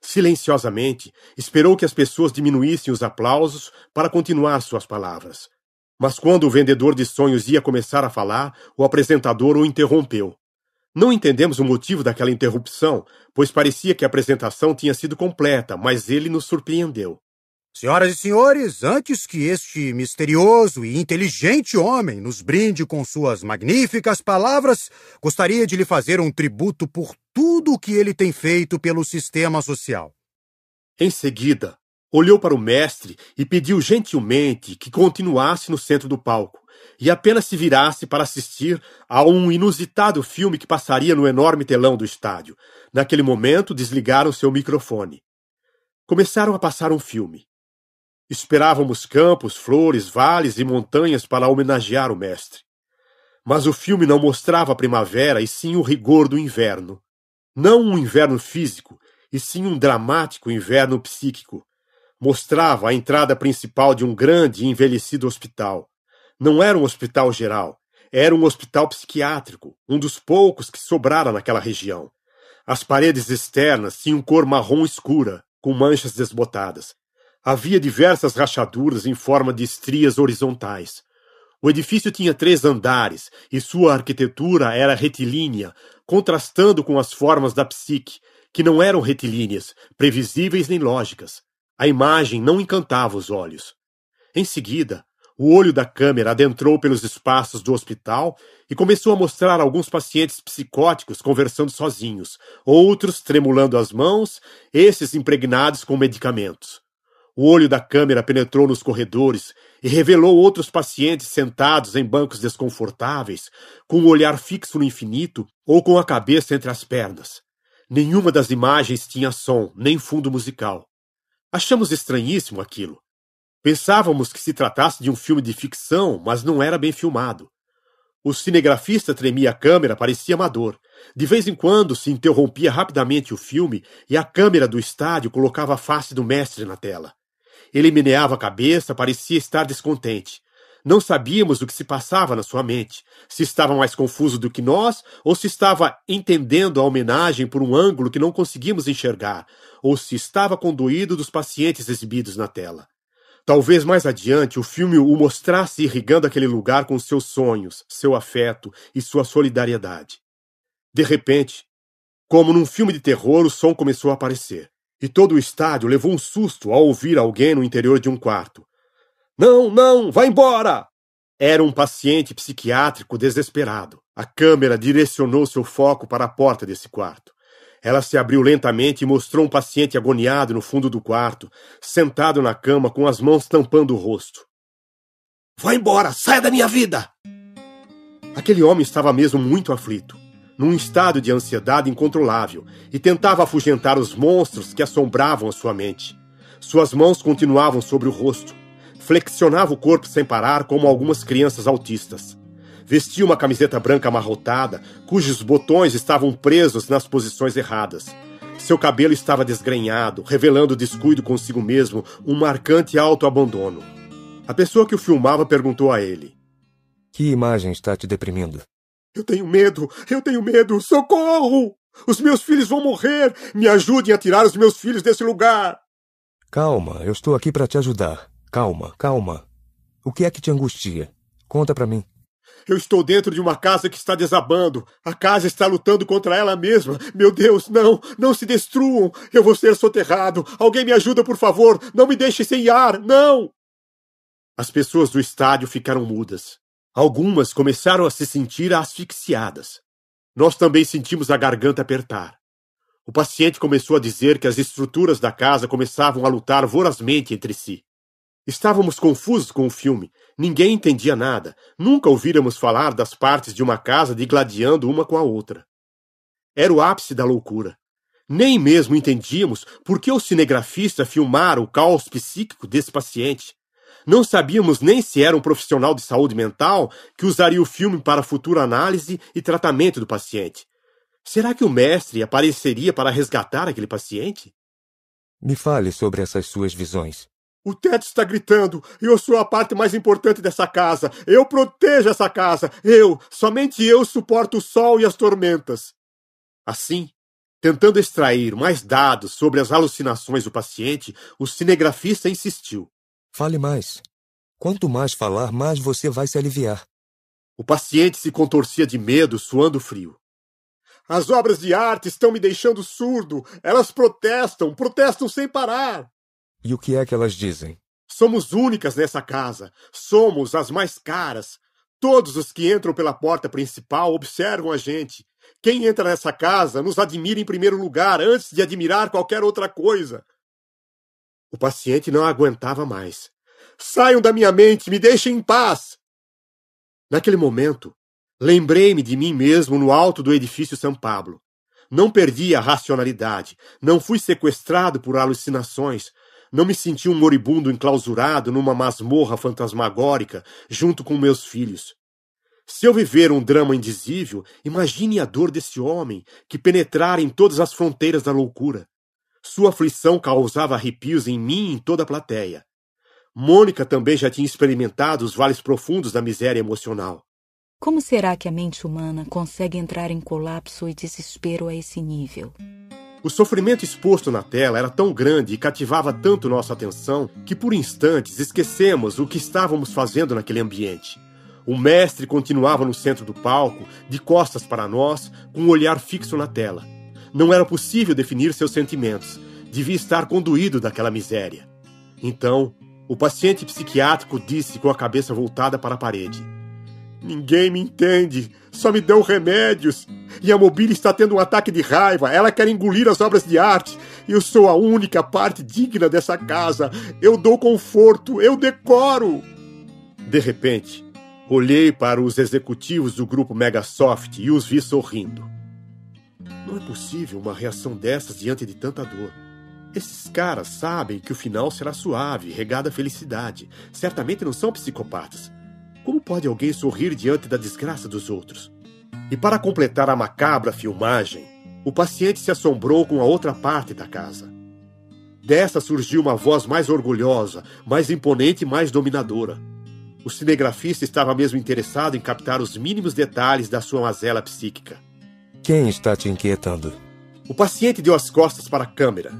Silenciosamente, esperou que as pessoas diminuíssem os aplausos para continuar suas palavras. Mas quando o vendedor de sonhos ia começar a falar, o apresentador o interrompeu. Não entendemos o motivo daquela interrupção, pois parecia que a apresentação tinha sido completa, mas ele nos surpreendeu. Senhoras e senhores, antes que este misterioso e inteligente homem nos brinde com suas magníficas palavras, gostaria de lhe fazer um tributo por tudo o que ele tem feito pelo sistema social. Em seguida, olhou para o mestre e pediu gentilmente que continuasse no centro do palco e apenas se virasse para assistir a um inusitado filme que passaria no enorme telão do estádio. Naquele momento, desligaram seu microfone. Começaram a passar um filme. Esperávamos campos, flores, vales e montanhas para homenagear o mestre. Mas o filme não mostrava a primavera e sim o rigor do inverno. Não um inverno físico, e sim um dramático inverno psíquico. Mostrava a entrada principal de um grande e envelhecido hospital. Não era um hospital geral, era um hospital psiquiátrico, um dos poucos que sobrara naquela região. As paredes externas tinham cor marrom escura, com manchas desbotadas. Havia diversas rachaduras em forma de estrias horizontais. O edifício tinha três andares e sua arquitetura era retilínea, contrastando com as formas da psique, que não eram retilíneas, previsíveis nem lógicas. A imagem não encantava os olhos. Em seguida, o olho da câmera adentrou pelos espaços do hospital e começou a mostrar alguns pacientes psicóticos conversando sozinhos, outros tremulando as mãos, esses impregnados com medicamentos. O olho da câmera penetrou nos corredores e revelou outros pacientes sentados em bancos desconfortáveis, com o um olhar fixo no infinito ou com a cabeça entre as pernas. Nenhuma das imagens tinha som, nem fundo musical. Achamos estranhíssimo aquilo. Pensávamos que se tratasse de um filme de ficção, mas não era bem filmado. O cinegrafista tremia a câmera, parecia amador. De vez em quando se interrompia rapidamente o filme e a câmera do estádio colocava a face do mestre na tela. Ele meneava a cabeça, parecia estar descontente. Não sabíamos o que se passava na sua mente, se estava mais confuso do que nós, ou se estava entendendo a homenagem por um ângulo que não conseguimos enxergar, ou se estava conduído dos pacientes exibidos na tela. Talvez mais adiante o filme o mostrasse irrigando aquele lugar com seus sonhos, seu afeto e sua solidariedade. De repente, como num filme de terror, o som começou a aparecer. E todo o estádio levou um susto ao ouvir alguém no interior de um quarto. Não, não, vá embora! Era um paciente psiquiátrico desesperado. A câmera direcionou seu foco para a porta desse quarto. Ela se abriu lentamente e mostrou um paciente agoniado no fundo do quarto, sentado na cama com as mãos tampando o rosto. Vá embora, saia da minha vida! Aquele homem estava mesmo muito aflito num estado de ansiedade incontrolável, e tentava afugentar os monstros que assombravam a sua mente. Suas mãos continuavam sobre o rosto. Flexionava o corpo sem parar, como algumas crianças autistas. Vestia uma camiseta branca amarrotada, cujos botões estavam presos nas posições erradas. Seu cabelo estava desgrenhado, revelando descuido consigo mesmo, um marcante autoabandono. A pessoa que o filmava perguntou a ele: Que imagem está te deprimindo? Eu tenho medo! Eu tenho medo! Socorro! Os meus filhos vão morrer! Me ajudem a tirar os meus filhos desse lugar! Calma, eu estou aqui para te ajudar. Calma, calma. O que é que te angustia? Conta para mim. Eu estou dentro de uma casa que está desabando. A casa está lutando contra ela mesma. Meu Deus, não! Não se destruam! Eu vou ser soterrado! Alguém me ajuda, por favor! Não me deixe sem ar! Não! As pessoas do estádio ficaram mudas. Algumas começaram a se sentir asfixiadas. Nós também sentimos a garganta apertar. O paciente começou a dizer que as estruturas da casa começavam a lutar vorazmente entre si. Estávamos confusos com o filme, ninguém entendia nada, nunca ouvíamos falar das partes de uma casa digladiando uma com a outra. Era o ápice da loucura. Nem mesmo entendíamos por que o cinegrafista filmara o caos psíquico desse paciente. Não sabíamos nem se era um profissional de saúde mental que usaria o filme para futura análise e tratamento do paciente. Será que o mestre apareceria para resgatar aquele paciente? Me fale sobre essas suas visões. O teto está gritando. Eu sou a parte mais importante dessa casa. Eu protejo essa casa. Eu, somente eu, suporto o sol e as tormentas. Assim, tentando extrair mais dados sobre as alucinações do paciente, o cinegrafista insistiu. Fale mais. Quanto mais falar, mais você vai se aliviar. O paciente se contorcia de medo, suando frio. As obras de arte estão me deixando surdo. Elas protestam, protestam sem parar. E o que é que elas dizem? Somos únicas nessa casa. Somos as mais caras. Todos os que entram pela porta principal observam a gente. Quem entra nessa casa nos admira em primeiro lugar, antes de admirar qualquer outra coisa. O paciente não aguentava mais. Saiam da minha mente, me deixem em paz! Naquele momento, lembrei-me de mim mesmo no alto do edifício São Pablo. Não perdi a racionalidade, não fui sequestrado por alucinações, não me senti um moribundo enclausurado numa masmorra fantasmagórica junto com meus filhos. Se eu viver um drama indizível, imagine a dor desse homem que penetrar em todas as fronteiras da loucura. Sua aflição causava arrepios em mim e em toda a plateia. Mônica também já tinha experimentado os vales profundos da miséria emocional. Como será que a mente humana consegue entrar em colapso e desespero a esse nível? O sofrimento exposto na tela era tão grande e cativava tanto nossa atenção que, por instantes, esquecemos o que estávamos fazendo naquele ambiente. O mestre continuava no centro do palco, de costas para nós, com um olhar fixo na tela. Não era possível definir seus sentimentos. Devia estar conduído daquela miséria. Então, o paciente psiquiátrico disse com a cabeça voltada para a parede: Ninguém me entende, só me dão remédios. E a mobília está tendo um ataque de raiva, ela quer engolir as obras de arte. Eu sou a única parte digna dessa casa. Eu dou conforto, eu decoro. De repente, olhei para os executivos do grupo Megasoft e os vi sorrindo. Não é possível uma reação dessas diante de tanta dor. Esses caras sabem que o final será suave, regada à felicidade. Certamente não são psicopatas. Como pode alguém sorrir diante da desgraça dos outros? E para completar a macabra filmagem, o paciente se assombrou com a outra parte da casa. Dessa surgiu uma voz mais orgulhosa, mais imponente e mais dominadora. O cinegrafista estava mesmo interessado em captar os mínimos detalhes da sua mazela psíquica. Quem está te inquietando? O paciente deu as costas para a câmera,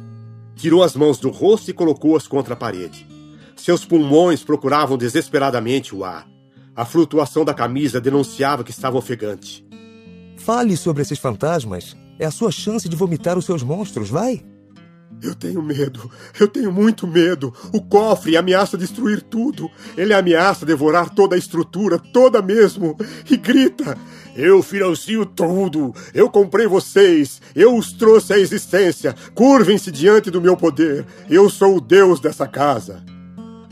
tirou as mãos do rosto e colocou-as contra a parede. Seus pulmões procuravam desesperadamente o ar. A flutuação da camisa denunciava que estava ofegante. Fale sobre esses fantasmas. É a sua chance de vomitar os seus monstros, vai? Eu tenho medo. Eu tenho muito medo. O cofre ameaça destruir tudo. Ele ameaça devorar toda a estrutura, toda mesmo. E grita: eu financio tudo. Eu comprei vocês. Eu os trouxe à existência. Curvem-se diante do meu poder. Eu sou o Deus dessa casa.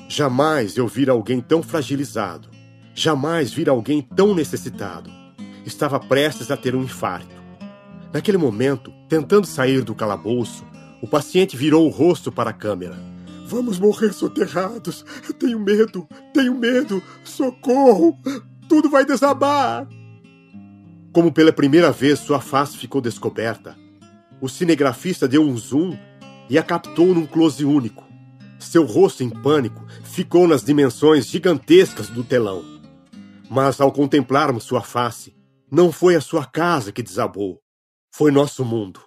Jamais eu vira alguém tão fragilizado. Jamais vira alguém tão necessitado. Estava prestes a ter um infarto. Naquele momento, tentando sair do calabouço, o paciente virou o rosto para a câmera. Vamos morrer soterrados. Tenho medo, tenho medo. Socorro! Tudo vai desabar! Como pela primeira vez sua face ficou descoberta, o cinegrafista deu um zoom e a captou num close único. Seu rosto em pânico ficou nas dimensões gigantescas do telão. Mas ao contemplarmos sua face, não foi a sua casa que desabou, foi nosso mundo.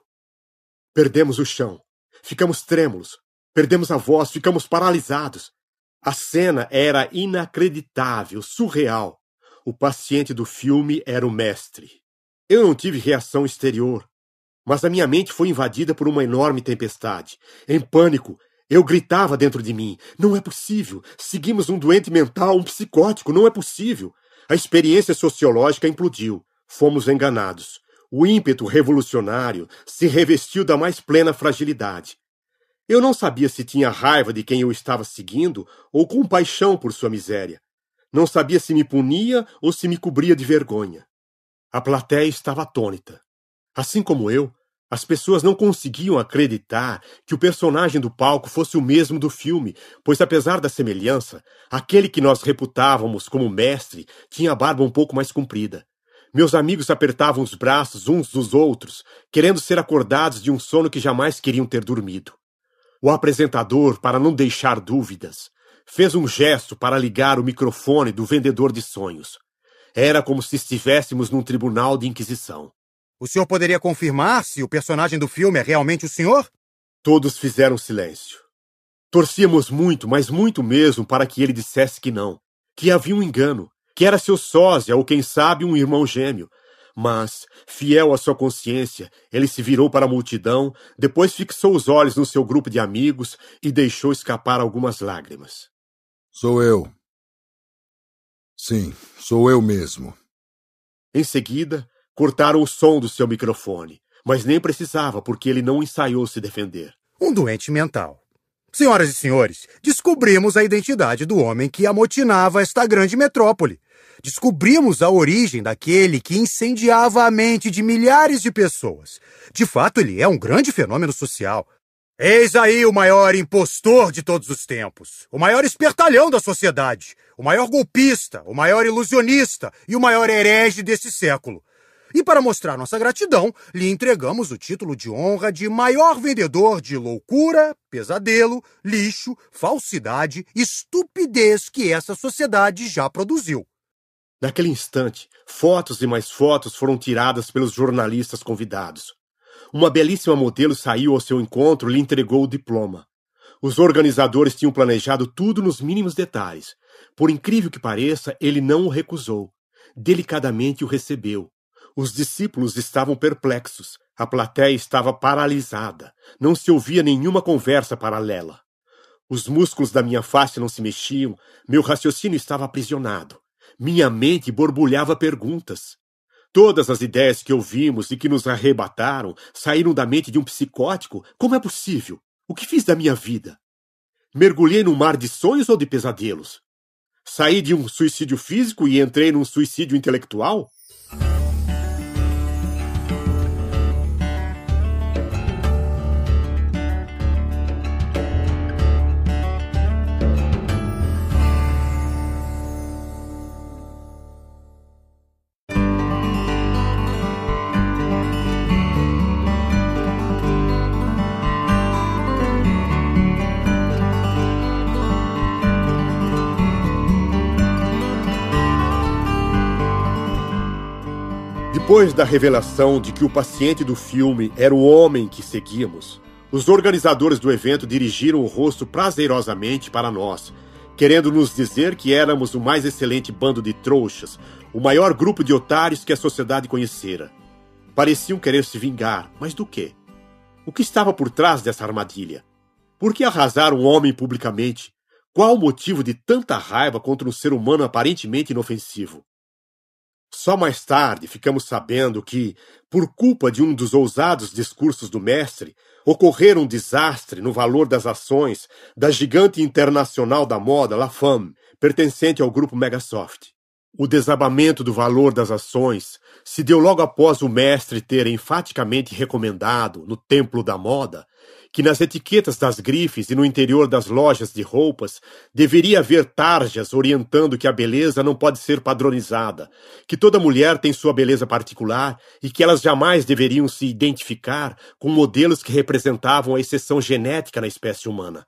Perdemos o chão, ficamos trêmulos, perdemos a voz, ficamos paralisados. A cena era inacreditável, surreal o paciente do filme era o mestre. Eu não tive reação exterior, mas a minha mente foi invadida por uma enorme tempestade. Em pânico, eu gritava dentro de mim: Não é possível! Seguimos um doente mental, um psicótico, não é possível! A experiência sociológica implodiu. Fomos enganados. O ímpeto revolucionário se revestiu da mais plena fragilidade. Eu não sabia se tinha raiva de quem eu estava seguindo ou compaixão por sua miséria. Não sabia se me punia ou se me cobria de vergonha. A plateia estava atônita. Assim como eu, as pessoas não conseguiam acreditar que o personagem do palco fosse o mesmo do filme, pois, apesar da semelhança, aquele que nós reputávamos como mestre tinha a barba um pouco mais comprida. Meus amigos apertavam os braços uns dos outros, querendo ser acordados de um sono que jamais queriam ter dormido. O apresentador, para não deixar dúvidas, Fez um gesto para ligar o microfone do vendedor de sonhos. Era como se estivéssemos num tribunal de inquisição. O senhor poderia confirmar se o personagem do filme é realmente o senhor? Todos fizeram silêncio. Torcíamos muito, mas muito mesmo, para que ele dissesse que não, que havia um engano, que era seu sósia ou, quem sabe, um irmão gêmeo. Mas, fiel à sua consciência, ele se virou para a multidão, depois fixou os olhos no seu grupo de amigos e deixou escapar algumas lágrimas. Sou eu. Sim, sou eu mesmo. Em seguida, cortaram o som do seu microfone, mas nem precisava porque ele não ensaiou se defender. Um doente mental. Senhoras e senhores, descobrimos a identidade do homem que amotinava esta grande metrópole. Descobrimos a origem daquele que incendiava a mente de milhares de pessoas. De fato, ele é um grande fenômeno social. Eis aí o maior impostor de todos os tempos, o maior espertalhão da sociedade, o maior golpista, o maior ilusionista e o maior herege desse século. E para mostrar nossa gratidão, lhe entregamos o título de honra de maior vendedor de loucura, pesadelo, lixo, falsidade, estupidez que essa sociedade já produziu. Naquele instante, fotos e mais fotos foram tiradas pelos jornalistas convidados. Uma belíssima modelo saiu ao seu encontro e lhe entregou o diploma. Os organizadores tinham planejado tudo nos mínimos detalhes. Por incrível que pareça, ele não o recusou. Delicadamente o recebeu. Os discípulos estavam perplexos. A plateia estava paralisada. Não se ouvia nenhuma conversa paralela. Os músculos da minha face não se mexiam. Meu raciocínio estava aprisionado. Minha mente borbulhava perguntas. Todas as ideias que ouvimos e que nos arrebataram saíram da mente de um psicótico? Como é possível? O que fiz da minha vida? Mergulhei num mar de sonhos ou de pesadelos? Saí de um suicídio físico e entrei num suicídio intelectual? Depois da revelação de que o paciente do filme era o homem que seguíamos, os organizadores do evento dirigiram o rosto prazerosamente para nós, querendo nos dizer que éramos o mais excelente bando de trouxas, o maior grupo de otários que a sociedade conhecera. Pareciam querer se vingar, mas do quê? O que estava por trás dessa armadilha? Por que arrasar um homem publicamente? Qual o motivo de tanta raiva contra um ser humano aparentemente inofensivo? Só mais tarde ficamos sabendo que, por culpa de um dos ousados discursos do mestre, ocorreu um desastre no valor das ações da gigante internacional da moda La Femme, pertencente ao grupo Megasoft. O desabamento do valor das ações se deu logo após o mestre ter enfaticamente recomendado, no Templo da Moda, que nas etiquetas das grifes e no interior das lojas de roupas deveria haver tarjas orientando que a beleza não pode ser padronizada, que toda mulher tem sua beleza particular e que elas jamais deveriam se identificar com modelos que representavam a exceção genética na espécie humana.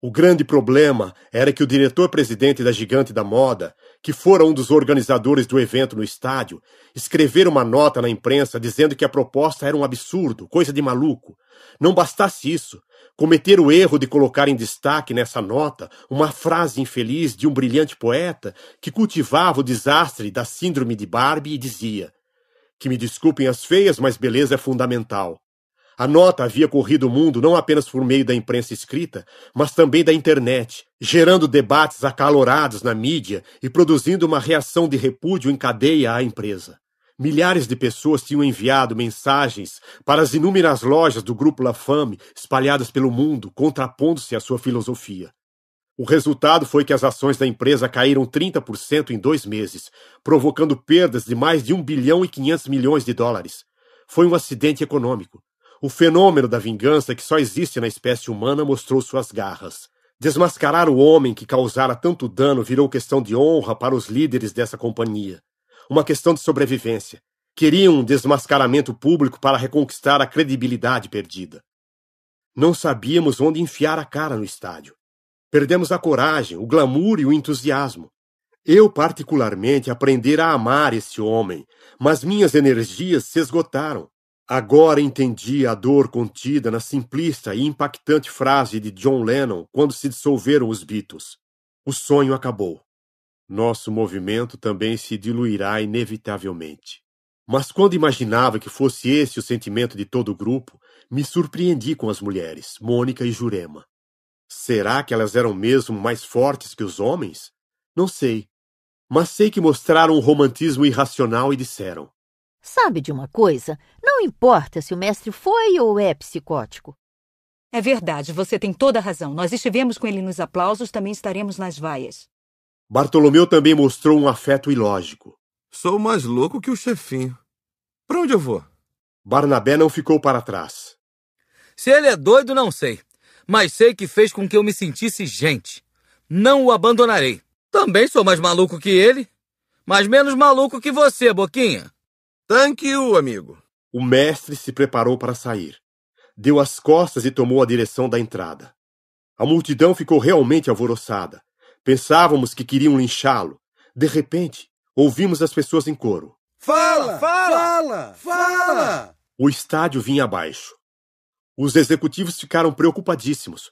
O grande problema era que o diretor-presidente da Gigante da Moda, que fora um dos organizadores do evento no estádio, escrevera uma nota na imprensa dizendo que a proposta era um absurdo, coisa de maluco, não bastasse isso, cometer o erro de colocar em destaque nessa nota uma frase infeliz de um brilhante poeta que cultivava o desastre da síndrome de Barbie e dizia: Que me desculpem as feias, mas beleza é fundamental. A nota havia corrido o mundo não apenas por meio da imprensa escrita, mas também da internet, gerando debates acalorados na mídia e produzindo uma reação de repúdio em cadeia à empresa. Milhares de pessoas tinham enviado mensagens para as inúmeras lojas do Grupo La Fame espalhadas pelo mundo, contrapondo-se à sua filosofia. O resultado foi que as ações da empresa caíram 30% em dois meses, provocando perdas de mais de 1 bilhão e 500 milhões de dólares. Foi um acidente econômico. O fenômeno da vingança que só existe na espécie humana mostrou suas garras. Desmascarar o homem que causara tanto dano virou questão de honra para os líderes dessa companhia uma questão de sobrevivência. Queriam um desmascaramento público para reconquistar a credibilidade perdida. Não sabíamos onde enfiar a cara no estádio. Perdemos a coragem, o glamour e o entusiasmo. Eu, particularmente, aprendera a amar esse homem, mas minhas energias se esgotaram. Agora entendi a dor contida na simplista e impactante frase de John Lennon quando se dissolveram os Beatles. O sonho acabou nosso movimento também se diluirá inevitavelmente. Mas quando imaginava que fosse esse o sentimento de todo o grupo, me surpreendi com as mulheres, Mônica e Jurema. Será que elas eram mesmo mais fortes que os homens? Não sei. Mas sei que mostraram um romantismo irracional e disseram: Sabe de uma coisa? Não importa se o mestre foi ou é psicótico. É verdade, você tem toda a razão. Nós estivemos com ele nos aplausos, também estaremos nas vaias. Bartolomeu também mostrou um afeto ilógico. Sou mais louco que o chefinho. Pra onde eu vou? Barnabé não ficou para trás. Se ele é doido, não sei. Mas sei que fez com que eu me sentisse gente. Não o abandonarei. Também sou mais maluco que ele, mas menos maluco que você, Boquinha. Thank you, amigo. O mestre se preparou para sair. Deu as costas e tomou a direção da entrada. A multidão ficou realmente alvoroçada. Pensávamos que queriam linchá-lo. De repente, ouvimos as pessoas em coro. Fala! Fala! Fala! Fala! O estádio vinha abaixo. Os executivos ficaram preocupadíssimos.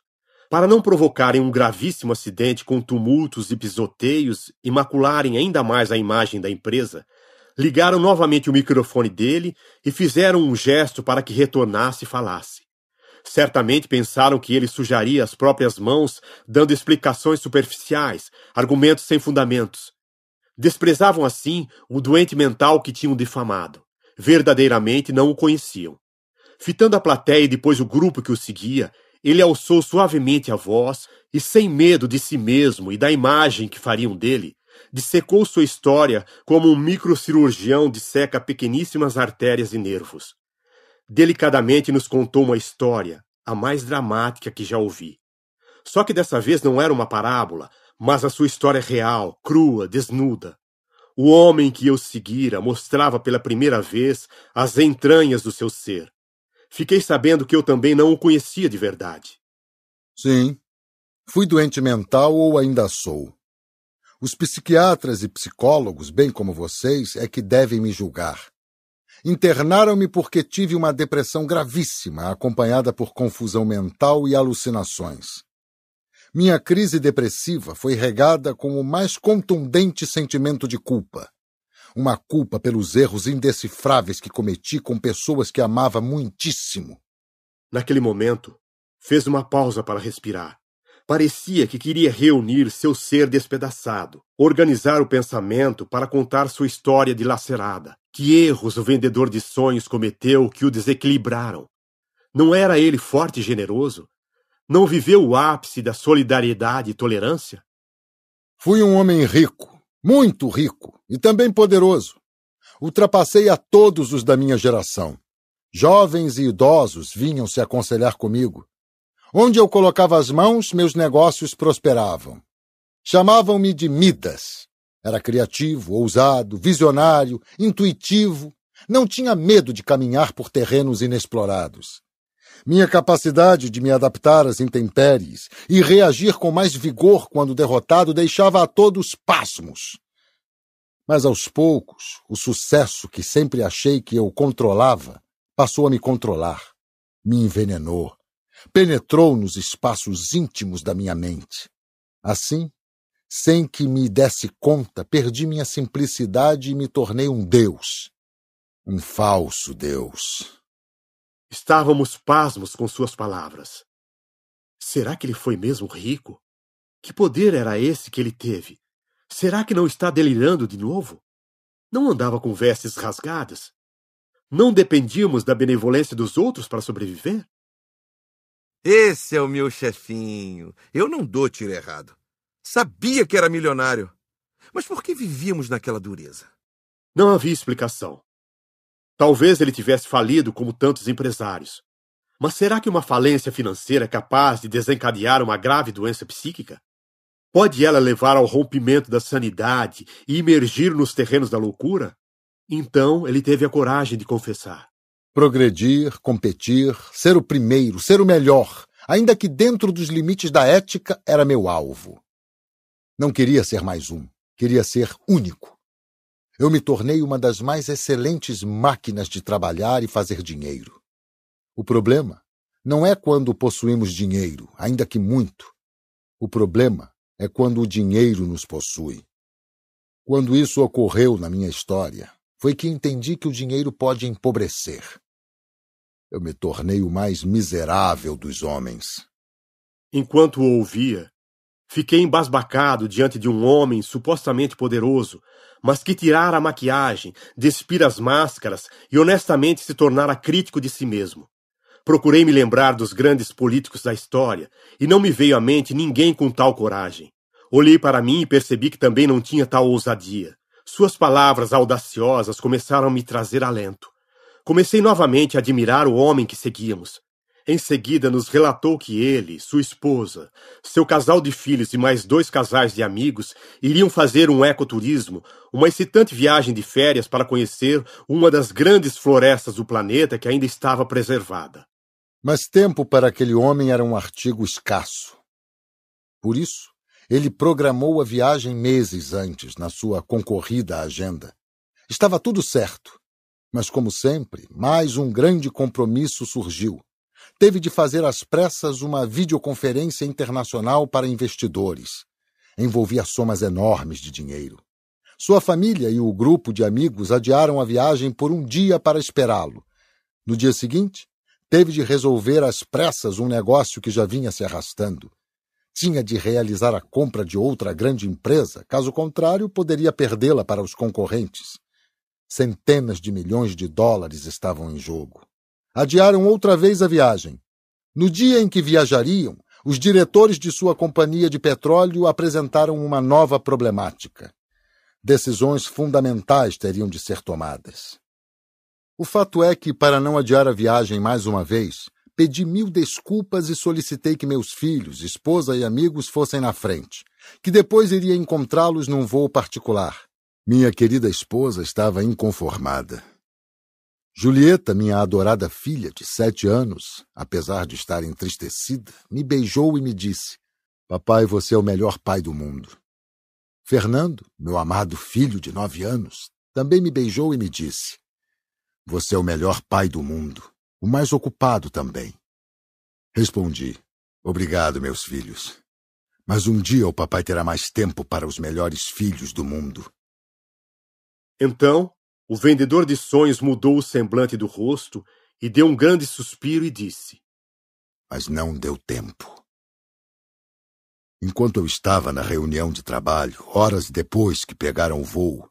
Para não provocarem um gravíssimo acidente com tumultos e pisoteios e macularem ainda mais a imagem da empresa, ligaram novamente o microfone dele e fizeram um gesto para que retornasse e falasse. Certamente pensaram que ele sujaria as próprias mãos, dando explicações superficiais, argumentos sem fundamentos. Desprezavam assim o doente mental que tinham difamado. Verdadeiramente não o conheciam. Fitando a plateia e depois o grupo que o seguia, ele alçou suavemente a voz e, sem medo de si mesmo e da imagem que fariam dele, dissecou sua história como um microcirurgião disseca pequeníssimas artérias e nervos delicadamente nos contou uma história, a mais dramática que já ouvi. Só que dessa vez não era uma parábola, mas a sua história é real, crua, desnuda. O homem que eu seguira mostrava pela primeira vez as entranhas do seu ser. Fiquei sabendo que eu também não o conhecia de verdade. Sim. Fui doente mental ou ainda sou. Os psiquiatras e psicólogos, bem como vocês, é que devem me julgar. Internaram-me porque tive uma depressão gravíssima, acompanhada por confusão mental e alucinações. Minha crise depressiva foi regada com o mais contundente sentimento de culpa. Uma culpa pelos erros indecifráveis que cometi com pessoas que amava muitíssimo. Naquele momento, fez uma pausa para respirar. Parecia que queria reunir seu ser despedaçado, organizar o pensamento para contar sua história dilacerada. Que erros o vendedor de sonhos cometeu que o desequilibraram? Não era ele forte e generoso? Não viveu o ápice da solidariedade e tolerância? Fui um homem rico, muito rico e também poderoso. Ultrapassei a todos os da minha geração. Jovens e idosos vinham se aconselhar comigo. Onde eu colocava as mãos, meus negócios prosperavam. Chamavam-me de Midas, era criativo, ousado, visionário, intuitivo, não tinha medo de caminhar por terrenos inexplorados. Minha capacidade de me adaptar às intempéries e reagir com mais vigor quando derrotado deixava a todos pasmos. Mas aos poucos, o sucesso que sempre achei que eu controlava passou a me controlar, me envenenou, penetrou nos espaços íntimos da minha mente. Assim, sem que me desse conta, perdi minha simplicidade e me tornei um Deus. Um falso Deus. Estávamos pasmos com suas palavras. Será que ele foi mesmo rico? Que poder era esse que ele teve? Será que não está delirando de novo? Não andava com vestes rasgadas? Não dependíamos da benevolência dos outros para sobreviver? Esse é o meu chefinho. Eu não dou tiro errado. Sabia que era milionário. Mas por que vivíamos naquela dureza? Não havia explicação. Talvez ele tivesse falido como tantos empresários. Mas será que uma falência financeira é capaz de desencadear uma grave doença psíquica? Pode ela levar ao rompimento da sanidade e imergir nos terrenos da loucura? Então ele teve a coragem de confessar. Progredir, competir, ser o primeiro, ser o melhor, ainda que dentro dos limites da ética, era meu alvo. Não queria ser mais um, queria ser único. Eu me tornei uma das mais excelentes máquinas de trabalhar e fazer dinheiro. O problema não é quando possuímos dinheiro, ainda que muito. O problema é quando o dinheiro nos possui. Quando isso ocorreu na minha história, foi que entendi que o dinheiro pode empobrecer. Eu me tornei o mais miserável dos homens. Enquanto ouvia, Fiquei embasbacado diante de um homem supostamente poderoso, mas que tirara a maquiagem, despira as máscaras e honestamente se tornara crítico de si mesmo. Procurei me lembrar dos grandes políticos da história, e não me veio à mente ninguém com tal coragem. Olhei para mim e percebi que também não tinha tal ousadia. Suas palavras audaciosas começaram a me trazer alento. Comecei novamente a admirar o homem que seguíamos. Em seguida, nos relatou que ele, sua esposa, seu casal de filhos e mais dois casais de amigos iriam fazer um ecoturismo, uma excitante viagem de férias para conhecer uma das grandes florestas do planeta que ainda estava preservada. Mas tempo para aquele homem era um artigo escasso. Por isso, ele programou a viagem meses antes na sua concorrida agenda. Estava tudo certo. Mas, como sempre, mais um grande compromisso surgiu teve de fazer às pressas uma videoconferência internacional para investidores. Envolvia somas enormes de dinheiro. Sua família e o grupo de amigos adiaram a viagem por um dia para esperá-lo. No dia seguinte, teve de resolver às pressas um negócio que já vinha se arrastando. Tinha de realizar a compra de outra grande empresa, caso contrário, poderia perdê-la para os concorrentes. Centenas de milhões de dólares estavam em jogo adiaram outra vez a viagem. No dia em que viajariam, os diretores de sua companhia de petróleo apresentaram uma nova problemática. Decisões fundamentais teriam de ser tomadas. O fato é que, para não adiar a viagem mais uma vez, pedi mil desculpas e solicitei que meus filhos, esposa e amigos fossem na frente, que depois iria encontrá-los num voo particular. Minha querida esposa estava inconformada. Julieta, minha adorada filha de sete anos, apesar de estar entristecida, me beijou e me disse: Papai, você é o melhor pai do mundo. Fernando, meu amado filho de nove anos, também me beijou e me disse: Você é o melhor pai do mundo, o mais ocupado também. Respondi: Obrigado, meus filhos. Mas um dia o papai terá mais tempo para os melhores filhos do mundo. Então, o vendedor de sonhos mudou o semblante do rosto e deu um grande suspiro e disse: Mas não deu tempo. Enquanto eu estava na reunião de trabalho, horas depois que pegaram o voo,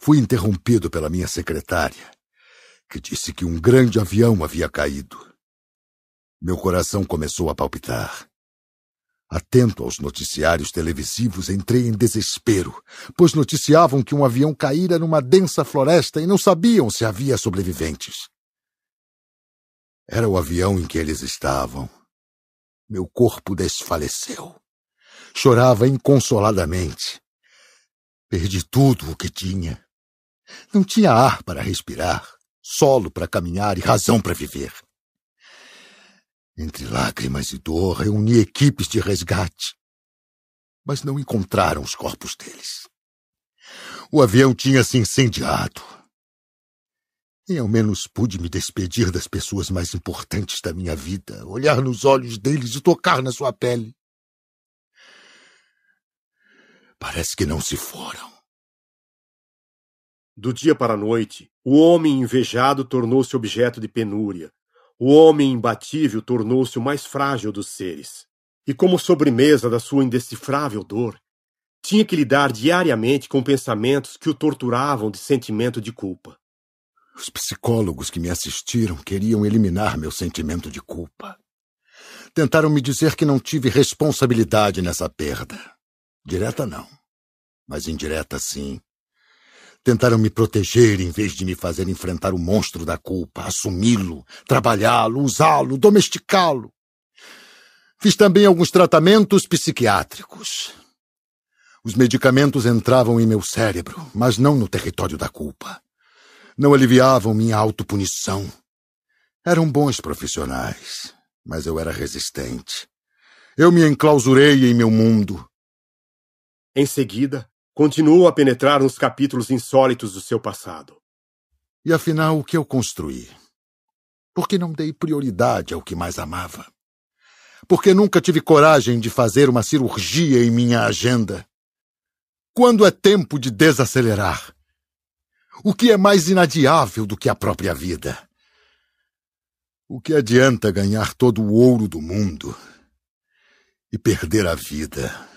fui interrompido pela minha secretária, que disse que um grande avião havia caído. Meu coração começou a palpitar. Atento aos noticiários televisivos, entrei em desespero, pois noticiavam que um avião caíra numa densa floresta e não sabiam se havia sobreviventes. Era o avião em que eles estavam. Meu corpo desfaleceu. Chorava inconsoladamente. Perdi tudo o que tinha. Não tinha ar para respirar, solo para caminhar e razão para viver. Entre lágrimas e dor, reuni equipes de resgate, mas não encontraram os corpos deles. O avião tinha se incendiado. E ao menos pude me despedir das pessoas mais importantes da minha vida, olhar nos olhos deles e tocar na sua pele. Parece que não se foram. Do dia para a noite, o homem invejado tornou-se objeto de penúria, o homem imbatível tornou-se o mais frágil dos seres, e como sobremesa da sua indecifrável dor, tinha que lidar diariamente com pensamentos que o torturavam de sentimento de culpa. Os psicólogos que me assistiram queriam eliminar meu sentimento de culpa. Tentaram me dizer que não tive responsabilidade nessa perda. Direta não, mas indireta sim. Tentaram me proteger em vez de me fazer enfrentar o monstro da culpa, assumi-lo, trabalhá-lo, usá-lo, domesticá-lo. Fiz também alguns tratamentos psiquiátricos. Os medicamentos entravam em meu cérebro, mas não no território da culpa. Não aliviavam minha autopunição. Eram bons profissionais, mas eu era resistente. Eu me enclausurei em meu mundo. Em seguida, Continuo a penetrar nos capítulos insólitos do seu passado. E afinal, o que eu construí? Por que não dei prioridade ao que mais amava? Por que nunca tive coragem de fazer uma cirurgia em minha agenda? Quando é tempo de desacelerar? O que é mais inadiável do que a própria vida? O que adianta ganhar todo o ouro do mundo e perder a vida?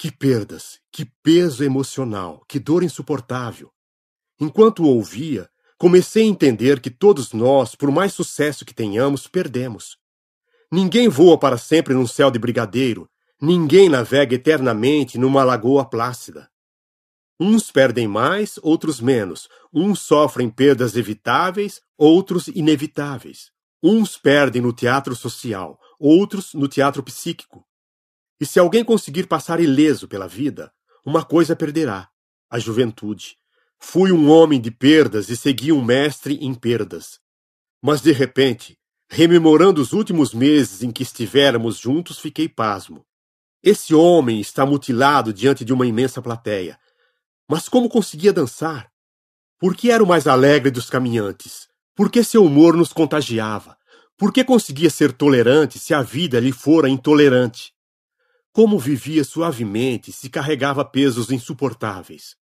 Que perdas, que peso emocional, que dor insuportável. Enquanto o ouvia, comecei a entender que todos nós, por mais sucesso que tenhamos, perdemos. Ninguém voa para sempre num céu de brigadeiro, ninguém navega eternamente numa lagoa plácida. Uns perdem mais, outros menos. Uns sofrem perdas evitáveis, outros inevitáveis. Uns perdem no teatro social, outros no teatro psíquico. E se alguém conseguir passar ileso pela vida, uma coisa perderá: a juventude. Fui um homem de perdas e segui um mestre em perdas. Mas de repente, rememorando os últimos meses em que estivéramos juntos, fiquei pasmo. Esse homem está mutilado diante de uma imensa plateia. Mas como conseguia dançar? Porque era o mais alegre dos caminhantes? Porque seu humor nos contagiava? Porque conseguia ser tolerante se a vida lhe fora intolerante? como vivia suavemente se carregava pesos insuportáveis.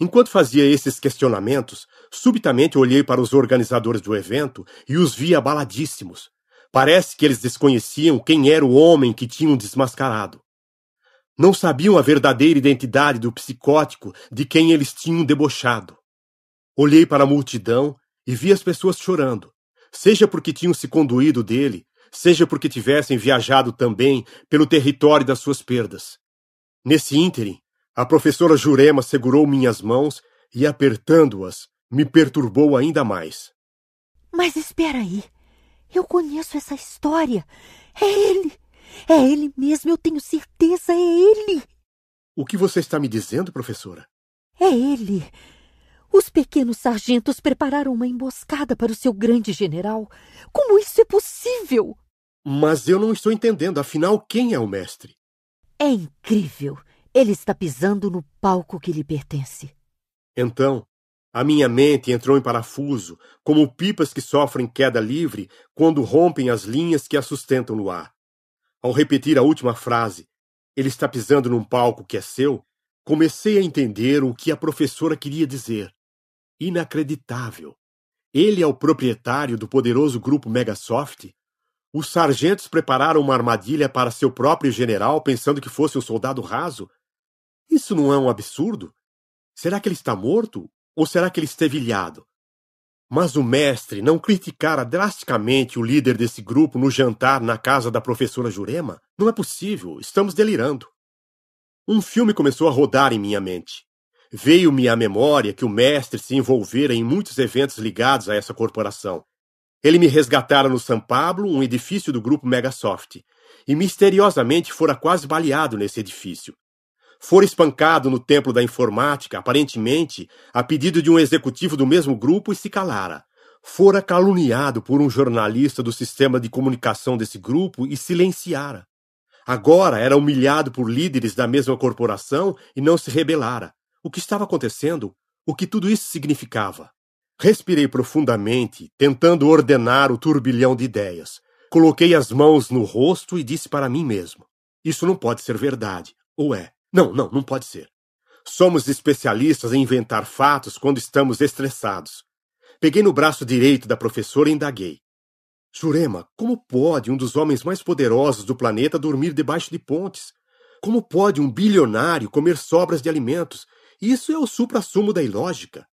Enquanto fazia esses questionamentos, subitamente olhei para os organizadores do evento e os vi abaladíssimos. Parece que eles desconheciam quem era o homem que tinham desmascarado. Não sabiam a verdadeira identidade do psicótico de quem eles tinham debochado. Olhei para a multidão e vi as pessoas chorando, seja porque tinham se conduído dele, seja porque tivessem viajado também pelo território das suas perdas. Nesse ínterim, a professora Jurema segurou minhas mãos e, apertando-as, me perturbou ainda mais. Mas espera aí. Eu conheço essa história. É ele. É ele mesmo, eu tenho certeza, é ele. O que você está me dizendo, professora? É ele. Os pequenos sargentos prepararam uma emboscada para o seu grande general. Como isso é possível? Mas eu não estou entendendo, afinal, quem é o mestre? É incrível. Ele está pisando no palco que lhe pertence. Então, a minha mente entrou em parafuso, como pipas que sofrem queda livre quando rompem as linhas que as sustentam no ar. Ao repetir a última frase, ele está pisando num palco que é seu, comecei a entender o que a professora queria dizer. Inacreditável! Ele é o proprietário do poderoso grupo Megasoft? Os sargentos prepararam uma armadilha para seu próprio general pensando que fosse um soldado raso? Isso não é um absurdo? Será que ele está morto? Ou será que ele esteve ilhado? Mas o mestre não criticara drasticamente o líder desse grupo no jantar na casa da professora Jurema? Não é possível, estamos delirando. Um filme começou a rodar em minha mente. Veio-me à memória que o mestre se envolvera em muitos eventos ligados a essa corporação. Ele me resgatara no São Pablo, um edifício do grupo Megasoft, e misteriosamente fora quase baleado nesse edifício. Fora espancado no templo da informática, aparentemente, a pedido de um executivo do mesmo grupo e se calara. Fora caluniado por um jornalista do sistema de comunicação desse grupo e silenciara. Agora era humilhado por líderes da mesma corporação e não se rebelara o que estava acontecendo, o que tudo isso significava. Respirei profundamente, tentando ordenar o turbilhão de ideias. Coloquei as mãos no rosto e disse para mim mesmo: Isso não pode ser verdade. Ou é? Não, não, não pode ser. Somos especialistas em inventar fatos quando estamos estressados. Peguei no braço direito da professora e indaguei: Jurema, como pode um dos homens mais poderosos do planeta dormir debaixo de pontes? Como pode um bilionário comer sobras de alimentos? Isso é o supra-sumo da ilógica.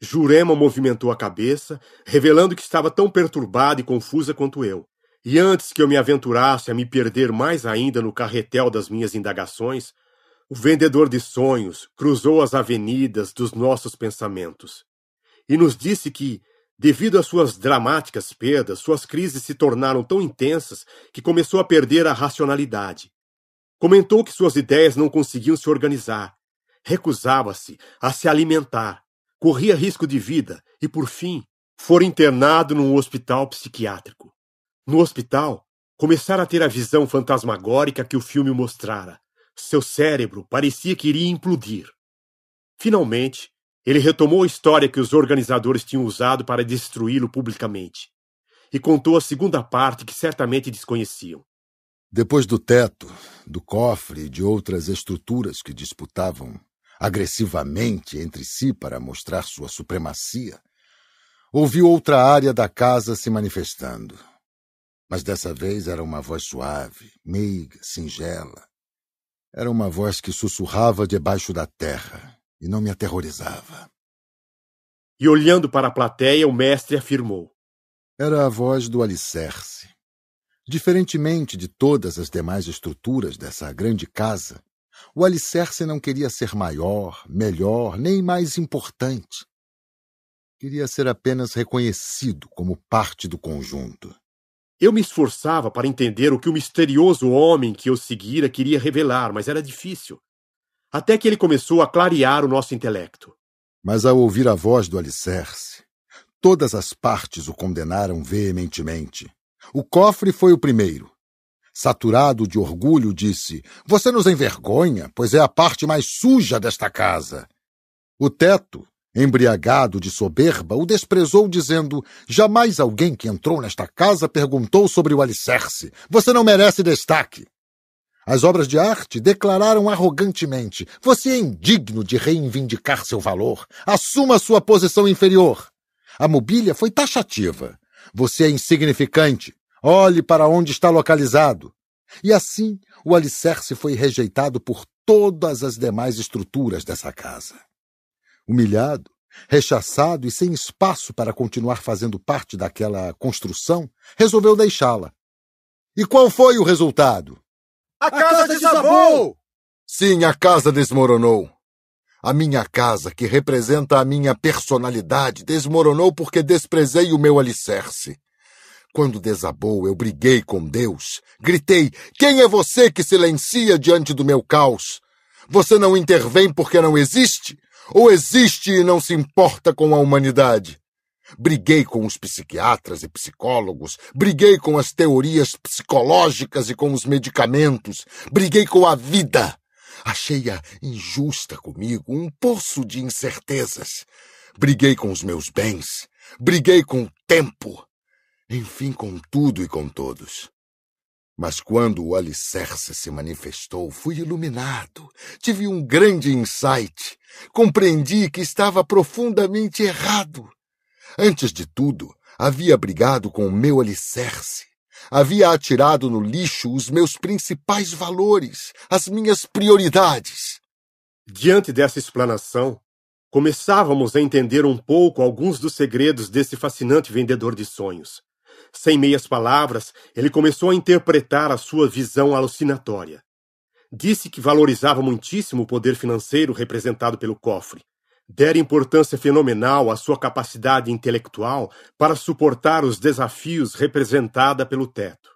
Jurema movimentou a cabeça, revelando que estava tão perturbada e confusa quanto eu. E antes que eu me aventurasse a me perder mais ainda no carretel das minhas indagações, o vendedor de sonhos cruzou as avenidas dos nossos pensamentos e nos disse que, devido às suas dramáticas perdas, suas crises se tornaram tão intensas que começou a perder a racionalidade. Comentou que suas ideias não conseguiam se organizar, recusava-se a se alimentar, corria risco de vida e, por fim, fora internado num hospital psiquiátrico. No hospital, começara a ter a visão fantasmagórica que o filme mostrara. Seu cérebro parecia que iria implodir. Finalmente, ele retomou a história que os organizadores tinham usado para destruí-lo publicamente e contou a segunda parte que certamente desconheciam. Depois do teto, do cofre e de outras estruturas que disputavam agressivamente entre si para mostrar sua supremacia, ouviu outra área da casa se manifestando. Mas dessa vez era uma voz suave, meiga, singela. Era uma voz que sussurrava debaixo da terra e não me aterrorizava. E olhando para a plateia, o mestre afirmou: Era a voz do alicerce. Diferentemente de todas as demais estruturas dessa grande casa, o alicerce não queria ser maior, melhor, nem mais importante. Queria ser apenas reconhecido como parte do conjunto. Eu me esforçava para entender o que o misterioso homem que eu seguira queria revelar, mas era difícil. Até que ele começou a clarear o nosso intelecto. Mas ao ouvir a voz do alicerce, todas as partes o condenaram veementemente. O cofre foi o primeiro, saturado de orgulho, disse: Você nos envergonha, pois é a parte mais suja desta casa. O teto, embriagado de soberba, o desprezou, dizendo: Jamais alguém que entrou nesta casa perguntou sobre o alicerce. Você não merece destaque. As obras de arte declararam arrogantemente: Você é indigno de reivindicar seu valor. Assuma sua posição inferior. A mobília foi taxativa. Você é insignificante. Olhe para onde está localizado. E assim o alicerce foi rejeitado por todas as demais estruturas dessa casa. Humilhado, rechaçado e sem espaço para continuar fazendo parte daquela construção, resolveu deixá-la. E qual foi o resultado? A, a casa, casa desabou! Sim, a casa desmoronou. A minha casa, que representa a minha personalidade, desmoronou porque desprezei o meu alicerce. Quando desabou, eu briguei com Deus. Gritei: Quem é você que silencia diante do meu caos? Você não intervém porque não existe? Ou existe e não se importa com a humanidade? Briguei com os psiquiatras e psicólogos, briguei com as teorias psicológicas e com os medicamentos, briguei com a vida. Achei-a injusta comigo, um poço de incertezas. Briguei com os meus bens, briguei com o tempo, enfim com tudo e com todos. Mas quando o alicerce se manifestou, fui iluminado, tive um grande insight, compreendi que estava profundamente errado. Antes de tudo, havia brigado com o meu alicerce, havia atirado no lixo os meus principais valores, as minhas prioridades. Diante dessa explanação, começávamos a entender um pouco alguns dos segredos desse fascinante vendedor de sonhos. Sem meias palavras, ele começou a interpretar a sua visão alucinatória. Disse que valorizava muitíssimo o poder financeiro representado pelo cofre. Dera importância fenomenal à sua capacidade intelectual para suportar os desafios representada pelo teto.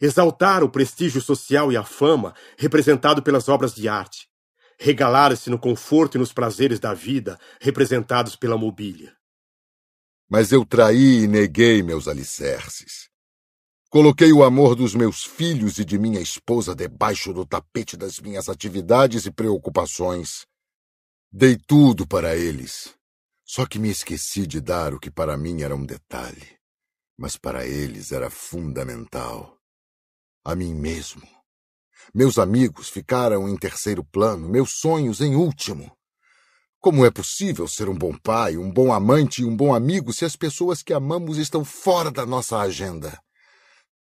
Exaltar o prestígio social e a fama representado pelas obras de arte. Regalar-se no conforto e nos prazeres da vida representados pela mobília mas eu traí e neguei meus alicerces. Coloquei o amor dos meus filhos e de minha esposa debaixo do tapete das minhas atividades e preocupações. Dei tudo para eles, só que me esqueci de dar o que para mim era um detalhe, mas para eles era fundamental. A mim mesmo. Meus amigos ficaram em terceiro plano, meus sonhos em último. Como é possível ser um bom pai, um bom amante e um bom amigo se as pessoas que amamos estão fora da nossa agenda?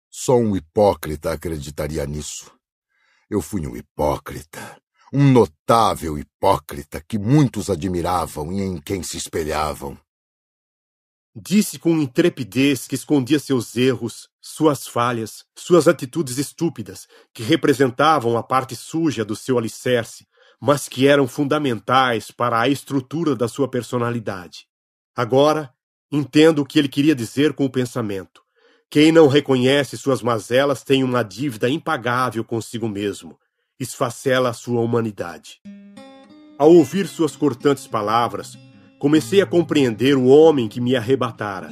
Só um hipócrita acreditaria nisso. Eu fui um hipócrita, um notável hipócrita que muitos admiravam e em quem se espelhavam. Disse com intrepidez que escondia seus erros, suas falhas, suas atitudes estúpidas, que representavam a parte suja do seu alicerce, mas que eram fundamentais para a estrutura da sua personalidade. Agora, entendo o que ele queria dizer com o pensamento. Quem não reconhece suas mazelas tem uma dívida impagável consigo mesmo. Esfacela a sua humanidade. Ao ouvir suas cortantes palavras, comecei a compreender o homem que me arrebatara.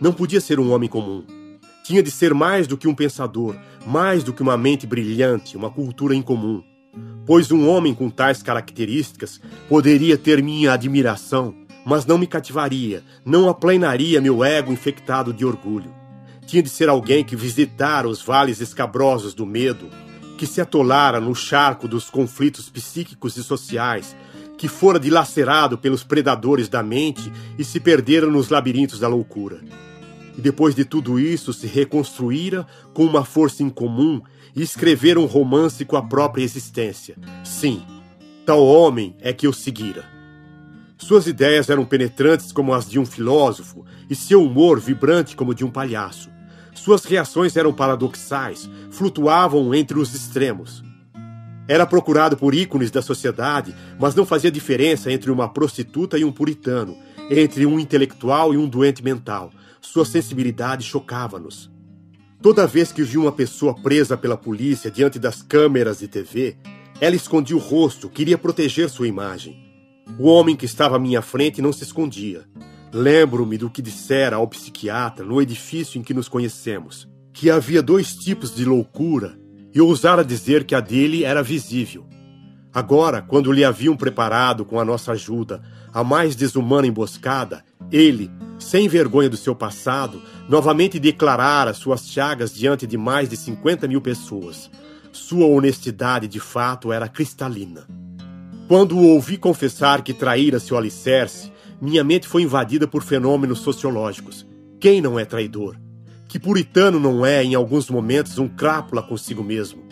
Não podia ser um homem comum. Tinha de ser mais do que um pensador, mais do que uma mente brilhante, uma cultura incomum pois um homem com tais características poderia ter minha admiração, mas não me cativaria, não aplainaria meu ego infectado de orgulho. Tinha de ser alguém que visitara os vales escabrosos do medo, que se atolara no charco dos conflitos psíquicos e sociais, que fora dilacerado pelos predadores da mente e se perdera nos labirintos da loucura. E depois de tudo isso, se reconstruíra com uma força incomum e escrever um romance com a própria existência. Sim, tal homem é que eu seguira. Suas ideias eram penetrantes como as de um filósofo e seu humor vibrante como de um palhaço. Suas reações eram paradoxais, flutuavam entre os extremos. Era procurado por ícones da sociedade, mas não fazia diferença entre uma prostituta e um puritano, entre um intelectual e um doente mental. Sua sensibilidade chocava-nos. Toda vez que viu uma pessoa presa pela polícia diante das câmeras de TV, ela escondia o rosto, queria proteger sua imagem. O homem que estava à minha frente não se escondia. Lembro-me do que dissera ao psiquiatra no edifício em que nos conhecemos, que havia dois tipos de loucura e ousara dizer que a dele era visível. Agora, quando lhe haviam preparado com a nossa ajuda a mais desumana emboscada, ele, sem vergonha do seu passado, novamente declarara suas chagas diante de mais de 50 mil pessoas. Sua honestidade, de fato, era cristalina. Quando o ouvi confessar que traíra seu alicerce, minha mente foi invadida por fenômenos sociológicos. Quem não é traidor? Que puritano não é, em alguns momentos, um crápula consigo mesmo?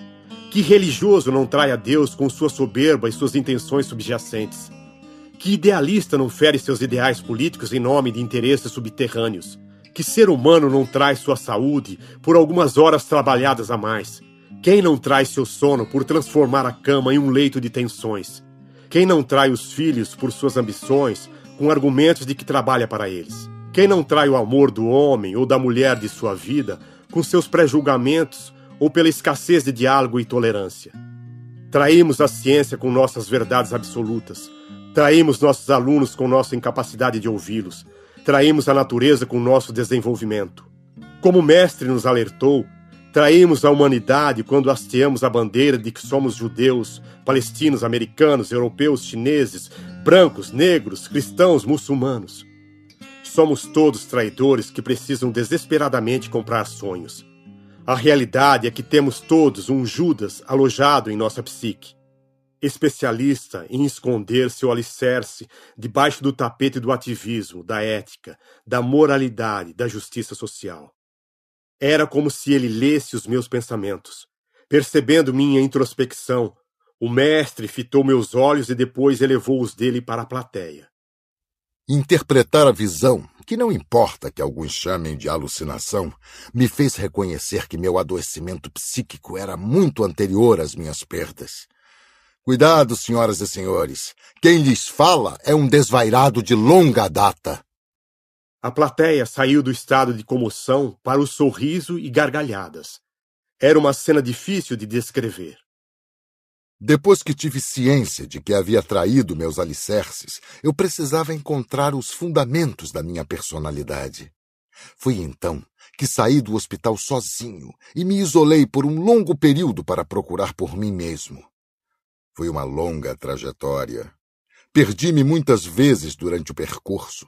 Que religioso não trai a Deus com sua soberba e suas intenções subjacentes? Que idealista não fere seus ideais políticos em nome de interesses subterrâneos? Que ser humano não traz sua saúde por algumas horas trabalhadas a mais? Quem não traz seu sono por transformar a cama em um leito de tensões? Quem não trai os filhos por suas ambições com argumentos de que trabalha para eles? Quem não trai o amor do homem ou da mulher de sua vida com seus pré-julgamentos ou pela escassez de diálogo e tolerância? Traímos a ciência com nossas verdades absolutas Traímos nossos alunos com nossa incapacidade de ouvi-los. Traímos a natureza com nosso desenvolvimento. Como o mestre nos alertou, traímos a humanidade quando hasteamos a bandeira de que somos judeus, palestinos, americanos, europeus, chineses, brancos, negros, cristãos, muçulmanos. Somos todos traidores que precisam desesperadamente comprar sonhos. A realidade é que temos todos um Judas alojado em nossa psique especialista em esconder seu alicerce debaixo do tapete do ativismo, da ética, da moralidade, da justiça social. Era como se ele lesse os meus pensamentos. Percebendo minha introspecção, o mestre fitou meus olhos e depois elevou os dele para a plateia. Interpretar a visão, que não importa que alguns chamem de alucinação, me fez reconhecer que meu adoecimento psíquico era muito anterior às minhas perdas Cuidado, senhoras e senhores. Quem lhes fala é um desvairado de longa data. A plateia saiu do estado de comoção para o sorriso e gargalhadas. Era uma cena difícil de descrever. Depois que tive ciência de que havia traído meus alicerces, eu precisava encontrar os fundamentos da minha personalidade. Foi então que saí do hospital sozinho e me isolei por um longo período para procurar por mim mesmo. Foi uma longa trajetória. Perdi-me muitas vezes durante o percurso.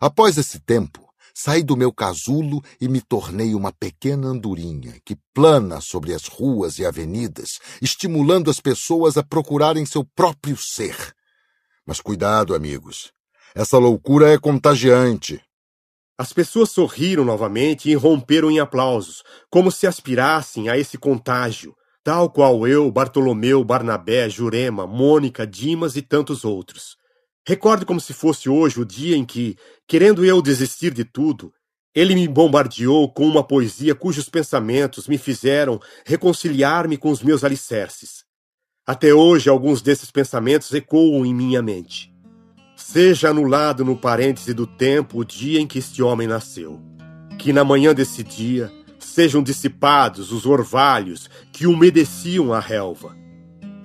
Após esse tempo, saí do meu casulo e me tornei uma pequena andorinha que plana sobre as ruas e avenidas, estimulando as pessoas a procurarem seu próprio ser. Mas cuidado, amigos. Essa loucura é contagiante. As pessoas sorriram novamente e romperam em aplausos, como se aspirassem a esse contágio tal qual eu, Bartolomeu, Barnabé, Jurema, Mônica, Dimas e tantos outros. Recordo como se fosse hoje o dia em que, querendo eu desistir de tudo, ele me bombardeou com uma poesia cujos pensamentos me fizeram reconciliar-me com os meus alicerces. Até hoje, alguns desses pensamentos ecoam em minha mente. Seja anulado no parêntese do tempo o dia em que este homem nasceu, que na manhã desse dia Sejam dissipados os orvalhos que umedeciam a relva.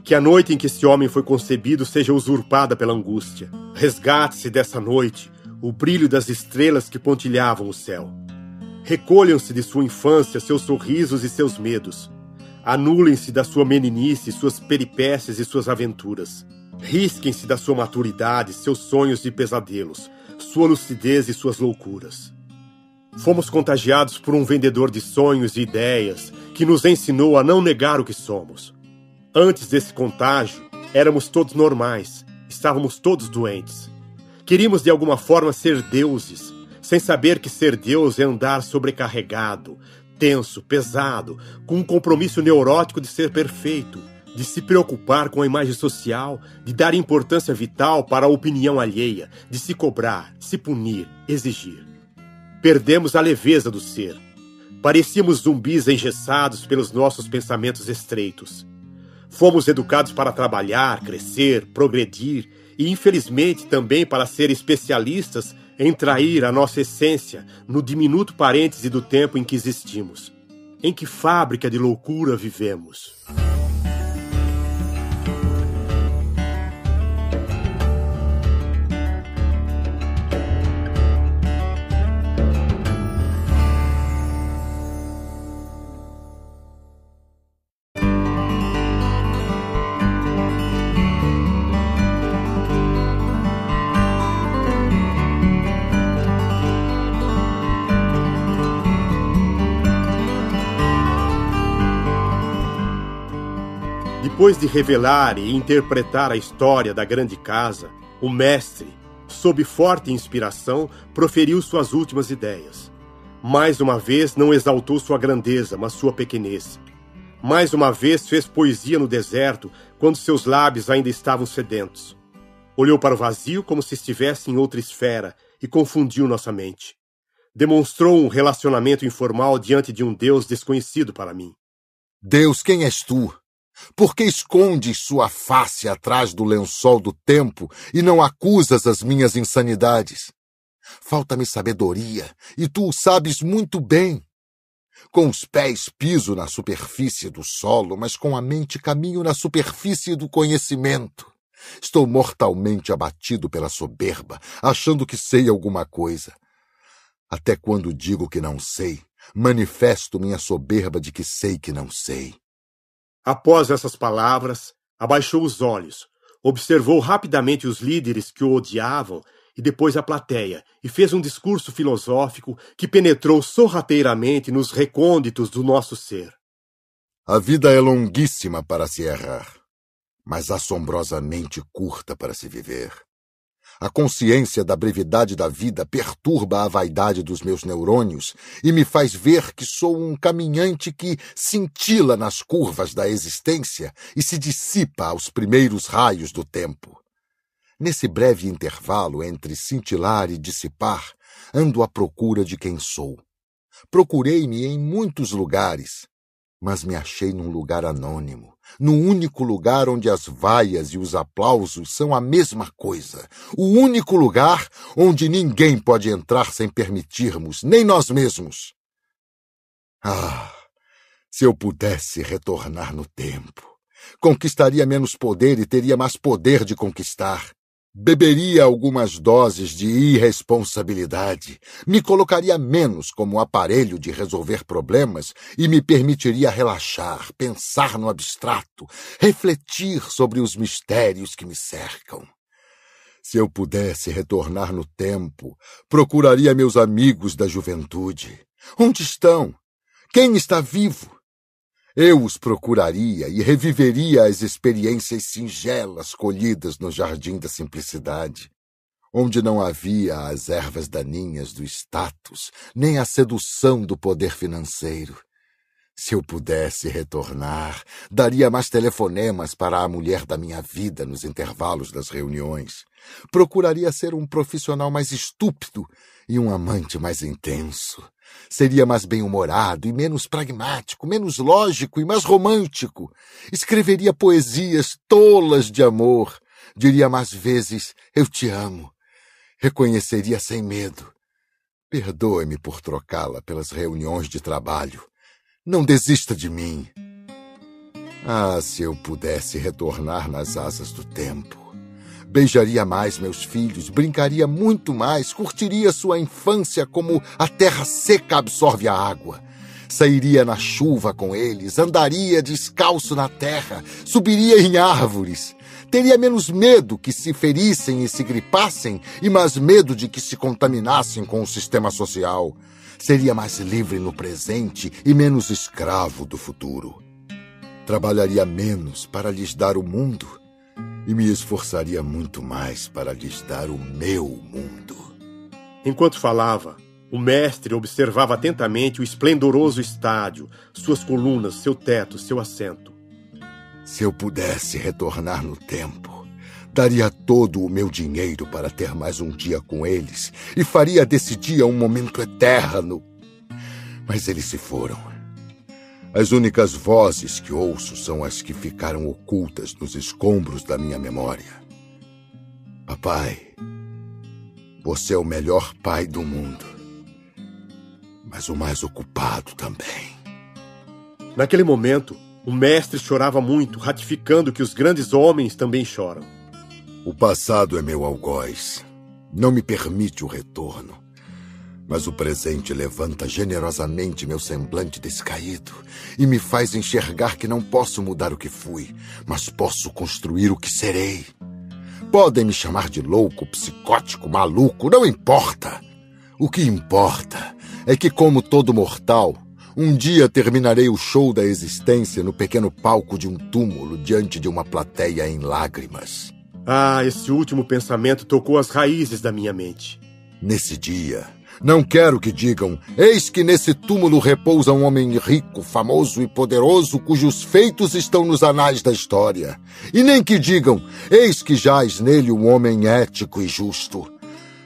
Que a noite em que esse homem foi concebido seja usurpada pela angústia. Resgate-se dessa noite o brilho das estrelas que pontilhavam o céu. Recolham-se de sua infância seus sorrisos e seus medos. Anulem-se da sua meninice, suas peripécias e suas aventuras. Risquem-se da sua maturidade, seus sonhos e pesadelos, sua lucidez e suas loucuras. Fomos contagiados por um vendedor de sonhos e ideias que nos ensinou a não negar o que somos. Antes desse contágio, éramos todos normais, estávamos todos doentes. Queríamos de alguma forma ser deuses, sem saber que ser Deus é andar sobrecarregado, tenso, pesado, com um compromisso neurótico de ser perfeito, de se preocupar com a imagem social, de dar importância vital para a opinião alheia, de se cobrar, se punir, exigir. Perdemos a leveza do ser. Parecíamos zumbis engessados pelos nossos pensamentos estreitos. Fomos educados para trabalhar, crescer, progredir e, infelizmente, também para ser especialistas em trair a nossa essência no diminuto parêntese do tempo em que existimos. Em que fábrica de loucura vivemos? Depois de revelar e interpretar a história da grande casa, o mestre, sob forte inspiração, proferiu suas últimas ideias. Mais uma vez não exaltou sua grandeza, mas sua pequenez. Mais uma vez fez poesia no deserto, quando seus lábios ainda estavam sedentos. Olhou para o vazio como se estivesse em outra esfera e confundiu nossa mente. Demonstrou um relacionamento informal diante de um Deus desconhecido para mim. Deus, quem és tu? Porque escondes sua face atrás do lençol do tempo e não acusas as minhas insanidades? Falta-me sabedoria, e tu o sabes muito bem. Com os pés piso na superfície do solo, mas com a mente caminho na superfície do conhecimento. Estou mortalmente abatido pela soberba, achando que sei alguma coisa. Até quando digo que não sei, manifesto minha soberba de que sei que não sei. Após essas palavras, abaixou os olhos, observou rapidamente os líderes que o odiavam e depois a plateia, e fez um discurso filosófico que penetrou sorrateiramente nos recônditos do nosso ser. A vida é longuíssima para se errar, mas assombrosamente curta para se viver. A consciência da brevidade da vida perturba a vaidade dos meus neurônios e me faz ver que sou um caminhante que cintila nas curvas da existência e se dissipa aos primeiros raios do tempo. Nesse breve intervalo entre cintilar e dissipar, ando à procura de quem sou. Procurei-me em muitos lugares, mas me achei num lugar anônimo, no único lugar onde as vaias e os aplausos são a mesma coisa, o único lugar onde ninguém pode entrar sem permitirmos, nem nós mesmos. Ah, se eu pudesse retornar no tempo, conquistaria menos poder e teria mais poder de conquistar. Beberia algumas doses de irresponsabilidade, me colocaria menos como aparelho de resolver problemas e me permitiria relaxar, pensar no abstrato, refletir sobre os mistérios que me cercam. Se eu pudesse retornar no tempo, procuraria meus amigos da juventude. Onde estão? Quem está vivo? Eu os procuraria e reviveria as experiências singelas colhidas no jardim da simplicidade, onde não havia as ervas daninhas do status, nem a sedução do poder financeiro. Se eu pudesse retornar, daria mais telefonemas para a mulher da minha vida nos intervalos das reuniões. Procuraria ser um profissional mais estúpido e um amante mais intenso. Seria mais bem-humorado e menos pragmático, menos lógico e mais romântico. Escreveria poesias tolas de amor. Diria mais vezes: Eu te amo. Reconheceria sem medo. Perdoe-me por trocá-la pelas reuniões de trabalho. Não desista de mim. Ah, se eu pudesse retornar nas asas do tempo. Beijaria mais meus filhos, brincaria muito mais, curtiria sua infância como a terra seca absorve a água. Sairia na chuva com eles, andaria descalço na terra, subiria em árvores. Teria menos medo que se ferissem e se gripassem, e mais medo de que se contaminassem com o sistema social. Seria mais livre no presente e menos escravo do futuro. Trabalharia menos para lhes dar o mundo e me esforçaria muito mais para lhes dar o meu mundo. Enquanto falava, o mestre observava atentamente o esplendoroso estádio, suas colunas, seu teto, seu assento. Se eu pudesse retornar no tempo, daria todo o meu dinheiro para ter mais um dia com eles e faria desse dia um momento eterno. Mas eles se foram as únicas vozes que ouço são as que ficaram ocultas nos escombros da minha memória. Papai, você é o melhor pai do mundo, mas o mais ocupado também. Naquele momento, o mestre chorava muito, ratificando que os grandes homens também choram. O passado é meu algoz. Não me permite o retorno. Mas o presente levanta generosamente meu semblante descaído e me faz enxergar que não posso mudar o que fui, mas posso construir o que serei. Podem me chamar de louco, psicótico, maluco, não importa. O que importa é que, como todo mortal, um dia terminarei o show da existência no pequeno palco de um túmulo diante de uma plateia em lágrimas. Ah, esse último pensamento tocou as raízes da minha mente. Nesse dia, não quero que digam: Eis que nesse túmulo repousa um homem rico, famoso e poderoso, cujos feitos estão nos anais da história. E nem que digam: Eis que jaz nele um homem ético e justo.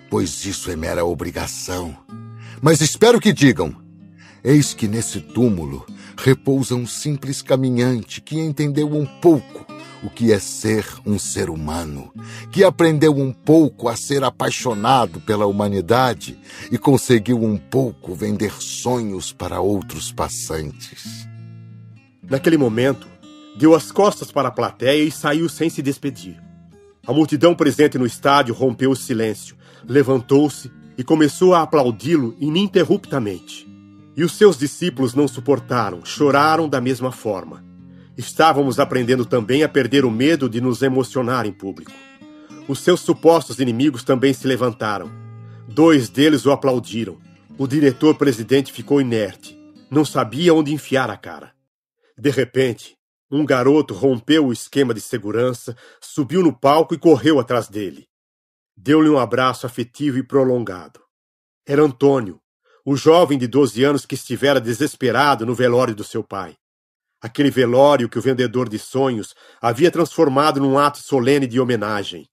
Pois isso é mera obrigação. Mas espero que digam: Eis que nesse túmulo repousa um simples caminhante que entendeu um pouco o que é ser um ser humano, que aprendeu um pouco a ser apaixonado pela humanidade e conseguiu um pouco vender sonhos para outros passantes. Naquele momento, deu as costas para a plateia e saiu sem se despedir. A multidão presente no estádio rompeu o silêncio, levantou-se e começou a aplaudi-lo ininterruptamente. E os seus discípulos não suportaram, choraram da mesma forma. Estávamos aprendendo também a perder o medo de nos emocionar em público. Os seus supostos inimigos também se levantaram. Dois deles o aplaudiram. O diretor-presidente ficou inerte. Não sabia onde enfiar a cara. De repente, um garoto rompeu o esquema de segurança, subiu no palco e correu atrás dele. Deu-lhe um abraço afetivo e prolongado. Era Antônio, o jovem de 12 anos que estivera desesperado no velório do seu pai aquele velório que o vendedor de sonhos havia transformado num ato solene de homenagem.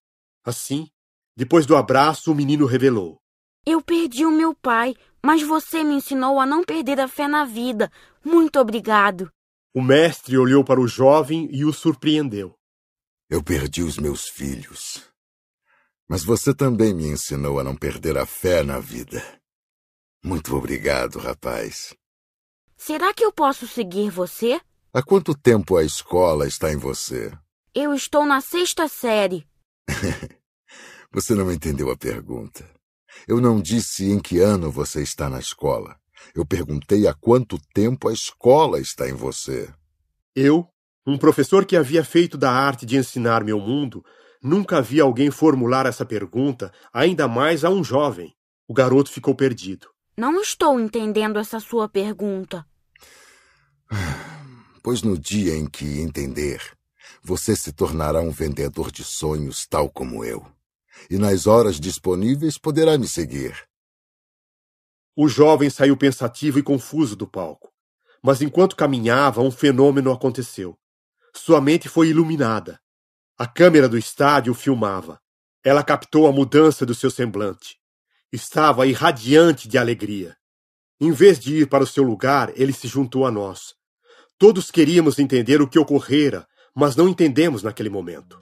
Assim, depois do abraço, o menino revelou: Eu perdi o meu pai, mas você me ensinou a não perder a fé na vida. Muito obrigado. O mestre olhou para o jovem e o surpreendeu. Eu perdi os meus filhos. Mas você também me ensinou a não perder a fé na vida. Muito obrigado, rapaz. Será que eu posso seguir você? Há quanto tempo a escola está em você? Eu estou na sexta série. <laughs> você não entendeu a pergunta. Eu não disse em que ano você está na escola. Eu perguntei há quanto tempo a escola está em você. Eu, um professor que havia feito da arte de ensinar meu mundo, nunca vi alguém formular essa pergunta, ainda mais a um jovem. O garoto ficou perdido. Não estou entendendo essa sua pergunta. <sighs> pois no dia em que entender, você se tornará um vendedor de sonhos tal como eu, e nas horas disponíveis poderá me seguir. O jovem saiu pensativo e confuso do palco, mas enquanto caminhava, um fenômeno aconteceu. Sua mente foi iluminada. A câmera do estádio filmava. Ela captou a mudança do seu semblante. Estava irradiante de alegria. Em vez de ir para o seu lugar, ele se juntou a nós Todos queríamos entender o que ocorrera, mas não entendemos naquele momento.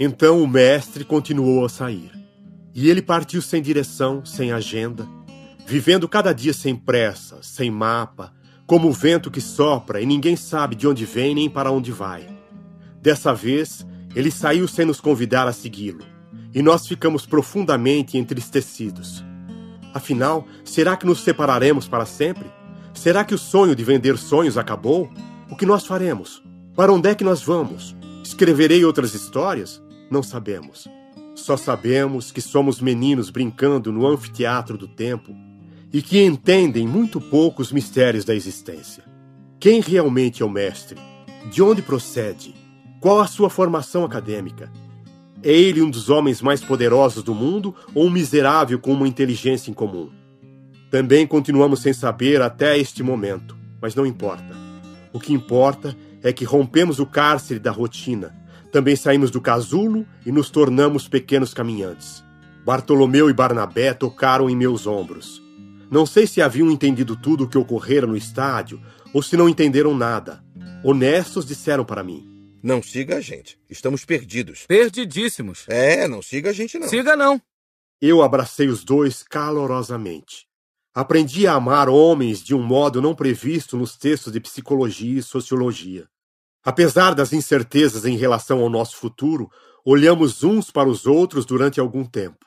Então o mestre continuou a sair. E ele partiu sem direção, sem agenda, vivendo cada dia sem pressa, sem mapa, como o vento que sopra e ninguém sabe de onde vem nem para onde vai. Dessa vez, ele saiu sem nos convidar a segui-lo, e nós ficamos profundamente entristecidos. Afinal, será que nos separaremos para sempre? Será que o sonho de vender sonhos acabou? O que nós faremos? Para onde é que nós vamos? Escreverei outras histórias? Não sabemos. Só sabemos que somos meninos brincando no anfiteatro do tempo e que entendem muito pouco os mistérios da existência. Quem realmente é o mestre? De onde procede? Qual a sua formação acadêmica? É ele um dos homens mais poderosos do mundo ou um miserável com uma inteligência incomum? Também continuamos sem saber até este momento, mas não importa. O que importa é que rompemos o cárcere da rotina. Também saímos do casulo e nos tornamos pequenos caminhantes. Bartolomeu e Barnabé tocaram em meus ombros. Não sei se haviam entendido tudo o que ocorrera no estádio ou se não entenderam nada. Honestos disseram para mim: Não siga a gente. Estamos perdidos. Perdidíssimos. É, não siga a gente, não. Siga, não. Eu abracei os dois calorosamente. Aprendi a amar homens de um modo não previsto nos textos de psicologia e sociologia. Apesar das incertezas em relação ao nosso futuro, olhamos uns para os outros durante algum tempo.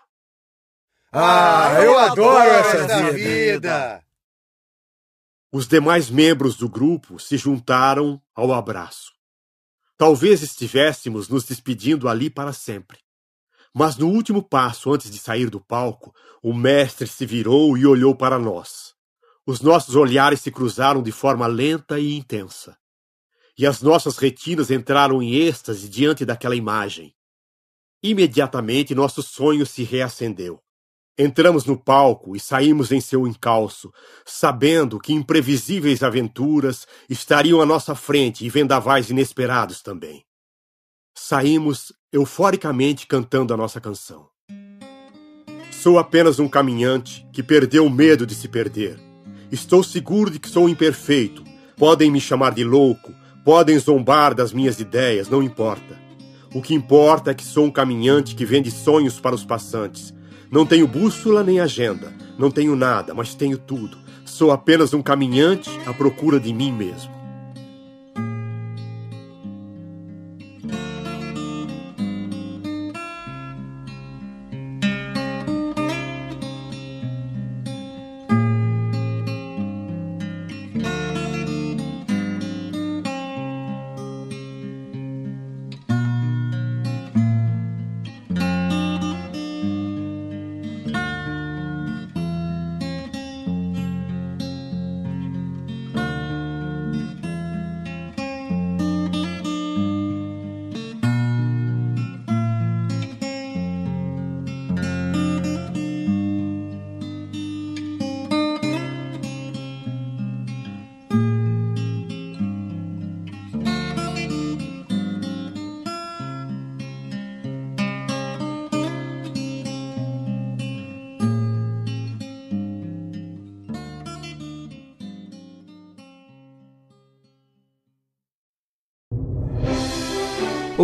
Ah, ah eu, adoro, essa, vida! Os demais membros do grupo se juntaram ao abraço. Talvez estivéssemos nos despedindo ali para sempre. Mas no último passo antes de sair do palco, o mestre se virou e olhou para nós. Os nossos olhares se cruzaram de forma lenta e intensa. E as nossas retinas entraram em êxtase diante daquela imagem. Imediatamente nosso sonho se reacendeu. Entramos no palco e saímos em seu encalço, sabendo que imprevisíveis aventuras estariam à nossa frente e vendavais inesperados também. Saímos euforicamente cantando a nossa canção. Sou apenas um caminhante que perdeu o medo de se perder. Estou seguro de que sou imperfeito. Podem me chamar de louco, podem zombar das minhas ideias, não importa. O que importa é que sou um caminhante que vende sonhos para os passantes. Não tenho bússola nem agenda, não tenho nada, mas tenho tudo. Sou apenas um caminhante à procura de mim mesmo.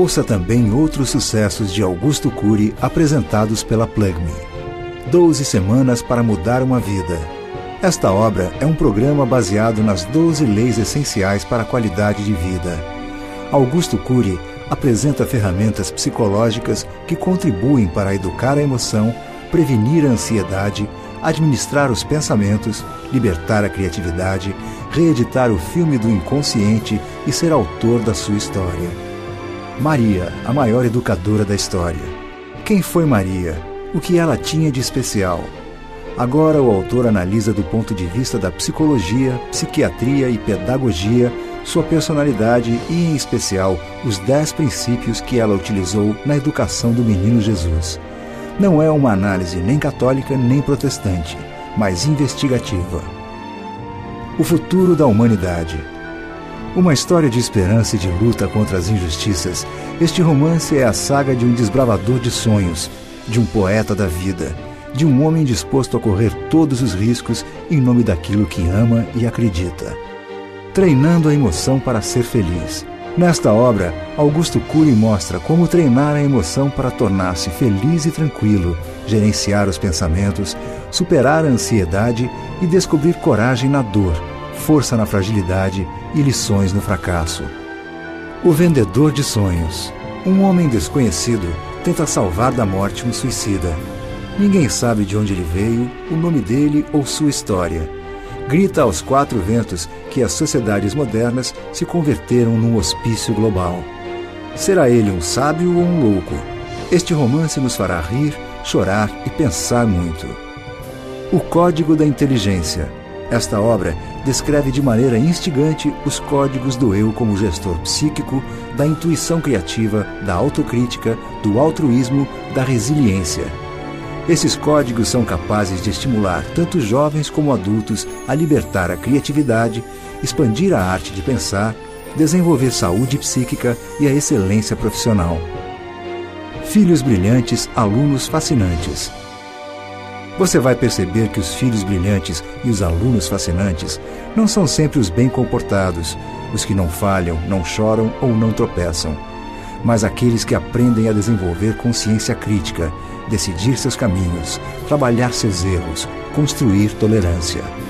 Ouça também outros sucessos de Augusto Cury apresentados pela Plugme. 12 Semanas para Mudar uma Vida. Esta obra é um programa baseado nas 12 leis essenciais para a qualidade de vida. Augusto Cury apresenta ferramentas psicológicas que contribuem para educar a emoção, prevenir a ansiedade, administrar os pensamentos, libertar a criatividade, reeditar o filme do inconsciente e ser autor da sua história. Maria, a maior educadora da história. Quem foi Maria? O que ela tinha de especial? Agora o autor analisa do ponto de vista da psicologia, psiquiatria e pedagogia sua personalidade e, em especial, os dez princípios que ela utilizou na educação do menino Jesus. Não é uma análise nem católica nem protestante, mas investigativa. O futuro da humanidade. Uma história de esperança e de luta contra as injustiças, este romance é a saga de um desbravador de sonhos, de um poeta da vida, de um homem disposto a correr todos os riscos em nome daquilo que ama e acredita. Treinando a emoção para ser feliz. Nesta obra, Augusto Cury mostra como treinar a emoção para tornar-se feliz e tranquilo, gerenciar os pensamentos, superar a ansiedade e descobrir coragem na dor força na fragilidade e lições no fracasso. O Vendedor de Sonhos. Um homem desconhecido tenta salvar da morte um suicida. Ninguém sabe de onde ele veio, o nome dele ou sua história. Grita aos quatro ventos que as sociedades modernas se converteram num hospício global. Será ele um sábio ou um louco? Este romance nos fará rir, chorar e pensar muito. O Código da Inteligência esta obra descreve de maneira instigante os códigos do eu como gestor psíquico, da intuição criativa, da autocrítica, do altruísmo, da resiliência. Esses códigos são capazes de estimular tanto jovens como adultos a libertar a criatividade, expandir a arte de pensar, desenvolver saúde psíquica e a excelência profissional. Filhos brilhantes, alunos fascinantes você vai perceber que os filhos brilhantes e os alunos fascinantes não são sempre os bem comportados, os que não falham, não choram ou não tropeçam, mas aqueles que aprendem a desenvolver consciência crítica, decidir seus caminhos, trabalhar seus erros, construir tolerância.